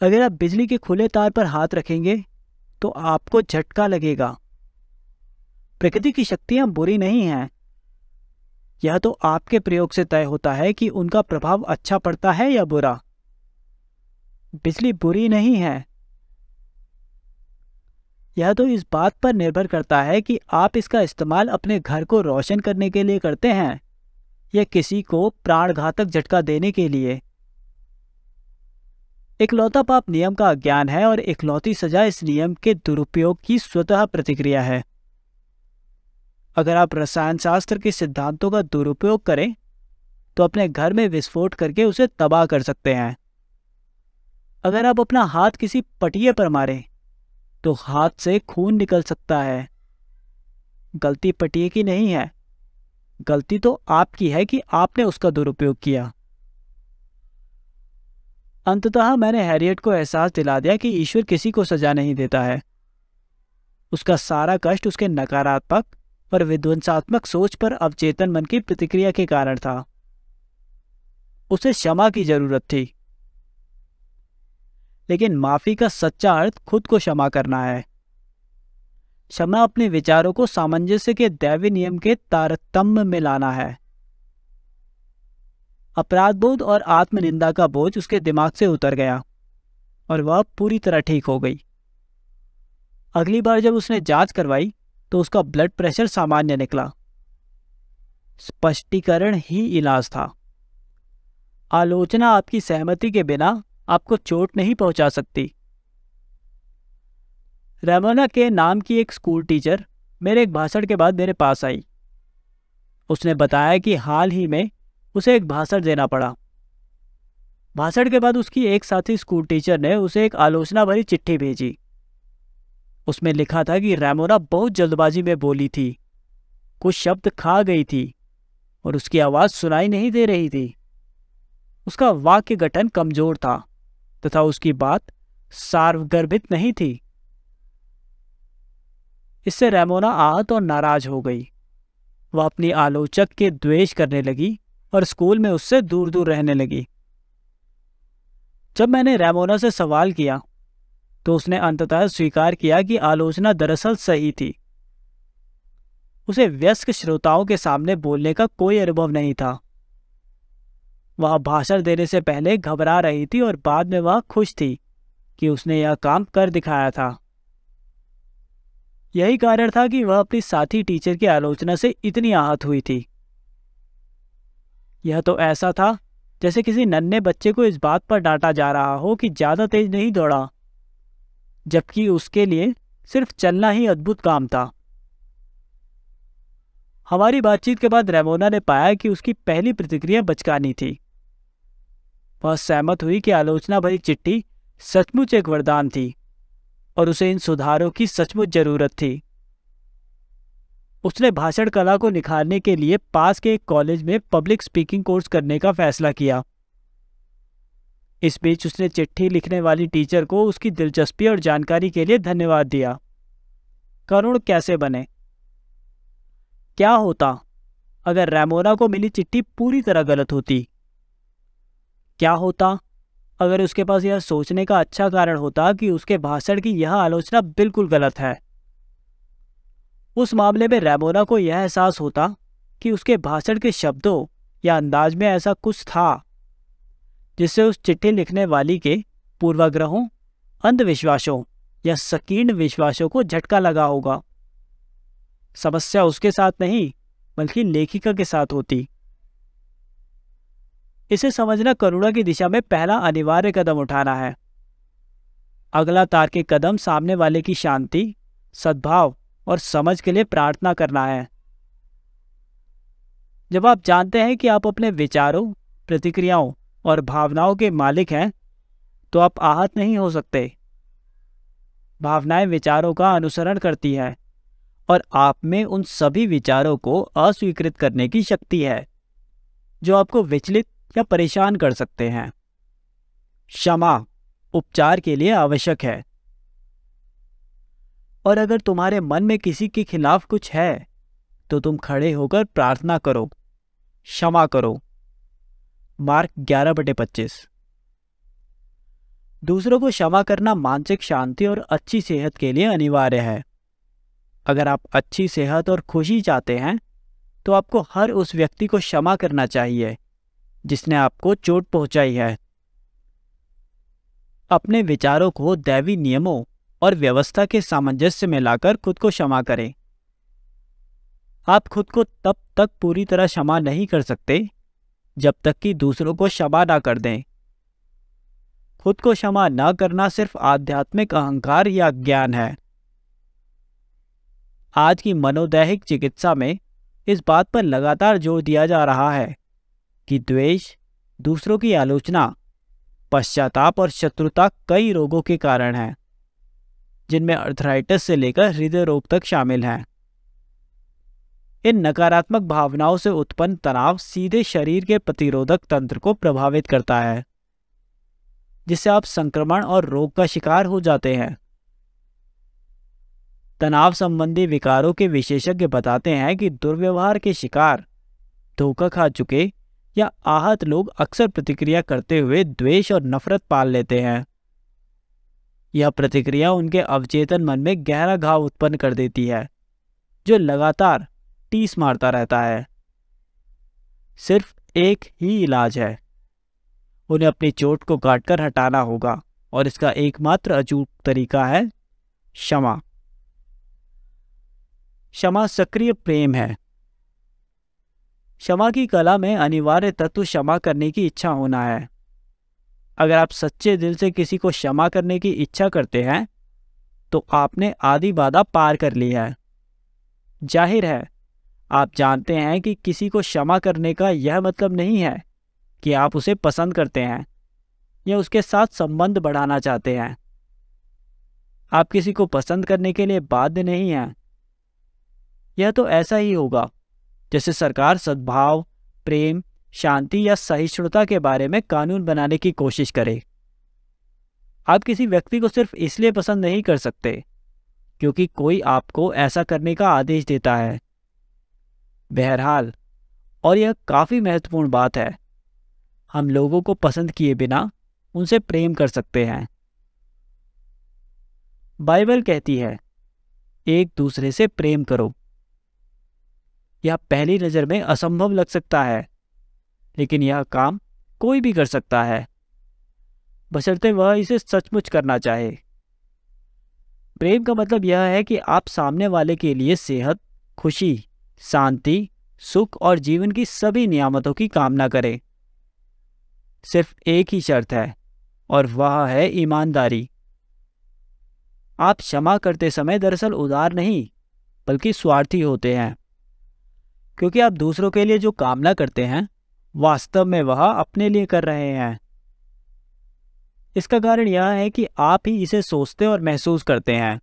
अगर आप बिजली के खुले तार पर हाथ रखेंगे तो आपको झटका लगेगा प्रकृति की शक्तियां बुरी नहीं हैं यह तो आपके प्रयोग से तय होता है कि उनका प्रभाव अच्छा पड़ता है या बुरा बिजली बुरी नहीं है यह तो इस बात पर निर्भर करता है कि आप इसका इस्तेमाल अपने घर को रोशन करने के लिए करते हैं या किसी को प्राणघातक झटका देने के लिए इकलौता पाप नियम का अज्ञान है और इकलौती सजा इस नियम के दुरुपयोग की स्वतः प्रतिक्रिया है अगर आप रसायन शास्त्र के सिद्धांतों का दुरुपयोग करें तो अपने घर में विस्फोट करके उसे तबाह कर सकते हैं अगर आप अपना हाथ किसी पटिए पर मारें तो हाथ से खून निकल सकता है गलती पटिए की नहीं है गलती तो आपकी है कि आपने उसका दुरुपयोग किया अंततः मैंने हैरियट को एहसास दिला दिया कि ईश्वर किसी को सजा नहीं देता है उसका सारा कष्ट उसके नकारात्मक पर विध्वंसात्मक सोच पर अवचेतन मन की प्रतिक्रिया के कारण था उसे क्षमा की जरूरत थी लेकिन माफी का सच्चा अर्थ खुद को क्षमा करना है क्षमा अपने विचारों को सामंजस्य के दैवी नियम के तारतम्य में लाना है अपराध बोध और आत्मनिंदा का बोझ उसके दिमाग से उतर गया और वह पूरी तरह ठीक हो गई अगली बार जब उसने जांच करवाई तो उसका ब्लड प्रेशर सामान्य निकला स्पष्टीकरण ही इलाज था आलोचना आपकी सहमति के बिना आपको चोट नहीं पहुंचा सकती रमोना के नाम की एक स्कूल टीचर मेरे एक भाषण के बाद मेरे पास आई उसने बताया कि हाल ही में उसे एक भाषण देना पड़ा भाषण के बाद उसकी एक साथी स्कूल टीचर ने उसे एक आलोचना भरी चिट्ठी भेजी उसमें लिखा था कि रैमोना बहुत जल्दबाजी में बोली थी कुछ शब्द खा गई थी और उसकी आवाज़ सुनाई नहीं दे रही थी उसका वाक्य गठन कमजोर था तथा उसकी बात सार्वगर्भित नहीं थी इससे रैमोना आहत और नाराज हो गई वह अपनी आलोचक के द्वेष करने लगी और स्कूल में उससे दूर दूर रहने लगी जब मैंने रेमोना से सवाल किया तो उसने अंततः स्वीकार किया कि आलोचना दरअसल सही थी उसे व्यस्क श्रोताओं के सामने बोलने का कोई अनुभव नहीं था वह भाषण देने से पहले घबरा रही थी और बाद में वह खुश थी कि उसने यह काम कर दिखाया था यही कारण था कि वह अपनी साथी टीचर की आलोचना से इतनी आहत हुई थी यह तो ऐसा था जैसे किसी नन्हे बच्चे को इस बात पर डांटा जा रहा हो कि ज़्यादा तेज नहीं दौड़ा जबकि उसके लिए सिर्फ चलना ही अद्भुत काम था हमारी बातचीत के बाद रेमोना ने पाया कि उसकी पहली प्रतिक्रिया बचकानी थी वह सहमत हुई कि आलोचना भरी चिट्ठी सचमुच एक वरदान थी और उसे इन सुधारों की सचमुच जरूरत थी उसने भाषण कला को निखारने के लिए पास के एक कॉलेज में पब्लिक स्पीकिंग कोर्स करने का फैसला किया इस बीच उसने चिट्ठी लिखने वाली टीचर को उसकी दिलचस्पी और जानकारी के लिए धन्यवाद दिया करुण कैसे बने क्या होता अगर रैमोना को मिली चिट्ठी पूरी तरह गलत होती क्या होता अगर उसके पास यह सोचने का अच्छा कारण होता कि उसके भाषण की यह आलोचना बिल्कुल गलत है उस मामले में रैमोना को यह एहसास होता कि उसके भाषण के शब्दों या अंदाज में ऐसा कुछ था जिससे उस चिट्ठी लिखने वाली के पूर्वाग्रहों अंधविश्वासों या सकीर्ण विश्वासों को झटका लगा होगा समस्या उसके साथ नहीं बल्कि लेखिका के साथ होती इसे समझना करुणा की दिशा में पहला अनिवार्य कदम उठाना है अगला तार्किक कदम सामने वाले की शांति सद्भाव और समझ के लिए प्रार्थना करना है जब आप जानते हैं कि आप अपने विचारों प्रतिक्रियाओं और भावनाओं के मालिक हैं तो आप आहत नहीं हो सकते भावनाएं विचारों का अनुसरण करती हैं और आप में उन सभी विचारों को अस्वीकृत करने की शक्ति है जो आपको विचलित या परेशान कर सकते हैं क्षमा उपचार के लिए आवश्यक है और अगर तुम्हारे मन में किसी के खिलाफ कुछ है तो तुम खड़े होकर प्रार्थना करो क्षमा करो मार्क ग्यारह बटे पच्चीस दूसरों को क्षमा करना मानसिक शांति और अच्छी सेहत के लिए अनिवार्य है अगर आप अच्छी सेहत और खुशी चाहते हैं तो आपको हर उस व्यक्ति को क्षमा करना चाहिए जिसने आपको चोट पहुंचाई है अपने विचारों को दैवी नियमों और व्यवस्था के सामंजस्य में लाकर खुद को क्षमा करें आप खुद को तब तक पूरी तरह क्षमा नहीं कर सकते जब तक कि दूसरों को क्षमा ना कर दें खुद को क्षमा ना करना सिर्फ आध्यात्मिक अहंकार या ज्ञान है आज की मनोदैहिक चिकित्सा में इस बात पर लगातार जोर दिया जा रहा है कि द्वेष दूसरों की आलोचना पश्चाताप और शत्रुता कई रोगों के कारण हैं जिनमें अर्थराइटिस से लेकर हृदय रोग तक शामिल हैं इन नकारात्मक भावनाओं से उत्पन्न तनाव सीधे शरीर के प्रतिरोधक तंत्र को प्रभावित करता है जिससे आप संक्रमण और रोग का शिकार हो जाते हैं तनाव संबंधी विकारों के विशेषज्ञ बताते हैं कि दुर्व्यवहार के शिकार धोखा खा चुके या आहत लोग अक्सर प्रतिक्रिया करते हुए द्वेष और नफरत पाल लेते हैं यह प्रतिक्रिया उनके अवचेतन मन में गहरा घाव उत्पन्न कर देती है जो लगातार टीस मारता रहता है सिर्फ एक ही इलाज है उन्हें अपनी चोट को काटकर हटाना होगा और इसका एकमात्र अचूक तरीका है क्षमा क्षमा सक्रिय प्रेम है क्षमा की कला में अनिवार्य तत्व क्षमा करने की इच्छा होना है अगर आप सच्चे दिल से किसी को क्षमा करने की इच्छा करते हैं तो आपने आधी बाधा पार कर ली है जाहिर है आप जानते हैं कि किसी को क्षमा करने का यह मतलब नहीं है कि आप उसे पसंद करते हैं या उसके साथ संबंध बढ़ाना चाहते हैं आप किसी को पसंद करने के लिए बाध्य नहीं हैं यह तो ऐसा ही होगा जैसे सरकार सद्भाव प्रेम शांति या सहिष्णुता के बारे में कानून बनाने की कोशिश करे आप किसी व्यक्ति को सिर्फ इसलिए पसंद नहीं कर सकते क्योंकि कोई आपको ऐसा करने का आदेश देता है बहरहाल और यह काफ़ी महत्वपूर्ण बात है हम लोगों को पसंद किए बिना उनसे प्रेम कर सकते हैं बाइबल कहती है एक दूसरे से प्रेम करो यह पहली नज़र में असंभव लग सकता है लेकिन यह काम कोई भी कर सकता है बशर्ते वह इसे सचमुच करना चाहे प्रेम का मतलब यह है कि आप सामने वाले के लिए सेहत खुशी शांति सुख और जीवन की सभी नियामतों की कामना करें सिर्फ एक ही शर्त है और वह है ईमानदारी आप क्षमा करते समय दरअसल उदार नहीं बल्कि स्वार्थी होते हैं क्योंकि आप दूसरों के लिए जो कामना करते हैं वास्तव में वह अपने लिए कर रहे हैं इसका कारण यह है कि आप ही इसे सोचते और महसूस करते हैं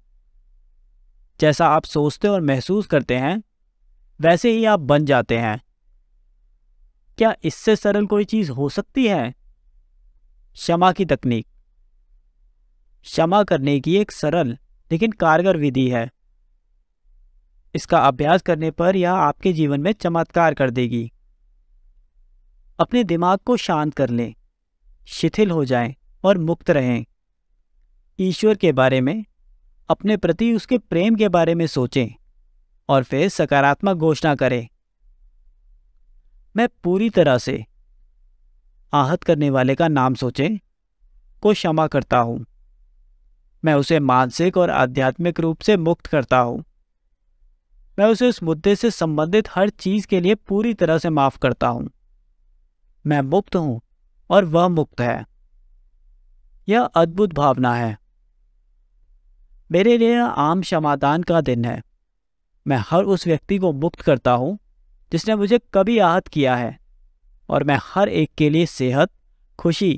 जैसा आप सोचते और महसूस करते हैं वैसे ही आप बन जाते हैं क्या इससे सरल कोई चीज़ हो सकती है क्षमा की तकनीक क्षमा करने की एक सरल लेकिन कारगर विधि है इसका अभ्यास करने पर यह आपके जीवन में चमत्कार कर देगी अपने दिमाग को शांत कर लें शिथिल हो जाएं और मुक्त रहें ईश्वर के बारे में अपने प्रति उसके प्रेम के बारे में सोचें और फिर सकारात्मक घोषणा करें मैं पूरी तरह से आहत करने वाले का नाम सोचें को क्षमा करता हूं मैं उसे मानसिक और आध्यात्मिक रूप से मुक्त करता हूं मैं उसे उस मुद्दे से संबंधित हर चीज़ के लिए पूरी तरह से माफ़ करता हूं मैं मुक्त हूं और वह मुक्त है यह अद्भुत भावना है मेरे लिए आम क्षमादान का दिन है मैं हर उस व्यक्ति को मुक्त करता हूँ जिसने मुझे कभी आहत किया है और मैं हर एक के लिए सेहत खुशी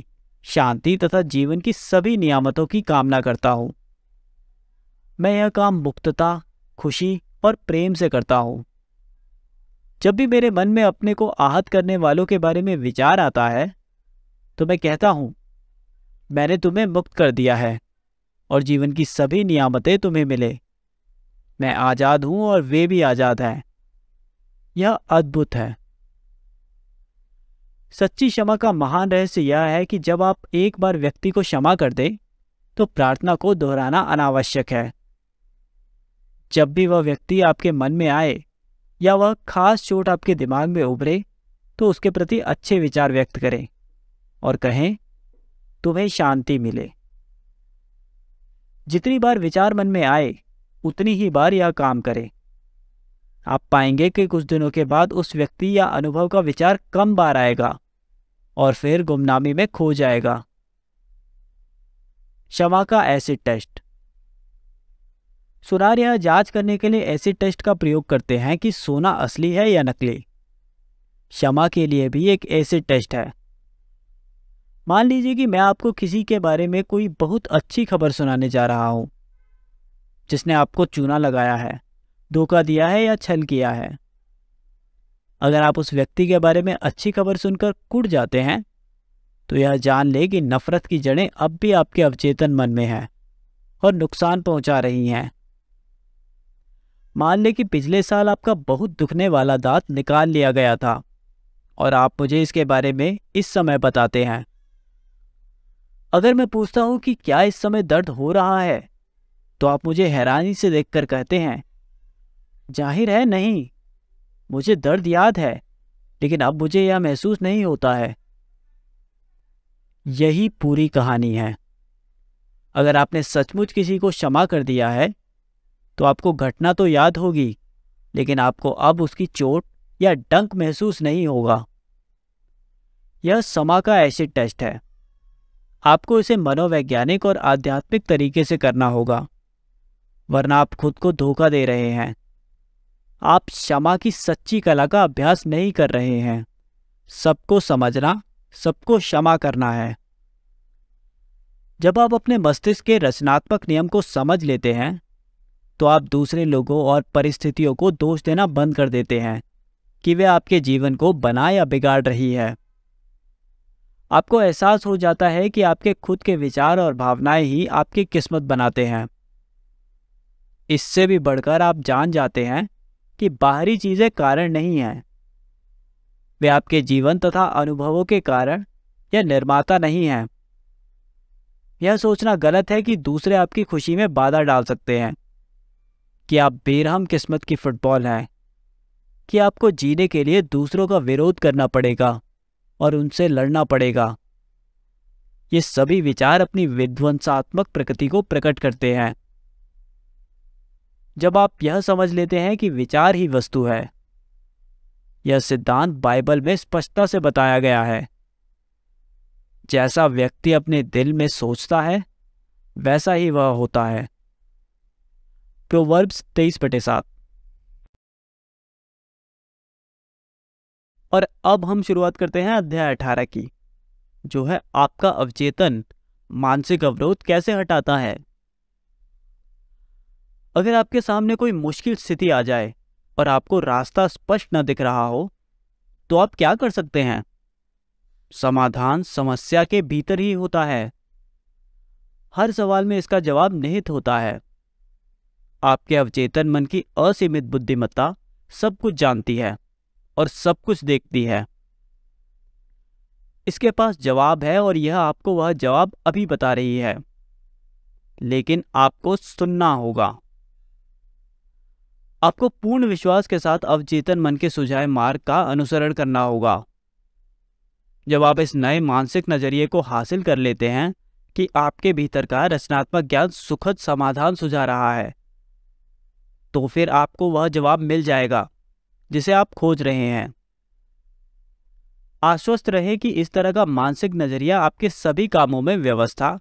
शांति तथा जीवन की सभी नियामतों की कामना करता हूँ मैं यह काम मुक्तता खुशी और प्रेम से करता हूँ जब भी मेरे मन में अपने को आहत करने वालों के बारे में विचार आता है तो मैं कहता हूँ मैंने तुम्हें मुक्त कर दिया है और जीवन की सभी नियामतें तुम्हें मिले मैं आज़ाद हूं और वे भी आज़ाद हैं यह अद्भुत है सच्ची क्षमा का महान रहस्य यह है कि जब आप एक बार व्यक्ति को क्षमा कर दें तो प्रार्थना को दोहराना अनावश्यक है जब भी वह व्यक्ति आपके मन में आए या वह खास चोट आपके दिमाग में उभरे तो उसके प्रति अच्छे विचार व्यक्त करें और कहें तुम्हें शांति मिले जितनी बार विचार मन में आए उतनी ही बार यह काम करें आप पाएंगे कि कुछ दिनों के बाद उस व्यक्ति या अनुभव का विचार कम बार आएगा और फिर गुमनामी में खो जाएगा क्षमा का एसिड टेस्ट सुनार यह जांच करने के लिए एसिड टेस्ट का प्रयोग करते हैं कि सोना असली है या नकली क्षमा के लिए भी एक एसिड टेस्ट है मान लीजिए कि मैं आपको किसी के बारे में कोई बहुत अच्छी खबर सुनाने जा रहा हूं जिसने आपको चूना लगाया है धोखा दिया है या छल किया है अगर आप उस व्यक्ति के बारे में अच्छी खबर सुनकर कुड़ जाते हैं तो यह जान ले कि नफरत की जड़ें अब भी आपके अवचेतन मन में हैं और नुकसान पहुंचा रही हैं मान ले कि पिछले साल आपका बहुत दुखने वाला दांत निकाल लिया गया था और आप मुझे इसके बारे में इस समय बताते हैं अगर मैं पूछता हूं कि क्या इस समय दर्द हो रहा है तो आप मुझे हैरानी से देखकर कहते हैं जाहिर है नहीं मुझे दर्द याद है लेकिन अब मुझे यह महसूस नहीं होता है यही पूरी कहानी है अगर आपने सचमुच किसी को क्षमा कर दिया है तो आपको घटना तो याद होगी लेकिन आपको अब उसकी चोट या डंक महसूस नहीं होगा यह समा का एसिड टेस्ट है आपको इसे मनोवैज्ञानिक और आध्यात्मिक तरीके से करना होगा वरना आप खुद को धोखा दे रहे हैं आप क्षमा की सच्ची कला का अभ्यास नहीं कर रहे हैं सबको समझना सबको क्षमा करना है जब आप अपने मस्तिष्क के रचनात्मक नियम को समझ लेते हैं तो आप दूसरे लोगों और परिस्थितियों को दोष देना बंद कर देते हैं कि वे आपके जीवन को बना या बिगाड़ रही है आपको एहसास हो जाता है कि आपके खुद के विचार और भावनाएं ही आपकी किस्मत बनाते हैं इससे भी बढ़कर आप जान जाते हैं कि बाहरी चीज़ें कारण नहीं हैं वे आपके जीवन तथा अनुभवों के कारण या निर्माता नहीं हैं यह सोचना गलत है कि दूसरे आपकी खुशी में बाधा डाल सकते हैं कि आप बेरहम किस्मत की फुटबॉल हैं कि आपको जीने के लिए दूसरों का विरोध करना पड़ेगा और उनसे लड़ना पड़ेगा ये सभी विचार अपनी विध्वंसात्मक प्रकृति को प्रकट करते हैं जब आप यह समझ लेते हैं कि विचार ही वस्तु है यह सिद्धांत बाइबल में स्पष्टता से बताया गया है जैसा व्यक्ति अपने दिल में सोचता है वैसा ही वह होता है प्रोवर्ब्स तेईस बटे सात और अब हम शुरुआत करते हैं अध्याय अठारह की जो है आपका अवचेतन मानसिक अवरोध कैसे हटाता है अगर आपके सामने कोई मुश्किल स्थिति आ जाए और आपको रास्ता स्पष्ट न दिख रहा हो तो आप क्या कर सकते हैं समाधान समस्या के भीतर ही होता है हर सवाल में इसका जवाब निहित होता है आपके अवचेतन मन की असीमित बुद्धिमत्ता सब कुछ जानती है और सब कुछ देखती है इसके पास जवाब है और यह आपको वह जवाब अभी बता रही है लेकिन आपको सुनना होगा आपको पूर्ण विश्वास के साथ अवचेतन मन के सुझाए मार्ग का अनुसरण करना होगा जब आप इस नए मानसिक नजरिए को हासिल कर लेते हैं कि आपके भीतर का रचनात्मक ज्ञान सुखद समाधान सुझा रहा है तो फिर आपको वह जवाब मिल जाएगा जिसे आप खोज रहे हैं आश्वस्त रहे कि इस तरह का मानसिक नजरिया आपके सभी कामों में व्यवस्था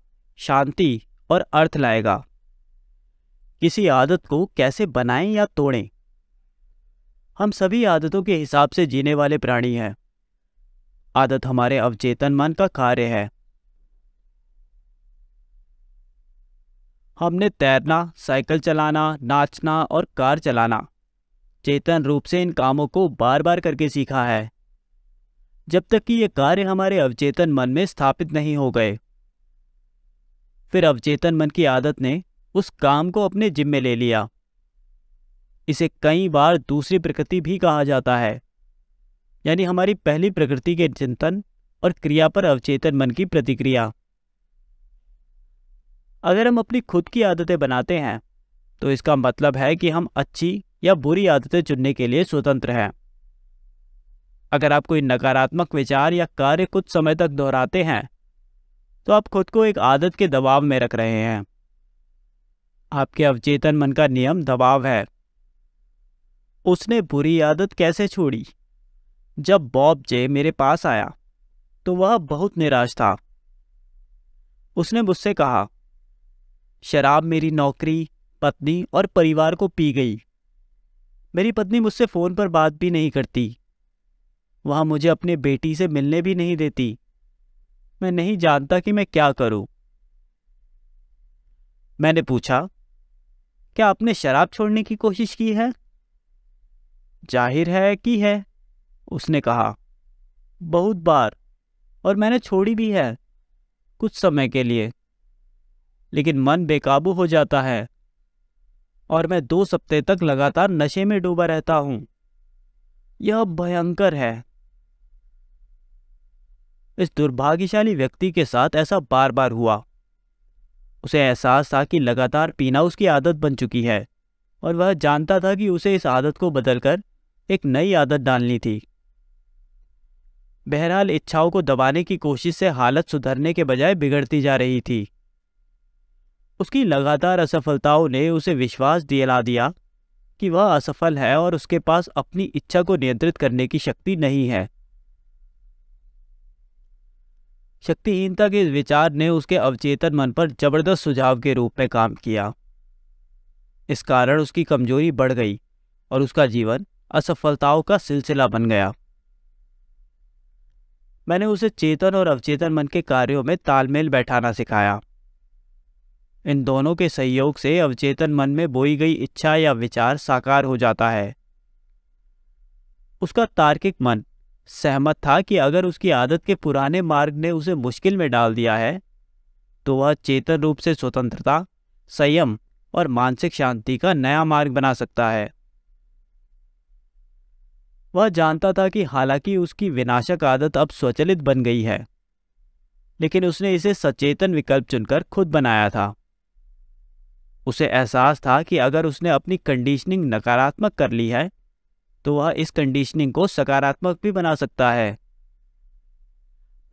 शांति और अर्थ लाएगा किसी आदत को कैसे बनाएं या तोड़ें हम सभी आदतों के हिसाब से जीने वाले प्राणी हैं आदत हमारे अवचेतन मन का कार्य है हमने तैरना साइकिल चलाना नाचना और कार चलाना चेतन रूप से इन कामों को बार बार करके सीखा है जब तक कि ये कार्य हमारे अवचेतन मन में स्थापित नहीं हो गए फिर अवचेतन मन की आदत ने उस काम को अपने जिम्मे ले लिया इसे कई बार दूसरी प्रकृति भी कहा जाता है यानी हमारी पहली प्रकृति के चिंतन और क्रिया पर अवचेतन मन की प्रतिक्रिया अगर हम अपनी खुद की आदतें बनाते हैं तो इसका मतलब है कि हम अच्छी या बुरी आदतें चुनने के लिए स्वतंत्र हैं अगर आप कोई नकारात्मक विचार या कार्य कुछ समय तक दोहराते हैं तो आप खुद को एक आदत के दबाव में रख रहे हैं आपके अवचेतन मन का नियम दबाव है उसने बुरी आदत कैसे छोड़ी जब बॉब जे मेरे पास आया तो वह बहुत निराश था उसने मुझसे कहा शराब मेरी नौकरी पत्नी और परिवार को पी गई मेरी पत्नी मुझसे फ़ोन पर बात भी नहीं करती वह मुझे अपने बेटी से मिलने भी नहीं देती मैं नहीं जानता कि मैं क्या करूं मैंने पूछा क्या आपने शराब छोड़ने की कोशिश की है जाहिर है कि है उसने कहा बहुत बार और मैंने छोड़ी भी है कुछ समय के लिए लेकिन मन बेकाबू हो जाता है और मैं दो सप्ते तक लगातार नशे में डूबा रहता हूं यह भयंकर है इस दुर्भाग्यशाली व्यक्ति के साथ ऐसा बार बार हुआ उसे एहसास था कि लगातार पीना उसकी आदत बन चुकी है और वह जानता था कि उसे इस आदत को बदलकर एक नई आदत डालनी थी बहरहाल इच्छाओं को दबाने की कोशिश से हालत सुधरने के बजाय बिगड़ती जा रही थी उसकी लगातार असफलताओं ने उसे विश्वास दिला दिया कि वह असफल है और उसके पास अपनी इच्छा को नियंत्रित करने की शक्ति नहीं है शक्तिहीनता के विचार ने उसके अवचेतन मन पर जबरदस्त सुझाव के रूप में काम किया इस कारण उसकी कमजोरी बढ़ गई और उसका जीवन असफलताओं का सिलसिला बन गया मैंने उसे चेतन और अवचेतन मन के कार्यों में तालमेल बैठाना सिखाया इन दोनों के सहयोग से अवचेतन मन में बोई गई इच्छा या विचार साकार हो जाता है उसका तार्किक मन सहमत था कि अगर उसकी आदत के पुराने मार्ग ने उसे मुश्किल में डाल दिया है तो वह चेतन रूप से स्वतंत्रता संयम और मानसिक शांति का नया मार्ग बना सकता है वह जानता था कि हालांकि उसकी विनाशक आदत अब स्वचलित बन गई है लेकिन उसने इसे सचेतन विकल्प चुनकर खुद बनाया था उसे एहसास था कि अगर उसने अपनी कंडीशनिंग नकारात्मक कर ली है तो वह इस कंडीशनिंग को सकारात्मक भी बना सकता है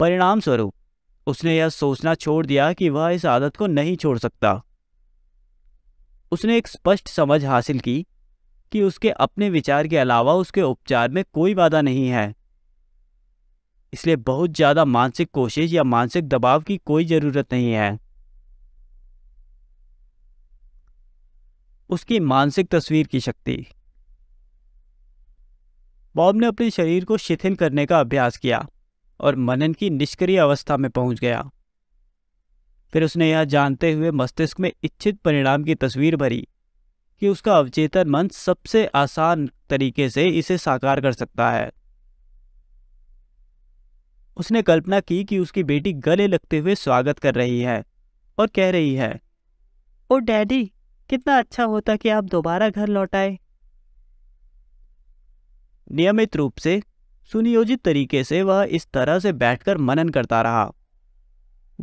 परिणाम स्वरूप उसने यह सोचना छोड़ दिया कि वह इस आदत को नहीं छोड़ सकता उसने एक स्पष्ट समझ हासिल की कि उसके अपने विचार के अलावा उसके उपचार में कोई बाधा नहीं है इसलिए बहुत ज़्यादा मानसिक कोशिश या मानसिक दबाव की कोई ज़रूरत नहीं है उसकी मानसिक तस्वीर की शक्ति बॉब ने अपने शरीर को शिथिल करने का अभ्यास किया और मनन की निष्क्रिय अवस्था में पहुंच गया फिर उसने यह जानते हुए मस्तिष्क में इच्छित परिणाम की तस्वीर भरी कि उसका अवचेतन मन सबसे आसान तरीके से इसे साकार कर सकता है उसने कल्पना की कि उसकी बेटी गले लगते हुए स्वागत कर रही है और कह रही है ओ डैडी कितना अच्छा होता कि आप दोबारा घर लौट आए नियमित रूप से सुनियोजित तरीके से वह इस तरह से बैठकर मनन करता रहा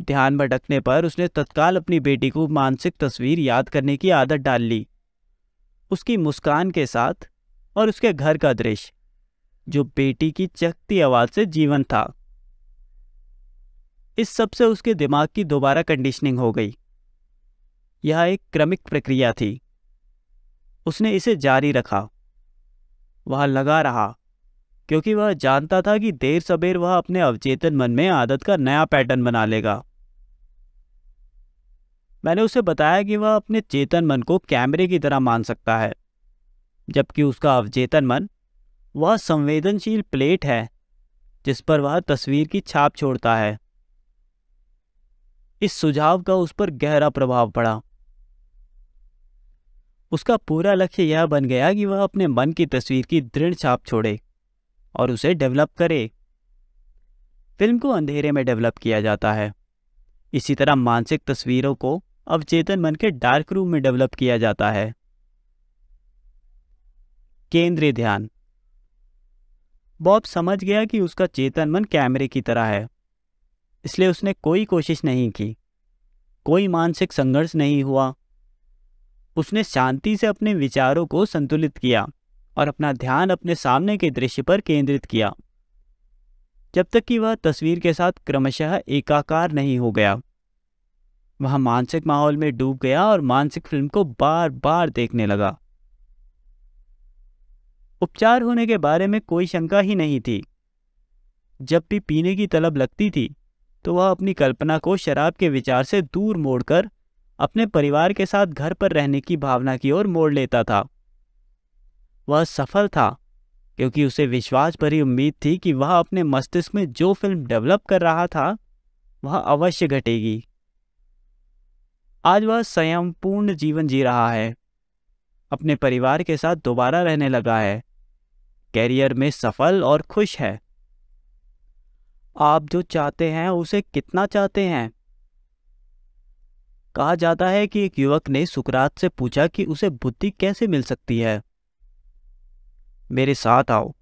ध्यान भटकने पर उसने तत्काल अपनी बेटी को मानसिक तस्वीर याद करने की आदत डाल ली उसकी मुस्कान के साथ और उसके घर का दृश्य जो बेटी की चकती आवाज से जीवन था इस सब से उसके दिमाग की दोबारा कंडीशनिंग हो गई यह एक क्रमिक प्रक्रिया थी उसने इसे जारी रखा वह लगा रहा क्योंकि वह जानता था कि देर सबेर वह अपने अवचेतन मन में आदत का नया पैटर्न बना लेगा मैंने उसे बताया कि वह अपने चेतन मन को कैमरे की तरह मान सकता है जबकि उसका अवचेतन मन वह संवेदनशील प्लेट है जिस पर वह तस्वीर की छाप छोड़ता है इस सुझाव का उस पर गहरा प्रभाव पड़ा उसका पूरा लक्ष्य यह बन गया कि वह अपने मन की तस्वीर की दृढ़ छाप छोड़े और उसे डेवलप करे फिल्म को अंधेरे में डेवलप किया जाता है इसी तरह मानसिक तस्वीरों को अवचेतन मन के डार्क रूम में डेवलप किया जाता है केंद्रीय ध्यान बॉब समझ गया कि उसका चेतन मन कैमरे की तरह है इसलिए उसने कोई कोशिश नहीं की कोई मानसिक संघर्ष नहीं हुआ उसने शांति से अपने विचारों को संतुलित किया और अपना ध्यान अपने सामने के दृश्य पर केंद्रित किया जब तक कि वह तस्वीर के साथ क्रमशः एकाकार नहीं हो गया वह मानसिक माहौल में डूब गया और मानसिक फिल्म को बार बार देखने लगा उपचार होने के बारे में कोई शंका ही नहीं थी जब भी पीने की तलब लगती थी तो वह अपनी कल्पना को शराब के विचार से दूर मोड़कर अपने परिवार के साथ घर पर रहने की भावना की ओर मोड़ लेता था वह सफल था क्योंकि उसे विश्वास भरी उम्मीद थी कि वह अपने मस्तिष्क में जो फिल्म डेवलप कर रहा था वह अवश्य घटेगी आज वह संयमपूर्ण जीवन जी रहा है अपने परिवार के साथ दोबारा रहने लगा है कैरियर में सफल और खुश है आप जो चाहते हैं उसे कितना चाहते हैं कहा जाता है कि एक युवक ने सुकरात से पूछा कि उसे बुद्धि कैसे मिल सकती है मेरे साथ आओ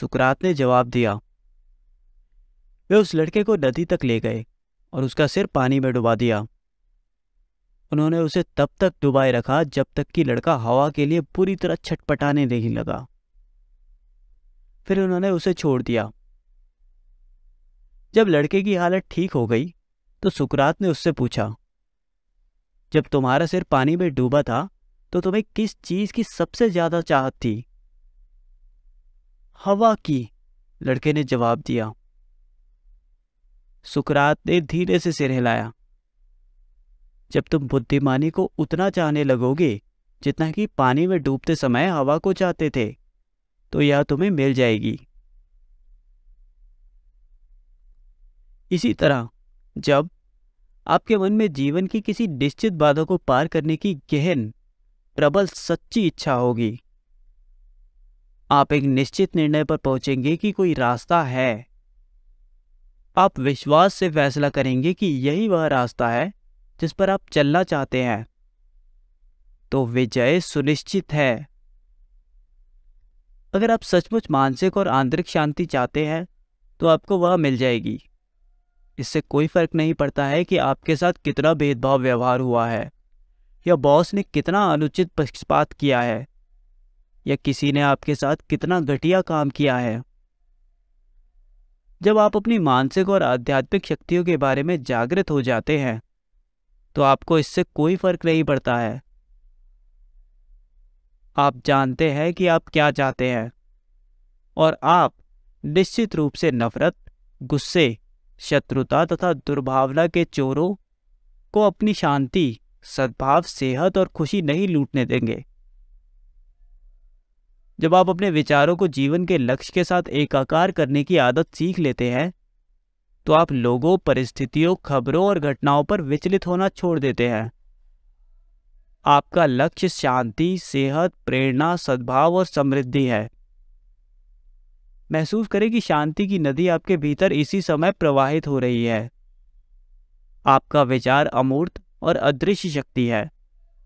सुकरात ने जवाब दिया वे उस लड़के को नदी तक ले गए और उसका सिर पानी में डुबा दिया उन्होंने उसे तब तक डुबाए रखा जब तक कि लड़का हवा के लिए पूरी तरह छटपटाने नहीं लगा फिर उन्होंने उसे छोड़ दिया जब लड़के की हालत ठीक हो गई तो सुकरात ने उससे पूछा जब तुम्हारा सिर पानी में डूबा था तो तुम्हें किस चीज की सबसे ज्यादा चाहत थी हवा की लड़के ने जवाब दिया सुकरात ने धीरे से सिर हिलाया जब तुम बुद्धिमानी को उतना चाहने लगोगे जितना कि पानी में डूबते समय हवा को चाहते थे तो यह तुम्हें मिल जाएगी इसी तरह जब आपके मन में जीवन की किसी निश्चित बाधा को पार करने की गहन प्रबल सच्ची इच्छा होगी आप एक निश्चित निर्णय पर पहुंचेंगे कि कोई रास्ता है आप विश्वास से फैसला करेंगे कि यही वह रास्ता है जिस पर आप चलना चाहते हैं तो विजय सुनिश्चित है अगर आप सचमुच मानसिक और आंतरिक शांति चाहते हैं तो आपको वह मिल जाएगी इससे कोई फ़र्क नहीं पड़ता है कि आपके साथ कितना भेदभाव व्यवहार हुआ है या बॉस ने कितना अनुचित पक्षपात किया है या किसी ने आपके साथ कितना घटिया काम किया है जब आप अपनी मानसिक और आध्यात्मिक शक्तियों के बारे में जागृत हो जाते हैं तो आपको इससे कोई फर्क नहीं पड़ता है आप जानते हैं कि आप क्या चाहते हैं और आप निश्चित रूप से नफरत गुस्से शत्रुता तथा दुर्भावना के चोरों को अपनी शांति सद्भाव सेहत और खुशी नहीं लूटने देंगे जब आप अपने विचारों को जीवन के लक्ष्य के साथ एकाकार करने की आदत सीख लेते हैं तो आप लोगों परिस्थितियों खबरों और घटनाओं पर विचलित होना छोड़ देते हैं आपका लक्ष्य शांति सेहत प्रेरणा सद्भाव और समृद्धि है महसूस करें कि शांति की नदी आपके भीतर इसी समय प्रवाहित हो रही है आपका विचार अमूर्त और अदृश्य शक्ति है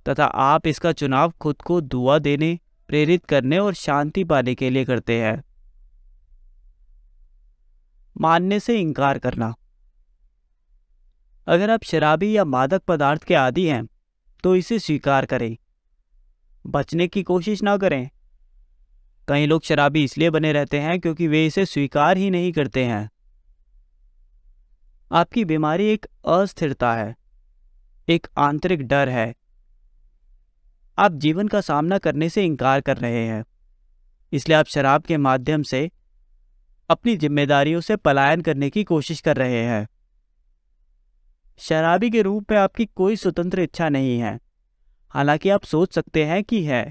तथा आप इसका चुनाव खुद को दुआ देने प्रेरित करने और शांति पाने के लिए करते हैं मानने से इनकार करना अगर आप शराबी या मादक पदार्थ के आदि हैं तो इसे स्वीकार करें बचने की कोशिश ना करें कई लोग शराबी इसलिए बने रहते हैं क्योंकि वे इसे स्वीकार ही नहीं करते हैं आपकी बीमारी एक अस्थिरता है एक आंतरिक डर है आप जीवन का सामना करने से इनकार कर रहे हैं इसलिए आप शराब के माध्यम से अपनी जिम्मेदारियों से पलायन करने की कोशिश कर रहे हैं शराबी के रूप में आपकी कोई स्वतंत्र इच्छा नहीं है हालांकि आप सोच सकते हैं कि है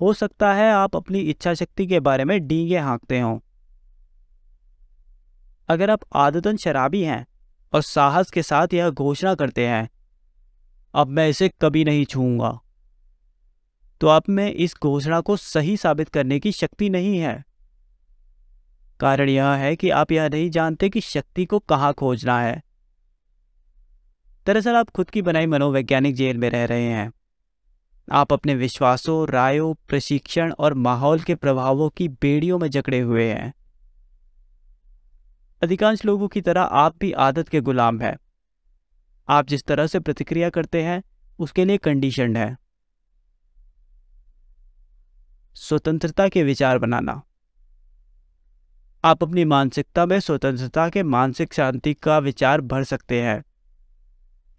हो सकता है आप अपनी इच्छा शक्ति के बारे में डींगे हाँकते हों अगर आप आदतन शराबी हैं और साहस के साथ यह घोषणा करते हैं अब मैं इसे कभी नहीं छूऊंगा तो आप में इस घोषणा को सही साबित करने की शक्ति नहीं है कारण यह है कि आप यह नहीं जानते कि शक्ति को कहाँ खोजना है दरअसल आप खुद की बनाई मनोवैज्ञानिक जेल में रह रहे हैं आप अपने विश्वासों रायों प्रशिक्षण और माहौल के प्रभावों की बेड़ियों में जकड़े हुए हैं अधिकांश लोगों की तरह आप भी आदत के गुलाम हैं आप जिस तरह से प्रतिक्रिया करते हैं उसके लिए कंडीशन है स्वतंत्रता के विचार बनाना आप अपनी मानसिकता में स्वतंत्रता के मानसिक शांति का विचार भर सकते हैं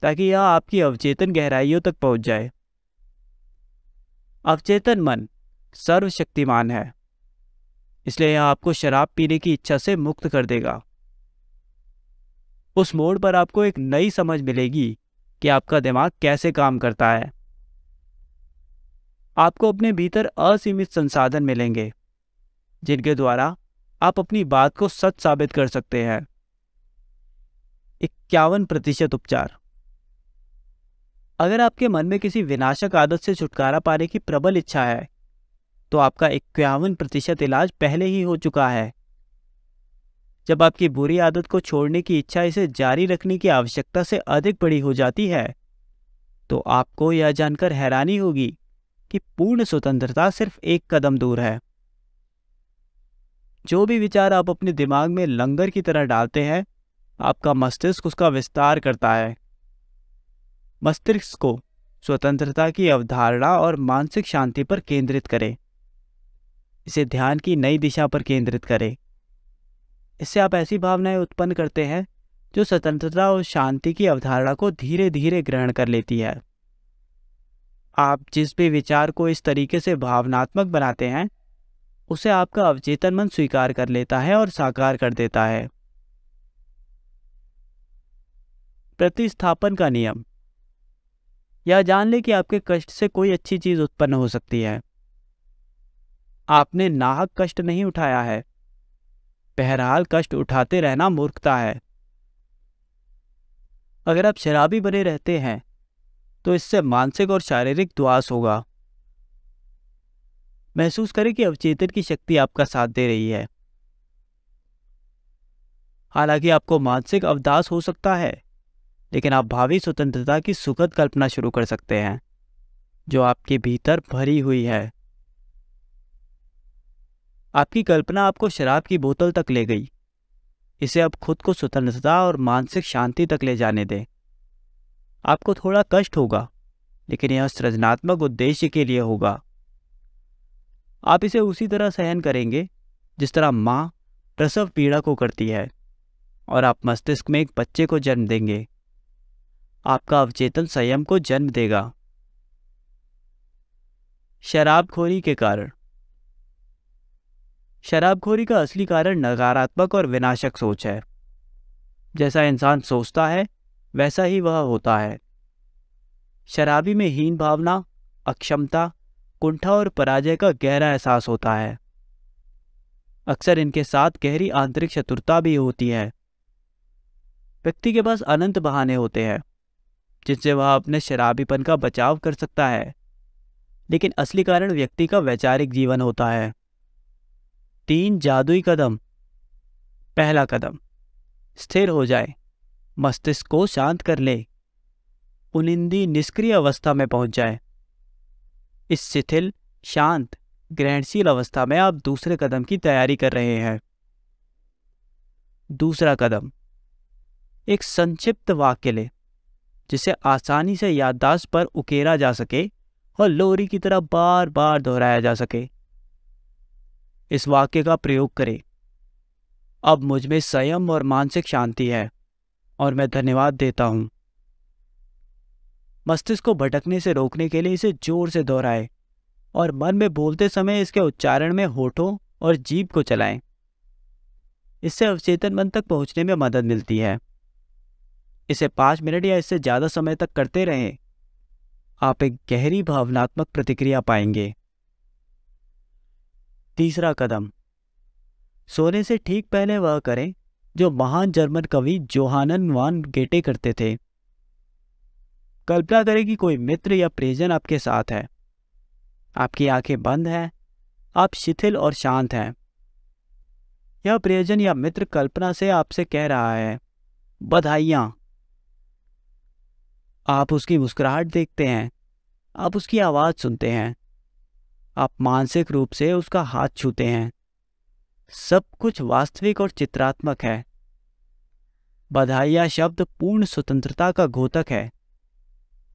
ताकि यह आपकी अवचेतन गहराइयों तक पहुंच जाए अवचेतन मन सर्वशक्तिमान है इसलिए यह आपको शराब पीने की इच्छा से मुक्त कर देगा उस मोड़ पर आपको एक नई समझ मिलेगी कि आपका दिमाग कैसे काम करता है आपको अपने भीतर असीमित संसाधन मिलेंगे जिनके द्वारा आप अपनी बात को सच साबित कर सकते हैं इक्यावन प्रतिशत उपचार अगर आपके मन में किसी विनाशक आदत से छुटकारा पाने की प्रबल इच्छा है तो आपका इक्यावन प्रतिशत इलाज पहले ही हो चुका है जब आपकी बुरी आदत को छोड़ने की इच्छा इसे जारी रखने की आवश्यकता से अधिक बड़ी हो जाती है तो आपको यह जानकर हैरानी होगी कि पूर्ण स्वतंत्रता सिर्फ एक कदम दूर है जो भी विचार आप अपने दिमाग में लंगर की तरह डालते हैं आपका मस्तिष्क उसका विस्तार करता है मस्तिष्क को स्वतंत्रता की अवधारणा और मानसिक शांति पर केंद्रित करें इसे ध्यान की नई दिशा पर केंद्रित करें इससे आप ऐसी भावनाएं उत्पन्न करते हैं जो स्वतंत्रता और शांति की अवधारणा को धीरे धीरे ग्रहण कर लेती है आप जिस भी विचार को इस तरीके से भावनात्मक बनाते हैं उसे आपका अवचेतन मन स्वीकार कर लेता है और साकार कर देता है प्रतिस्थापन का नियम या जान ले कि आपके कष्ट से कोई अच्छी चीज उत्पन्न हो सकती है आपने नाहक कष्ट नहीं उठाया है बहरहाल कष्ट उठाते रहना मूर्खता है अगर आप शराबी बने रहते हैं तो इससे मानसिक और शारीरिक दुआस होगा महसूस करें कि अवचेतन की शक्ति आपका साथ दे रही है हालांकि आपको मानसिक अवदास हो सकता है लेकिन आप भावी स्वतंत्रता की सुखद कल्पना शुरू कर सकते हैं जो आपके भीतर भरी हुई है आपकी कल्पना आपको शराब की बोतल तक ले गई इसे अब खुद को स्वतंत्रता और मानसिक शांति तक ले जाने दें आपको थोड़ा कष्ट होगा लेकिन यह सृजनात्मक उद्देश्य के लिए होगा आप इसे उसी तरह सहन करेंगे जिस तरह माँ प्रसव पीड़ा को करती है और आप मस्तिष्क में एक बच्चे को जन्म देंगे आपका अवचेतन संयम को जन्म देगा शराबखोरी के कारण शराबखोरी का असली कारण नकारात्मक और विनाशक सोच है जैसा इंसान सोचता है वैसा ही वह होता है शराबी में हीन भावना अक्षमता कुंठा और पराजय का गहरा एहसास होता है अक्सर इनके साथ गहरी आंतरिक शत्रुता भी होती है व्यक्ति के पास अनंत बहाने होते हैं जिससे वह अपने शराबीपन का बचाव कर सकता है लेकिन असली कारण व्यक्ति का वैचारिक जीवन होता है तीन जादुई कदम पहला कदम स्थिर हो जाए मस्तिष्क को शांत कर ले पुनिंदी निष्क्रिय अवस्था में पहुंच जाए इस शिथिल शांत ग्रहणशील अवस्था में आप दूसरे कदम की तैयारी कर रहे हैं दूसरा कदम एक संक्षिप्त वाक्य लें जिसे आसानी से याददाश्त पर उकेरा जा सके और लोरी की तरह बार बार दोहराया जा सके इस वाक्य का प्रयोग करें अब मुझमें संयम और मानसिक शांति है और मैं धन्यवाद देता हूं मस्तिष्क को भटकने से रोकने के लिए इसे जोर से दोहराए और मन में बोलते समय इसके उच्चारण में होठों और जीभ को चलाएं। इससे अवचेतन मन तक पहुंचने में मदद मिलती है इसे पाँच मिनट या इससे ज़्यादा समय तक करते रहें आप एक गहरी भावनात्मक प्रतिक्रिया पाएंगे तीसरा कदम सोने से ठीक पहले वह करें जो महान जर्मन कवि जोहानन वान गेटे करते थे कल्पना करें कि कोई मित्र या प्रियजन आपके साथ है आपकी आंखें बंद हैं आप शिथिल और शांत हैं यह प्रियजन या मित्र कल्पना से आपसे कह रहा है बधाइयाँ आप उसकी मुस्कुराहट देखते हैं आप उसकी आवाज़ सुनते हैं आप मानसिक रूप से उसका हाथ छूते हैं सब कुछ वास्तविक और चित्रात्मक है बधाइया शब्द पूर्ण स्वतंत्रता का घोतक है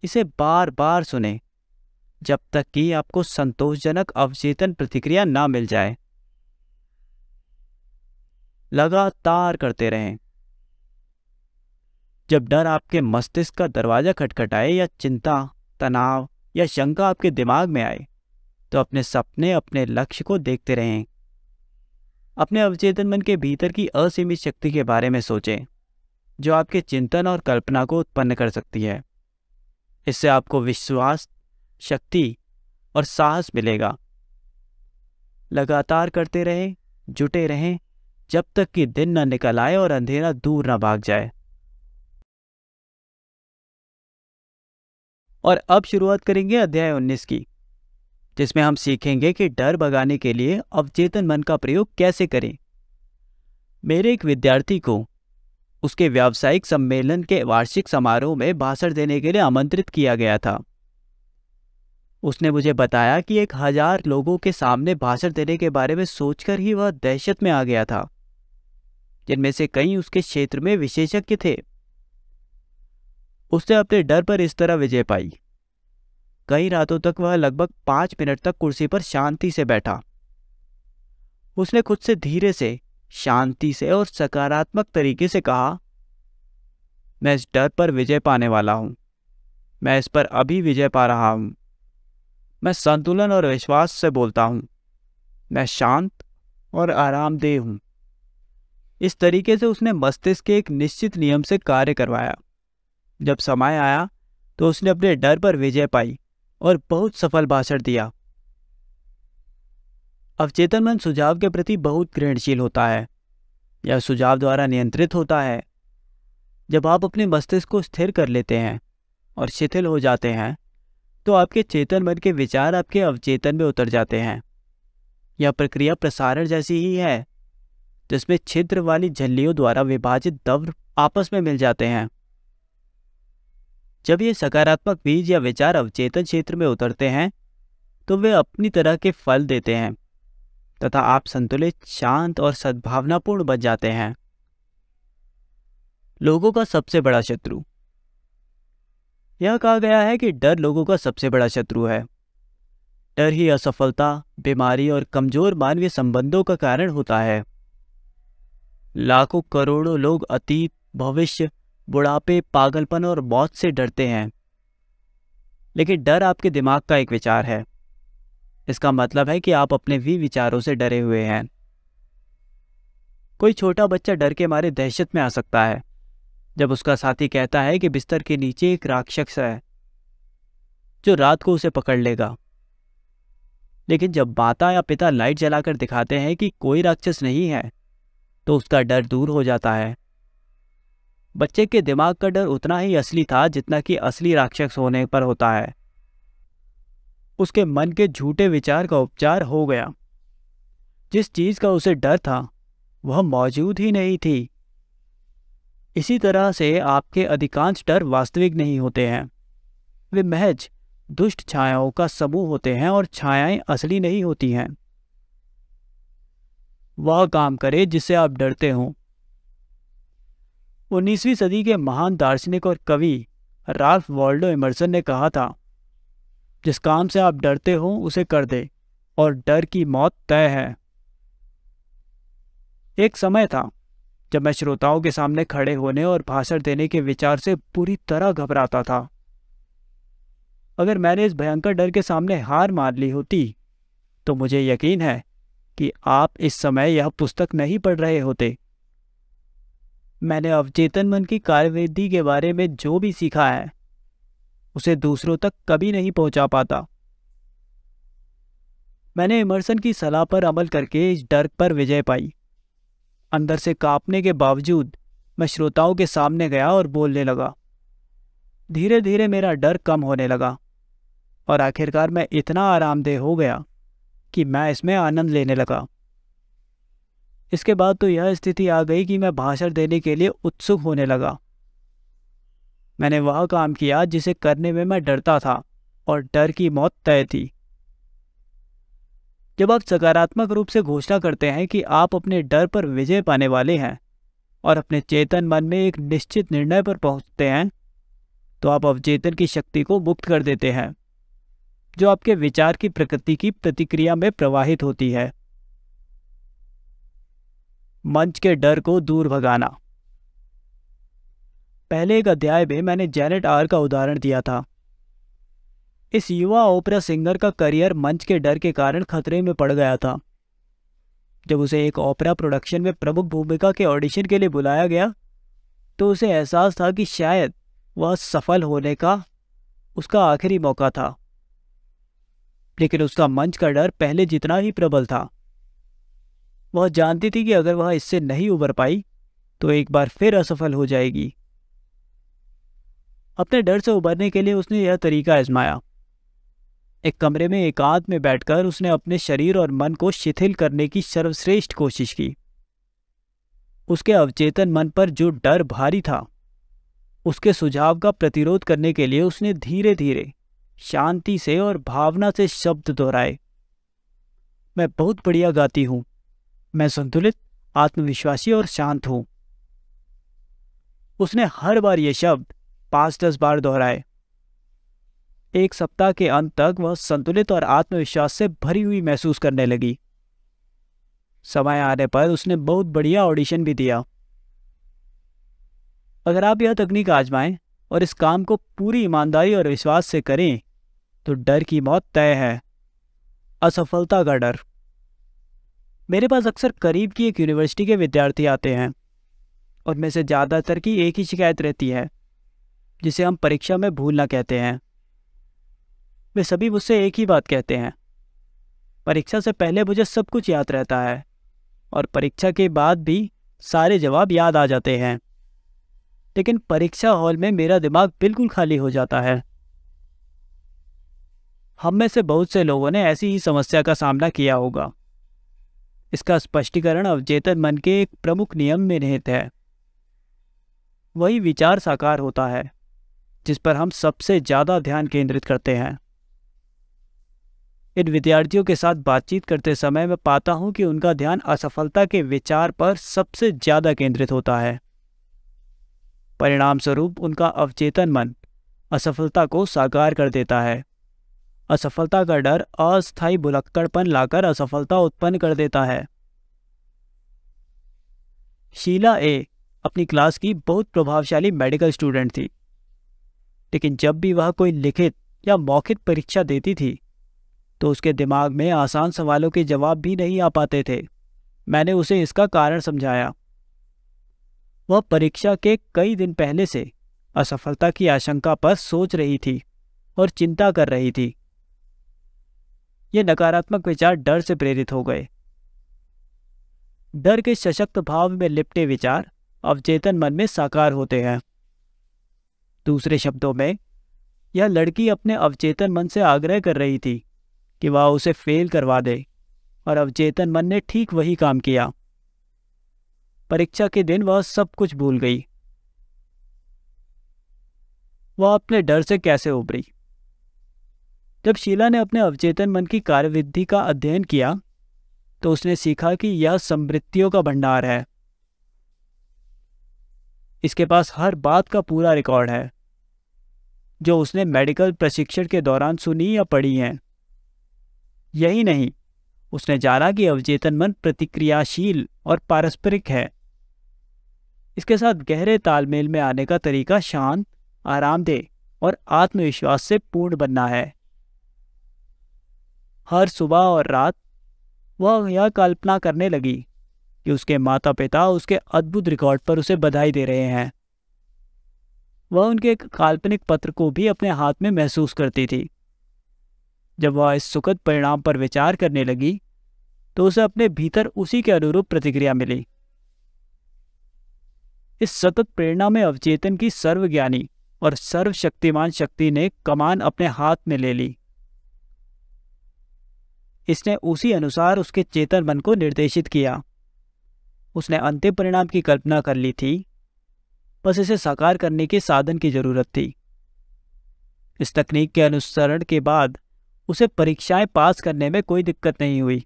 इसे बार बार सुने जब तक कि आपको संतोषजनक अवचेतन प्रतिक्रिया ना मिल जाए लगातार करते रहें जब डर आपके मस्तिष्क का दरवाज़ा खटखटाए या चिंता तनाव या शंका आपके दिमाग में आए तो अपने सपने अपने लक्ष्य को देखते रहें अपने अवचेतन मन के भीतर की असीमित शक्ति के बारे में सोचें जो आपके चिंतन और कल्पना को उत्पन्न कर सकती है इससे आपको विश्वास शक्ति और साहस मिलेगा लगातार करते रहें जुटे रहें जब तक कि दिन न निकल आए और अंधेरा दूर न भाग जाए और अब शुरुआत करेंगे अध्याय 19 की जिसमें हम सीखेंगे कि डर भगाने के लिए अवचेतन मन का प्रयोग कैसे करें मेरे एक विद्यार्थी को उसके व्यावसायिक सम्मेलन के वार्षिक समारोह में भाषण देने के लिए आमंत्रित किया गया था उसने मुझे बताया कि एक हजार लोगों के सामने भाषण देने के बारे में सोचकर ही वह दहशत में आ गया था जिनमें से कई उसके क्षेत्र में विशेषज्ञ थे उसने अपने डर पर इस तरह विजय पाई कई रातों तक वह लगभग पांच मिनट तक कुर्सी पर शांति से बैठा उसने खुद से धीरे से शांति से और सकारात्मक तरीके से कहा मैं इस डर पर विजय पाने वाला हूं मैं इस पर अभी विजय पा रहा हूं मैं संतुलन और विश्वास से बोलता हूं मैं शांत और आरामदेह हूं इस तरीके से उसने मस्तिष्क के एक निश्चित नियम से कार्य करवाया जब समय आया तो उसने अपने डर पर विजय पाई और बहुत सफल भाषण दिया अवचेतन मन सुझाव के प्रति बहुत ग्रहणशील होता है यह सुझाव द्वारा नियंत्रित होता है जब आप अपने मस्तिष्क को स्थिर कर लेते हैं और शिथिल हो जाते हैं तो आपके चेतन मन के विचार आपके अवचेतन में उतर जाते हैं यह प्रक्रिया प्रसारण जैसी ही है जिसमें छिद्र वाली झल्लियों द्वारा विभाजित दव्र आपस में मिल जाते हैं जब ये सकारात्मक बीज या विचार अवचेतन क्षेत्र में उतरते हैं तो वे अपनी तरह के फल देते हैं तथा आप संतुलित शांत और सद्भावनापूर्ण बन जाते हैं लोगों का सबसे बड़ा शत्रु यह कहा गया है कि डर लोगों का सबसे बड़ा शत्रु है डर ही असफलता बीमारी और कमजोर मानवीय संबंधों का कारण होता है लाखों करोड़ों लोग अतीत भविष्य बुढ़ापे पागलपन और मौत से डरते हैं लेकिन डर आपके दिमाग का एक विचार है इसका मतलब है कि आप अपने भी विचारों से डरे हुए हैं कोई छोटा बच्चा डर के मारे दहशत में आ सकता है जब उसका साथी कहता है कि बिस्तर के नीचे एक राक्षस है जो रात को उसे पकड़ लेगा लेकिन जब माता या पिता लाइट जलाकर दिखाते हैं कि कोई राक्षस नहीं है तो उसका डर दूर हो जाता है बच्चे के दिमाग का डर उतना ही असली था जितना कि असली राक्षस होने पर होता है उसके मन के झूठे विचार का उपचार हो गया जिस चीज़ का उसे डर था वह मौजूद ही नहीं थी इसी तरह से आपके अधिकांश डर वास्तविक नहीं होते हैं वे महज दुष्ट छायाओं का समूह होते हैं और छायाएं असली नहीं होती हैं वह काम करे जिससे आप डरते हों 19वीं सदी के महान दार्शनिक और कवि राल्फ वॉल्डो इमर्सन ने कहा था जिस काम से आप डरते हो उसे कर दे और डर की मौत तय है एक समय था जब मैं श्रोताओं के सामने खड़े होने और भाषण देने के विचार से पूरी तरह घबराता था अगर मैंने इस भयंकर डर के सामने हार मार ली होती तो मुझे यकीन है कि आप इस समय यह पुस्तक नहीं पढ़ रहे होते मैंने अवचेतन मन की कार्यविधि के बारे में जो भी सीखा है उसे दूसरों तक कभी नहीं पहुंचा पाता मैंने इमरसन की सलाह पर अमल करके इस डर पर विजय पाई अंदर से कांपने के बावजूद मैं श्रोताओं के सामने गया और बोलने लगा धीरे धीरे मेरा डर कम होने लगा और आखिरकार मैं इतना आरामदेह हो गया कि मैं इसमें आनंद लेने लगा इसके बाद तो यह स्थिति आ गई कि मैं भाषण देने के लिए उत्सुक होने लगा मैंने वह काम किया जिसे करने में मैं डरता था और डर की मौत तय थी जब आप सकारात्मक रूप से घोषणा करते हैं कि आप अपने डर पर विजय पाने वाले हैं और अपने चेतन मन में एक निश्चित निर्णय पर पहुंचते हैं तो आप अवचेतन की शक्ति को मुक्त कर देते हैं जो आपके विचार की प्रकृति की प्रतिक्रिया में प्रवाहित होती है मंच के डर को दूर भगाना पहले एक अध्याय में मैंने जेनेट आर का उदाहरण दिया था इस युवा ओपरा सिंगर का करियर मंच के डर के कारण खतरे में पड़ गया था जब उसे एक ओपरा प्रोडक्शन में प्रमुख भूमिका के ऑडिशन के लिए बुलाया गया तो उसे एहसास था कि शायद वह सफल होने का उसका आखिरी मौका था लेकिन उसका मंच का डर पहले जितना ही प्रबल था वह जानती थी कि अगर वह इससे नहीं उबर पाई तो एक बार फिर असफल हो जाएगी अपने डर से उबरने के लिए उसने यह तरीका आजमाया एक कमरे में एकांत में बैठकर उसने अपने शरीर और मन को शिथिल करने की सर्वश्रेष्ठ कोशिश की उसके अवचेतन मन पर जो डर भारी था उसके सुझाव का प्रतिरोध करने के लिए उसने धीरे धीरे शांति से और भावना से शब्द दोहराए मैं बहुत बढ़िया गाती हूं मैं संतुलित आत्मविश्वासी और शांत हूं उसने हर बार ये शब्द पांच दस बार दोहराए एक सप्ताह के अंत तक वह संतुलित और आत्मविश्वास से भरी हुई महसूस करने लगी समय आने पर उसने बहुत बढ़िया ऑडिशन भी दिया अगर आप यह तकनीक आजमाएं और इस काम को पूरी ईमानदारी और विश्वास से करें तो डर की मौत तय है असफलता का डर मेरे पास अक्सर करीब की एक यूनिवर्सिटी के विद्यार्थी आते हैं और में से ज़्यादातर की एक ही शिकायत रहती है जिसे हम परीक्षा में भूलना कहते हैं वे सभी मुझसे एक ही बात कहते हैं परीक्षा से पहले मुझे सब कुछ याद रहता है और परीक्षा के बाद भी सारे जवाब याद आ जाते हैं लेकिन परीक्षा हॉल में मेरा दिमाग बिल्कुल खाली हो जाता है हम में से बहुत से लोगों ने ऐसी ही समस्या का सामना किया होगा इसका स्पष्टीकरण अवचेतन मन के एक प्रमुख नियम में निहित है वही विचार साकार होता है जिस पर हम सबसे ज़्यादा ध्यान केंद्रित करते हैं इन विद्यार्थियों के साथ बातचीत करते समय मैं पाता हूं कि उनका ध्यान असफलता के विचार पर सबसे ज़्यादा केंद्रित होता है परिणाम स्वरूप उनका अवचेतन मन असफलता को साकार कर देता है असफलता का डर अस्थायी भुलक्कड़पन लाकर असफलता उत्पन्न कर देता है शीला ए अपनी क्लास की बहुत प्रभावशाली मेडिकल स्टूडेंट थी लेकिन जब भी वह कोई लिखित या मौखिक परीक्षा देती थी तो उसके दिमाग में आसान सवालों के जवाब भी नहीं आ पाते थे मैंने उसे इसका कारण समझाया वह परीक्षा के कई दिन पहले से असफलता की आशंका पर सोच रही थी और चिंता कर रही थी ये नकारात्मक विचार डर से प्रेरित हो गए डर के सशक्त भाव में लिपटे विचार अवचेतन मन में साकार होते हैं दूसरे शब्दों में यह लड़की अपने अवचेतन मन से आग्रह कर रही थी कि वह उसे फेल करवा दे और अवचेतन मन ने ठीक वही काम किया परीक्षा के दिन वह सब कुछ भूल गई वह अपने डर से कैसे उभरी जब शीला ने अपने अवचेतन मन की कार्यविधि का अध्ययन किया तो उसने सीखा कि यह समृद्धियों का भंडार है इसके पास हर बात का पूरा रिकॉर्ड है जो उसने मेडिकल प्रशिक्षण के दौरान सुनी या पढ़ी हैं यही नहीं उसने जाना कि अवचेतन मन प्रतिक्रियाशील और पारस्परिक है इसके साथ गहरे तालमेल में आने का तरीका शांत आरामदेह और आत्मविश्वास से पूर्ण बनना है हर सुबह और रात वह यह कल्पना करने लगी कि उसके माता पिता उसके अद्भुत रिकॉर्ड पर उसे बधाई दे रहे हैं वह उनके काल्पनिक पत्र को भी अपने हाथ में महसूस करती थी जब वह इस सुखद परिणाम पर विचार करने लगी तो उसे अपने भीतर उसी के अनुरूप प्रतिक्रिया मिली इस सतत प्रेरणा में अवचेतन की सर्वज्ञानी और सर्वशक्तिमान शक्ति ने कमान अपने हाथ में ले ली इसने उसी अनुसार उसके चेतन मन को निर्देशित किया उसने अंतिम परिणाम की कल्पना कर ली थी बस इसे साकार करने के साधन की जरूरत थी इस तकनीक के अनुसरण के बाद उसे परीक्षाएं पास करने में कोई दिक्कत नहीं हुई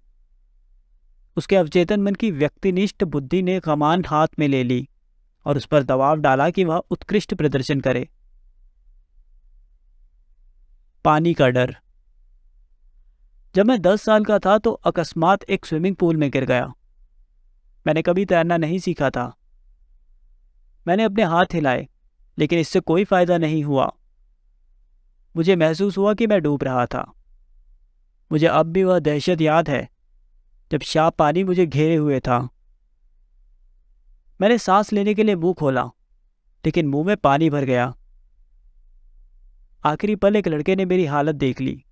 उसके अवचेतन मन की व्यक्तिनिष्ठ बुद्धि ने कमान हाथ में ले ली और उस पर दबाव डाला कि वह उत्कृष्ट प्रदर्शन करे पानी का डर जब मैं दस साल का था तो अकस्मात एक स्विमिंग पूल में गिर गया मैंने कभी तैरना नहीं सीखा था मैंने अपने हाथ हिलाए लेकिन इससे कोई फ़ायदा नहीं हुआ मुझे महसूस हुआ कि मैं डूब रहा था मुझे अब भी वह दहशत याद है जब शाप पानी मुझे घेरे हुए था मैंने सांस लेने के लिए मुंह खोला लेकिन मुंह में पानी भर गया आखिरी पल एक लड़के ने मेरी हालत देख ली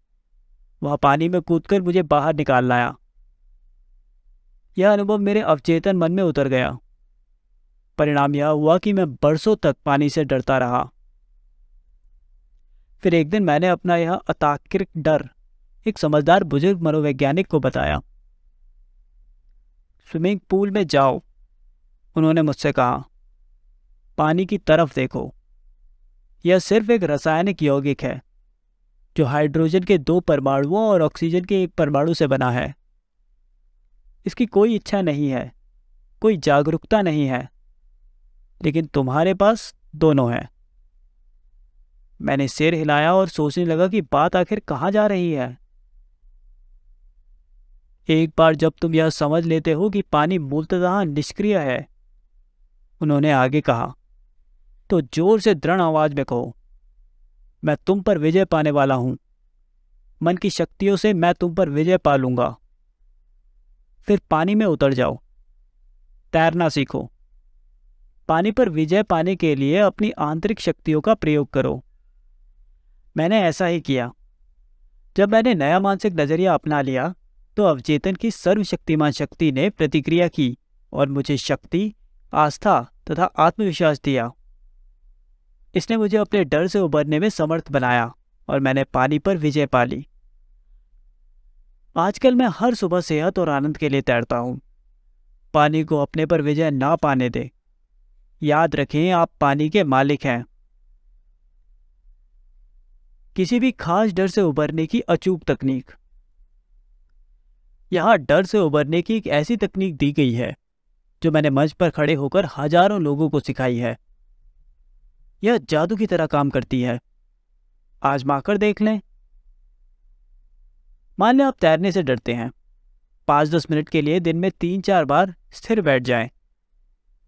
वह पानी में कूदकर मुझे बाहर निकाल लाया यह अनुभव मेरे अवचेतन मन में उतर गया परिणाम यह हुआ कि मैं बरसों तक पानी से डरता रहा फिर एक दिन मैंने अपना यह अताकृत डर एक समझदार बुजुर्ग मनोवैज्ञानिक को बताया स्विमिंग पूल में जाओ उन्होंने मुझसे कहा पानी की तरफ देखो यह सिर्फ एक रासायनिक यौगिक है जो हाइड्रोजन के दो परमाणुओं और ऑक्सीजन के एक परमाणु से बना है इसकी कोई इच्छा नहीं है कोई जागरूकता नहीं है लेकिन तुम्हारे पास दोनों है मैंने सिर हिलाया और सोचने लगा कि बात आखिर कहाँ जा रही है एक बार जब तुम यह समझ लेते हो कि पानी मूलतः निष्क्रिय है उन्होंने आगे कहा तो जोर से दृढ़ आवाज में कहो मैं तुम पर विजय पाने वाला हूं मन की शक्तियों से मैं तुम पर विजय पा लूंगा फिर पानी में उतर जाओ तैरना सीखो पानी पर विजय पाने के लिए अपनी आंतरिक शक्तियों का प्रयोग करो मैंने ऐसा ही किया जब मैंने नया मानसिक नजरिया अपना लिया तो अवचेतन की सर्वशक्तिमान शक्ति ने प्रतिक्रिया की और मुझे शक्ति आस्था तथा आत्मविश्वास दिया इसने मुझे अपने डर से उबरने में समर्थ बनाया और मैंने पानी पर विजय पा ली आजकल मैं हर सुबह सेहत और आनंद के लिए तैरता हूं पानी को अपने पर विजय ना पाने दे याद रखें आप पानी के मालिक हैं किसी भी खास डर से उबरने की अचूक तकनीक यहां डर से उबरने की एक ऐसी तकनीक दी गई है जो मैंने मंच पर खड़े होकर हजारों लोगों को सिखाई है यह जादू की तरह काम करती है आजमा कर देख लें मान लें आप तैरने से डरते हैं पाँच दस मिनट के लिए दिन में तीन चार बार स्थिर बैठ जाएं।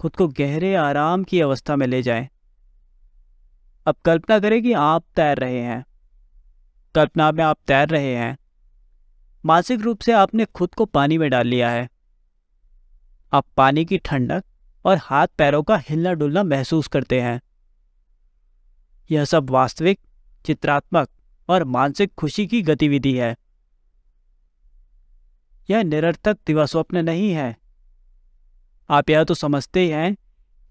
खुद को गहरे आराम की अवस्था में ले जाएं। अब कल्पना करें कि आप तैर रहे हैं कल्पना में आप तैर रहे हैं मानसिक रूप से आपने खुद को पानी में डाल लिया है आप पानी की ठंडक और हाथ पैरों का हिलना डुलना महसूस करते हैं यह सब वास्तविक चित्रात्मक और मानसिक खुशी की गतिविधि है यह निरर्थक स्वप्न नहीं है आप यह तो समझते हैं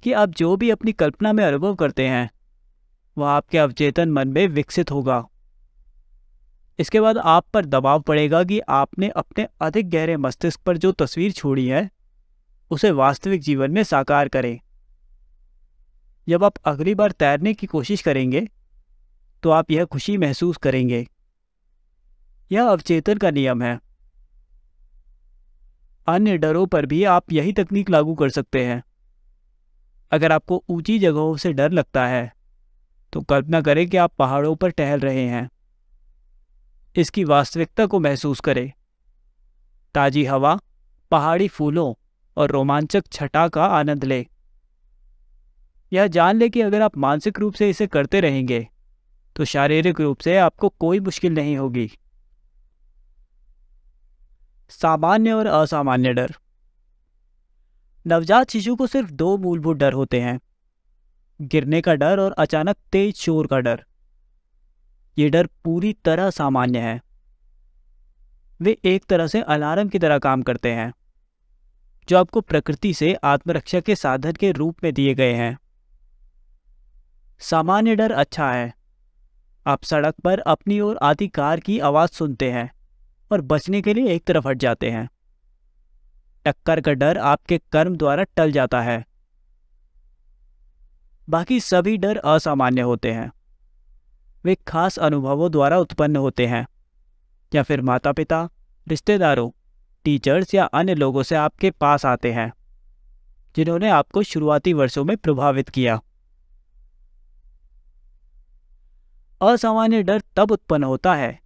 कि आप जो भी अपनी कल्पना में अनुभव करते हैं वह आपके अवचेतन मन में विकसित होगा इसके बाद आप पर दबाव पड़ेगा कि आपने अपने अधिक गहरे मस्तिष्क पर जो तस्वीर छोड़ी है उसे वास्तविक जीवन में साकार करें जब आप अगली बार तैरने की कोशिश करेंगे तो आप यह खुशी महसूस करेंगे यह अवचेतन का नियम है अन्य डरों पर भी आप यही तकनीक लागू कर सकते हैं अगर आपको ऊंची जगहों से डर लगता है तो कल्पना करें कि आप पहाड़ों पर टहल रहे हैं इसकी वास्तविकता को महसूस करें ताजी हवा पहाड़ी फूलों और रोमांचक छटा का आनंद लें यह जान ले कि अगर आप मानसिक रूप से इसे करते रहेंगे तो शारीरिक रूप से आपको कोई मुश्किल नहीं होगी सामान्य और असामान्य डर नवजात शिशु को सिर्फ दो मूलभूत डर होते हैं गिरने का डर और अचानक तेज शोर का डर ये डर पूरी तरह सामान्य है वे एक तरह से अलार्म की तरह काम करते हैं जो आपको प्रकृति से आत्मरक्षा के साधन के रूप में दिए गए हैं सामान्य डर अच्छा है आप सड़क पर अपनी और आती कार की आवाज़ सुनते हैं और बचने के लिए एक तरफ हट जाते हैं टक्कर का डर आपके कर्म द्वारा टल जाता है बाकी सभी डर असामान्य होते हैं वे खास अनुभवों द्वारा उत्पन्न होते हैं या फिर माता पिता रिश्तेदारों टीचर्स या अन्य लोगों से आपके पास आते हैं जिन्होंने आपको शुरुआती वर्षों में प्रभावित किया असामान्य डर तब उत्पन्न होता है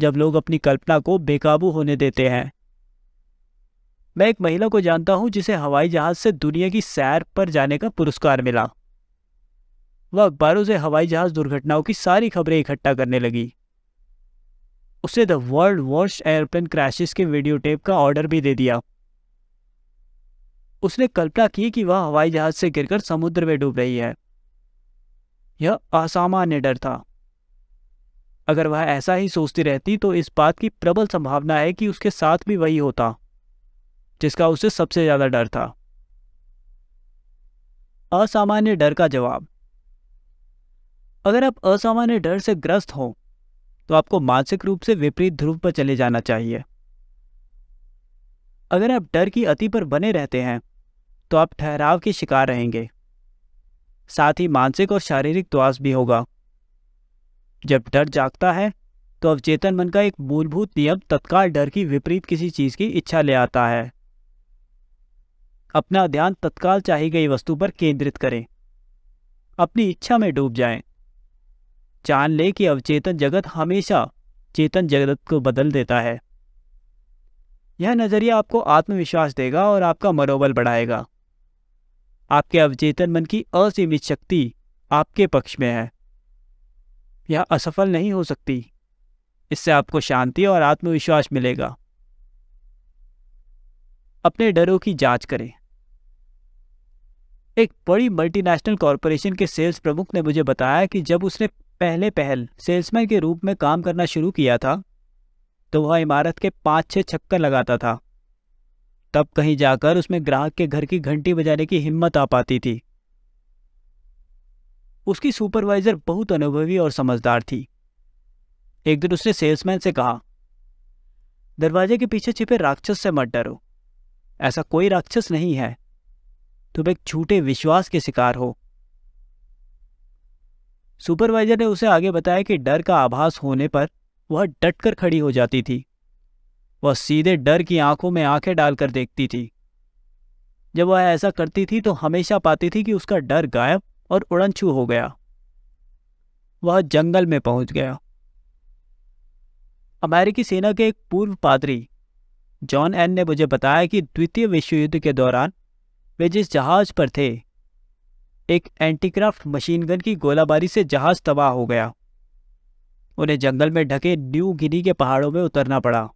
जब लोग अपनी कल्पना को बेकाबू होने देते हैं मैं एक महिला को जानता हूं जिसे हवाई जहाज से दुनिया की सैर पर जाने का पुरस्कार मिला वह अखबारों से हवाई जहाज दुर्घटनाओं की सारी खबरें इकट्ठा करने लगी उसे the world worst airplane crashes के वीडियो टेप का ऑर्डर भी दे दिया उसने कल्पना की कि वह हवाई जहाज से गिरकर समुद्र में डूब रही है यह असामान्य डर था अगर वह ऐसा ही सोचती रहती तो इस बात की प्रबल संभावना है कि उसके साथ भी वही होता जिसका उसे सबसे ज्यादा डर था असामान्य डर का जवाब अगर आप असामान्य डर से ग्रस्त हो तो आपको मानसिक रूप से विपरीत ध्रुव पर चले जाना चाहिए अगर आप डर की अति पर बने रहते हैं तो आप ठहराव के शिकार रहेंगे साथ ही मानसिक और शारीरिक द्वास भी होगा जब डर जागता है तो अवचेतन मन का एक मूलभूत नियम तत्काल डर की विपरीत किसी चीज़ की इच्छा ले आता है अपना ध्यान तत्काल चाही गई वस्तु पर केंद्रित करें अपनी इच्छा में डूब जाएं। जान ले कि अवचेतन जगत हमेशा चेतन जगत को बदल देता है यह नज़रिया आपको आत्मविश्वास देगा और आपका मनोबल बढ़ाएगा आपके अवचेतन मन की असीमित शक्ति आपके पक्ष में है यह असफल नहीं हो सकती इससे आपको शांति और आत्मविश्वास मिलेगा अपने डरों की जांच करें एक बड़ी मल्टीनेशनल कॉरपोरेशन के सेल्स प्रमुख ने मुझे बताया कि जब उसने पहले पहल सेल्समैन के रूप में काम करना शुरू किया था तो वह इमारत के पांच छह छक्कर लगाता था तब कहीं जाकर उसमें ग्राहक के घर की घंटी बजाने की हिम्मत आ पाती थी उसकी सुपरवाइजर बहुत अनुभवी और समझदार थी एक दिन उसने सेल्समैन से कहा दरवाजे के पीछे छिपे राक्षस से मत डरो ऐसा कोई राक्षस नहीं है तुम एक झूठे विश्वास के शिकार हो सुपरवाइजर ने उसे आगे बताया कि डर का आभास होने पर वह डटकर खड़ी हो जाती थी वह सीधे डर की आंखों में आंखें डालकर देखती थी जब वह ऐसा करती थी तो हमेशा पाती थी कि उसका डर गायब और उड़नछू हो गया वह जंगल में पहुंच गया अमेरिकी सेना के एक पूर्व पादरी जॉन एन ने मुझे बताया कि द्वितीय विश्व युद्ध के दौरान वे जिस जहाज पर थे एक एंटीक्राफ्ट गन की गोलाबारी से जहाज तबाह हो गया उन्हें जंगल में ढके न्यू गिनी के पहाड़ों में उतरना पड़ा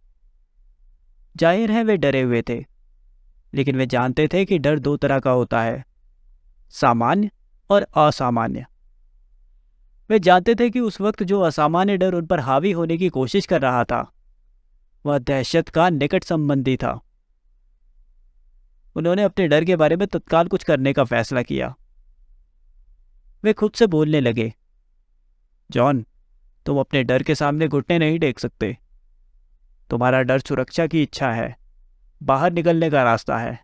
जाहिर है वे डरे हुए थे लेकिन वे जानते थे कि डर दो तरह का होता है सामान्य और असामान्य वे जानते थे कि उस वक्त जो असामान्य डर उन पर हावी होने की कोशिश कर रहा था वह दहशत का निकट संबंधी था उन्होंने अपने डर के बारे में तत्काल कुछ करने का फैसला किया वे खुद से बोलने लगे जॉन तुम अपने डर के सामने घुटने नहीं टेक सकते तुम्हारा डर सुरक्षा की इच्छा है बाहर निकलने का रास्ता है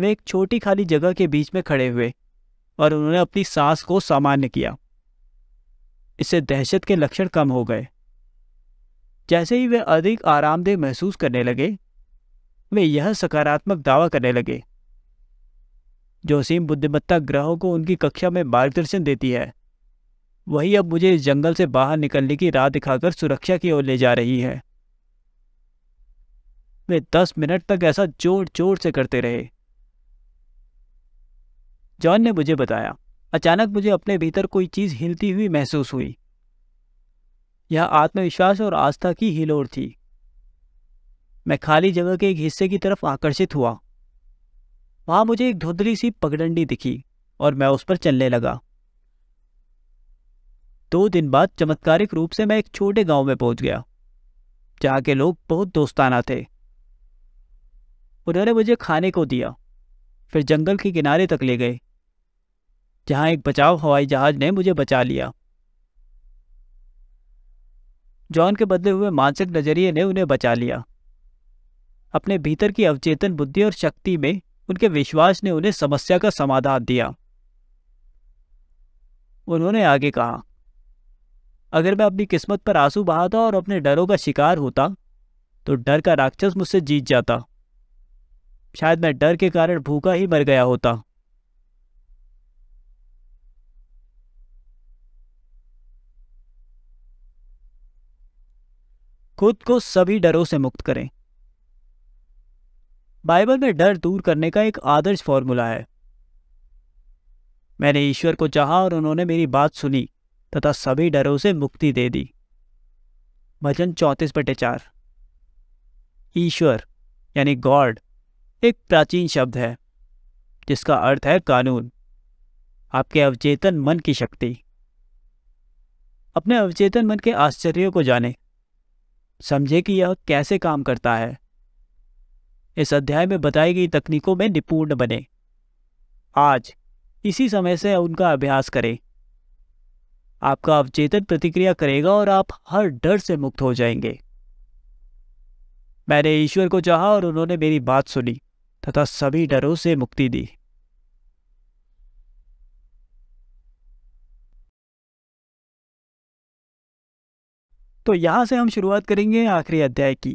वे एक छोटी खाली जगह के बीच में खड़े हुए और उन्होंने अपनी सांस को सामान्य किया इससे दहशत के लक्षण कम हो गए जैसे ही वे अधिक आरामदेह महसूस करने लगे वे यह सकारात्मक दावा करने लगे जोसीम बुद्धिमत्ता ग्रहों को उनकी कक्षा में मार्गदर्शन देती है वही अब मुझे इस जंगल से बाहर निकलने की राह दिखाकर सुरक्षा की ओर ले जा रही है वे दस मिनट तक ऐसा जोर जोर से करते रहे जॉन ने मुझे बताया अचानक मुझे अपने भीतर कोई चीज़ हिलती हुई महसूस हुई यह आत्मविश्वास और आस्था की हिलोर थी मैं खाली जगह के एक हिस्से की तरफ आकर्षित हुआ वहां मुझे एक धुंधली सी पगडंडी दिखी और मैं उस पर चलने लगा दो दिन बाद चमत्कारिक रूप से मैं एक छोटे गांव में पहुंच गया जहां के लोग बहुत दोस्ताना थे उन्होंने मुझे खाने को दिया फिर जंगल के किनारे तक ले गए जहां एक बचाव हवाई जहाज ने मुझे बचा लिया जॉन के बदले हुए मानसिक नजरिए ने उन्हें बचा लिया अपने भीतर की अवचेतन बुद्धि और शक्ति में उनके विश्वास ने उन्हें समस्या का समाधान दिया उन्होंने आगे कहा अगर मैं अपनी किस्मत पर आंसू बहाता और अपने डरों का शिकार होता तो डर का राक्षस मुझसे जीत जाता शायद मैं डर के कारण भूखा ही मर गया होता खुद को सभी डरों से मुक्त करें बाइबल में डर दूर करने का एक आदर्श फॉर्मूला है मैंने ईश्वर को चाहा और उन्होंने मेरी बात सुनी तथा सभी डरों से मुक्ति दे दी भजन चौंतीस बटे चार ईश्वर यानी गॉड एक प्राचीन शब्द है जिसका अर्थ है कानून आपके अवचेतन मन की शक्ति अपने अवचेतन मन के आश्चर्यों को जाने समझे कि यह कैसे काम करता है इस अध्याय में बताई गई तकनीकों में निपुण बने आज इसी समय से उनका अभ्यास करें आपका अवचेतन प्रतिक्रिया करेगा और आप हर डर से मुक्त हो जाएंगे मैंने ईश्वर को चाहा और उन्होंने मेरी बात सुनी तथा सभी डरों से मुक्ति दी तो यहाँ से हम शुरुआत करेंगे आखिरी अध्याय की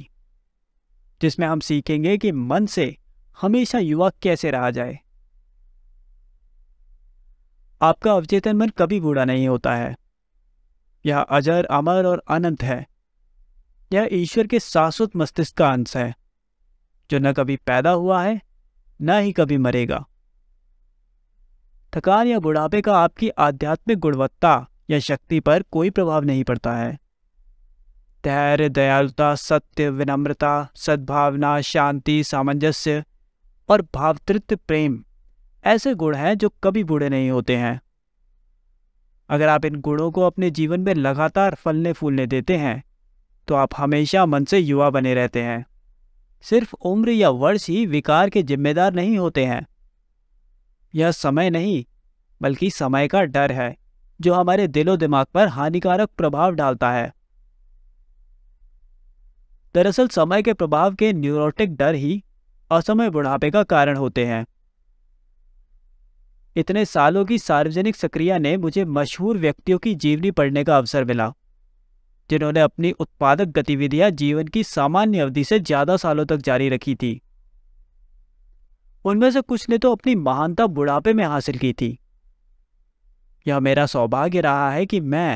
जिसमें हम सीखेंगे कि मन से हमेशा युवा कैसे रहा जाए आपका अवचेतन मन कभी बूढ़ा नहीं होता है यह अजर अमर और अनंत है यह ईश्वर के शाश्वत मस्तिष्क का अंश है जो न कभी पैदा हुआ है न ही कभी मरेगा थकान या बुढ़ापे का आपकी आध्यात्मिक गुणवत्ता या शक्ति पर कोई प्रभाव नहीं पड़ता है धैर्य दयालुता सत्य विनम्रता सद्भावना शांति सामंजस्य और भावतृत्व प्रेम ऐसे गुण हैं जो कभी बूढ़े नहीं होते हैं अगर आप इन गुणों को अपने जीवन में लगातार फलने फूलने देते हैं तो आप हमेशा मन से युवा बने रहते हैं सिर्फ उम्र या वर्ष ही विकार के जिम्मेदार नहीं होते हैं यह समय नहीं बल्कि समय का डर है जो हमारे दिलो दिमाग पर हानिकारक प्रभाव डालता है दरअसल समय के प्रभाव के न्यूरोटिक डर ही असमय बुढ़ापे का कारण होते हैं इतने सालों की सार्वजनिक सक्रिया ने मुझे मशहूर व्यक्तियों की जीवनी पढ़ने का अवसर मिला जिन्होंने अपनी उत्पादक गतिविधियां जीवन की सामान्य अवधि से ज़्यादा सालों तक जारी रखी थी उनमें से कुछ ने तो अपनी महानता बुढ़ापे में हासिल की थी यह मेरा सौभाग्य रहा है कि मैं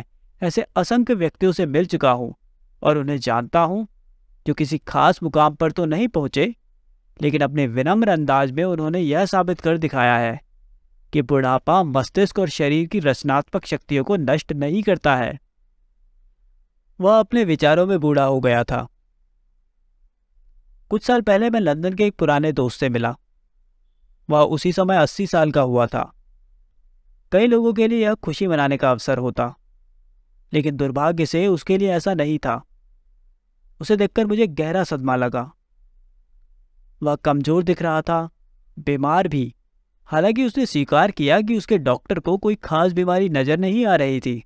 ऐसे असंख्य व्यक्तियों से मिल चुका हूं और उन्हें जानता हूं जो किसी खास मुकाम पर तो नहीं पहुंचे लेकिन अपने विनम्र अंदाज में उन्होंने यह साबित कर दिखाया है कि बुढ़ापा मस्तिष्क और शरीर की रचनात्मक शक्तियों को नष्ट नहीं करता है वह अपने विचारों में बूढ़ा हो गया था कुछ साल पहले मैं लंदन के एक पुराने दोस्त से मिला वह उसी समय अस्सी साल का हुआ था कई लोगों के लिए यह खुशी मनाने का अवसर होता लेकिन दुर्भाग्य से उसके लिए ऐसा नहीं था उसे देखकर मुझे गहरा सदमा लगा वह कमज़ोर दिख रहा था बीमार भी हालांकि उसने स्वीकार किया कि उसके डॉक्टर को कोई खास बीमारी नज़र नहीं आ रही थी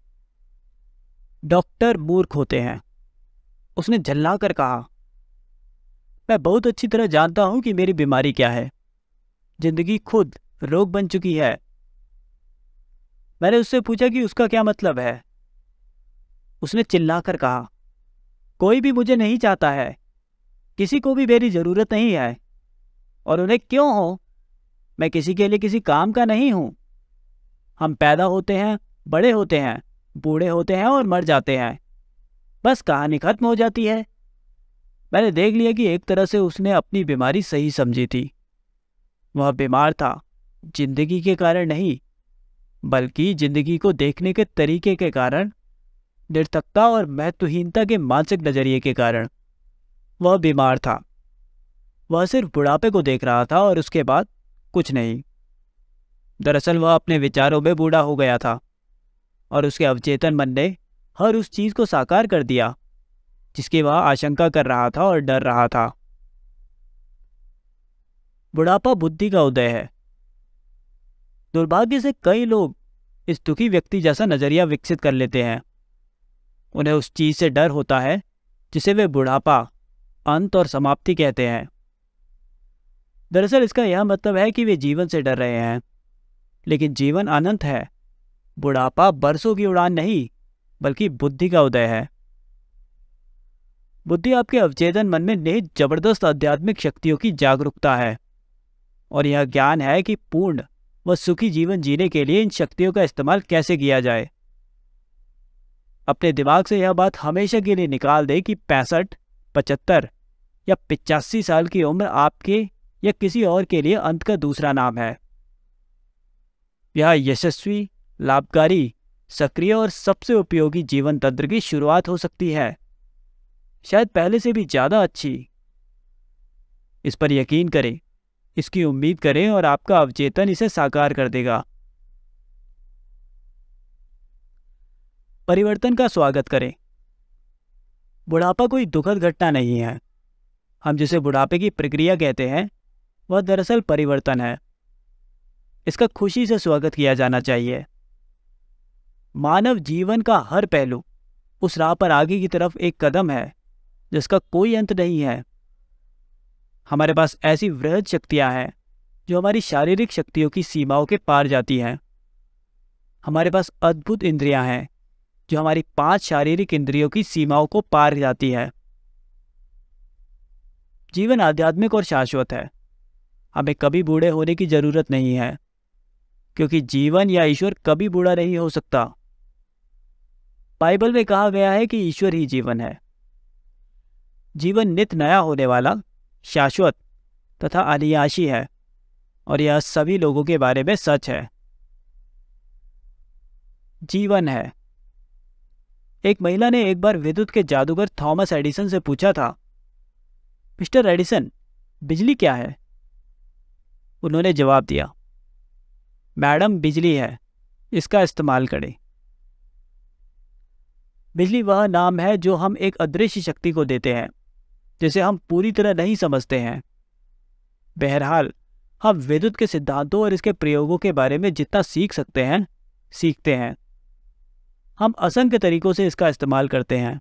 डॉक्टर मूर्ख होते हैं उसने झल्लाकर कहा मैं बहुत अच्छी तरह जानता हूं कि मेरी बीमारी क्या है जिंदगी खुद रोग बन चुकी है मैंने उससे पूछा कि उसका क्या मतलब है उसने चिल्लाकर कहा कोई भी मुझे नहीं चाहता है किसी को भी मेरी ज़रूरत नहीं है और उन्हें क्यों हो मैं किसी के लिए किसी काम का नहीं हूं हम पैदा होते हैं बड़े होते हैं बूढ़े होते हैं और मर जाते हैं बस कहानी खत्म हो जाती है मैंने देख लिया कि एक तरह से उसने अपनी बीमारी सही समझी थी वह बीमार था जिंदगी के कारण नहीं बल्कि जिंदगी को देखने के तरीके के कारण निर्थकता और महत्वहीनता के मानसिक नजरिए के कारण वह बीमार था वह सिर्फ बुढ़ापे को देख रहा था और उसके बाद कुछ नहीं दरअसल वह अपने विचारों में बूढ़ा हो गया था और उसके अवचेतन मन ने हर उस चीज़ को साकार कर दिया जिसकी वह आशंका कर रहा था और डर रहा था बुढ़ापा बुद्धि का उदय है दुर्भाग्य से कई लोग इस दुखी व्यक्ति जैसा नजरिया विकसित कर लेते हैं उन्हें उस चीज़ से डर होता है जिसे वे बुढ़ापा अंत और समाप्ति कहते हैं दरअसल इसका यह मतलब है कि वे जीवन से डर रहे हैं लेकिन जीवन अनंत है बुढ़ापा बरसों की उड़ान नहीं बल्कि बुद्धि का उदय है बुद्धि आपके अवचेतन मन में नई जबरदस्त आध्यात्मिक शक्तियों की जागरूकता है और यह ज्ञान है कि पूर्ण व सुखी जीवन जीने के लिए इन शक्तियों का इस्तेमाल कैसे किया जाए अपने दिमाग से यह बात हमेशा के लिए निकाल दें कि पैंसठ पचहत्तर या पिचासी साल की उम्र आपके या किसी और के लिए अंत का दूसरा नाम है यह यशस्वी लाभकारी सक्रिय और सबसे उपयोगी जीवन तंत्र की शुरुआत हो सकती है शायद पहले से भी ज़्यादा अच्छी इस पर यकीन करें इसकी उम्मीद करें और आपका अवचेतन इसे साकार कर देगा परिवर्तन का स्वागत करें बुढ़ापा कोई दुखद घटना नहीं है हम जिसे बुढ़ापे की प्रक्रिया कहते हैं वह दरअसल परिवर्तन है इसका खुशी से स्वागत किया जाना चाहिए मानव जीवन का हर पहलू उस राह पर आगे की तरफ एक कदम है जिसका कोई अंत नहीं है हमारे पास ऐसी वृहद शक्तियां हैं जो हमारी शारीरिक शक्तियों की सीमाओं के पार जाती हैं हमारे पास अद्भुत इंद्रियां हैं जो हमारी पांच शारीरिक इंद्रियों की सीमाओं को पार जाती है जीवन आध्यात्मिक और शाश्वत है हमें कभी बूढ़े होने की जरूरत नहीं है क्योंकि जीवन या ईश्वर कभी बूढ़ा नहीं हो सकता बाइबल में कहा गया है कि ईश्वर ही जीवन है जीवन नित नया होने वाला शाश्वत तथा अनियाशी है और यह सभी लोगों के बारे में सच है जीवन है एक महिला ने एक बार विद्युत के जादूगर थॉमस एडिसन से पूछा था मिस्टर एडिसन बिजली क्या है उन्होंने जवाब दिया मैडम बिजली है इसका इस्तेमाल करें बिजली वह नाम है जो हम एक अदृश्य शक्ति को देते हैं जिसे हम पूरी तरह नहीं समझते हैं बहरहाल हम विद्युत के सिद्धांतों और इसके प्रयोगों के बारे में जितना सीख सकते हैं सीखते हैं हम असंख्य तरीकों से इसका इस्तेमाल करते हैं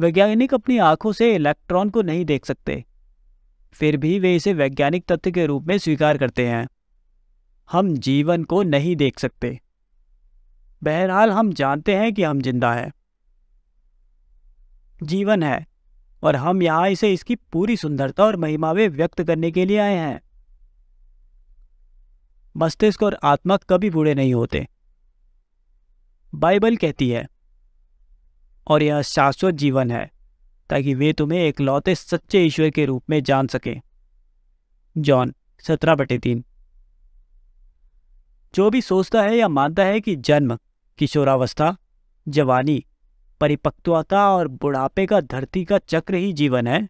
वैज्ञानिक अपनी आंखों से इलेक्ट्रॉन को नहीं देख सकते फिर भी वे इसे वैज्ञानिक तथ्य के रूप में स्वीकार करते हैं हम जीवन को नहीं देख सकते बहरहाल हम जानते हैं कि हम जिंदा हैं जीवन है और हम यहां इसे इसकी पूरी सुंदरता और महिमा में व्यक्त करने के लिए आए हैं मस्तिष्क और आत्मा कभी बूढ़े नहीं होते बाइबल कहती है और यह शाश्वत जीवन है ताकि वे तुम्हें एक लौते सच्चे ईश्वर के रूप में जान सकें जॉन सत्रह बटे तीन जो भी सोचता है या मानता है कि जन्म किशोरावस्था जवानी परिपक्वता और बुढ़ापे का धरती का चक्र ही जीवन है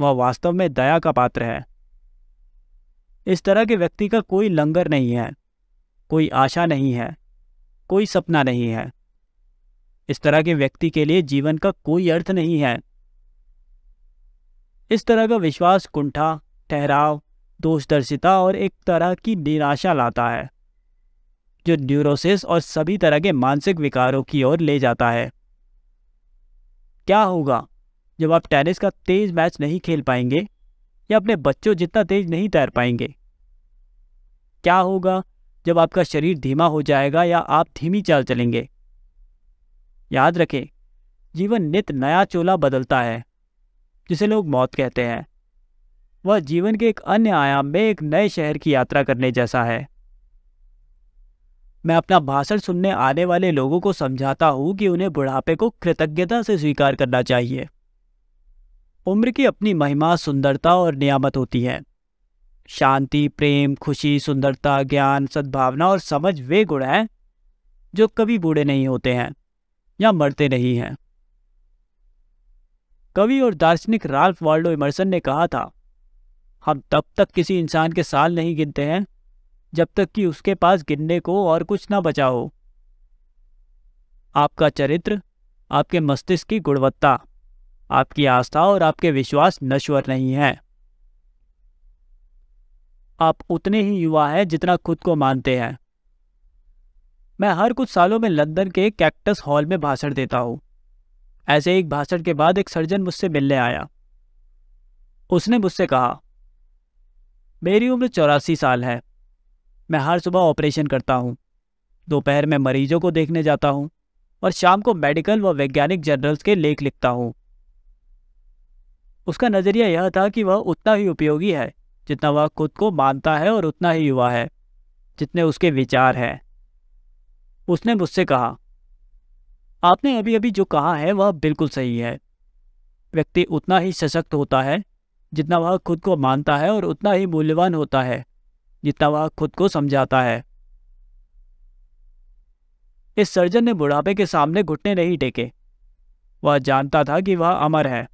वह वास्तव में दया का पात्र है इस तरह के व्यक्ति का कोई लंगर नहीं है कोई आशा नहीं है कोई सपना नहीं है इस तरह के व्यक्ति के लिए जीवन का कोई अर्थ नहीं है इस तरह का विश्वास कुंठा ठहराव दोषदर्शिता और एक तरह की निराशा लाता है जो न्यूरोसिस और सभी तरह के मानसिक विकारों की ओर ले जाता है क्या होगा जब आप टेनिस का तेज मैच नहीं खेल पाएंगे या अपने बच्चों जितना तेज नहीं तैर पाएंगे क्या होगा जब आपका शरीर धीमा हो जाएगा या आप धीमी चाल चलेंगे याद रखें जीवन नित नया चोला बदलता है जिसे लोग मौत कहते हैं वह जीवन के एक अन्य आयाम में एक नए शहर की यात्रा करने जैसा है मैं अपना भाषण सुनने आने वाले लोगों को समझाता हूं कि उन्हें बुढ़ापे को कृतज्ञता से स्वीकार करना चाहिए उम्र की अपनी महिमा सुंदरता और नियामत होती है शांति प्रेम खुशी सुंदरता ज्ञान सद्भावना और समझ वे गुण हैं जो कभी बूढ़े नहीं होते हैं या मरते नहीं हैं कवि और दार्शनिक राल्फ वाल्डो इमर्सन ने कहा था हम तब तक किसी इंसान के साल नहीं गिनते हैं जब तक कि उसके पास गिनने को और कुछ ना बचा हो आपका चरित्र आपके मस्तिष्क की गुणवत्ता आपकी आस्था और आपके विश्वास नश्वर नहीं है आप उतने ही युवा हैं जितना खुद को मानते हैं मैं हर कुछ सालों में लंदन के कैक्टस हॉल में भाषण देता हूँ ऐसे एक भाषण के बाद एक सर्जन मुझसे मिलने आया उसने मुझसे कहा मेरी उम्र चौरासी साल है मैं हर सुबह ऑपरेशन करता हूँ दोपहर में मरीजों को देखने जाता हूँ और शाम को मेडिकल व वैज्ञानिक जर्नल्स के लेख लिखता हूँ उसका नज़रिया यह था कि वह उतना ही उपयोगी है जितना वह खुद को मानता है और उतना ही युवा है जितने उसके विचार हैं उसने मुझसे कहा आपने अभी अभी जो कहा है वह बिल्कुल सही है व्यक्ति उतना ही सशक्त होता है जितना वह खुद को मानता है और उतना ही मूल्यवान होता है जितना वह खुद को समझाता है इस सर्जन ने बुढ़ापे के सामने घुटने नहीं टेके वह जानता था कि वह अमर है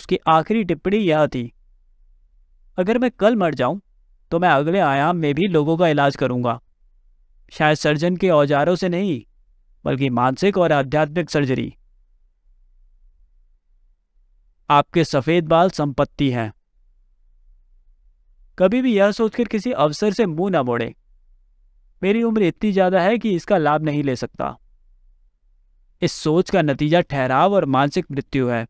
उसकी आखिरी टिप्पणी यह थी अगर मैं कल मर जाऊं तो मैं अगले आयाम में भी लोगों का इलाज करूंगा शायद सर्जन के औजारों से नहीं बल्कि मानसिक और आध्यात्मिक सर्जरी आपके सफेद बाल संपत्ति हैं कभी भी यह सोचकर किसी अवसर से मुंह ना मोड़े मेरी उम्र इतनी ज्यादा है कि इसका लाभ नहीं ले सकता इस सोच का नतीजा ठहराव और मानसिक मृत्यु है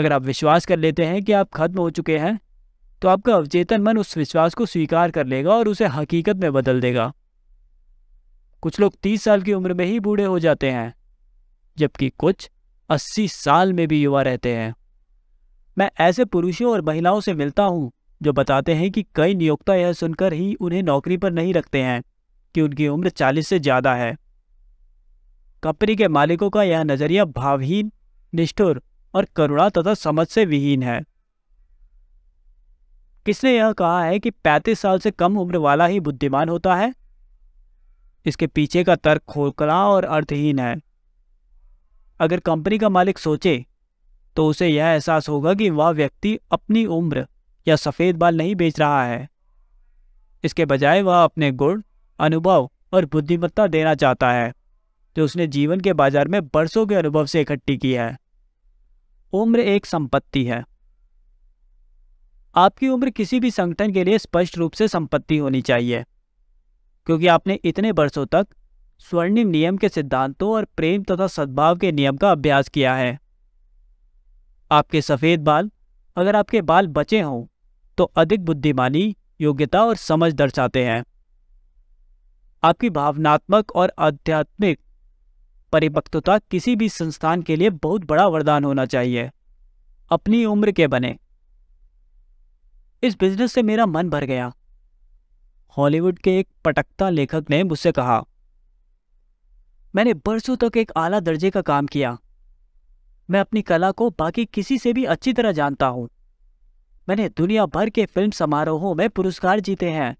अगर आप विश्वास कर लेते हैं कि आप खत्म हो चुके हैं तो आपका अवचेतन मन उस विश्वास को स्वीकार कर लेगा और उसे हकीकत में बदल देगा कुछ लोग तीस साल की उम्र में ही बूढ़े हो जाते हैं जबकि कुछ अस्सी साल में भी युवा रहते हैं मैं ऐसे पुरुषों और महिलाओं से मिलता हूं जो बताते हैं कि कई नियोक्ता यह सुनकर ही उन्हें नौकरी पर नहीं रखते हैं कि उनकी उम्र चालीस से ज़्यादा है कंपनी के मालिकों का यह नज़रिया भावहीन निष्ठुर और करुणा तथा समझ से विहीन है किसने यह कहा है कि 35 साल से कम उम्र वाला ही बुद्धिमान होता है इसके पीछे का तर्क खोखला और अर्थहीन है अगर कंपनी का मालिक सोचे तो उसे यह एहसास होगा कि वह व्यक्ति अपनी उम्र या सफ़ेद बाल नहीं बेच रहा है इसके बजाय वह अपने गुण अनुभव और बुद्धिमत्ता देना चाहता है जो उसने जीवन के बाजार में बरसों के अनुभव से इकट्ठी की है उम्र एक संपत्ति है आपकी उम्र किसी भी संगठन के लिए स्पष्ट रूप से संपत्ति होनी चाहिए क्योंकि आपने इतने वर्षों तक स्वर्णिम नियम के सिद्धांतों और प्रेम तथा सद्भाव के नियम का अभ्यास किया है आपके सफ़ेद बाल अगर आपके बाल बचे हों तो अधिक बुद्धिमानी योग्यता और समझ दर्शाते हैं आपकी भावनात्मक और आध्यात्मिक परिपक्वता किसी भी संस्थान के लिए बहुत बड़ा वरदान होना चाहिए अपनी उम्र के बने इस बिजनेस से मेरा मन भर गया हॉलीवुड के एक पटकता लेखक ने मुझसे कहा मैंने बरसों तक एक आला दर्जे का काम किया मैं अपनी कला को बाकी किसी से भी अच्छी तरह जानता हूं मैंने दुनिया भर के फिल्म समारोहों में पुरस्कार जीते हैं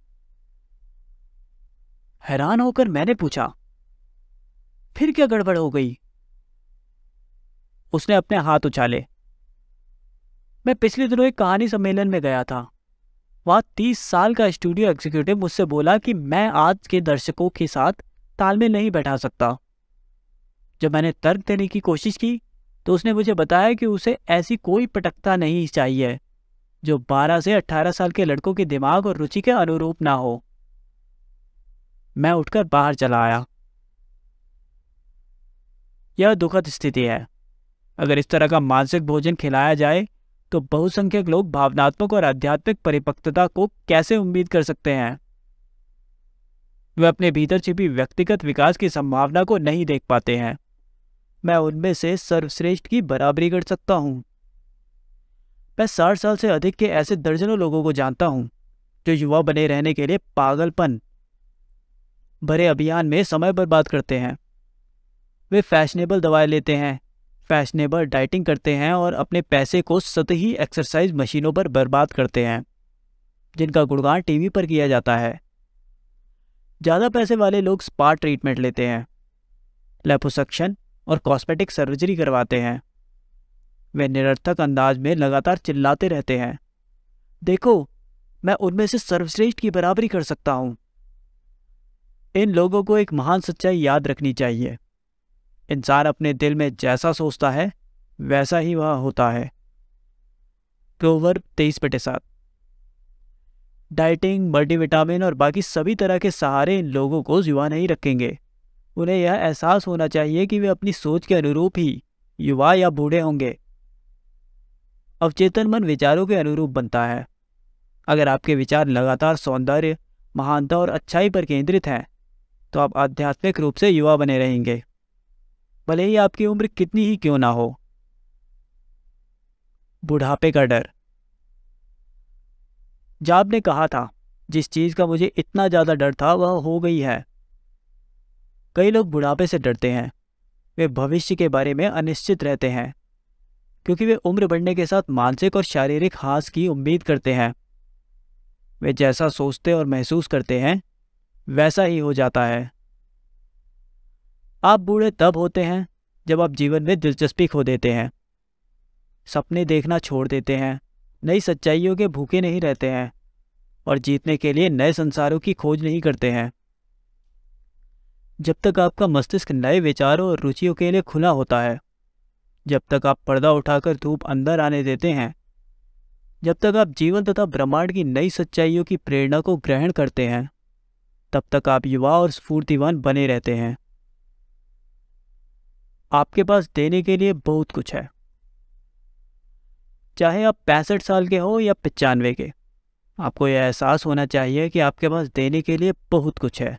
हैरान होकर मैंने पूछा फिर क्या गड़बड़ हो गई उसने अपने हाथ उछाले मैं पिछले दिनों एक कहानी सम्मेलन में गया था वहाँ तीस साल का स्टूडियो एग्जीक्यूटिव मुझसे बोला कि मैं आज के दर्शकों के साथ तालमेल नहीं बैठा सकता जब मैंने तर्क देने की कोशिश की तो उसने मुझे बताया कि उसे ऐसी कोई पटकता नहीं चाहिए जो 12 से 18 साल के लड़कों के दिमाग और रुचि के अनुरूप ना हो मैं उठकर बाहर चला आया यह दुखद स्थिति है अगर इस तरह का मानसिक भोजन खिलाया जाए तो बहुसंख्यक लोग भावनात्मक और आध्यात्मिक परिपक्वता को कैसे उम्मीद कर सकते हैं वे अपने भीतर छिपी व्यक्तिगत विकास की संभावना को नहीं देख पाते हैं मैं उनमें से सर्वश्रेष्ठ की बराबरी कर सकता हूं मैं साठ साल से अधिक के ऐसे दर्जनों लोगों को जानता हूं जो युवा बने रहने के लिए पागलपन भरे अभियान में समय बर्बाद करते हैं वे फैशनेबल दवाएं लेते हैं फैशनेबल डाइटिंग करते हैं और अपने पैसे को सतही एक्सरसाइज मशीनों पर बर्बाद करते हैं जिनका गुणगान टीवी पर किया जाता है ज़्यादा पैसे वाले लोग स्पा ट्रीटमेंट लेते हैं लेपोसक्शन और कॉस्मेटिक सर्जरी करवाते हैं वे निरर्थक अंदाज में लगातार चिल्लाते रहते हैं देखो मैं उनमें से सर्वश्रेष्ठ की बराबरी कर सकता हूँ इन लोगों को एक महान सच्चाई याद रखनी चाहिए इंसान अपने दिल में जैसा सोचता है वैसा ही वह होता है क्लोवर तेईस बटे सात डाइटिंग मल्टीविटामिन और बाकी सभी तरह के सहारे इन लोगों को युवा नहीं रखेंगे उन्हें यह एहसास होना चाहिए कि वे अपनी सोच के अनुरूप ही युवा या बूढ़े होंगे अवचेतन मन विचारों के अनुरूप बनता है अगर आपके विचार लगातार सौंदर्य महानता और अच्छाई पर केंद्रित हैं तो आप आध्यात्मिक रूप से युवा बने रहेंगे भले ही आपकी उम्र कितनी ही क्यों ना हो बुढ़ापे का डर जाब ने कहा था जिस चीज़ का मुझे इतना ज़्यादा डर था वह हो गई है कई लोग बुढ़ापे से डरते हैं वे भविष्य के बारे में अनिश्चित रहते हैं क्योंकि वे उम्र बढ़ने के साथ मानसिक और शारीरिक हास की उम्मीद करते हैं वे जैसा सोचते और महसूस करते हैं वैसा ही हो जाता है आप बूढ़े तब होते हैं जब आप जीवन में दिलचस्पी खो देते हैं सपने देखना छोड़ देते हैं नई सच्चाइयों के भूखे नहीं रहते हैं और जीतने के लिए नए संसारों की खोज नहीं करते हैं जब तक आपका मस्तिष्क नए विचारों और रुचियों के लिए खुला होता है जब तक आप पर्दा उठाकर धूप अंदर आने देते हैं जब तक आप जीवन तथा ब्रह्मांड की नई सच्चाइयों की प्रेरणा को ग्रहण करते हैं तब तक आप युवा और स्फूर्तिवान बने रहते हैं आपके पास देने के लिए बहुत कुछ है चाहे आप पैंसठ साल के हो या पचानवे के आपको यह एहसास होना चाहिए कि आपके पास देने के लिए बहुत कुछ है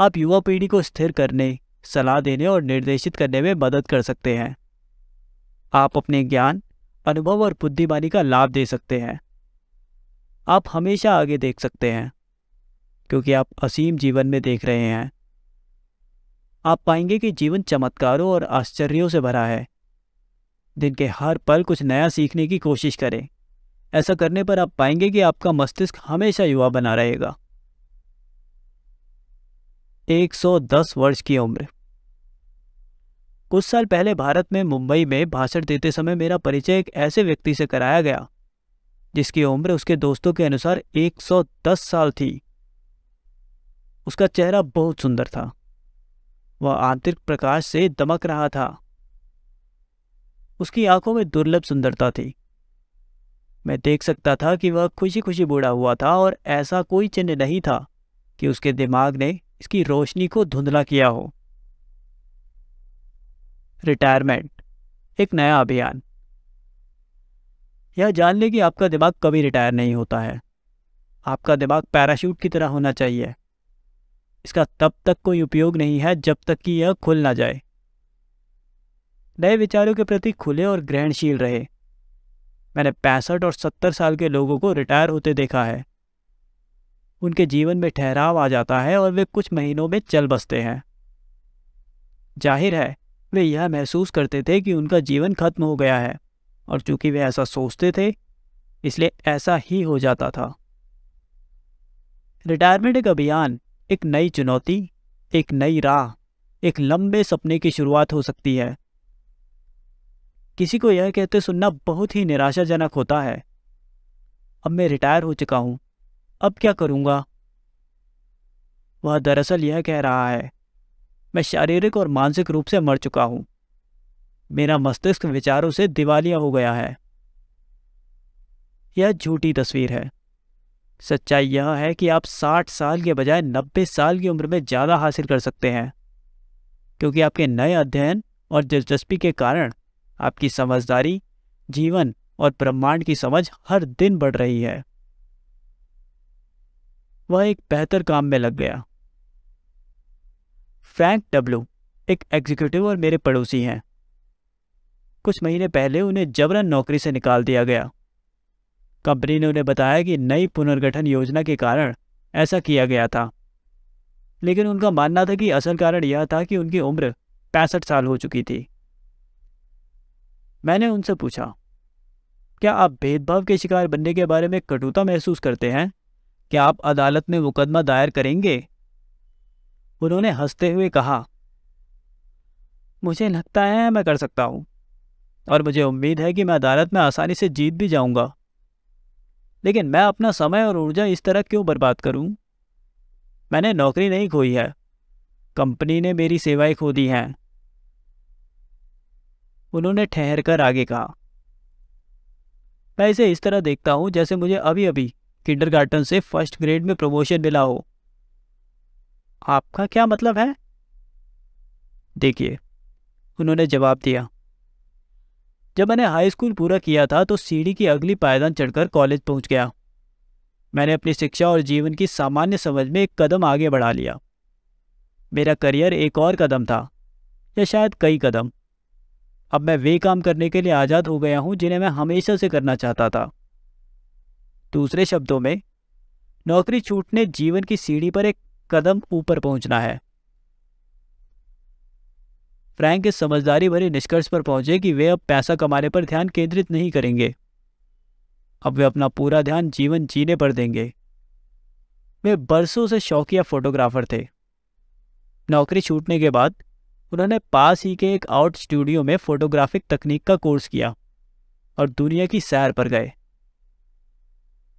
आप युवा पीढ़ी को स्थिर करने सलाह देने और निर्देशित करने में मदद कर सकते हैं आप अपने ज्ञान अनुभव और बुद्धिमानी का लाभ दे सकते हैं आप हमेशा आगे देख सकते हैं क्योंकि आप असीम जीवन में देख रहे हैं आप पाएंगे कि जीवन चमत्कारों और आश्चर्यों से भरा है दिन के हर पल कुछ नया सीखने की कोशिश करें ऐसा करने पर आप पाएंगे कि आपका मस्तिष्क हमेशा युवा बना रहेगा 110 वर्ष की उम्र कुछ साल पहले भारत में मुंबई में भाषण देते समय मेरा परिचय एक ऐसे व्यक्ति से कराया गया जिसकी उम्र उसके दोस्तों के अनुसार 110 साल थी उसका चेहरा बहुत सुंदर था वह आंतरिक प्रकाश से दमक रहा था उसकी आंखों में दुर्लभ सुंदरता थी मैं देख सकता था कि वह खुशी खुशी बूढ़ा हुआ था और ऐसा कोई चिन्ह नहीं था कि उसके दिमाग ने इसकी रोशनी को धुंधला किया हो रिटायरमेंट एक नया अभियान यह जान ले कि आपका दिमाग कभी रिटायर नहीं होता है आपका दिमाग पैराशूट की तरह होना चाहिए इसका तब तक कोई उपयोग नहीं है जब तक कि यह खुल ना जाए नए विचारों के प्रति खुले और ग्रहणशील रहे मैंने पैंसठ और सत्तर साल के लोगों को रिटायर होते देखा है उनके जीवन में ठहराव आ जाता है और वे कुछ महीनों में चल बसते हैं जाहिर है वे यह महसूस करते थे कि उनका जीवन खत्म हो गया है और चूंकि वे ऐसा सोचते थे इसलिए ऐसा ही हो जाता था रिटायरमेंट एक अभियान एक नई चुनौती एक नई राह एक लंबे सपने की शुरुआत हो सकती है किसी को यह कहते सुनना बहुत ही निराशाजनक होता है अब मैं रिटायर हो चुका हूं अब क्या करूंगा वह दरअसल यह कह रहा है मैं शारीरिक और मानसिक रूप से मर चुका हूं मेरा मस्तिष्क विचारों से दिवालिया हो गया है यह झूठी तस्वीर है सच्चाई यह है कि आप 60 साल के बजाय 90 साल की उम्र में ज़्यादा हासिल कर सकते हैं क्योंकि आपके नए अध्ययन और दिलचस्पी के कारण आपकी समझदारी जीवन और ब्रह्मांड की समझ हर दिन बढ़ रही है वह एक बेहतर काम में लग गया फ्रैंक डब्लू एक एग्जीक्यूटिव और मेरे पड़ोसी हैं कुछ महीने पहले उन्हें जबरन नौकरी से निकाल दिया गया कंपनी ने उन्हें बताया कि नई पुनर्गठन योजना के कारण ऐसा किया गया था लेकिन उनका मानना था कि असल कारण यह था कि उनकी उम्र पैंसठ साल हो चुकी थी मैंने उनसे पूछा क्या आप भेदभाव के शिकार बनने के बारे में कटुता महसूस करते हैं क्या आप अदालत में मुकदमा दायर करेंगे उन्होंने हंसते हुए कहा मुझे लगता है मैं कर सकता हूं और मुझे उम्मीद है कि मैं अदालत में आसानी से जीत भी जाऊंगा लेकिन मैं अपना समय और ऊर्जा इस तरह क्यों बर्बाद करूं? मैंने नौकरी नहीं खोई है कंपनी ने मेरी सेवाएं खो दी हैं उन्होंने ठहर कर आगे कहा मैं इसे इस तरह देखता हूं जैसे मुझे अभी अभी किंडरगार्टन से फर्स्ट ग्रेड में प्रमोशन मिला हो आपका क्या मतलब है देखिए उन्होंने जवाब दिया जब मैंने हाई स्कूल पूरा किया था तो सीढ़ी की अगली पायदान चढ़कर कॉलेज पहुंच गया मैंने अपनी शिक्षा और जीवन की सामान्य समझ में एक कदम आगे बढ़ा लिया मेरा करियर एक और कदम था या शायद कई कदम अब मैं वे काम करने के लिए आज़ाद हो गया हूँ जिन्हें मैं हमेशा से करना चाहता था दूसरे शब्दों में नौकरी छूटने जीवन की सीढ़ी पर एक कदम ऊपर पहुंचना है फ्रैंक इस समझदारी भरे निष्कर्ष पर पहुंचे कि वे अब पैसा कमाने पर ध्यान केंद्रित नहीं करेंगे अब वे अपना पूरा ध्यान जीवन जीने पर देंगे वे बरसों से शौकिया फोटोग्राफर थे नौकरी छूटने के बाद उन्होंने पास ही के एक आउट स्टूडियो में फोटोग्राफिक तकनीक का कोर्स किया और दुनिया की सैर पर गए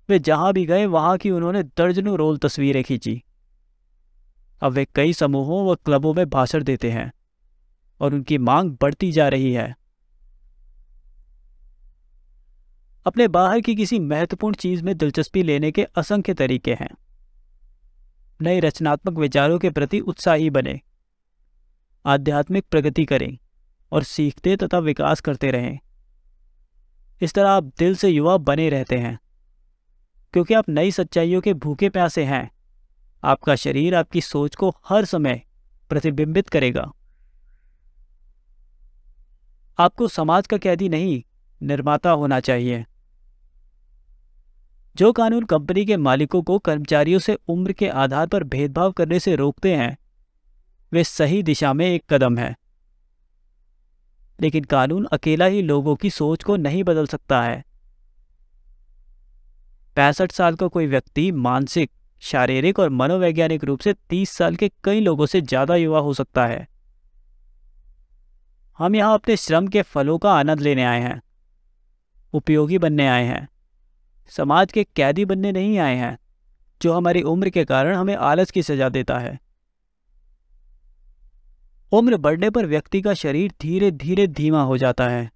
वे जहां भी गए वहां की उन्होंने दर्जनों रोल तस्वीरें खींची अब वे कई समूहों व क्लबों में भाषण देते हैं और उनकी मांग बढ़ती जा रही है अपने बाहर की किसी महत्वपूर्ण चीज में दिलचस्पी लेने के असंख्य तरीके हैं नए रचनात्मक विचारों के प्रति उत्साही बने आध्यात्मिक प्रगति करें और सीखते तथा विकास करते रहें इस तरह आप दिल से युवा बने रहते हैं क्योंकि आप नई सच्चाइयों के भूखे प्यासे हैं आपका शरीर आपकी सोच को हर समय प्रतिबिंबित करेगा आपको समाज का कैदी नहीं निर्माता होना चाहिए जो कानून कंपनी के मालिकों को कर्मचारियों से उम्र के आधार पर भेदभाव करने से रोकते हैं वे सही दिशा में एक कदम है लेकिन कानून अकेला ही लोगों की सोच को नहीं बदल सकता है पैंसठ साल का कोई व्यक्ति मानसिक शारीरिक और मनोवैज्ञानिक रूप से 30 साल के कई लोगों से ज़्यादा युवा हो सकता है हम यहाँ अपने श्रम के फलों का आनंद लेने आए हैं उपयोगी बनने आए हैं समाज के कैदी बनने नहीं आए हैं जो हमारी उम्र के कारण हमें आलस की सजा देता है उम्र बढ़ने पर व्यक्ति का शरीर धीरे धीरे धीमा हो जाता है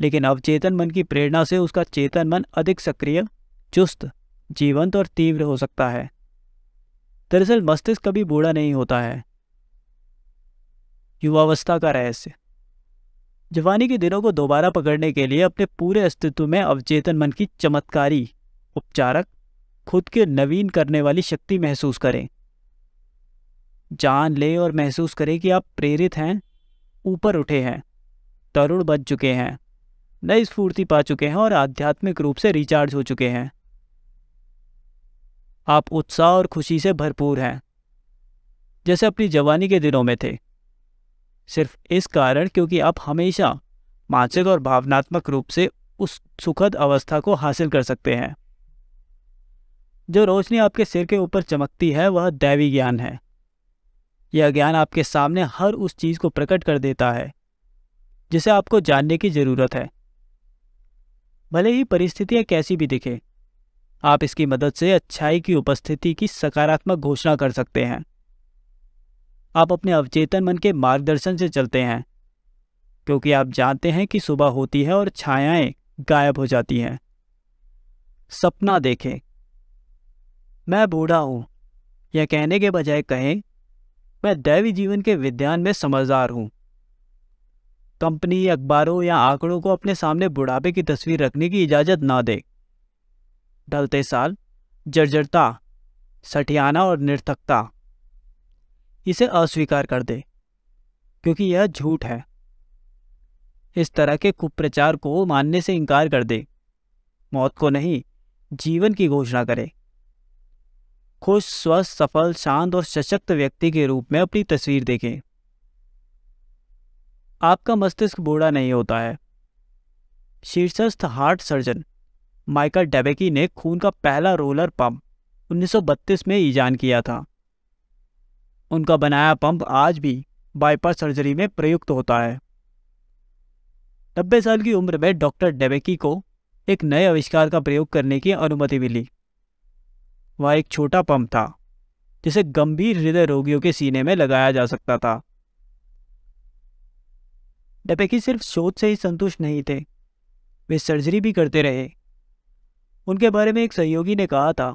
लेकिन अवचेतन मन की प्रेरणा से उसका चेतन मन अधिक सक्रिय चुस्त जीवंत और तीव्र हो सकता है दरअसल मस्तिष्क कभी बूढ़ा नहीं होता है युवावस्था का रहस्य जवानी के दिनों को दोबारा पकड़ने के लिए अपने पूरे अस्तित्व में अवचेतन मन की चमत्कारी उपचारक खुद के नवीन करने वाली शक्ति महसूस करें जान ले और महसूस करें कि आप प्रेरित हैं ऊपर उठे हैं तरुण बच चुके हैं नई स्फूर्ति पा चुके हैं और आध्यात्मिक रूप से रिचार्ज हो चुके हैं आप उत्साह और खुशी से भरपूर हैं जैसे अपनी जवानी के दिनों में थे सिर्फ इस कारण क्योंकि आप हमेशा मानसिक और भावनात्मक रूप से उस सुखद अवस्था को हासिल कर सकते हैं जो रोशनी आपके सिर के ऊपर चमकती है वह दैवी ज्ञान है यह ज्ञान आपके सामने हर उस चीज़ को प्रकट कर देता है जिसे आपको जानने की ज़रूरत है भले ही परिस्थितियां कैसी भी दिखे आप इसकी मदद से अच्छाई की उपस्थिति की सकारात्मक घोषणा कर सकते हैं आप अपने अवचेतन मन के मार्गदर्शन से चलते हैं क्योंकि आप जानते हैं कि सुबह होती है और छायाएं गायब हो जाती हैं सपना देखें मैं बूढ़ा हूं यह कहने के बजाय कहें मैं दैवी जीवन के विज्ञान में समझदार हूं कंपनी अखबारों या आंकड़ों को अपने सामने बुढ़ापे की तस्वीर रखने की इजाज़त ना दे ढलते साल जर्जरता सठियाना और निर्थकता इसे अस्वीकार कर दे क्योंकि यह झूठ है इस तरह के कुप्रचार को मानने से इनकार कर दे मौत को नहीं जीवन की घोषणा करे खुश स्वस्थ सफल शांत और सशक्त व्यक्ति के रूप में अपनी तस्वीर देखें आपका मस्तिष्क बूढ़ा नहीं होता है शीर्षस्थ हार्ट सर्जन माइकल डेबेकी ने खून का पहला रोलर पंप 1932 में ईजान किया था उनका बनाया पंप आज भी बाईपास सर्जरी में प्रयुक्त होता है नब्बे साल की उम्र में डॉक्टर डेबेकी को एक नए आविष्कार का प्रयोग करने की अनुमति मिली वह एक छोटा पंप था जिसे गंभीर हृदय रोगियों के सीने में लगाया जा सकता था डेबेकी सिर्फ शोध से ही संतुष्ट नहीं थे वे सर्जरी भी करते रहे उनके बारे में एक सहयोगी ने कहा था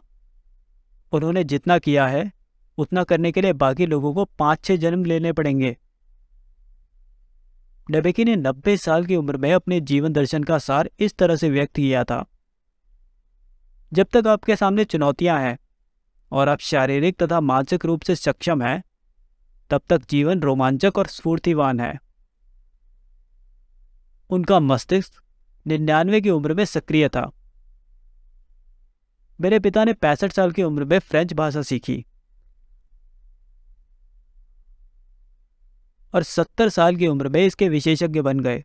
उन्होंने जितना किया है उतना करने के लिए बाकी लोगों को पांच छह जन्म लेने पड़ेंगे डबेकी ने नब्बे साल की उम्र में अपने जीवन दर्शन का सार इस तरह से व्यक्त किया था जब तक आपके सामने चुनौतियां हैं और आप शारीरिक तथा मानसिक रूप से सक्षम हैं तब तक जीवन रोमांचक और स्फूर्तिवान है उनका मस्तिष्क निन्यानवे की उम्र में सक्रिय था मेरे पिता ने पैंसठ साल की उम्र में फ्रेंच भाषा सीखी और सत्तर साल की उम्र में इसके विशेषज्ञ बन गए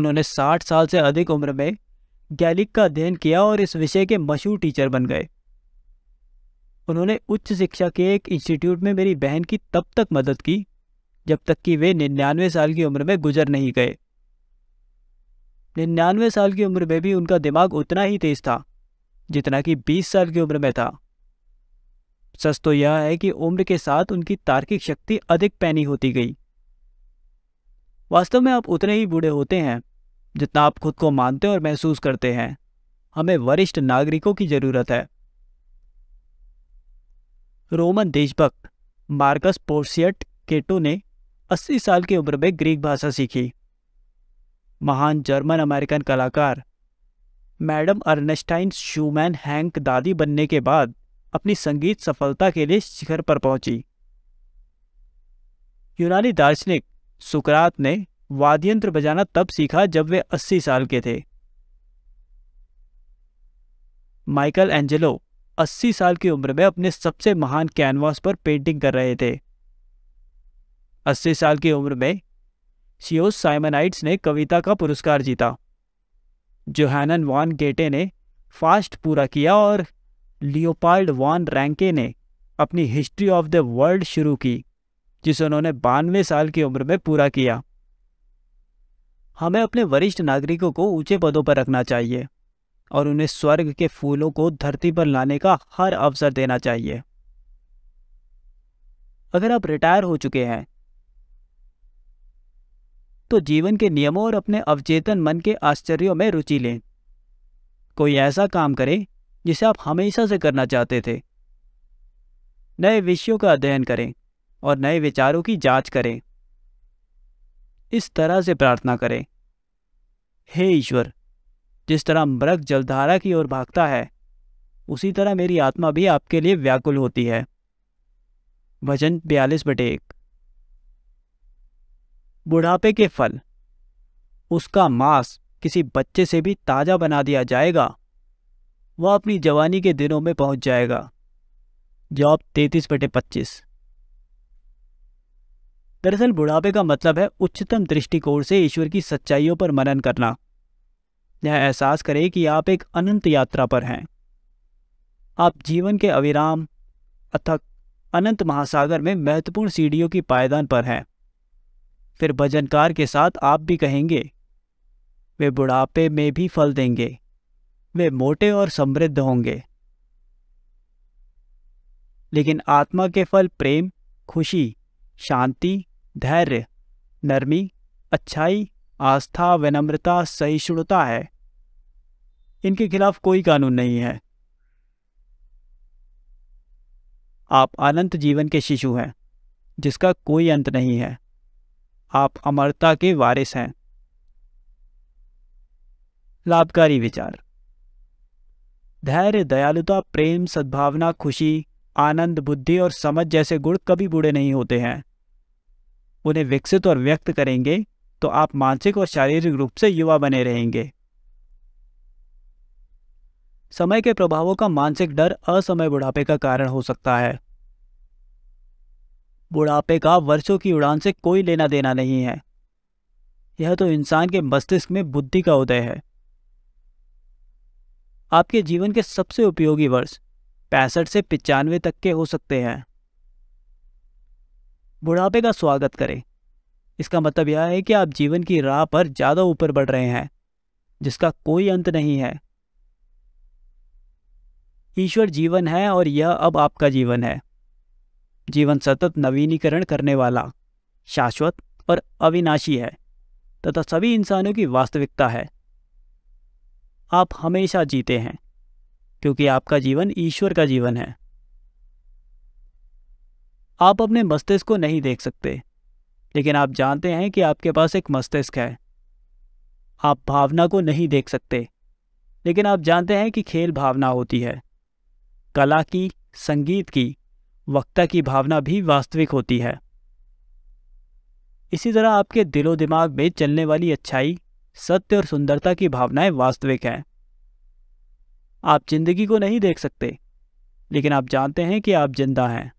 उन्होंने साठ साल से अधिक उम्र में गैलिक का अध्ययन किया और इस विषय के मशहूर टीचर बन गए उन्होंने उच्च शिक्षा के एक इंस्टीट्यूट में मेरी बहन की तब तक मदद की जब तक कि वे निन्यानवे साल की उम्र में गुजर नहीं गए निन्यानवे साल की उम्र में भी उनका दिमाग उतना ही तेज था जितना कि बीस साल की उम्र में था सच तो यह है कि उम्र के साथ उनकी तार्किक शक्ति अधिक पैनी होती गई वास्तव में आप उतने ही बूढ़े होते हैं जितना आप खुद को मानते और महसूस करते हैं हमें वरिष्ठ नागरिकों की जरूरत है रोमन देशभक्त मार्कस पोर्सियट केटो ने 80 साल की उम्र में ग्रीक भाषा सीखी महान जर्मन अमेरिकन कलाकार मैडम अर्नेस्टाइन शूमैन हैंक दादी बनने के बाद अपनी संगीत सफलता के लिए शिखर पर पहुंची यूनानी दार्शनिक सुकरात ने वाद्यंत्र बजाना तब सीखा जब वे 80 साल के थे माइकल एंजेलो 80 साल की उम्र में अपने सबसे महान कैनवास पर पेंटिंग कर रहे थे 80 साल की उम्र में सियोस साइमनाइट्स ने कविता का पुरस्कार जीता जोहैनन वॉन गेटे ने फास्ट पूरा किया और लियोपाल्ड वॉन रैंके ने अपनी हिस्ट्री ऑफ द वर्ल्ड शुरू की जिसे उन्होंने बानवे साल की उम्र में पूरा किया हमें अपने वरिष्ठ नागरिकों को ऊंचे पदों पर रखना चाहिए और उन्हें स्वर्ग के फूलों को धरती पर लाने का हर अवसर देना चाहिए अगर आप रिटायर हो चुके हैं तो जीवन के नियमों और अपने अवचेतन मन के आश्चर्यों में रुचि लें कोई ऐसा काम करें जिसे आप हमेशा से करना चाहते थे नए विषयों का अध्ययन करें और नए विचारों की जांच करें इस तरह से प्रार्थना करें हे ईश्वर जिस तरह मृग जलधारा की ओर भागता है उसी तरह मेरी आत्मा भी आपके लिए व्याकुल होती है भजन बयालीस बटे एक बुढ़ापे के फल उसका मांस किसी बच्चे से भी ताजा बना दिया जाएगा वह अपनी जवानी के दिनों में पहुंच जाएगा जॉब तैतीस बटे पच्चीस दरअसल बुढ़ापे का मतलब है उच्चतम दृष्टिकोण से ईश्वर की सच्चाइयों पर मनन करना यह एहसास करें कि आप एक अनंत यात्रा पर हैं आप जीवन के अविराम अथक अनंत महासागर में महत्वपूर्ण सीढ़ियों की पायदान पर हैं फिर भजनकार के साथ आप भी कहेंगे वे बुढ़ापे में भी फल देंगे वे मोटे और समृद्ध होंगे लेकिन आत्मा के फल प्रेम खुशी शांति धैर्य नरमी अच्छाई आस्था विनम्रता सहिष्णुता है इनके खिलाफ कोई कानून नहीं है आप अनंत जीवन के शिशु हैं जिसका कोई अंत नहीं है आप अमरता के वारिस हैं लाभकारी विचार धैर्य दयालुता प्रेम सद्भावना खुशी आनंद बुद्धि और समझ जैसे गुण कभी बूढ़े नहीं होते हैं उन्हें विकसित और व्यक्त करेंगे तो आप मानसिक और शारीरिक रूप से युवा बने रहेंगे समय के प्रभावों का मानसिक डर असमय बुढ़ापे का कारण हो सकता है बुढ़ापे का वर्षों की उड़ान से कोई लेना देना नहीं है यह तो इंसान के मस्तिष्क में बुद्धि का उदय है आपके जीवन के सबसे उपयोगी वर्ष पैंसठ से पिचानवे तक के हो सकते हैं बुढ़ापे का स्वागत करें इसका मतलब यह है कि आप जीवन की राह पर ज़्यादा ऊपर बढ़ रहे हैं जिसका कोई अंत नहीं है ईश्वर जीवन है और यह अब आपका जीवन है जीवन सतत नवीनीकरण करने वाला शाश्वत और अविनाशी है तथा सभी इंसानों की वास्तविकता है आप हमेशा जीते हैं क्योंकि आपका जीवन ईश्वर का जीवन है आप अपने मस्तिष्क को नहीं देख सकते लेकिन आप जानते हैं कि आपके पास एक मस्तिष्क है आप भावना को नहीं देख सकते लेकिन आप जानते हैं कि खेल भावना होती है कला की संगीत की वक्ता की भावना भी वास्तविक होती है इसी तरह आपके दिलो दिमाग में चलने वाली अच्छाई सत्य और सुंदरता की भावनाएं वास्तविक हैं आप जिंदगी को नहीं देख सकते लेकिन आप जानते हैं कि आप जिंदा हैं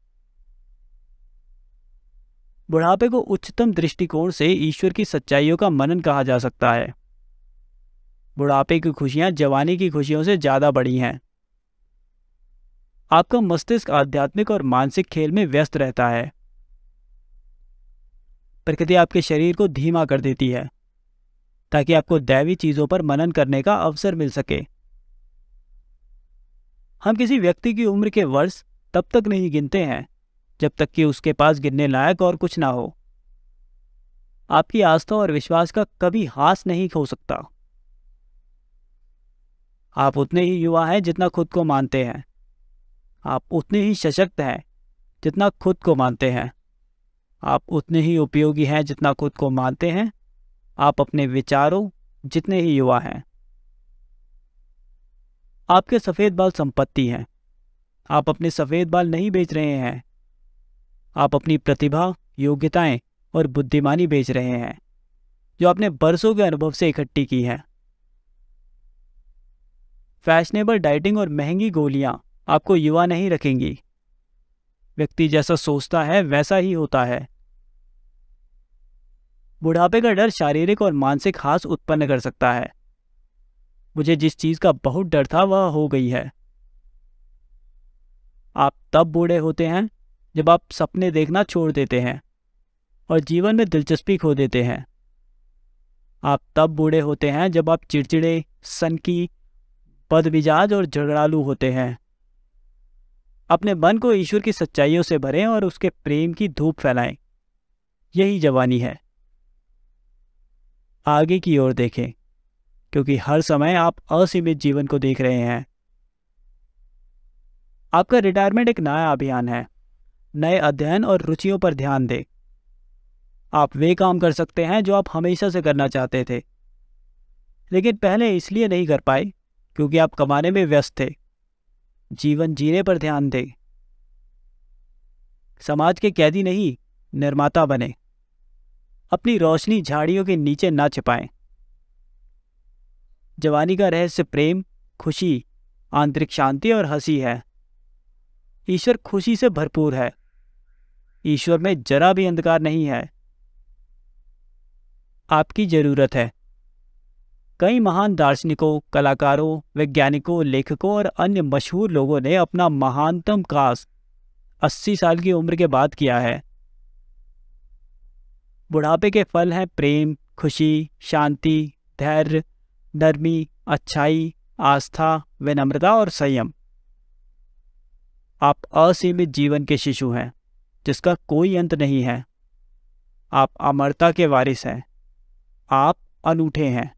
बुढ़ापे को उच्चतम दृष्टिकोण से ईश्वर की सच्चाइयों का मनन कहा जा सकता है बुढ़ापे की खुशियां जवानी की खुशियों से ज़्यादा बड़ी हैं आपका मस्तिष्क आध्यात्मिक और मानसिक खेल में व्यस्त रहता है प्रकृति आपके शरीर को धीमा कर देती है ताकि आपको दैवी चीज़ों पर मनन करने का अवसर मिल सके हम किसी व्यक्ति की उम्र के वर्ष तब तक नहीं गिनते हैं जब तक कि उसके पास गिनने लायक और कुछ ना हो आपकी आस्था और विश्वास का कभी हास नहीं हो सकता आप उतने ही युवा हैं जितना खुद को मानते हैं आप उतने ही सशक्त हैं जितना खुद को मानते हैं आप उतने ही उपयोगी हैं जितना खुद को मानते हैं आप अपने विचारों जितने ही युवा हैं आपके सफ़ेद बाल संपत्ति हैं आप अपने सफ़ेद बाल नहीं बेच रहे हैं आप अपनी प्रतिभा योग्यताएं और बुद्धिमानी बेच रहे हैं जो आपने बरसों के अनुभव से इकट्ठी की है फैशनेबल डाइटिंग और महंगी गोलियां आपको युवा नहीं रखेंगी व्यक्ति जैसा सोचता है वैसा ही होता है बुढ़ापे का डर शारीरिक और मानसिक हास उत्पन्न कर सकता है मुझे जिस चीज़ का बहुत डर था वह हो गई है आप तब बूढ़े होते हैं जब आप सपने देखना छोड़ देते हैं और जीवन में दिलचस्पी खो देते हैं आप तब बूढ़े होते हैं जब आप चिड़चिड़े सनकी बदमिजाज और झगड़ालू होते हैं अपने मन को ईश्वर की सच्चाइयों से भरें और उसके प्रेम की धूप फैलाएं यही जवानी है आगे की ओर देखें क्योंकि हर समय आप असीमित जीवन को देख रहे हैं आपका रिटायरमेंट एक नया अभियान है नए अध्ययन और रुचियों पर ध्यान दें आप वे काम कर सकते हैं जो आप हमेशा से करना चाहते थे लेकिन पहले इसलिए नहीं कर पाए क्योंकि आप कमाने में व्यस्त थे जीवन जीने पर ध्यान दें समाज के कैदी नहीं निर्माता बने अपनी रोशनी झाड़ियों के नीचे ना छिपाएं जवानी का रहस्य प्रेम खुशी आंतरिक शांति और हंसी है ईश्वर खुशी से भरपूर है ईश्वर में जरा भी अंधकार नहीं है आपकी ज़रूरत है कई महान दार्शनिकों कलाकारों वैज्ञानिकों लेखकों और अन्य मशहूर लोगों ने अपना महानतम कास 80 साल की उम्र के बाद किया है बुढ़ापे के फल हैं प्रेम खुशी शांति धैर्य नरमी अच्छाई आस्था विनम्रता और संयम आप असीमित जीवन के शिशु हैं जिसका कोई अंत नहीं है आप अमरता के वारिस हैं आप अनूठे हैं